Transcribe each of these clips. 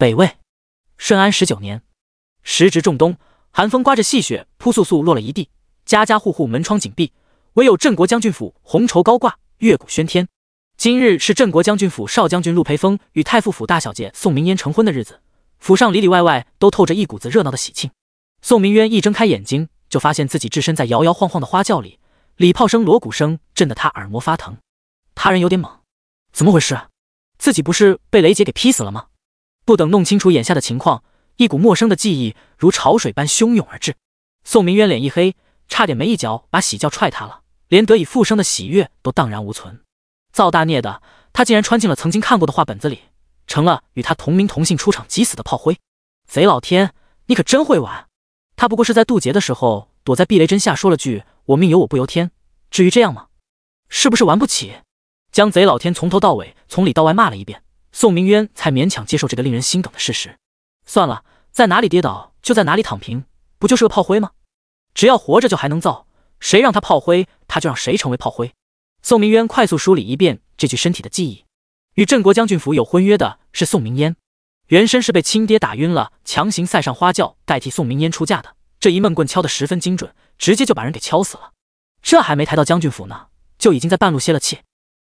北魏，顺安十九年，时值仲冬，寒风刮着细雪，扑簌簌落了一地。家家户户门窗紧闭，唯有镇国将军府红绸高挂，月鼓喧天。今日是镇国将军府少将军陆培峰与太傅府大小姐宋明烟成婚的日子，府上里里外外都透着一股子热闹的喜庆。宋明渊一睁开眼睛，就发现自己置身在摇摇晃晃的花轿里，礼炮声、锣鼓声震得他耳膜发疼。他人有点懵，怎么回事？自己不是被雷劫给劈死了吗？不等弄清楚眼下的情况，一股陌生的记忆如潮水般汹涌而至。宋明渊脸一黑，差点没一脚把喜轿踹塌了，连得以复生的喜悦都荡然无存。造大孽的他竟然穿进了曾经看过的画本子里，成了与他同名同姓出场即死的炮灰。贼老天，你可真会玩！他不过是在渡劫的时候躲在避雷针下说了句“我命由我不由天”，至于这样吗？是不是玩不起？将贼老天从头到尾从里到外骂了一遍。宋明渊才勉强接受这个令人心梗的事实。算了，在哪里跌倒就在哪里躺平，不就是个炮灰吗？只要活着就还能造，谁让他炮灰，他就让谁成为炮灰。宋明渊快速梳理一遍这具身体的记忆，与镇国将军府有婚约的是宋明烟，原身是被亲爹打晕了，强行塞上花轿，代替宋明烟出嫁的。这一闷棍敲得十分精准，直接就把人给敲死了。这还没抬到将军府呢，就已经在半路歇了气。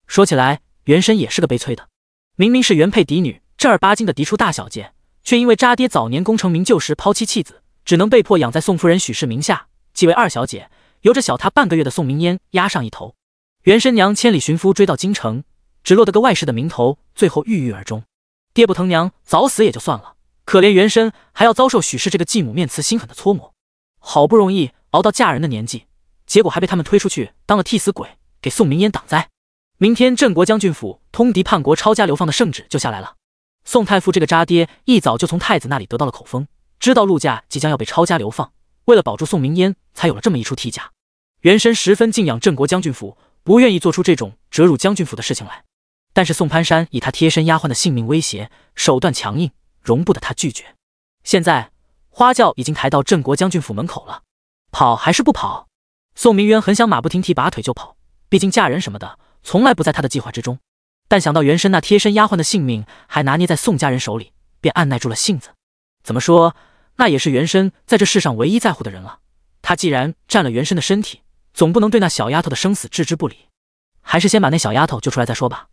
说起来，原身也是个悲催的。明明是原配嫡女，正儿八经的嫡出大小姐，却因为渣爹早年功成名就时抛妻弃子，只能被迫养在宋夫人许氏名下，即为二小姐，由着小她半个月的宋明烟压上一头。原身娘千里寻夫追到京城，只落得个外室的名头，最后郁郁而终。爹不疼娘早死也就算了，可怜原身还要遭受许氏这个继母面慈心狠的搓磨。好不容易熬到嫁人的年纪，结果还被他们推出去当了替死鬼，给宋明烟挡灾。明天镇国将军府通敌叛国抄家流放的圣旨就下来了。宋太傅这个渣爹一早就从太子那里得到了口风，知道陆家即将要被抄家流放，为了保住宋明烟，才有了这么一出替嫁。原深十分敬仰镇国将军府，不愿意做出这种折辱将军府的事情来。但是宋潘山以他贴身丫鬟的性命威胁，手段强硬，容不得他拒绝。现在花轿已经抬到镇国将军府门口了，跑还是不跑？宋明渊很想马不停蹄拔腿就跑，毕竟嫁人什么的。从来不在他的计划之中，但想到原身那贴身丫鬟的性命还拿捏在宋家人手里，便按耐住了性子。怎么说，那也是原身在这世上唯一在乎的人了。他既然占了原身的身体，总不能对那小丫头的生死置之不理。还是先把那小丫头救出来再说吧。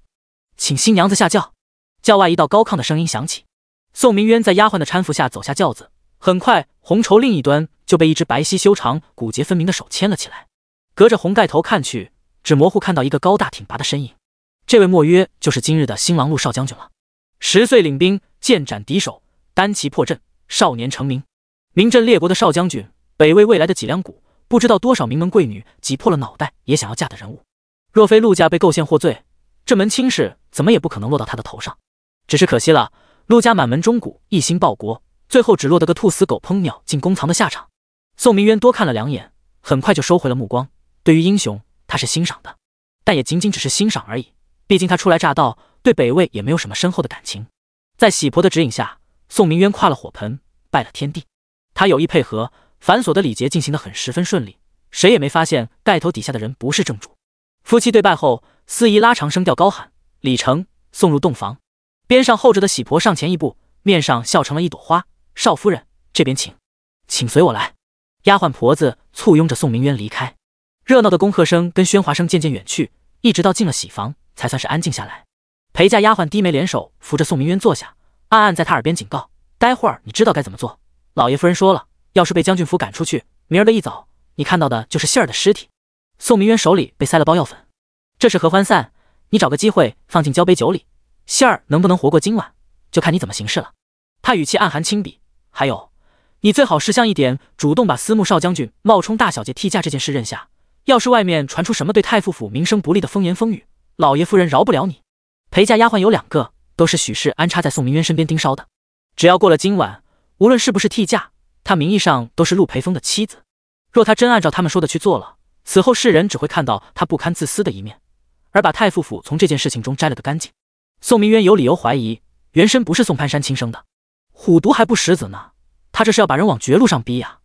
请新娘子下轿。轿外一道高亢的声音响起。宋明渊在丫鬟的搀扶下走下轿子，很快红绸另一端就被一只白皙修长、骨节分明的手牵了起来。隔着红盖头看去。只模糊看到一个高大挺拔的身影，这位莫约就是今日的新郎陆少将军了。十岁领兵，剑斩敌首，单骑破阵，少年成名，名震列国的少将军，北魏未来的脊梁骨，不知道多少名门贵女挤破了脑袋也想要嫁的人物。若非陆家被构陷获罪，这门亲事怎么也不可能落到他的头上。只是可惜了，陆家满门忠骨，一心报国，最后只落得个兔死狗烹，鸟尽弓藏的下场。宋明渊多看了两眼，很快就收回了目光。对于英雄。他是欣赏的，但也仅仅只是欣赏而已。毕竟他初来乍到，对北魏也没有什么深厚的感情。在喜婆的指引下，宋明渊跨了火盆，拜了天地。他有意配合，繁琐的礼节进行的很十分顺利，谁也没发现盖头底下的人不是正主。夫妻对拜后，司仪拉长声调高喊：“李成，送入洞房。”边上候着的喜婆上前一步，面上笑成了一朵花：“少夫人，这边请，请随我来。”丫鬟婆子簇拥着宋明渊离开。热闹的恭贺声跟喧哗声渐渐远去，一直到进了喜房，才算是安静下来。陪嫁丫鬟低眉联手扶着宋明渊坐下，暗暗在他耳边警告：“待会儿你知道该怎么做。老爷夫人说了，要是被将军府赶出去，明儿的一早，你看到的就是杏儿的尸体。”宋明渊手里被塞了包药粉，这是合欢散，你找个机会放进交杯酒里。杏儿能不能活过今晚，就看你怎么行事了。他语气暗含轻鄙，还有，你最好识相一点，主动把司慕少将军冒充大小姐替嫁这件事认下。要是外面传出什么对太傅府名声不利的风言风语，老爷夫人饶不了你。陪嫁丫鬟有两个，都是许氏安插在宋明渊身边盯梢的。只要过了今晚，无论是不是替嫁，她名义上都是陆培峰的妻子。若她真按照他们说的去做了，此后世人只会看到她不堪自私的一面，而把太傅府从这件事情中摘了个干净。宋明渊有理由怀疑，原深不是宋潘山亲生的。虎毒还不食子呢，他这是要把人往绝路上逼呀！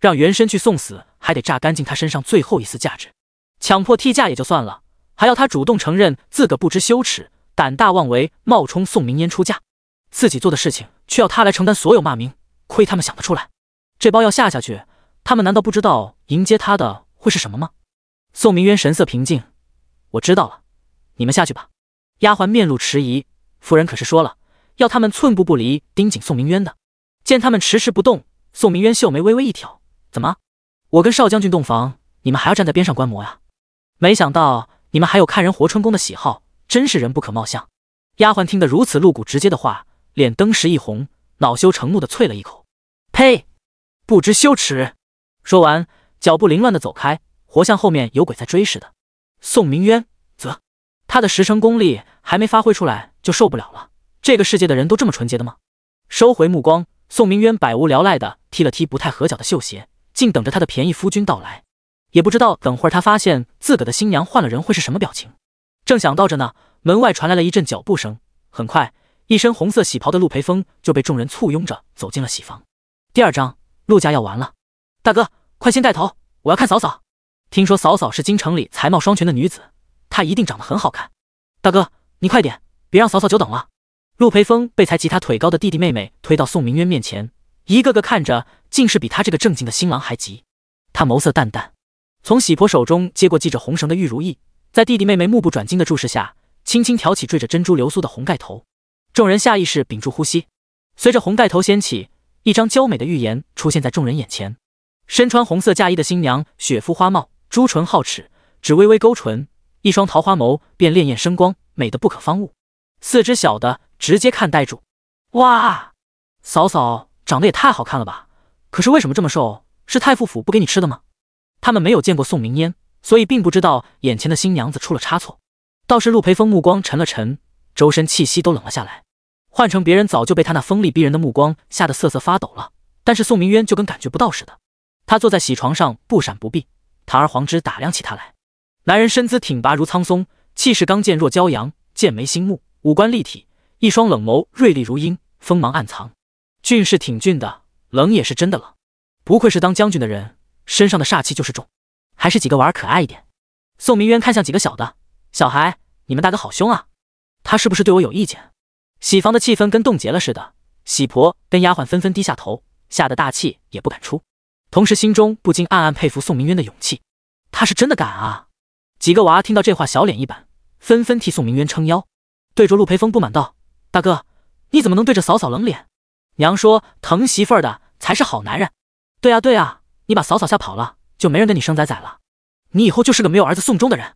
让元深去送死，还得榨干净他身上最后一丝价值，强迫替嫁也就算了，还要他主动承认自个不知羞耻、胆大妄为，冒充宋明烟出嫁，自己做的事情却要他来承担所有骂名，亏他们想得出来！这包要下下去，他们难道不知道迎接他的会是什么吗？宋明渊神色平静：“我知道了，你们下去吧。”丫鬟面露迟疑：“夫人可是说了，要他们寸步不离，盯紧宋明渊的。”见他们迟迟不动，宋明渊秀眉微微一挑。怎么，我跟少将军洞房，你们还要站在边上观摩呀？没想到你们还有看人活春宫的喜好，真是人不可貌相。丫鬟听得如此露骨直接的话，脸登时一红，恼羞成怒的啐了一口：“呸，不知羞耻！”说完，脚步凌乱的走开，活像后面有鬼在追似的。宋明渊，则他的十成功力还没发挥出来就受不了了。这个世界的人都这么纯洁的吗？收回目光，宋明渊百无聊赖的踢了踢不太合脚的绣鞋。竟等着他的便宜夫君到来，也不知道等会儿他发现自个的新娘换了人会是什么表情。正想到着呢，门外传来了一阵脚步声。很快，一身红色喜袍的陆培峰就被众人簇拥着走进了喜房。第二章，陆家要完了。大哥，快先带头，我要看嫂嫂。听说嫂嫂是京城里才貌双全的女子，她一定长得很好看。大哥，你快点，别让嫂嫂久等了。陆培峰被才及他腿高的弟弟妹妹推到宋明渊面前。一个个看着，竟是比他这个正经的新郎还急。他眸色淡淡，从喜婆手中接过系着红绳的玉如意，在弟弟妹妹目不转睛的注视下，轻轻挑起缀着珍珠流苏的红盖头。众人下意识屏住呼吸。随着红盖头掀起，一张娇美的玉颜出现在众人眼前。身穿红色嫁衣的新娘，雪肤花貌，朱唇皓齿，只微微勾唇，一双桃花眸便潋滟生光，美得不可方物。四只小的直接看呆住。哇，嫂嫂！长得也太好看了吧！可是为什么这么瘦？是太傅府不给你吃的吗？他们没有见过宋明烟，所以并不知道眼前的新娘子出了差错。倒是陆培峰目光沉了沉，周身气息都冷了下来。换成别人早就被他那锋利逼人的目光吓得瑟瑟发抖了，但是宋明渊就跟感觉不到似的。他坐在喜床上，不闪不避，堂而皇之打量起他来。男人身姿挺拔如苍松，气势刚健若骄阳，剑眉星目，五官立体，一双冷眸锐利如鹰，锋芒暗藏。俊是挺俊的，冷也是真的冷，不愧是当将军的人，身上的煞气就是重。还是几个娃儿可爱一点。宋明渊看向几个小的，小孩，你们大哥好凶啊！他是不是对我有意见？喜房的气氛跟冻结了似的，喜婆跟丫鬟纷纷低下头，吓得大气也不敢出，同时心中不禁暗暗佩服宋明渊的勇气，他是真的敢啊！几个娃听到这话，小脸一板，纷纷替宋明渊撑腰，对着陆培峰不满道：“大哥，你怎么能对着嫂嫂冷脸？”娘说疼媳妇儿的才是好男人，对啊对啊，你把嫂嫂吓跑了，就没人跟你生崽崽了，你以后就是个没有儿子送终的人。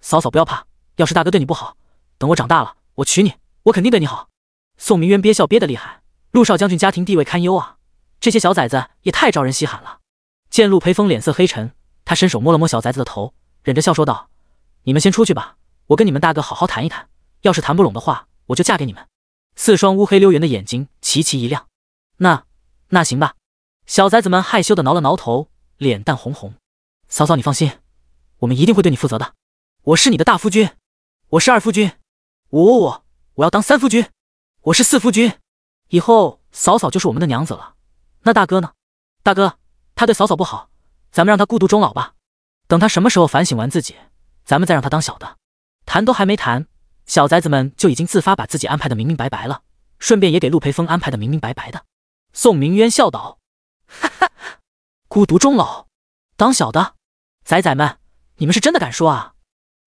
嫂嫂不要怕，要是大哥对你不好，等我长大了，我娶你，我肯定对你好。宋明渊憋笑憋得厉害，陆少将军家庭地位堪忧啊，这些小崽子也太招人稀罕了。见陆培峰脸色黑沉，他伸手摸了摸小崽子的头，忍着笑说道：“你们先出去吧，我跟你们大哥好好谈一谈，要是谈不拢的话，我就嫁给你们。”四双乌黑溜圆的眼睛齐齐一亮。那、那行吧。小崽子们害羞的挠了挠头，脸蛋红红。嫂嫂，你放心，我们一定会对你负责的。我是你的大夫君，我是二夫君，我、我、我，我要当三夫君，我是四夫君。以后嫂嫂就是我们的娘子了。那大哥呢？大哥，他对嫂嫂不好，咱们让他孤独终老吧。等他什么时候反省完自己，咱们再让他当小的。谈都还没谈。小崽子们就已经自发把自己安排的明明白白了，顺便也给陆培峰安排的明明白白的。宋明渊笑道：“哈哈，孤独终老，当小的，崽崽们，你们是真的敢说啊？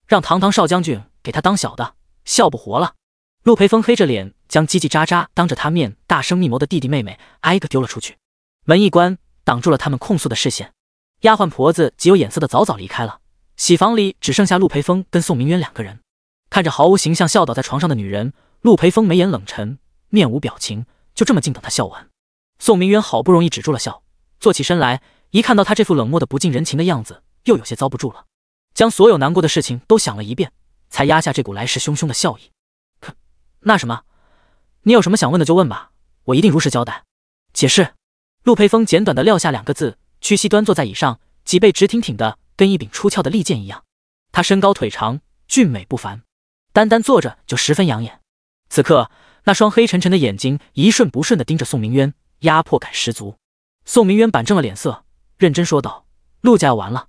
让堂堂少将军给他当小的，笑不活了。”陆培峰黑着脸，将叽叽喳喳当着他面大声密谋的弟弟妹妹挨个丢了出去。门一关，挡住了他们控诉的视线。丫鬟婆子极有眼色的早早离开了。喜房里只剩下陆培峰跟宋明渊两个人。看着毫无形象笑倒在床上的女人，陆培峰眉眼冷沉，面无表情，就这么静等她笑完。宋明渊好不容易止住了笑，坐起身来，一看到她这副冷漠的不近人情的样子，又有些遭不住了，将所有难过的事情都想了一遍，才压下这股来势汹汹的笑意。可，那什么，你有什么想问的就问吧，我一定如实交代。解释。陆培峰简短的撂下两个字，屈膝端坐在椅上，脊背直挺挺的，跟一柄出鞘的利剑一样。他身高腿长，俊美不凡。单单坐着就十分养眼，此刻那双黑沉沉的眼睛一瞬不瞬的盯着宋明渊，压迫感十足。宋明渊板正了脸色，认真说道：“陆家要完了。”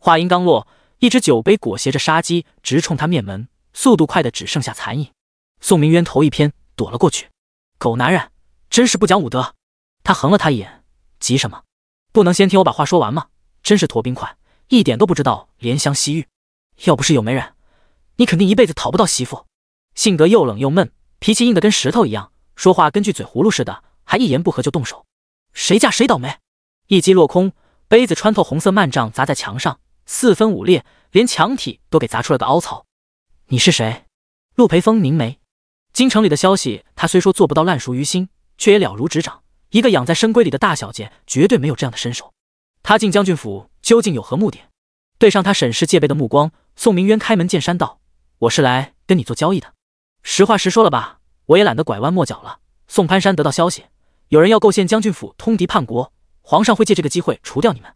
话音刚落，一只酒杯裹挟着杀机直冲他面门，速度快的只剩下残影。宋明渊头一偏，躲了过去。狗男人，真是不讲武德！他横了他一眼，急什么？不能先听我把话说完吗？真是驼冰块，一点都不知道怜香惜玉。要不是有媒人。你肯定一辈子讨不到媳妇，性格又冷又闷，脾气硬得跟石头一样，说话跟句嘴葫芦似的，还一言不合就动手，谁嫁谁倒霉。一击落空，杯子穿透红色幔帐，砸在墙上，四分五裂，连墙体都给砸出了个凹槽。你是谁？陆培峰凝眉。京城里的消息，他虽说做不到烂熟于心，却也了如指掌。一个养在深闺里的大小姐，绝对没有这样的身手。他进将军府究竟有何目的？对上他审视戒备的目光，宋明渊开门见山道。我是来跟你做交易的，实话实说了吧，我也懒得拐弯抹角了。宋潘山得到消息，有人要构陷将军府通敌叛国，皇上会借这个机会除掉你们。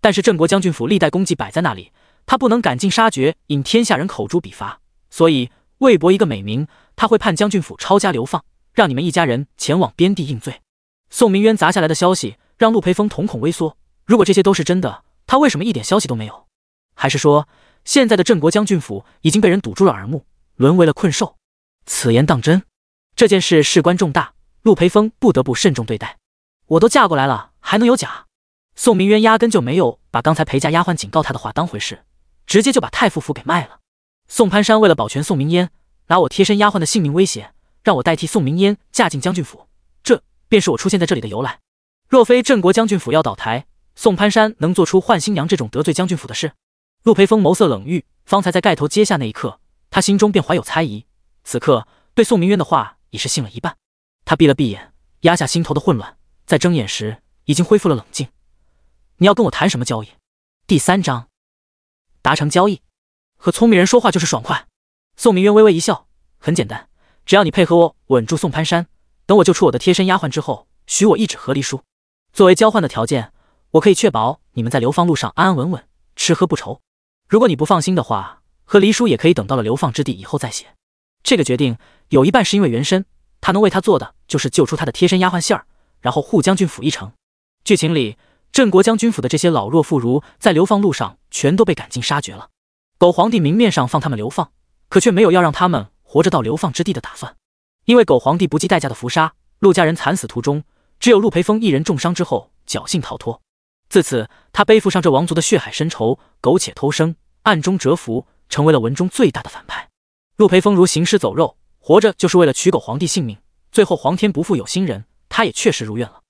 但是郑国将军府历代功绩摆在那里，他不能赶尽杀绝，引天下人口诛笔伐。所以为博一个美名，他会判将军府抄家流放，让你们一家人前往边地应罪。宋明渊砸下来的消息让陆培峰瞳孔微缩，如果这些都是真的，他为什么一点消息都没有？还是说？现在的镇国将军府已经被人堵住了耳目，沦为了困兽。此言当真？这件事事关重大，陆培峰不得不慎重对待。我都嫁过来了，还能有假？宋明渊压根就没有把刚才陪嫁丫鬟警告他的话当回事，直接就把太傅府给卖了。宋潘山为了保全宋明烟，拿我贴身丫鬟的性命威胁，让我代替宋明烟嫁进将军府，这便是我出现在这里的由来。若非镇国将军府要倒台，宋潘山能做出换新娘这种得罪将军府的事？陆培峰眸色冷郁，方才在盖头揭下那一刻，他心中便怀有猜疑。此刻对宋明渊的话已是信了一半。他闭了闭眼，压下心头的混乱，在睁眼时已经恢复了冷静。你要跟我谈什么交易？第三章达成交易，和聪明人说话就是爽快。宋明渊微微一笑，很简单，只要你配合我稳住宋潘山，等我救出我的贴身丫鬟之后，许我一纸和离书作为交换的条件，我可以确保你们在流放路上安安稳稳，吃喝不愁。如果你不放心的话，和黎叔也可以等到了流放之地以后再写。这个决定有一半是因为元深，他能为他做的就是救出他的贴身丫鬟杏儿，然后护将军府一程。剧情里，镇国将军府的这些老弱妇孺在流放路上全都被赶尽杀绝了。狗皇帝明面上放他们流放，可却没有要让他们活着到流放之地的打算。因为狗皇帝不计代价的伏杀，陆家人惨死途中，只有陆培峰一人重伤之后侥幸逃脱。自此，他背负上这王族的血海深仇，苟且偷生，暗中蛰伏，成为了文中最大的反派。陆培风如行尸走肉，活着就是为了取狗皇帝性命。最后，皇天不负有心人，他也确实如愿了。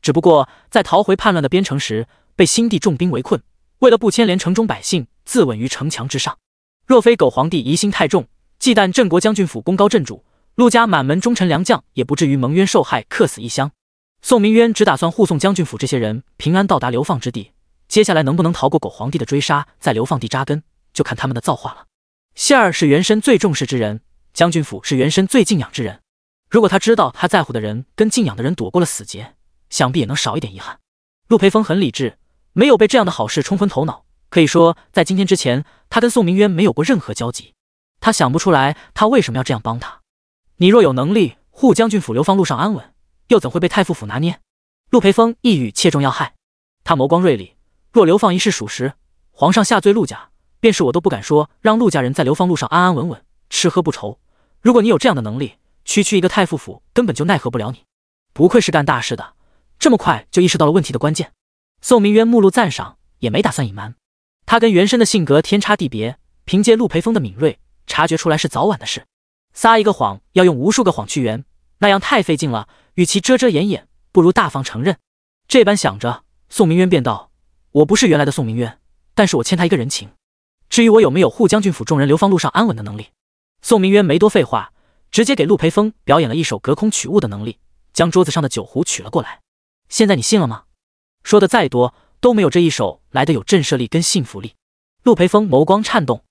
只不过，在逃回叛乱的边城时，被新帝重兵围困，为了不牵连城中百姓，自刎于城墙之上。若非狗皇帝疑心太重，忌惮镇国将军府功高震主，陆家满门忠臣良将也不至于蒙冤受害，客死异乡。宋明渊只打算护送将军府这些人平安到达流放之地，接下来能不能逃过狗皇帝的追杀，在流放地扎根，就看他们的造化了。谢儿是元深最重视之人，将军府是元深最敬仰之人。如果他知道他在乎的人跟敬仰的人躲过了死劫，想必也能少一点遗憾。陆培峰很理智，没有被这样的好事冲昏头脑。可以说，在今天之前，他跟宋明渊没有过任何交集。他想不出来，他为什么要这样帮他。你若有能力护将军府流放路上安稳。又怎会被太傅府拿捏？陆培峰一语切中要害，他眸光锐利。若流放一事属实，皇上下罪陆家，便是我都不敢说让陆家人在流放路上安安稳稳、吃喝不愁。如果你有这样的能力，区区一个太傅府根本就奈何不了你。不愧是干大事的，这么快就意识到了问题的关键。宋明渊目露赞赏，也没打算隐瞒。他跟原身的性格天差地别，凭借陆培峰的敏锐察觉出来是早晚的事。撒一个谎要用无数个谎去圆，那样太费劲了。与其遮遮掩掩，不如大方承认。这般想着，宋明渊便道：“我不是原来的宋明渊，但是我欠他一个人情。至于我有没有护将军府众人流放路上安稳的能力，宋明渊没多废话，直接给陆培峰表演了一手隔空取物的能力，将桌子上的酒壶取了过来。现在你信了吗？说的再多都没有这一手来的有震慑力跟信服力。”陆培峰眸光颤动，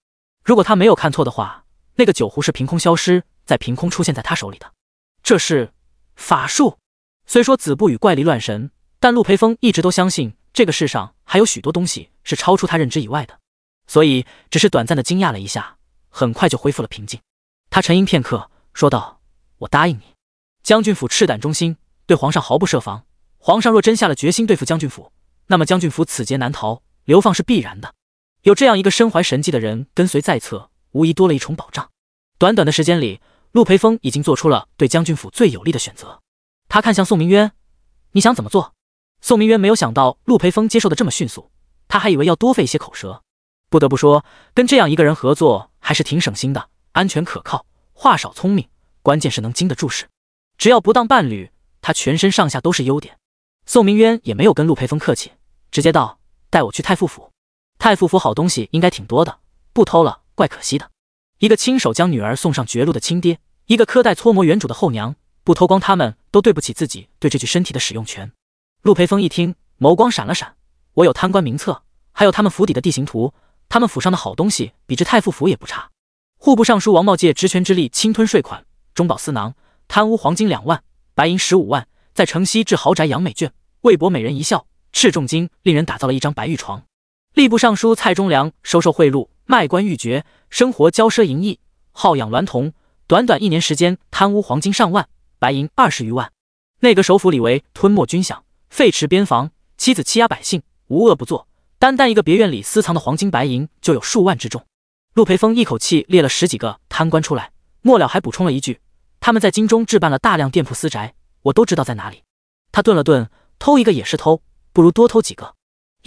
如果他没有看错的话，那个酒壶是凭空消失，再凭空出现在他手里的。这是。法术虽说子不与怪力乱神，但陆培峰一直都相信这个世上还有许多东西是超出他认知以外的，所以只是短暂的惊讶了一下，很快就恢复了平静。他沉吟片刻，说道：“我答应你，将军府赤胆忠心，对皇上毫不设防。皇上若真下了决心对付将军府，那么将军府此劫难逃，流放是必然的。有这样一个身怀神技的人跟随在侧，无疑多了一重保障。”短短的时间里。陆培峰已经做出了对将军府最有利的选择，他看向宋明渊，你想怎么做？宋明渊没有想到陆培峰接受的这么迅速，他还以为要多费一些口舌。不得不说，跟这样一个人合作还是挺省心的，安全可靠，话少聪明，关键是能经得住事。只要不当伴侣，他全身上下都是优点。宋明渊也没有跟陆培峰客气，直接道：“带我去太傅府，太傅府好东西应该挺多的，不偷了怪可惜的。”一个亲手将女儿送上绝路的亲爹，一个苛待搓磨原主的后娘，不脱光他们都对不起自己对这具身体的使用权。陆培峰一听，眸光闪了闪，我有贪官名册，还有他们府邸的地形图。他们府上的好东西比这太傅府也不差。户部尚书王茂借职权之力侵吞税款，中饱私囊，贪污黄金两万，白银十五万，在城西置豪宅养美眷，为博美人一笑，斥重金令人打造了一张白玉床。吏部尚书蔡忠良收受贿赂，卖官鬻爵，生活骄奢淫逸，好养娈童。短短一年时间，贪污黄金上万，白银二十余万。内阁首辅李维吞没军饷，废弛边防，妻子欺压百姓，无恶不作。单单一个别院里私藏的黄金白银就有数万之众。陆培峰一口气列了十几个贪官出来，末了还补充了一句：“他们在京中置办了大量店铺私宅，我都知道在哪里。”他顿了顿，偷一个也是偷，不如多偷几个。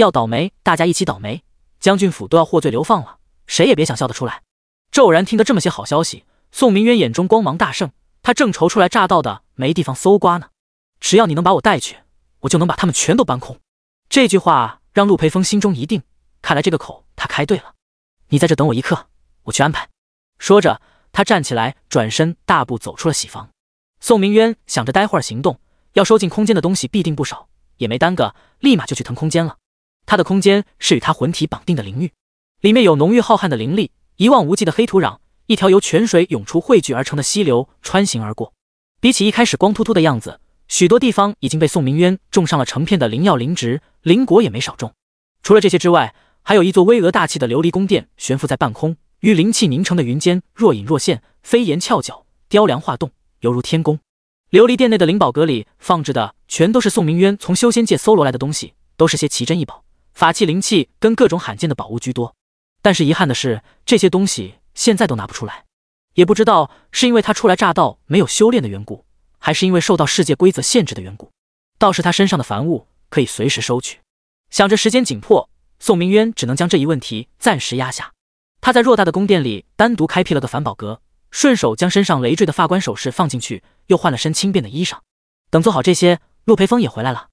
要倒霉，大家一起倒霉。将军府都要获罪流放了，谁也别想笑得出来。骤然听得这么些好消息，宋明渊眼中光芒大盛。他正愁初来乍到的没地方搜刮呢，只要你能把我带去，我就能把他们全都搬空。这句话让陆培峰心中一定，看来这个口他开对了。你在这等我一刻，我去安排。说着，他站起来，转身大步走出了喜房。宋明渊想着待会儿行动要收进空间的东西必定不少，也没耽搁，立马就去腾空间了。他的空间是与他魂体绑定的灵域，里面有浓郁浩瀚的灵力，一望无际的黑土壤，一条由泉水涌出汇聚而成的溪流穿行而过。比起一开始光秃秃的样子，许多地方已经被宋明渊种上了成片的灵药、灵植、灵果，也没少种。除了这些之外，还有一座巍峨大气的琉璃宫殿悬浮在半空，与灵气凝成的云间若隐若现，飞檐翘角，雕梁画栋，犹如天宫。琉璃殿内的灵宝阁里放置的全都是宋明渊从修仙界搜罗来的东西，都是些奇珍异宝。法器、灵器跟各种罕见的宝物居多，但是遗憾的是，这些东西现在都拿不出来。也不知道是因为他初来乍到没有修炼的缘故，还是因为受到世界规则限制的缘故。倒是他身上的凡物可以随时收取。想着时间紧迫，宋明渊只能将这一问题暂时压下。他在偌大的宫殿里单独开辟了个凡宝阁，顺手将身上累赘的发冠首饰放进去，又换了身轻便的衣裳。等做好这些，陆培峰也回来了。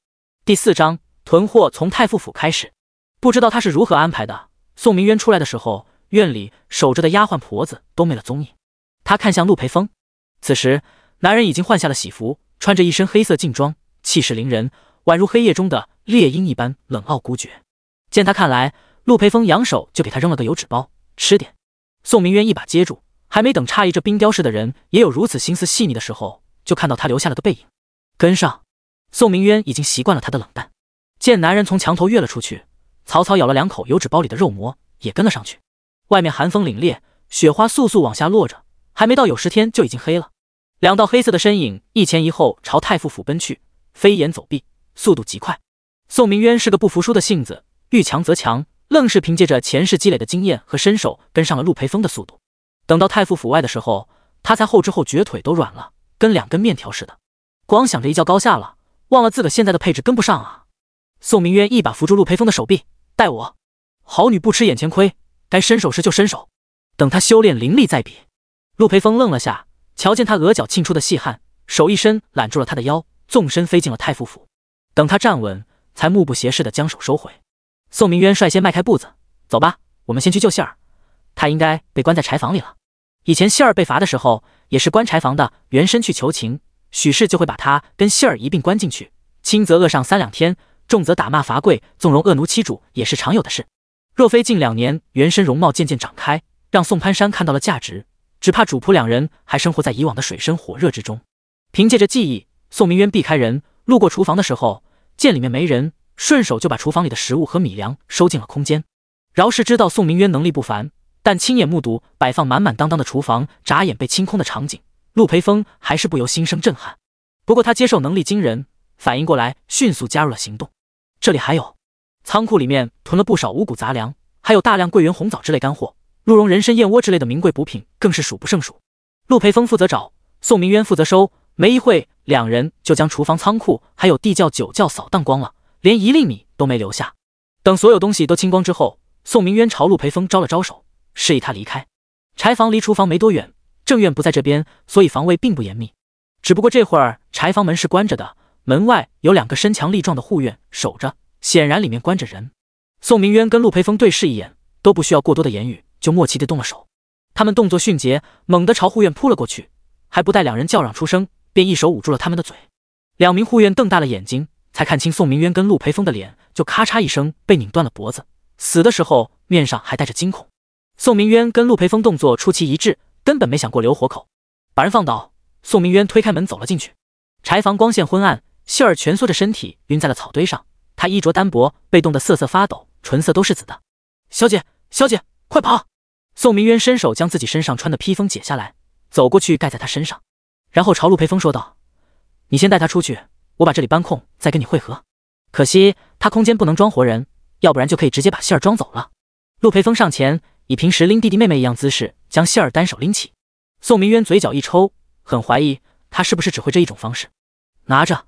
第四章囤货从太傅府开始。不知道他是如何安排的。宋明渊出来的时候，院里守着的丫鬟婆子都没了踪影。他看向陆培峰，此时男人已经换下了喜服，穿着一身黑色劲装，气势凌人，宛如黑夜中的猎鹰一般冷傲孤绝。见他看来，陆培峰扬手就给他扔了个油纸包，吃点。宋明渊一把接住，还没等诧异这冰雕似的人也有如此心思细腻的时候，就看到他留下了个背影。跟上。宋明渊已经习惯了他的冷淡。见男人从墙头跃了出去。曹操咬了两口油纸包里的肉馍，也跟了上去。外面寒风凛冽，雪花簌簌往下落着。还没到酉时天就已经黑了。两道黑色的身影一前一后朝太傅府奔去，飞檐走壁，速度极快。宋明渊是个不服输的性子，遇强则强，愣是凭借着前世积累的经验和身手跟上了陆培峰的速度。等到太傅府外的时候，他才后知后觉腿都软了，跟两根面条似的。光想着一较高下了，忘了自个现在的配置跟不上啊！宋明渊一把扶住陆培峰的手臂。待我，好女不吃眼前亏，该伸手时就伸手。等他修炼灵力再比。陆培峰愣了下，瞧见他额角沁出的细汗，手一伸揽住了他的腰，纵身飞进了太傅府。等他站稳，才目不斜视的将手收回。宋明渊率先迈开步子，走吧，我们先去救杏儿。他应该被关在柴房里了。以前杏儿被罚的时候，也是关柴房的。原身去求情，许氏就会把他跟杏儿一并关进去，轻则饿上三两天。重则打骂罚跪，纵容恶奴欺主也是常有的事。若非近两年原身容貌渐渐长开，让宋潘山看到了价值，只怕主仆两人还生活在以往的水深火热之中。凭借着记忆，宋明渊避开人，路过厨房的时候，见里面没人，顺手就把厨房里的食物和米粮收进了空间。饶是知道宋明渊能力不凡，但亲眼目睹摆放满满当当的厨房眨眼被清空的场景，陆培峰还是不由心生震撼。不过他接受能力惊人，反应过来，迅速加入了行动。这里还有，仓库里面囤了不少五谷杂粮，还有大量桂圆、红枣之类干货，鹿茸、人参、燕窝之类的名贵补品更是数不胜数。陆培峰负责找，宋明渊负责收。没一会两人就将厨房、仓库还有地窖、酒窖扫荡光了，连一粒米都没留下。等所有东西都清光之后，宋明渊朝陆培峰招了招手，示意他离开。柴房离厨房没多远，正院不在这边，所以防卫并不严密。只不过这会儿柴房门是关着的。门外有两个身强力壮的护院守着，显然里面关着人。宋明渊跟陆培峰对视一眼，都不需要过多的言语，就默契地动了手。他们动作迅捷，猛地朝护院扑了过去，还不待两人叫嚷出声，便一手捂住了他们的嘴。两名护院瞪大了眼睛，才看清宋明渊跟陆培峰的脸，就咔嚓一声被拧断了脖子，死的时候面上还带着惊恐。宋明渊跟陆培峰动作出奇一致，根本没想过留活口，把人放倒。宋明渊推开门走了进去，柴房光线昏暗。秀儿蜷缩着身体，晕在了草堆上。她衣着单薄，被冻得瑟瑟发抖，唇色都是紫的。小姐，小姐，快跑！宋明渊伸手将自己身上穿的披风解下来，走过去盖在她身上，然后朝陆培峰说道：“你先带她出去，我把这里搬空，再跟你会合。”可惜他空间不能装活人，要不然就可以直接把秀儿装走了。陆培峰上前，以平时拎弟弟妹妹一样姿势将秀儿单手拎起。宋明渊嘴角一抽，很怀疑他是不是只会这一种方式。拿着。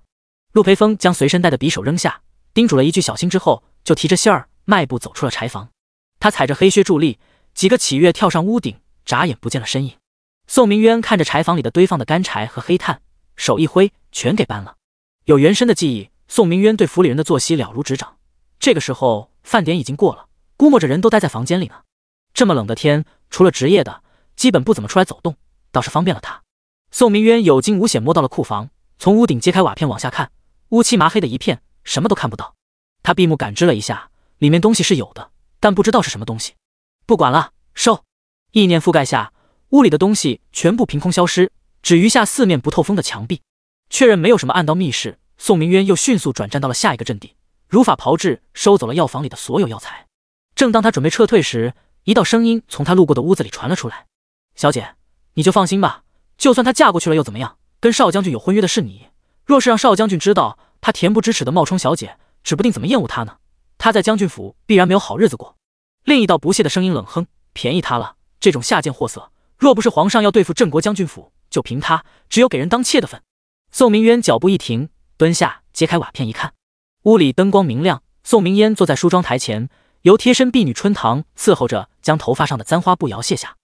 陆培峰将随身带的匕首扔下，叮嘱了一句“小心”之后，就提着信儿迈步走出了柴房。他踩着黑靴助力，几个起跃跳上屋顶，眨眼不见了身影。宋明渊看着柴房里的堆放的干柴和黑炭，手一挥，全给搬了。有原身的记忆，宋明渊对府里人的作息了如指掌。这个时候饭点已经过了，估摸着人都待在房间里呢。这么冷的天，除了职业的，基本不怎么出来走动，倒是方便了他。宋明渊有惊无险摸到了库房，从屋顶揭开瓦片往下看。乌漆麻黑的一片，什么都看不到。他闭目感知了一下，里面东西是有的，但不知道是什么东西。不管了，收！意念覆盖下，屋里的东西全部凭空消失，只余下四面不透风的墙壁。确认没有什么暗道密室，宋明渊又迅速转战到了下一个阵地，如法炮制收走了药房里的所有药材。正当他准备撤退时，一道声音从他路过的屋子里传了出来：“小姐，你就放心吧，就算她嫁过去了又怎么样？跟少将军有婚约的是你。”若是让少将军知道他恬不知耻的冒充小姐，指不定怎么厌恶他呢。他在将军府必然没有好日子过。另一道不屑的声音冷哼：“便宜他了，这种下贱货色，若不是皇上要对付镇国将军府，就凭他，只有给人当妾的份。”宋明渊脚步一停，蹲下揭开瓦片一看，屋里灯光明亮。宋明烟坐在梳妆台前，由贴身婢女春棠伺候着，将头发上的簪花布摇卸下。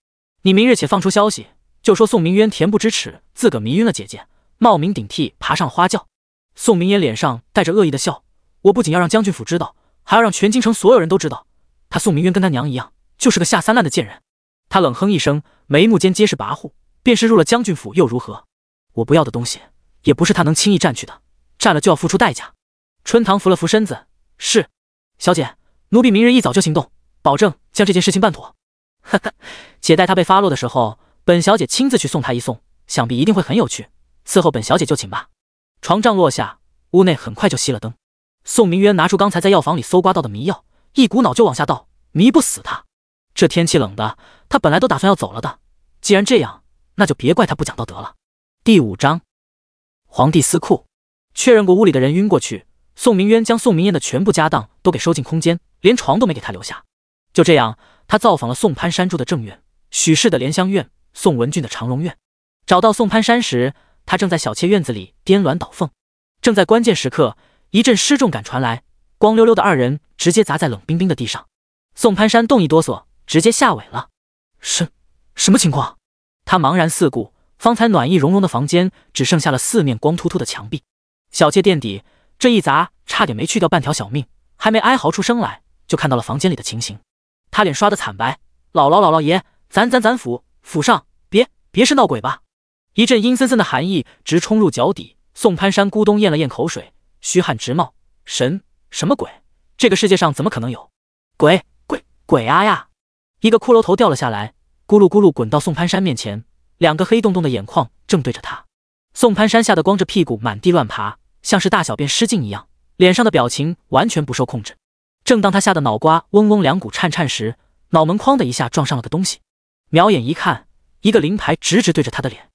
你明日且放出消息，就说宋明渊恬不知耻，自个迷晕了姐姐。冒名顶替爬上了花轿，宋明烟脸上带着恶意的笑。我不仅要让将军府知道，还要让全京城所有人都知道，他宋明渊跟他娘一样，就是个下三滥的贱人。他冷哼一声，眉目间皆是跋扈。便是入了将军府又如何？我不要的东西，也不是他能轻易占去的。占了就要付出代价。春棠扶了扶身子，是小姐，奴婢明日一早就行动，保证将这件事情办妥。呵呵，且待他被发落的时候，本小姐亲自去送他一送，想必一定会很有趣。伺候本小姐就寝吧。床帐落下，屋内很快就熄了灯。宋明渊拿出刚才在药房里搜刮到的迷药，一股脑就往下倒，迷不死他。这天气冷的，他本来都打算要走了的。既然这样，那就别怪他不讲道德了。第五章，皇帝私库。确认过屋里的人晕过去，宋明渊将宋明燕的全部家当都给收进空间，连床都没给他留下。就这样，他造访了宋潘山住的正院、许氏的莲香院、宋文俊的长荣院，找到宋潘山时。他正在小妾院子里颠鸾倒凤，正在关键时刻，一阵失重感传来，光溜溜的二人直接砸在冷冰冰的地上。宋潘山动一哆嗦，直接吓萎了。什什么情况？他茫然四顾，方才暖意融融的房间只剩下了四面光秃秃的墙壁。小妾垫底，这一砸差点没去掉半条小命，还没哀嚎出声来，就看到了房间里的情形。他脸刷的惨白，姥姥姥姥爷，咱咱咱府府上别别是闹鬼吧？一阵阴森森的寒意直冲入脚底，宋攀山咕咚咽了咽口水，虚汗直冒。神什么鬼？这个世界上怎么可能有鬼鬼鬼啊呀！一个骷髅头掉了下来，咕噜咕噜滚到宋攀山面前，两个黑洞洞的眼眶正对着他。宋攀山吓得光着屁股满地乱爬，像是大小便失禁一样，脸上的表情完全不受控制。正当他吓得脑瓜嗡嗡两股颤颤时，脑门哐的一下撞上了个东西，瞄眼一看，一个灵牌直直对着他的脸。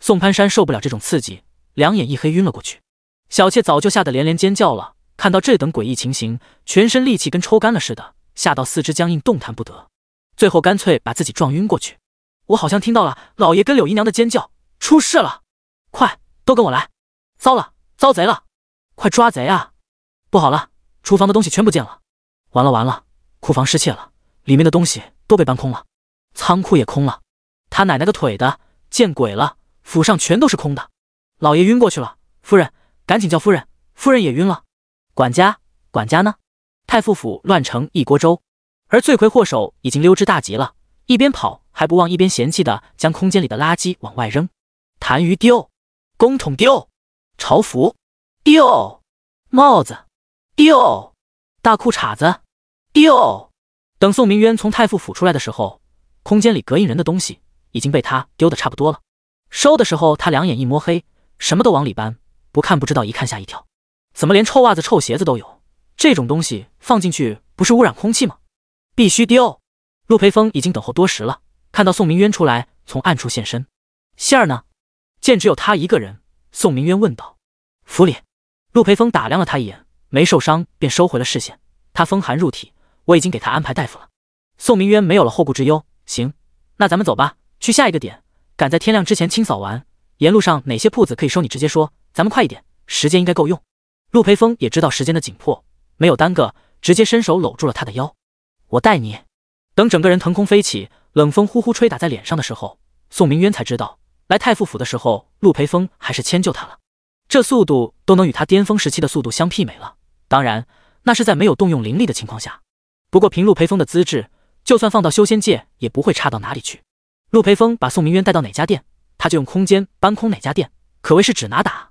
宋攀山受不了这种刺激，两眼一黑晕了过去。小妾早就吓得连连尖叫了。看到这等诡异情形，全身力气跟抽干了似的，吓到四肢僵硬，动弹不得。最后干脆把自己撞晕过去。我好像听到了老爷跟柳姨娘的尖叫，出事了！快，都跟我来！糟了，遭贼了！快抓贼啊！不好了，厨房的东西全不见了！完了完了，库房失窃了，里面的东西都被搬空了，仓库也空了。他奶奶个腿的，见鬼了！府上全都是空的，老爷晕过去了，夫人赶紧叫夫人，夫人也晕了。管家，管家呢？太傅府乱成一锅粥，而罪魁祸首已经溜之大吉了，一边跑还不忘一边嫌弃的将空间里的垃圾往外扔，痰盂丢，公桶丢，朝服丢，帽子丢，大裤衩子丢。等宋明渊从太傅府出来的时候，空间里隔音人的东西已经被他丢的差不多了。收的时候，他两眼一摸黑，什么都往里搬，不看不知道，一看吓一跳。怎么连臭袜子、臭鞋子都有？这种东西放进去不是污染空气吗？必须丢。陆培峰已经等候多时了，看到宋明渊出来，从暗处现身。信儿呢？见只有他一个人，宋明渊问道。府里。陆培峰打量了他一眼，没受伤，便收回了视线。他风寒入体，我已经给他安排大夫了。宋明渊没有了后顾之忧，行，那咱们走吧，去下一个点。赶在天亮之前清扫完，沿路上哪些铺子可以收？你直接说，咱们快一点，时间应该够用。陆培峰也知道时间的紧迫，没有耽搁，直接伸手搂住了他的腰，我带你。等整个人腾空飞起，冷风呼呼吹打在脸上的时候，宋明渊才知道，来太傅府的时候，陆培峰还是迁就他了。这速度都能与他巅峰时期的速度相媲美了，当然，那是在没有动用灵力的情况下。不过凭陆培峰的资质，就算放到修仙界也不会差到哪里去。陆培峰把宋明渊带到哪家店，他就用空间搬空哪家店，可谓是指哪打。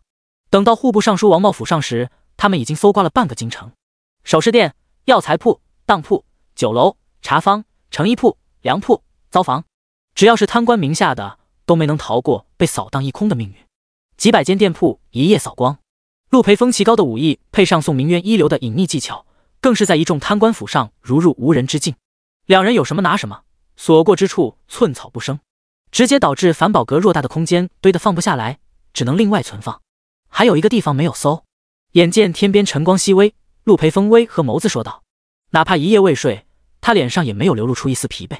等到户部尚书王茂府上时，他们已经搜刮了半个京城：首饰店、药材铺、当铺、酒楼、茶坊、成衣铺、粮铺、糟房，只要是贪官名下的，都没能逃过被扫荡一空的命运。几百间店铺一夜扫光。陆培峰奇高的武艺配上宋明渊一流的隐匿技巧，更是在一众贪官府上如入无人之境，两人有什么拿什么。所过之处寸草不生，直接导致凡宝阁偌大的空间堆得放不下来，只能另外存放。还有一个地方没有搜。眼见天边晨光熹微，陆培峰微和眸子说道：“哪怕一夜未睡，他脸上也没有流露出一丝疲惫。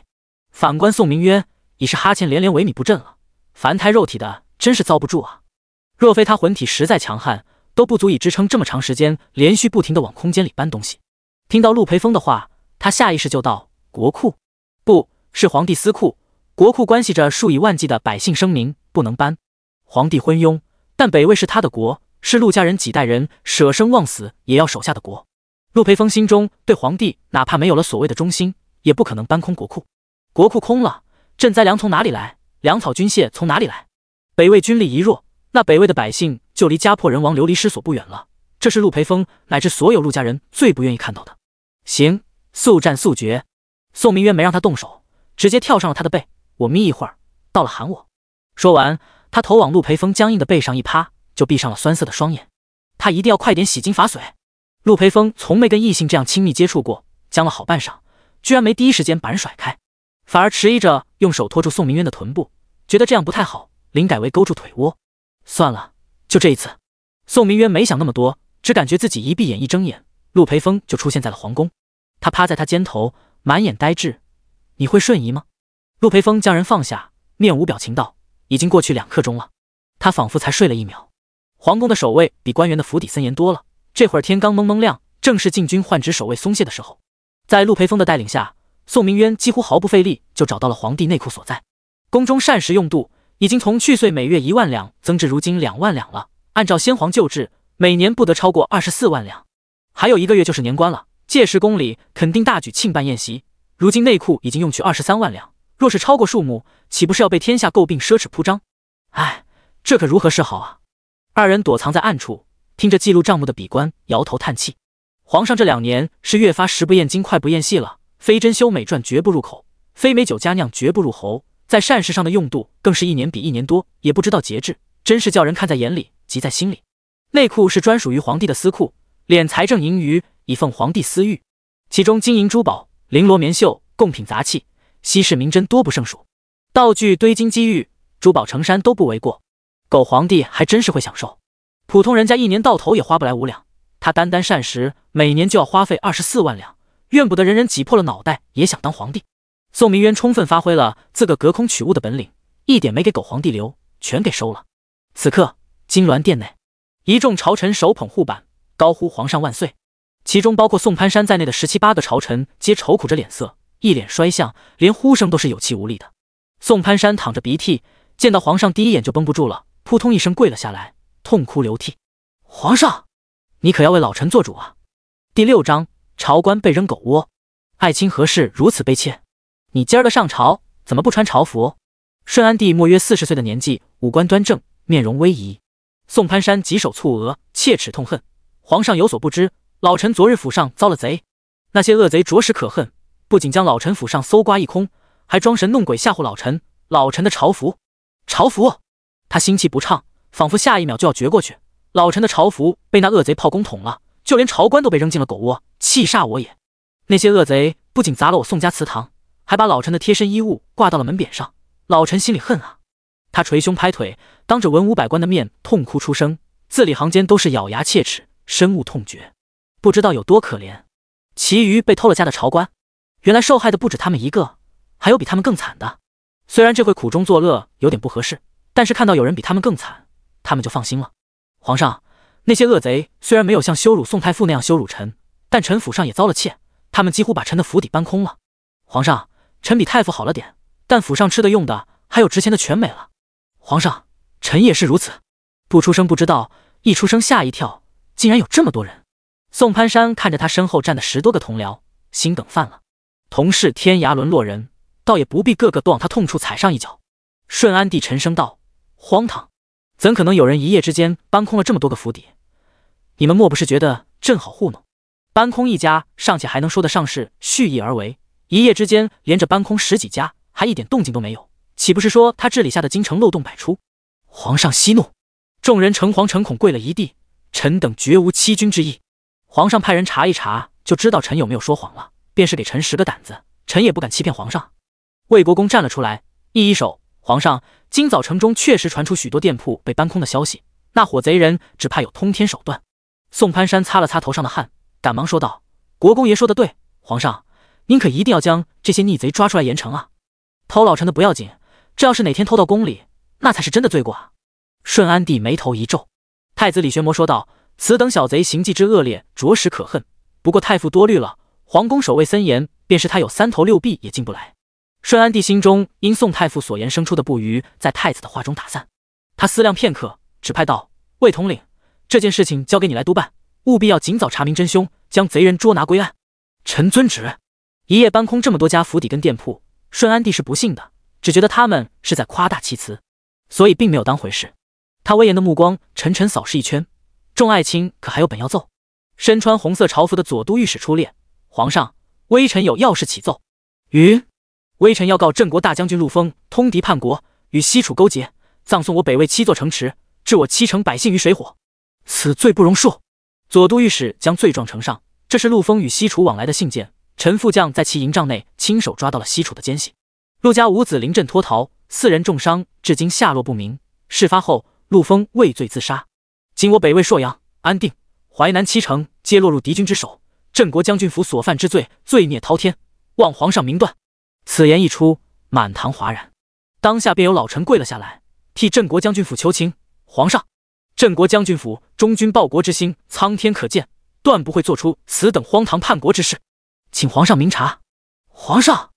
反观宋明渊，已是哈欠连连，萎靡不振了。凡胎肉体的真是遭不住啊！若非他魂体实在强悍，都不足以支撑这么长时间，连续不停的往空间里搬东西。”听到陆培峰的话，他下意识就道：“国库不？”是皇帝私库，国库关系着数以万计的百姓生民，不能搬。皇帝昏庸，但北魏是他的国，是陆家人几代人舍生忘死也要守下的国。陆培峰心中对皇帝，哪怕没有了所谓的忠心，也不可能搬空国库。国库空了，赈灾粮从哪里来？粮草军械从哪里来？北魏军力一弱，那北魏的百姓就离家破人亡、流离失所不远了。这是陆培峰乃至所有陆家人最不愿意看到的。行，速战速决。宋明渊没让他动手。直接跳上了他的背，我眯一会儿，到了喊我。说完，他头往陆培峰僵硬的背上一趴，就闭上了酸涩的双眼。他一定要快点洗精伐髓。陆培峰从没跟异性这样亲密接触过，僵了好半晌，居然没第一时间把人甩开，反而迟疑着用手托住宋明渊的臀部，觉得这样不太好。林改为勾住腿窝，算了，就这一次。宋明渊没想那么多，只感觉自己一闭眼一睁眼，陆培峰就出现在了皇宫。他趴在他肩头，满眼呆滞。你会瞬移吗？陆培峰将人放下，面无表情道：“已经过去两刻钟了，他仿佛才睡了一秒。”皇宫的守卫比官员的府邸森严多了。这会儿天刚蒙蒙亮，正是禁军换职守卫松懈的时候。在陆培峰的带领下，宋明渊几乎毫不费力就找到了皇帝内库所在。宫中膳食用度已经从去岁每月一万两增至如今两万两了。按照先皇旧制，每年不得超过二十四万两。还有一个月就是年关了，届时宫里肯定大举庆办宴席。如今内库已经用去二十三万两，若是超过数目，岂不是要被天下诟病奢侈铺张？哎，这可如何是好啊！二人躲藏在暗处，听着记录账目的笔官摇头叹气。皇上这两年是越发食不厌精，快不厌细了，非珍馐美馔绝不入口，非美酒佳酿绝不入喉，在膳食上的用度更是一年比一年多，也不知道节制，真是叫人看在眼里，急在心里。内库是专属于皇帝的私库，敛财政盈余以奉皇帝私欲，其中金银珠宝。绫罗棉绣、贡品杂器、稀世名珍多不胜数，道具堆金积玉，珠宝成山都不为过。狗皇帝还真是会享受，普通人家一年到头也花不来五两，他单单膳食每年就要花费二十四万两，怨不得人人挤破了脑袋也想当皇帝。宋明渊充分发挥了自个隔空取物的本领，一点没给狗皇帝留，全给收了。此刻金銮殿内，一众朝臣手捧护板，高呼皇上万岁。其中包括宋潘山在内的十七八个朝臣，皆愁苦着脸色，一脸衰相，连呼声都是有气无力的。宋潘山淌着鼻涕，见到皇上第一眼就绷不住了，扑通一声跪了下来，痛哭流涕：“皇上，你可要为老臣做主啊！”第六章朝官被扔狗窝，爱卿何事如此悲切？你今儿个上朝怎么不穿朝服？顺安帝莫约四十岁的年纪，五官端正，面容威仪。宋潘山疾手蹙额，切齿痛恨：“皇上有所不知。”老臣昨日府上遭了贼，那些恶贼着实可恨，不仅将老臣府上搜刮一空，还装神弄鬼吓唬老臣。老臣的朝服，朝服，他心气不畅，仿佛下一秒就要绝过去。老臣的朝服被那恶贼炮攻捅了，就连朝官都被扔进了狗窝，气煞我也。那些恶贼不仅砸了我宋家祠堂，还把老臣的贴身衣物挂到了门匾上，老臣心里恨啊！他捶胸拍腿，当着文武百官的面痛哭出声，字里行间都是咬牙切齿、深恶痛绝。不知道有多可怜，其余被偷了家的朝官，原来受害的不止他们一个，还有比他们更惨的。虽然这会苦中作乐有点不合适，但是看到有人比他们更惨，他们就放心了。皇上，那些恶贼虽然没有像羞辱宋太傅那样羞辱臣，但臣府上也遭了窃，他们几乎把臣的府邸搬空了。皇上，臣比太傅好了点，但府上吃的用的还有值钱的全没了。皇上，臣也是如此。不出声不知道，一出声吓一跳，竟然有这么多人。宋潘山看着他身后站的十多个同僚，心梗犯了。同是天涯沦落人，倒也不必个个都往他痛处踩上一脚。顺安帝沉声道：“荒唐！怎可能有人一夜之间搬空了这么多个府邸？你们莫不是觉得朕好糊弄？搬空一家尚且还能说得上是蓄意而为，一夜之间连着搬空十几家，还一点动静都没有，岂不是说他治理下的京城漏洞百出？”皇上息怒！众人诚惶诚恐，跪了一地。臣等绝无欺君之意。皇上派人查一查，就知道臣有没有说谎了。便是给臣十个胆子，臣也不敢欺骗皇上。魏国公站了出来，一一手，皇上，今早城中确实传出许多店铺被搬空的消息，那伙贼人只怕有通天手段。宋潘山擦了擦头上的汗，赶忙说道：“国公爷说的对，皇上，您可一定要将这些逆贼抓出来严惩啊！偷老臣的不要紧，这要是哪天偷到宫里，那才是真的罪过啊！”顺安帝眉头一皱，太子李玄谟说道。此等小贼行迹之恶劣，着实可恨。不过太傅多虑了，皇宫守卫森严，便是他有三头六臂也进不来。顺安帝心中因宋太傅所言生出的不愉，在太子的话中打散。他思量片刻，指派道：“魏统领，这件事情交给你来督办，务必要尽早查明真凶，将贼人捉拿归案。”臣遵旨。一夜搬空这么多家府邸跟店铺，顺安帝是不信的，只觉得他们是在夸大其词，所以并没有当回事。他威严的目光沉沉扫视一圈。众爱卿可还有本要奏？身穿红色朝服的左都御史出列。皇上，微臣有要事启奏。云，微臣要告镇国大将军陆丰通敌叛国，与西楚勾结，葬送我北魏七座城池，置我七城百姓于水火，此罪不容恕。左都御史将罪状呈上，这是陆丰与西楚往来的信件。陈副将在其营帐内亲手抓到了西楚的奸细。陆家五子临阵脱逃，四人重伤，至今下落不明。事发后，陆丰畏罪自杀。今我北魏朔阳、安定、淮南七城皆落入敌军之手，镇国将军府所犯之罪，罪孽滔天，望皇上明断。此言一出，满堂哗然，当下便有老臣跪了下来，替镇国将军府求情。皇上，镇国将军府忠君报国之心，苍天可见，断不会做出此等荒唐叛国之事，请皇上明察。皇上，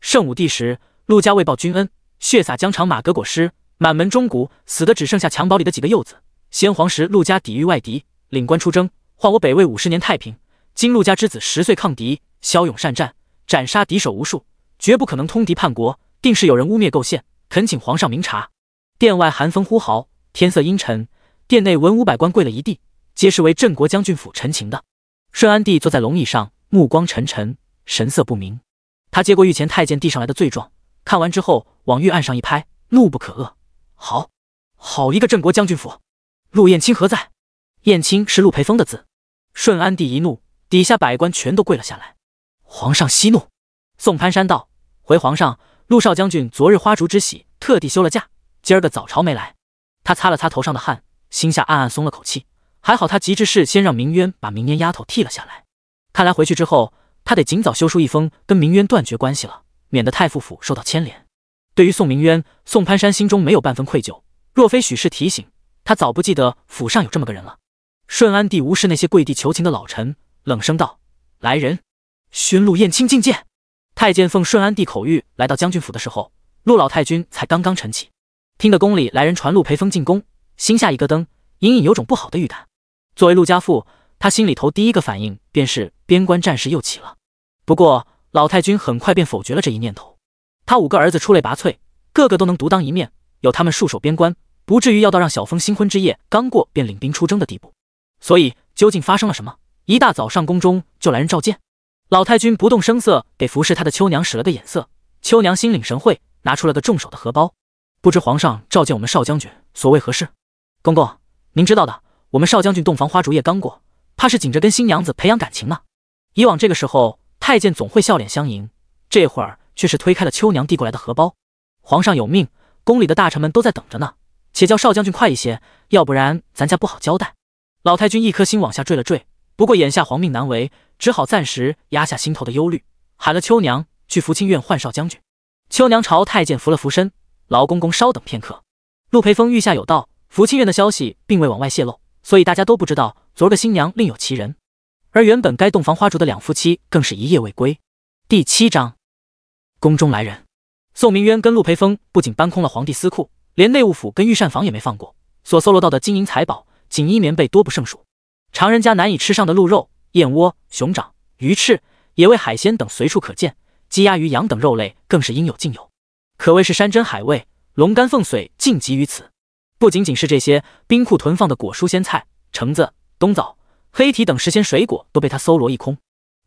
圣武帝时，陆家为报君恩，血洒疆场，马革裹尸，满门忠骨，死的只剩下襁褓里的几个幼子。先皇时，陆家抵御外敌，领官出征，换我北魏五十年太平。今陆家之子十岁抗敌，骁勇善战，斩杀敌手无数，绝不可能通敌叛国，定是有人污蔑构陷。恳请皇上明察。殿外寒风呼号，天色阴沉，殿内文武百官跪了一地，皆是为镇国将军府陈情的。顺安帝坐在龙椅上，目光沉沉，神色不明。他接过御前太监递上来的罪状，看完之后往玉案上一拍，怒不可遏。好，好一个镇国将军府！陆燕青何在？燕青是陆培峰的字。顺安帝一怒，底下百官全都跪了下来。皇上息怒。宋攀山道：“回皇上，陆少将军昨日花烛之喜，特地休了假，今儿个早朝没来。”他擦了擦头上的汗，心下暗暗松了口气。还好他急之事先让明渊把明年丫头替了下来。看来回去之后，他得尽早修书一封，跟明渊断绝关系了，免得太傅府受到牵连。对于宋明渊，宋攀山心中没有半分愧疚。若非许氏提醒。他早不记得府上有这么个人了。顺安帝无视那些跪地求情的老臣，冷声道：“来人，宣陆燕青觐见。”太监奉顺安帝口谕来到将军府的时候，陆老太君才刚刚晨起，听得宫里来人传陆培风进宫，心下一咯噔，隐隐有种不好的预感。作为陆家父，他心里头第一个反应便是边关战事又起了。不过老太君很快便否决了这一念头，他五个儿子出类拔萃，个个都能独当一面，有他们戍守边关。不至于要到让小峰新婚之夜刚过便领兵出征的地步，所以究竟发生了什么？一大早上宫中就来人召见。老太君不动声色，给服侍他的秋娘使了个眼色，秋娘心领神会，拿出了个重手的荷包。不知皇上召见我们少将军所谓何事？公公，您知道的，我们少将军洞房花烛夜刚过，怕是紧着跟新娘子培养感情呢。以往这个时候，太监总会笑脸相迎，这会儿却是推开了秋娘递过来的荷包。皇上有命，宫里的大臣们都在等着呢。且叫少将军快一些，要不然咱家不好交代。老太君一颗心往下坠了坠，不过眼下皇命难违，只好暂时压下心头的忧虑，喊了秋娘去福清院唤少将军。秋娘朝太监扶了扶身，劳公公稍等片刻。陆培峰御下有道，福清院的消息并未往外泄露，所以大家都不知道昨儿个新娘另有其人，而原本该洞房花烛的两夫妻更是一夜未归。第七章，宫中来人，宋明渊跟陆培峰不仅搬空了皇帝私库。连内务府跟御膳房也没放过，所搜罗到的金银财宝、锦衣棉被多不胜数。常人家难以吃上的鹿肉、燕窝、熊掌、鱼翅、野味、海鲜等随处可见，鸡鸭鱼羊等肉类更是应有尽有，可谓是山珍海味、龙肝凤髓尽集于此。不仅仅是这些，冰库囤放的果蔬鲜菜，橙子、冬枣、黑提等时鲜水果都被他搜罗一空。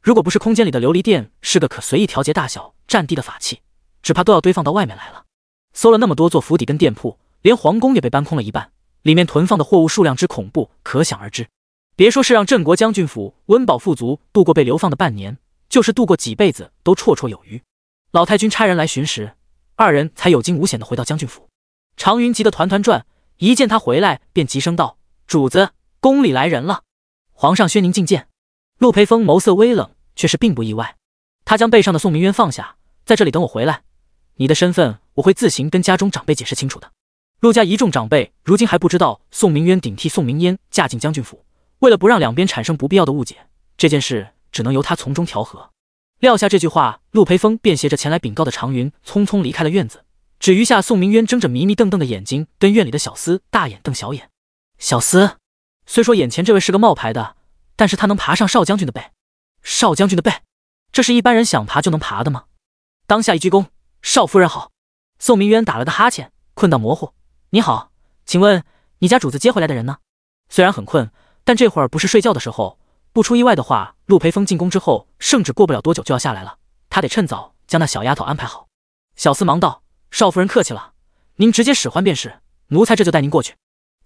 如果不是空间里的琉璃殿是个可随意调节大小、占地的法器，只怕都要堆放到外面来了。搜了那么多座府邸跟店铺，连皇宫也被搬空了一半，里面囤放的货物数量之恐怖，可想而知。别说是让镇国将军府温饱富足度过被流放的半年，就是度过几辈子都绰绰有余。老太君差人来寻时，二人才有惊无险的回到将军府。常云急得团团转，一见他回来，便急声道：“主子，宫里来人了，皇上宣您觐见。”陆培峰眸色微冷，却是并不意外。他将背上的宋明渊放下，在这里等我回来。你的身份，我会自行跟家中长辈解释清楚的。陆家一众长辈如今还不知道宋明渊顶替宋明烟嫁进将军府，为了不让两边产生不必要的误解，这件事只能由他从中调和。撂下这句话，陆培峰便携着前来禀告的长云匆匆离开了院子，只余下宋明渊睁着迷迷瞪瞪的眼睛，跟院里的小厮大眼瞪小眼。小厮虽说眼前这位是个冒牌的，但是他能爬上少将军的背，少将军的背，这是一般人想爬就能爬的吗？当下一鞠躬。少夫人好，宋明渊打了个哈欠，困到模糊。你好，请问你家主子接回来的人呢？虽然很困，但这会儿不是睡觉的时候。不出意外的话，陆培峰进宫之后，圣旨过不了多久就要下来了，他得趁早将那小丫头安排好。小厮忙道：“少夫人客气了，您直接使唤便是，奴才这就带您过去。”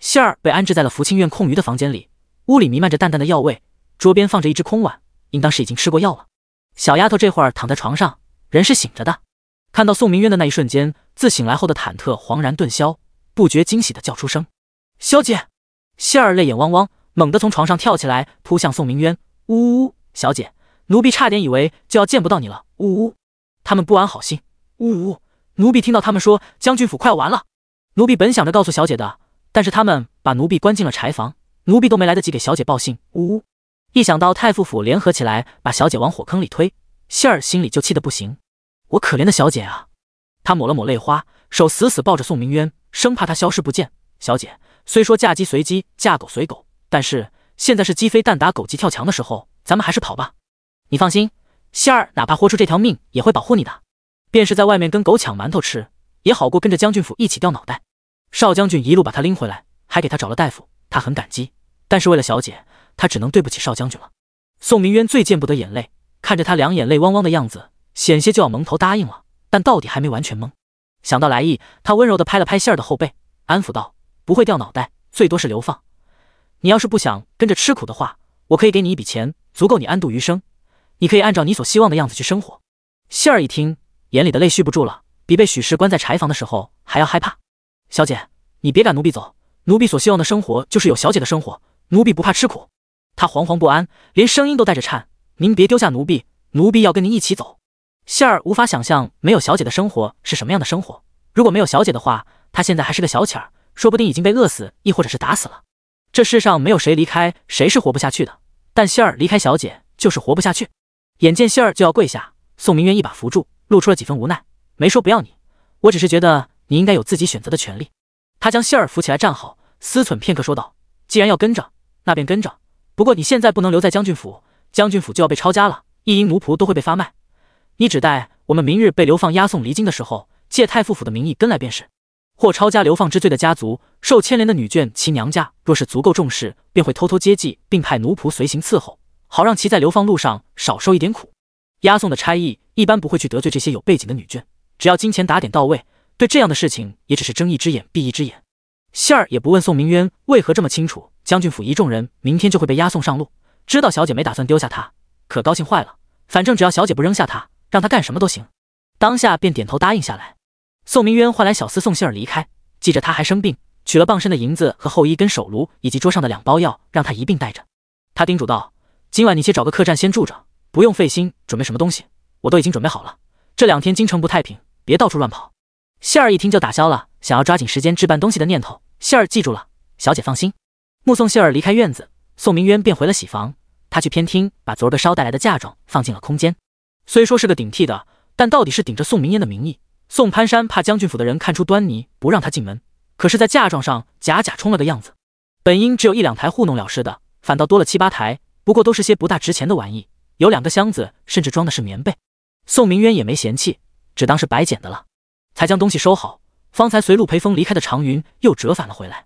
杏儿被安置在了福清院空余的房间里，屋里弥漫着淡淡的药味，桌边放着一只空碗，应当是已经吃过药了。小丫头这会儿躺在床上，人是醒着的。看到宋明渊的那一瞬间，自醒来后的忐忑恍然顿消，不觉惊喜的叫出声：“小姐！”信儿泪眼汪汪，猛地从床上跳起来，扑向宋明渊：“呜呜，小姐，奴婢差点以为就要见不到你了！呜呜！”他们不安好心：“呜呜！”奴婢听到他们说将军府快要完了，奴婢本想着告诉小姐的，但是他们把奴婢关进了柴房，奴婢都没来得及给小姐报信。呜呜！一想到太傅府联合起来把小姐往火坑里推，杏儿心里就气得不行。我可怜的小姐啊！她抹了抹泪花，手死死抱着宋明渊，生怕他消失不见。小姐虽说嫁鸡随鸡，嫁狗随狗，但是现在是鸡飞蛋打、狗急跳墙的时候，咱们还是跑吧。你放心，仙儿哪怕豁出这条命也会保护你的。便是在外面跟狗抢馒头吃，也好过跟着将军府一起掉脑袋。少将军一路把他拎回来，还给他找了大夫，他很感激。但是为了小姐，他只能对不起少将军了。宋明渊最见不得眼泪，看着他两眼泪汪汪的样子。险些就要蒙头答应了，但到底还没完全懵。想到来意，他温柔地拍了拍杏儿的后背，安抚道：“不会掉脑袋，最多是流放。你要是不想跟着吃苦的话，我可以给你一笔钱，足够你安度余生。你可以按照你所希望的样子去生活。”杏儿一听，眼里的泪蓄不住了，比被许氏关在柴房的时候还要害怕。小姐，你别赶奴婢走，奴婢所希望的生活就是有小姐的生活，奴婢不怕吃苦。他惶惶不安，连声音都带着颤：“您别丢下奴婢，奴婢要跟您一起走。”杏儿无法想象没有小姐的生活是什么样的生活。如果没有小姐的话，他现在还是个小乞儿，说不定已经被饿死，亦或者是打死了。这世上没有谁离开谁是活不下去的。但杏儿离开小姐就是活不下去。眼见杏儿就要跪下，宋明渊一把扶住，露出了几分无奈，没说不要你，我只是觉得你应该有自己选择的权利。他将杏儿扶起来站好，思忖片刻说道：“既然要跟着，那便跟着。不过你现在不能留在将军府，将军府就要被抄家了，一营奴仆都会被发卖。”你只待我们明日被流放押送离京的时候，借太傅府的名义跟来便是。或抄家流放之罪的家族，受牵连的女眷其娘家若是足够重视，便会偷偷接济，并派奴仆随行伺候，好让其在流放路上少受一点苦。押送的差役一般不会去得罪这些有背景的女眷，只要金钱打点到位，对这样的事情也只是睁一只眼闭一只眼。杏儿也不问宋明渊为何这么清楚，将军府一众人明天就会被押送上路，知道小姐没打算丢下他，可高兴坏了。反正只要小姐不扔下他。让他干什么都行，当下便点头答应下来。宋明渊唤来小厮送信儿离开，记着他还生病，取了傍身的银子和厚衣、跟手炉以及桌上的两包药，让他一并带着。他叮嘱道：“今晚你去找个客栈先住着，不用费心准备什么东西，我都已经准备好了。这两天京城不太平，别到处乱跑。”信儿一听就打消了想要抓紧时间置办东西的念头。信儿记住了，小姐放心。目送信儿离开院子，宋明渊便回了喜房。他去偏厅把昨儿个捎带来的嫁妆放进了空间。虽说是个顶替的，但到底是顶着宋明烟的名义。宋潘山怕将军府的人看出端倪，不让他进门，可是在嫁妆上假假充了个样子。本应只有一两台糊弄了事的，反倒多了七八台，不过都是些不大值钱的玩意。有两个箱子，甚至装的是棉被。宋明渊也没嫌弃，只当是白捡的了，才将东西收好。方才随陆培峰离开的长云又折返了回来。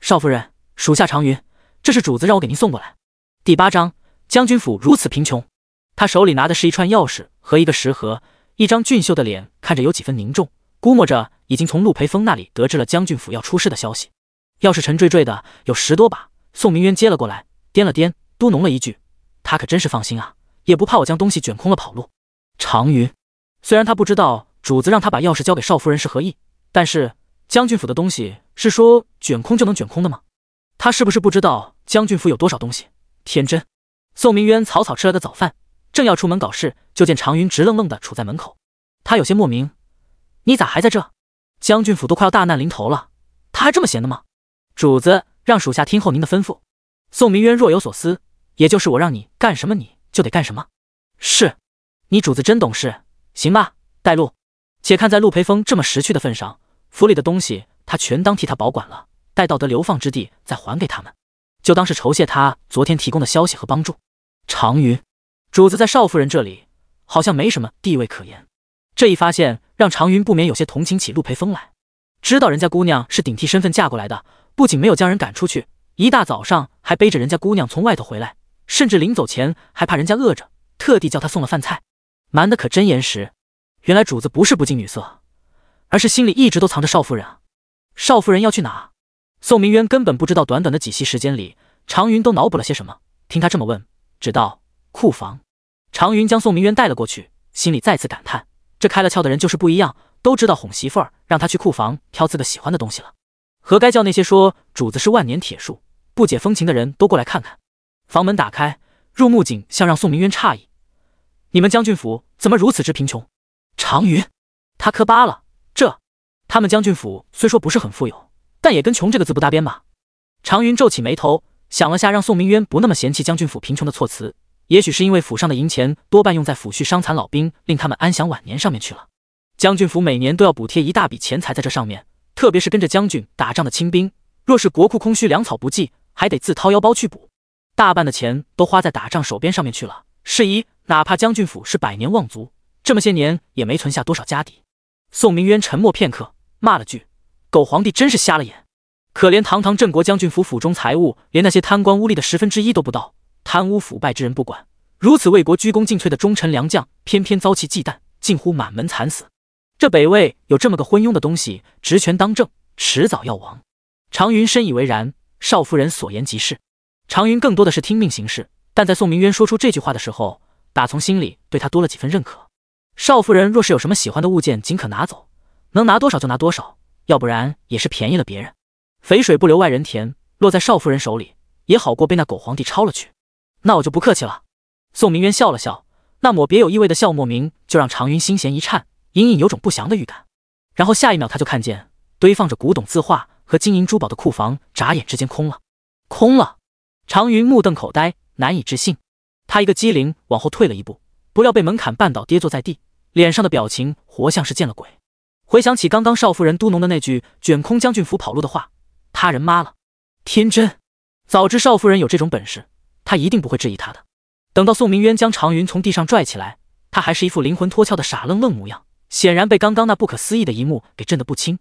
少夫人，属下长云，这是主子让我给您送过来。第八章，将军府如此贫穷。他手里拿的是一串钥匙和一个食盒，一张俊秀的脸看着有几分凝重，估摸着已经从陆培峰那里得知了将军府要出事的消息。钥匙沉坠坠的，有十多把。宋明渊接了过来，掂了掂，嘟哝了一句：“他可真是放心啊，也不怕我将东西卷空了跑路。”长云，虽然他不知道主子让他把钥匙交给少夫人是何意，但是将军府的东西是说卷空就能卷空的吗？他是不是不知道将军府有多少东西？天真。宋明渊草草吃了个早饭。正要出门搞事，就见长云直愣愣的杵在门口。他有些莫名：“你咋还在这？将军府都快要大难临头了，他还这么闲的吗？”主子让属下听候您的吩咐。宋明渊若有所思：“也就是我让你干什么，你就得干什么。”是。你主子真懂事。行吧，带路。且看在陆培峰这么识趣的份上，府里的东西他全当替他保管了，待到得流放之地再还给他们，就当是酬谢他昨天提供的消息和帮助。长云。主子在少夫人这里好像没什么地位可言，这一发现让常云不免有些同情起陆培峰来。知道人家姑娘是顶替身份嫁过来的，不仅没有将人赶出去，一大早上还背着人家姑娘从外头回来，甚至临走前还怕人家饿着，特地叫他送了饭菜，瞒得可真严实。原来主子不是不近女色，而是心里一直都藏着少夫人啊。少夫人要去哪？宋明渊根本不知道，短短的几息时间里，常云都脑补了些什么。听他这么问，只道。库房，常云将宋明渊带了过去，心里再次感叹：这开了窍的人就是不一样，都知道哄媳妇儿，让他去库房挑自个喜欢的东西了。何该叫那些说主子是万年铁树、不解风情的人都过来看看？房门打开，入目景象让宋明渊诧异：你们将军府怎么如此之贫穷？常云，他磕巴了。这，他们将军府虽说不是很富有，但也跟穷这个字不搭边吧？常云皱起眉头，想了下让宋明渊不那么嫌弃将军府贫穷的措辞。也许是因为府上的银钱多半用在抚恤伤残老兵，令他们安享晚年上面去了。将军府每年都要补贴一大笔钱财在这上面，特别是跟着将军打仗的清兵，若是国库空虚、粮草不济，还得自掏腰包去补。大半的钱都花在打仗、手边上面去了，是以哪怕将军府是百年望族，这么些年也没存下多少家底。宋明渊沉默片刻，骂了句：“狗皇帝真是瞎了眼！可怜堂堂镇国将军府府中财物，连那些贪官污吏的十分之一都不到。”贪污腐败之人不管，如此为国鞠躬尽瘁的忠臣良将，偏偏遭其忌惮，近乎满门惨死。这北魏有这么个昏庸的东西，执权当政，迟早要亡。常云深以为然，少夫人所言极是。常云更多的是听命行事，但在宋明渊说出这句话的时候，打从心里对他多了几分认可。少夫人若是有什么喜欢的物件，尽可拿走，能拿多少就拿多少，要不然也是便宜了别人。肥水不流外人田，落在少夫人手里也好过被那狗皇帝抄了去。那我就不客气了。宋明渊笑了笑，那抹别有意味的笑，莫名就让常云心弦一颤，隐隐有种不祥的预感。然后下一秒，他就看见堆放着古董字画和金银珠宝的库房，眨眼之间空了，空了。常云目瞪口呆，难以置信。他一个机灵往后退了一步，不料被门槛绊倒，跌坐在地，脸上的表情活像是见了鬼。回想起刚刚少夫人嘟哝的那句“卷空将军府跑路”的话，他人妈了，天真！早知少夫人有这种本事。他一定不会质疑他的。等到宋明渊将长云从地上拽起来，他还是一副灵魂脱壳的傻愣愣模样，显然被刚刚那不可思议的一幕给震得不轻。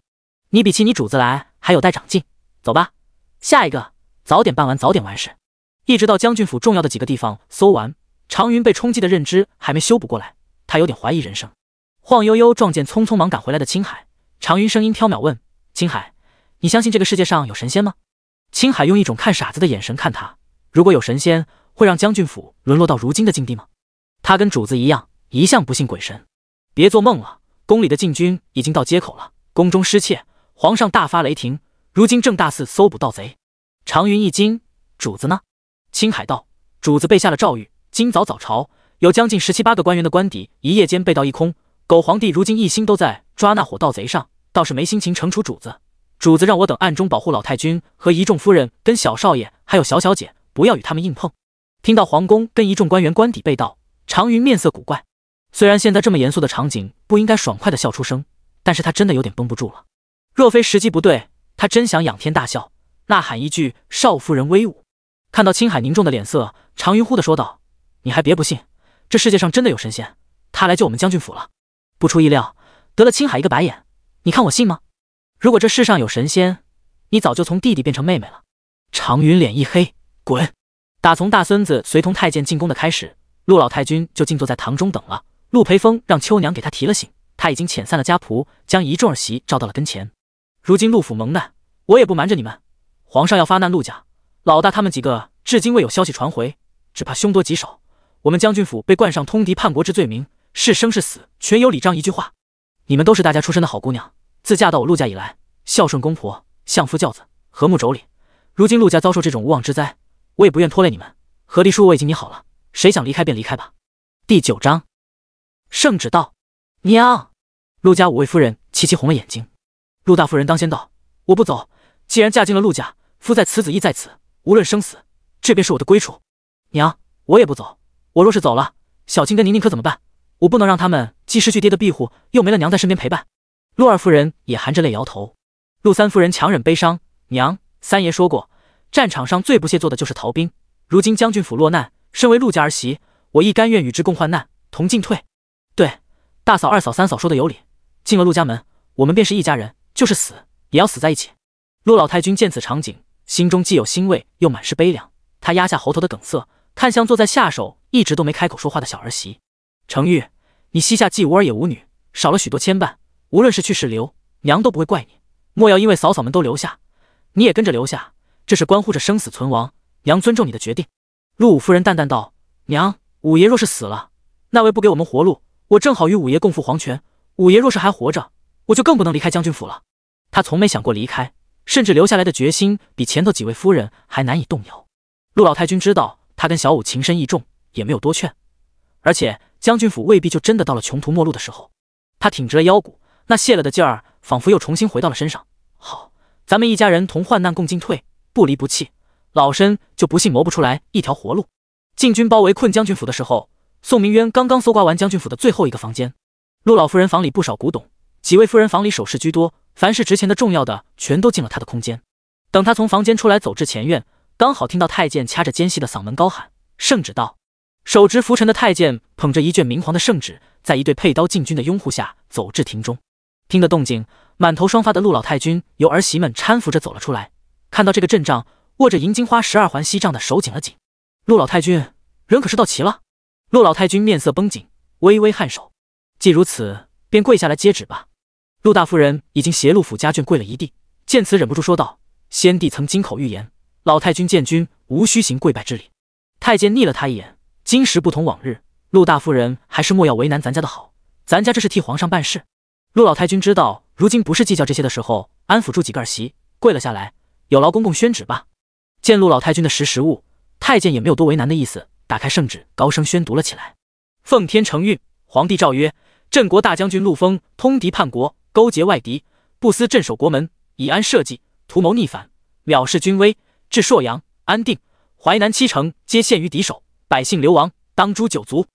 你比起你主子来，还有待长进。走吧，下一个，早点办完，早点完事。一直到将军府重要的几个地方搜完，长云被冲击的认知还没修补过来，他有点怀疑人生。晃悠悠撞见匆匆忙赶回来的青海，长云声音飘渺问：“青海，你相信这个世界上有神仙吗？”青海用一种看傻子的眼神看他。如果有神仙，会让将军府沦落到如今的境地吗？他跟主子一样，一向不信鬼神。别做梦了，宫里的禁军已经到街口了。宫中失窃，皇上大发雷霆，如今正大肆搜捕盗贼。长云一惊，主子呢？青海道，主子被下了诏狱。今早早朝，有将近十七八个官员的官邸一夜间被盗一空。狗皇帝如今一心都在抓那伙盗贼上，倒是没心情惩处主子。主子让我等暗中保护老太君和一众夫人、跟小少爷还有小小姐。不要与他们硬碰。听到皇宫跟一众官员官邸被盗，常云面色古怪。虽然现在这么严肃的场景不应该爽快的笑出声，但是他真的有点绷不住了。若非时机不对，他真想仰天大笑，呐喊一句“少夫人威武”。看到青海凝重的脸色，常云忽的说道：“你还别不信，这世界上真的有神仙，他来救我们将军府了。”不出意料，得了青海一个白眼。你看我信吗？如果这世上有神仙，你早就从弟弟变成妹妹了。常云脸一黑。滚！打从大孙子随同太监进宫的开始，陆老太君就静坐在堂中等了。陆培峰让秋娘给他提了醒，他已经遣散了家仆，将一众儿媳召到了跟前。如今陆府蒙难，我也不瞒着你们，皇上要发难陆家，老大他们几个至今未有消息传回，只怕凶多吉少。我们将军府被冠上通敌叛国之罪名，是生是死全由李章一句话。你们都是大家出身的好姑娘，自嫁到我陆家以来，孝顺公婆，相夫教子，和睦妯娌。如今陆家遭受这种无妄之灾。我也不愿拖累你们，和离书我已经拟好了，谁想离开便离开吧。第九章，圣旨道：娘，陆家五位夫人齐齐红了眼睛。陆大夫人当先道：我不走，既然嫁进了陆家，夫在此，子亦在此，无论生死，这便是我的归处。娘，我也不走，我若是走了，小青跟宁宁可怎么办？我不能让他们既失去爹的庇护，又没了娘在身边陪伴。陆二夫人也含着泪摇头。陆三夫人强忍悲伤，娘，三爷说过。战场上最不屑做的就是逃兵。如今将军府落难，身为陆家儿媳，我亦甘愿与之共患难、同进退。对，大嫂、二嫂、三嫂说的有理。进了陆家门，我们便是一家人，就是死也要死在一起。陆老太君见此场景，心中既有欣慰，又满是悲凉。他压下喉头的梗塞，看向坐在下手一直都没开口说话的小儿媳程玉：“你膝下既无儿也无女，少了许多牵绊。无论是去是留，娘都不会怪你。莫要因为嫂嫂们都留下，你也跟着留下。”这是关乎着生死存亡，娘尊重你的决定。”陆五夫人淡淡道，“娘，五爷若是死了，那位不给我们活路，我正好与五爷共赴黄泉；五爷若是还活着，我就更不能离开将军府了。他从没想过离开，甚至留下来的决心比前头几位夫人还难以动摇。陆老太君知道他跟小五情深意重，也没有多劝。而且将军府未必就真的到了穷途末路的时候。他挺直了腰骨，那泄了的劲儿仿佛又重新回到了身上。好，咱们一家人同患难共进退。不离不弃，老身就不信谋不出来一条活路。禁军包围困将军府的时候，宋明渊刚刚搜刮完将军府的最后一个房间。陆老夫人房里不少古董，几位夫人房里首饰居多，凡是值钱的、重要的，全都进了他的空间。等他从房间出来，走至前院，刚好听到太监掐着尖细的嗓门高喊圣旨道。手执拂尘的太监捧着一卷明黄的圣旨，在一对佩刀禁军的拥护下走至庭中。听得动静，满头双发的陆老太君由儿媳们搀扶着走了出来。看到这个阵仗，握着银金花十二环锡杖的手紧了紧。陆老太君，人可是到齐了？陆老太君面色绷紧，微微颔首。既如此，便跪下来接旨吧。陆大夫人已经携陆府家眷跪了一地，见此忍不住说道：“先帝曾金口玉言，老太君见君无需行跪拜之礼。”太监睨了他一眼，今时不同往日，陆大夫人还是莫要为难咱家的好。咱家这是替皇上办事。陆老太君知道如今不是计较这些的时候，安抚住几个儿媳，跪了下来。有劳公公宣旨吧。见陆老太君的识时务，太监也没有多为难的意思，打开圣旨，高声宣读了起来。奉天承运，皇帝诏曰：镇国大将军陆丰通敌叛国，勾结外敌，不思镇守国门，以安社稷，图谋逆反，藐视军威。至朔阳、安定、淮南七城皆陷于敌手，百姓流亡，当诛九族。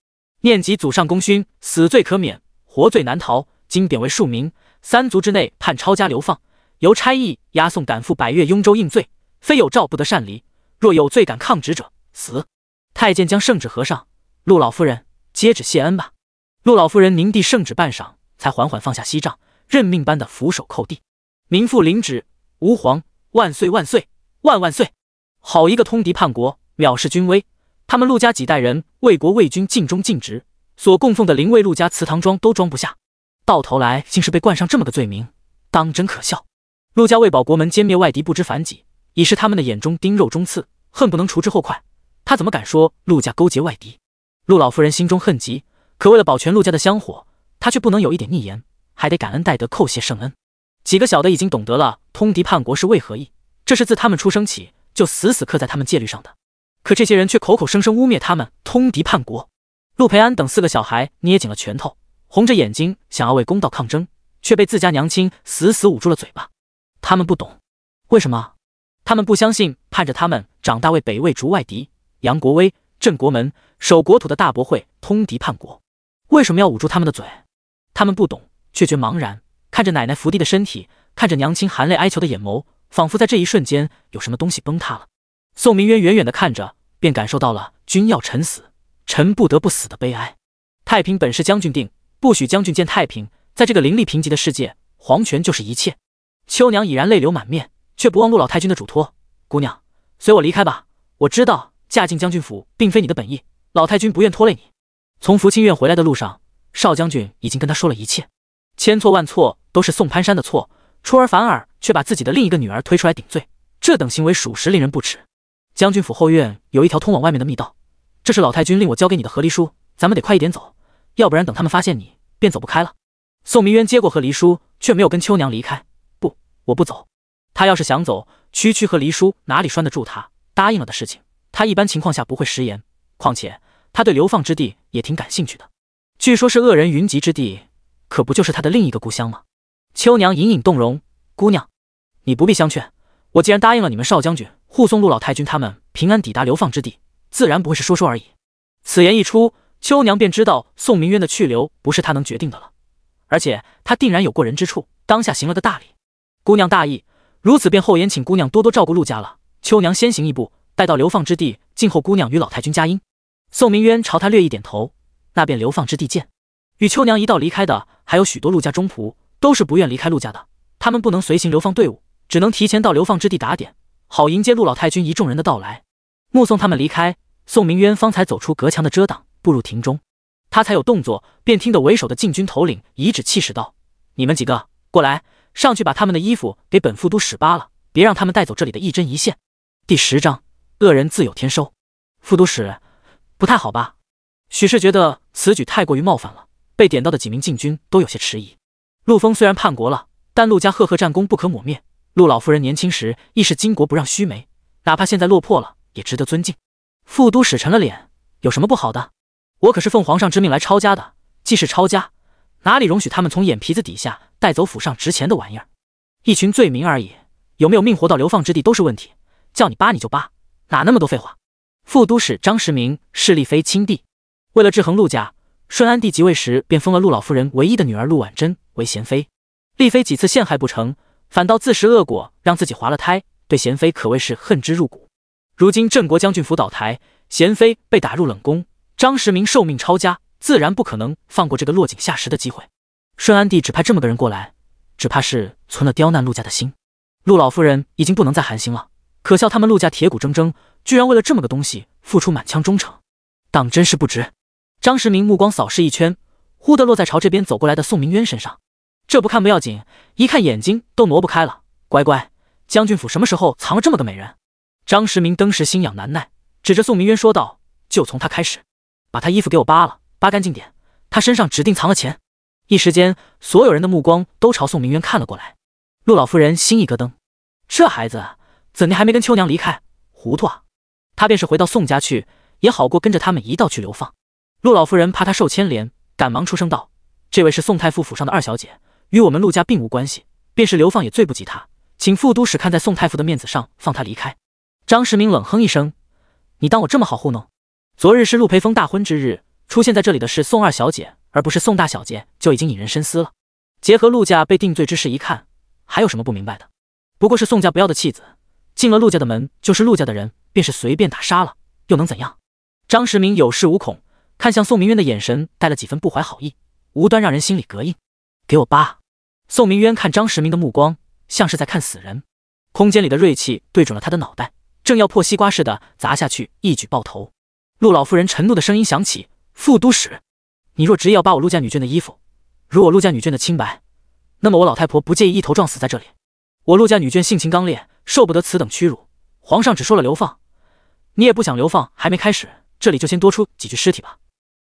念及祖上功勋，死罪可免，活罪难逃。今贬为庶民，三族之内判抄家流放。由差役押送赶赴百越雍州应罪，非有诏不得擅离。若有罪敢抗旨者，死。太监将圣旨合上，陆老夫人接旨谢恩吧。陆老夫人凝地圣旨半晌，才缓缓放下锡杖，任命般的俯首叩地。民妇领旨，吾皇万岁万岁万万岁！好一个通敌叛国，藐视君威！他们陆家几代人为国为君尽忠尽职，所供奉的灵位、陆家祠堂庄都装不下，到头来竟是被冠上这么个罪名，当真可笑！陆家为保国门，歼灭外敌，不知反己，已是他们的眼中钉、肉中刺，恨不能除之后快。他怎么敢说陆家勾结外敌？陆老夫人心中恨极，可为了保全陆家的香火，她却不能有一点逆言，还得感恩戴德，叩谢圣恩。几个小的已经懂得了通敌叛国是为何意，这是自他们出生起就死死刻在他们戒律上的。可这些人却口口声声污蔑他们通敌叛国。陆培安等四个小孩捏紧了拳头，红着眼睛想要为公道抗争，却被自家娘亲死死捂住了嘴巴。他们不懂，为什么？他们不相信，盼着他们长大为北魏逐外敌、扬国威、镇国门、守国土的大博会通敌叛国？为什么要捂住他们的嘴？他们不懂，却觉茫然，看着奶奶伏地的身体，看着娘亲含泪哀求的眼眸，仿佛在这一瞬间有什么东西崩塌了。宋明渊远远的看着，便感受到了君要臣死，臣不得不死的悲哀。太平本是将军定，不许将军见太平。在这个灵力贫瘠的世界，皇权就是一切。秋娘已然泪流满面，却不忘陆老太君的嘱托。姑娘，随我离开吧。我知道嫁进将军府并非你的本意，老太君不愿拖累你。从福清院回来的路上，少将军已经跟他说了一切，千错万错都是宋攀山的错，出尔反尔，却把自己的另一个女儿推出来顶罪，这等行为属实令人不齿。将军府后院有一条通往外面的密道，这是老太君令我交给你的和离书，咱们得快一点走，要不然等他们发现你，便走不开了。宋明渊接过和离书，却没有跟秋娘离开。我不走，他要是想走，区区和黎叔哪里拴得住他？答应了的事情，他一般情况下不会食言。况且他对流放之地也挺感兴趣的，据说是恶人云集之地，可不就是他的另一个故乡吗？秋娘隐隐动容，姑娘，你不必相劝。我既然答应了你们少将军护送陆老太君他们平安抵达流放之地，自然不会是说说而已。此言一出，秋娘便知道宋明渊的去留不是他能决定的了，而且他定然有过人之处，当下行了个大礼。姑娘大义，如此便厚颜，请姑娘多多照顾陆家了。秋娘先行一步，待到流放之地，静候姑娘与老太君佳音。宋明渊朝他略一点头，那便流放之地见。与秋娘一道离开的还有许多陆家中仆，都是不愿离开陆家的，他们不能随行流放队伍，只能提前到流放之地打点，好迎接陆老太君一众人的到来。目送他们离开，宋明渊方才走出隔墙的遮挡，步入庭中。他才有动作，便听得为首的禁军头领颐指气使道：“你们几个过来。”上去把他们的衣服给本副都使扒了，别让他们带走这里的一针一线。第十章，恶人自有天收。副都使，不太好吧？许氏觉得此举太过于冒犯了。被点到的几名禁军都有些迟疑。陆丰虽然叛国了，但陆家赫赫战功不可抹灭。陆老夫人年轻时亦是巾帼不让须眉，哪怕现在落魄了，也值得尊敬。副都使沉了脸，有什么不好的？我可是奉皇上之命来抄家的，既是抄家。哪里容许他们从眼皮子底下带走府上值钱的玩意儿？一群罪名而已，有没有命活到流放之地都是问题。叫你扒你就扒，哪那么多废话？副都使张时明是丽妃亲弟，为了制衡陆家，顺安帝即位时便封了陆老夫人唯一的女儿陆婉贞为贤妃。丽妃几次陷害不成，反倒自食恶果，让自己滑了胎，对贤妃可谓是恨之入骨。如今镇国将军府倒台，贤妃被打入冷宫，张时明受命抄家。自然不可能放过这个落井下石的机会。顺安帝只派这么个人过来，只怕是存了刁难陆家的心。陆老夫人已经不能再寒心了。可笑他们陆家铁骨铮铮，居然为了这么个东西付出满腔忠诚，当真是不值。张时明目光扫视一圈，忽地落在朝这边走过来的宋明渊身上。这不看不要紧，一看眼睛都挪不开了。乖乖，将军府什么时候藏了这么个美人？张时明登时心痒难耐，指着宋明渊说道：“就从他开始，把他衣服给我扒了。”扒干净点，他身上指定藏了钱。一时间，所有人的目光都朝宋明渊看了过来。陆老夫人心一咯噔，这孩子怎的还没跟秋娘离开？糊涂啊！他便是回到宋家去，也好过跟着他们一道去流放。陆老夫人怕他受牵连，赶忙出声道：“这位是宋太傅府上的二小姐，与我们陆家并无关系，便是流放也罪不及他。请副都使看在宋太傅的面子上放他离开。”张时明冷哼一声：“你当我这么好糊弄？昨日是陆培峰大婚之日。”出现在这里的是宋二小姐，而不是宋大小姐，就已经引人深思了。结合陆家被定罪之事一看，还有什么不明白的？不过是宋家不要的弃子，进了陆家的门就是陆家的人，便是随便打杀了又能怎样？张时明有恃无恐，看向宋明渊的眼神带了几分不怀好意，无端让人心里膈应。给我扒！宋明渊看张时明的目光像是在看死人，空间里的锐气对准了他的脑袋，正要破西瓜似的砸下去，一举爆头。陆老夫人沉怒的声音响起。副都使，你若执意要扒我陆家女眷的衣服，辱我陆家女眷的清白，那么我老太婆不介意一头撞死在这里。我陆家女眷性情刚烈，受不得此等屈辱。皇上只说了流放，你也不想流放，还没开始，这里就先多出几具尸体吧。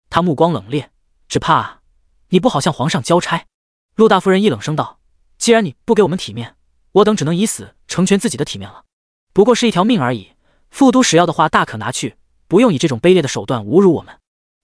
他目光冷冽，只怕你不好向皇上交差。陆大夫人一冷声道：“既然你不给我们体面，我等只能以死成全自己的体面了。不过是一条命而已。副都使要的话，大可拿去，不用以这种卑劣的手段侮辱我们。”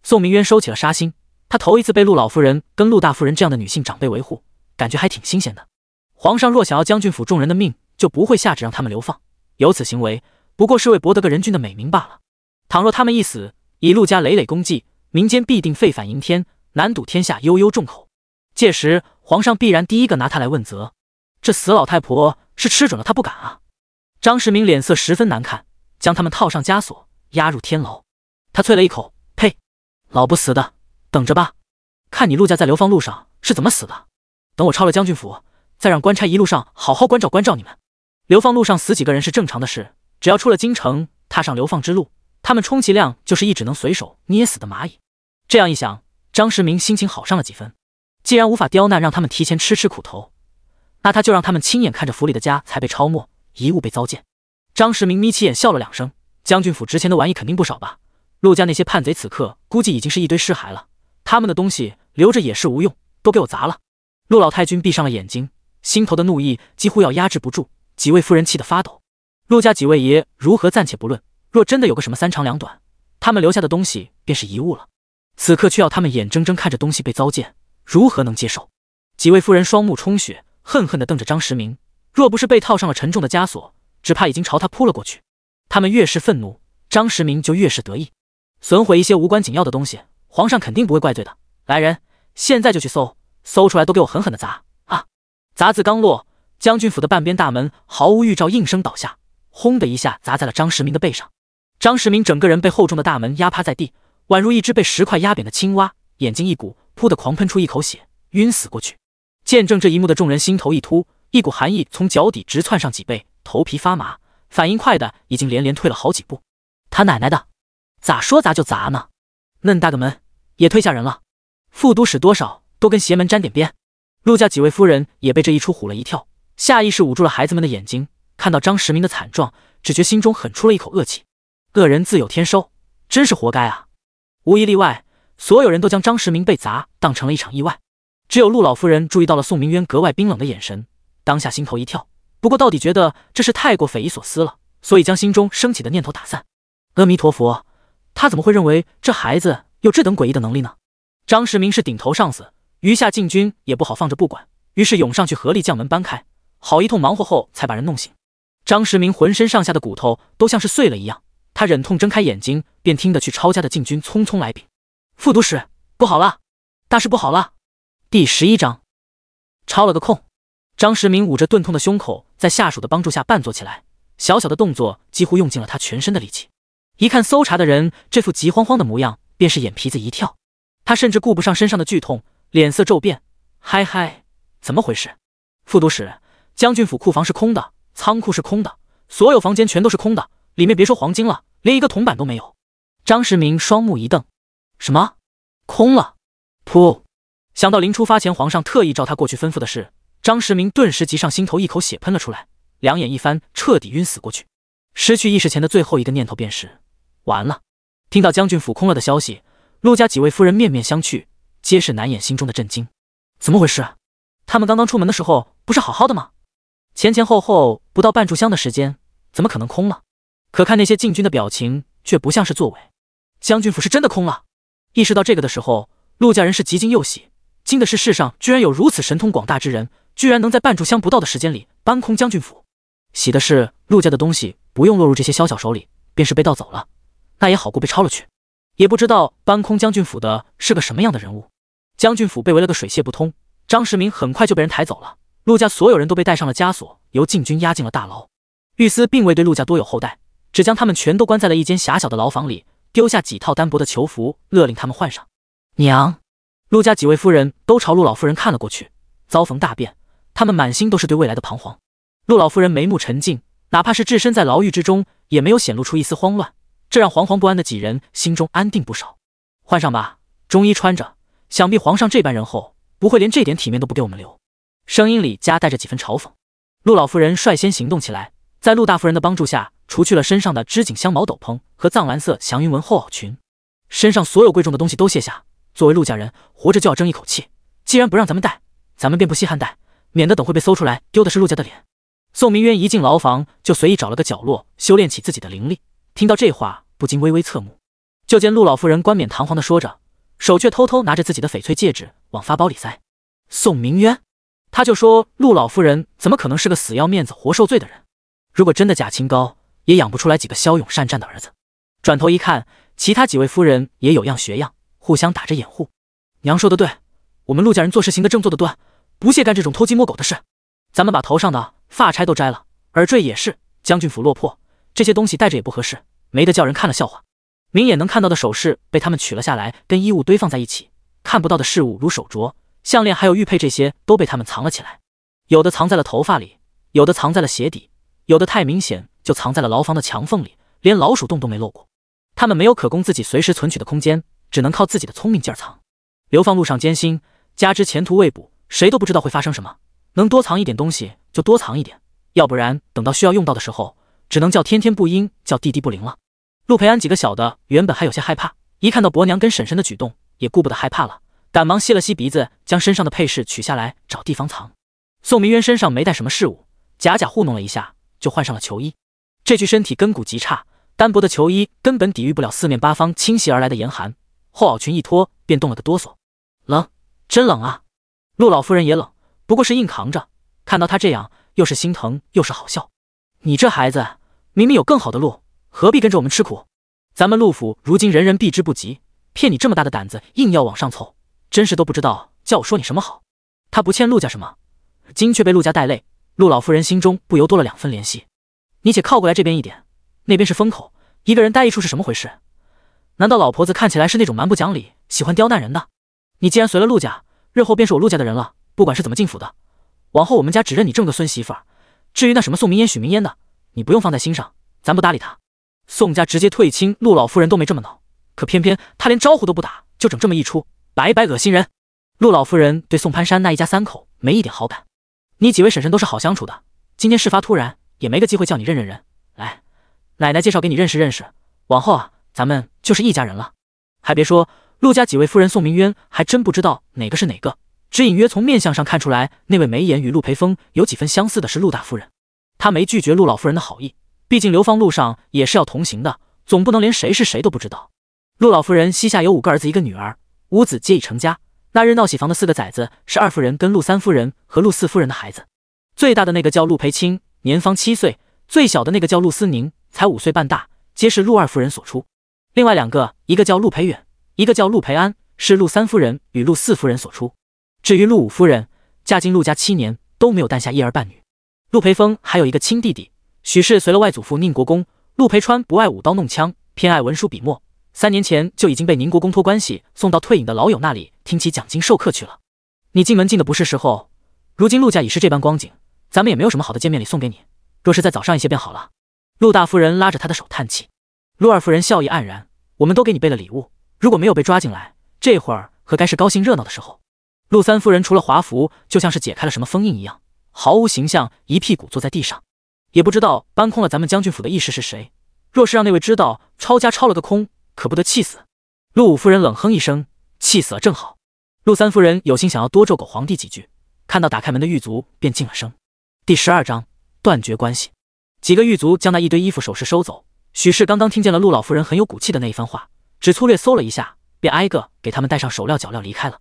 宋明渊收起了杀心，他头一次被陆老夫人跟陆大夫人这样的女性长辈维护，感觉还挺新鲜的。皇上若想要将军府众人的命，就不会下旨让他们流放。有此行为，不过是为博得个人君的美名罢了。倘若他们一死，以陆家累累功绩，民间必定废反迎天，难堵天下悠悠众口。届时，皇上必然第一个拿他来问责。这死老太婆是吃准了他不敢啊！张时明脸色十分难看，将他们套上枷锁，押入天牢。他啐了一口。老不死的，等着吧，看你陆家在流放路上是怎么死的。等我抄了将军府，再让官差一路上好好关照关照你们。流放路上死几个人是正常的事，只要出了京城，踏上流放之路，他们充其量就是一只能随手捏死的蚂蚁。这样一想，张世明心情好上了几分。既然无法刁难，让他们提前吃吃苦头，那他就让他们亲眼看着府里的家财被抄没，遗物被糟践。张世明眯起眼笑了两声，将军府值钱的玩意肯定不少吧？陆家那些叛贼此刻估计已经是一堆尸骸了，他们的东西留着也是无用，都给我砸了！陆老太君闭上了眼睛，心头的怒意几乎要压制不住。几位夫人气得发抖。陆家几位爷如何暂且不论，若真的有个什么三长两短，他们留下的东西便是遗物了。此刻却要他们眼睁睁看着东西被糟践，如何能接受？几位夫人双目充血，恨恨地瞪着张时明。若不是被套上了沉重的枷锁，只怕已经朝他扑了过去。他们越是愤怒，张时明就越是得意。损毁一些无关紧要的东西，皇上肯定不会怪罪的。来人，现在就去搜，搜出来都给我狠狠的砸！啊！砸字刚落，将军府的半边大门毫无预兆应声倒下，轰的一下砸在了张时明的背上。张时明整个人被厚重的大门压趴在地，宛如一只被石块压扁的青蛙，眼睛一鼓，噗的狂喷出一口血，晕死过去。见证这一幕的众人心头一突，一股寒意从脚底直窜上脊背，头皮发麻，反应快的已经连连退了好几步。他奶奶的！咋说砸就砸呢？嫩大个门也推下人了。副都使多少都跟邪门沾点边。陆家几位夫人也被这一出唬了一跳，下意识捂住了孩子们的眼睛。看到张时明的惨状，只觉心中狠出了一口恶气。恶人自有天收，真是活该啊！无一例外，所有人都将张时明被砸当成了一场意外。只有陆老夫人注意到了宋明渊格外冰冷的眼神，当下心头一跳。不过到底觉得这是太过匪夷所思了，所以将心中升起的念头打散。阿弥陀佛。他怎么会认为这孩子有这等诡异的能力呢？张时明是顶头上司，余下禁军也不好放着不管，于是涌上去合力将门搬开。好一通忙活后，才把人弄醒。张时明浑身上下的骨头都像是碎了一样，他忍痛睁开眼睛，便听得去抄家的禁军匆匆来禀：“副都使，不好了，大事不好了！”第十一章，抄了个空。张时明捂着钝痛的胸口，在下属的帮助下半坐起来，小小的动作几乎用尽了他全身的力气。一看搜查的人这副急慌慌的模样，便是眼皮子一跳，他甚至顾不上身上的剧痛，脸色骤变。嗨嗨，怎么回事？副读时，将军府库房是空的，仓库是空的，所有房间全都是空的，里面别说黄金了，连一个铜板都没有。张时明双目一瞪，什么空了？噗！想到临出发前皇上特意召他过去吩咐的事，张时明顿时急上心头，一口血喷了出来，两眼一翻，彻底晕死过去。失去意识前的最后一个念头便是。完了，听到将军府空了的消息，陆家几位夫人面面相觑，皆是难掩心中的震惊。怎么回事？他们刚刚出门的时候不是好好的吗？前前后后不到半炷香的时间，怎么可能空了？可看那些禁军的表情，却不像是作伪。将军府是真的空了。意识到这个的时候，陆家人是极惊又喜。惊的是世上居然有如此神通广大之人，居然能在半炷香不到的时间里搬空将军府；喜的是陆家的东西不用落入这些宵小手里，便是被盗走了。那也好过被抄了去，也不知道搬空将军府的是个什么样的人物。将军府被围了个水泄不通，张世明很快就被人抬走了。陆家所有人都被带上了枷锁，由禁军押进了大牢。玉司并未对陆家多有厚待，只将他们全都关在了一间狭小的牢房里，丢下几套单薄的囚服，勒令他们换上。娘，陆家几位夫人都朝陆老夫人看了过去。遭逢大变，他们满心都是对未来的彷徨。陆老夫人眉目沉静，哪怕是置身在牢狱之中，也没有显露出一丝慌乱。这让惶惶不安的几人心中安定不少。换上吧，中衣穿着，想必皇上这般仁厚，不会连这点体面都不给我们留。声音里夹带着几分嘲讽。陆老夫人率先行动起来，在陆大夫人的帮助下，除去了身上的织锦香毛斗篷和藏蓝色祥云纹厚袄裙，身上所有贵重的东西都卸下。作为陆家人，活着就要争一口气。既然不让咱们带，咱们便不稀罕带，免得等会被搜出来，丢的是陆家的脸。宋明渊一进牢房，就随意找了个角落修炼起自己的灵力。听到这话，不禁微微侧目，就见陆老夫人冠冕堂皇的说着，手却偷偷拿着自己的翡翠戒指往发包里塞。宋明渊，他就说陆老夫人怎么可能是个死要面子活受罪的人？如果真的假清高，也养不出来几个骁勇善战的儿子。转头一看，其他几位夫人也有样学样，互相打着掩护。娘说的对，我们陆家人做事行得正，坐得端，不屑干这种偷鸡摸狗的事。咱们把头上的发钗都摘了，耳坠也是。将军府落魄。这些东西带着也不合适，没得叫人看了笑话。明眼能看到的首饰被他们取了下来，跟衣物堆放在一起；看不到的事物，如手镯、项链还有玉佩，这些都被他们藏了起来。有的藏在了头发里，有的藏在了鞋底，有的太明显就藏在了牢房的墙缝里，连老鼠洞都没漏过。他们没有可供自己随时存取的空间，只能靠自己的聪明劲儿藏。流放路上艰辛，加之前途未卜，谁都不知道会发生什么。能多藏一点东西就多藏一点，要不然等到需要用到的时候。只能叫天天不应，叫地地不灵了。陆培安几个小的原本还有些害怕，一看到伯娘跟婶婶的举动，也顾不得害怕了，赶忙吸了吸鼻子，将身上的配饰取下来找地方藏。宋明渊身上没带什么饰物，假假糊弄了一下，就换上了球衣。这具身体根骨极差，单薄的球衣根本抵御不了四面八方侵袭而来的严寒，厚袄裙一脱便冻了个哆嗦，冷，真冷啊！陆老夫人也冷，不过是硬扛着。看到她这样，又是心疼又是好笑，你这孩子。明明有更好的路，何必跟着我们吃苦？咱们陆府如今人人避之不及，骗你这么大的胆子，硬要往上凑，真是都不知道叫我说你什么好。他不欠陆家什么，今却被陆家带累，陆老夫人心中不由多了两分怜惜。你且靠过来这边一点，那边是风口，一个人待一处是什么回事？难道老婆子看起来是那种蛮不讲理、喜欢刁难人的？你既然随了陆家，日后便是我陆家的人了，不管是怎么进府的，往后我们家只认你这么个孙媳妇。至于那什么宋明烟、许明烟的。你不用放在心上，咱不搭理他。宋家直接退亲，陆老夫人都没这么恼，可偏偏他连招呼都不打，就整这么一出，白白恶心人。陆老夫人对宋潘山那一家三口没一点好感，你几位婶婶都是好相处的，今天事发突然，也没个机会叫你认认人。来，奶奶介绍给你认识认识，往后啊，咱们就是一家人了。还别说，陆家几位夫人，宋明渊还真不知道哪个是哪个，只隐约从面相上看出来，那位眉眼与陆培峰有几分相似的是陆大夫人。他没拒绝陆老夫人的好意，毕竟流放路上也是要同行的，总不能连谁是谁都不知道。陆老夫人膝下有五个儿子，一个女儿，五子皆已成家。那日闹喜房的四个崽子是二夫人跟陆三夫人和陆四夫人的孩子，最大的那个叫陆培清，年方七岁；最小的那个叫陆思宁，才五岁半大，皆是陆二夫人所出。另外两个，一个叫陆培远，一个叫陆培安，是陆三夫人与陆四夫人所出。至于陆五夫人，嫁进陆家七年都没有诞下一儿半女。陆培峰还有一个亲弟弟，许氏随了外祖父宁国公。陆培川不爱舞刀弄枪，偏爱文书笔墨，三年前就已经被宁国公托关系送到退隐的老友那里听其讲经授课去了。你进门进的不是时候，如今陆家已是这般光景，咱们也没有什么好的见面礼送给你。若是再早上一些便好了。陆大夫人拉着他的手叹气，陆二夫人笑意黯然，我们都给你备了礼物，如果没有被抓进来，这会儿可该是高兴热闹的时候。陆三夫人除了华服，就像是解开了什么封印一样。毫无形象，一屁股坐在地上，也不知道搬空了咱们将军府的意识是谁。若是让那位知道抄家抄了个空，可不得气死？陆五夫人冷哼一声，气死了正好。陆三夫人有心想要多咒狗皇帝几句，看到打开门的狱卒便静了声。第十二章断绝关系。几个狱卒将那一堆衣服首饰收走。许氏刚刚听见了陆老夫人很有骨气的那一番话，只粗略搜了一下，便挨个给他们戴上手镣脚镣离开了。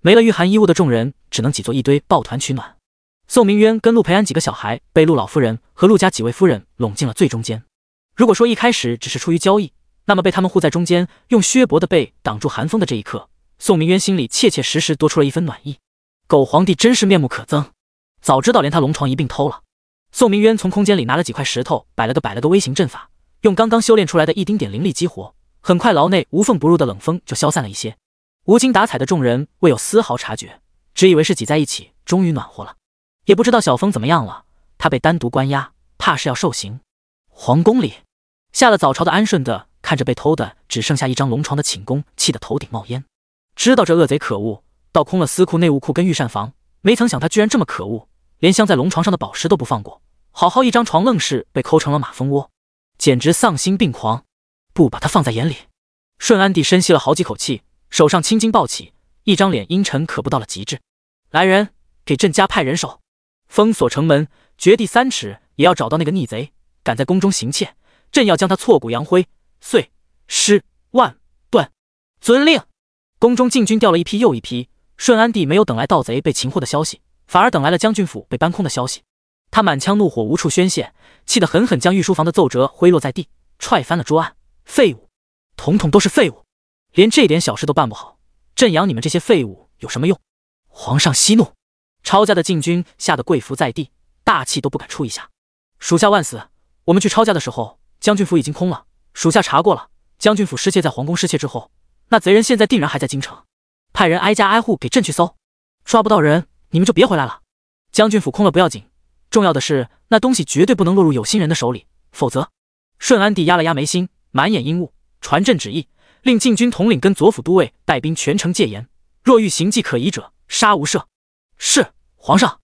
没了御寒衣物的众人只能挤作一堆，抱团取暖。宋明渊跟陆培安几个小孩被陆老夫人和陆家几位夫人拢进了最中间。如果说一开始只是出于交易，那么被他们护在中间，用薛伯的背挡住寒风的这一刻，宋明渊心里切切实实多出了一分暖意。狗皇帝真是面目可憎，早知道连他龙床一并偷了。宋明渊从空间里拿了几块石头，摆了个摆了个微型阵法，用刚刚修炼出来的一丁点灵力激活，很快牢内无缝不入的冷风就消散了一些。无精打采的众人未有丝毫察觉，只以为是挤在一起终于暖和了。也不知道小峰怎么样了，他被单独关押，怕是要受刑。皇宫里下了早朝的安顺的看着被偷的只剩下一张龙床的寝宫，气得头顶冒烟。知道这恶贼可恶，倒空了司库、内务库跟御膳房，没曾想他居然这么可恶，连镶在龙床上的宝石都不放过，好好一张床愣是被抠成了马蜂窝，简直丧心病狂，不把他放在眼里。顺安帝深吸了好几口气，手上青筋暴起，一张脸阴沉可怖到了极致。来人，给朕加派人手。封锁城门，掘地三尺也要找到那个逆贼！敢在宫中行窃，朕要将他挫骨扬灰！碎尸万段！遵令！宫中禁军调了一批又一批。顺安帝没有等来盗贼被擒获的消息，反而等来了将军府被搬空的消息。他满腔怒火无处宣泄，气得狠狠将御书房的奏折挥落在地，踹翻了桌案。废物，统统都是废物！连这点小事都办不好，朕养你们这些废物有什么用？皇上息怒。抄家的禁军吓得跪伏在地，大气都不敢出一下。属下万死。我们去抄家的时候，将军府已经空了。属下查过了，将军府失窃，在皇宫失窃之后，那贼人现在定然还在京城。派人挨家挨户给朕去搜，抓不到人，你们就别回来了。将军府空了不要紧，重要的是那东西绝对不能落入有心人的手里，否则……顺安帝压了压眉心，满眼阴雾，传朕旨意，令禁军统领跟左辅都尉带兵全城戒严，若遇行迹可疑者，杀无赦。是皇上，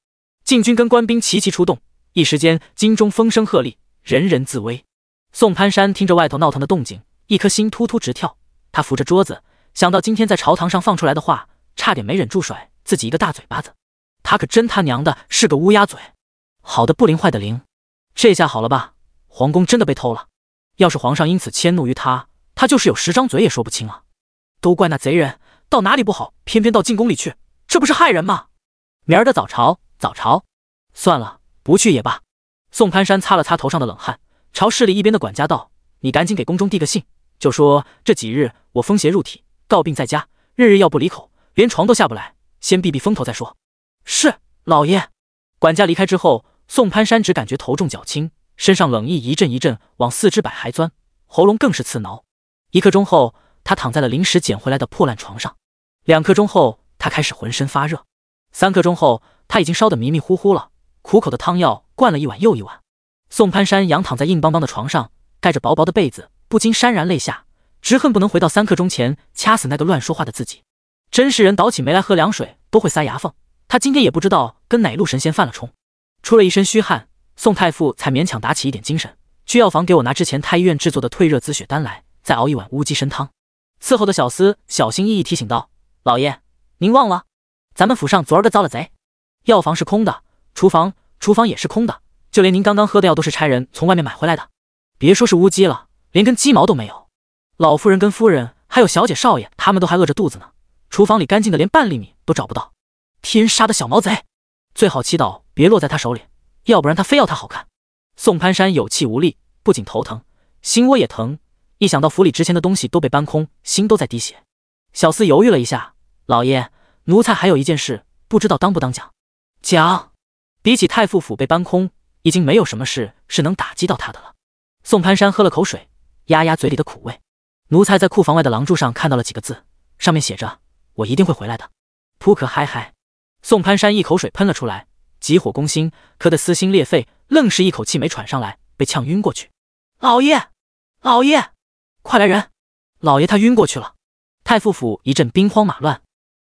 禁军跟官兵齐齐出动，一时间京中风声鹤唳，人人自危。宋潘山听着外头闹腾的动静，一颗心突突直跳。他扶着桌子，想到今天在朝堂上放出来的话，差点没忍住甩自己一个大嘴巴子。他可真他娘的是个乌鸦嘴！好的不灵，坏的灵，这下好了吧？皇宫真的被偷了，要是皇上因此迁怒于他，他就是有十张嘴也说不清啊！都怪那贼人，到哪里不好，偏偏到进宫里去，这不是害人吗？明儿的早朝，早朝，算了，不去也罢。宋潘山擦了擦头上的冷汗，朝势力一边的管家道：“你赶紧给宫中递个信，就说这几日我风邪入体，告病在家，日日药不离口，连床都下不来，先避避风头再说。”是老爷。管家离开之后，宋潘山只感觉头重脚轻，身上冷意一阵一阵往四肢百骸钻，喉咙更是刺挠。一刻钟后，他躺在了临时捡回来的破烂床上；两刻钟后，他开始浑身发热。三刻钟后，他已经烧得迷迷糊糊了，苦口的汤药灌了一碗又一碗。宋潘山仰躺在硬邦邦的床上，盖着薄薄的被子，不禁潸然泪下，直恨不能回到三刻钟前掐死那个乱说话的自己。真是人倒起霉来喝凉水都会塞牙缝。他今天也不知道跟哪路神仙犯了冲，出了一身虚汗。宋太傅才勉强打起一点精神，去药房给我拿之前太医院制作的退热止血丹来，再熬一碗乌鸡参汤。伺候的小厮小心翼翼提醒道：“老爷，您忘了。”咱们府上昨儿个遭了贼，药房是空的，厨房厨房也是空的，就连您刚刚喝的药都是差人从外面买回来的。别说是乌鸡了，连根鸡毛都没有。老夫人跟夫人还有小姐少爷他们都还饿着肚子呢，厨房里干净的连半粒米都找不到。天杀的小毛贼，最好祈祷别落在他手里，要不然他非要他好看。宋潘山有气无力，不仅头疼，心窝也疼。一想到府里值钱的东西都被搬空，心都在滴血。小厮犹豫了一下，老爷。奴才还有一件事，不知道当不当讲。讲，比起太傅府被搬空，已经没有什么事是能打击到他的了。宋攀山喝了口水，压压嘴里的苦味。奴才在库房外的廊柱上看到了几个字，上面写着：“我一定会回来的。”扑克嗨嗨！宋攀山一口水喷了出来，急火攻心，咳得撕心裂肺，愣是一口气没喘上来，被呛晕过去。老爷，老爷，快来人！老爷他晕过去了。太傅府一阵兵荒马乱。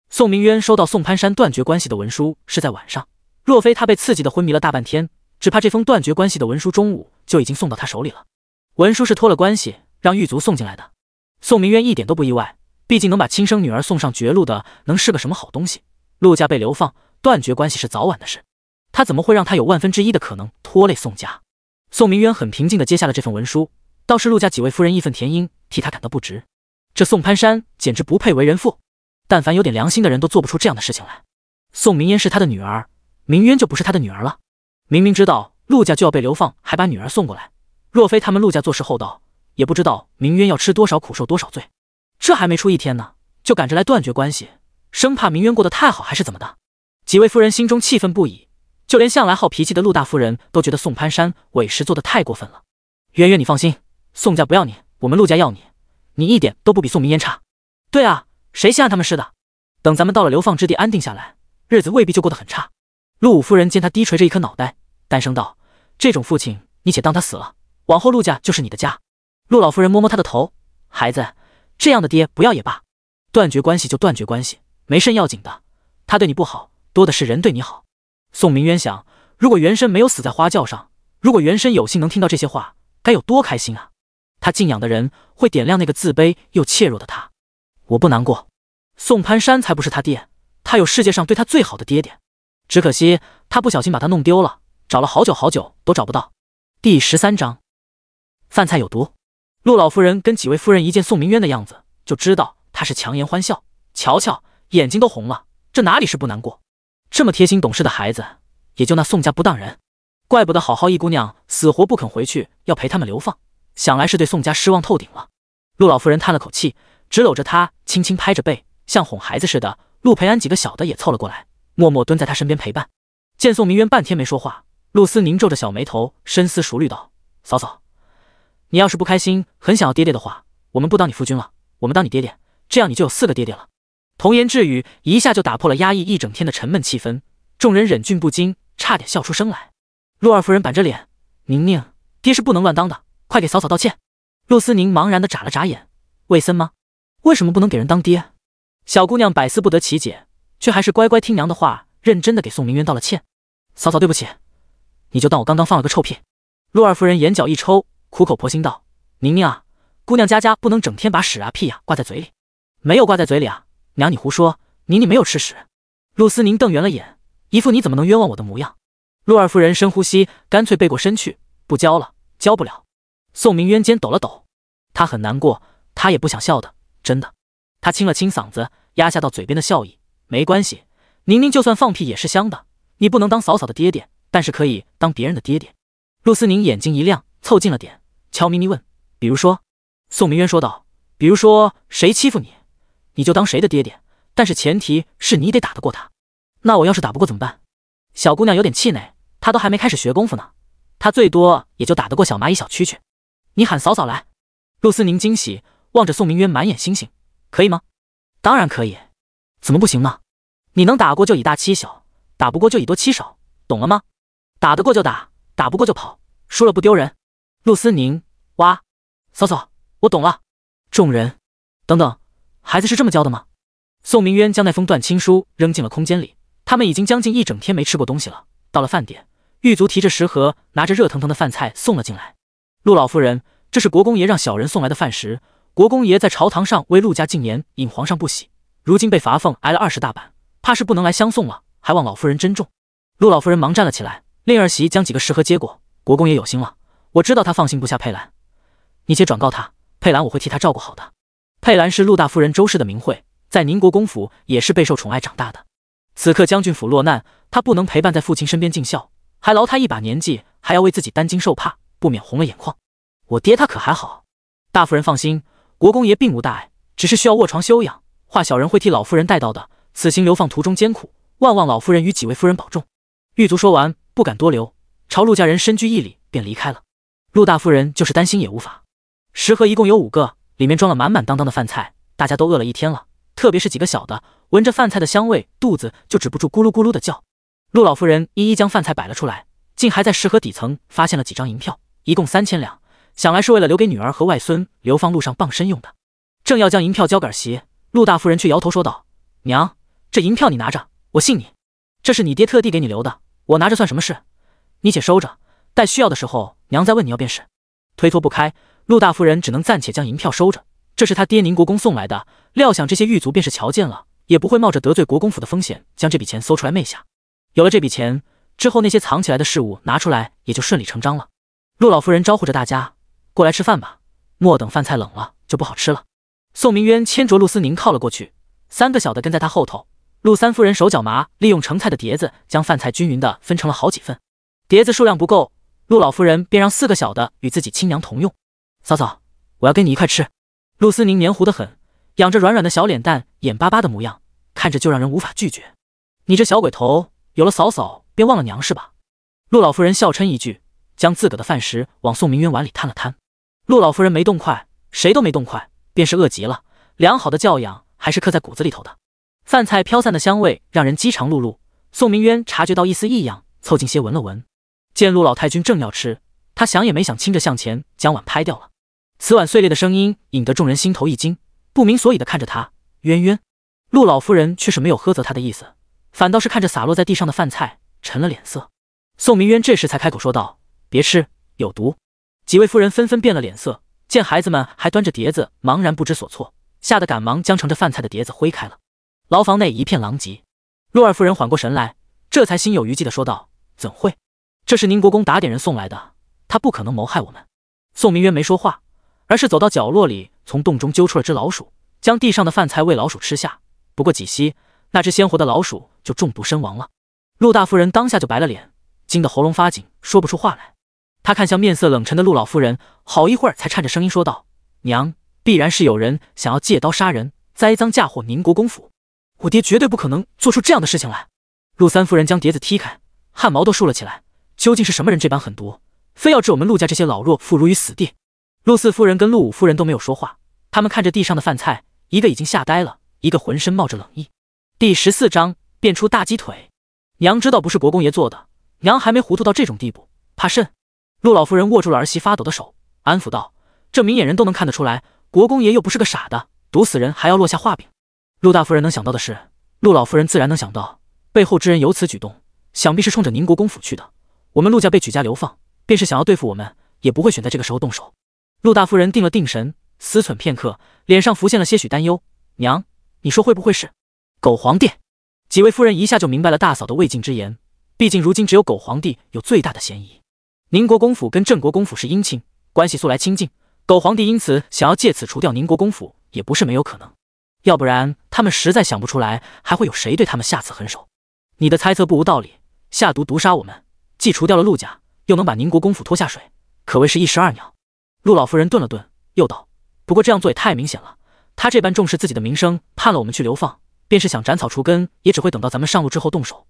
宋明渊收到宋攀山断绝关系的文书是在晚上，若非他被刺激的昏迷了大半天，只怕这封断绝关系的文书中午就已经送到他手里了。文书是托了关系让狱卒送进来的。宋明渊一点都不意外，毕竟能把亲生女儿送上绝路的，能是个什么好东西？陆家被流放、断绝关系是早晚的事，他怎么会让他有万分之一的可能拖累宋家？宋明渊很平静地接下了这份文书，倒是陆家几位夫人义愤填膺，替他感到不值。这宋攀山简直不配为人父。但凡有点良心的人都做不出这样的事情来。宋明烟是他的女儿，明渊就不是他的女儿了。明明知道陆家就要被流放，还把女儿送过来。若非他们陆家做事厚道，也不知道明渊要吃多少苦，受多少罪。这还没出一天呢，就赶着来断绝关系，生怕明渊过得太好，还是怎么的？几位夫人心中气愤不已，就连向来好脾气的陆大夫人都觉得宋潘山委实做得太过分了。媛媛，你放心，宋家不要你，我们陆家要你，你一点都不比宋明烟差。对啊。谁稀罕他们似的？等咱们到了流放之地，安定下来，日子未必就过得很差。陆武夫人见他低垂着一颗脑袋，诞声道：“这种父亲，你且当他死了。往后陆家就是你的家。”陆老夫人摸摸他的头：“孩子，这样的爹不要也罢，断绝关系就断绝关系，没甚要紧的。他对你不好，多的是人对你好。”宋明渊想，如果原身没有死在花轿上，如果原身有幸能听到这些话，该有多开心啊！他敬仰的人会点亮那个自卑又怯弱的他。我不难过，宋潘山才不是他爹，他有世界上对他最好的爹爹。只可惜他不小心把他弄丢了，找了好久好久都找不到。第十三章，饭菜有毒。陆老夫人跟几位夫人一见宋明渊的样子，就知道他是强颜欢笑。瞧瞧，眼睛都红了，这哪里是不难过？这么贴心懂事的孩子，也就那宋家不当人，怪不得好好一姑娘死活不肯回去，要陪他们流放。想来是对宋家失望透顶了。陆老夫人叹了口气。只搂着他，轻轻拍着背，像哄孩子似的。陆培安几个小的也凑了过来，默默蹲在他身边陪伴。见宋明渊半天没说话，陆思宁皱着小眉头，深思熟虑道：“嫂嫂，你要是不开心，很想要爹爹的话，我们不当你夫君了，我们当你爹爹，这样你就有四个爹爹了。”童言稚语一下就打破了压抑一整天的沉闷气氛，众人忍俊不禁，差点笑出声来。陆二夫人板着脸：“宁宁，爹是不能乱当的，快给嫂嫂道歉。”陆思宁茫然的眨了眨眼：“魏森吗？”为什么不能给人当爹？小姑娘百思不得其解，却还是乖乖听娘的话，认真的给宋明渊道了歉：“嫂嫂，对不起，你就当我刚刚放了个臭屁。”陆二夫人眼角一抽，苦口婆心道：“宁宁啊，姑娘家家不能整天把屎啊屁呀挂在嘴里，没有挂在嘴里啊，娘你胡说，宁宁没有吃屎。”陆思宁瞪圆了眼，一副你怎么能冤枉我的模样。陆二夫人深呼吸，干脆背过身去，不教了，教不了。宋明渊肩抖了抖，他很难过，他也不想笑的。真的，他清了清嗓子，压下到嘴边的笑意。没关系，宁宁就算放屁也是香的。你不能当嫂嫂的爹爹，但是可以当别人的爹爹。陆思宁眼睛一亮，凑近了点，悄咪咪问：“比如说？”宋明渊说道：“比如说，谁欺负你，你就当谁的爹爹。但是前提是你得打得过他。那我要是打不过怎么办？”小姑娘有点气馁，她都还没开始学功夫呢，她最多也就打得过小蚂蚁、小蛐蛐。你喊嫂嫂来。陆思宁惊喜。望着宋明渊，满眼星星，可以吗？当然可以，怎么不行呢？你能打过就以大欺小，打不过就以多欺少，懂了吗？打得过就打，打不过就跑，输了不丢人。陆思宁，哇，嫂嫂，我懂了。众人，等等，孩子是这么教的吗？宋明渊将那封断亲书扔进了空间里。他们已经将近一整天没吃过东西了。到了饭点，狱卒提着食盒，拿着热腾腾的饭菜送了进来。陆老夫人，这是国公爷让小人送来的饭食。国公爷在朝堂上为陆家进言，引皇上不喜，如今被罚俸挨了二十大板，怕是不能来相送了，还望老夫人珍重。陆老夫人忙站了起来，令儿媳将几个食盒接过。国公爷有心了，我知道他放心不下佩兰，你且转告他，佩兰我会替他照顾好的。佩兰是陆大夫人周氏的名讳，在宁国公府也是备受宠爱长大的。此刻将军府落难，他不能陪伴在父亲身边尽孝，还劳他一把年纪还要为自己担惊受怕，不免红了眼眶。我爹他可还好？大夫人放心。国公爷并无大碍，只是需要卧床休养。画小人会替老夫人带到的。此行流放途中艰苦，万望老夫人与几位夫人保重。狱卒说完，不敢多留，朝陆家人深鞠一礼，便离开了。陆大夫人就是担心也无法。食盒一共有五个，里面装了满满当当的饭菜，大家都饿了一天了，特别是几个小的，闻着饭菜的香味，肚子就止不住咕噜咕噜的叫。陆老夫人一一将饭菜摆了出来，竟还在食盒底层发现了几张银票，一共三千两。想来是为了留给女儿和外孙流放路上傍身用的，正要将银票交给儿媳，陆大夫人却摇头说道：“娘，这银票你拿着，我信你。这是你爹特地给你留的，我拿着算什么事？你且收着，待需要的时候，娘再问你要便是。”推脱不开，陆大夫人只能暂且将银票收着。这是他爹宁国公送来的，料想这些狱卒便是瞧见了，也不会冒着得罪国公府的风险将这笔钱搜出来昧下。有了这笔钱之后，那些藏起来的事物拿出来也就顺理成章了。陆老夫人招呼着大家。过来吃饭吧，莫等饭菜冷了就不好吃了。宋明渊牵着陆思宁靠了过去，三个小的跟在他后头。陆三夫人手脚麻，利用盛菜的碟子将饭菜均匀的分成了好几份，碟子数量不够，陆老夫人便让四个小的与自己亲娘同用。嫂嫂，我要跟你一块吃。陆思宁黏糊的很，仰着软软的小脸蛋，眼巴巴的模样看着就让人无法拒绝。你这小鬼头，有了嫂嫂便忘了娘是吧？陆老夫人笑嗔一句，将自个的饭食往宋明渊碗里摊了摊。陆老夫人没动筷，谁都没动筷，便是饿极了。良好的教养还是刻在骨子里头的。饭菜飘散的香味让人饥肠辘辘。宋明渊察觉到一丝异样，凑近些闻了闻，见陆老太君正要吃，他想也没想，轻着向前将碗拍掉了。瓷碗碎裂的声音引得众人心头一惊，不明所以的看着他。渊渊，陆老夫人却是没有呵责他的意思，反倒是看着洒落在地上的饭菜，沉了脸色。宋明渊这时才开口说道：“别吃，有毒。”几位夫人纷纷变了脸色，见孩子们还端着碟子，茫然不知所措，吓得赶忙将盛着饭菜的碟子挥开了。牢房内一片狼藉，陆二夫人缓过神来，这才心有余悸的说道：“怎会？这是宁国公打点人送来的，他不可能谋害我们。”宋明渊没说话，而是走到角落里，从洞中揪出了只老鼠，将地上的饭菜喂老鼠吃下。不过几息，那只鲜活的老鼠就中毒身亡了。陆大夫人当下就白了脸，惊得喉咙发紧，说不出话来。他看向面色冷沉的陆老夫人，好一会儿才颤着声音说道：“娘，必然是有人想要借刀杀人，栽赃嫁祸宁国公府。我爹绝对不可能做出这样的事情来。”陆三夫人将碟子踢开，汗毛都竖了起来。究竟是什么人这般狠毒，非要置我们陆家这些老弱妇孺于死地？陆四夫人跟陆五夫人都没有说话，他们看着地上的饭菜，一个已经吓呆了，一个浑身冒着冷意。第十四章变出大鸡腿。娘知道不是国公爷做的，娘还没糊涂到这种地步，怕甚？陆老夫人握住了儿媳发抖的手，安抚道：“这明眼人都能看得出来，国公爷又不是个傻的，毒死人还要落下画柄。”陆大夫人能想到的是，陆老夫人自然能想到，背后之人有此举动，想必是冲着宁国公府去的。我们陆家被举家流放，便是想要对付我们，也不会选在这个时候动手。陆大夫人定了定神，思忖片刻，脸上浮现了些许担忧：“娘，你说会不会是狗皇帝？”几位夫人一下就明白了大嫂的未尽之言，毕竟如今只有狗皇帝有最大的嫌疑。宁国公府跟郑国公府是姻亲关系，素来亲近。狗皇帝因此想要借此除掉宁国公府，也不是没有可能。要不然，他们实在想不出来，还会有谁对他们下此狠手？你的猜测不无道理。下毒毒杀我们，既除掉了陆家，又能把宁国公府拖下水，可谓是一石二鸟。陆老夫人顿了顿，又道：“不过这样做也太明显了。他这般重视自己的名声，判了我们去流放，便是想斩草除根，也只会等到咱们上路之后动手，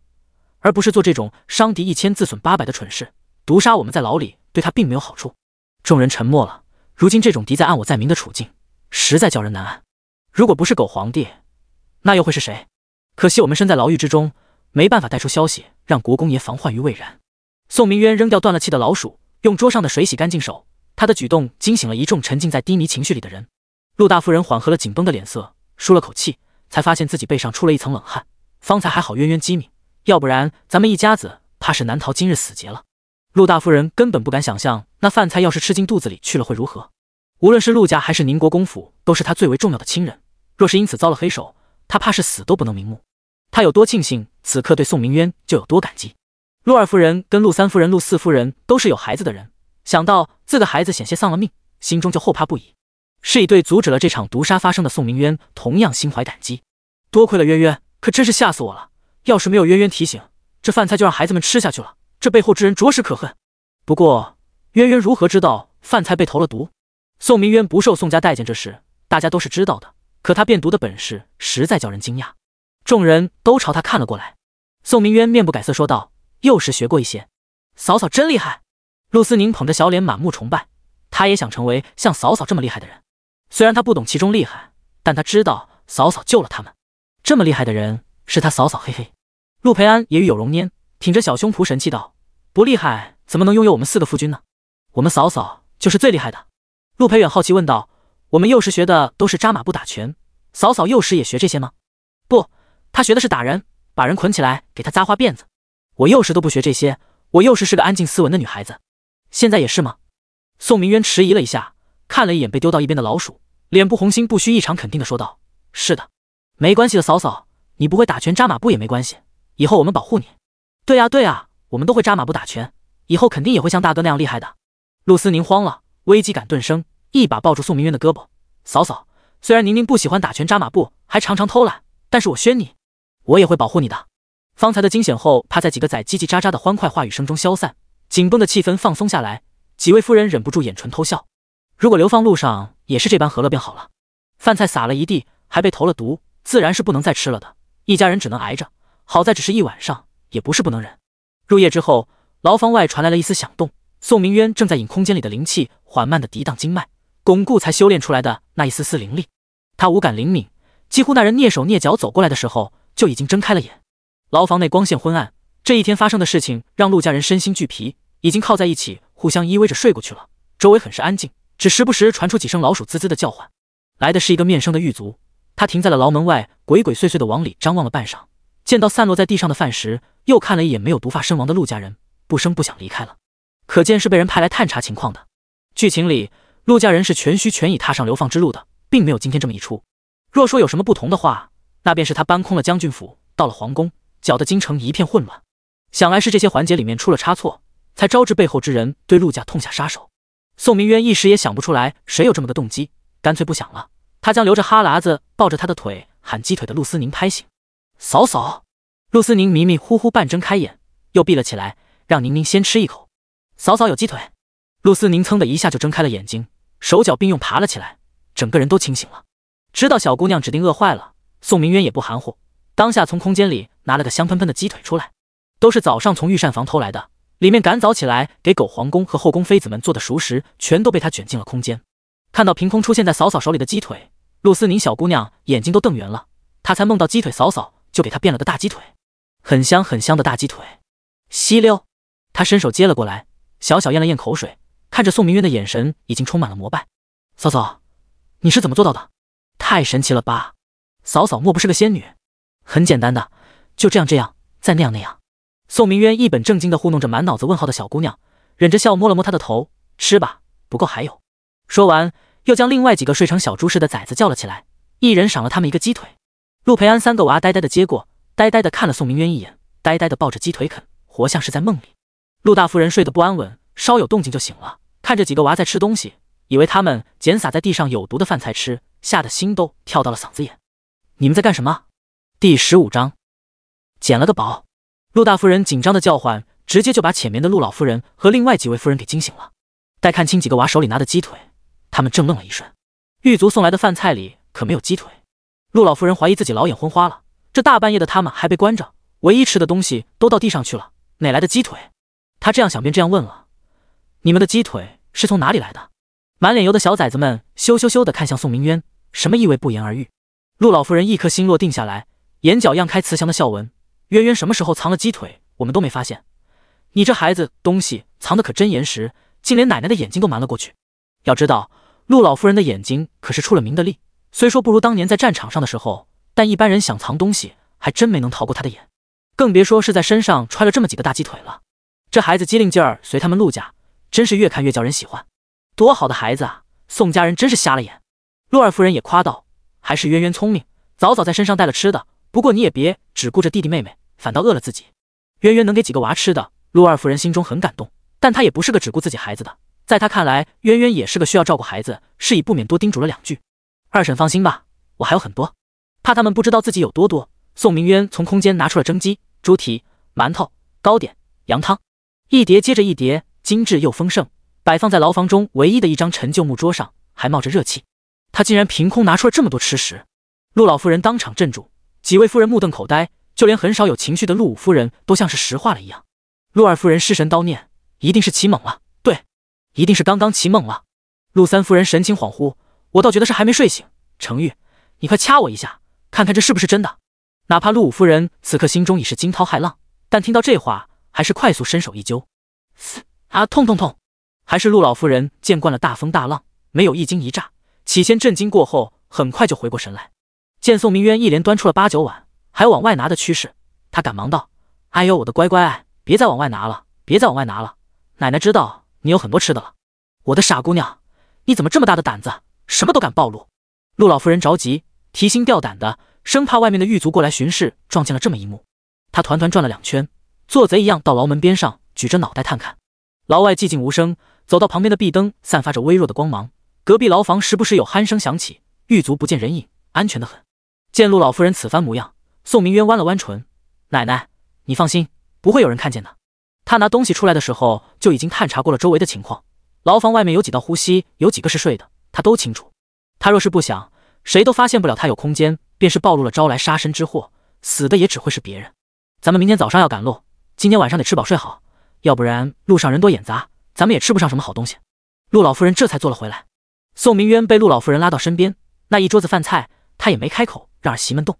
而不是做这种伤敌一千自损八百的蠢事。”毒杀我们在牢里对他并没有好处。众人沉默了。如今这种敌在暗我，在明的处境，实在叫人难安。如果不是狗皇帝，那又会是谁？可惜我们身在牢狱之中，没办法带出消息，让国公爷防患于未然。宋明渊扔掉断了气的老鼠，用桌上的水洗干净手。他的举动惊醒了一众沉浸在低迷情绪里的人。陆大夫人缓和了紧绷的脸色，舒了口气，才发现自己背上出了一层冷汗。方才还好渊渊机敏，要不然咱们一家子怕是难逃今日死劫了。陆大夫人根本不敢想象，那饭菜要是吃进肚子里去了会如何。无论是陆家还是宁国公府，都是她最为重要的亲人。若是因此遭了黑手，她怕是死都不能瞑目。她有多庆幸，此刻对宋明渊就有多感激。陆二夫人跟陆三夫人、陆四夫人都是有孩子的人，想到自个孩子险些丧了命，心中就后怕不已。是以对阻止了这场毒杀发生的宋明渊，同样心怀感激。多亏了渊渊，可真是吓死我了！要是没有渊渊提醒，这饭菜就让孩子们吃下去了。这背后之人着实可恨，不过渊渊如何知道饭菜被投了毒？宋明渊不受宋家待见，这事大家都是知道的。可他变毒的本事实在叫人惊讶，众人都朝他看了过来。宋明渊面不改色说道：“幼时学过一些。”嫂嫂真厉害！陆思宁捧着小脸，满目崇拜。他也想成为像嫂嫂这么厉害的人，虽然他不懂其中厉害，但他知道嫂嫂救了他们。这么厉害的人是他嫂嫂，嘿嘿。陆培安也与有容焉，挺着小胸脯神气道。不厉害怎么能拥有我们四个夫君呢？我们嫂嫂就是最厉害的。陆培远好奇问道：“我们幼时学的都是扎马步、打拳，嫂嫂幼时也学这些吗？”“不，她学的是打人，把人捆起来给她扎花辫子。我幼时都不学这些，我幼时是个安静斯文的女孩子，现在也是吗？”宋明渊迟疑了一下，看了一眼被丢到一边的老鼠，脸不红心不虚，异常肯定的说道：“是的，没关系的，嫂嫂，你不会打拳扎马步也没关系，以后我们保护你。”“对呀，对呀。”我们都会扎马步打拳，以后肯定也会像大哥那样厉害的。陆思宁慌了，危机感顿生，一把抱住宋明渊的胳膊：“嫂嫂，虽然宁宁不喜欢打拳扎马步，还常常偷懒，但是我宣你，我也会保护你的。”方才的惊险后，怕在几个仔叽叽喳喳的欢快话语声中消散，紧绷的气氛放松下来。几位夫人忍不住掩唇偷笑。如果流放路上也是这般和乐便好了。饭菜撒了一地，还被投了毒，自然是不能再吃了的。一家人只能挨着，好在只是一晚上，也不是不能忍。入夜之后，牢房外传来了一丝响动。宋明渊正在引空间里的灵气，缓慢地涤荡经脉，巩固才修炼出来的那一丝丝灵力。他五感灵敏，几乎那人蹑手蹑脚走过来的时候，就已经睁开了眼。牢房内光线昏暗，这一天发生的事情让陆家人身心俱疲，已经靠在一起，互相依偎着睡过去了。周围很是安静，只时不时传出几声老鼠滋滋的叫唤。来的是一个面生的狱卒，他停在了牢门外，鬼鬼祟祟的往里张望了半晌。见到散落在地上的饭食，又看了一眼没有毒发身亡的陆家人，不声不响离开了。可见是被人派来探查情况的。剧情里，陆家人是全虚全已踏上流放之路的，并没有今天这么一出。若说有什么不同的话，那便是他搬空了将军府，到了皇宫，搅得京城一片混乱。想来是这些环节里面出了差错，才招致背后之人对陆家痛下杀手。宋明渊一时也想不出来谁有这么个动机，干脆不想了。他将留着哈喇子抱着他的腿喊鸡腿的陆思宁拍醒。嫂嫂，陆思宁迷迷糊糊半睁开眼，又闭了起来，让宁宁先吃一口。嫂嫂有鸡腿。陆思宁噌的一下就睁开了眼睛，手脚并用爬了起来，整个人都清醒了。知道小姑娘指定饿坏了，宋明渊也不含糊，当下从空间里拿了个香喷喷的鸡腿出来，都是早上从御膳房偷来的，里面赶早起来给狗皇宫和后宫妃子们做的熟食，全都被他卷进了空间。看到凭空出现在嫂嫂手里的鸡腿，陆思宁小姑娘眼睛都瞪圆了，她才梦到鸡腿嫂嫂。就给他变了个大鸡腿，很香很香的大鸡腿。吸溜，他伸手接了过来，小小咽了咽口水，看着宋明渊的眼神已经充满了膜拜。嫂嫂，你是怎么做到的？太神奇了吧！嫂嫂莫不是个仙女？很简单的，就这样这样，再那样那样。宋明渊一本正经地糊弄着满脑子问号的小姑娘，忍着笑摸了摸她的头，吃吧，不够还有。说完，又将另外几个睡成小猪似的崽子叫了起来，一人赏了他们一个鸡腿。陆培安三个娃呆呆的接过，呆呆的看了宋明渊一眼，呆呆的抱着鸡腿啃，活像是在梦里。陆大夫人睡得不安稳，稍有动静就醒了，看着几个娃在吃东西，以为他们捡撒在地上有毒的饭菜吃，吓得心都跳到了嗓子眼。你们在干什么？第十五章，捡了个宝。陆大夫人紧张的叫唤，直接就把浅眠的陆老夫人和另外几位夫人给惊醒了。待看清几个娃手里拿的鸡腿，他们怔愣了一瞬。狱卒送来的饭菜里可没有鸡腿。陆老夫人怀疑自己老眼昏花了，这大半夜的，他们还被关着，唯一吃的东西都到地上去了，哪来的鸡腿？她这样想，便这样问了：“你们的鸡腿是从哪里来的？”满脸油的小崽子们羞羞羞的看向宋明渊，什么意味不言而喻。陆老夫人一颗心落定下来，眼角漾开慈祥的笑纹。渊渊什么时候藏了鸡腿，我们都没发现。你这孩子，东西藏得可真严实，竟连奶奶的眼睛都瞒了过去。要知道，陆老夫人的眼睛可是出了名的厉。虽说不如当年在战场上的时候，但一般人想藏东西还真没能逃过他的眼，更别说是在身上揣了这么几个大鸡腿了。这孩子机灵劲儿随他们陆家，真是越看越叫人喜欢。多好的孩子啊！宋家人真是瞎了眼。陆二夫人也夸道：“还是渊渊聪明，早早在身上带了吃的。不过你也别只顾着弟弟妹妹，反倒饿了自己。”渊渊能给几个娃吃的，陆二夫人心中很感动，但她也不是个只顾自己孩子的，在她看来，渊渊也是个需要照顾孩子，是以不免多叮嘱了两句。二婶，放心吧，我还有很多，怕他们不知道自己有多多。宋明渊从空间拿出了蒸鸡、猪蹄、馒头、糕点、羊汤，一碟接着一碟，精致又丰盛，摆放在牢房中唯一的一张陈旧木桌上，还冒着热气。他竟然凭空拿出了这么多吃食！陆老夫人当场镇住，几位夫人目瞪口呆，就连很少有情绪的陆武夫人都像是石化了一样。陆二夫人失神叨念：“一定是起猛了，对，一定是刚刚起猛了。”陆三夫人神情恍惚。我倒觉得是还没睡醒，程玉，你快掐我一下，看看这是不是真的。哪怕陆武夫人此刻心中已是惊涛骇浪，但听到这话，还是快速伸手一揪，啊，痛痛痛！还是陆老夫人见惯了大风大浪，没有一惊一乍，起先震惊过后，很快就回过神来。见宋明渊一连端出了八九碗，还有往外拿的趋势，他赶忙道：“哎呦，我的乖乖，别再往外拿了，别再往外拿了，奶奶知道你有很多吃的了。”我的傻姑娘，你怎么这么大的胆子？什么都敢暴露，陆老夫人着急、提心吊胆的，生怕外面的狱卒过来巡视撞见了这么一幕。她团团转了两圈，做贼一样到牢门边上，举着脑袋探看。牢外寂静无声，走到旁边的壁灯，散发着微弱的光芒。隔壁牢房时不时有鼾声响起，狱卒不见人影，安全的很。见陆老夫人此番模样，宋明渊弯了弯唇：“奶奶，你放心，不会有人看见的。”他拿东西出来的时候就已经探查过了周围的情况。牢房外面有几道呼吸，有几个是睡的。他都清楚，他若是不想，谁都发现不了他有空间，便是暴露了，招来杀身之祸，死的也只会是别人。咱们明天早上要赶路，今天晚上得吃饱睡好，要不然路上人多眼杂，咱们也吃不上什么好东西。陆老夫人这才坐了回来，宋明渊被陆老夫人拉到身边，那一桌子饭菜他也没开口让儿媳们动，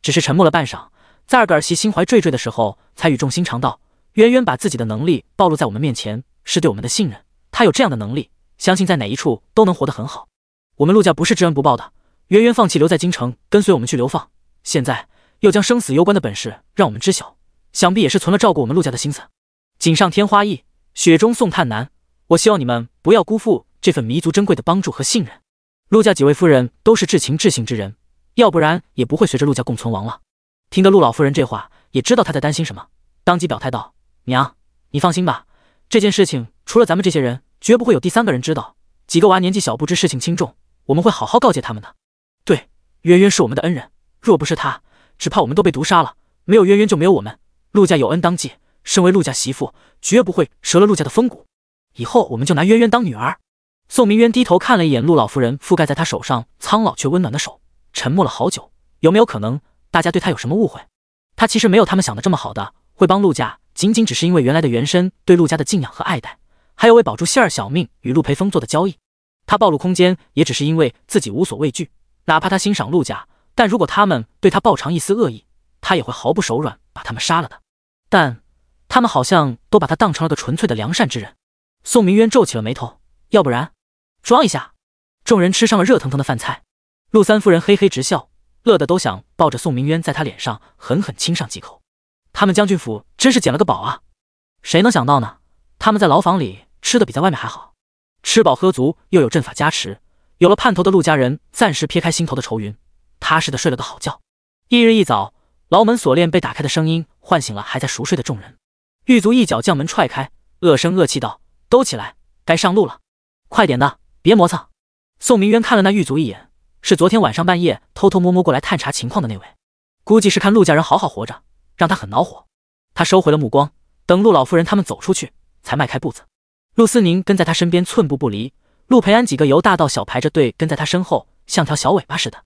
只是沉默了半晌，在二个儿媳心怀惴惴的时候，才语重心长道：“渊渊把自己的能力暴露在我们面前，是对我们的信任。他有这样的能力。”相信在哪一处都能活得很好。我们陆家不是知恩不报的，渊渊放弃留在京城，跟随我们去流放，现在又将生死攸关的本事让我们知晓，想必也是存了照顾我们陆家的心思。锦上添花易，雪中送炭难。我希望你们不要辜负这份弥足珍贵的帮助和信任。陆家几位夫人都是至情至性之人，要不然也不会随着陆家共存亡了。听得陆老夫人这话，也知道她在担心什么，当即表态道：“娘，你放心吧，这件事情除了咱们这些人。”绝不会有第三个人知道。几个娃年纪小，不知事情轻重，我们会好好告诫他们的。对，渊渊是我们的恩人，若不是他，只怕我们都被毒杀了。没有渊渊，就没有我们。陆家有恩当记，身为陆家媳妇，绝不会折了陆家的风骨。以后我们就拿渊渊当女儿。宋明渊低头看了一眼陆老夫人覆盖在他手上苍老却温暖的手，沉默了好久。有没有可能大家对他有什么误会？他其实没有他们想的这么好，的会帮陆家，仅仅只是因为原来的原身对陆家的敬仰和爱戴。还有为保住谢儿小命与陆培峰做的交易，他暴露空间也只是因为自己无所畏惧。哪怕他欣赏陆家，但如果他们对他抱偿一丝恶意，他也会毫不手软把他们杀了的。但他们好像都把他当成了个纯粹的良善之人。宋明渊皱起了眉头，要不然装一下。众人吃上了热腾腾的饭菜，陆三夫人嘿嘿直笑，乐得都想抱着宋明渊，在他脸上狠狠亲上几口。他们将军府真是捡了个宝啊！谁能想到呢？他们在牢房里。吃的比在外面还好，吃饱喝足，又有阵法加持，有了盼头的陆家人暂时撇开心头的愁云，踏实的睡了个好觉。翌日一早，牢门锁链被打开的声音唤醒了还在熟睡的众人。狱卒一脚将门踹开，恶声恶气道：“都起来，该上路了，快点的，别磨蹭。”宋明渊看了那狱卒一眼，是昨天晚上半夜偷偷摸摸过来探查情况的那位，估计是看陆家人好好活着，让他很恼火。他收回了目光，等陆老夫人他们走出去，才迈开步子。陆思宁跟在他身边，寸步不离。陆培安几个由大到小排着队跟在他身后，像条小尾巴似的。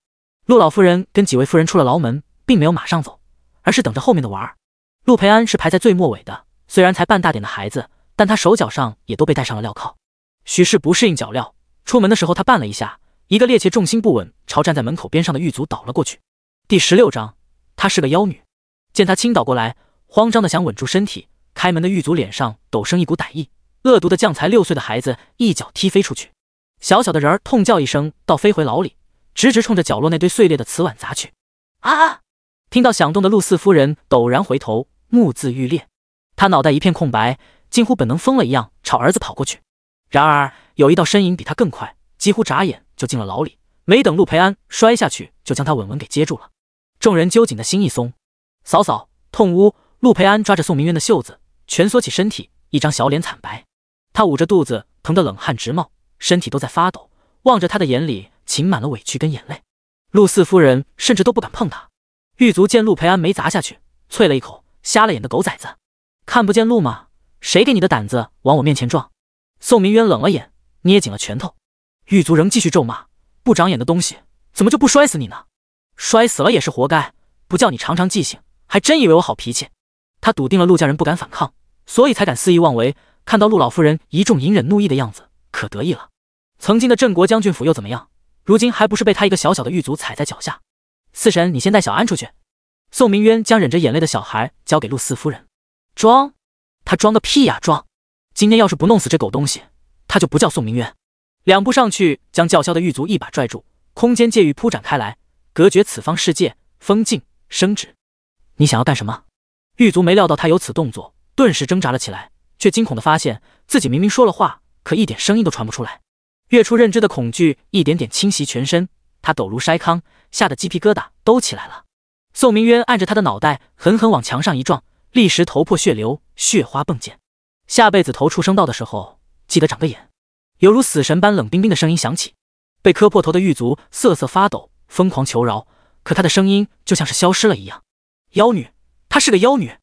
陆老夫人跟几位夫人出了牢门，并没有马上走，而是等着后面的娃儿。陆培安是排在最末尾的，虽然才半大点的孩子，但他手脚上也都被戴上了镣铐。许氏不适应脚镣，出门的时候他绊了一下，一个趔趄，重心不稳，朝站在门口边上的狱卒倒了过去。第十六章，她是个妖女。见他倾倒过来，慌张的想稳住身体。开门的狱卒脸上陡生一股歹意。恶毒的将才六岁的孩子一脚踢飞出去，小小的人儿痛叫一声，倒飞回牢里，直直冲着角落那堆碎裂的瓷碗砸去。啊！听到响动的陆四夫人陡然回头，目眦欲裂，她脑袋一片空白，近乎本能疯了一样朝儿子跑过去。然而有一道身影比他更快，几乎眨眼就进了牢里，没等陆培安摔下去，就将他稳稳给接住了。众人揪紧的心一松，嫂嫂痛屋。陆培安抓着宋明渊的袖子，蜷缩起身体，一张小脸惨白。他捂着肚子，疼得冷汗直冒，身体都在发抖。望着他的眼里噙满了委屈跟眼泪。陆四夫人甚至都不敢碰他。狱卒见陆培安没砸下去，啐了一口：“瞎了眼的狗崽子，看不见路吗？谁给你的胆子往我面前撞？”宋明渊冷了眼，捏紧了拳头。狱卒仍继续咒骂：“不长眼的东西，怎么就不摔死你呢？摔死了也是活该，不叫你长长记性，还真以为我好脾气？”他笃定了陆家人不敢反抗，所以才敢肆意妄为。看到陆老夫人一众隐忍怒意的样子，可得意了。曾经的镇国将军府又怎么样？如今还不是被他一个小小的狱卒踩在脚下？四神，你先带小安出去。宋明渊将忍着眼泪的小孩交给陆四夫人，装，他装个屁呀！装！今天要是不弄死这狗东西，他就不叫宋明渊。两步上去，将叫嚣的狱卒一把拽住，空间戒域铺展开来，隔绝此方世界，封禁，升职。你想要干什么？狱卒没料到他有此动作，顿时挣扎了起来。却惊恐地发现自己明明说了话，可一点声音都传不出来。月初认知的恐惧一点点侵袭全身，他抖如筛糠，吓得鸡皮疙瘩都起来了。宋明渊按着他的脑袋，狠狠往墙上一撞，立时头破血流，血花迸溅。下辈子投出生道的时候，记得长个眼。犹如死神般冷冰冰的声音响起，被磕破头的狱卒瑟瑟发抖，疯狂求饶，可他的声音就像是消失了一样。妖女，她是个妖女。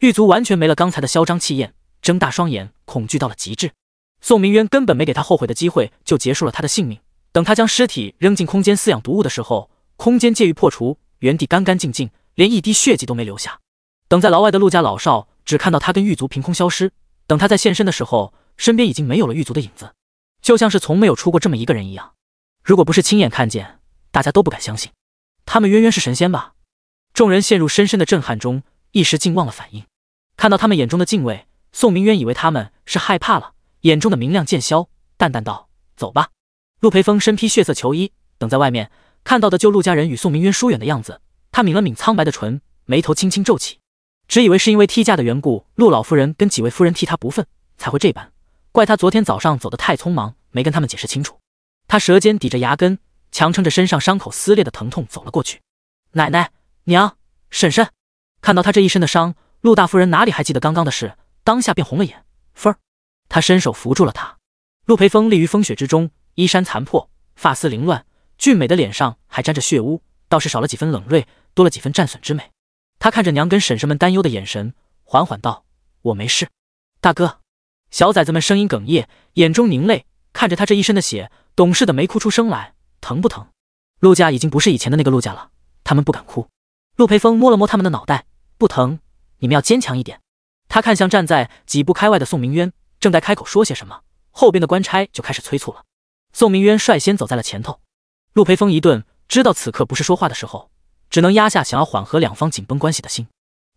狱卒完全没了刚才的嚣张气焰。睁大双眼，恐惧到了极致。宋明渊根本没给他后悔的机会，就结束了他的性命。等他将尸体扔进空间饲养毒物的时候，空间界域破除，原地干干净净，连一滴血迹都没留下。等在牢外的陆家老少只看到他跟狱卒凭空消失。等他在现身的时候，身边已经没有了狱卒的影子，就像是从没有出过这么一个人一样。如果不是亲眼看见，大家都不敢相信。他们渊渊是神仙吧？众人陷入深深的震撼中，一时竟忘了反应。看到他们眼中的敬畏。宋明渊以为他们是害怕了，眼中的明亮渐消，淡淡道：“走吧。”陆培峰身披血色球衣，等在外面，看到的就陆家人与宋明渊疏远的样子，他抿了抿苍白的唇，眉头轻轻皱起，只以为是因为替嫁的缘故，陆老夫人跟几位夫人替他不忿，才会这般。怪他昨天早上走得太匆忙，没跟他们解释清楚。他舌尖抵着牙根，强撑着身上伤口撕裂的疼痛走了过去。奶奶、娘、婶婶，看到他这一身的伤，陆大夫人哪里还记得刚刚的事？当下便红了眼，分儿，他伸手扶住了他。陆培峰立于风雪之中，衣衫残破，发丝凌乱，俊美的脸上还沾着血污，倒是少了几分冷锐，多了几分战损之美。他看着娘跟婶婶们担忧的眼神，缓缓道：“我没事。”大哥，小崽子们声音哽咽，眼中凝泪，看着他这一身的血，懂事的没哭出声来。疼不疼？陆家已经不是以前的那个陆家了，他们不敢哭。陆培峰摸了摸他们的脑袋，不疼，你们要坚强一点。他看向站在几步开外的宋明渊，正在开口说些什么，后边的官差就开始催促了。宋明渊率先走在了前头，陆培峰一顿，知道此刻不是说话的时候，只能压下想要缓和两方紧绷关系的心。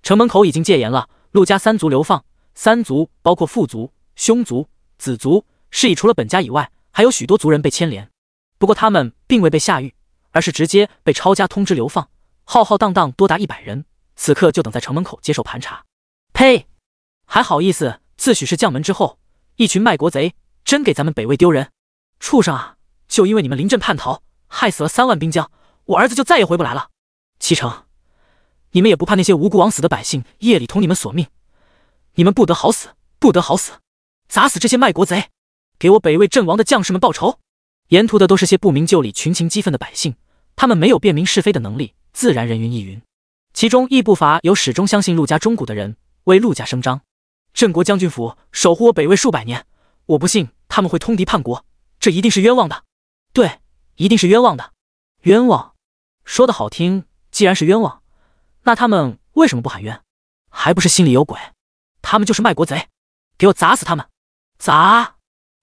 城门口已经戒严了，陆家三族流放，三族包括父族、兄族、子族，是以除了本家以外，还有许多族人被牵连。不过他们并未被下狱，而是直接被抄家，通知流放，浩浩荡荡多达一百人，此刻就等在城门口接受盘查。呸！还好意思自诩是将门之后，一群卖国贼，真给咱们北魏丢人！畜生啊！就因为你们临阵叛逃，害死了三万兵将，我儿子就再也回不来了。齐城，你们也不怕那些无辜枉死的百姓夜里同你们索命？你们不得好死，不得好死！砸死这些卖国贼，给我北魏阵亡的将士们报仇！沿途的都是些不明就里、群情激愤的百姓，他们没有辨明是非的能力，自然人云亦云。其中亦不乏有始终相信陆家忠骨的人，为陆家声张。镇国将军府守护我北魏数百年，我不信他们会通敌叛国，这一定是冤枉的。对，一定是冤枉的，冤枉。说的好听，既然是冤枉，那他们为什么不喊冤？还不是心里有鬼。他们就是卖国贼，给我砸死他们！砸！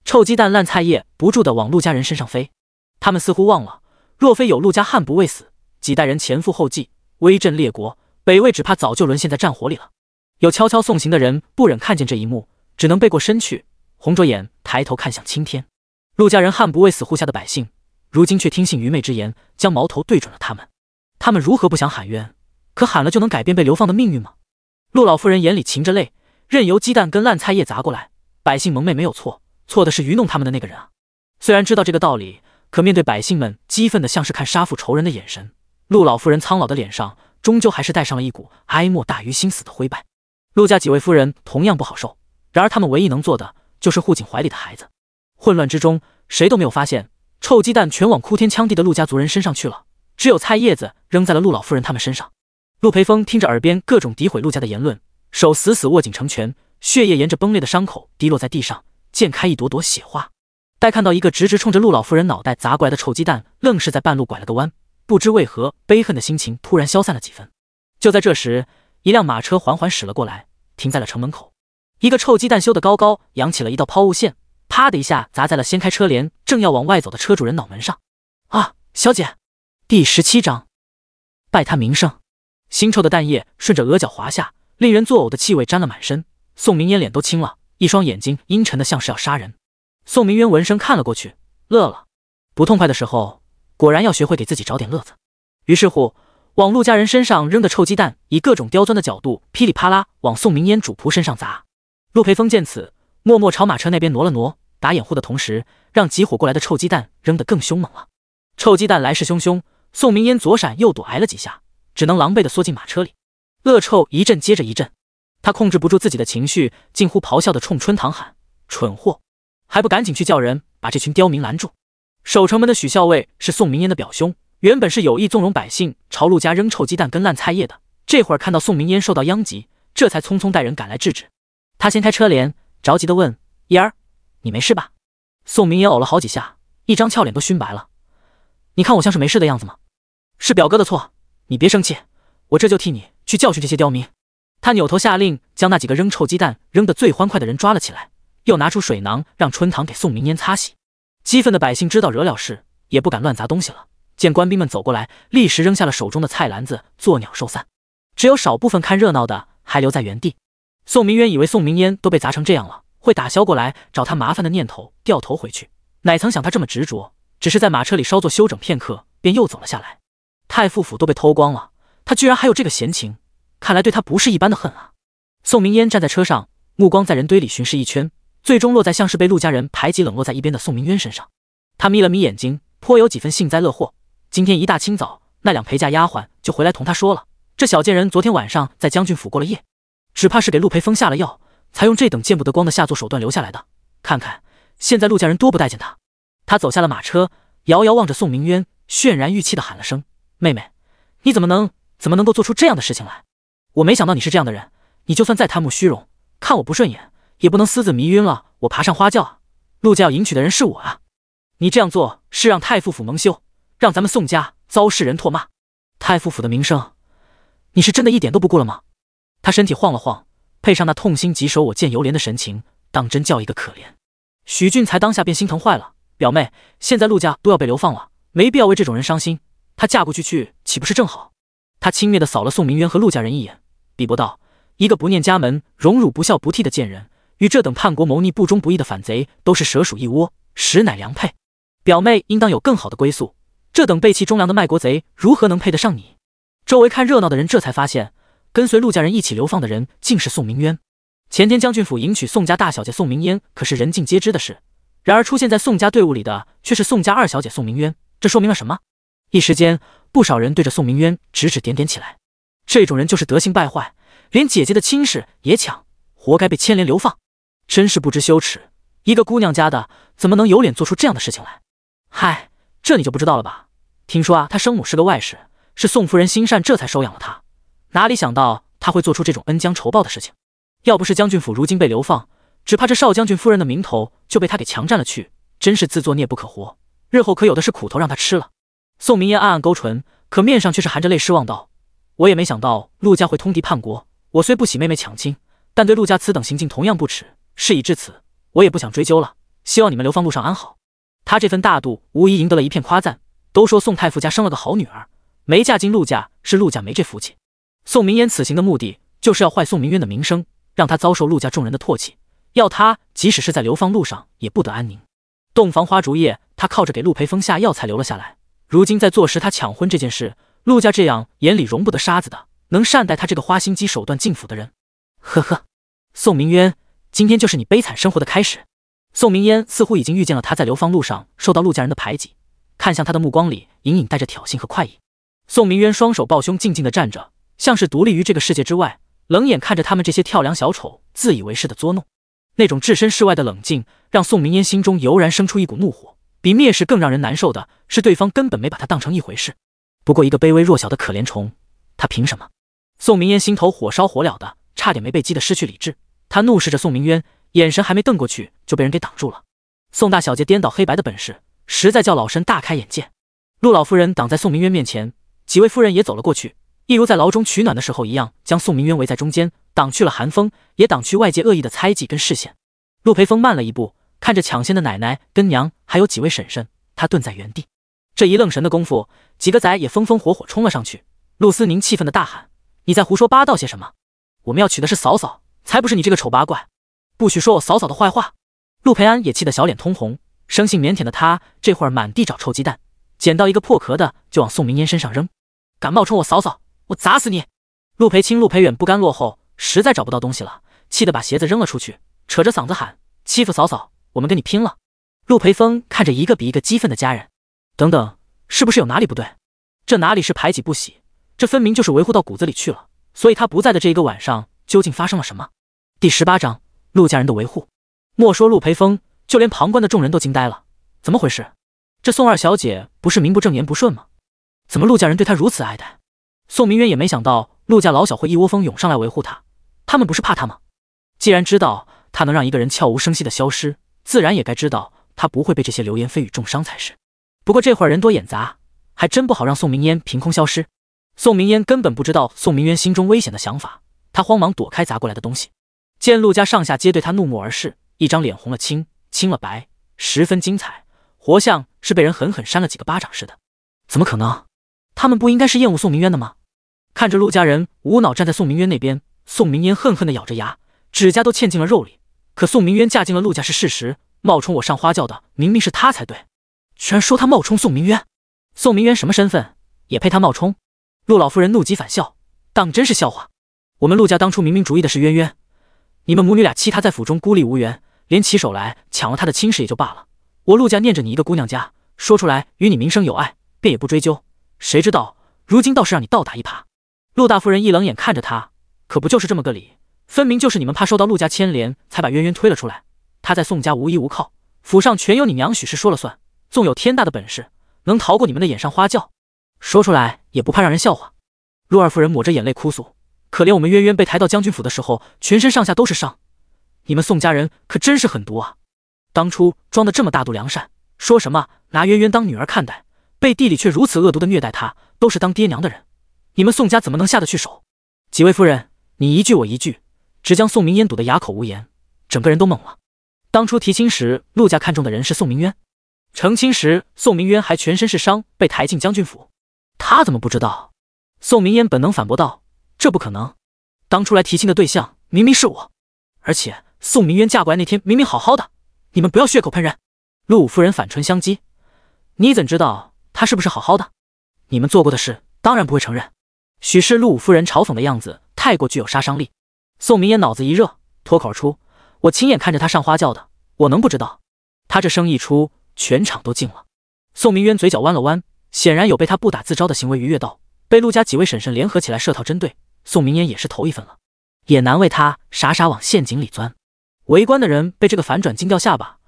臭鸡蛋、烂菜叶不住的往陆家人身上飞。他们似乎忘了，若非有陆家汉不畏死，几代人前赴后继，威震列国，北魏只怕早就沦陷在战火里了。有悄悄送行的人不忍看见这一幕，只能背过身去，红着眼抬头看向青天。陆家人悍不畏死护下的百姓，如今却听信愚昧之言，将矛头对准了他们。他们如何不想喊冤？可喊了就能改变被流放的命运吗？陆老夫人眼里噙着泪，任由鸡蛋跟烂菜叶砸过来。百姓蒙昧没有错，错的是愚弄他们的那个人啊！虽然知道这个道理，可面对百姓们激愤的像是看杀父仇人的眼神，陆老夫人苍老的脸上终究还是带上了一股哀莫大于心死的灰败。陆家几位夫人同样不好受，然而他们唯一能做的就是护紧怀里的孩子。混乱之中，谁都没有发现，臭鸡蛋全往哭天抢地的陆家族人身上去了，只有菜叶子扔在了陆老夫人他们身上。陆培峰听着耳边各种诋毁陆家的言论，手死死握紧成拳，血液沿着崩裂的伤口滴落在地上，溅开一朵朵血花。待看到一个直直冲着陆老夫人脑袋砸过来的臭鸡蛋，愣是在半路拐了个弯，不知为何，悲恨的心情突然消散了几分。就在这时。一辆马车缓缓驶了过来，停在了城门口。一个臭鸡蛋修的高高，扬起了一道抛物线，啪的一下砸在了掀开车帘正要往外走的车主人脑门上。啊！小姐。第十七章，败他名声。腥臭的蛋液顺着额角滑下，令人作呕的气味沾了满身。宋明烟脸都青了，一双眼睛阴沉的像是要杀人。宋明渊闻声看了过去，乐了。不痛快的时候，果然要学会给自己找点乐子。于是乎。往陆家人身上扔的臭鸡蛋，以各种刁钻的角度噼里啪啦往宋明烟主仆身上砸。陆培峰见此，默默朝马车那边挪了挪，打掩护的同时，让急火过来的臭鸡蛋扔得更凶猛了。臭鸡蛋来势汹汹，宋明烟左闪右躲，挨了几下，只能狼狈地缩进马车里。恶臭一阵接着一阵，他控制不住自己的情绪，近乎咆哮地冲春堂喊：“蠢货，还不赶紧去叫人把这群刁民拦住！”守城门的许校尉是宋明烟的表兄。原本是有意纵容百姓朝陆家扔臭鸡蛋跟烂菜叶的，这会儿看到宋明烟受到殃及，这才匆匆带人赶来制止。他掀开车帘，着急的问：“烟儿，你没事吧？”宋明烟呕了好几下，一张俏脸都熏白了。你看我像是没事的样子吗？是表哥的错，你别生气，我这就替你去教训这些刁民。他扭头下令，将那几个扔臭鸡蛋扔得最欢快的人抓了起来，又拿出水囊让春堂给宋明烟擦洗。激愤的百姓知道惹了事，也不敢乱砸东西了。见官兵们走过来，立时扔下了手中的菜篮子，作鸟兽散。只有少部分看热闹的还留在原地。宋明渊以为宋明烟都被砸成这样了，会打消过来找他麻烦的念头，掉头回去。哪曾想他这么执着，只是在马车里稍作休整片刻，便又走了下来。太傅府都被偷光了，他居然还有这个闲情，看来对他不是一般的恨啊！宋明烟站在车上，目光在人堆里巡视一圈，最终落在像是被陆家人排挤冷落在一边的宋明渊身上。他眯了眯眼睛，颇有几分幸灾乐祸。今天一大清早，那两陪嫁丫鬟就回来同他说了，这小贱人昨天晚上在将军府过了夜，只怕是给陆培峰下了药，才用这等见不得光的下作手段留下来的。看看现在陆家人多不待见他。他走下了马车，遥遥望着宋明渊，泫然欲泣的喊了声：“妹妹，你怎么能怎么能够做出这样的事情来？我没想到你是这样的人。你就算再贪慕虚荣，看我不顺眼，也不能私自迷晕了我爬上花轿啊。陆家要迎娶的人是我啊，你这样做是让太傅府蒙羞。”让咱们宋家遭世人唾骂，太傅府的名声，你是真的一点都不顾了吗？他身体晃了晃，配上那痛心疾首、我见犹怜的神情，当真叫一个可怜。许俊才当下便心疼坏了，表妹，现在陆家都要被流放了，没必要为这种人伤心。她嫁过去去，岂不是正好？他轻蔑的扫了宋明渊和陆家人一眼，比伯道：“一个不念家门荣辱、不孝不悌的贱人，与这等叛国谋逆、不忠不义的反贼，都是蛇鼠一窝，实乃良配。表妹应当有更好的归宿。”这等背弃忠良的卖国贼，如何能配得上你？周围看热闹的人这才发现，跟随陆家人一起流放的人竟是宋明渊。前天将军府迎娶宋家大小姐宋明烟，可是人尽皆知的事。然而出现在宋家队伍里的却是宋家二小姐宋明渊，这说明了什么？一时间，不少人对着宋明渊指指点点起来。这种人就是德行败坏，连姐姐的亲事也抢，活该被牵连流放。真是不知羞耻！一个姑娘家的，怎么能有脸做出这样的事情来？嗨！这你就不知道了吧？听说啊，他生母是个外室，是宋夫人心善，这才收养了他。哪里想到他会做出这种恩将仇报的事情？要不是将军府如今被流放，只怕这少将军夫人的名头就被他给强占了去。真是自作孽不可活，日后可有的是苦头让他吃了。宋明烟暗暗勾唇，可面上却是含着泪失望道：“我也没想到陆家会通敌叛国。我虽不喜妹妹抢亲，但对陆家此等行径同样不耻。事已至此，我也不想追究了。希望你们流放路上安好。”他这份大度，无疑赢得了一片夸赞。都说宋太傅家生了个好女儿，没嫁进陆家是陆家没这福气。宋明言此行的目的，就是要坏宋明渊的名声，让他遭受陆家众人的唾弃，要他即使是在流放路上也不得安宁。洞房花烛夜，他靠着给陆培峰下药才留了下来。如今在坐实他抢婚这件事，陆家这样眼里容不得沙子的，能善待他这个花心机手段进府的人？呵呵，宋明渊，今天就是你悲惨生活的开始。宋明烟似乎已经预见了他在流放路上受到陆家人的排挤，看向他的目光里隐隐带着挑衅和快意。宋明渊双手抱胸，静静的站着，像是独立于这个世界之外，冷眼看着他们这些跳梁小丑自以为是的作弄。那种置身事外的冷静，让宋明烟心中油然生出一股怒火。比蔑视更让人难受的是，对方根本没把他当成一回事。不过一个卑微弱小的可怜虫，他凭什么？宋明烟心头火烧火燎的，差点没被激得失去理智。他怒视着宋明渊，眼神还没瞪过去。就被人给挡住了。宋大小姐颠倒黑白的本事，实在叫老身大开眼界。陆老夫人挡在宋明渊面前，几位夫人也走了过去，一如在牢中取暖的时候一样，将宋明渊围在中间，挡去了寒风，也挡去外界恶意的猜忌跟视线。陆培峰慢了一步，看着抢先的奶奶跟娘，还有几位婶婶，他顿在原地。这一愣神的功夫，几个崽也风风火火冲了上去。陆思宁气愤的大喊：“你在胡说八道些什么？我们要娶的是嫂嫂，才不是你这个丑八怪！不许说我嫂嫂的坏话！”陆培安也气得小脸通红，生性腼腆的他这会儿满地找臭鸡蛋，捡到一个破壳的就往宋明烟身上扔：“敢冒充我嫂嫂，我砸死你！”陆培清、陆培远不甘落后，实在找不到东西了，气得把鞋子扔了出去，扯着嗓子喊：“欺负嫂嫂，我们跟你拼了！”陆培峰看着一个比一个激愤的家人，等等，是不是有哪里不对？这哪里是排挤不喜，这分明就是维护到骨子里去了。所以他不在的这一个晚上，究竟发生了什么？第十八章：陆家人的维护。莫说陆培峰，就连旁观的众人都惊呆了。怎么回事？这宋二小姐不是名不正言不顺吗？怎么陆家人对她如此爱戴？宋明渊也没想到陆家老小会一窝蜂涌上来维护她，他们不是怕他吗？既然知道他能让一个人悄无声息的消失，自然也该知道他不会被这些流言蜚语重伤才是。不过这会儿人多眼杂，还真不好让宋明烟凭空消失。宋明烟根本不知道宋明渊心中危险的想法，他慌忙躲开砸过来的东西，见陆家上下皆对他怒目而视。一张脸红了青，青了白，十分精彩，活像是被人狠狠扇了几个巴掌似的。怎么可能？他们不应该是厌恶宋明渊的吗？看着陆家人无脑站在宋明渊那边，宋明渊恨恨的咬着牙，指甲都嵌进了肉里。可宋明渊嫁进了陆家是事实，冒充我上花轿的明明是他才对，居然说他冒充宋明渊。宋明渊什么身份也配他冒充？陆老夫人怒极反笑，当真是笑话。我们陆家当初明明主意的是渊渊，你们母女俩欺他在府中孤立无援。连起手来抢了他的亲事也就罢了，我陆家念着你一个姑娘家，说出来与你名声有碍，便也不追究。谁知道如今倒是让你倒打一耙。陆大夫人一冷眼看着他，可不就是这么个理？分明就是你们怕受到陆家牵连，才把渊渊推了出来。她在宋家无依无靠，府上全由你娘许氏说了算。纵有天大的本事，能逃过你们的眼上花轿？说出来也不怕让人笑话。陆二夫人抹着眼泪哭诉：可怜我们渊渊被抬到将军府的时候，全身上下都是伤。你们宋家人可真是狠毒啊！当初装的这么大度良善，说什么拿渊渊当女儿看待，背地里却如此恶毒的虐待她，都是当爹娘的人，你们宋家怎么能下得去手？几位夫人，你一句我一句，直将宋明烟堵得哑口无言，整个人都懵了。当初提亲时，陆家看中的人是宋明渊，成亲时宋明渊还全身是伤被抬进将军府，他怎么不知道？宋明烟本能反驳道：“这不可能！当初来提亲的对象明明是我，而且……”宋明渊嫁过来那天明明好好的，你们不要血口喷人。陆五夫人反唇相讥：“你怎知道她是不是好好的？你们做过的事，当然不会承认。”许是陆五夫人嘲讽的样子太过具有杀伤力，宋明烟脑子一热，脱口而出：“我亲眼看着她上花轿的，我能不知道？”她这声一出，全场都静了。宋明渊嘴角弯了弯，显然有被他不打自招的行为愉悦到。被陆家几位婶婶联合起来设套针对宋明烟，也是头一份了，也难为他傻傻往陷阱里钻。围观的人被这个反转惊掉下巴，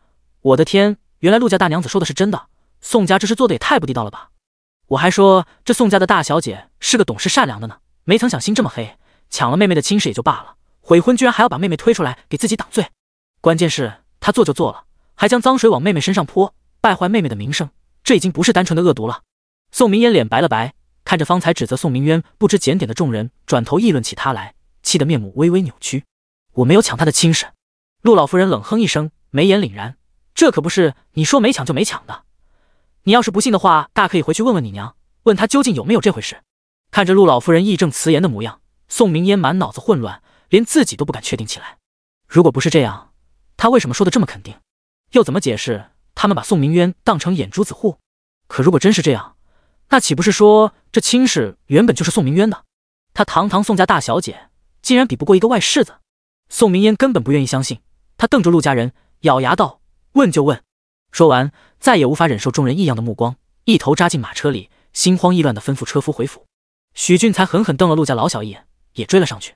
我的天，原来陆家大娘子说的是真的。宋家这事做的也太不地道了吧！我还说这宋家的大小姐是个懂事善良的呢，没曾想心这么黑，抢了妹妹的亲事也就罢了，悔婚居然还要把妹妹推出来给自己挡罪。关键是他做就做了，还将脏水往妹妹身上泼，败坏妹妹的名声，这已经不是单纯的恶毒了。宋明烟脸白了白，看着方才指责宋明渊不知检点的众人，转头议论起他来，气得面目微微扭曲。我没有抢他的亲事。陆老夫人冷哼一声，眉眼凛然：“这可不是你说没抢就没抢的。你要是不信的话，大可以回去问问你娘，问她究竟有没有这回事。”看着陆老夫人义正辞严的模样，宋明烟满脑子混乱，连自己都不敢确定起来。如果不是这样，他为什么说的这么肯定？又怎么解释他们把宋明渊当成眼珠子护？可如果真是这样，那岂不是说这亲事原本就是宋明渊的？他堂堂宋家大小姐，竟然比不过一个外世子？宋明烟根本不愿意相信。他瞪着陆家人，咬牙道：“问就问！”说完，再也无法忍受众人异样的目光，一头扎进马车里，心慌意乱地吩咐车夫回府。许俊才狠狠瞪了陆家老小一眼，也追了上去。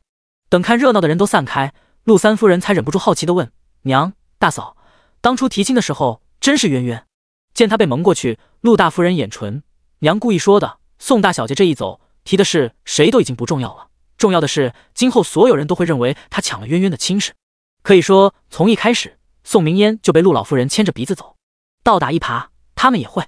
等看热闹的人都散开，陆三夫人才忍不住好奇地问：“娘，大嫂，当初提亲的时候，真是渊冤？”见他被蒙过去，陆大夫人眼唇：“娘故意说的。宋大小姐这一走，提的是谁都已经不重要了，重要的是今后所有人都会认为她抢了渊渊的亲事。”可以说，从一开始，宋明烟就被陆老夫人牵着鼻子走。倒打一耙，他们也会。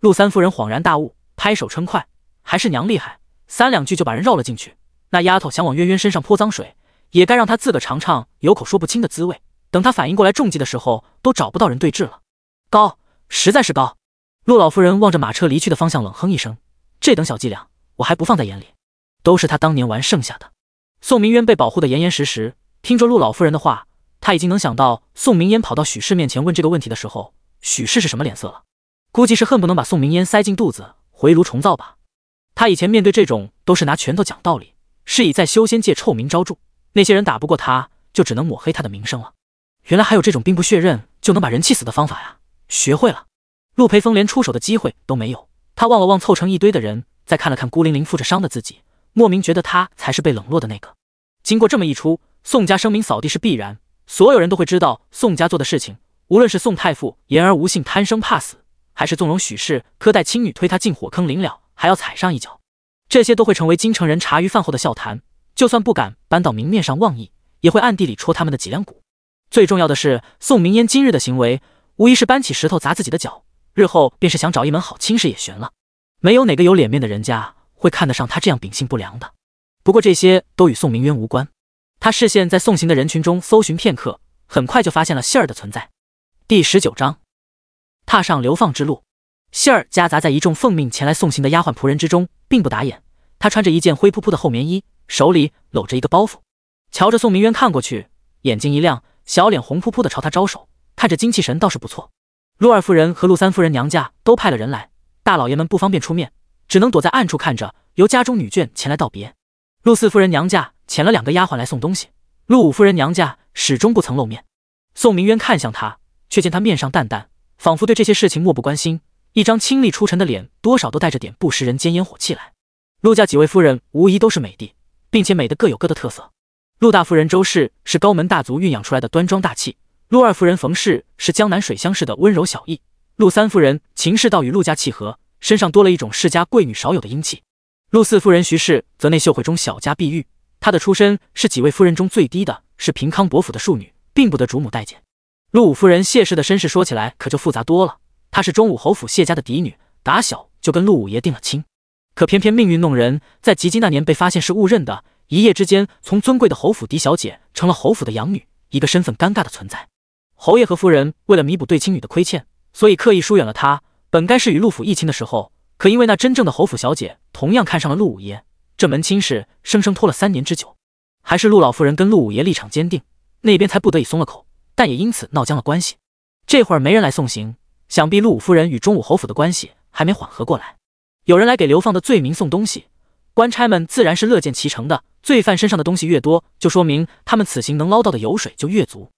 陆三夫人恍然大悟，拍手称快，还是娘厉害，三两句就把人绕了进去。那丫头想往渊渊身上泼脏水，也该让她自个尝尝有口说不清的滋味。等她反应过来中计的时候，都找不到人对峙了。高，实在是高。陆老夫人望着马车离去的方向，冷哼一声：“这等小伎俩，我还不放在眼里，都是他当年玩剩下的。”宋明渊被保护的严严实实，听着陆老夫人的话。他已经能想到宋明烟跑到许氏面前问这个问题的时候，许氏是什么脸色了？估计是恨不能把宋明烟塞进肚子回炉重造吧。他以前面对这种都是拿拳头讲道理，是以在修仙界臭名昭著。那些人打不过他，就只能抹黑他的名声了。原来还有这种兵不血刃就能把人气死的方法呀！学会了，陆培峰连出手的机会都没有。他望了望凑成一堆的人，再看了看孤零零负着伤的自己，莫名觉得他才是被冷落的那个。经过这么一出，宋家声名扫地是必然。所有人都会知道宋家做的事情，无论是宋太傅言而无信、贪生怕死，还是纵容许氏苛待青女、推他进火坑，临了还要踩上一脚，这些都会成为京城人茶余饭后的笑谈。就算不敢搬到明面上妄议，也会暗地里戳他们的脊梁骨。最重要的是，宋明烟今日的行为，无疑是搬起石头砸自己的脚，日后便是想找一门好亲事也悬了。没有哪个有脸面的人家会看得上他这样秉性不良的。不过这些都与宋明渊无关。他视线在送行的人群中搜寻片刻，很快就发现了杏儿的存在。第十九章，踏上流放之路。杏儿夹杂在一众奉命前来送行的丫鬟仆人之中，并不打眼。她穿着一件灰扑扑的厚棉衣，手里搂着一个包袱，瞧着宋明渊看过去，眼睛一亮，小脸红扑扑的朝他招手，看着精气神倒是不错。陆二夫人和陆三夫人娘家都派了人来，大老爷们不方便出面，只能躲在暗处看着，由家中女眷前来道别。陆四夫人娘家。遣了两个丫鬟来送东西，陆五夫人娘家始终不曾露面。宋明渊看向她，却见她面上淡淡，仿佛对这些事情漠不关心。一张清丽出尘的脸，多少都带着点不食人间烟火气来。陆家几位夫人无疑都是美帝，并且美的各有各的特色。陆大夫人周氏是高门大族酝养出来的端庄大气，陆二夫人冯氏是江南水乡式的温柔小意，陆三夫人秦氏倒与陆家契合，身上多了一种世家贵女少有的英气。陆四夫人徐氏则内秀慧中小家碧玉。她的出身是几位夫人中最低的，是平康伯府的庶女，并不得主母待见。陆武夫人谢氏的身世说起来可就复杂多了，她是中武侯府谢家的嫡女，打小就跟陆五爷定了亲。可偏偏命运弄人，在及笄那年被发现是误认的，一夜之间从尊贵的侯府嫡小姐成了侯府的养女，一个身份尴尬的存在。侯爷和夫人为了弥补对亲女的亏欠，所以刻意疏远了她。本该是与陆府一亲的时候，可因为那真正的侯府小姐同样看上了陆五爷。这门亲事生生拖了三年之久，还是陆老夫人跟陆五爷立场坚定，那边才不得已松了口，但也因此闹僵了关系。这会儿没人来送行，想必陆五夫人与钟武侯府的关系还没缓和过来。有人来给流放的罪民送东西，官差们自然是乐见其成的。罪犯身上的东西越多，就说明他们此行能捞到的油水就越足，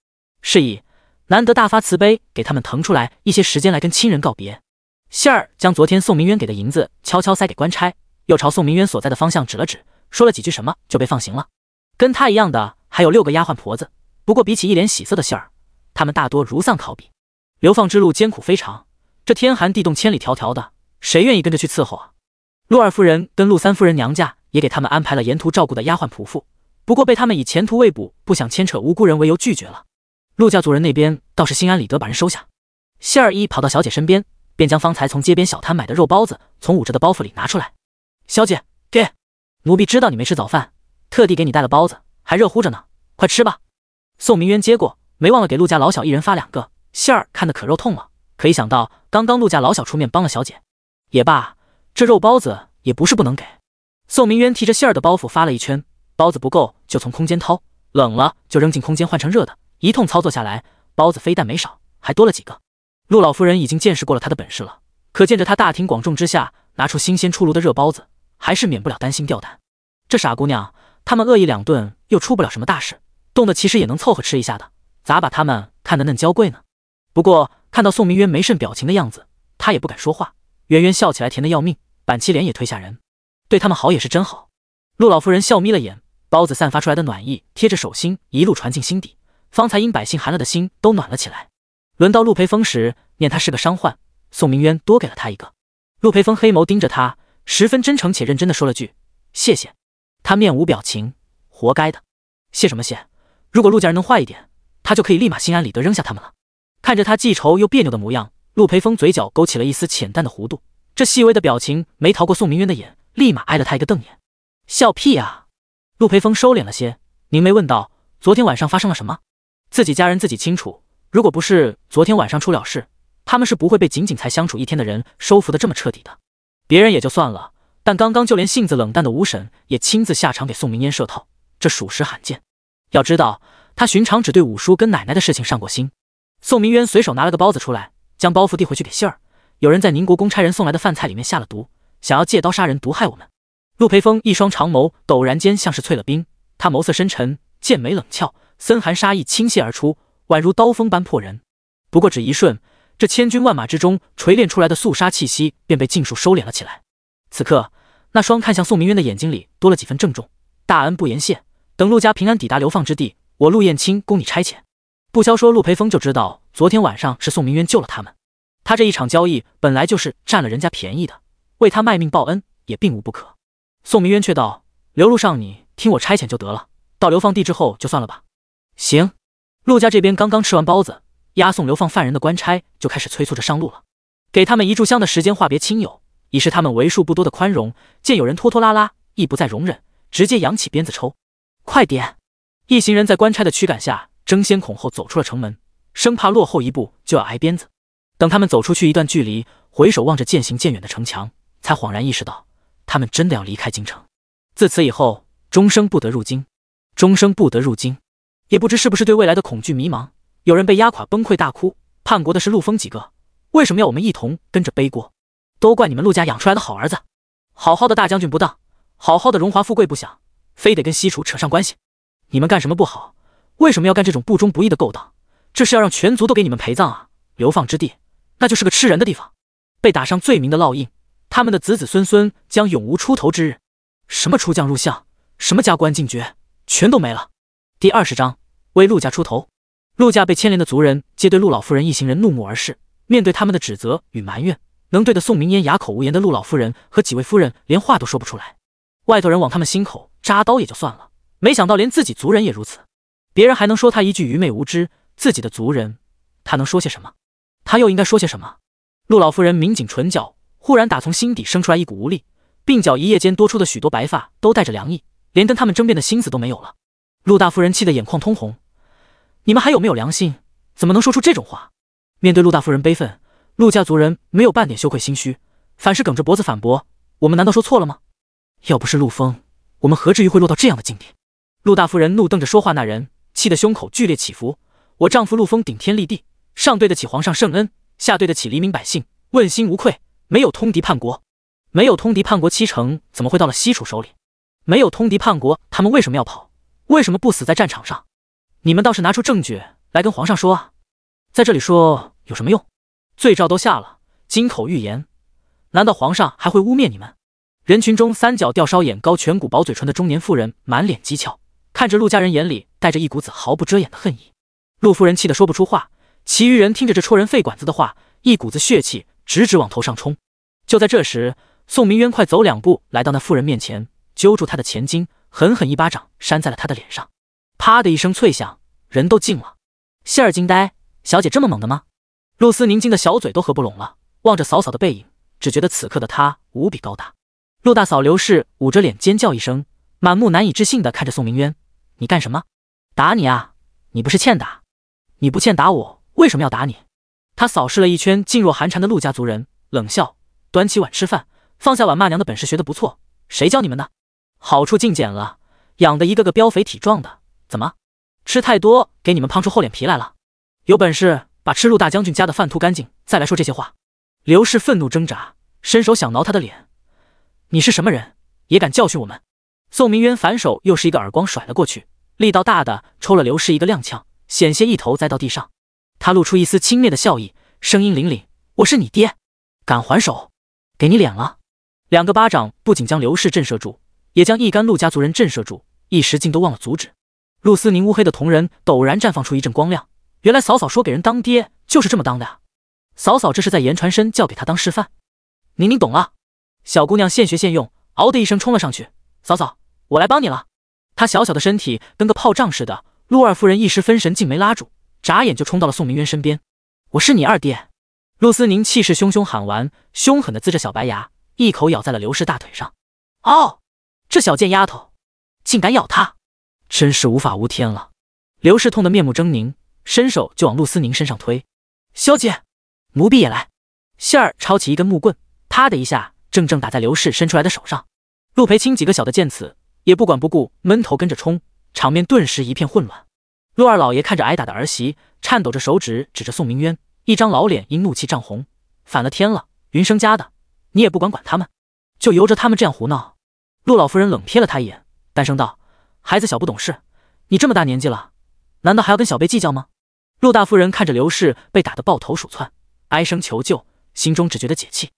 是以难得大发慈悲，给他们腾出来一些时间来跟亲人告别。杏儿将昨天宋明渊给的银子悄悄塞给官差。又朝宋明渊所在的方向指了指，说了几句什么，就被放行了。跟他一样的还有六个丫鬟婆子，不过比起一脸喜色的杏儿，他们大多如丧考妣。流放之路艰苦非常，这天寒地冻，千里迢迢的，谁愿意跟着去伺候啊？陆二夫人跟陆三夫人娘家也给他们安排了沿途照顾的丫鬟仆妇，不过被他们以前途未卜、不想牵扯无辜人为由拒绝了。陆家族人那边倒是心安理得把人收下。杏儿一跑到小姐身边，便将方才从街边小摊买的肉包子从捂着的包袱里拿出来。小姐，给奴婢知道你没吃早饭，特地给你带了包子，还热乎着呢，快吃吧。宋明渊接过，没忘了给陆家老小一人发两个。杏儿看得可肉痛了，可一想到刚刚陆家老小出面帮了小姐，也罢，这肉包子也不是不能给。宋明渊提着杏儿的包袱发了一圈，包子不够就从空间掏，冷了就扔进空间换成热的，一通操作下来，包子非但没少，还多了几个。陆老夫人已经见识过了他的本事了，可见着他大庭广众之下拿出新鲜出炉的热包子。还是免不了担心掉胆。这傻姑娘，他们饿一两顿又出不了什么大事，冻得其实也能凑合吃一下的，咋把他们看得嫩娇贵呢？不过看到宋明渊没甚表情的样子，她也不敢说话。圆圆笑起来甜的要命，板起脸也忒吓人，对他们好也是真好。陆老夫人笑眯了眼，包子散发出来的暖意贴着手心，一路传进心底，方才因百姓寒了的心都暖了起来。轮到陆培峰时，念他是个伤患，宋明渊多给了他一个。陆培峰黑眸盯着他。十分真诚且认真的说了句“谢谢”，他面无表情，活该的，谢什么谢？如果陆家人能坏一点，他就可以立马心安理得扔下他们了。看着他记仇又别扭的模样，陆培峰嘴角勾起了一丝浅淡的弧度，这细微的表情没逃过宋明渊的眼，立马挨了他一个瞪眼，笑屁啊！陆培峰收敛了些，凝眉问道：“昨天晚上发生了什么？自己家人自己清楚。如果不是昨天晚上出了事，他们是不会被仅仅才相处一天的人收服的这么彻底的。”别人也就算了，但刚刚就连性子冷淡的吴婶也亲自下场给宋明烟设套，这属实罕见。要知道，他寻常只对五叔跟奶奶的事情上过心。宋明渊随手拿了个包子出来，将包袱递回去给杏儿。有人在宁国公差人送来的饭菜里面下了毒，想要借刀杀人，毒害我们。陆培峰一双长眸陡然间像是淬了冰，他眸色深沉，剑眉冷峭，森寒杀意倾泻而出，宛如刀锋般破人。不过只一瞬。这千军万马之中锤炼出来的肃杀气息便被尽数收敛了起来。此刻，那双看向宋明渊的眼睛里多了几分郑重。大恩不言谢，等陆家平安抵达流放之地，我陆燕青供你差遣。不消说，陆培峰就知道昨天晚上是宋明渊救了他们。他这一场交易本来就是占了人家便宜的，为他卖命报恩也并无不可。宋明渊却道：“刘路上，你听我差遣就得了。到流放地之后就算了吧。”行。陆家这边刚刚吃完包子。押送流放犯人的官差就开始催促着上路了，给他们一炷香的时间话别亲友，已是他们为数不多的宽容。见有人拖拖拉拉，亦不再容忍，直接扬起鞭子抽：“快点！”一行人在官差的驱赶下争先恐后走出了城门，生怕落后一步就要挨鞭子。等他们走出去一段距离，回首望着渐行渐远的城墙，才恍然意识到，他们真的要离开京城，自此以后终生不得入京，终生不得入京。也不知是不是对未来的恐惧迷茫。有人被压垮，崩溃大哭。叛国的是陆丰几个，为什么要我们一同跟着背锅？都怪你们陆家养出来的好儿子，好好的大将军不当，好好的荣华富贵不想，非得跟西楚扯上关系。你们干什么不好？为什么要干这种不忠不义的勾当？这是要让全族都给你们陪葬啊！流放之地，那就是个吃人的地方。被打上罪名的烙印，他们的子子孙孙将永无出头之日。什么出将入相，什么加官进爵，全都没了。第二十章，为陆家出头。陆家被牵连的族人皆对陆老夫人一行人怒目而视，面对他们的指责与埋怨，能对的宋明烟哑口无言的陆老夫人和几位夫人连话都说不出来。外头人往他们心口扎刀也就算了，没想到连自己族人也如此。别人还能说他一句愚昧无知，自己的族人，他能说些什么？他又应该说些什么？陆老夫人抿紧唇角，忽然打从心底生出来一股无力，鬓角一夜间多出的许多白发都带着凉意，连跟他们争辩的心思都没有了。陆大夫人气得眼眶通红。你们还有没有良心？怎么能说出这种话？面对陆大夫人悲愤，陆家族人没有半点羞愧心虚，反是梗着脖子反驳：“我们难道说错了吗？要不是陆风，我们何至于会落到这样的境地？”陆大夫人怒瞪着说话那人，气得胸口剧烈起伏：“我丈夫陆峰顶天立地，上对得起皇上圣恩，下对得起黎民百姓，问心无愧，没有通敌叛国，没有通敌叛国，七成怎么会到了西楚手里？没有通敌叛国，他们为什么要跑？为什么不死在战场上？”你们倒是拿出证据来跟皇上说啊，在这里说有什么用？罪诏都下了，金口玉言，难道皇上还会污蔑你们？人群中，三角吊梢眼、高颧骨、薄嘴唇的中年妇人满脸讥诮，看着陆家人，眼里带着一股子毫不遮掩的恨意。陆夫人气得说不出话，其余人听着这戳人肺管子的话，一股子血气直直往头上冲。就在这时，宋明渊快走两步来到那妇人面前，揪住她的前襟，狠狠一巴掌扇在了她的脸上。啪的一声脆响，人都静了。谢儿惊呆，小姐这么猛的吗？露丝宁静的小嘴都合不拢了，望着嫂嫂的背影，只觉得此刻的她无比高大。陆大嫂刘氏捂着脸尖叫一声，满目难以置信的看着宋明渊：“你干什么？打你啊？你不是欠打？你不欠打，我为什么要打你？”他扫视了一圈静若寒蝉的陆家族人，冷笑，端起碗吃饭，放下碗骂娘的本事学得不错，谁教你们的？好处尽捡了，养的一个个膘肥体壮的。怎么，吃太多给你们胖出厚脸皮来了？有本事把吃陆大将军家的饭吐干净，再来说这些话！刘氏愤怒挣扎，伸手想挠他的脸。你是什么人，也敢教训我们？宋明渊反手又是一个耳光甩了过去，力道大的抽了刘氏一个踉跄，险些一头栽到地上。他露出一丝轻蔑的笑意，声音凛凛：“我是你爹，敢还手，给你脸了！”两个巴掌不仅将刘氏震慑住，也将一干陆家族人震慑住，一时竟都忘了阻止。陆思宁乌黑的瞳仁陡然绽放出一阵光亮，原来嫂嫂说给人当爹就是这么当的啊！嫂嫂这是在言传身教给他当示范，宁宁懂了，小姑娘现学现用，嗷的一声冲了上去。嫂嫂，我来帮你了！她小小的身体跟个炮仗似的，陆二夫人一时分神，竟没拉住，眨眼就冲到了宋明渊身边。我是你二爹！陆思宁气势汹汹喊完，凶狠的呲着小白牙，一口咬在了刘氏大腿上。哦，这小贱丫头，竟敢咬他！真是无法无天了！刘氏痛得面目狰狞，伸手就往陆思宁身上推。小姐，奴婢也来。杏儿抄起一根木棍，啪的一下，正正打在刘氏伸出来的手上。陆培清几个小的见此，也不管不顾，闷头跟着冲，场面顿时一片混乱。陆二老爷看着挨打的儿媳，颤抖着手指指着宋明渊，一张老脸因怒气涨红，反了天了！云生家的，你也不管管他们，就由着他们这样胡闹？陆老夫人冷瞥了他一眼，淡声道。孩子小不懂事，你这么大年纪了，难道还要跟小辈计较吗？陆大夫人看着刘氏被打得抱头鼠窜，哀声求救，心中只觉得解气。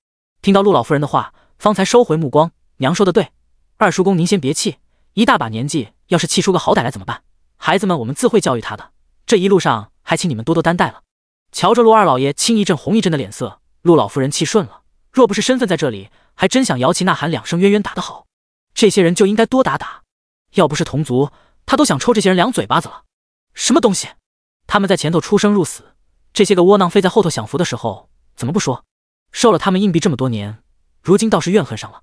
听到陆老夫人的话，方才收回目光。娘说的对，二叔公您先别气，一大把年纪，要是气出个好歹来怎么办？孩子们，我们自会教育他的。这一路上还请你们多多担待了。瞧着陆二老爷青一阵红一阵的脸色，陆老夫人气顺了。若不是身份在这里，还真想摇旗呐喊两声，冤冤打得好。这些人就应该多打打。要不是同族，他都想抽这些人两嘴巴子了。什么东西？他们在前头出生入死，这些个窝囊废在后头享福的时候，怎么不说？受了他们硬币这么多年，如今倒是怨恨上了，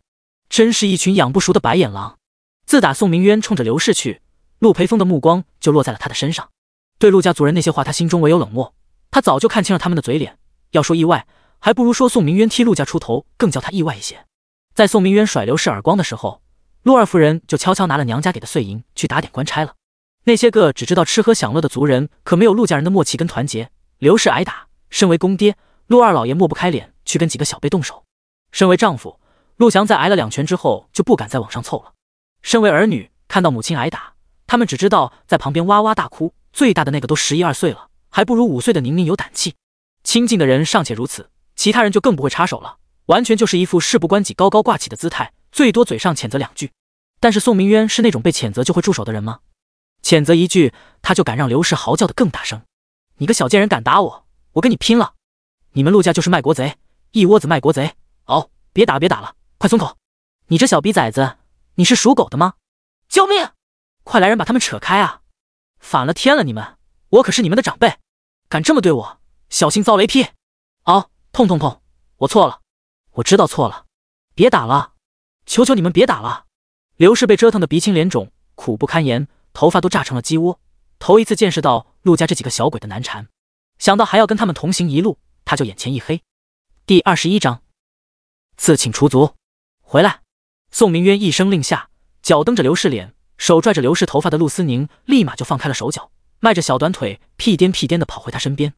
真是一群养不熟的白眼狼。自打宋明渊冲着刘氏去，陆培峰的目光就落在了他的身上。对陆家族人那些话，他心中唯有冷漠。他早就看清了他们的嘴脸。要说意外，还不如说宋明渊替陆家出头更叫他意外一些。在宋明渊甩刘氏耳光的时候。陆二夫人就悄悄拿了娘家给的碎银去打点官差了。那些个只知道吃喝享乐的族人，可没有陆家人的默契跟团结。刘氏挨打，身为公爹，陆二老爷抹不开脸去跟几个小辈动手；身为丈夫，陆翔在挨了两拳之后就不敢再往上凑了。身为儿女，看到母亲挨打，他们只知道在旁边哇哇大哭。最大的那个都十一二岁了，还不如五岁的宁宁有胆气。亲近的人尚且如此，其他人就更不会插手了，完全就是一副事不关己高高挂起的姿态。最多嘴上谴责两句，但是宋明渊是那种被谴责就会住手的人吗？谴责一句，他就敢让刘氏嚎叫的更大声。你个小贱人，敢打我，我跟你拼了！你们陆家就是卖国贼，一窝子卖国贼！哦，别打别打了，快松口！你这小逼崽子，你是属狗的吗？救命！快来人把他们扯开啊！反了天了！你们，我可是你们的长辈，敢这么对我，小心遭雷劈！哦，痛痛痛，我错了，我知道错了，别打了。求求你们别打了！刘氏被折腾得鼻青脸肿，苦不堪言，头发都炸成了鸡窝。头一次见识到陆家这几个小鬼的难缠，想到还要跟他们同行一路，他就眼前一黑。第二十一章，自请除族，回来，宋明渊一声令下，脚蹬着刘氏脸，手拽着刘氏头发的陆思宁立马就放开了手脚，迈着小短腿屁颠屁颠的跑回他身边。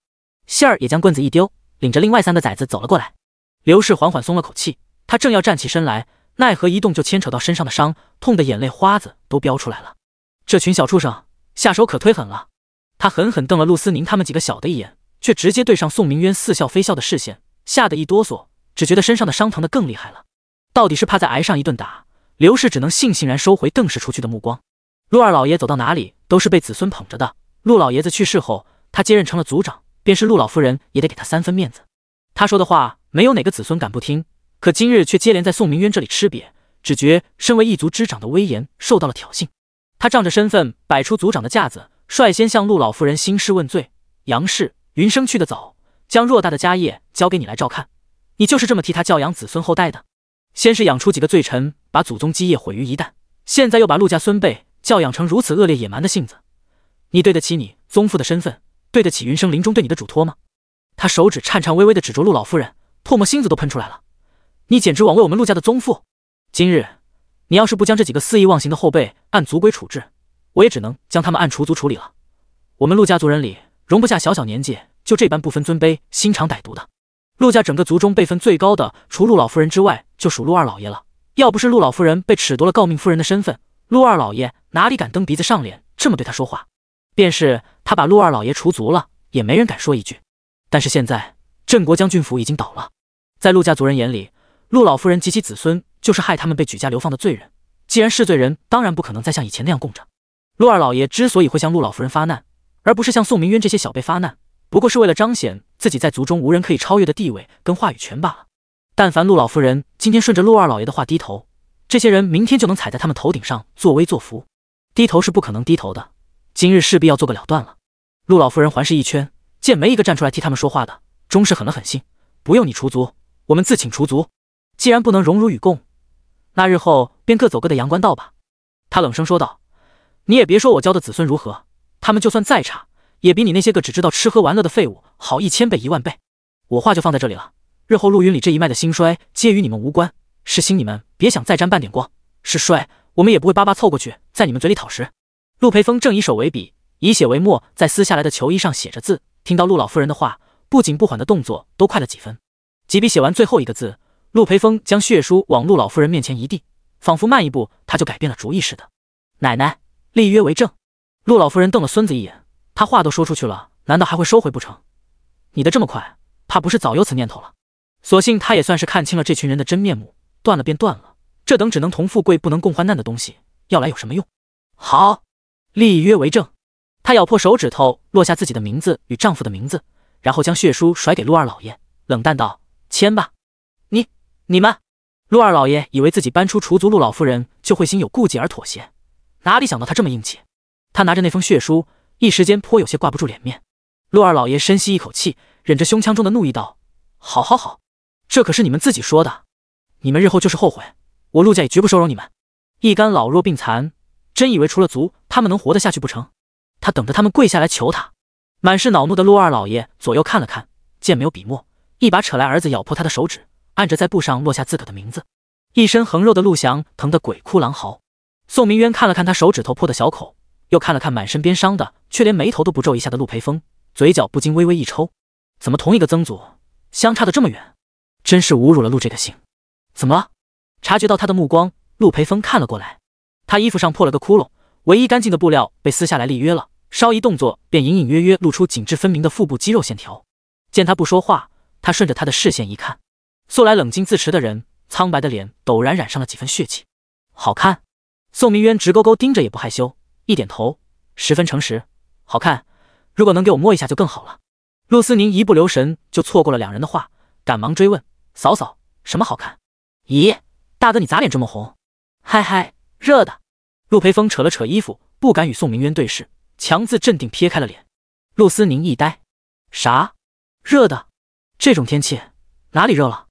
杏儿也将棍子一丢，领着另外三个崽子走了过来。刘氏缓缓松了口气，他正要站起身来。奈何一动就牵扯到身上的伤，痛的眼泪花子都飙出来了。这群小畜生下手可忒狠了！他狠狠瞪了陆思宁他们几个小的一眼，却直接对上宋明渊似笑非笑的视线，吓得一哆嗦，只觉得身上的伤疼得更厉害了。到底是怕再挨上一顿打，刘氏只能悻悻然收回瞪视出去的目光。陆二老爷走到哪里都是被子孙捧着的。陆老爷子去世后，他接任成了族长，便是陆老夫人也得给他三分面子。他说的话，没有哪个子孙敢不听。可今日却接连在宋明渊这里吃瘪，只觉身为一族之长的威严受到了挑衅。他仗着身份摆出族长的架子，率先向陆老夫人兴师问罪：“杨氏，云生去得早，将偌大的家业交给你来照看，你就是这么替他教养子孙后代的？先是养出几个罪臣，把祖宗基业毁于一旦，现在又把陆家孙辈教养成如此恶劣野蛮的性子，你对得起你宗父的身份，对得起云生临终对你的嘱托吗？”他手指颤颤巍巍地指着陆老夫人，唾沫星子都喷出来了。你简直枉为我们陆家的宗父！今日你要是不将这几个肆意妄行的后辈按族规处置，我也只能将他们按除族处理了。我们陆家族人里容不下小小年纪就这般不分尊卑、心肠歹毒的。陆家整个族中辈分最高的，除陆老夫人之外，就属陆二老爷了。要不是陆老夫人被褫夺了诰命夫人的身份，陆二老爷哪里敢蹬鼻子上脸这么对他说话？便是他把陆二老爷除族了，也没人敢说一句。但是现在镇国将军府已经倒了，在陆家族人眼里。陆老夫人及其子孙就是害他们被举家流放的罪人。既然是罪人，当然不可能再像以前那样供着。陆二老爷之所以会向陆老夫人发难，而不是向宋明渊这些小辈发难，不过是为了彰显自己在族中无人可以超越的地位跟话语权罢了。但凡陆老夫人今天顺着陆二老爷的话低头，这些人明天就能踩在他们头顶上作威作福。低头是不可能低头的，今日势必要做个了断了。陆老夫人环视一圈，见没一个站出来替他们说话的，终是狠了狠心：不用你除族，我们自请除族。既然不能荣辱与共，那日后便各走各的阳关道吧。”他冷声说道，“你也别说我教的子孙如何，他们就算再差，也比你那些个只知道吃喝玩乐的废物好一千倍、一万倍。我话就放在这里了，日后陆云里这一脉的兴衰皆与你们无关。是兴，你们别想再沾半点光；是衰，我们也不会巴巴凑过去，在你们嘴里讨食。”陆培峰正以手为笔，以血为墨，在撕下来的球衣上写着字。听到陆老夫人的话，不紧不缓的动作都快了几分。几笔写完最后一个字。陆培峰将血书往陆老夫人面前一递，仿佛慢一步他就改变了主意似的。奶奶，立约为证。陆老夫人瞪了孙子一眼，他话都说出去了，难道还会收回不成？你的这么快，怕不是早有此念头了。所幸他也算是看清了这群人的真面目，断了便断了。这等只能同富贵不能共患难的东西，要来有什么用？好，立约为证。她咬破手指头，落下自己的名字与丈夫的名字，然后将血书甩给陆二老爷，冷淡道：“签吧，你。”你们，陆二老爷以为自己搬出除族，陆老夫人就会心有顾忌而妥协，哪里想到他这么硬气？他拿着那封血书，一时间颇有些挂不住脸面。陆二老爷深吸一口气，忍着胸腔中的怒意道：“好好好，这可是你们自己说的，你们日后就是后悔，我陆家也绝不收容你们。一干老弱病残，真以为除了族，他们能活得下去不成？”他等着他们跪下来求他，满是恼怒的陆二老爷左右看了看，见没有笔墨，一把扯来儿子，咬破他的手指。按着在布上落下自个的名字，一身横肉的陆翔疼得鬼哭狼嚎。宋明渊看了看他手指头破的小口，又看了看满身边伤的，却连眉头都不皱一下的陆培峰，嘴角不禁微微一抽。怎么同一个曾祖，相差的这么远？真是侮辱了陆这个姓。怎么了？察觉到他的目光，陆培峰看了过来。他衣服上破了个窟窿，唯一干净的布料被撕下来立约了，稍一动作便隐隐约约露出紧致分明的腹部肌肉线条。见他不说话，他顺着他的视线一看。素来冷静自持的人，苍白的脸陡然染上了几分血气。好看，宋明渊直勾勾盯着，也不害羞，一点头，十分诚实。好看，如果能给我摸一下就更好了。陆思宁一不留神就错过了两人的话，赶忙追问：“嫂嫂，什么好看？”“咦，大哥你咋脸这么红？”“嗨嗨，热的。”陆培峰扯了扯衣服，不敢与宋明渊对视，强自镇定，撇开了脸。陆思宁一呆：“啥？热的？这种天气哪里热了？”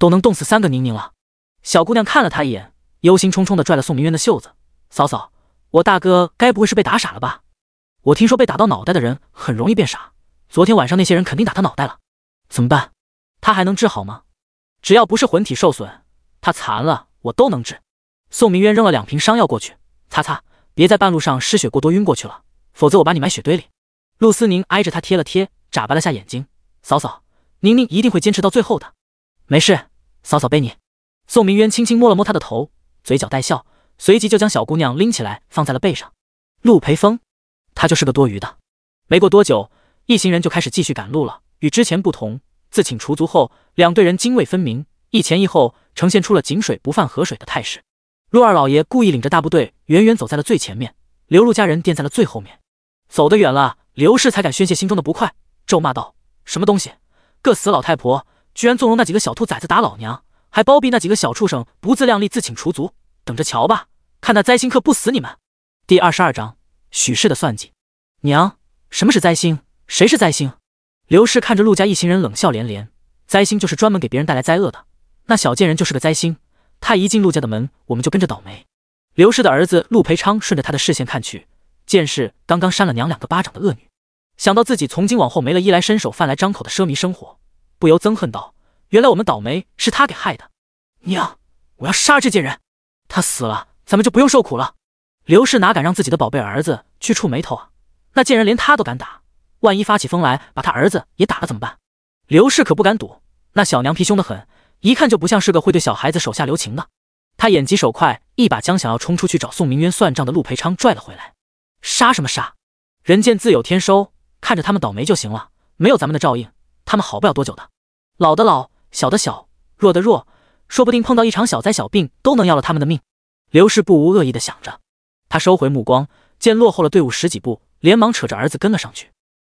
都能冻死三个宁宁了，小姑娘看了他一眼，忧心忡忡地拽了宋明渊的袖子：“嫂嫂，我大哥该不会是被打傻了吧？我听说被打到脑袋的人很容易变傻，昨天晚上那些人肯定打他脑袋了，怎么办？他还能治好吗？只要不是魂体受损，他残了我都能治。”宋明渊扔了两瓶伤药过去：“擦擦，别在半路上失血过多晕过去了，否则我把你埋雪堆里。”陆思宁挨着他贴了贴，眨巴了下眼睛：“嫂嫂，宁宁一定会坚持到最后的，没事。”嫂嫂背你，宋明渊轻轻摸了摸她的头，嘴角带笑，随即就将小姑娘拎起来放在了背上。陆培峰，他就是个多余的。没过多久，一行人就开始继续赶路了。与之前不同，自请除族后，两队人泾渭分明，一前一后，呈现出了井水不犯河水的态势。陆二老爷故意领着大部队远远走在了最前面，刘陆家人垫在了最后面。走得远了，刘氏才敢宣泄心中的不快，咒骂道：“什么东西，个死老太婆！”居然纵容那几个小兔崽子打老娘，还包庇那几个小畜生不自量力，自请除族，等着瞧吧！看那灾星克不死你们。第二十二章许氏的算计。娘，什么是灾星？谁是灾星？刘氏看着陆家一行人冷笑连连。灾星就是专门给别人带来灾厄的，那小贱人就是个灾星。他一进陆家的门，我们就跟着倒霉。刘氏的儿子陆培昌顺着他的视线看去，见是刚刚扇了娘两个巴掌的恶女，想到自己从今往后没了衣来伸手饭来张口的奢靡生活。不由憎恨道：“原来我们倒霉是他给害的，娘，我要杀这贱人，他死了咱们就不用受苦了。”刘氏哪敢让自己的宝贝儿子去触霉头啊？那贱人连他都敢打，万一发起疯来把他儿子也打了怎么办？刘氏可不敢赌，那小娘皮凶得很，一看就不像是个会对小孩子手下留情的。他眼疾手快，一把将想要冲出去找宋明渊算账的陆培昌拽了回来。杀什么杀？人贱自有天收，看着他们倒霉就行了。没有咱们的照应，他们好不了多久的。老的老，小的小，弱的弱，说不定碰到一场小灾小病都能要了他们的命。刘氏不无恶意的想着，他收回目光，见落后了队伍十几步，连忙扯着儿子跟了上去。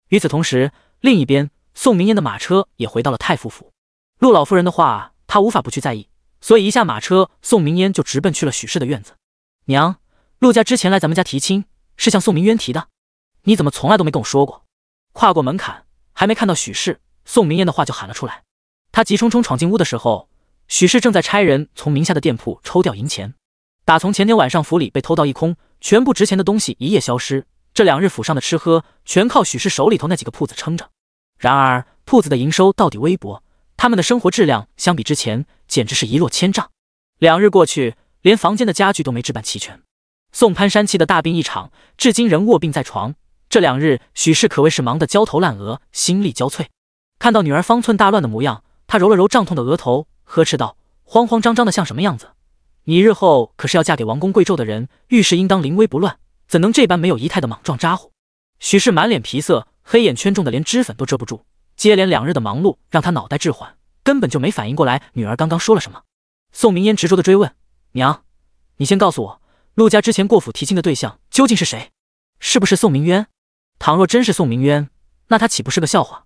与此同时，另一边，宋明烟的马车也回到了太傅府。陆老夫人的话，他无法不去在意，所以一下马车，宋明烟就直奔去了许氏的院子。娘，陆家之前来咱们家提亲，是向宋明渊提的，你怎么从来都没跟我说过？跨过门槛，还没看到许氏，宋明烟的话就喊了出来。他急冲冲闯进屋的时候，许氏正在差人从名下的店铺抽掉银钱。打从前天晚上府里被偷到一空，全部值钱的东西一夜消失。这两日府上的吃喝全靠许氏手里头那几个铺子撑着。然而铺子的营收到底微薄，他们的生活质量相比之前简直是一落千丈。两日过去，连房间的家具都没置办齐全。宋潘山气得大病一场，至今仍卧病在床。这两日许氏可谓是忙得焦头烂额，心力交瘁。看到女儿方寸大乱的模样，他揉了揉胀痛的额头，呵斥道：“慌慌张张的像什么样子？你日后可是要嫁给王公贵胄的人，遇事应当临危不乱，怎能这般没有仪态的莽撞咋呼？”许氏满脸皮色，黑眼圈重的连脂粉都遮不住。接连两日的忙碌让他脑袋滞缓，根本就没反应过来女儿刚刚说了什么。宋明烟执着的追问：“娘，你先告诉我，陆家之前过府提亲的对象究竟是谁？是不是宋明渊？倘若真是宋明渊，那他岂不是个笑话？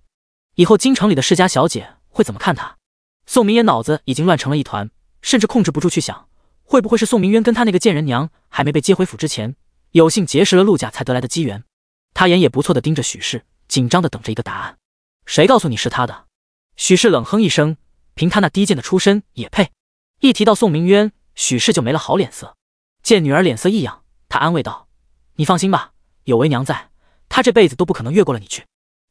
以后京城里的世家小姐……”会怎么看他？宋明烟脑子已经乱成了一团，甚至控制不住去想，会不会是宋明渊跟他那个贱人娘还没被接回府之前，有幸结识了陆家才得来的机缘？他眼也不错的盯着许氏，紧张的等着一个答案。谁告诉你是他的？许氏冷哼一声，凭他那低贱的出身也配？一提到宋明渊，许氏就没了好脸色。见女儿脸色异样，他安慰道：“你放心吧，有为娘在，他这辈子都不可能越过了你去。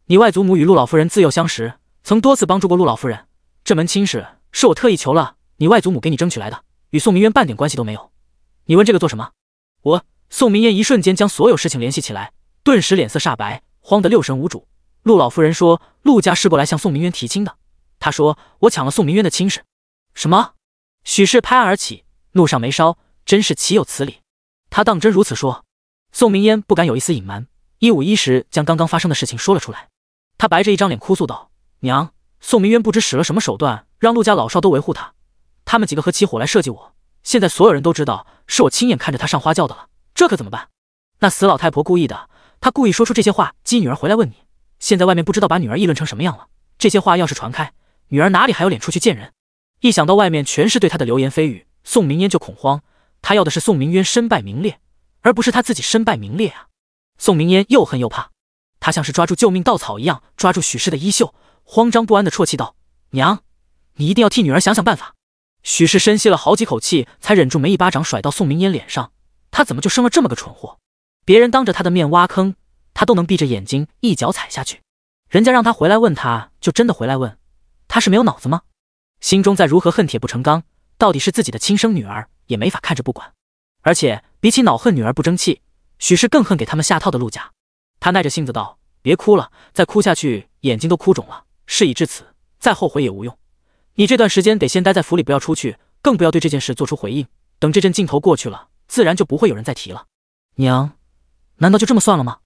你外祖母与陆老夫人自幼相识。”曾多次帮助过陆老夫人，这门亲事是我特意求了你外祖母给你争取来的，与宋明渊半点关系都没有。你问这个做什么？我宋明烟一瞬间将所有事情联系起来，顿时脸色煞白，慌得六神无主。陆老夫人说，陆家是过来向宋明渊提亲的，他说我抢了宋明渊的亲事。什么？许氏拍案而起，怒上眉梢，真是岂有此理！他当真如此说？宋明烟不敢有一丝隐瞒，一五一十将刚刚发生的事情说了出来。他白着一张脸哭诉道。娘，宋明渊不知使了什么手段，让陆家老少都维护他，他们几个合起伙来设计我。现在所有人都知道是我亲眼看着他上花轿的了，这可怎么办？那死老太婆故意的，她故意说出这些话激女儿回来问你。现在外面不知道把女儿议论成什么样了，这些话要是传开，女儿哪里还有脸出去见人？一想到外面全是对她的流言蜚语，宋明渊就恐慌。她要的是宋明渊身败名裂，而不是她自己身败名裂啊！宋明渊又恨又怕，她像是抓住救命稻草一样抓住许氏的衣袖。慌张不安的啜泣道：“娘，你一定要替女儿想想办法。”许氏深吸了好几口气，才忍住没一巴掌甩到宋明烟脸上。他怎么就生了这么个蠢货？别人当着他的面挖坑，他都能闭着眼睛一脚踩下去。人家让他回来问，他就真的回来问。他是没有脑子吗？心中再如何恨铁不成钢，到底是自己的亲生女儿，也没法看着不管。而且比起恼恨女儿不争气，许氏更恨给他们下套的陆家。他耐着性子道：“别哭了，再哭下去眼睛都哭肿了。”事已至此，再后悔也无用。你这段时间得先待在府里，不要出去，更不要对这件事做出回应。等这阵劲头过去了，自然就不会有人再提了。娘，难道就这么算了吗？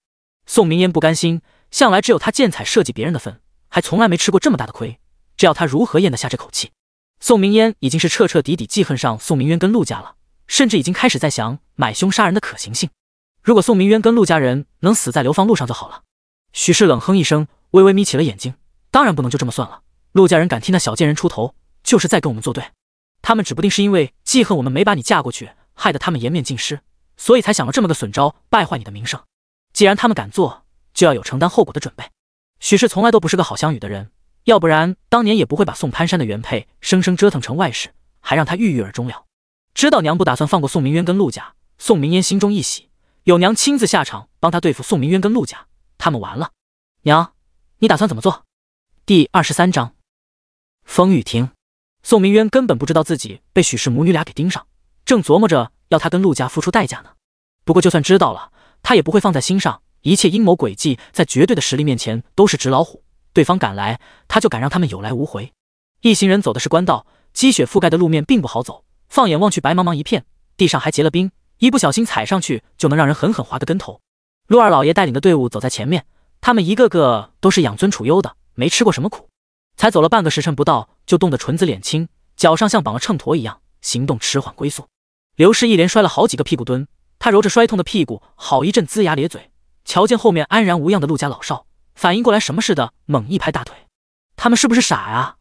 宋明烟不甘心，向来只有他见彩设计别人的份，还从来没吃过这么大的亏。这要他如何咽得下这口气？宋明烟已经是彻彻底底记恨上宋明渊跟陆家了，甚至已经开始在想买凶杀人的可行性。如果宋明渊跟陆家人能死在流放路上就好了。许氏冷哼一声，微微眯起了眼睛。当然不能就这么算了。陆家人敢替那小贱人出头，就是在跟我们作对。他们指不定是因为记恨我们没把你嫁过去，害得他们颜面尽失，所以才想了这么个损招，败坏你的名声。既然他们敢做，就要有承担后果的准备。许氏从来都不是个好相与的人，要不然当年也不会把宋潘山的原配生生折腾成外室，还让他郁郁而终了。知道娘不打算放过宋明渊跟陆家，宋明烟心中一喜，有娘亲自下场帮他对付宋明渊跟陆家，他们完了。娘，你打算怎么做？第二十三章，风雨停，宋明渊根本不知道自己被许氏母女俩给盯上，正琢磨着要他跟陆家付出代价呢。不过就算知道了，他也不会放在心上。一切阴谋诡计在绝对的实力面前都是纸老虎，对方敢来，他就敢让他们有来无回。一行人走的是官道，积雪覆盖的路面并不好走。放眼望去，白茫茫一片，地上还结了冰，一不小心踩上去就能让人狠狠滑个跟头。陆二老爷带领的队伍走在前面，他们一个个都是养尊处优的。没吃过什么苦，才走了半个时辰不到，就冻得唇子脸青，脚上像绑了秤砣一样，行动迟缓龟速。刘氏一连摔了好几个屁股墩，他揉着摔痛的屁股，好一阵龇牙咧嘴。瞧见后面安然无恙的陆家老少，反应过来什么似的，猛一拍大腿：“他们是不是傻啊？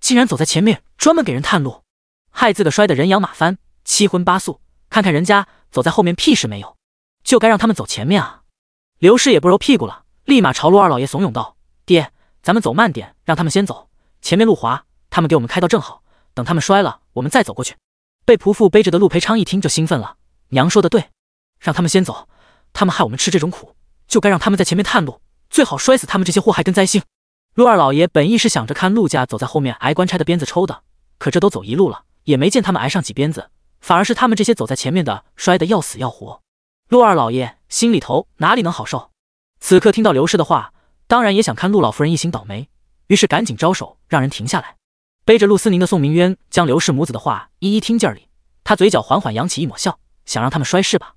竟然走在前面，专门给人探路，害自个摔得人仰马翻，七荤八素。看看人家走在后面，屁事没有，就该让他们走前面啊！”刘氏也不揉屁股了，立马朝陆二老爷怂恿道：“爹。”咱们走慢点，让他们先走。前面路滑，他们给我们开道正好。等他们摔了，我们再走过去。被仆妇背着的陆培昌一听就兴奋了：“娘说的对，让他们先走。他们害我们吃这种苦，就该让他们在前面探路。最好摔死他们这些祸害跟灾星。”陆二老爷本意是想着看陆家走在后面挨官差的鞭子抽的，可这都走一路了，也没见他们挨上几鞭子，反而是他们这些走在前面的摔得要死要活。陆二老爷心里头哪里能好受？此刻听到刘氏的话。当然也想看陆老夫人一行倒霉，于是赶紧招手让人停下来。背着陆思宁的宋明渊将刘氏母子的话一一听进耳里，他嘴角缓缓扬起一抹笑，想让他们摔事吧？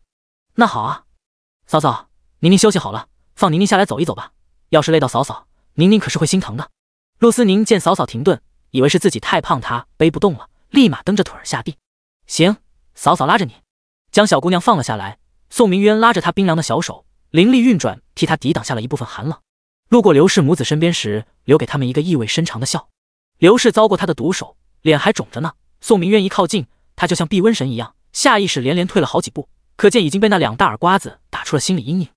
那好啊，嫂嫂，宁宁休息好了，放宁宁下来走一走吧。要是累到嫂嫂，宁宁可是会心疼的。陆思宁见嫂嫂停顿，以为是自己太胖，她背不动了，立马蹬着腿儿下地。行，嫂嫂拉着你，将小姑娘放了下来。宋明渊拉着她冰凉的小手，灵力运转，替她抵挡下了一部分寒冷。路过刘氏母子身边时，留给他们一个意味深长的笑。刘氏遭过他的毒手，脸还肿着呢。宋明渊一靠近，他就像避瘟神一样，下意识连连退了好几步，可见已经被那两大耳瓜子打出了心理阴影。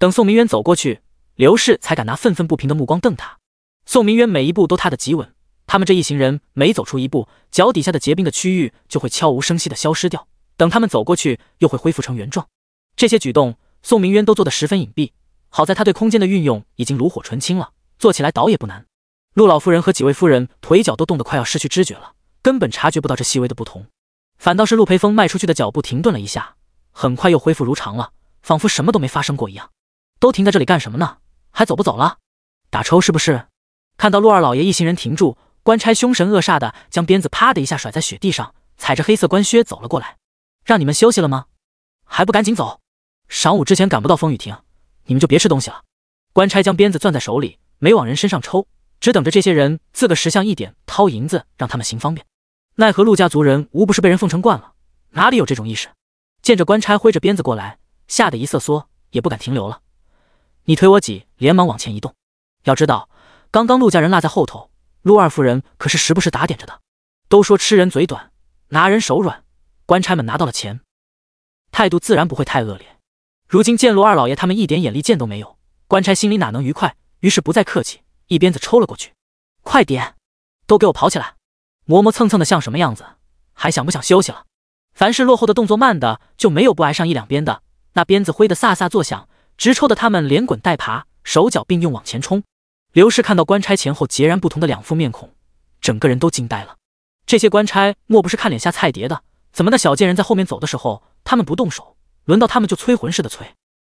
等宋明渊走过去，刘氏才敢拿愤愤不平的目光瞪他。宋明渊每一步都踏得极稳，他们这一行人每走出一步，脚底下的结冰的区域就会悄无声息的消失掉，等他们走过去，又会恢复成原状。这些举动，宋明渊都做得十分隐蔽。好在他对空间的运用已经炉火纯青了，做起来倒也不难。陆老夫人和几位夫人腿脚都冻得快要失去知觉了，根本察觉不到这细微的不同。反倒是陆培峰迈出去的脚步停顿了一下，很快又恢复如常了，仿佛什么都没发生过一样。都停在这里干什么呢？还走不走了？打抽是不是？看到陆二老爷一行人停住，官差凶神恶煞的将鞭子啪的一下甩在雪地上，踩着黑色官靴走了过来，让你们休息了吗？还不赶紧走？晌午之前赶不到风雨亭。你们就别吃东西了。官差将鞭子攥在手里，没往人身上抽，只等着这些人自个识相一点，掏银子让他们行方便。奈何陆家族人无不是被人奉承惯了，哪里有这种意识？见着官差挥着鞭子过来，吓得一瑟缩，也不敢停留了。你推我挤，连忙往前移动。要知道，刚刚陆家人落在后头，陆二夫人可是时不时打点着的。都说吃人嘴短，拿人手软，官差们拿到了钱，态度自然不会太恶劣。如今见陆二老爷他们一点眼力见都没有，官差心里哪能愉快？于是不再客气，一鞭子抽了过去。快点，都给我跑起来！磨磨蹭蹭的像什么样子？还想不想休息了？凡是落后的动作慢的，就没有不挨上一两鞭的。那鞭子挥得飒飒作响，直抽的他们连滚带爬，手脚并用往前冲。刘氏看到官差前后截然不同的两副面孔，整个人都惊呆了。这些官差莫不是看脸下菜碟的？怎么那小贱人在后面走的时候，他们不动手？轮到他们就催魂似的催，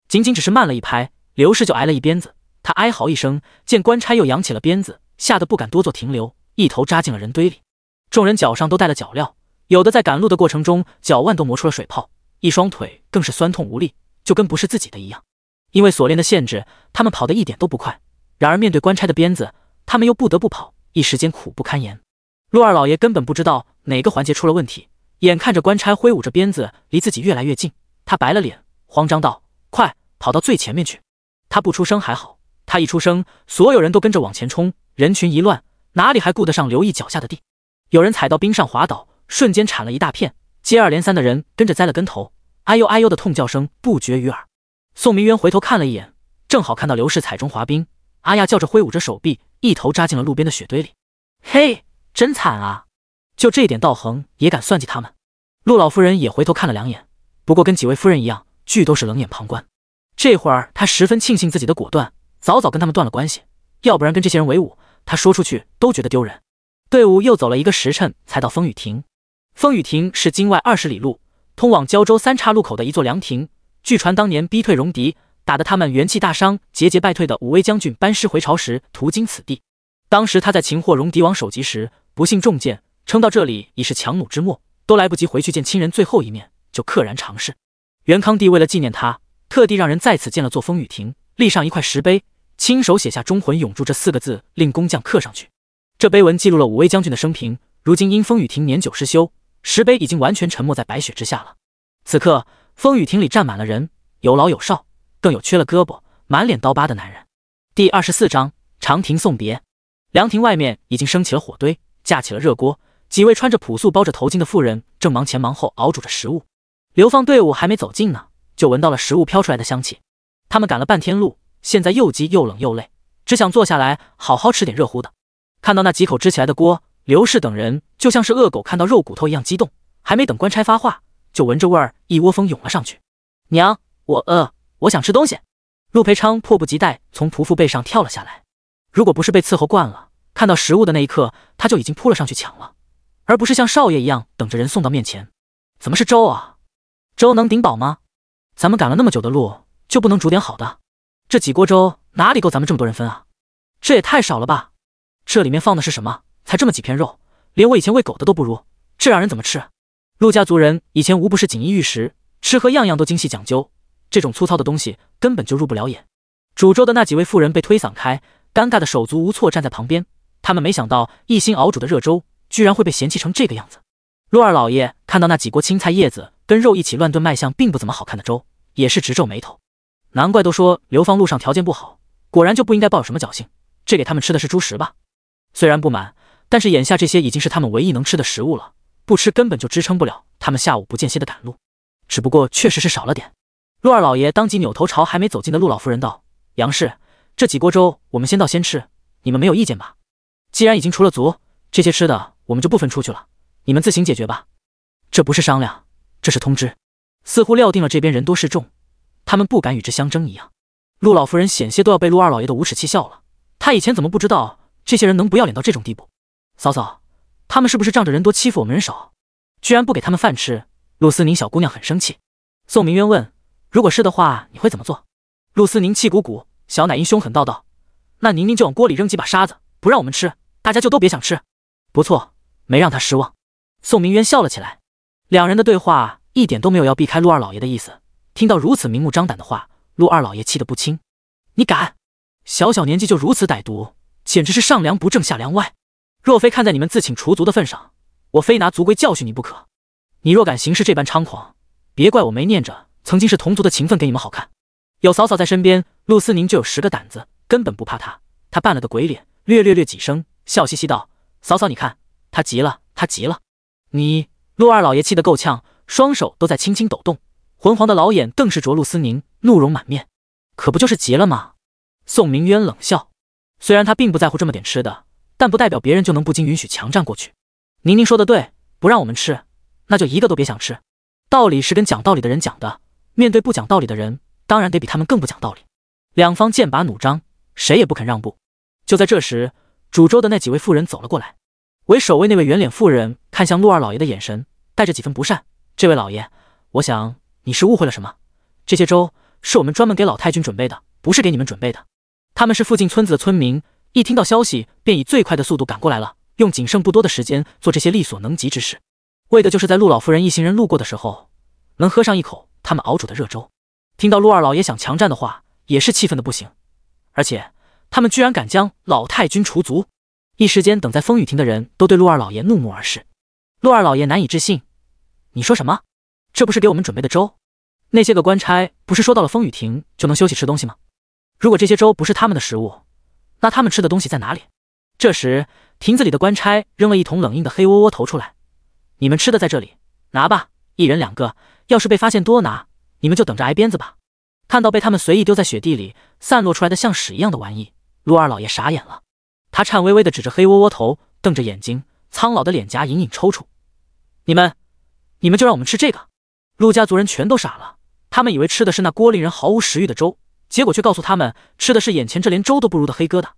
仅仅只是慢了一拍，刘氏就挨了一鞭子，他哀嚎一声，见官差又扬起了鞭子，吓得不敢多做停留，一头扎进了人堆里。众人脚上都带了脚镣，有的在赶路的过程中脚腕都磨出了水泡，一双腿更是酸痛无力，就跟不是自己的一样。因为锁链的限制，他们跑得一点都不快。然而面对官差的鞭子，他们又不得不跑，一时间苦不堪言。陆二老爷根本不知道哪个环节出了问题，眼看着官差挥舞着鞭子离自己越来越近。他白了脸，慌张道：“快跑到最前面去！”他不出声还好，他一出声，所有人都跟着往前冲。人群一乱，哪里还顾得上刘毅脚下的地？有人踩到冰上滑倒，瞬间铲了一大片，接二连三的人跟着栽了跟头，哎呦哎呦的痛叫声不绝于耳。宋明渊回头看了一眼，正好看到刘氏踩中滑冰，阿亚叫着挥舞着手臂，一头扎进了路边的雪堆里。嘿，真惨啊！就这点道行也敢算计他们？陆老夫人也回头看了两眼。不过跟几位夫人一样，俱都是冷眼旁观。这会儿他十分庆幸自己的果断，早早跟他们断了关系，要不然跟这些人为伍，他说出去都觉得丢人。队伍又走了一个时辰，才到风雨亭。风雨亭是京外二十里路，通往胶州三岔路口的一座凉亭。据传当年逼退戎狄，打得他们元气大伤、节节败退的武威将军班师回朝时，途经此地。当时他在擒获戎狄王首级时，不幸中箭，撑到这里已是强弩之末，都来不及回去见亲人最后一面。就溘然长逝。元康帝为了纪念他，特地让人在此建了座风雨亭，立上一块石碑，亲手写下“忠魂永驻”这四个字，令工匠刻上去。这碑文记录了武威将军的生平。如今因风雨亭年久失修，石碑已经完全沉没在白雪之下了。此刻，风雨亭里站满了人，有老有少，更有缺了胳膊、满脸刀疤的男人。第二十四章长亭送别。凉亭外面已经升起了火堆，架起了热锅，几位穿着朴素、包着头巾的妇人正忙前忙后熬煮着食物。流放队伍还没走近呢，就闻到了食物飘出来的香气。他们赶了半天路，现在又饥又冷又累，只想坐下来好好吃点热乎的。看到那几口支起来的锅，刘氏等人就像是饿狗看到肉骨头一样激动。还没等官差发话，就闻着味儿一窝蜂涌了上去。娘，我饿，我想吃东西。陆培昌迫不及待从仆妇背上跳了下来。如果不是被伺候惯了，看到食物的那一刻，他就已经扑了上去抢了，而不是像少爷一样等着人送到面前。怎么是粥啊？粥能顶饱吗？咱们赶了那么久的路，就不能煮点好的？这几锅粥哪里够咱们这么多人分啊？这也太少了吧！这里面放的是什么？才这么几片肉，连我以前喂狗的都不如，这让人怎么吃？陆家族人以前无不是锦衣玉食，吃喝样样都精细讲究，这种粗糙的东西根本就入不了眼。煮粥的那几位妇人被推搡开，尴尬的手足无措站在旁边。他们没想到，一心熬煮的热粥，居然会被嫌弃成这个样子。陆二老爷看到那几锅青菜叶子。跟肉一起乱炖，卖相并不怎么好看的粥，也是直皱眉头。难怪都说流放路上条件不好，果然就不应该抱有什么侥幸。这给他们吃的是猪食吧？虽然不满，但是眼下这些已经是他们唯一能吃的食物了，不吃根本就支撑不了他们下午不间歇的赶路。只不过确实是少了点。陆二老爷当即扭头朝还没走近的陆老夫人道：“杨氏，这几锅粥我们先到先吃，你们没有意见吧？既然已经除了足，这些吃的我们就不分出去了，你们自行解决吧。这不是商量。”这是通知，似乎料定了这边人多势众，他们不敢与之相争一样。陆老夫人险些都要被陆二老爷的无耻气笑了。他以前怎么不知道这些人能不要脸到这种地步？嫂嫂，他们是不是仗着人多欺负我们人少，居然不给他们饭吃？陆思宁小姑娘很生气。宋明渊问：“如果是的话，你会怎么做？”陆思宁气鼓鼓，小奶音凶狠道：“道那宁宁就往锅里扔几把沙子，不让我们吃，大家就都别想吃。”不错，没让他失望。宋明渊笑了起来。两人的对话一点都没有要避开陆二老爷的意思。听到如此明目张胆的话，陆二老爷气得不轻。你敢！小小年纪就如此歹毒，简直是上梁不正下梁歪。若非看在你们自请除族的份上，我非拿族规教训你不可。你若敢行事这般猖狂，别怪我没念着曾经是同族的情分给你们好看。有嫂嫂在身边，陆思宁就有十个胆子，根本不怕他。他扮了个鬼脸，略略略几声，笑嘻嘻道：“嫂嫂，你看，他急了，他急了，你。”陆二老爷气得够呛，双手都在轻轻抖动，浑黄的老眼更是着陆思宁，怒容满面，可不就是急了吗？宋明渊冷笑，虽然他并不在乎这么点吃的，但不代表别人就能不经允许强占过去。宁宁说的对，不让我们吃，那就一个都别想吃。道理是跟讲道理的人讲的，面对不讲道理的人，当然得比他们更不讲道理。两方剑拔弩张，谁也不肯让步。就在这时，煮粥的那几位妇人走了过来，为首位那位圆脸妇人。看向陆二老爷的眼神带着几分不善。这位老爷，我想你是误会了什么。这些粥是我们专门给老太君准备的，不是给你们准备的。他们是附近村子的村民，一听到消息便以最快的速度赶过来了，用仅剩不多的时间做这些力所能及之事，为的就是在陆老夫人一行人路过的时候能喝上一口他们熬煮的热粥。听到陆二老爷想强占的话，也是气愤的不行，而且他们居然敢将老太君除族，一时间，等在风雨亭的人都对陆二老爷怒目而视。陆二老爷难以置信：“你说什么？这不是给我们准备的粥？那些个官差不是说到了风雨亭就能休息吃东西吗？如果这些粥不是他们的食物，那他们吃的东西在哪里？”这时，亭子里的官差扔了一桶冷硬的黑窝窝头出来：“你们吃的在这里拿吧，一人两个。要是被发现多拿，你们就等着挨鞭子吧。”看到被他们随意丢在雪地里散落出来的像屎一样的玩意，陆二老爷傻眼了。他颤巍巍地指着黑窝窝头，瞪着眼睛。苍老的脸颊隐隐抽搐，你们，你们就让我们吃这个？陆家族人全都傻了，他们以为吃的是那锅令人毫无食欲的粥，结果却告诉他们吃的是眼前这连粥都不如的黑疙瘩。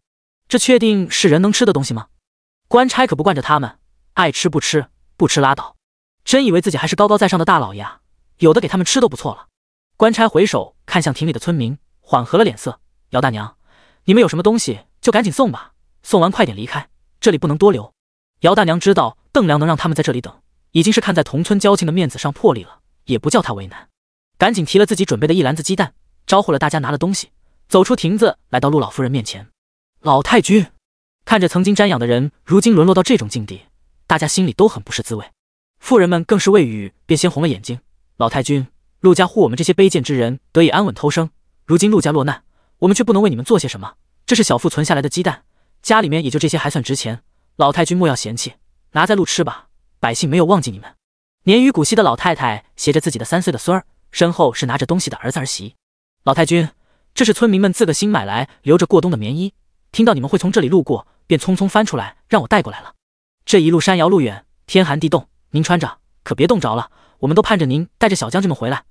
这确定是人能吃的东西吗？官差可不惯着他们，爱吃不吃，不吃拉倒。真以为自己还是高高在上的大老爷啊？有的给他们吃都不错了。官差回首看向亭里的村民，缓和了脸色：“姚大娘，你们有什么东西就赶紧送吧，送完快点离开，这里不能多留。”姚大娘知道邓良能让他们在这里等，已经是看在同村交情的面子上破例了，也不叫他为难，赶紧提了自己准备的一篮子鸡蛋，招呼了大家拿了东西，走出亭子，来到陆老夫人面前。老太君，看着曾经瞻仰的人，如今沦落到这种境地，大家心里都很不是滋味。妇人们更是未语，便先红了眼睛。老太君，陆家护我们这些卑贱之人得以安稳偷生，如今陆家落难，我们却不能为你们做些什么。这是小腹存下来的鸡蛋，家里面也就这些还算值钱。老太君莫要嫌弃，拿在路吃吧。百姓没有忘记你们。年逾古稀的老太太携着自己的三岁的孙儿，身后是拿着东西的儿子儿媳。老太君，这是村民们自个新买来留着过冬的棉衣，听到你们会从这里路过，便匆匆翻出来让我带过来了。这一路山遥路远，天寒地冻，您穿着可别冻着了。我们都盼着您带着小将军们回来，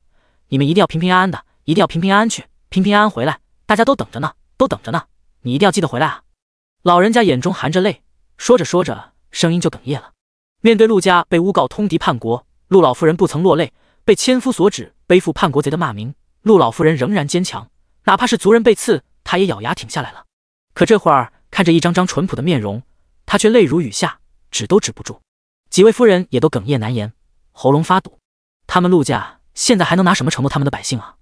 你们一定要平平安安的，一定要平平安安去，平平安安回来。大家都等着呢，都等着呢，你一定要记得回来啊！老人家眼中含着泪。说着说着，声音就哽咽了。面对陆家被诬告通敌叛国，陆老夫人不曾落泪，被千夫所指，背负叛国贼的骂名，陆老夫人仍然坚强，哪怕是族人被刺，她也咬牙挺下来了。可这会儿看着一张张淳朴的面容，她却泪如雨下，止都止不住。几位夫人也都哽咽难言，喉咙发堵。他们陆家现在还能拿什么承诺他们的百姓啊？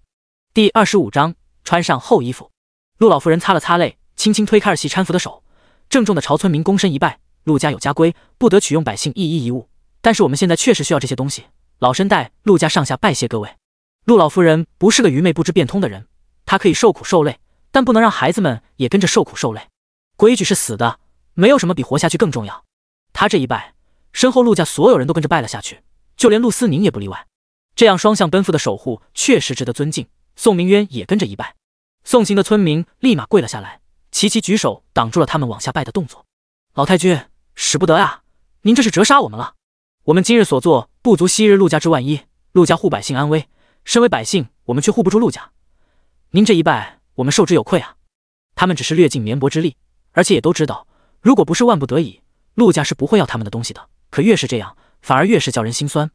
第二十五章，穿上厚衣服。陆老夫人擦了擦泪，轻轻推开儿媳搀扶的手。郑重的朝村民躬身一拜。陆家有家规，不得取用百姓一衣一物，但是我们现在确实需要这些东西。老身代陆家上下拜谢各位。陆老夫人不是个愚昧不知变通的人，她可以受苦受累，但不能让孩子们也跟着受苦受累。规矩是死的，没有什么比活下去更重要。他这一拜，身后陆家所有人都跟着拜了下去，就连陆思宁也不例外。这样双向奔赴的守护确实值得尊敬。宋明渊也跟着一拜，送行的村民立马跪了下来。齐齐举手挡住了他们往下拜的动作。老太君，使不得啊！您这是折杀我们了。我们今日所做不足昔日陆家之万一。陆家护百姓安危，身为百姓，我们却护不住陆家。您这一拜，我们受之有愧啊！他们只是略尽绵薄之力，而且也都知道，如果不是万不得已，陆家是不会要他们的东西的。可越是这样，反而越是叫人心酸。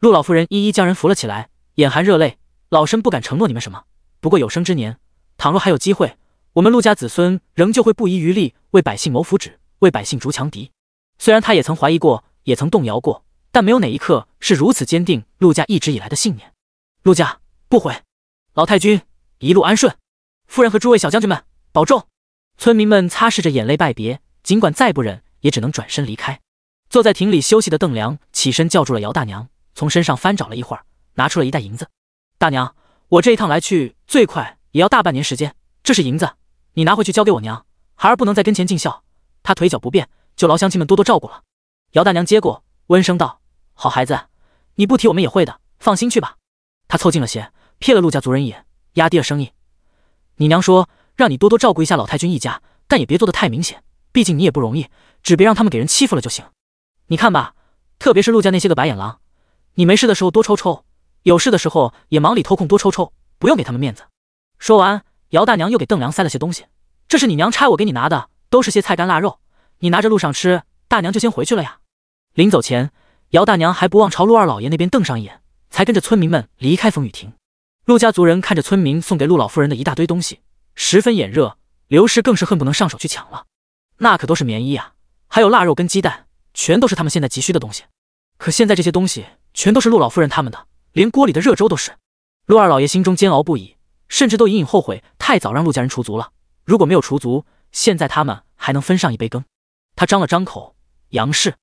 陆老夫人一一将人扶了起来，眼含热泪：“老身不敢承诺你们什么，不过有生之年，倘若还有机会……”我们陆家子孙仍旧会不遗余力为百姓谋福祉，为百姓逐强敌。虽然他也曾怀疑过，也曾动摇过，但没有哪一刻是如此坚定陆家一直以来的信念。陆家不悔，老太君一路安顺，夫人和诸位小将军们保重。村民们擦拭着眼泪拜别，尽管再不忍，也只能转身离开。坐在亭里休息的邓良起身叫住了姚大娘，从身上翻找了一会儿，拿出了一袋银子。大娘，我这一趟来去最快也要大半年时间，这是银子。你拿回去交给我娘，孩儿不能在跟前尽孝，他腿脚不便，就劳乡亲们多多照顾了。姚大娘接过，温声道：“好孩子，你不提我们也会的，放心去吧。”她凑近了些，瞥了陆家族人一眼，压低了声音：“你娘说让你多多照顾一下老太君一家，但也别做的太明显，毕竟你也不容易，只别让他们给人欺负了就行。你看吧，特别是陆家那些个白眼狼，你没事的时候多抽抽，有事的时候也忙里偷空多抽抽，不用给他们面子。”说完。姚大娘又给邓良塞了些东西，这是你娘差我给你拿的，都是些菜干、腊肉，你拿着路上吃。大娘就先回去了呀。临走前，姚大娘还不忘朝陆二老爷那边瞪上一眼，才跟着村民们离开风雨亭。陆家族人看着村民送给陆老夫人的一大堆东西，十分眼热，刘氏更是恨不能上手去抢了。那可都是棉衣啊，还有腊肉跟鸡蛋，全都是他们现在急需的东西。可现在这些东西全都是陆老夫人他们的，连锅里的热粥都是。陆二老爷心中煎熬不已。甚至都隐隐后悔太早让陆家人除族了。如果没有除族，现在他们还能分上一杯羹。他张了张口，杨氏，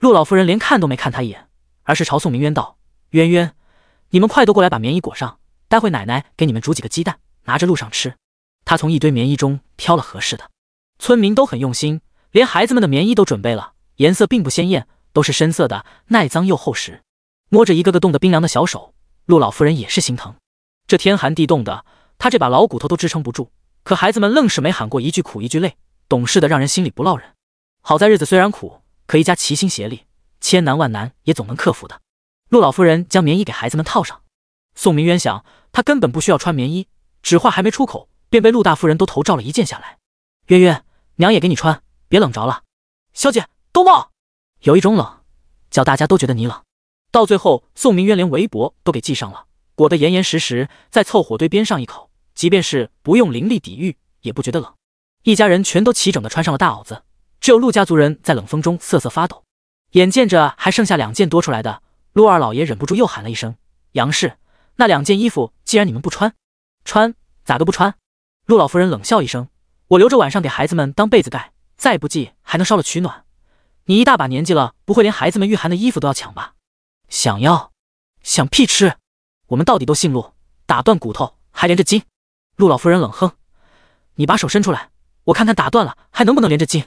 陆老夫人连看都没看他一眼，而是朝宋明渊道：“渊渊，你们快都过来把棉衣裹上，待会奶奶给你们煮几个鸡蛋，拿着路上吃。”他从一堆棉衣中挑了合适的。村民都很用心，连孩子们的棉衣都准备了，颜色并不鲜艳，都是深色的，耐脏又厚实。摸着一个个冻得冰凉的小手，陆老夫人也是心疼。这天寒地冻的。他这把老骨头都支撑不住，可孩子们愣是没喊过一句苦一句累，懂事的让人心里不落忍。好在日子虽然苦，可一家齐心协力，千难万难也总能克服的。陆老夫人将棉衣给孩子们套上。宋明渊想，他根本不需要穿棉衣。纸话还没出口，便被陆大夫人都头罩了一件下来。渊渊，娘也给你穿，别冷着了。小姐，冬帽。有一种冷，叫大家都觉得你冷。到最后，宋明渊连围脖都给系上了，裹得严严实实，再凑火堆边上一口。即便是不用灵力抵御，也不觉得冷。一家人全都齐整的穿上了大袄子，只有陆家族人在冷风中瑟瑟发抖。眼见着还剩下两件多出来的，陆二老爷忍不住又喊了一声：“杨氏，那两件衣服既然你们不穿，穿咋都不穿？”陆老夫人冷笑一声：“我留着晚上给孩子们当被子盖，再不济还能烧了取暖。你一大把年纪了，不会连孩子们御寒的衣服都要抢吧？”“想要？想屁吃！我们到底都姓陆，打断骨头还连着筋。”陆老夫人冷哼：“你把手伸出来，我看看打断了还能不能连着筋。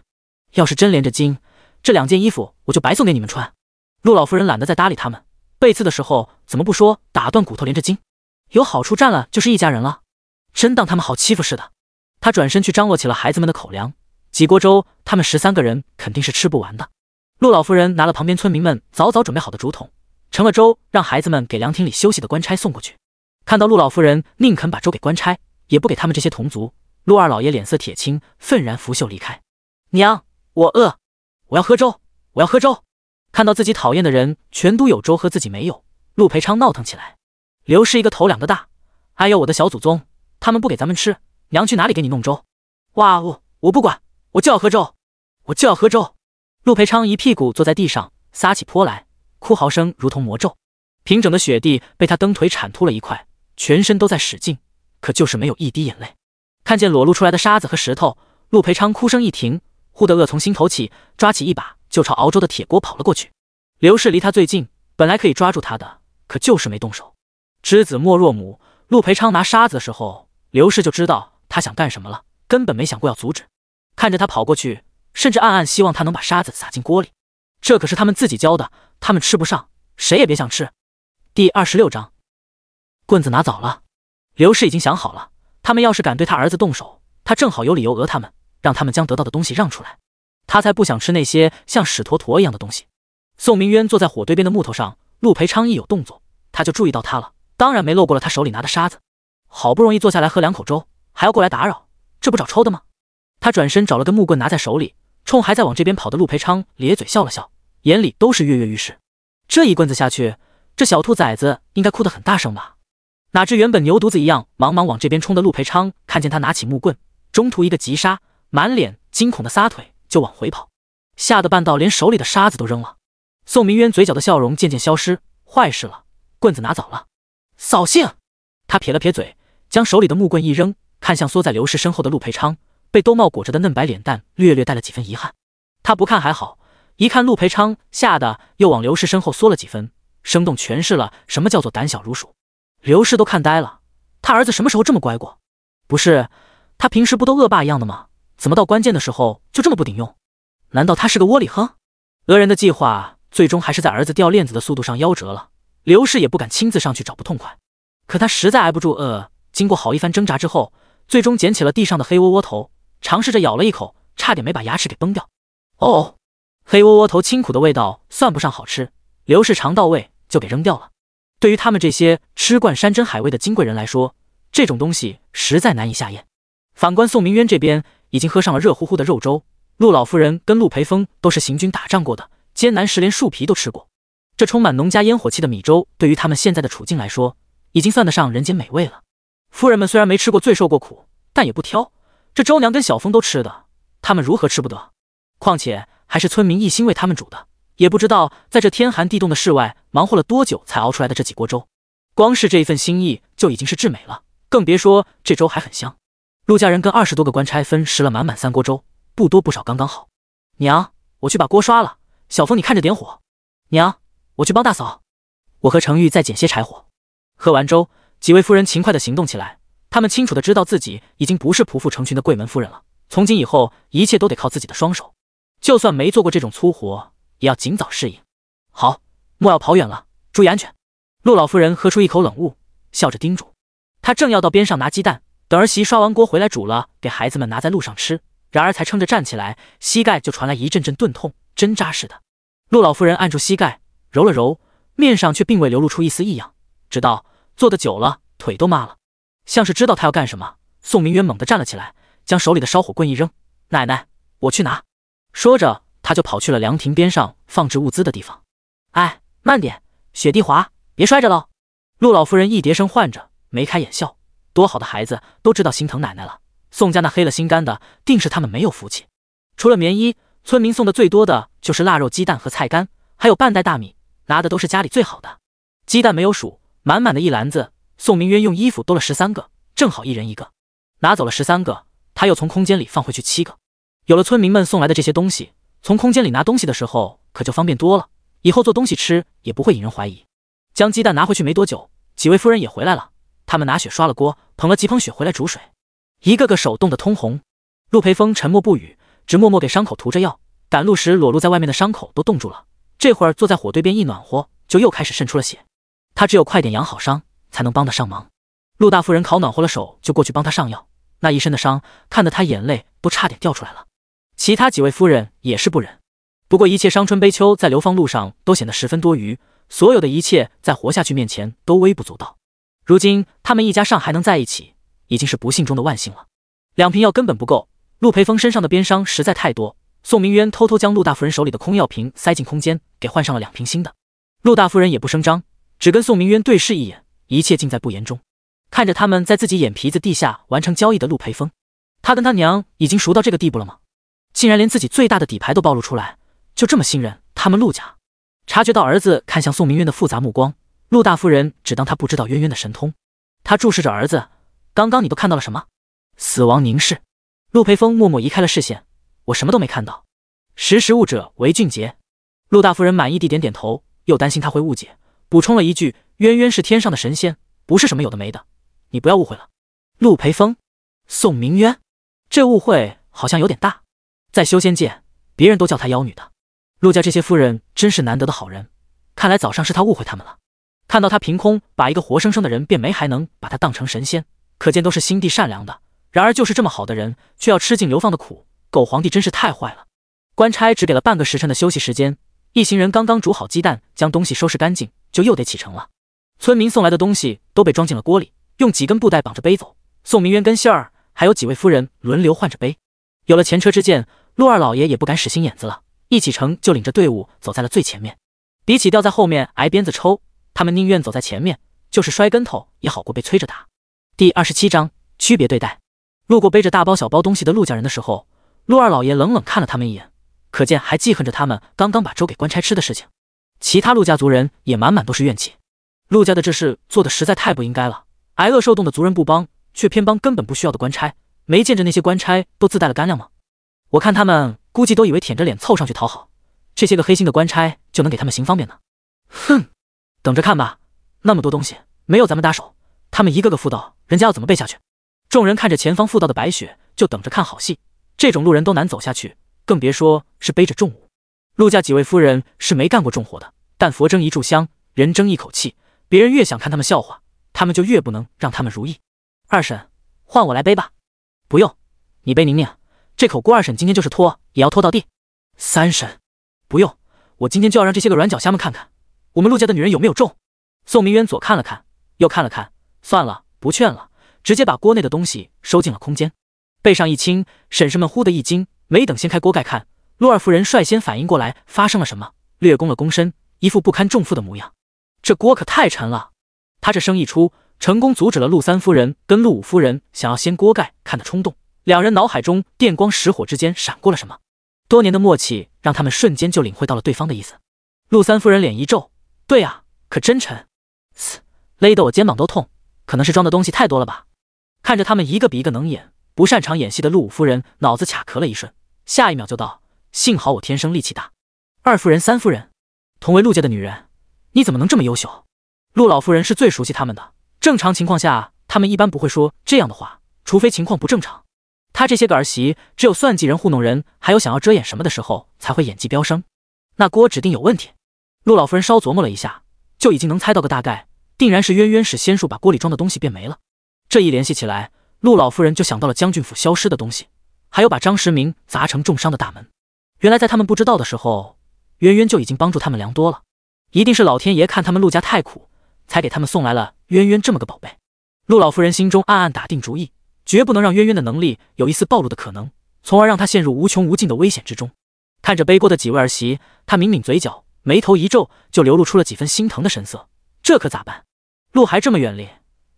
要是真连着筋，这两件衣服我就白送给你们穿。”陆老夫人懒得再搭理他们。被刺的时候怎么不说打断骨头连着筋？有好处占了就是一家人了，真当他们好欺负似的。她转身去张罗起了孩子们的口粮，几锅粥他们十三个人肯定是吃不完的。陆老夫人拿了旁边村民们早早准备好的竹筒，盛了粥让孩子们给凉亭里休息的官差送过去。看到陆老夫人宁肯把粥给官差。也不给他们这些同族。陆二老爷脸色铁青，愤然拂袖离开。娘，我饿，我要喝粥，我要喝粥。看到自己讨厌的人全都有粥，和自己没有，陆培昌闹腾起来。刘氏一个头两个大，哎呦我的小祖宗，他们不给咱们吃，娘去哪里给你弄粥？哇我我不管，我就要喝粥，我就要喝粥。陆培昌一屁股坐在地上，撒起泼来，哭嚎声如同魔咒。平整的雪地被他蹬腿铲秃了一块，全身都在使劲。可就是没有一滴眼泪。看见裸露出来的沙子和石头，陆培昌哭声一停，忽的恶从心头起，抓起一把就朝熬粥的铁锅跑了过去。刘氏离他最近，本来可以抓住他的，可就是没动手。知子莫若母，陆培昌拿沙子的时候，刘氏就知道他想干什么了，根本没想过要阻止。看着他跑过去，甚至暗暗希望他能把沙子撒进锅里。这可是他们自己教的，他们吃不上，谁也别想吃。第二十六章，棍子拿早了。刘氏已经想好了，他们要是敢对他儿子动手，他正好有理由讹他们，让他们将得到的东西让出来。他才不想吃那些像屎坨坨一样的东西。宋明渊坐在火堆边的木头上，陆培昌一有动作，他就注意到他了，当然没漏过了他手里拿的沙子。好不容易坐下来喝两口粥，还要过来打扰，这不找抽的吗？他转身找了根木棍拿在手里，冲还在往这边跑的陆培昌咧嘴笑了笑，眼里都是跃跃欲试。这一棍子下去，这小兔崽子应该哭得很大声吧？哪知原本牛犊子一样，忙忙往这边冲的陆培昌，看见他拿起木棍，中途一个急刹，满脸惊恐的撒腿就往回跑，吓得半道连手里的沙子都扔了。宋明渊嘴角的笑容渐渐消失，坏事了，棍子拿走了，扫兴。他撇了撇嘴，将手里的木棍一扔，看向缩在刘氏身后的陆培昌，被兜帽裹着的嫩白脸蛋略略带了几分遗憾。他不看还好，一看陆培昌，吓得又往刘氏身后缩了几分，生动诠释了什么叫做胆小如鼠。刘氏都看呆了，他儿子什么时候这么乖过？不是，他平时不都恶霸一样的吗？怎么到关键的时候就这么不顶用？难道他是个窝里横？讹人的计划最终还是在儿子掉链子的速度上夭折了。刘氏也不敢亲自上去找不痛快，可他实在挨不住饿。经过好一番挣扎之后，最终捡起了地上的黑窝窝头，尝试着咬了一口，差点没把牙齿给崩掉。哦，黑窝窝头清苦的味道算不上好吃，刘氏尝到位就给扔掉了。对于他们这些吃惯山珍海味的金贵人来说，这种东西实在难以下咽。反观宋明渊这边，已经喝上了热乎乎的肉粥。陆老夫人跟陆培峰都是行军打仗过的，艰难时连树皮都吃过。这充满农家烟火气的米粥，对于他们现在的处境来说，已经算得上人间美味了。夫人们虽然没吃过最受过苦，但也不挑。这周娘跟小峰都吃的，他们如何吃不得？况且还是村民一心为他们煮的。也不知道在这天寒地冻的室外忙活了多久才熬出来的这几锅粥，光是这一份心意就已经是至美了，更别说这粥还很香。陆家人跟二十多个官差分食了满满三锅粥，不多不少，刚刚好。娘，我去把锅刷了。小峰，你看着点火。娘，我去帮大嫂。我和程玉再捡些柴火。喝完粥，几位夫人勤快的行动起来，他们清楚的知道自己已经不是仆妇成群的贵门夫人了，从今以后一切都得靠自己的双手，就算没做过这种粗活。也要尽早适应。好，莫要跑远了，注意安全。陆老夫人喝出一口冷雾，笑着叮嘱。她正要到边上拿鸡蛋，等儿媳刷完锅回来煮了，给孩子们拿在路上吃。然而才撑着站起来，膝盖就传来一阵阵钝痛，针扎似的。陆老夫人按住膝盖，揉了揉，面上却并未流露出一丝异样，直到坐的久了，腿都麻了。像是知道她要干什么，宋明远猛地站了起来，将手里的烧火棍一扔：“奶奶，我去拿。”说着。他就跑去了凉亭边上放置物资的地方。哎，慢点，雪地滑，别摔着喽！陆老夫人一叠声唤着，眉开眼笑。多好的孩子，都知道心疼奶奶了。宋家那黑了心肝的，定是他们没有福气。除了棉衣，村民送的最多的就是腊肉、鸡蛋和菜干，还有半袋大米。拿的都是家里最好的。鸡蛋没有数，满满的一篮子。宋明渊用衣服兜了十三个，正好一人一个。拿走了十三个，他又从空间里放回去七个。有了村民们送来的这些东西。从空间里拿东西的时候可就方便多了，以后做东西吃也不会引人怀疑。将鸡蛋拿回去没多久，几位夫人也回来了。他们拿雪刷了锅，捧了几捧雪回来煮水，一个个手冻得通红。陆培峰沉默不语，只默默给伤口涂着药。赶路时裸露在外面的伤口都冻住了，这会儿坐在火堆边一暖和，就又开始渗出了血。他只有快点养好伤，才能帮得上忙。陆大夫人烤暖和了手，就过去帮他上药。那一身的伤，看得他眼泪都差点掉出来了。其他几位夫人也是不忍，不过一切伤春悲秋在流放路上都显得十分多余，所有的一切在活下去面前都微不足道。如今他们一家尚还能在一起，已经是不幸中的万幸了。两瓶药根本不够，陆培峰身上的边伤实在太多。宋明渊偷偷将陆大夫人手里的空药瓶塞进空间，给换上了两瓶新的。陆大夫人也不声张，只跟宋明渊对视一眼，一切尽在不言中。看着他们在自己眼皮子地下完成交易的陆培峰，他跟他娘已经熟到这个地步了吗？竟然连自己最大的底牌都暴露出来，就这么信任他们陆家？察觉到儿子看向宋明渊的复杂目光，陆大夫人只当他不知道渊渊的神通。他注视着儿子：“刚刚你都看到了什么？”死亡凝视。陆培峰默默移开了视线：“我什么都没看到。”识时务者为俊杰。陆大夫人满意地点点头，又担心他会误解，补充了一句：“渊渊是天上的神仙，不是什么有的没的，你不要误会了。”陆培峰，宋明渊，这误会好像有点大。在修仙界，别人都叫她妖女的。陆家这些夫人真是难得的好人，看来早上是她误会他们了。看到她凭空把一个活生生的人变没，还能把她当成神仙，可见都是心地善良的。然而就是这么好的人，却要吃尽流放的苦。狗皇帝真是太坏了！官差只给了半个时辰的休息时间，一行人刚刚煮好鸡蛋，将东西收拾干净，就又得启程了。村民送来的东西都被装进了锅里，用几根布袋绑着背走。宋明渊跟杏儿还有几位夫人轮流换着背，有了前车之鉴。陆二老爷也不敢使心眼子了，一启程就领着队伍走在了最前面。比起掉在后面挨鞭子抽，他们宁愿走在前面，就是摔跟头也好过被催着打。第二十七章区别对待。路过背着大包小包东西的陆家人的时候，陆二老爷冷冷看了他们一眼，可见还记恨着他们刚刚把粥给官差吃的事情。其他陆家族人也满满都是怨气，陆家的这事做的实在太不应该了。挨饿受冻的族人不帮，却偏帮根本不需要的官差，没见着那些官差都自带了干粮吗？我看他们估计都以为舔着脸凑上去讨好，这些个黑心的官差就能给他们行方便呢。哼，等着看吧，那么多东西没有咱们搭手，他们一个个负道，人家要怎么背下去？众人看着前方负道的白雪，就等着看好戏。这种路人都难走下去，更别说是背着重物。陆家几位夫人是没干过重活的，但佛争一炷香，人争一口气。别人越想看他们笑话，他们就越不能让他们如意。二婶，换我来背吧。不用，你背宁宁。这口锅二婶今天就是拖也要拖到地。三婶，不用，我今天就要让这些个软脚虾们看看，我们陆家的女人有没有重。宋明远左看了看，右看了看，算了，不劝了，直接把锅内的东西收进了空间。背上一轻，婶婶们忽的一惊，没等掀开锅盖看，陆二夫人率先反应过来发生了什么，略躬了躬身，一副不堪重负的模样。这锅可太沉了。她这声一出，成功阻止了陆三夫人跟陆五夫人想要掀锅盖看的冲动。两人脑海中电光石火之间闪过了什么，多年的默契让他们瞬间就领会到了对方的意思。陆三夫人脸一皱，对啊，可真沉，嘶，勒得我肩膀都痛，可能是装的东西太多了吧。看着他们一个比一个能演，不擅长演戏的陆五夫人脑子卡壳了一瞬，下一秒就道：幸好我天生力气大。二夫人、三夫人，同为陆家的女人，你怎么能这么优秀？陆老夫人是最熟悉他们的，正常情况下他们一般不会说这样的话，除非情况不正常。他这些个儿媳，只有算计人、糊弄人，还有想要遮掩什么的时候，才会演技飙升。那锅指定有问题。陆老夫人稍琢磨了一下，就已经能猜到个大概，定然是渊渊使仙术把锅里装的东西变没了。这一联系起来，陆老夫人就想到了将军府消失的东西，还有把张时明砸成重伤的大门。原来在他们不知道的时候，渊渊就已经帮助他们良多了。一定是老天爷看他们陆家太苦，才给他们送来了渊渊这么个宝贝。陆老夫人心中暗暗打定主意。绝不能让渊渊的能力有一丝暴露的可能，从而让他陷入无穷无尽的危险之中。看着背锅的几位儿媳，他抿抿嘴角，眉头一皱，就流露出了几分心疼的神色。这可咋办？路还这么远哩，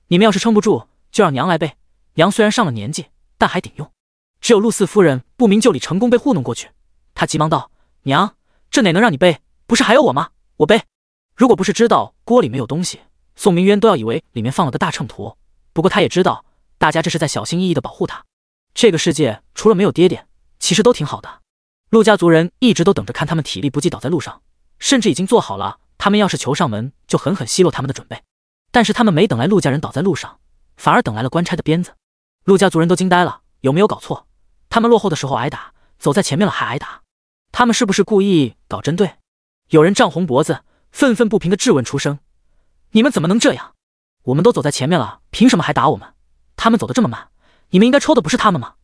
你们要是撑不住，就让娘来背。娘虽然上了年纪，但还顶用。只有陆四夫人不明就里，成功被糊弄过去。她急忙道：“娘，这哪能让你背？不是还有我吗？我背。”如果不是知道锅里没有东西，宋明渊都要以为里面放了个大秤砣。不过他也知道。大家这是在小心翼翼的保护他。这个世界除了没有爹爹，其实都挺好的。陆家族人一直都等着看他们体力不济倒在路上，甚至已经做好了他们要是求上门就狠狠奚落他们的准备。但是他们没等来陆家人倒在路上，反而等来了官差的鞭子。陆家族人都惊呆了，有没有搞错？他们落后的时候挨打，走在前面了还挨打？他们是不是故意搞针对？有人涨红脖子，愤愤不平的质问出声：“你们怎么能这样？我们都走在前面了，凭什么还打我们？”他们走得这么慢，你们应该抽的不是他们吗？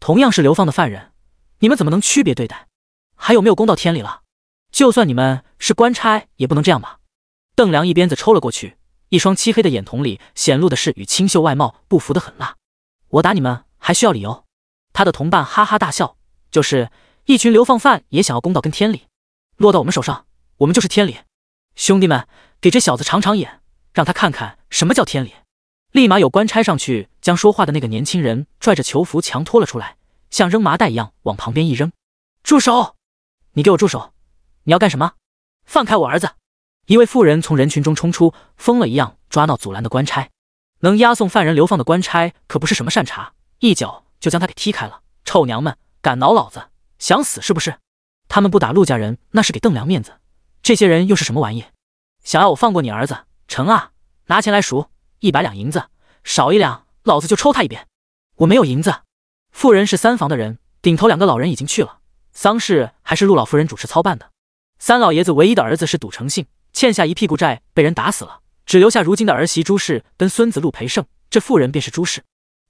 同样是流放的犯人，你们怎么能区别对待？还有没有公道天理了？就算你们是官差，也不能这样吧？邓良一鞭子抽了过去，一双漆黑的眼瞳里显露的是与清秀外貌不符的狠辣。我打你们还需要理由？他的同伴哈哈大笑，就是一群流放犯也想要公道跟天理，落到我们手上，我们就是天理。兄弟们，给这小子长长眼，让他看看什么叫天理。立马有官差上去，将说话的那个年轻人拽着囚服强拖了出来，像扔麻袋一样往旁边一扔。住手！你给我住手！你要干什么？放开我儿子！一位妇人从人群中冲出，疯了一样抓闹阻拦的官差。能押送犯人流放的官差可不是什么善茬，一脚就将他给踢开了。臭娘们，敢挠老子，想死是不是？他们不打陆家人，那是给邓良面子。这些人又是什么玩意？想要我放过你儿子？成啊，拿钱来赎。一百两银子，少一两，老子就抽他一遍。我没有银子。妇人是三房的人，顶头两个老人已经去了，丧事还是陆老夫人主持操办的。三老爷子唯一的儿子是赌成性，欠下一屁股债，被人打死了，只留下如今的儿媳朱氏跟孙子陆培盛。这妇人便是朱氏，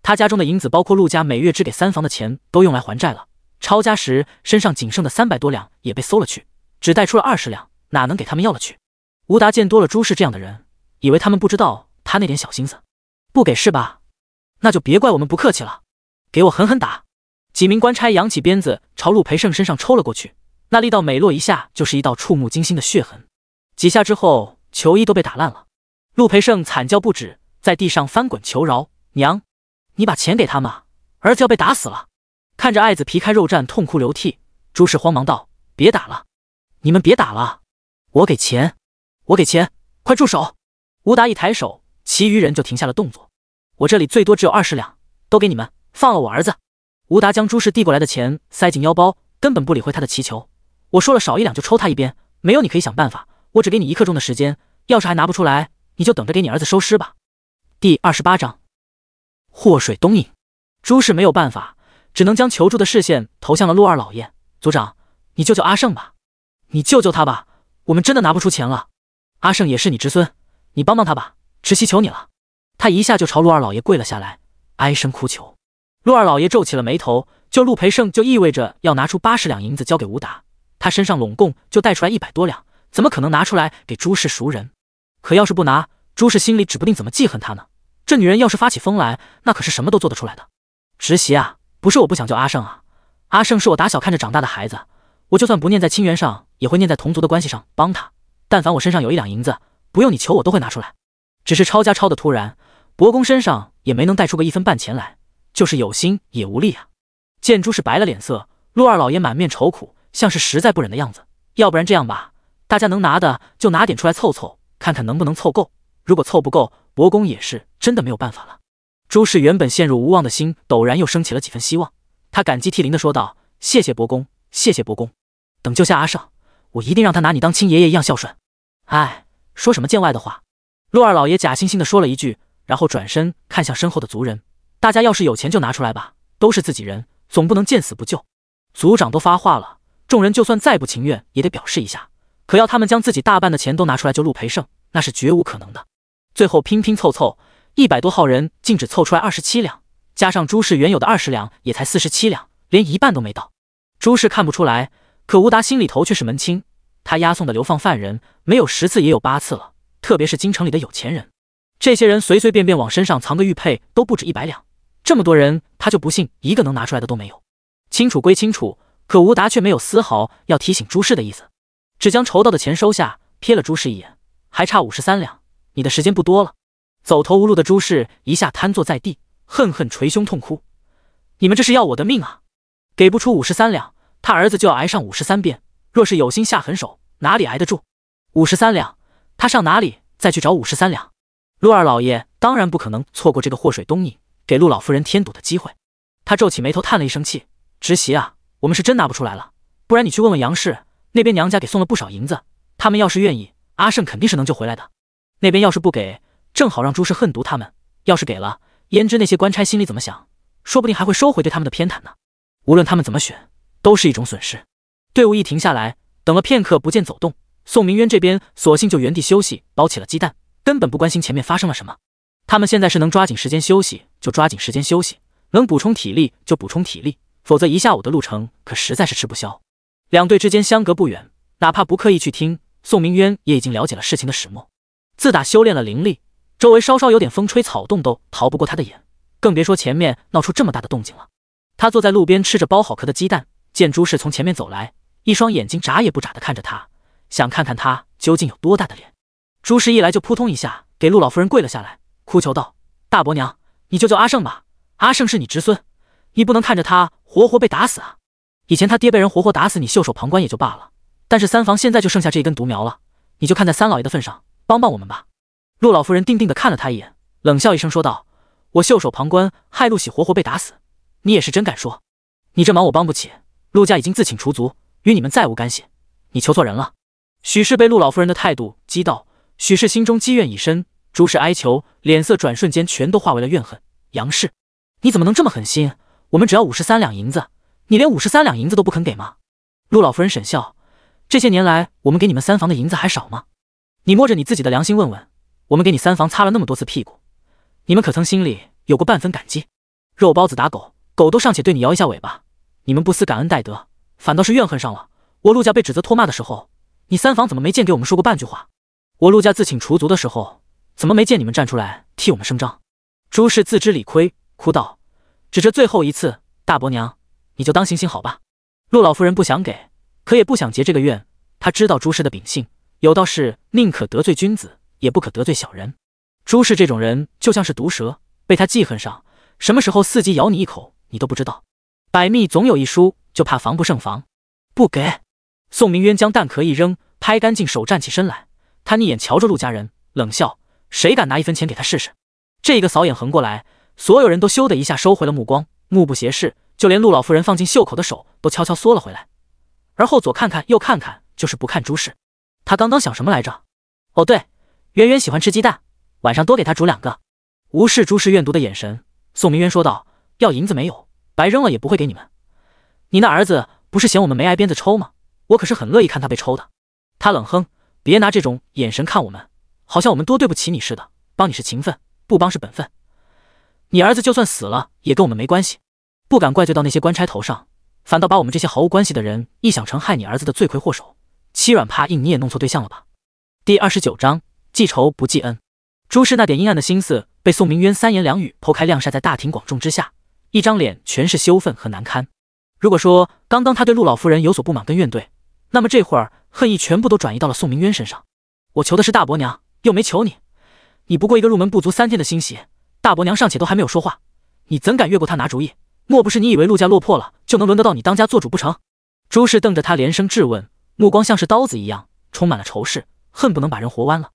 他家中的银子，包括陆家每月只给三房的钱，都用来还债了。抄家时身上仅剩的三百多两也被搜了去，只带出了二十两，哪能给他们要了去？吴达见多了朱氏这样的人，以为他们不知道。他那点小心思，不给是吧？那就别怪我们不客气了！给我狠狠打！几名官差扬起鞭子朝陆培盛身上抽了过去，那力道每落一下就是一道触目惊心的血痕。几下之后，球衣都被打烂了，陆培盛惨叫不止，在地上翻滚求饶：“娘，你把钱给他嘛，儿子要被打死了！”看着爱子皮开肉绽、痛哭流涕，朱氏慌忙道：“别打了，你们别打了，我给钱，我给钱，快住手！”吴达一抬手。其余人就停下了动作。我这里最多只有二十两，都给你们，放了我儿子。吴达将朱氏递过来的钱塞进腰包，根本不理会他的祈求。我说了，少一两就抽他一边。没有，你可以想办法。我只给你一刻钟的时间，要是还拿不出来，你就等着给你儿子收尸吧。第二十八章祸水东引。朱氏没有办法，只能将求助的视线投向了陆二老爷。族长，你救救阿胜吧！你救救他吧！我们真的拿不出钱了。阿胜也是你侄孙，你帮帮他吧。直媳求你了，他一下就朝陆二老爷跪了下来，唉声哭求。陆二老爷皱起了眉头，救陆培盛就意味着要拿出八十两银子交给吴达，他身上拢共就带出来一百多两，怎么可能拿出来给朱氏赎人？可要是不拿，朱氏心里指不定怎么记恨他呢。这女人要是发起疯来，那可是什么都做得出来的。直媳啊，不是我不想救阿胜啊，阿胜是我打小看着长大的孩子，我就算不念在亲缘上，也会念在同族的关系上帮他。但凡我身上有一两银子，不用你求我都会拿出来。只是抄家抄的突然，伯公身上也没能带出个一分半钱来，就是有心也无力啊。见朱氏白了脸色，陆二老爷满面愁苦，像是实在不忍的样子。要不然这样吧，大家能拿的就拿点出来凑凑，看看能不能凑够。如果凑不够，伯公也是真的没有办法了。朱氏原本陷入无望的心，陡然又升起了几分希望。他感激涕零的说道：“谢谢伯公，谢谢伯公。等救下阿胜，我一定让他拿你当亲爷爷一样孝顺。”哎，说什么见外的话。陆二老爷假惺惺地说了一句，然后转身看向身后的族人：“大家要是有钱就拿出来吧，都是自己人，总不能见死不救。”族长都发话了，众人就算再不情愿也得表示一下。可要他们将自己大半的钱都拿出来救陆培盛，那是绝无可能的。最后拼拼凑凑，一百多号人竟只凑出来二十七两，加上朱氏原有的二十两，也才四十七两，连一半都没到。朱氏看不出来，可吴达心里头却是门清。他押送的流放犯人，没有十次也有八次了。特别是京城里的有钱人，这些人随随便便往身上藏个玉佩都不止一百两，这么多人他就不信一个能拿出来的都没有。清楚归清楚，可吴达却没有丝毫要提醒朱氏的意思，只将筹到的钱收下，瞥了朱氏一眼，还差五十三两，你的时间不多了。走投无路的朱氏一下瘫坐在地，恨恨捶胸痛哭：“你们这是要我的命啊！给不出五十三两，他儿子就要挨上五十三鞭。若是有心下狠手，哪里挨得住？五十三两。”他上哪里再去找五十三两？陆二老爷当然不可能错过这个祸水东引、给陆老夫人添堵的机会。他皱起眉头，叹了一声气：“侄媳啊，我们是真拿不出来了。不然你去问问杨氏那边娘家，给送了不少银子。他们要是愿意，阿胜肯定是能救回来的。那边要是不给，正好让朱氏恨毒他们；要是给了，焉知那些官差心里怎么想？说不定还会收回对他们的偏袒呢。无论他们怎么选，都是一种损失。”队伍一停下来，等了片刻，不见走动。宋明渊这边索性就原地休息，包起了鸡蛋，根本不关心前面发生了什么。他们现在是能抓紧时间休息就抓紧时间休息，能补充体力就补充体力，否则一下午的路程可实在是吃不消。两队之间相隔不远，哪怕不刻意去听，宋明渊也已经了解了事情的始末。自打修炼了灵力，周围稍稍有点风吹草动都逃不过他的眼，更别说前面闹出这么大的动静了。他坐在路边吃着剥好壳的鸡蛋，见朱氏从前面走来，一双眼睛眨也不眨的看着他。想看看他究竟有多大的脸。朱氏一来就扑通一下给陆老夫人跪了下来，哭求道：“大伯娘，你救救阿胜吧！阿胜是你侄孙，你不能看着他活活被打死啊！以前他爹被人活活打死，你袖手旁观也就罢了，但是三房现在就剩下这一根独苗了，你就看在三老爷的份上帮帮我们吧！”陆老夫人定定地看了他一眼，冷笑一声说道：“我袖手旁观，害陆喜活活被打死，你也是真敢说！你这忙我帮不起，陆家已经自请除族，与你们再无干系，你求错人了。”许氏被陆老夫人的态度激到，许氏心中积怨已深，诸事哀求，脸色转瞬间全都化为了怨恨。杨氏，你怎么能这么狠心？我们只要五十三两银子，你连五十三两银子都不肯给吗？陆老夫人沈笑，这些年来我们给你们三房的银子还少吗？你摸着你自己的良心问问，我们给你三房擦了那么多次屁股，你们可曾心里有过半分感激？肉包子打狗，狗都尚且对你摇一下尾巴，你们不思感恩戴德，反倒是怨恨上了。我陆家被指责唾骂的时候。你三房怎么没见给我们说过半句话？我陆家自请除族的时候，怎么没见你们站出来替我们声张？朱氏自知理亏，哭道：“只这最后一次，大伯娘，你就当行行好吧。”陆老夫人不想给，可也不想结这个怨。她知道朱氏的秉性，有道是宁可得罪君子，也不可得罪小人。朱氏这种人就像是毒蛇，被他记恨上，什么时候伺机咬你一口，你都不知道。百密总有一疏，就怕防不胜防。不给。宋明渊将蛋壳一扔，拍干净手，站起身来。他逆眼瞧着陆家人，冷笑：“谁敢拿一分钱给他试试？”这一个扫眼横过来，所有人都咻的一下收回了目光，目不斜视，就连陆老夫人放进袖口的手都悄悄缩了回来。而后左看看右看看，就是不看朱氏。他刚刚想什么来着？哦，对，圆圆喜欢吃鸡蛋，晚上多给他煮两个。无视朱氏怨毒的眼神，宋明渊说道：“要银子没有，白扔了也不会给你们。你那儿子不是嫌我们没挨鞭子抽吗？”我可是很乐意看他被抽的。他冷哼：“别拿这种眼神看我们，好像我们多对不起你似的。帮你是情分，不帮是本分。你儿子就算死了，也跟我们没关系。不敢怪罪到那些官差头上，反倒把我们这些毫无关系的人臆想成害你儿子的罪魁祸首，欺软怕硬，你也弄错对象了吧？”第二十九章：记仇不记恩。朱氏那点阴暗的心思被宋明渊三言两语剖开晾晒在大庭广众之下，一张脸全是羞愤和难堪。如果说刚刚他对陆老夫人有所不满跟怨怼，那么这会儿恨意全部都转移到了宋明渊身上。我求的是大伯娘，又没求你。你不过一个入门不足三天的新媳，大伯娘尚且都还没有说话，你怎敢越过她拿主意？莫不是你以为陆家落魄了就能轮得到你当家做主不成？朱氏瞪着他连声质问，目光像是刀子一样，充满了仇视，恨不能把人活弯了。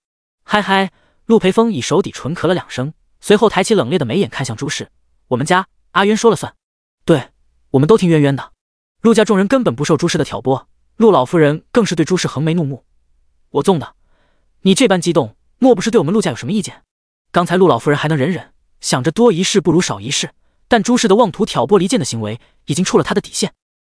嗨嗨，陆培峰以手底唇咳了两声，随后抬起冷冽的眉眼看向朱氏：“我们家阿渊说了算，对我们都听渊渊的。”陆家众人根本不受朱氏的挑拨。陆老夫人更是对朱氏横眉怒目：“我纵的你这般激动，莫不是对我们陆家有什么意见？”刚才陆老夫人还能忍忍，想着多一事不如少一事，但朱氏的妄图挑拨离间的行为已经触了他的底线。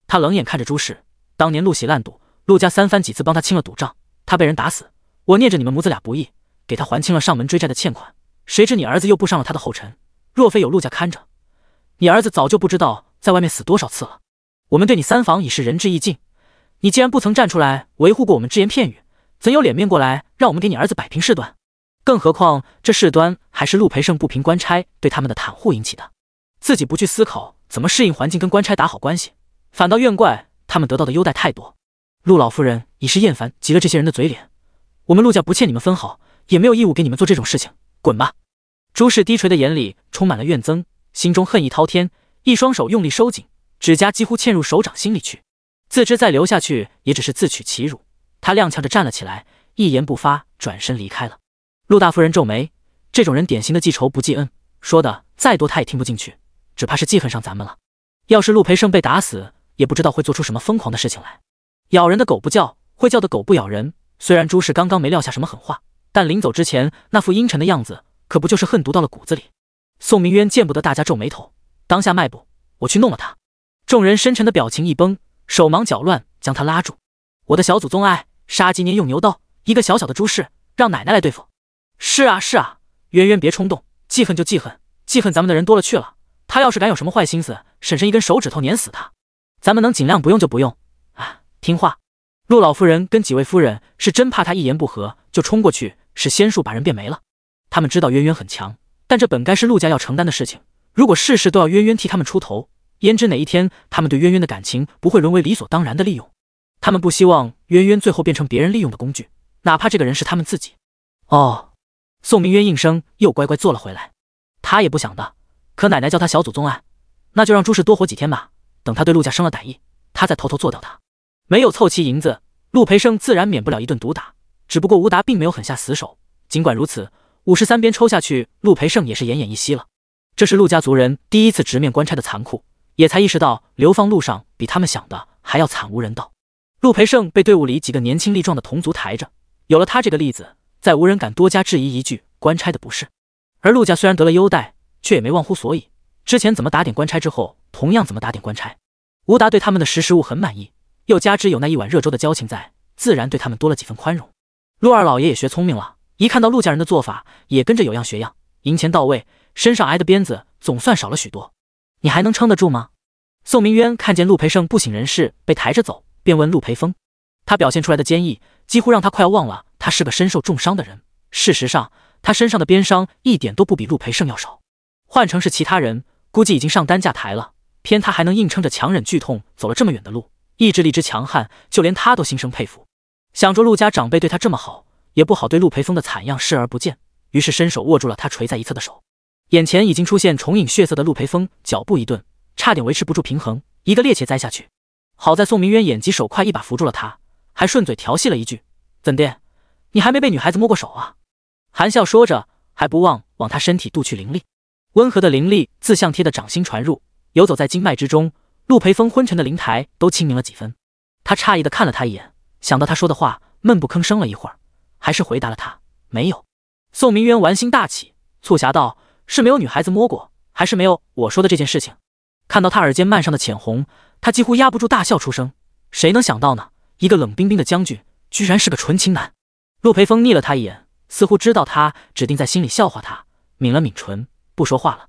他冷眼看着朱氏：“当年陆喜烂赌，陆家三番几次帮他清了赌账，他被人打死，我念着你们母子俩不易，给他还清了上门追债的欠款。谁知你儿子又步上了他的后尘，若非有陆家看着，你儿子早就不知道在外面死多少次了。我们对你三房已是仁至义尽。”你既然不曾站出来维护过我们，只言片语，怎有脸面过来让我们给你儿子摆平事端？更何况这事端还是陆培盛不平官差对他们的袒护引起的。自己不去思考怎么适应环境，跟官差打好关系，反倒怨怪他们得到的优待太多。陆老夫人已是厌烦极了这些人的嘴脸。我们陆家不欠你们分毫，也没有义务给你们做这种事情。滚吧！朱氏低垂的眼里充满了怨憎，心中恨意滔天，一双手用力收紧，指甲几乎嵌入手掌心里去。自知再留下去也只是自取其辱，他踉跄着站了起来，一言不发，转身离开了。陆大夫人皱眉，这种人典型的记仇不记恩，说的再多他也听不进去，只怕是记恨上咱们了。要是陆培生被打死，也不知道会做出什么疯狂的事情来。咬人的狗不叫，会叫的狗不咬人。虽然朱氏刚刚没撂下什么狠话，但临走之前那副阴沉的样子，可不就是恨毒到了骨子里？宋明渊见不得大家皱眉头，当下迈步：“我去弄了他。”众人深沉的表情一崩。手忙脚乱将他拉住，我的小祖宗哎！杀鸡焉用牛刀？一个小小的猪氏，让奶奶来对付。是啊是啊，渊渊别冲动，记恨就记恨，记恨咱们的人多了去了。他要是敢有什么坏心思，婶婶一根手指头碾死他。咱们能尽量不用就不用。啊，听话。陆老夫人跟几位夫人是真怕他一言不合就冲过去，使仙术把人变没了。他们知道渊渊很强，但这本该是陆家要承担的事情。如果事事都要渊渊替他们出头。焉知哪一天他们对渊渊的感情不会沦为理所当然的利用？他们不希望渊渊最后变成别人利用的工具，哪怕这个人是他们自己。哦，宋明渊应声又乖乖坐了回来。他也不想的，可奶奶叫他小祖宗啊。那就让朱氏多活几天吧，等他对陆家生了歹意，他再偷偷做掉他。没有凑齐银子，陆培盛自然免不了一顿毒打。只不过吴达并没有狠下死手，尽管如此，五十三鞭抽下去，陆培盛也是奄奄一息了。这是陆家族人第一次直面官差的残酷。也才意识到流放路上比他们想的还要惨无人道。陆培盛被队伍里几个年轻力壮的同族抬着，有了他这个例子，再无人敢多加质疑一句官差的不是。而陆家虽然得了优待，却也没忘乎所以，之前怎么打点官差，之后同样怎么打点官差。吴达对他们的识时务很满意，又加之有那一碗热粥的交情在，自然对他们多了几分宽容。陆二老爷也学聪明了，一看到陆家人的做法，也跟着有样学样，银钱到位，身上挨的鞭子总算少了许多。你还能撑得住吗？宋明渊看见陆培盛不省人事，被抬着走，便问陆培峰。他表现出来的坚毅，几乎让他快要忘了他是个身受重伤的人。事实上，他身上的鞭伤一点都不比陆培盛要少。换成是其他人，估计已经上担架抬了，偏他还能硬撑着，强忍剧痛走了这么远的路，意志力之强悍，就连他都心生佩服。想着陆家长辈对他这么好，也不好对陆培峰的惨样视而不见，于是伸手握住了他垂在一侧的手。眼前已经出现重影血色的陆培峰，脚步一顿，差点维持不住平衡，一个趔趄栽下去。好在宋明渊眼疾手快，一把扶住了他，还顺嘴调戏了一句：“怎的，你还没被女孩子摸过手啊？”含笑说着，还不忘往他身体渡去灵力，温和的灵力自相贴的掌心传入，游走在经脉之中，陆培峰昏沉的灵台都清明了几分。他诧异的看了他一眼，想到他说的话，闷不吭声了一会儿，还是回答了他：“没有。”宋明渊玩心大起，促狭道。是没有女孩子摸过，还是没有我说的这件事情？看到他耳尖漫上的浅红，他几乎压不住大笑出声。谁能想到呢？一个冷冰冰的将军，居然是个纯情男。陆培峰睨了他一眼，似乎知道他指定在心里笑话他，抿了抿唇，不说话了。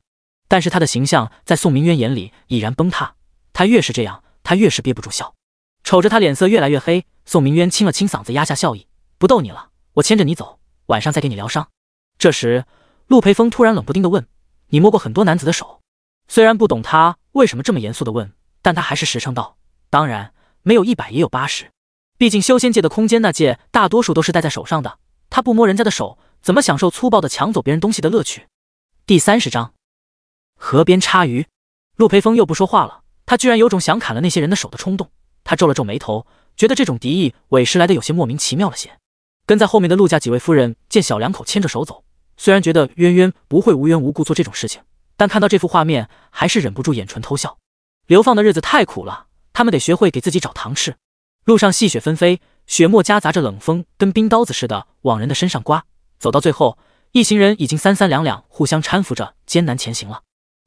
但是他的形象在宋明渊眼里已然崩塌。他越是这样，他越是憋不住笑。瞅着他脸色越来越黑，宋明渊清了清嗓子，压下笑意，不逗你了。我牵着你走，晚上再给你疗伤。这时。陆培峰突然冷不丁地问：“你摸过很多男子的手？”虽然不懂他为什么这么严肃地问，但他还是实诚道：“当然，没有一百也有八十。毕竟修仙界的空间那界，大多数都是戴在手上的。他不摸人家的手，怎么享受粗暴地抢走别人东西的乐趣？”第三十章，河边插鱼。陆培峰又不说话了，他居然有种想砍了那些人的手的冲动。他皱了皱眉头，觉得这种敌意委实来的有些莫名其妙了些。跟在后面的陆家几位夫人见小两口牵着手走。虽然觉得渊渊不会无缘无故做这种事情，但看到这幅画面，还是忍不住眼唇偷笑。流放的日子太苦了，他们得学会给自己找糖吃。路上细雪纷飞，雪沫夹杂着冷风，跟冰刀子似的往人的身上刮。走到最后，一行人已经三三两两互相搀扶着艰难前行了。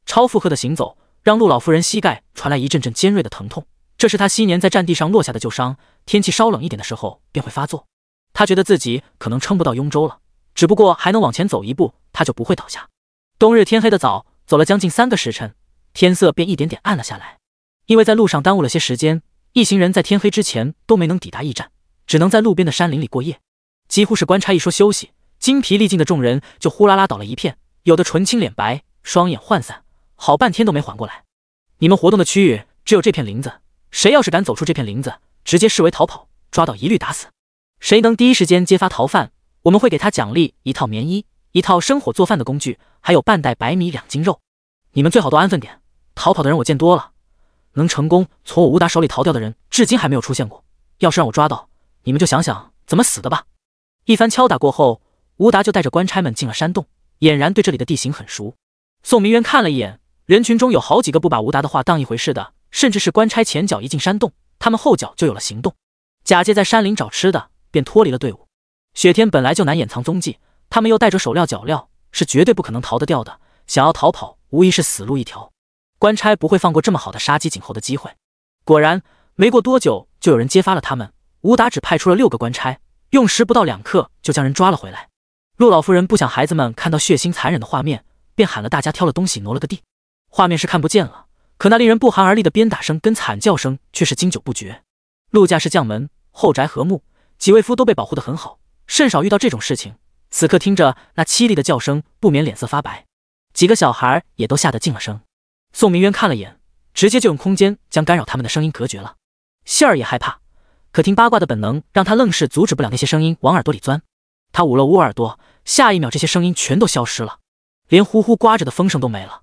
超负荷的行走让陆老夫人膝盖传来一阵阵尖锐的疼痛，这是她昔年在战地上落下的旧伤。天气稍冷一点的时候便会发作。她觉得自己可能撑不到雍州了。只不过还能往前走一步，他就不会倒下。冬日天黑的早，走了将近三个时辰，天色便一点点暗了下来。因为在路上耽误了些时间，一行人在天黑之前都没能抵达驿站，只能在路边的山林里过夜。几乎是官差一说休息，精疲力尽的众人就呼啦啦倒了一片，有的唇青脸白，双眼涣散，好半天都没缓过来。你们活动的区域只有这片林子，谁要是敢走出这片林子，直接视为逃跑，抓到一律打死。谁能第一时间揭发逃犯？我们会给他奖励一套棉衣、一套生火做饭的工具，还有半袋白米、两斤肉。你们最好都安分点，逃跑的人我见多了，能成功从我吴达手里逃掉的人至今还没有出现过。要是让我抓到，你们就想想怎么死的吧。一番敲打过后，吴达就带着官差们进了山洞，俨然对这里的地形很熟。宋明渊看了一眼人群，中有好几个不把吴达的话当一回事的，甚至是官差前脚一进山洞，他们后脚就有了行动，假借在山林找吃的，便脱离了队伍。雪天本来就难掩藏踪迹，他们又带着手镣脚镣，是绝对不可能逃得掉的。想要逃跑，无疑是死路一条。官差不会放过这么好的杀鸡儆猴的机会。果然，没过多久就有人揭发了他们。吴达只派出了六个官差，用时不到两刻就将人抓了回来。陆老夫人不想孩子们看到血腥残忍的画面，便喊了大家挑了东西挪了个地。画面是看不见了，可那令人不寒而栗的鞭打声跟惨叫声却是经久不绝。陆家是将门，后宅和睦，几位夫都被保护得很好。甚少遇到这种事情，此刻听着那凄厉的叫声，不免脸色发白。几个小孩也都吓得静了声。宋明渊看了眼，直接就用空间将干扰他们的声音隔绝了。杏儿也害怕，可听八卦的本能让他愣是阻止不了那些声音往耳朵里钻。他捂了捂耳朵，下一秒这些声音全都消失了，连呼呼刮着的风声都没了。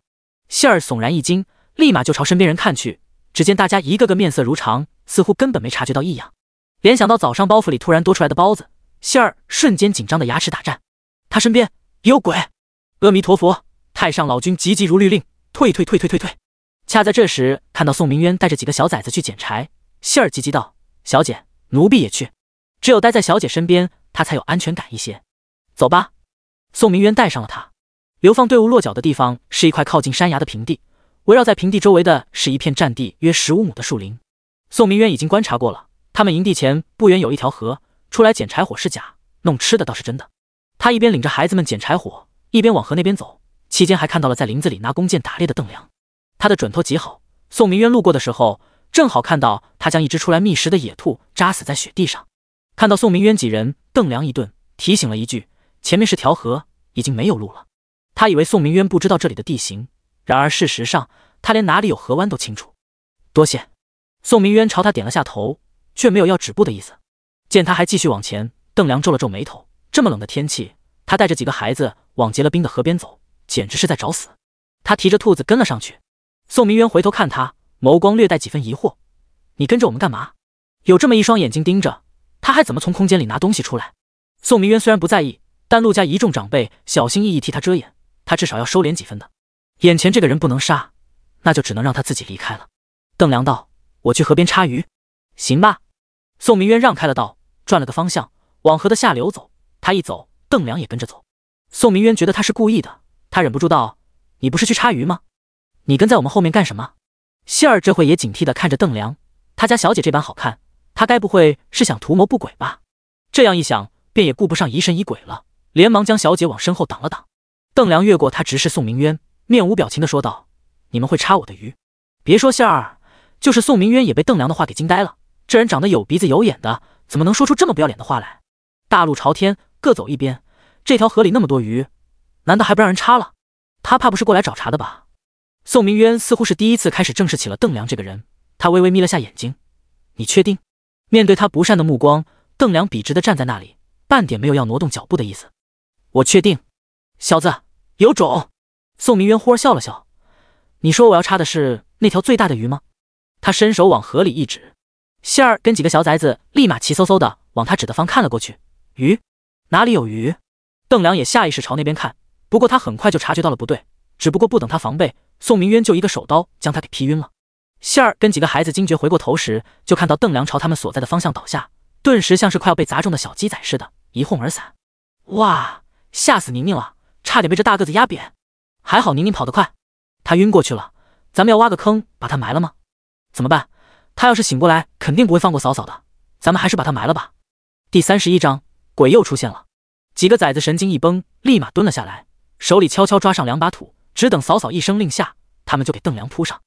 杏儿悚然一惊，立马就朝身边人看去，只见大家一个个面色如常，似乎根本没察觉到异样。联想到早上包袱里突然多出来的包子。杏儿瞬间紧张的牙齿打颤，他身边也有鬼。阿弥陀佛，太上老君，急急如律令，退退退退退退。恰在这时，看到宋明渊带着几个小崽子去捡柴，杏儿急急道：“小姐，奴婢也去。”只有待在小姐身边，她才有安全感一些。走吧。宋明渊带上了他。流放队伍落脚的地方是一块靠近山崖的平地，围绕在平地周围的是一片占地约十五亩的树林。宋明渊已经观察过了，他们营地前不远有一条河。出来捡柴火是假，弄吃的倒是真的。他一边领着孩子们捡柴火，一边往河那边走，期间还看到了在林子里拿弓箭打猎的邓良，他的准头极好。宋明渊路过的时候，正好看到他将一只出来觅食的野兔扎死在雪地上。看到宋明渊几人，邓良一顿提醒了一句：“前面是条河，已经没有路了。”他以为宋明渊不知道这里的地形，然而事实上，他连哪里有河湾都清楚。多谢。宋明渊朝他点了下头，却没有要止步的意思。见他还继续往前，邓良皱了皱眉头。这么冷的天气，他带着几个孩子往结了冰的河边走，简直是在找死。他提着兔子跟了上去。宋明渊回头看他，眸光略带几分疑惑：“你跟着我们干嘛？有这么一双眼睛盯着，他还怎么从空间里拿东西出来？”宋明渊虽然不在意，但陆家一众长辈小心翼翼替他遮掩，他至少要收敛几分的。眼前这个人不能杀，那就只能让他自己离开了。邓良道：“我去河边插鱼，行吧？”宋明渊让开了道。转了个方向，往河的下流走。他一走，邓良也跟着走。宋明渊觉得他是故意的，他忍不住道：“你不是去插鱼吗？你跟在我们后面干什么？”杏儿这会也警惕地看着邓良，他家小姐这般好看，他该不会是想图谋不轨吧？这样一想，便也顾不上疑神疑鬼了，连忙将小姐往身后挡了挡。邓良越过他，直视宋明渊，面无表情地说道：“你们会插我的鱼？”别说杏儿，就是宋明渊也被邓良的话给惊呆了。这人长得有鼻子有眼的。怎么能说出这么不要脸的话来？大路朝天，各走一边。这条河里那么多鱼，难道还不让人插了？他怕不是过来找茬的吧？宋明渊似乎是第一次开始正视起了邓良这个人，他微微眯了下眼睛。你确定？面对他不善的目光，邓良笔直的站在那里，半点没有要挪动脚步的意思。我确定。小子，有种！宋明渊忽而笑了笑。你说我要插的是那条最大的鱼吗？他伸手往河里一指。杏儿跟几个小崽子立马齐嗖嗖的往他指的方看了过去。鱼？哪里有鱼？邓良也下意识朝那边看，不过他很快就察觉到了不对。只不过不等他防备，宋明渊就一个手刀将他给劈晕了。杏儿跟几个孩子惊觉回过头时，就看到邓良朝他们所在的方向倒下，顿时像是快要被砸中的小鸡仔似的，一哄而散。哇！吓死宁宁了，差点被这大个子压扁。还好宁宁跑得快。他晕过去了，咱们要挖个坑把他埋了吗？怎么办？他要是醒过来，肯定不会放过嫂嫂的。咱们还是把他埋了吧。第三十一章，鬼又出现了。几个崽子神经一绷，立马蹲了下来，手里悄悄抓上两把土，只等嫂嫂一声令下，他们就给邓良铺上。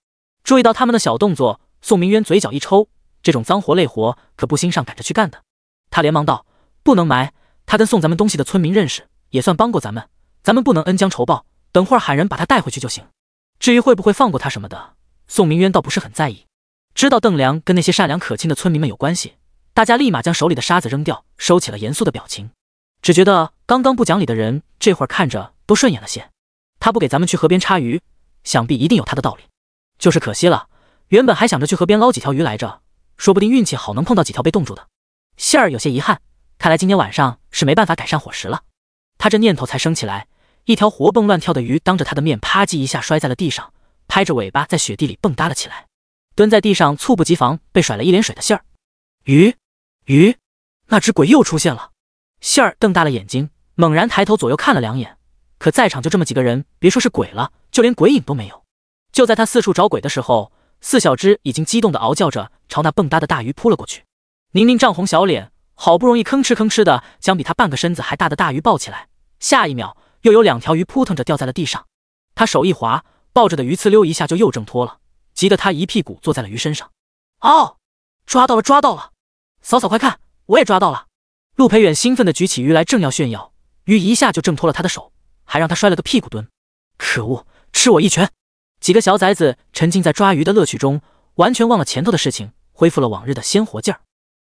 注意到他们的小动作，宋明渊嘴角一抽，这种脏活累活可不兴上赶着去干的。他连忙道：“不能埋，他跟送咱们东西的村民认识，也算帮过咱们，咱们不能恩将仇报。等会儿喊人把他带回去就行。至于会不会放过他什么的，宋明渊倒不是很在意。”知道邓良跟那些善良可亲的村民们有关系，大家立马将手里的沙子扔掉，收起了严肃的表情，只觉得刚刚不讲理的人这会儿看着都顺眼了些。他不给咱们去河边插鱼，想必一定有他的道理。就是可惜了，原本还想着去河边捞几条鱼来着，说不定运气好能碰到几条被冻住的。杏儿有些遗憾，看来今天晚上是没办法改善伙食了。他这念头才升起来，一条活蹦乱跳的鱼当着他的面啪叽一下摔在了地上，拍着尾巴在雪地里蹦跶了起来。蹲在地上，猝不及防被甩了一脸水的杏儿，鱼鱼，那只鬼又出现了！杏儿瞪大了眼睛，猛然抬头左右看了两眼，可在场就这么几个人，别说是鬼了，就连鬼影都没有。就在他四处找鬼的时候，四小只已经激动的嗷叫着朝那蹦跶的大鱼扑了过去。宁宁涨红小脸，好不容易吭哧吭哧的将比他半个身子还大的大鱼抱起来，下一秒又有两条鱼扑腾着掉在了地上，他手一滑，抱着的鱼刺溜一下就又挣脱了。急得他一屁股坐在了鱼身上。哦，抓到了，抓到了！嫂嫂快看，我也抓到了！陆培远兴奋地举起鱼来，正要炫耀，鱼一下就挣脱了他的手，还让他摔了个屁股蹲。可恶，吃我一拳！几个小崽子沉浸在抓鱼的乐趣中，完全忘了前头的事情，恢复了往日的鲜活劲儿。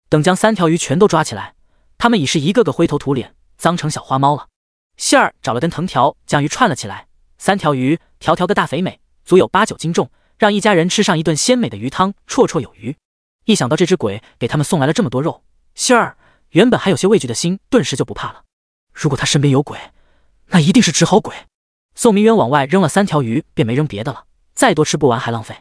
等将三条鱼全都抓起来，他们已是一个个灰头土脸，脏成小花猫了。杏儿找了根藤条，将鱼串了起来，三条鱼条条个大肥美，足有八九斤重。让一家人吃上一顿鲜美的鱼汤绰绰有余。一想到这只鬼给他们送来了这么多肉心儿，原本还有些畏惧的心顿时就不怕了。如果他身边有鬼，那一定是只好鬼。宋明远往外扔了三条鱼，便没扔别的了。再多吃不完还浪费。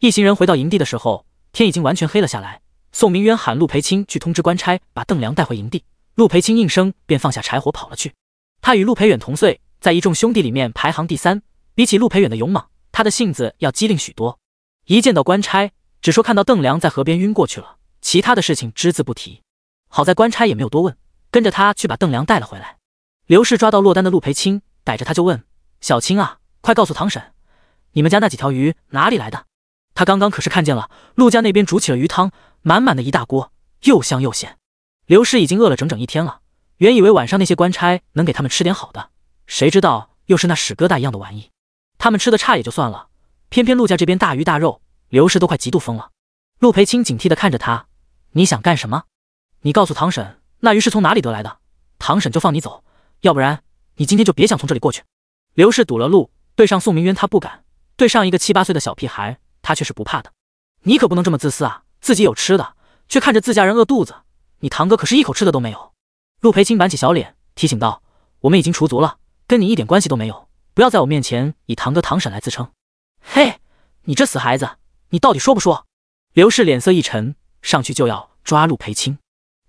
一行人回到营地的时候，天已经完全黑了下来。宋明远喊陆培青去通知官差，把邓良带回营地。陆培青应声便放下柴火跑了去。他与陆培远同岁，在一众兄弟里面排行第三。比起陆培远的勇猛。他的性子要机灵许多，一见到官差，只说看到邓良在河边晕过去了，其他的事情只字不提。好在官差也没有多问，跟着他去把邓良带了回来。刘氏抓到落单的陆培青，逮着他就问：“小青啊，快告诉唐婶，你们家那几条鱼哪里来的？他刚刚可是看见了陆家那边煮起了鱼汤，满满的一大锅，又香又鲜。”刘氏已经饿了整整一天了，原以为晚上那些官差能给他们吃点好的，谁知道又是那屎疙瘩一样的玩意。他们吃的差也就算了，偏偏陆家这边大鱼大肉，刘氏都快嫉妒疯了。陆培清警惕地看着他：“你想干什么？你告诉唐婶那鱼是从哪里得来的，唐婶就放你走；要不然，你今天就别想从这里过去。”刘氏堵了路，对上宋明渊他不敢，对上一个七八岁的小屁孩，他却是不怕的。你可不能这么自私啊！自己有吃的，却看着自家人饿肚子。你堂哥可是一口吃的都没有。陆培清板起小脸提醒道：“我们已经除族了，跟你一点关系都没有。”不要在我面前以堂哥、堂婶来自称。嘿，你这死孩子，你到底说不说？刘氏脸色一沉，上去就要抓陆培青。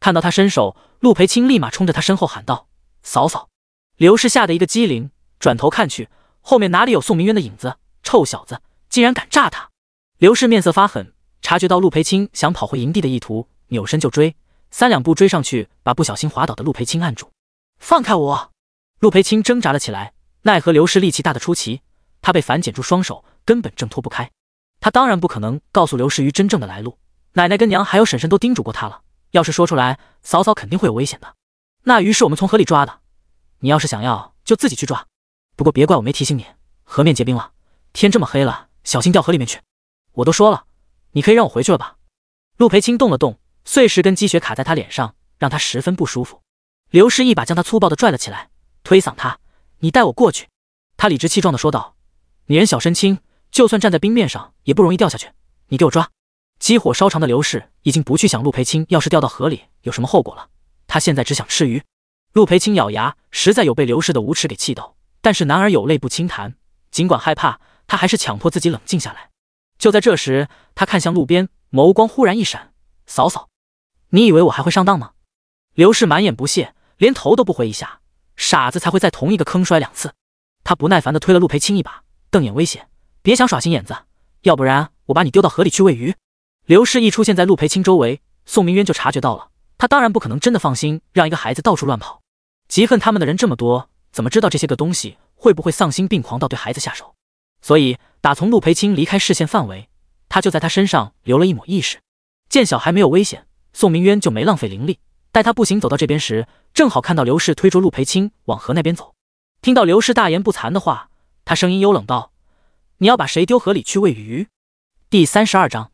看到他伸手，陆培青立马冲着他身后喊道：“嫂嫂！”刘氏吓得一个机灵，转头看去，后面哪里有宋明渊的影子？臭小子，竟然敢炸他！刘氏面色发狠，察觉到陆培青想跑回营地的意图，扭身就追，三两步追上去，把不小心滑倒的陆培青按住：“放开我！”陆培青挣扎了起来。奈何刘氏力气大的出奇，他被反剪住双手，根本挣脱不开。他当然不可能告诉刘氏鱼真正的来路。奶奶跟娘还有婶婶都叮嘱过他了，要是说出来，嫂嫂肯定会有危险的。那鱼是我们从河里抓的，你要是想要，就自己去抓。不过别怪我没提醒你，河面结冰了，天这么黑了，小心掉河里面去。我都说了，你可以让我回去了吧。陆培青动了动，碎石跟积雪卡在他脸上，让他十分不舒服。刘氏一把将他粗暴的拽了起来，推搡他。你带我过去，他理直气壮的说道。你人小身轻，就算站在冰面上也不容易掉下去，你给我抓。激火烧长的刘氏已经不去想陆培青要是掉到河里有什么后果了，他现在只想吃鱼。陆培青咬牙，实在有被刘氏的无耻给气到，但是男儿有泪不轻弹，尽管害怕，他还是强迫自己冷静下来。就在这时，他看向路边，眸光忽然一闪，嫂嫂，你以为我还会上当吗？刘氏满眼不屑，连头都不回一下。傻子才会在同一个坑摔两次。他不耐烦地推了陆培青一把，瞪眼威胁：“别想耍心眼子，要不然我把你丢到河里去喂鱼。”刘氏一出现在陆培青周围，宋明渊就察觉到了。他当然不可能真的放心让一个孩子到处乱跑。极恨他们的人这么多，怎么知道这些个东西会不会丧心病狂到对孩子下手？所以打从陆培青离开视线范围，他就在他身上留了一抹意识。见小孩没有危险，宋明渊就没浪费灵力。待他步行走到这边时，正好看到刘氏推着陆培青往河那边走。听到刘氏大言不惭的话，他声音幽冷道：“你要把谁丢河里去喂鱼？”第三十二章，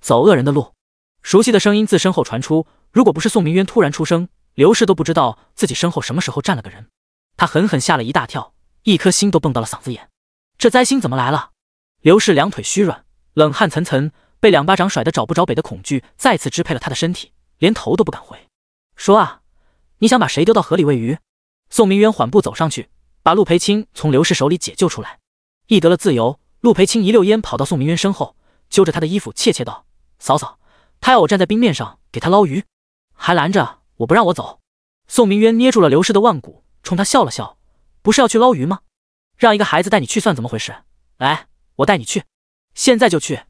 走恶人的路。熟悉的声音自身后传出，如果不是宋明渊突然出声，刘氏都不知道自己身后什么时候站了个人。他狠狠吓了一大跳，一颗心都蹦到了嗓子眼。这灾星怎么来了？刘氏两腿虚软，冷汗涔涔，被两巴掌甩得找不着北的恐惧再次支配了他的身体。连头都不敢回，说啊，你想把谁丢到河里喂鱼？宋明渊缓步走上去，把陆培青从刘氏手里解救出来，一得了自由，陆培青一溜烟跑到宋明渊身后，揪着他的衣服，怯怯道：“嫂嫂，他要我站在冰面上给他捞鱼，还拦着我不让我走。”宋明渊捏住了刘氏的腕骨，冲他笑了笑：“不是要去捞鱼吗？让一个孩子带你去算怎么回事？来，我带你去，现在就去。”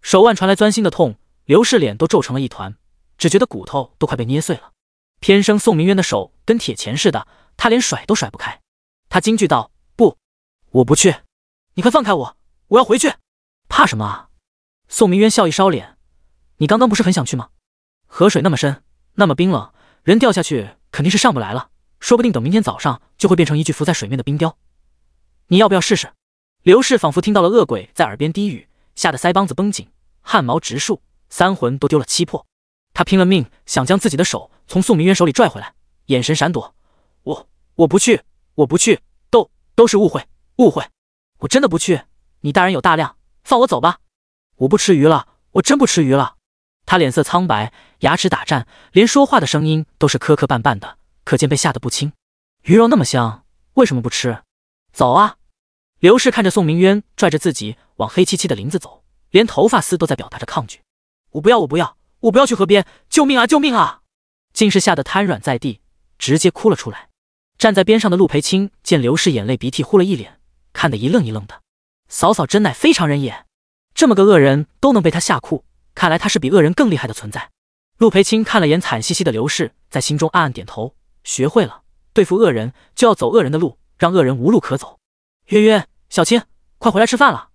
手腕传来钻心的痛，刘氏脸都皱成了一团。只觉得骨头都快被捏碎了，偏生宋明渊的手跟铁钳似的，他连甩都甩不开。他惊惧道：“不，我不去，你快放开我，我要回去。怕什么啊？”宋明渊笑意烧脸：“你刚刚不是很想去吗？河水那么深，那么冰冷，人掉下去肯定是上不来了，说不定等明天早上就会变成一具浮在水面的冰雕。你要不要试试？”刘氏仿佛听到了恶鬼在耳边低语，吓得腮帮子绷紧，汗毛直竖，三魂都丢了七魄。他拼了命想将自己的手从宋明渊手里拽回来，眼神闪躲。我我不去，我不去，都都是误会，误会，我真的不去。你大人有大量，放我走吧。我不吃鱼了，我真不吃鱼了。他脸色苍白，牙齿打颤，连说话的声音都是磕磕绊绊的，可见被吓得不轻。鱼肉那么香，为什么不吃？走啊！刘氏看着宋明渊拽着自己往黑漆漆的林子走，连头发丝都在表达着抗拒。我不要，我不要。我不要去河边！救命啊！救命啊！竟是吓得瘫软在地，直接哭了出来。站在边上的陆培青见刘氏眼泪鼻涕糊了一脸，看得一愣一愣的。嫂嫂真乃非常人也，这么个恶人都能被他吓哭，看来他是比恶人更厉害的存在。陆培青看了眼惨兮兮的刘氏，在心中暗暗点头，学会了对付恶人就要走恶人的路，让恶人无路可走。渊渊，小青，快回来吃饭了！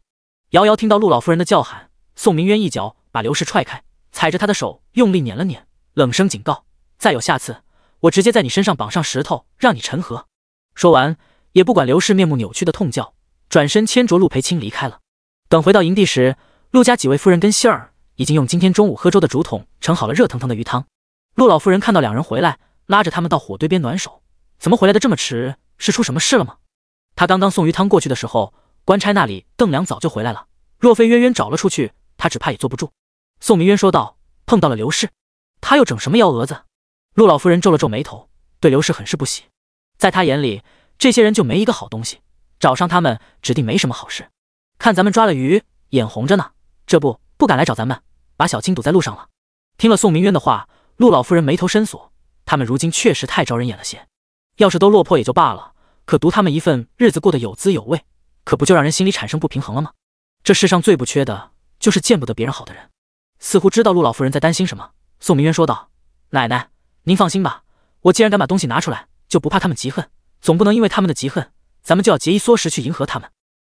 瑶瑶听到陆老夫人的叫喊，宋明渊一脚把刘氏踹开。踩着他的手，用力碾了碾，冷声警告：“再有下次，我直接在你身上绑上石头，让你沉河。”说完，也不管刘氏面目扭曲的痛叫，转身牵着陆培青离开了。等回到营地时，陆家几位夫人跟杏儿已经用今天中午喝粥的竹筒盛好了热腾腾的鱼汤。陆老夫人看到两人回来，拉着他们到火堆边暖手：“怎么回来的这么迟？是出什么事了吗？”他刚刚送鱼汤过去的时候，官差那里邓良早就回来了。若非渊渊找了出去，他只怕也坐不住。宋明渊说道：“碰到了刘氏，他又整什么幺蛾子？”陆老夫人皱了皱眉头，对刘氏很是不喜。在她眼里，这些人就没一个好东西，找上他们指定没什么好事。看咱们抓了鱼，眼红着呢，这不不敢来找咱们，把小青堵在路上了。听了宋明渊的话，陆老夫人眉头深锁。他们如今确实太招人眼了些。要是都落魄也就罢了，可独他们一份日子过得有滋有味，可不就让人心里产生不平衡了吗？这世上最不缺的就是见不得别人好的人。似乎知道陆老夫人在担心什么，宋明渊说道：“奶奶，您放心吧，我既然敢把东西拿出来，就不怕他们嫉恨。总不能因为他们的嫉恨，咱们就要节衣缩食去迎合他们。”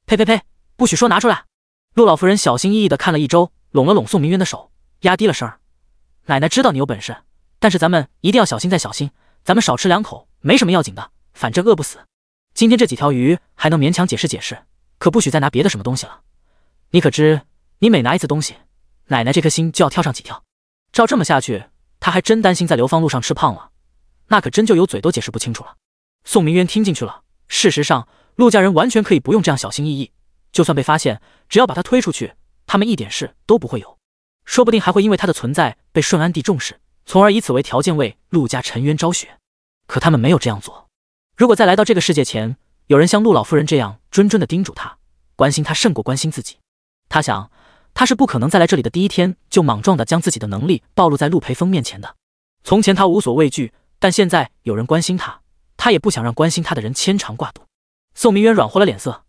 呸呸呸，不许说拿出来！陆老夫人小心翼翼的看了一周，拢了拢宋明渊的手，压低了声：“奶奶知道你有本事，但是咱们一定要小心再小心。咱们少吃两口没什么要紧的，反正饿不死。今天这几条鱼还能勉强解释解释，可不许再拿别的什么东西了。你可知，你每拿一次东西。”奶奶这颗心就要跳上几跳，照这么下去，她还真担心在流放路上吃胖了，那可真就有嘴都解释不清楚了。宋明渊听进去了，事实上，陆家人完全可以不用这样小心翼翼，就算被发现，只要把他推出去，他们一点事都不会有，说不定还会因为他的存在被顺安帝重视，从而以此为条件为陆家沉冤昭雪。可他们没有这样做。如果在来到这个世界前，有人像陆老夫人这样谆谆的叮嘱他，关心他胜过关心自己，他想。他是不可能在来这里的第一天就莽撞的将自己的能力暴露在陆培峰面前的。从前他无所畏惧，但现在有人关心他，他也不想让关心他的人牵肠挂肚。宋明渊软和了脸色，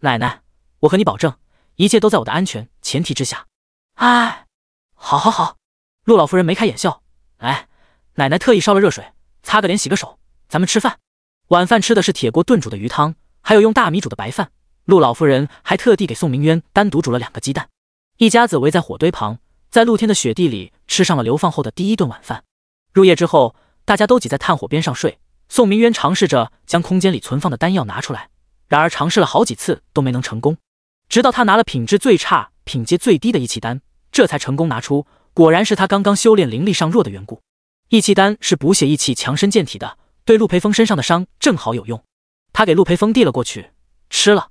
奶奶，我和你保证，一切都在我的安全前提之下。哎，好，好，好。陆老夫人眉开眼笑，哎，奶奶特意烧了热水，擦个脸，洗个手，咱们吃饭。晚饭吃的是铁锅炖煮的鱼汤，还有用大米煮的白饭。陆老夫人还特地给宋明渊单独煮了两个鸡蛋。一家子围在火堆旁，在露天的雪地里吃上了流放后的第一顿晚饭。入夜之后，大家都挤在炭火边上睡。宋明渊尝试着将空间里存放的丹药拿出来，然而尝试了好几次都没能成功。直到他拿了品质最差、品阶最低的一气丹，这才成功拿出。果然是他刚刚修炼灵力尚弱的缘故。一气丹是补血益气、强身健体的，对陆培峰身上的伤正好有用。他给陆培峰递了过去，吃了。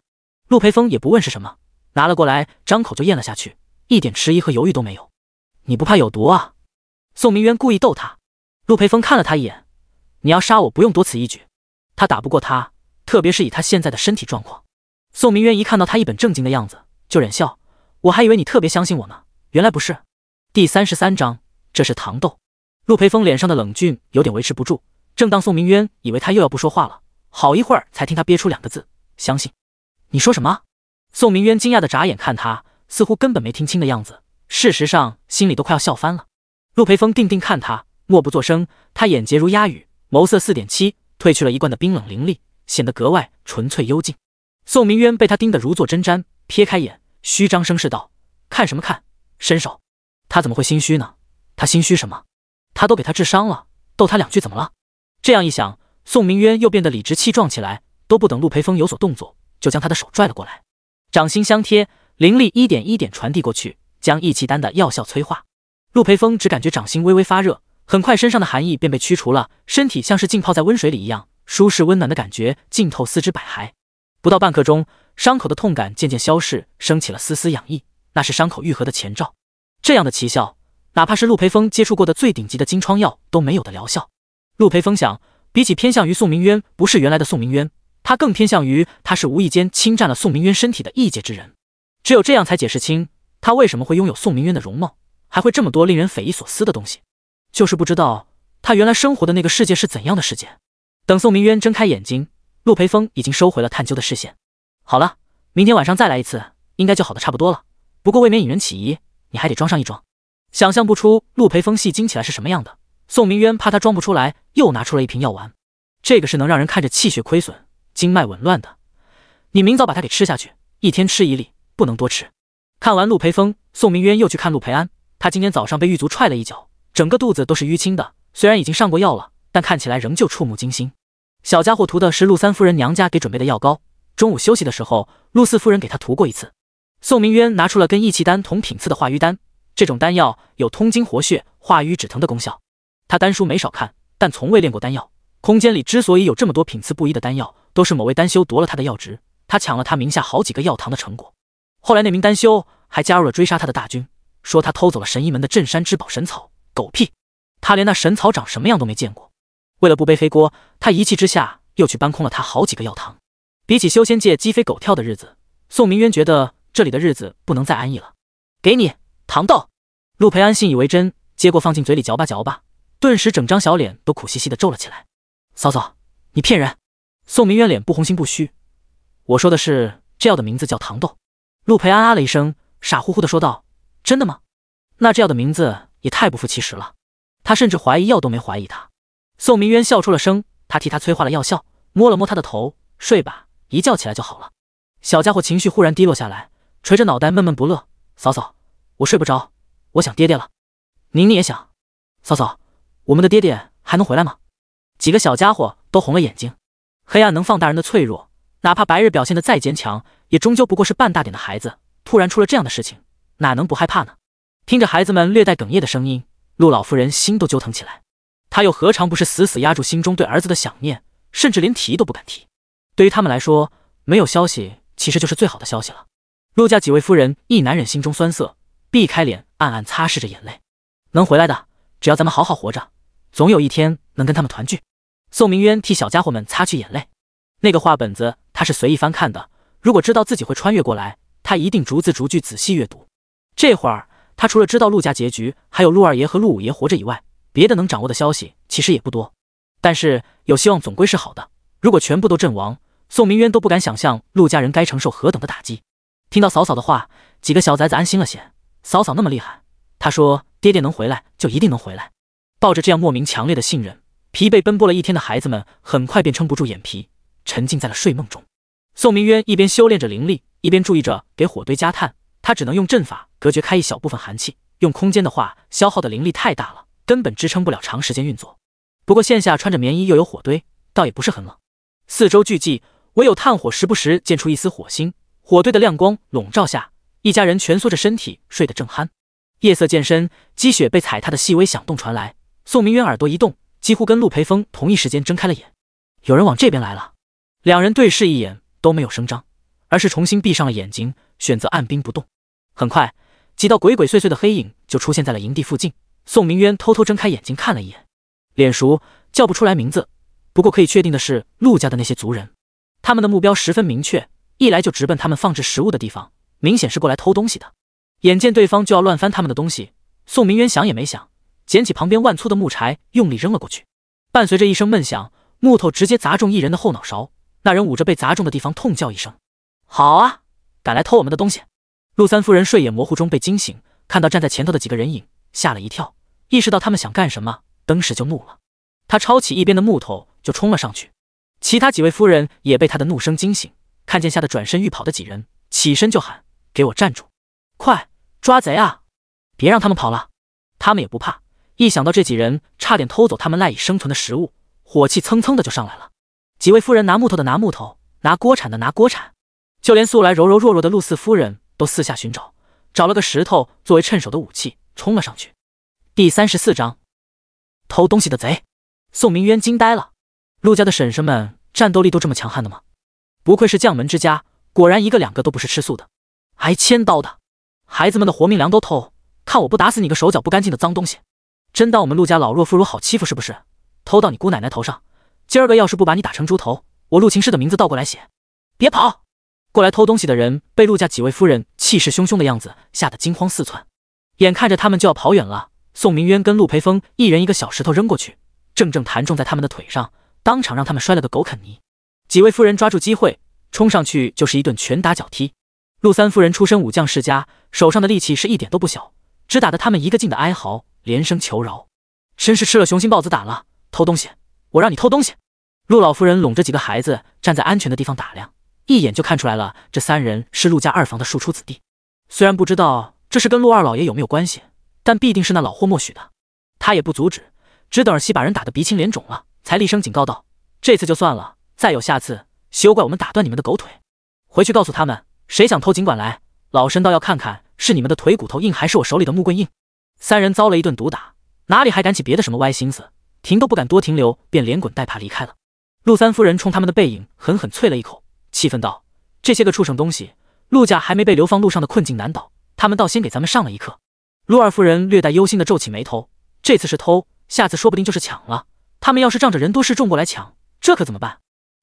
陆培峰也不问是什么。拿了过来，张口就咽了下去，一点迟疑和犹豫都没有。你不怕有毒啊？宋明渊故意逗他。陆培峰看了他一眼：“你要杀我，不用多此一举。他打不过他，特别是以他现在的身体状况。”宋明渊一看到他一本正经的样子，就忍笑。我还以为你特别相信我呢，原来不是。第三十三章，这是糖豆。陆培峰脸上的冷峻有点维持不住。正当宋明渊以为他又要不说话了，好一会儿才听他憋出两个字：“相信。”你说什么？宋明渊惊讶的眨眼看他，似乎根本没听清的样子。事实上，心里都快要笑翻了。陆培峰定定看他，默不作声。他眼睫如鸦羽，眸色四点七，褪去了一贯的冰冷凌厉，显得格外纯粹幽静。宋明渊被他盯得如坐针毡，撇开眼，虚张声势道：“看什么看？伸手！”他怎么会心虚呢？他心虚什么？他都给他治伤了，逗他两句怎么了？这样一想，宋明渊又变得理直气壮起来，都不等陆培峰有所动作，就将他的手拽了过来。掌心相贴，灵力一点一点传递过去，将益气丹的药效催化。陆培峰只感觉掌心微微发热，很快身上的寒意便被驱除了，身体像是浸泡在温水里一样，舒适温暖的感觉浸透四肢百骸。不到半刻钟，伤口的痛感渐渐消逝，升起了丝丝痒意，那是伤口愈合的前兆。这样的奇效，哪怕是陆培峰接触过的最顶级的金疮药都没有的疗效。陆培峰想，比起偏向于宋明渊，不是原来的宋明渊。他更偏向于他是无意间侵占了宋明渊身体的异界之人，只有这样才解释清他为什么会拥有宋明渊的容貌，还会这么多令人匪夷所思的东西。就是不知道他原来生活的那个世界是怎样的世界。等宋明渊睁开眼睛，陆培峰已经收回了探究的视线。好了，明天晚上再来一次，应该就好的差不多了。不过未免引人起疑，你还得装上一装。想象不出陆培峰戏精起来是什么样的，宋明渊怕他装不出来，又拿出了一瓶药丸，这个是能让人看着气血亏损。经脉紊乱的，你明早把它给吃下去，一天吃一粒，不能多吃。看完陆培峰，宋明渊又去看陆培安，他今天早上被狱卒踹了一脚，整个肚子都是淤青的。虽然已经上过药了，但看起来仍旧触目惊心。小家伙涂的是陆三夫人娘家给准备的药膏，中午休息的时候，陆四夫人给他涂过一次。宋明渊拿出了跟益气丹同品次的化瘀丹，这种丹药有通经活血、化瘀止疼的功效。他丹书没少看，但从未练过丹药。空间里之所以有这么多品次不一的丹药，都是某位丹修夺了他的药职，他抢了他名下好几个药堂的成果。后来那名丹修还加入了追杀他的大军，说他偷走了神医门的镇山之宝神草。狗屁！他连那神草长什么样都没见过。为了不背黑锅，他一气之下又去搬空了他好几个药堂。比起修仙界鸡飞狗跳的日子，宋明渊觉得这里的日子不能再安逸了。给你糖豆，陆培安信以为真，接过放进嘴里嚼吧嚼吧，顿时整张小脸都苦兮兮的皱了起来。嫂嫂，你骗人！宋明渊脸不红心不虚，我说的是这药的名字叫糖豆。陆培安啊了一声，傻乎乎的说道：“真的吗？那这药的名字也太不负其实了。”他甚至怀疑药都没怀疑他。宋明渊笑出了声，他替他催化了药效，摸了摸他的头，睡吧，一觉起来就好了。小家伙情绪忽然低落下来，垂着脑袋闷闷不乐。嫂嫂，我睡不着，我想爹爹了。宁宁也想，嫂嫂，我们的爹爹还能回来吗？几个小家伙都红了眼睛。黑暗能放大人的脆弱，哪怕白日表现的再坚强，也终究不过是半大点的孩子。突然出了这样的事情，哪能不害怕呢？听着孩子们略带哽咽的声音，陆老夫人心都揪疼起来。他又何尝不是死死压住心中对儿子的想念，甚至连提都不敢提。对于他们来说，没有消息其实就是最好的消息了。陆家几位夫人一难忍心中酸涩，避开脸，暗暗擦拭着眼泪。能回来的，只要咱们好好活着，总有一天能跟他们团聚。宋明渊替小家伙们擦去眼泪。那个画本子他是随意翻看的，如果知道自己会穿越过来，他一定逐字逐句仔细阅读。这会儿他除了知道陆家结局，还有陆二爷和陆五爷活着以外，别的能掌握的消息其实也不多。但是有希望总归是好的。如果全部都阵亡，宋明渊都不敢想象陆家人该承受何等的打击。听到嫂嫂的话，几个小崽子安心了些。嫂嫂那么厉害，她说爹爹能回来就一定能回来，抱着这样莫名强烈的信任。疲惫奔波了一天的孩子们很快便撑不住眼皮，沉浸在了睡梦中。宋明渊一边修炼着灵力，一边注意着给火堆加炭。他只能用阵法隔绝开一小部分寒气，用空间的话消耗的灵力太大了，根本支撑不了长时间运作。不过现下穿着棉衣又有火堆，倒也不是很冷。四周寂集，唯有炭火时不时溅出一丝火星。火堆的亮光笼罩下，一家人蜷缩着身体睡得正酣。夜色渐深，积雪被踩踏的细微响动传来，宋明渊耳朵一动。几乎跟陆培峰同一时间睁开了眼，有人往这边来了。两人对视一眼，都没有声张，而是重新闭上了眼睛，选择按兵不动。很快，几道鬼鬼祟祟的黑影就出现在了营地附近。宋明渊偷偷睁开眼睛看了一眼，脸熟，叫不出来名字，不过可以确定的是，陆家的那些族人。他们的目标十分明确，一来就直奔他们放置食物的地方，明显是过来偷东西的。眼见对方就要乱翻他们的东西，宋明渊想也没想。捡起旁边万粗的木柴，用力扔了过去，伴随着一声闷响，木头直接砸中一人的后脑勺，那人捂着被砸中的地方痛叫一声：“好啊，敢来偷我们的东西！”陆三夫人睡眼模糊中被惊醒，看到站在前头的几个人影，吓了一跳，意识到他们想干什么，登时就怒了。他抄起一边的木头就冲了上去，其他几位夫人也被他的怒声惊醒，看见吓得转身欲跑的几人，起身就喊：“给我站住！快抓贼啊！别让他们跑了，他们也不怕。”一想到这几人差点偷走他们赖以生存的食物，火气蹭蹭的就上来了。几位夫人拿木头的拿木头，拿锅铲的拿锅铲，就连素来柔柔弱弱的陆四夫人都四下寻找，找了个石头作为趁手的武器，冲了上去。第三十四章，偷东西的贼。宋明渊惊呆了，陆家的婶婶们战斗力都这么强悍的吗？不愧是将门之家，果然一个两个都不是吃素的。挨千刀的，孩子们的活命粮都偷，看我不打死你个手脚不干净的脏东西！真当我们陆家老弱妇孺好欺负是不是？偷到你姑奶奶头上，今儿个要是不把你打成猪头，我陆晴氏的名字倒过来写！别跑！过来偷东西的人被陆家几位夫人气势汹汹的样子吓得惊慌四窜，眼看着他们就要跑远了，宋明渊跟陆培峰一人一个小石头扔过去，正正弹中在他们的腿上，当场让他们摔了个狗啃泥。几位夫人抓住机会，冲上去就是一顿拳打脚踢。陆三夫人出身武将世家，手上的力气是一点都不小，只打得他们一个劲的哀嚎。连声求饶，真是吃了雄心豹子胆了！偷东西，我让你偷东西！陆老夫人拢着几个孩子，站在安全的地方打量，一眼就看出来了，这三人是陆家二房的庶出子弟。虽然不知道这是跟陆二老爷有没有关系，但必定是那老霍默许的。他也不阻止，只等儿媳把人打得鼻青脸肿了，才厉声警告道：“这次就算了，再有下次，休怪我们打断你们的狗腿！回去告诉他们，谁想偷尽管来，老身倒要看看是你们的腿骨头硬，还是我手里的木棍硬。”三人遭了一顿毒打，哪里还敢起别的什么歪心思？停都不敢多停留，便连滚带爬离开了。陆三夫人冲他们的背影狠狠啐了一口，气愤道：“这些个畜生东西，陆家还没被流放路上的困境难倒，他们倒先给咱们上了一课。”陆二夫人略带忧心的皱起眉头：“这次是偷，下次说不定就是抢了。他们要是仗着人多势众过来抢，这可怎么办？”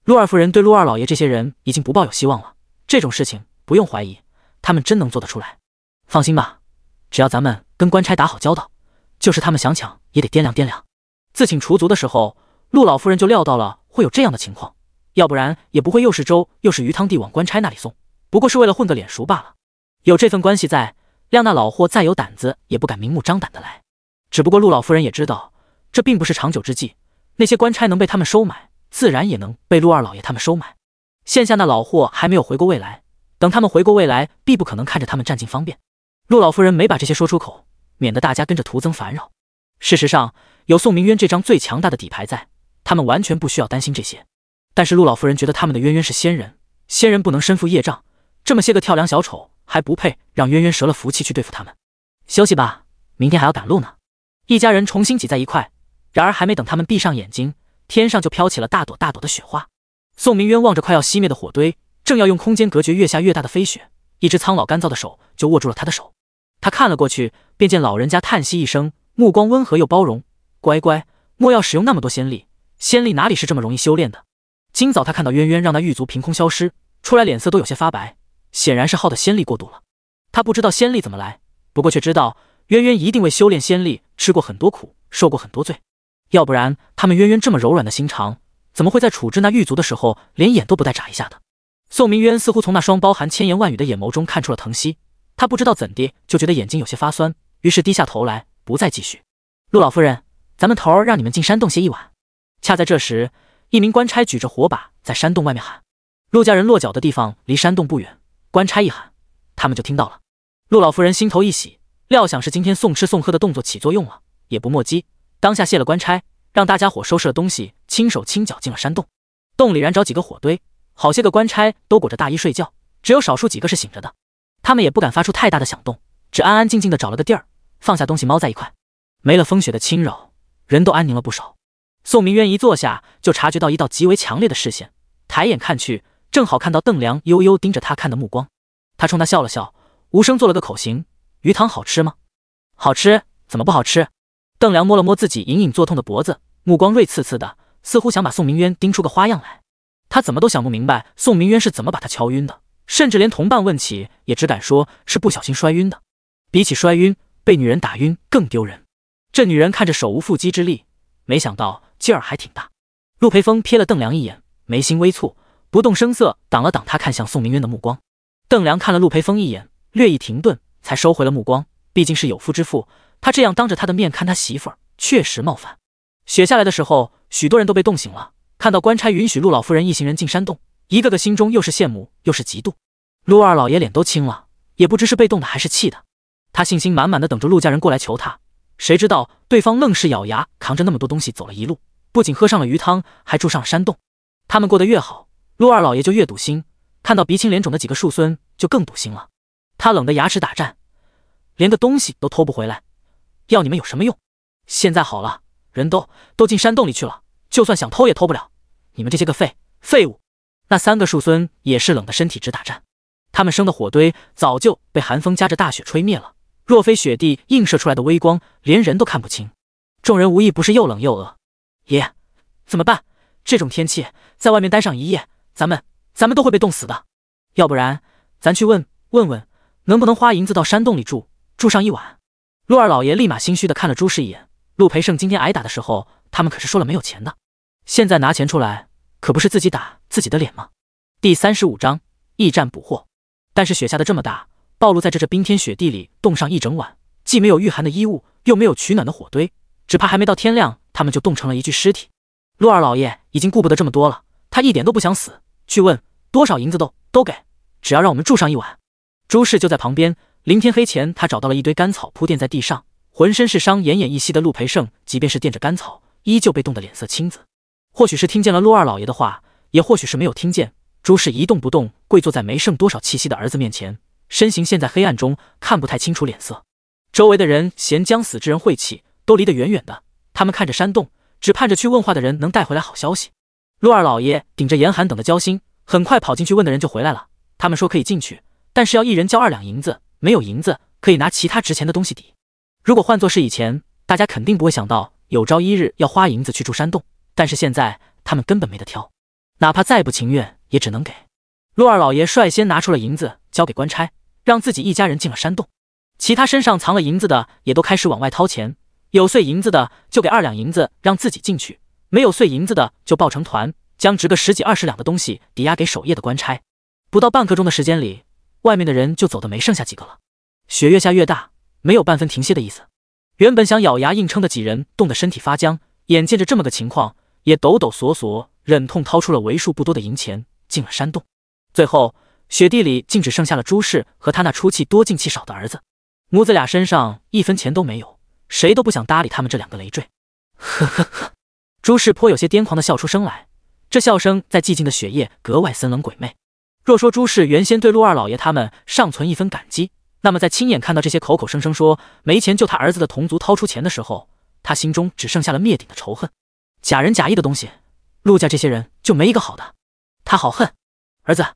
陆二夫人对陆二老爷这些人已经不抱有希望了。这种事情不用怀疑，他们真能做得出来。放心吧。只要咱们跟官差打好交道，就是他们想抢也得掂量掂量。自请除族的时候，陆老夫人就料到了会有这样的情况，要不然也不会又是粥又是鱼汤地往官差那里送，不过是为了混个脸熟罢了。有这份关系在，谅那老货再有胆子也不敢明目张胆的来。只不过陆老夫人也知道，这并不是长久之计。那些官差能被他们收买，自然也能被陆二老爷他们收买。现下那老货还没有回过未来，等他们回过未来，必不可能看着他们占尽方便。陆老夫人没把这些说出口，免得大家跟着徒增烦扰。事实上，有宋明渊这张最强大的底牌在，他们完全不需要担心这些。但是陆老夫人觉得他们的渊渊是仙人，仙人不能身负业障，这么些个跳梁小丑还不配让渊渊折了福气去对付他们。休息吧，明天还要赶路呢。一家人重新挤在一块，然而还没等他们闭上眼睛，天上就飘起了大朵大朵的雪花。宋明渊望着快要熄灭的火堆，正要用空间隔绝越下越大的飞雪，一只苍老干燥的手就握住了他的手。他看了过去，便见老人家叹息一声，目光温和又包容。乖乖，莫要使用那么多仙力，仙力哪里是这么容易修炼的？今早他看到渊渊让那狱卒凭空消失出来，脸色都有些发白，显然是耗的仙力过度了。他不知道仙力怎么来，不过却知道渊渊一定为修炼仙力吃过很多苦，受过很多罪。要不然他们渊渊这么柔软的心肠，怎么会在处置那狱卒的时候连眼都不带眨一下的？宋明渊似乎从那双包含千言万语的眼眸中看出了疼惜。他不知道怎的就觉得眼睛有些发酸，于是低下头来，不再继续。陆老夫人，咱们头儿让你们进山洞歇一晚。恰在这时，一名官差举着火把在山洞外面喊。陆家人落脚的地方离山洞不远，官差一喊，他们就听到了。陆老夫人心头一喜，料想是今天送吃送喝的动作起作用了，也不磨叽，当下谢了官差，让大家伙收拾了东西，轻手轻脚进了山洞。洞里燃着几个火堆，好些个官差都裹着大衣睡觉，只有少数几个是醒着的。他们也不敢发出太大的响动，只安安静静的找了个地儿，放下东西，猫在一块。没了风雪的侵扰，人都安宁了不少。宋明渊一坐下，就察觉到一道极为强烈的视线，抬眼看去，正好看到邓良悠悠盯着他看的目光。他冲他笑了笑，无声做了个口型：“鱼汤好吃吗？”“好吃，怎么不好吃？”邓良摸了摸自己隐隐作痛的脖子，目光锐刺刺的，似乎想把宋明渊盯出个花样来。他怎么都想不明白宋明渊是怎么把他敲晕的。甚至连同伴问起，也只敢说是不小心摔晕的。比起摔晕，被女人打晕更丢人。这女人看着手无缚鸡之力，没想到劲儿还挺大。陆培峰瞥了邓良一眼，眉心微蹙，不动声色挡了挡他看向宋明渊的目光。邓良看了陆培峰一眼，略一停顿，才收回了目光。毕竟是有夫之妇，他这样当着他的面看他媳妇儿，确实冒犯。雪下来的时候，许多人都被冻醒了，看到官差允许陆老夫人一行人进山洞。一个个心中又是羡慕又是嫉妒，陆二老爷脸都青了，也不知是被冻的还是气的。他信心满满的等着陆家人过来求他，谁知道对方愣是咬牙扛着那么多东西走了一路，不仅喝上了鱼汤，还住上了山洞。他们过得越好，陆二老爷就越堵心。看到鼻青脸肿的几个庶孙，就更堵心了。他冷得牙齿打颤，连个东西都偷不回来，要你们有什么用？现在好了，人都都进山洞里去了，就算想偷也偷不了。你们这些个废废物！那三个树孙也是冷得身体直打颤，他们生的火堆早就被寒风夹着大雪吹灭了，若非雪地映射出来的微光，连人都看不清。众人无一不是又冷又饿。爷，怎么办？这种天气，在外面待上一夜，咱们咱们都会被冻死的。要不然，咱去问问问，能不能花银子到山洞里住住上一晚？陆二老爷立马心虚的看了朱氏一眼。陆培盛今天挨打的时候，他们可是说了没有钱的，现在拿钱出来。可不是自己打自己的脸吗？第三十五章驿站捕获。但是雪下的这么大，暴露在这这冰天雪地里冻上一整晚，既没有御寒的衣物，又没有取暖的火堆，只怕还没到天亮，他们就冻成了一具尸体。陆二老爷已经顾不得这么多了，他一点都不想死。去问多少银子都都给，只要让我们住上一晚。朱氏就在旁边。临天黑前，他找到了一堆干草铺垫在地上。浑身是伤、奄奄一息的陆培盛，即便是垫着干草，依旧被冻得脸色青紫。或许是听见了陆二老爷的话，也或许是没有听见，朱氏一动不动跪坐在没剩多少气息的儿子面前，身形陷在黑暗中，看不太清楚脸色。周围的人嫌将死之人晦气，都离得远远的。他们看着山洞，只盼着去问话的人能带回来好消息。陆二老爷顶着严寒等的焦心，很快跑进去问的人就回来了。他们说可以进去，但是要一人交二两银子，没有银子可以拿其他值钱的东西抵。如果换作是以前，大家肯定不会想到有朝一日要花银子去住山洞。但是现在他们根本没得挑，哪怕再不情愿，也只能给。陆二老爷率先拿出了银子，交给官差，让自己一家人进了山洞。其他身上藏了银子的，也都开始往外掏钱。有碎银子的，就给二两银子，让自己进去；没有碎银子的，就抱成团，将值个十几二十两的东西抵押给守夜的官差。不到半刻钟的时间里，外面的人就走的没剩下几个了。雪越下越大，没有半分停歇的意思。原本想咬牙硬撑的几人，冻得身体发僵，眼见着这么个情况。也抖抖索索，忍痛掏出了为数不多的银钱，进了山洞。最后，雪地里竟只剩下了朱氏和他那出气多进气少的儿子，母子俩身上一分钱都没有，谁都不想搭理他们这两个累赘。呵呵呵，朱氏颇有些癫狂的笑出声来，这笑声在寂静的雪夜格外森冷鬼魅。若说朱氏原先对陆二老爷他们尚存一分感激，那么在亲眼看到这些口口声声说没钱救他儿子的同族掏出钱的时候，他心中只剩下了灭顶的仇恨。假仁假义的东西，陆家这些人就没一个好的。他好恨，儿子，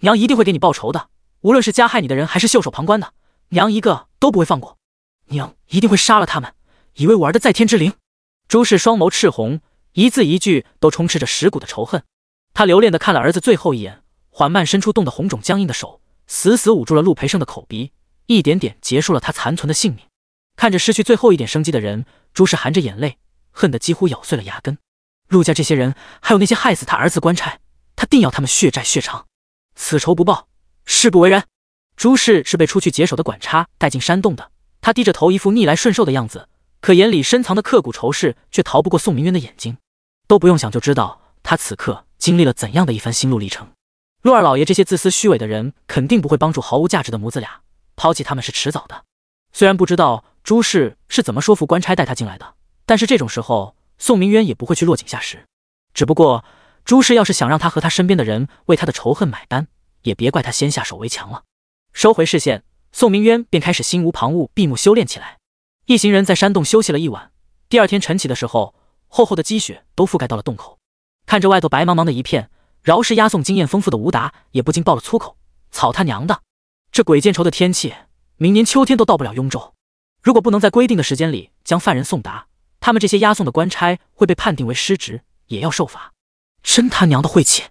娘一定会给你报仇的。无论是加害你的人，还是袖手旁观的，娘一个都不会放过。娘一定会杀了他们，以为我儿的在天之灵。朱氏双眸赤红，一字一句都充斥着蚀骨的仇恨。他留恋的看了儿子最后一眼，缓慢伸出冻得红肿僵硬的手，死死捂住了陆培盛的口鼻，一点点结束了他残存的性命。看着失去最后一点生机的人，朱氏含着眼泪。恨得几乎咬碎了牙根，陆家这些人，还有那些害死他儿子官差，他定要他们血债血偿，此仇不报，誓不为人。朱氏是被出去解手的管差带进山洞的，他低着头，一副逆来顺受的样子，可眼里深藏的刻骨仇视却逃不过宋明渊的眼睛，都不用想就知道他此刻经历了怎样的一番心路历程。陆二老爷这些自私虚伪的人肯定不会帮助毫无价值的母子俩，抛弃他们是迟早的。虽然不知道朱氏是怎么说服官差带他进来的。但是这种时候，宋明渊也不会去落井下石。只不过朱氏要是想让他和他身边的人为他的仇恨买单，也别怪他先下手为强了。收回视线，宋明渊便开始心无旁骛，闭目修炼起来。一行人在山洞休息了一晚，第二天晨起的时候，厚厚的积雪都覆盖到了洞口。看着外头白茫茫的一片，饶氏押送经验丰富的吴达也不禁爆了粗口：“草他娘的，这鬼见愁的天气，明年秋天都到不了雍州。如果不能在规定的时间里将犯人送达，”他们这些押送的官差会被判定为失职，也要受罚。真他娘的晦气！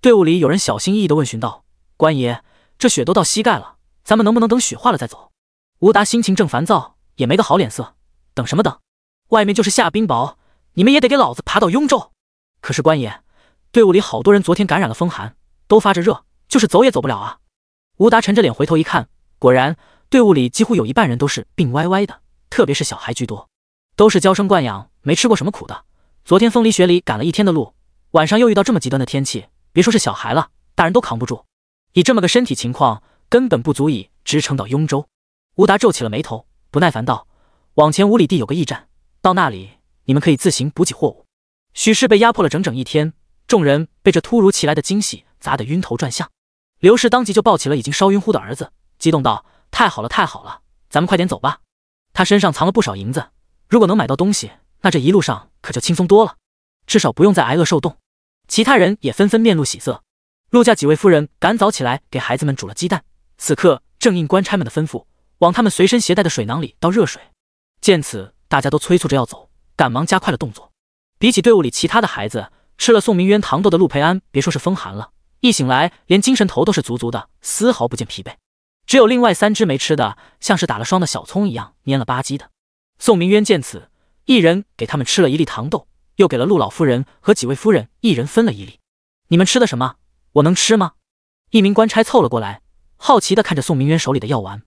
队伍里有人小心翼翼地问询道：“官爷，这雪都到膝盖了，咱们能不能等雪化了再走？”吴达心情正烦躁，也没个好脸色：“等什么等？外面就是下冰雹，你们也得给老子爬到雍州！”可是官爷，队伍里好多人昨天感染了风寒，都发着热，就是走也走不了啊！吴达沉着脸回头一看，果然，队伍里几乎有一半人都是病歪歪的，特别是小孩居多。都是娇生惯养，没吃过什么苦的。昨天风里雪里赶了一天的路，晚上又遇到这么极端的天气，别说是小孩了，大人都扛不住。以这么个身体情况，根本不足以支撑到雍州。吴达皱起了眉头，不耐烦道：“往前五里地有个驿站，到那里你们可以自行补给货物。”许氏被压迫了整整一天，众人被这突如其来的惊喜砸得晕头转向。刘氏当即就抱起了已经烧晕乎的儿子，激动道：“太好了，太好了，咱们快点走吧！”他身上藏了不少银子。如果能买到东西，那这一路上可就轻松多了，至少不用再挨饿受冻。其他人也纷纷面露喜色。陆家几位夫人赶早起来给孩子们煮了鸡蛋，此刻正应官差们的吩咐，往他们随身携带的水囊里倒热水。见此，大家都催促着要走，赶忙加快了动作。比起队伍里其他的孩子，吃了宋明渊糖豆的陆培安，别说是风寒了，一醒来连精神头都是足足的，丝毫不见疲惫。只有另外三只没吃的，像是打了霜的小葱一样蔫了吧唧的。宋明渊见此，一人给他们吃了一粒糖豆，又给了陆老夫人和几位夫人一人分了一粒。你们吃的什么？我能吃吗？一名官差凑了过来，好奇的看着宋明渊手里的药丸。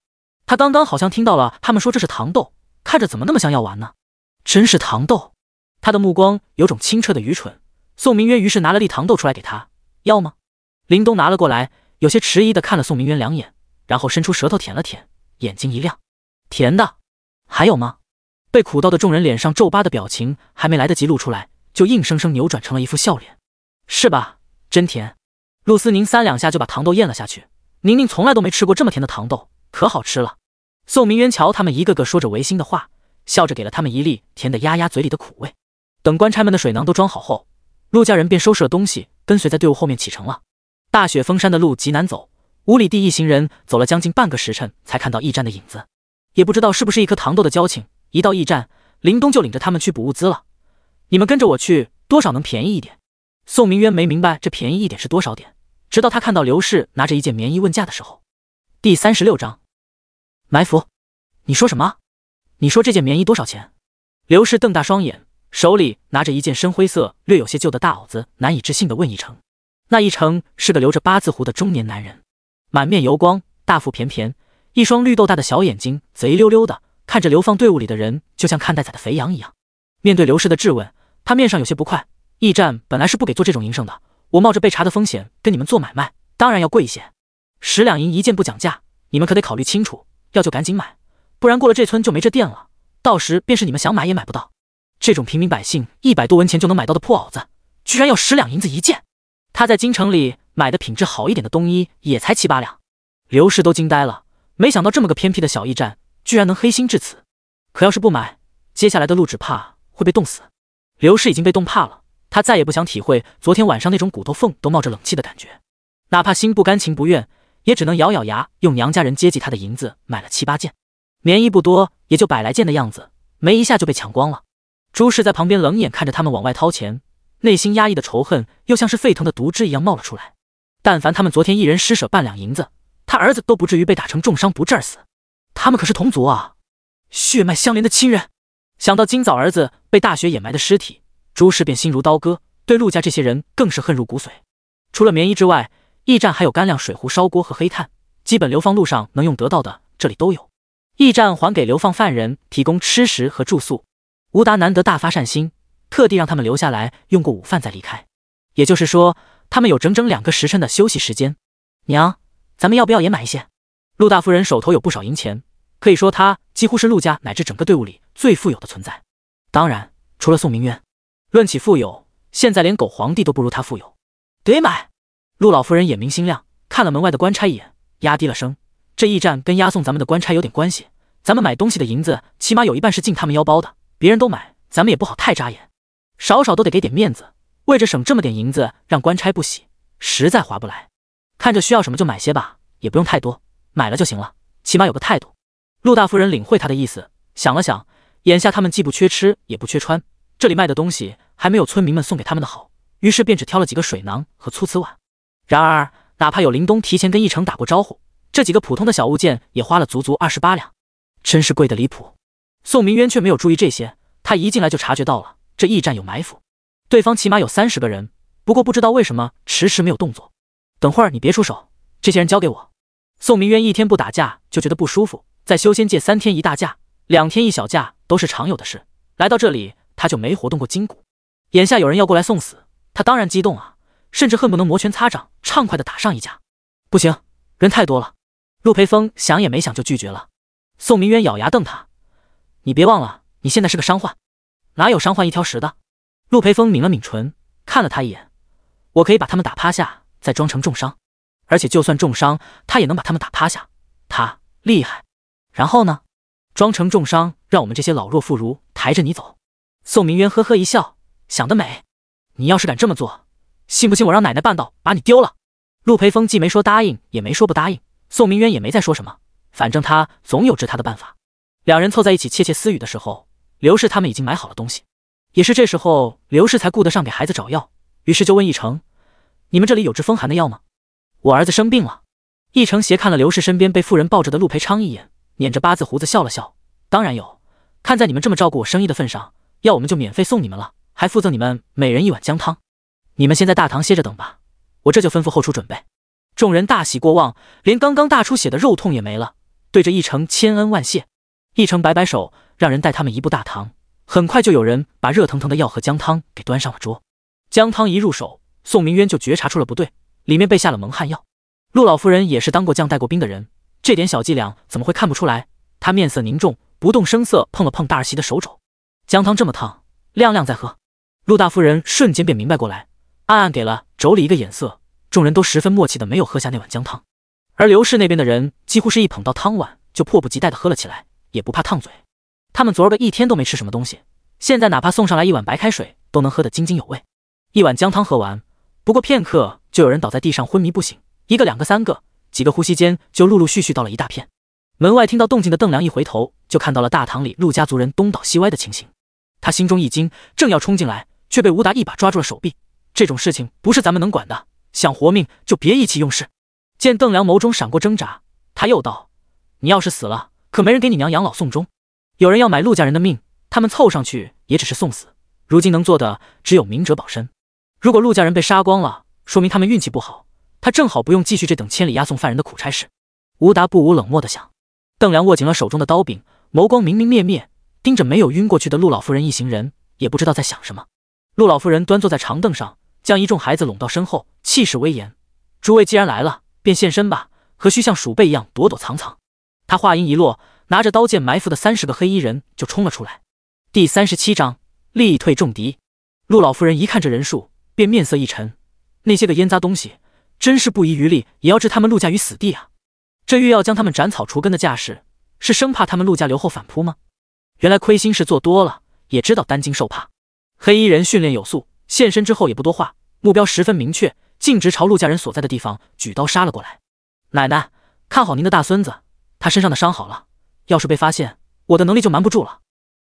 他刚刚好像听到了他们说这是糖豆，看着怎么那么像药丸呢？真是糖豆！他的目光有种清澈的愚蠢。宋明渊于是拿了粒糖豆出来给他，要吗？林东拿了过来，有些迟疑的看了宋明渊两眼，然后伸出舌头舔了舔，眼睛一亮，甜的。还有吗？被苦到的众人脸上皱巴的表情还没来得及露出来，就硬生生扭转成了一副笑脸，是吧？真甜！陆思宁三两下就把糖豆咽了下去。宁宁从来都没吃过这么甜的糖豆，可好吃了。宋明渊、瞧他们一个个说着违心的话，笑着给了他们一粒甜的，压压嘴里的苦味。等官差们的水囊都装好后，陆家人便收拾了东西，跟随在队伍后面启程了。大雪封山的路极难走，五里地一行人走了将近半个时辰，才看到驿站的影子。也不知道是不是一颗糖豆的交情。一到驿站，林东就领着他们去补物资了。你们跟着我去，多少能便宜一点？宋明渊没明白这便宜一点是多少点，直到他看到刘氏拿着一件棉衣问价的时候。第三十六章埋伏。你说什么？你说这件棉衣多少钱？刘氏瞪大双眼，手里拿着一件深灰色、略有些旧的大袄子，难以置信的问一成。那一成是个留着八字胡的中年男人，满面油光，大腹便便，一双绿豆大的小眼睛贼溜溜的。看着流放队伍里的人，就像看待宰的肥羊一样。面对刘氏的质问，他面上有些不快。驿站本来是不给做这种营生的，我冒着被查的风险跟你们做买卖，当然要贵一些，十两银一件，不讲价。你们可得考虑清楚，要就赶紧买，不然过了这村就没这店了。到时便是你们想买也买不到。这种平民百姓一百多文钱就能买到的破袄子，居然要十两银子一件。他在京城里买的品质好一点的冬衣也才七八两。刘氏都惊呆了，没想到这么个偏僻的小驿站。居然能黑心至此，可要是不买，接下来的路只怕会被冻死。刘氏已经被冻怕了，他再也不想体会昨天晚上那种骨头缝都冒着冷气的感觉，哪怕心不甘情不愿，也只能咬咬牙，用娘家人接济他的银子买了七八件棉衣，不多也就百来件的样子，没一下就被抢光了。朱氏在旁边冷眼看着他们往外掏钱，内心压抑的仇恨又像是沸腾的毒汁一样冒了出来。但凡他们昨天一人施舍半两银子，他儿子都不至于被打成重伤不治而死。他们可是同族啊，血脉相连的亲人。想到今早儿子被大雪掩埋的尸体，朱氏便心如刀割，对陆家这些人更是恨入骨髓。除了棉衣之外，驿站还有干粮、水壶、烧锅和黑炭，基本流放路上能用得到的，这里都有。驿站还给流放犯人提供吃食和住宿。吴达难得大发善心，特地让他们留下来用过午饭再离开，也就是说，他们有整整两个时辰的休息时间。娘，咱们要不要也买一些？陆大夫人手头有不少银钱。可以说，他几乎是陆家乃至整个队伍里最富有的存在，当然，除了宋明渊。论起富有，现在连狗皇帝都不如他富有。得买。陆老夫人眼明心亮，看了门外的官差一眼，压低了声：“这驿站跟押送咱们的官差有点关系，咱们买东西的银子，起码有一半是进他们腰包的。别人都买，咱们也不好太扎眼，少少都得给点面子。为着省这么点银子，让官差不喜，实在划不来。看着需要什么就买些吧，也不用太多，买了就行了，起码有个态度。”陆大夫人领会他的意思，想了想，眼下他们既不缺吃也不缺穿，这里卖的东西还没有村民们送给他们的好，于是便只挑了几个水囊和粗瓷碗。然而，哪怕有林东提前跟一成打过招呼，这几个普通的小物件也花了足足二十八两，真是贵得离谱。宋明渊却没有注意这些，他一进来就察觉到了这驿站有埋伏，对方起码有三十个人，不过不知道为什么迟迟没有动作。等会儿你别出手，这些人交给我。宋明渊一天不打架就觉得不舒服。在修仙界，三天一大假，两天一小假都是常有的事。来到这里，他就没活动过筋骨。眼下有人要过来送死，他当然激动啊，甚至恨不能摩拳擦掌，畅快的打上一架。不行，人太多了。陆培峰想也没想就拒绝了。宋明渊咬牙瞪他：“你别忘了，你现在是个伤患，哪有伤患一挑十的？”陆培峰抿了抿唇，看了他一眼：“我可以把他们打趴下，再装成重伤。而且就算重伤，他也能把他们打趴下。他厉害。”然后呢，装成重伤，让我们这些老弱妇孺抬着你走？宋明渊呵呵一笑，想得美！你要是敢这么做，信不信我让奶奶办到，把你丢了？陆培峰既没说答应，也没说不答应，宋明渊也没再说什么，反正他总有治他的办法。两人凑在一起窃窃私语的时候，刘氏他们已经买好了东西。也是这时候，刘氏才顾得上给孩子找药，于是就问一成：“你们这里有治风寒的药吗？我儿子生病了。”一成斜看了刘氏身边被妇人抱着的陆培昌一眼。捻着八字胡子笑了笑，当然有，看在你们这么照顾我生意的份上，要我们就免费送你们了，还附赠你们每人一碗姜汤。你们先在大堂歇着等吧，我这就吩咐后厨准备。众人大喜过望，连刚刚大出血的肉痛也没了，对着一程千恩万谢。一程摆摆手，让人带他们移步大堂。很快就有人把热腾腾的药和姜汤给端上了桌。姜汤一入手，宋明渊就觉察出了不对，里面被下了蒙汗药。陆老夫人也是当过将、带过兵的人。这点小伎俩怎么会看不出来？他面色凝重，不动声色碰了碰大儿媳的手肘。姜汤这么烫，亮亮再喝。陆大夫人瞬间便明白过来，暗暗给了妯娌一个眼色。众人都十分默契的没有喝下那碗姜汤。而刘氏那边的人几乎是一捧到汤碗就迫不及待的喝了起来，也不怕烫嘴。他们昨儿个一天都没吃什么东西，现在哪怕送上来一碗白开水都能喝得津津有味。一碗姜汤喝完，不过片刻就有人倒在地上昏迷不醒，一个、两个、三个。几个呼吸间就陆陆续续到了一大片。门外听到动静的邓良一回头就看到了大堂里陆家族人东倒西歪的情形，他心中一惊，正要冲进来，却被吴达一把抓住了手臂。这种事情不是咱们能管的，想活命就别意气用事。见邓良眸中闪过挣扎，他又道：“你要是死了，可没人给你娘养老送终。有人要买陆家人的命，他们凑上去也只是送死。如今能做的只有明哲保身。如果陆家人被杀光了，说明他们运气不好。”他正好不用继续这等千里押送犯人的苦差事，吴达不无冷漠的想。邓良握紧了手中的刀柄，眸光明明灭灭，盯着没有晕过去的陆老夫人一行人，也不知道在想什么。陆老夫人端坐在长凳上，将一众孩子拢到身后，气势威严。诸位既然来了，便现身吧，何须像鼠辈一样躲躲藏藏？他话音一落，拿着刀剑埋伏的三十个黑衣人就冲了出来。第三十七章力退重敌。陆老夫人一看这人数，便面色一沉，那些个烟杂东西。真是不遗余力也要置他们陆家于死地啊！这欲要将他们斩草除根的架势，是生怕他们陆家留后反扑吗？原来亏心事做多了，也知道担惊受怕。黑衣人训练有素，现身之后也不多话，目标十分明确，径直朝陆家人所在的地方举刀杀了过来。奶奶，看好您的大孙子，他身上的伤好了，要是被发现，我的能力就瞒不住了。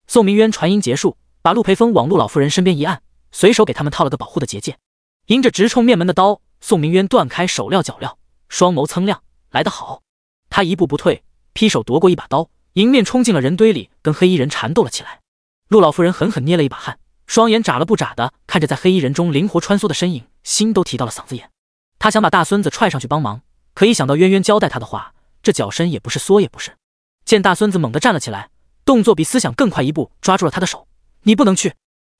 宋明渊传音结束，把陆培峰往陆老夫人身边一按，随手给他们套了个保护的结界，迎着直冲面门的刀。宋明渊断开手镣脚镣，双眸蹭亮，来得好！他一步不退，劈手夺过一把刀，迎面冲进了人堆里，跟黑衣人缠斗了起来。陆老夫人狠狠捏了一把汗，双眼眨了不眨的看着在黑衣人中灵活穿梭的身影，心都提到了嗓子眼。他想把大孙子踹上去帮忙，可一想到渊渊交代他的话，这脚身也不是缩也不是。见大孙子猛地站了起来，动作比思想更快一步，抓住了他的手：“你不能去！”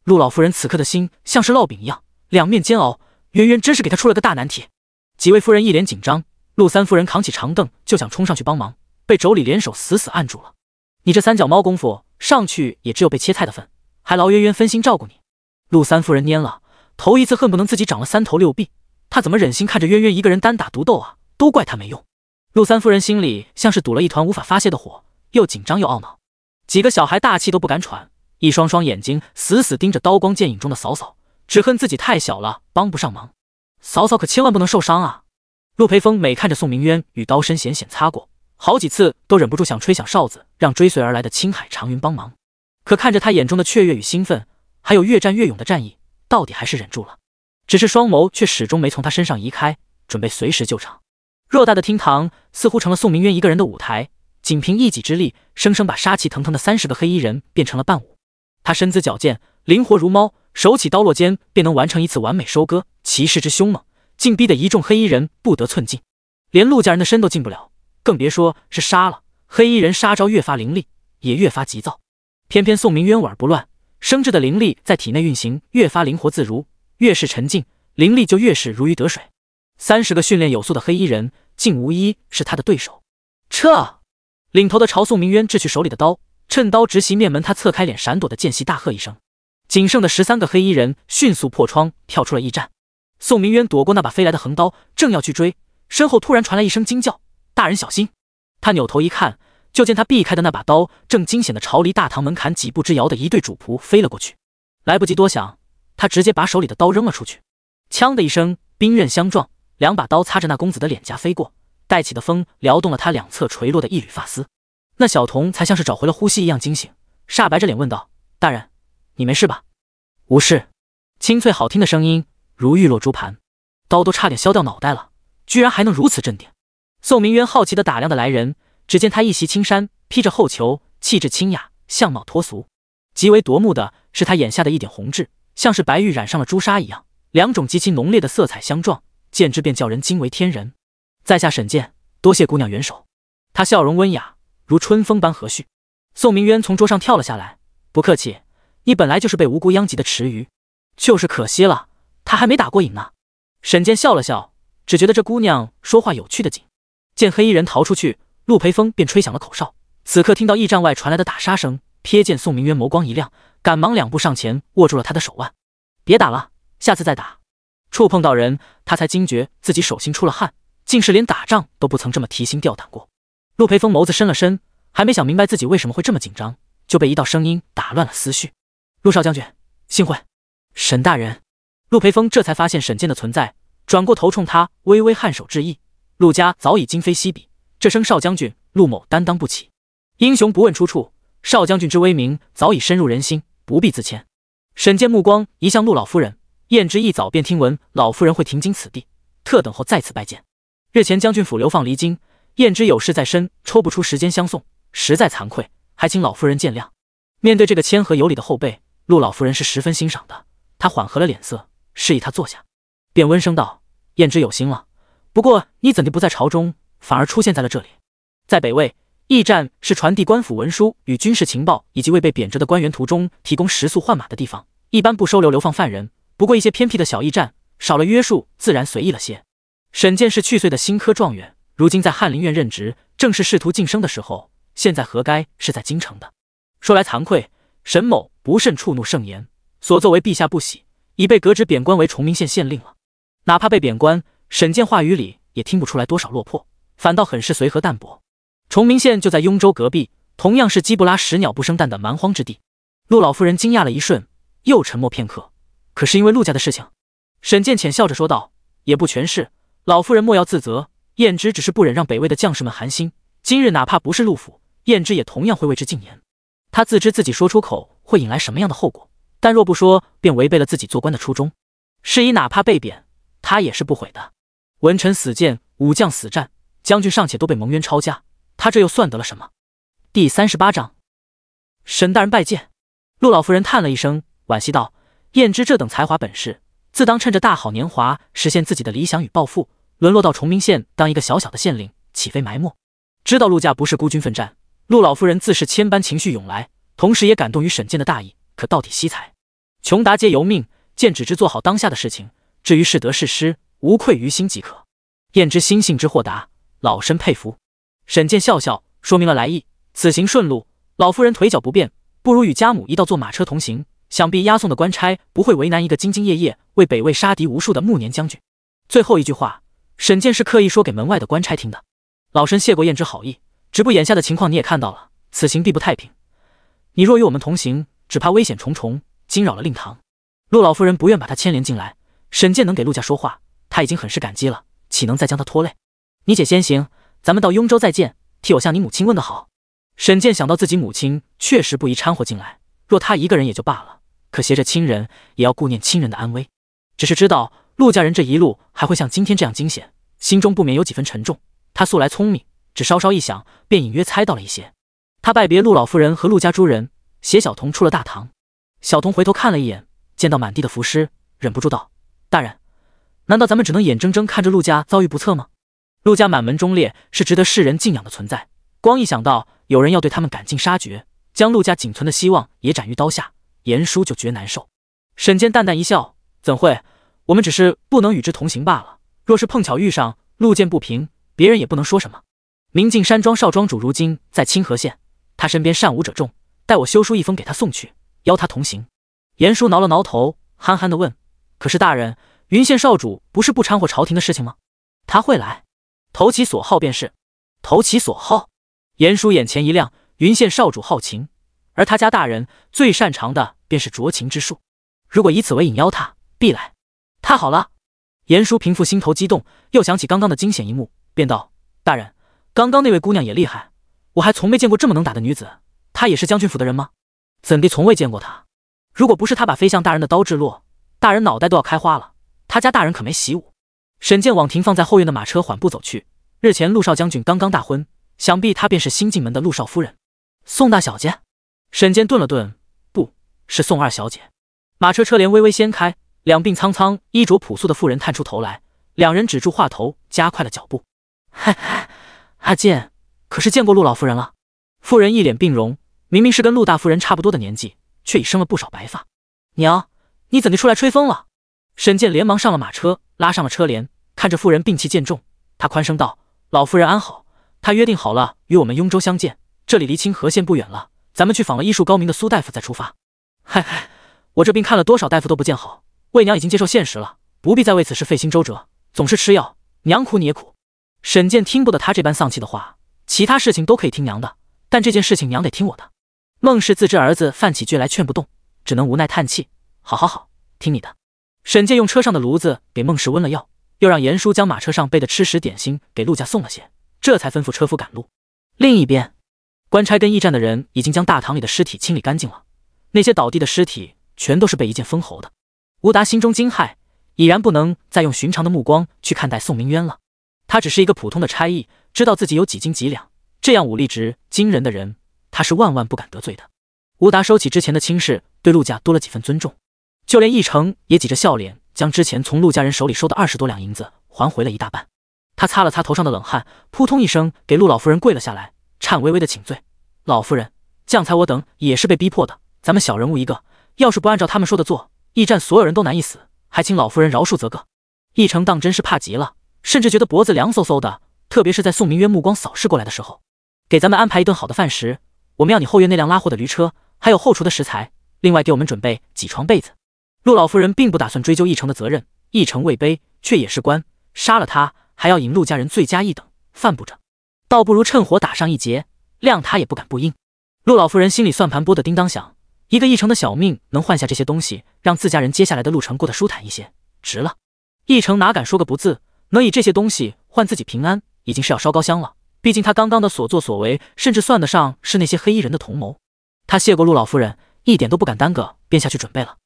陆老夫人此刻的心像是烙饼一样，两面煎熬。渊渊真是给他出了个大难题，几位夫人一脸紧张，陆三夫人扛起长凳就想冲上去帮忙，被妯娌联手死死按住了。你这三脚猫功夫上去也只有被切菜的份，还劳渊渊分心照顾你。陆三夫人蔫了，头一次恨不能自己长了三头六臂，她怎么忍心看着渊渊一个人单打独斗啊？都怪他没用。陆三夫人心里像是堵了一团无法发泄的火，又紧张又懊恼。几个小孩大气都不敢喘，一双双眼睛死死盯着刀光剑影中的嫂嫂。只恨自己太小了，帮不上忙。嫂嫂可千万不能受伤啊！陆培峰每看着宋明渊与刀身险险擦过，好几次都忍不住想吹响哨子，让追随而来的青海长云帮忙。可看着他眼中的雀跃与兴奋，还有越战越勇的战意，到底还是忍住了。只是双眸却始终没从他身上移开，准备随时救场。偌大的厅堂似乎成了宋明渊一个人的舞台，仅凭一己之力，生生把杀气腾腾的三十个黑衣人变成了伴舞。他身姿矫健，灵活如猫。手起刀落间，便能完成一次完美收割。骑士之凶猛，竟逼得一众黑衣人不得寸进，连陆家人的身都进不了，更别说是杀了黑衣人。杀招越发凌厉，也越发急躁。偏偏宋明渊稳而不乱，生至的灵力在体内运行越发灵活自如，越是沉静，灵力就越是如鱼得水。三十个训练有素的黑衣人，竟无一是他的对手。撤！领头的朝宋明渊掷去手里的刀，趁刀直袭面门，他侧开脸闪躲的间隙，大喝一声。仅剩的十三个黑衣人迅速破窗跳出了驿站。宋明渊躲过那把飞来的横刀，正要去追，身后突然传来一声惊叫：“大人小心！”他扭头一看，就见他避开的那把刀正惊险的朝离大堂门槛几步之遥的一对主仆飞了过去。来不及多想，他直接把手里的刀扔了出去。锵的一声，兵刃相撞，两把刀擦着那公子的脸颊飞过，带起的风撩动了他两侧垂落的一缕发丝。那小童才像是找回了呼吸一样惊醒，煞白着脸问道：“大人。”你没事吧？无事。清脆好听的声音如玉落珠盘，刀都差点削掉脑袋了，居然还能如此镇定。宋明渊好奇的打量的来人，只见他一袭青衫，披着厚裘，气质清雅，相貌脱俗。极为夺目的是他眼下的一点红痣，像是白玉染上了朱砂一样，两种极其浓烈的色彩相撞，见之便叫人惊为天人。在下沈剑，多谢姑娘援手。他笑容温雅，如春风般和煦。宋明渊从桌上跳了下来，不客气。你本来就是被无辜殃及的池鱼，就是可惜了，他还没打过瘾呢。沈健笑了笑，只觉得这姑娘说话有趣的紧。见黑衣人逃出去，陆培峰便吹响了口哨。此刻听到驿站外传来的打杀声，瞥见宋明渊眸光一亮，赶忙两步上前，握住了他的手腕。别打了，下次再打。触碰到人，他才惊觉自己手心出了汗，竟是连打仗都不曾这么提心吊胆过。陆培峰眸子深了深，还没想明白自己为什么会这么紧张，就被一道声音打乱了思绪。陆少将军，幸会，沈大人。陆培峰这才发现沈剑的存在，转过头冲他微微颔首致意。陆家早已今非昔比，这声少将军，陆某担当不起。英雄不问出处，少将军之威名早已深入人心，不必自谦。沈剑目光移向陆老夫人，燕之一早便听闻老夫人会停经此地，特等候再次拜见。日前将军府流放离京，燕之有事在身，抽不出时间相送，实在惭愧，还请老夫人见谅。面对这个谦和有礼的后辈。陆老夫人是十分欣赏的，她缓和了脸色，示意他坐下，便温声道：“燕之有心了，不过你怎地不在朝中，反而出现在了这里？”在北魏，驿站是传递官府文书与军事情报，以及未被贬谪的官员途中提供食宿换马的地方，一般不收留流放犯人。不过一些偏僻的小驿站，少了约束，自然随意了些。沈建是去岁的新科状元，如今在翰林院任职，正是仕途晋升的时候。现在何该是在京城的，说来惭愧。沈某不慎触怒圣颜，所作为陛下不喜，已被革职贬官为崇明县县令了。哪怕被贬官，沈健话语里也听不出来多少落魄，反倒很是随和淡泊。崇明县就在雍州隔壁，同样是鸡不拉屎、鸟不生蛋的蛮荒之地。陆老夫人惊讶了一瞬，又沉默片刻。可是因为陆家的事情，沈健浅笑着说道：“也不全是，老夫人莫要自责。燕之只是不忍让北魏的将士们寒心。今日哪怕不是陆府，燕之也同样会为之进言。”他自知自己说出口会引来什么样的后果，但若不说，便违背了自己做官的初衷。是以，哪怕被贬，他也是不悔的。文臣死谏，武将死战，将军尚且都被蒙冤抄家，他这又算得了什么？第三十八章，沈大人拜见陆老夫人，叹了一声，惋惜道：“燕之这等才华本事，自当趁着大好年华，实现自己的理想与抱负。沦落到崇明县当一个小小的县令，岂非埋没？”知道陆家不是孤军奋战。陆老夫人自是千般情绪涌来，同时也感动于沈健的大义。可到底惜才。穷达皆由命。剑只知做好当下的事情，至于是得是失，无愧于心即可。燕之心性之豁达，老身佩服。沈健笑笑，说明了来意。此行顺路，老夫人腿脚不便，不如与家母一道坐马车同行。想必押送的官差不会为难一个兢兢业业为北魏杀敌无数的暮年将军。最后一句话，沈健是刻意说给门外的官差听的。老身谢过燕之好意。直不眼下的情况你也看到了，此行必不太平。你若与我们同行，只怕危险重重，惊扰了令堂。陆老夫人不愿把她牵连进来。沈健能给陆家说话，他已经很是感激了，岂能再将她拖累？你且先行，咱们到雍州再见。替我向你母亲问个好。沈健想到自己母亲确实不宜掺和进来，若他一个人也就罢了，可携着亲人也要顾念亲人的安危。只是知道陆家人这一路还会像今天这样惊险，心中不免有几分沉重。他素来聪明。只稍稍一想，便隐约猜到了一些。他拜别陆老夫人和陆家诸人，携小童出了大堂。小童回头看了一眼，见到满地的浮尸，忍不住道：“大人，难道咱们只能眼睁睁看着陆家遭遇不测吗？”陆家满门忠烈是值得世人敬仰的存在，光一想到有人要对他们赶尽杀绝，将陆家仅存的希望也斩于刀下，严叔就觉难受。沈坚淡淡一笑：“怎会？我们只是不能与之同行罢了。若是碰巧遇上路见不平，别人也不能说什么。”明镜山庄少庄主如今在清河县，他身边善武者众，待我修书一封给他送去，邀他同行。严叔挠了挠头，憨憨地问：“可是大人，云县少主不是不掺和朝廷的事情吗？他会来？投其所好便是。投其所好。”严叔眼前一亮，云县少主好情，而他家大人最擅长的便是酌情之术，如果以此为引，邀他必来。太好了！严叔平复心头激动，又想起刚刚的惊险一幕，便道：“大人。”刚刚那位姑娘也厉害，我还从没见过这么能打的女子。她也是将军府的人吗？怎地从未见过她？如果不是她把飞向大人的刀掷落，大人脑袋都要开花了。他家大人可没习武。沈健往停放在后院的马车缓步走去。日前陆少将军刚刚大婚，想必她便是新进门的陆少夫人。宋大小姐。沈健顿了顿，不是宋二小姐。马车车帘微微掀开，两鬓苍苍、衣着朴素的妇人探出头来。两人止住话头，加快了脚步。阿健，可是见过陆老夫人了？妇人一脸病容，明明是跟陆大夫人差不多的年纪，却已生了不少白发。娘，你怎地出来吹风了？沈健连忙上了马车，拉上了车帘，看着妇人病气渐重，他宽声道：“老夫人安好。”他约定好了与我们雍州相见，这里离清河县不远了，咱们去访了医术高明的苏大夫再出发。嗨嗨，我这病看了多少大夫都不见好，为娘已经接受现实了，不必再为此事费心周折，总是吃药，娘苦你也苦。沈健听不得他这般丧气的话，其他事情都可以听娘的，但这件事情娘得听我的。孟氏自知儿子犯起倔来劝不动，只能无奈叹气：“好好好，听你的。”沈健用车上的炉子给孟氏温了药，又让严叔将马车上备的吃食点心给陆家送了些，这才吩咐车夫赶路。另一边，官差跟驿站的人已经将大堂里的尸体清理干净了，那些倒地的尸体全都是被一剑封喉的。吴达心中惊骇，已然不能再用寻常的目光去看待宋明渊了。他只是一个普通的差役，知道自己有几斤几两，这样武力值惊人的人，他是万万不敢得罪的。吴达收起之前的轻视，对陆家多了几分尊重。就连易成也挤着笑脸，将之前从陆家人手里收的二十多两银子还回了一大半。他擦了擦头上的冷汗，扑通一声给陆老夫人跪了下来，颤巍巍的请罪：“老夫人，将才我等也是被逼迫的，咱们小人物一个，要是不按照他们说的做，驿站所有人都难以死，还请老夫人饶恕则个。”易成当真是怕极了。甚至觉得脖子凉飕飕的，特别是在宋明渊目光扫视过来的时候。给咱们安排一顿好的饭食，我们要你后院那辆拉货的驴车，还有后厨的食材，另外给我们准备几床被子。陆老夫人并不打算追究易成的责任，易成未卑却也是官，杀了他还要引陆家人罪加一等，犯不着，倒不如趁火打上一劫，谅他也不敢不应。陆老夫人心里算盘拨得叮当响，一个易成的小命能换下这些东西，让自家人接下来的路程过得舒坦一些，值了。易成哪敢说个不字。能以这些东西换自己平安，已经是要烧高香了。毕竟他刚刚的所作所为，甚至算得上是那些黑衣人的同谋。他谢过陆老夫人，一点都不敢耽搁，便下去准备了。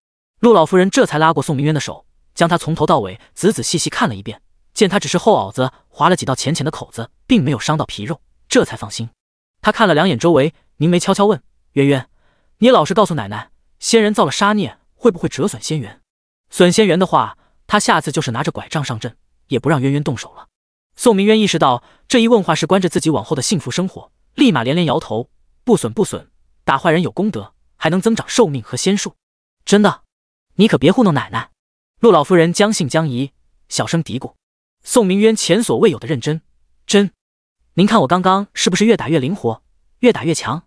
陆老夫人这才拉过宋明渊的手，将他从头到尾仔仔细细看了一遍，见他只是后袄子划了几道浅浅的口子，并没有伤到皮肉，这才放心。他看了两眼周围，凝眉悄悄问：“渊渊，你老实告诉奶奶，仙人造了杀孽，会不会折损仙缘？损仙缘的话，他下次就是拿着拐杖上阵。”也不让渊渊动手了。宋明渊意识到这一问话是关着自己往后的幸福生活，立马连连摇头：“不损不损，打坏人有功德，还能增长寿命和仙术。”“真的？你可别糊弄奶奶。”陆老夫人将信将疑，小声嘀咕。宋明渊前所未有的认真：“真，您看我刚刚是不是越打越灵活，越打越强？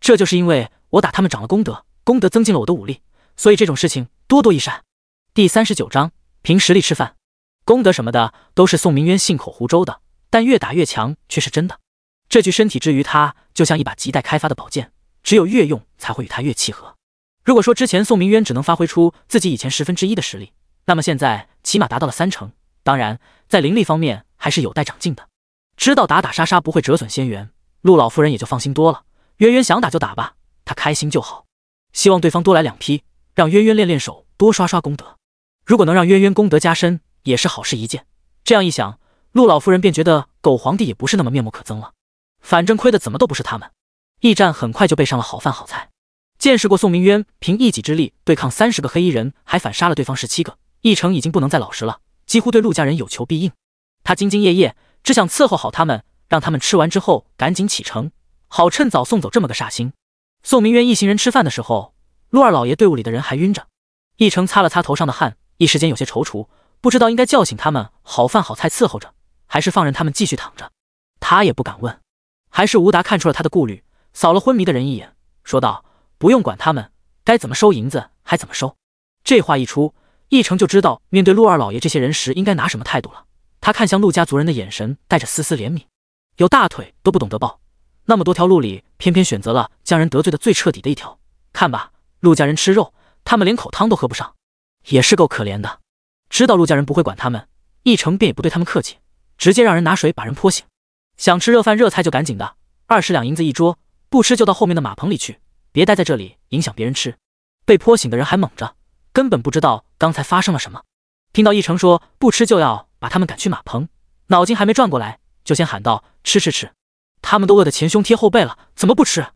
这就是因为我打他们长了功德，功德增进了我的武力，所以这种事情多多益善。”第三十九章：凭实力吃饭。功德什么的都是宋明渊信口胡诌的，但越打越强却是真的。这具身体之于他，就像一把亟待开发的宝剑，只有越用才会与他越契合。如果说之前宋明渊只能发挥出自己以前十分之一的实力，那么现在起码达到了三成。当然，在灵力方面还是有待长进的。知道打打杀杀不会折损仙缘，陆老夫人也就放心多了。渊渊想打就打吧，他开心就好。希望对方多来两批，让渊渊练练手，多刷刷功德。如果能让渊渊功德加深，也是好事一件。这样一想，陆老夫人便觉得狗皇帝也不是那么面目可憎了。反正亏的怎么都不是他们。驿站很快就备上了好饭好菜。见识过宋明渊凭一己之力对抗三十个黑衣人，还反杀了对方十七个，一成已经不能再老实了，几乎对陆家人有求必应。他兢兢业业，只想伺候好他们，让他们吃完之后赶紧启程，好趁早送走这么个煞星。宋明渊一行人吃饭的时候，陆二老爷队伍里的人还晕着。一成擦了擦头上的汗，一时间有些踌躇。不知道应该叫醒他们，好饭好菜伺候着，还是放任他们继续躺着？他也不敢问。还是吴达看出了他的顾虑，扫了昏迷的人一眼，说道：“不用管他们，该怎么收银子还怎么收。”这话一出，一成就知道面对陆二老爷这些人时应该拿什么态度了。他看向陆家族人的眼神带着丝丝怜悯。有大腿都不懂得抱，那么多条路里，偏偏选择了将人得罪的最彻底的一条。看吧，陆家人吃肉，他们连口汤都喝不上，也是够可怜的。知道陆家人不会管他们，一成便也不对他们客气，直接让人拿水把人泼醒。想吃热饭热菜就赶紧的，二十两银子一桌，不吃就到后面的马棚里去，别待在这里影响别人吃。被泼醒的人还懵着，根本不知道刚才发生了什么。听到一成说不吃就要把他们赶去马棚，脑筋还没转过来，就先喊道：“吃吃吃！”他们都饿得前胸贴后背了，怎么不吃？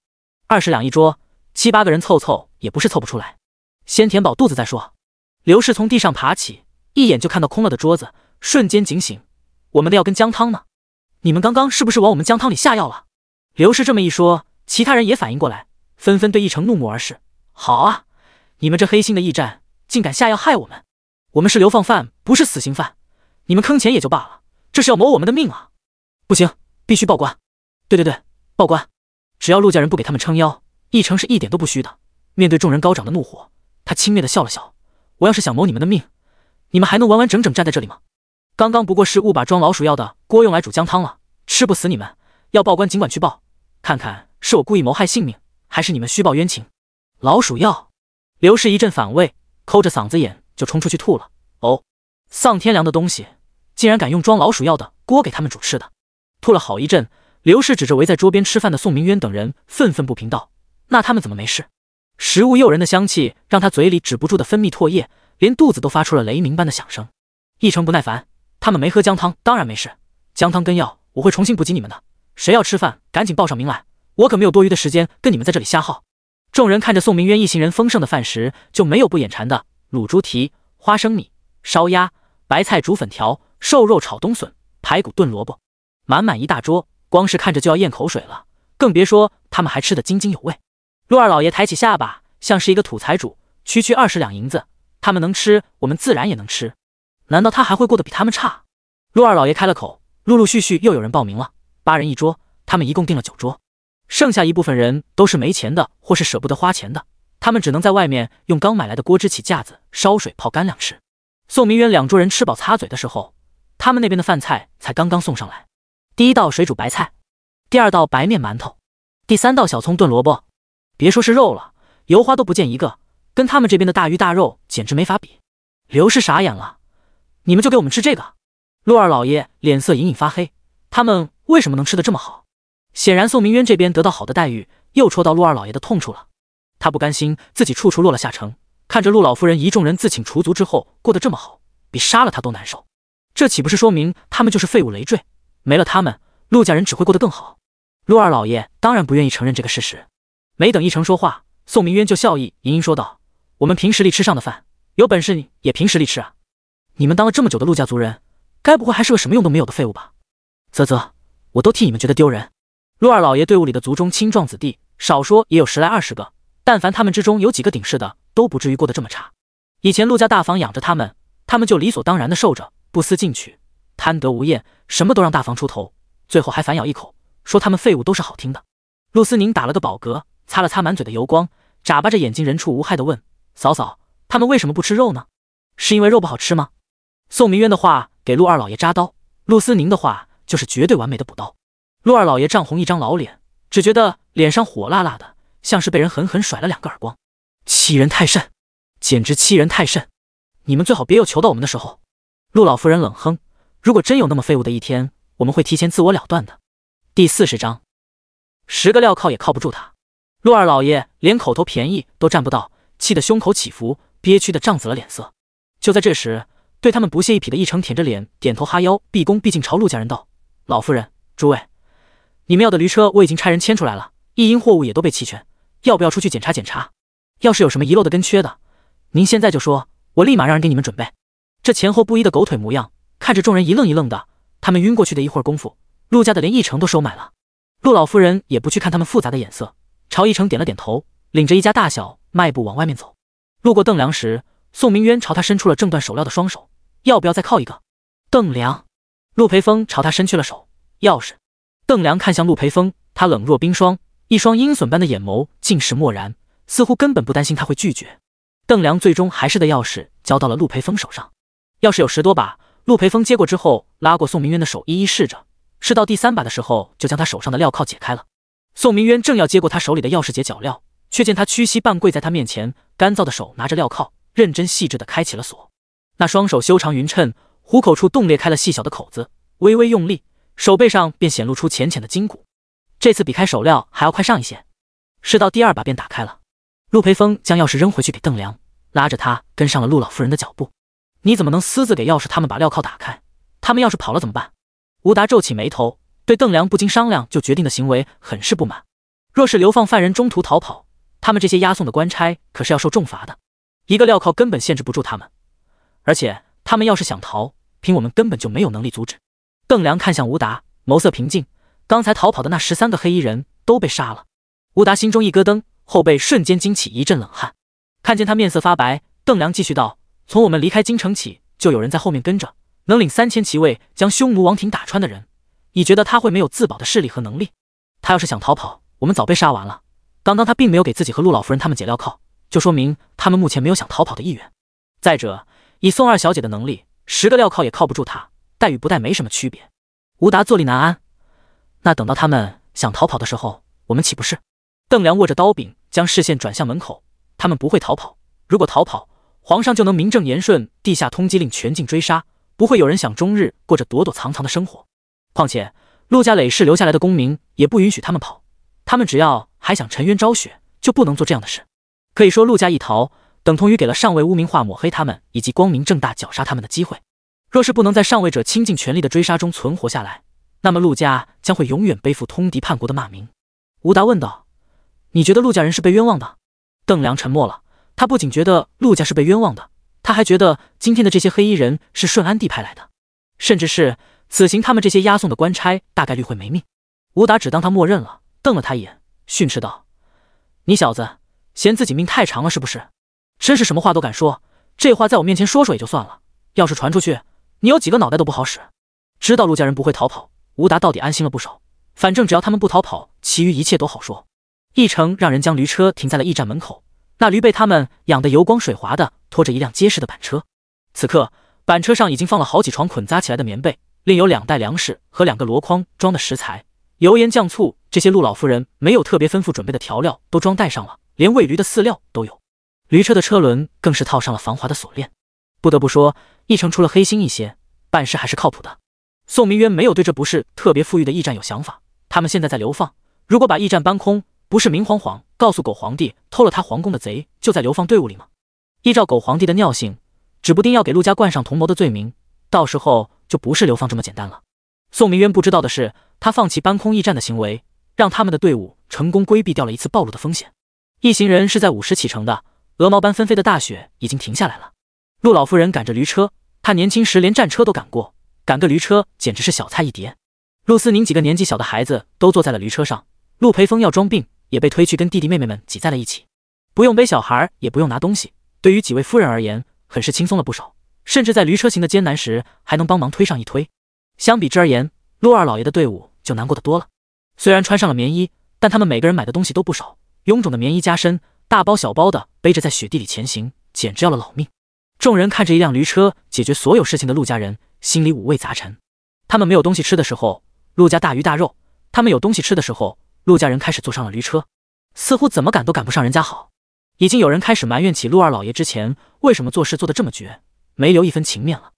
二十两一桌，七八个人凑凑也不是凑不出来，先填饱肚子再说。刘氏从地上爬起。一眼就看到空了的桌子，瞬间警醒。我们的药跟姜汤呢？你们刚刚是不是往我们姜汤里下药了？刘氏这么一说，其他人也反应过来，纷纷对一成怒目而视。好啊，你们这黑心的驿站，竟敢下药害我们！我们是流放犯，不是死刑犯。你们坑钱也就罢了，这是要谋我们的命啊！不行，必须报官。对对对，报官！只要陆家人不给他们撑腰，一成是一点都不虚的。面对众人高涨的怒火，他轻蔑地笑了笑。我要是想谋你们的命？你们还能完完整整站在这里吗？刚刚不过是误把装老鼠药的锅用来煮姜汤了，吃不死你们，要报官尽管去报，看看是我故意谋害性命，还是你们虚报冤情。老鼠药，刘氏一阵反胃，抠着嗓子眼就冲出去吐了。哦，丧天良的东西，竟然敢用装老鼠药的锅给他们煮吃的！吐了好一阵，刘氏指着围在桌边吃饭的宋明渊等人，愤愤不平道：“那他们怎么没事？”食物诱人的香气让他嘴里止不住的分泌唾液。连肚子都发出了雷鸣般的响声。一成不耐烦，他们没喝姜汤，当然没事。姜汤跟药我会重新补给你们的。谁要吃饭，赶紧报上名来，我可没有多余的时间跟你们在这里瞎耗。众人看着宋明渊一行人丰盛的饭食，就没有不眼馋的。卤猪蹄、花生米、烧鸭、白菜煮粉条、瘦肉炒冬笋、排骨炖萝卜，满满一大桌，光是看着就要咽口水了，更别说他们还吃得津津有味。陆二老爷抬起下巴，像是一个土财主，区区二十两银子。他们能吃，我们自然也能吃。难道他还会过得比他们差？陆二老爷开了口，陆陆续续又有人报名了，八人一桌，他们一共订了九桌。剩下一部分人都是没钱的，或是舍不得花钱的，他们只能在外面用刚买来的锅支起架子，烧水泡干粮吃。宋明远两桌人吃饱擦嘴的时候，他们那边的饭菜才刚刚送上来。第一道水煮白菜，第二道白面馒头，第三道小葱炖萝卜。别说是肉了，油花都不见一个。跟他们这边的大鱼大肉简直没法比，刘氏傻眼了，你们就给我们吃这个？陆二老爷脸色隐隐发黑，他们为什么能吃得这么好？显然宋明渊这边得到好的待遇，又戳到陆二老爷的痛处了。他不甘心自己处处落了下乘，看着陆老夫人一众人自请除足之后过得这么好，比杀了他都难受。这岂不是说明他们就是废物累赘？没了他们，陆家人只会过得更好。陆二老爷当然不愿意承认这个事实。没等一成说话，宋明渊就笑意盈盈说道。我们凭实力吃上的饭，有本事你也凭实力吃啊！你们当了这么久的陆家族人，该不会还是个什么用都没有的废物吧？啧啧，我都替你们觉得丢人。陆二老爷队伍里的族中青壮子弟，少说也有十来二十个，但凡他们之中有几个顶事的，都不至于过得这么差。以前陆家大房养着他们，他们就理所当然的受着，不思进取，贪得无厌，什么都让大房出头，最后还反咬一口，说他们废物都是好听的。陆思宁打了个饱嗝，擦了擦满嘴的油光，眨巴着眼睛，人畜无害的问。嫂嫂，他们为什么不吃肉呢？是因为肉不好吃吗？宋明渊的话给陆二老爷扎刀，陆思宁的话就是绝对完美的补刀。陆二老爷涨红一张老脸，只觉得脸上火辣辣的，像是被人狠狠甩了两个耳光。欺人太甚，简直欺人太甚！你们最好别有求到我们的时候。陆老夫人冷哼：“如果真有那么废物的一天，我们会提前自我了断的。”第四十章，十个镣铐也靠不住他。陆二老爷连口头便宜都占不到。气得胸口起伏，憋屈的涨紫了脸色。就在这时，对他们不屑一瞥的易成舔着脸，点头哈腰，毕恭毕敬朝陆家人道：“老夫人，诸位，你们要的驴车我已经差人牵出来了，一应货物也都被齐全。要不要出去检查检查？要是有什么遗漏的跟缺的，您现在就说，我立马让人给你们准备。”这前后不一的狗腿模样，看着众人一愣一愣的。他们晕过去的一会功夫，陆家的连一成都收买了。陆老夫人也不去看他们复杂的眼色，朝一成点了点头，领着一家大小。迈步往外面走，路过邓良时，宋明渊朝他伸出了挣断手镣的双手，要不要再铐一个？邓良，陆培峰朝他伸去了手钥匙。邓良看向陆培峰，他冷若冰霜，一双鹰隼般的眼眸尽是漠然，似乎根本不担心他会拒绝。邓良最终还是的钥匙交到了陆培峰手上。钥匙有十多把，陆培峰接过之后，拉过宋明渊的手，一一试着，试到第三把的时候，就将他手上的镣铐解开了。宋明渊正要接过他手里的钥匙解脚镣。却见他屈膝半跪在他面前，干燥的手拿着镣铐，认真细致地开启了锁。那双手修长匀称，虎口处冻裂开了细小的口子，微微用力，手背上便显露出浅浅的筋骨。这次比开手镣还要快上一些，试到第二把便打开了。陆培峰将钥匙扔回去给邓良，拉着他跟上了陆老夫人的脚步。你怎么能私自给钥匙？他们把镣铐打开，他们要是跑了怎么办？吴达皱起眉头，对邓良不经商量就决定的行为很是不满。若是流放犯人中途逃跑，他们这些押送的官差可是要受重罚的，一个镣铐根本限制不住他们，而且他们要是想逃，凭我们根本就没有能力阻止。邓良看向吴达，眸色平静。刚才逃跑的那十三个黑衣人都被杀了。吴达心中一咯噔，后背瞬间惊起一阵冷汗。看见他面色发白，邓良继续道：“从我们离开京城起，就有人在后面跟着。能领三千骑卫将匈奴王庭打穿的人，你觉得他会没有自保的势力和能力？他要是想逃跑，我们早被杀完了。”刚刚他并没有给自己和陆老夫人他们解镣铐，就说明他们目前没有想逃跑的意愿。再者，以宋二小姐的能力，十个镣铐也铐不住她，戴与不戴没什么区别。吴达坐立难安，那等到他们想逃跑的时候，我们岂不是？邓良握着刀柄，将视线转向门口。他们不会逃跑，如果逃跑，皇上就能名正言顺地下通缉令，全境追杀。不会有人想终日过着躲躲藏藏的生活。况且，陆家累世留下来的功名也不允许他们跑。他们只要还想沉冤昭雪，就不能做这样的事。可以说，陆家一逃，等同于给了上位污名化、抹黑他们，以及光明正大绞杀他们的机会。若是不能在上位者倾尽全力的追杀中存活下来，那么陆家将会永远背负通敌叛国的骂名。吴达问道：“你觉得陆家人是被冤枉的？”邓良沉默了。他不仅觉得陆家是被冤枉的，他还觉得今天的这些黑衣人是顺安帝派来的，甚至是此行他们这些押送的官差大概率会没命。吴达只当他默认了。瞪了他一眼，训斥道：“你小子嫌自己命太长了是不是？真是什么话都敢说！这话在我面前说说也就算了，要是传出去，你有几个脑袋都不好使。”知道陆家人不会逃跑，吴达到底安心了不少。反正只要他们不逃跑，其余一切都好说。一成让人将驴车停在了驿站门口，那驴被他们养得油光水滑的，拖着一辆结实的板车。此刻，板车上已经放了好几床捆扎起来的棉被，另有两袋粮食和两个箩筐装的食材。油盐酱醋这些陆老夫人没有特别吩咐准备的调料都装袋上了，连喂驴的饲料都有。驴车的车轮更是套上了防滑的锁链。不得不说，一城除了黑心一些，办事还是靠谱的。宋明渊没有对这不是特别富裕的驿站有想法。他们现在在流放，如果把驿站搬空，不是明晃晃告诉狗皇帝偷了他皇宫的贼就在流放队伍里吗？依照狗皇帝的尿性，指不定要给陆家冠上同谋的罪名，到时候就不是流放这么简单了。宋明渊不知道的是。他放弃搬空驿站的行为，让他们的队伍成功规避掉了一次暴露的风险。一行人是在午时启程的，鹅毛般纷飞的大雪已经停下来了。陆老夫人赶着驴车，她年轻时连战车都赶过，赶个驴车简直是小菜一碟。陆思宁几个年纪小的孩子都坐在了驴车上，陆培峰要装病也被推去跟弟弟妹妹们挤在了一起，不用背小孩，也不用拿东西，对于几位夫人而言，很是轻松了不少。甚至在驴车行的艰难时，还能帮忙推上一推。相比之而言。陆二老爷的队伍就难过的多了，虽然穿上了棉衣，但他们每个人买的东西都不少，臃肿的棉衣加身，大包小包的背着在雪地里前行，简直要了老命。众人看着一辆驴车解决所有事情的陆家人，心里五味杂陈。他们没有东西吃的时候，陆家大鱼大肉；他们有东西吃的时候，陆家人开始坐上了驴车，似乎怎么赶都赶不上人家好。已经有人开始埋怨起陆二老爷之前为什么做事做得这么绝，没留一分情面了。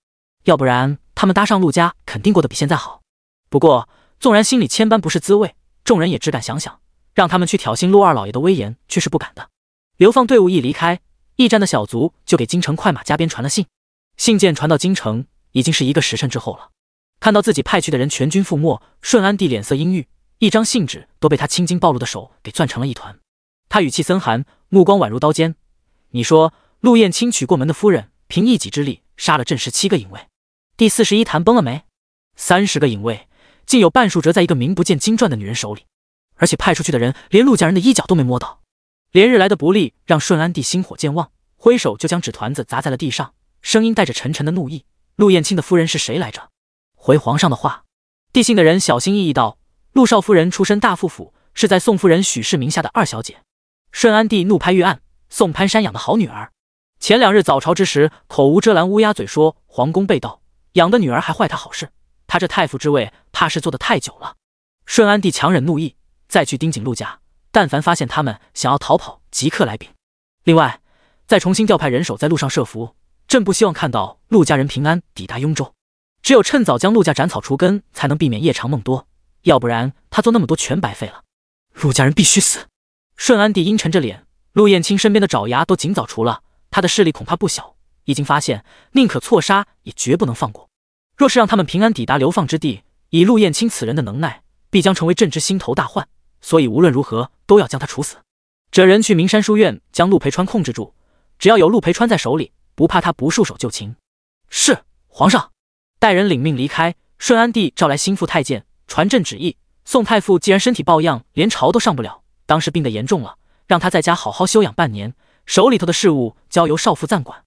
要不然他们搭上陆家，肯定过得比现在好。不过，纵然心里千般不是滋味，众人也只敢想想，让他们去挑衅陆二老爷的威严却是不敢的。流放队伍一离开驿站的小卒，就给京城快马加鞭传了信。信件传到京城，已经是一个时辰之后了。看到自己派去的人全军覆没，顺安帝脸色阴郁，一张信纸都被他青筋暴露的手给攥成了一团。他语气森寒，目光宛如刀尖：“你说，陆燕青娶过门的夫人，凭一己之力杀了朕十七个影卫，第四十一坛崩了没？三十个影卫。”竟有半数折在一个名不见经传的女人手里，而且派出去的人连陆家人的衣角都没摸到。连日来的不利让顺安帝心火渐旺，挥手就将纸团子砸在了地上，声音带着沉沉的怒意：“陆燕青的夫人是谁来着？”回皇上的话，递信的人小心翼翼道：“陆少夫人出身大富府，是在宋夫人许氏名下的二小姐。”顺安帝怒拍玉案：“宋潘山养的好女儿，前两日早朝之时口无遮拦，乌鸦嘴说皇宫被盗，养的女儿还坏他好事。”他这太傅之位，怕是坐得太久了。顺安帝强忍怒意，再去盯紧陆家，但凡发现他们想要逃跑，即刻来禀。另外，再重新调派人手在路上设伏。朕不希望看到陆家人平安抵达雍州，只有趁早将陆家斩草除根，才能避免夜长梦多。要不然，他做那么多全白费了。陆家人必须死！顺安帝阴沉着脸，陆燕青身边的爪牙都尽早除了，他的势力恐怕不小，已经发现，宁可错杀，也绝不能放过。若是让他们平安抵达流放之地，以陆燕青此人的能耐，必将成为朕之心头大患。所以无论如何，都要将他处死。这人去明山书院将陆培川控制住，只要有陆培川在手里，不怕他不束手就擒。是皇上，带人领命离开。顺安帝召来心腹太监，传朕旨意：宋太傅既然身体抱恙，连朝都上不了，当时病得严重了，让他在家好好休养半年，手里头的事务交由少傅暂管。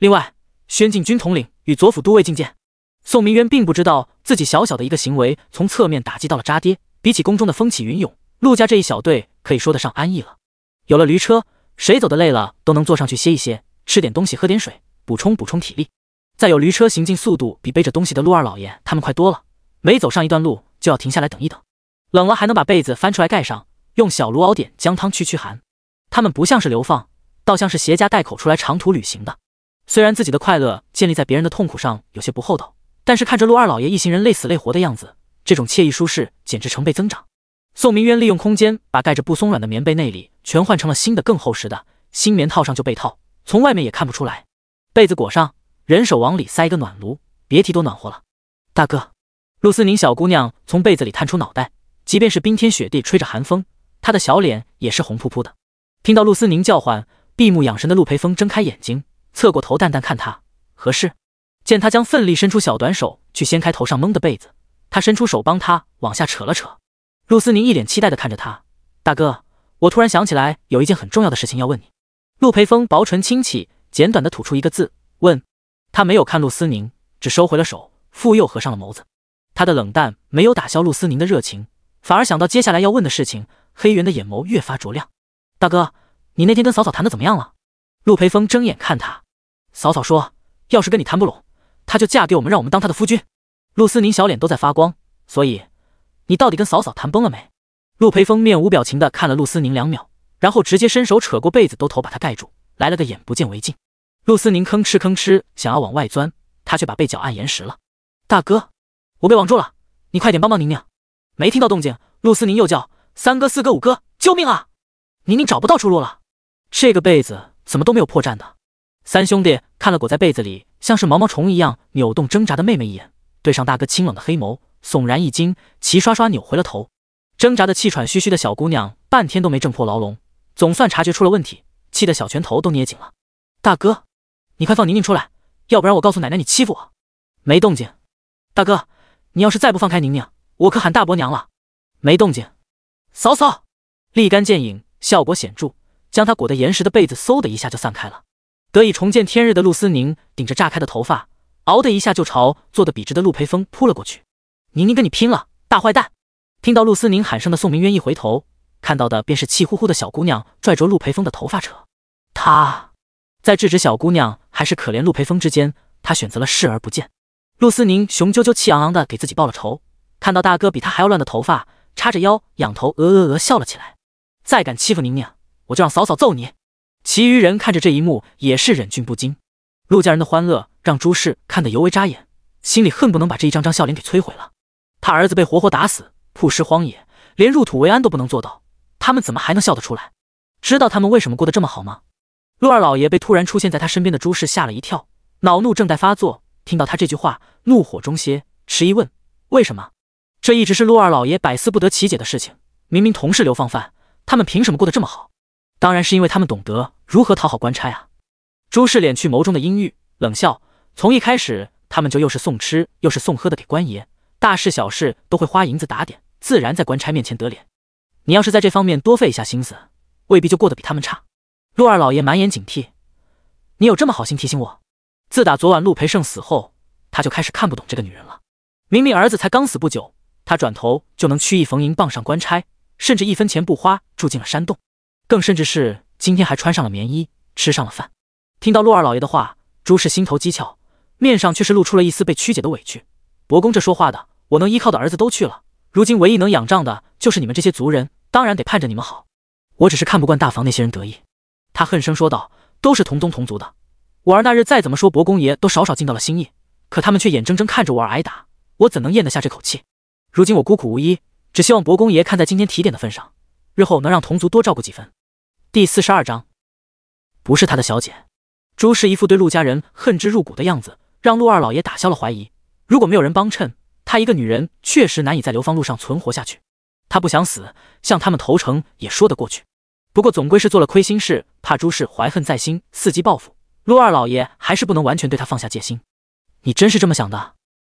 另外，宣进军统领与左辅都尉觐见。宋明渊并不知道自己小小的一个行为，从侧面打击到了渣爹。比起宫中的风起云涌，陆家这一小队可以说得上安逸了。有了驴车，谁走的累了都能坐上去歇一歇，吃点东西，喝点水，补充补充体力。再有驴车行进速度比背着东西的陆二老爷他们快多了。每走上一段路，就要停下来等一等。冷了还能把被子翻出来盖上，用小炉熬点姜汤驱驱寒。他们不像是流放，倒像是携家带口出来长途旅行的。虽然自己的快乐建立在别人的痛苦上，有些不厚道。但是看着陆二老爷一行人累死累活的样子，这种惬意舒适简直成倍增长。宋明渊利用空间，把盖着不松软的棉被内里全换成了新的、更厚实的新棉套上就被套，从外面也看不出来。被子裹上，人手往里塞一个暖炉，别提多暖和了。大哥，陆思宁小姑娘从被子里探出脑袋，即便是冰天雪地、吹着寒风，她的小脸也是红扑扑的。听到陆思宁叫唤，闭目养神的陆培峰睁开眼睛，侧过头淡淡看他，何事？见他将奋力伸出小短手去掀开头上蒙的被子，他伸出手帮他往下扯了扯。陆思宁一脸期待的看着他：“大哥，我突然想起来有一件很重要的事情要问你。”陆培峰薄唇轻启，简短的吐出一个字：“问。”他没有看陆思宁，只收回了手，复又合上了眸子。他的冷淡没有打消陆思宁的热情，反而想到接下来要问的事情，黑猿的眼眸越发灼亮：“大哥，你那天跟嫂嫂谈的怎么样了？”陆培峰睁眼看他，嫂嫂说：“要是跟你谈不拢。”她就嫁给我们，让我们当她的夫君。陆思宁小脸都在发光，所以你到底跟嫂嫂谈崩了没？陆培峰面无表情的看了陆思宁两秒，然后直接伸手扯过被子兜头把她盖住，来了个眼不见为净。陆思宁吭哧吭哧想要往外钻，他却把被角按严实了。大哥，我被网住了，你快点帮帮宁宁！没听到动静，陆思宁又叫三哥、四哥、五哥救命啊！宁宁找不到出路了，这个被子怎么都没有破绽的？三兄弟看了裹在被子里像是毛毛虫一样扭动挣扎的妹妹一眼，对上大哥清冷的黑眸，悚然一惊，齐刷刷扭回了头。挣扎的气喘吁吁的小姑娘半天都没挣破牢笼，总算察觉出了问题，气得小拳头都捏紧了。大哥，你快放宁宁出来，要不然我告诉奶奶你欺负我。没动静，大哥，你要是再不放开宁宁，我可喊大伯娘了。没动静，嫂嫂，立竿见影，效果显著，将她裹得严实的被子嗖的一下就散开了。得以重见天日的陆思宁，顶着炸开的头发，嗷的一下就朝坐得笔直的陆培峰扑了过去。宁宁跟你拼了，大坏蛋！听到陆思宁喊声的宋明渊一回头，看到的便是气呼呼的小姑娘拽着陆培峰的头发扯。他在制止小姑娘还是可怜陆培峰之间，他选择了视而不见。陆思宁雄赳赳气昂昂的给自己报了仇，看到大哥比他还要乱的头发，叉着腰仰头鹅鹅鹅笑了起来。再敢欺负宁宁，我就让嫂嫂揍你！其余人看着这一幕，也是忍俊不禁。陆家人的欢乐让朱氏看得尤为扎眼，心里恨不能把这一张张笑脸给摧毁了。他儿子被活活打死，曝尸荒野，连入土为安都不能做到，他们怎么还能笑得出来？知道他们为什么过得这么好吗？陆二老爷被突然出现在他身边的朱氏吓了一跳，恼怒正待发作，听到他这句话，怒火中歇，迟疑问：“为什么？”这一直是陆二老爷百思不得其解的事情。明明同是流放犯，他们凭什么过得这么好？当然是因为他们懂得如何讨好官差啊！朱氏敛去眸中的阴郁，冷笑。从一开始，他们就又是送吃又是送喝的给官爷，大事小事都会花银子打点，自然在官差面前得脸。你要是在这方面多费一下心思，未必就过得比他们差。陆二老爷满眼警惕，你有这么好心提醒我？自打昨晚陆培盛死后，他就开始看不懂这个女人了。明明儿子才刚死不久，他转头就能曲意逢迎，傍上官差，甚至一分钱不花住进了山洞。更甚至是今天还穿上了棉衣，吃上了饭。听到洛二老爷的话，朱氏心头讥诮，面上却是露出了一丝被曲解的委屈。伯公这说话的，我能依靠的儿子都去了，如今唯一能仰仗的就是你们这些族人，当然得盼着你们好。我只是看不惯大房那些人得意，他恨声说道：“都是同宗同族的，我儿那日再怎么说，伯公爷都少少尽到了心意，可他们却眼睁睁看着我儿挨打，我怎能咽得下这口气？如今我孤苦无依，只希望伯公爷看在今天提点的份上。”日后能让同族多照顾几分。第四十二章，不是他的小姐，朱氏一副对陆家人恨之入骨的样子，让陆二老爷打消了怀疑。如果没有人帮衬，他一个女人确实难以在流放路上存活下去。他不想死，向他们投诚也说得过去。不过总归是做了亏心事，怕朱氏怀恨在心，伺机报复。陆二老爷还是不能完全对他放下戒心。你真是这么想的？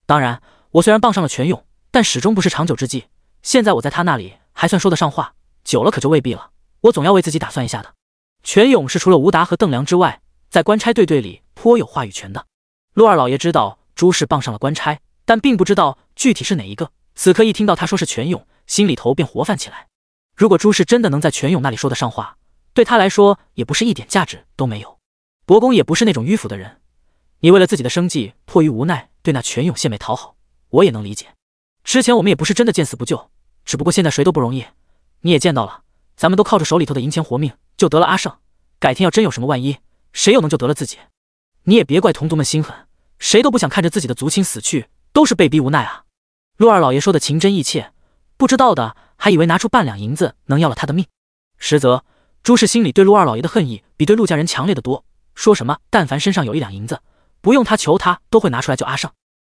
当然，我虽然傍上了泉涌，但始终不是长久之计。现在我在他那里还算说得上话。久了可就未必了，我总要为自己打算一下的。全勇是除了吴达和邓良之外，在官差队队里颇有话语权的。陆二老爷知道朱氏傍上了官差，但并不知道具体是哪一个。此刻一听到他说是全勇，心里头便活泛起来。如果朱氏真的能在全勇那里说得上话，对他来说也不是一点价值都没有。伯公也不是那种迂腐的人，你为了自己的生计迫于无奈对那全勇献媚讨好，我也能理解。之前我们也不是真的见死不救，只不过现在谁都不容易。你也见到了，咱们都靠着手里头的银钱活命，就得了阿胜。改天要真有什么万一，谁又能救得了自己？你也别怪同族们心狠，谁都不想看着自己的族亲死去，都是被逼无奈啊。陆二老爷说的情真意切，不知道的还以为拿出半两银子能要了他的命，实则朱氏心里对陆二老爷的恨意比对陆家人强烈的多。说什么但凡身上有一两银子，不用他求他都会拿出来救阿胜，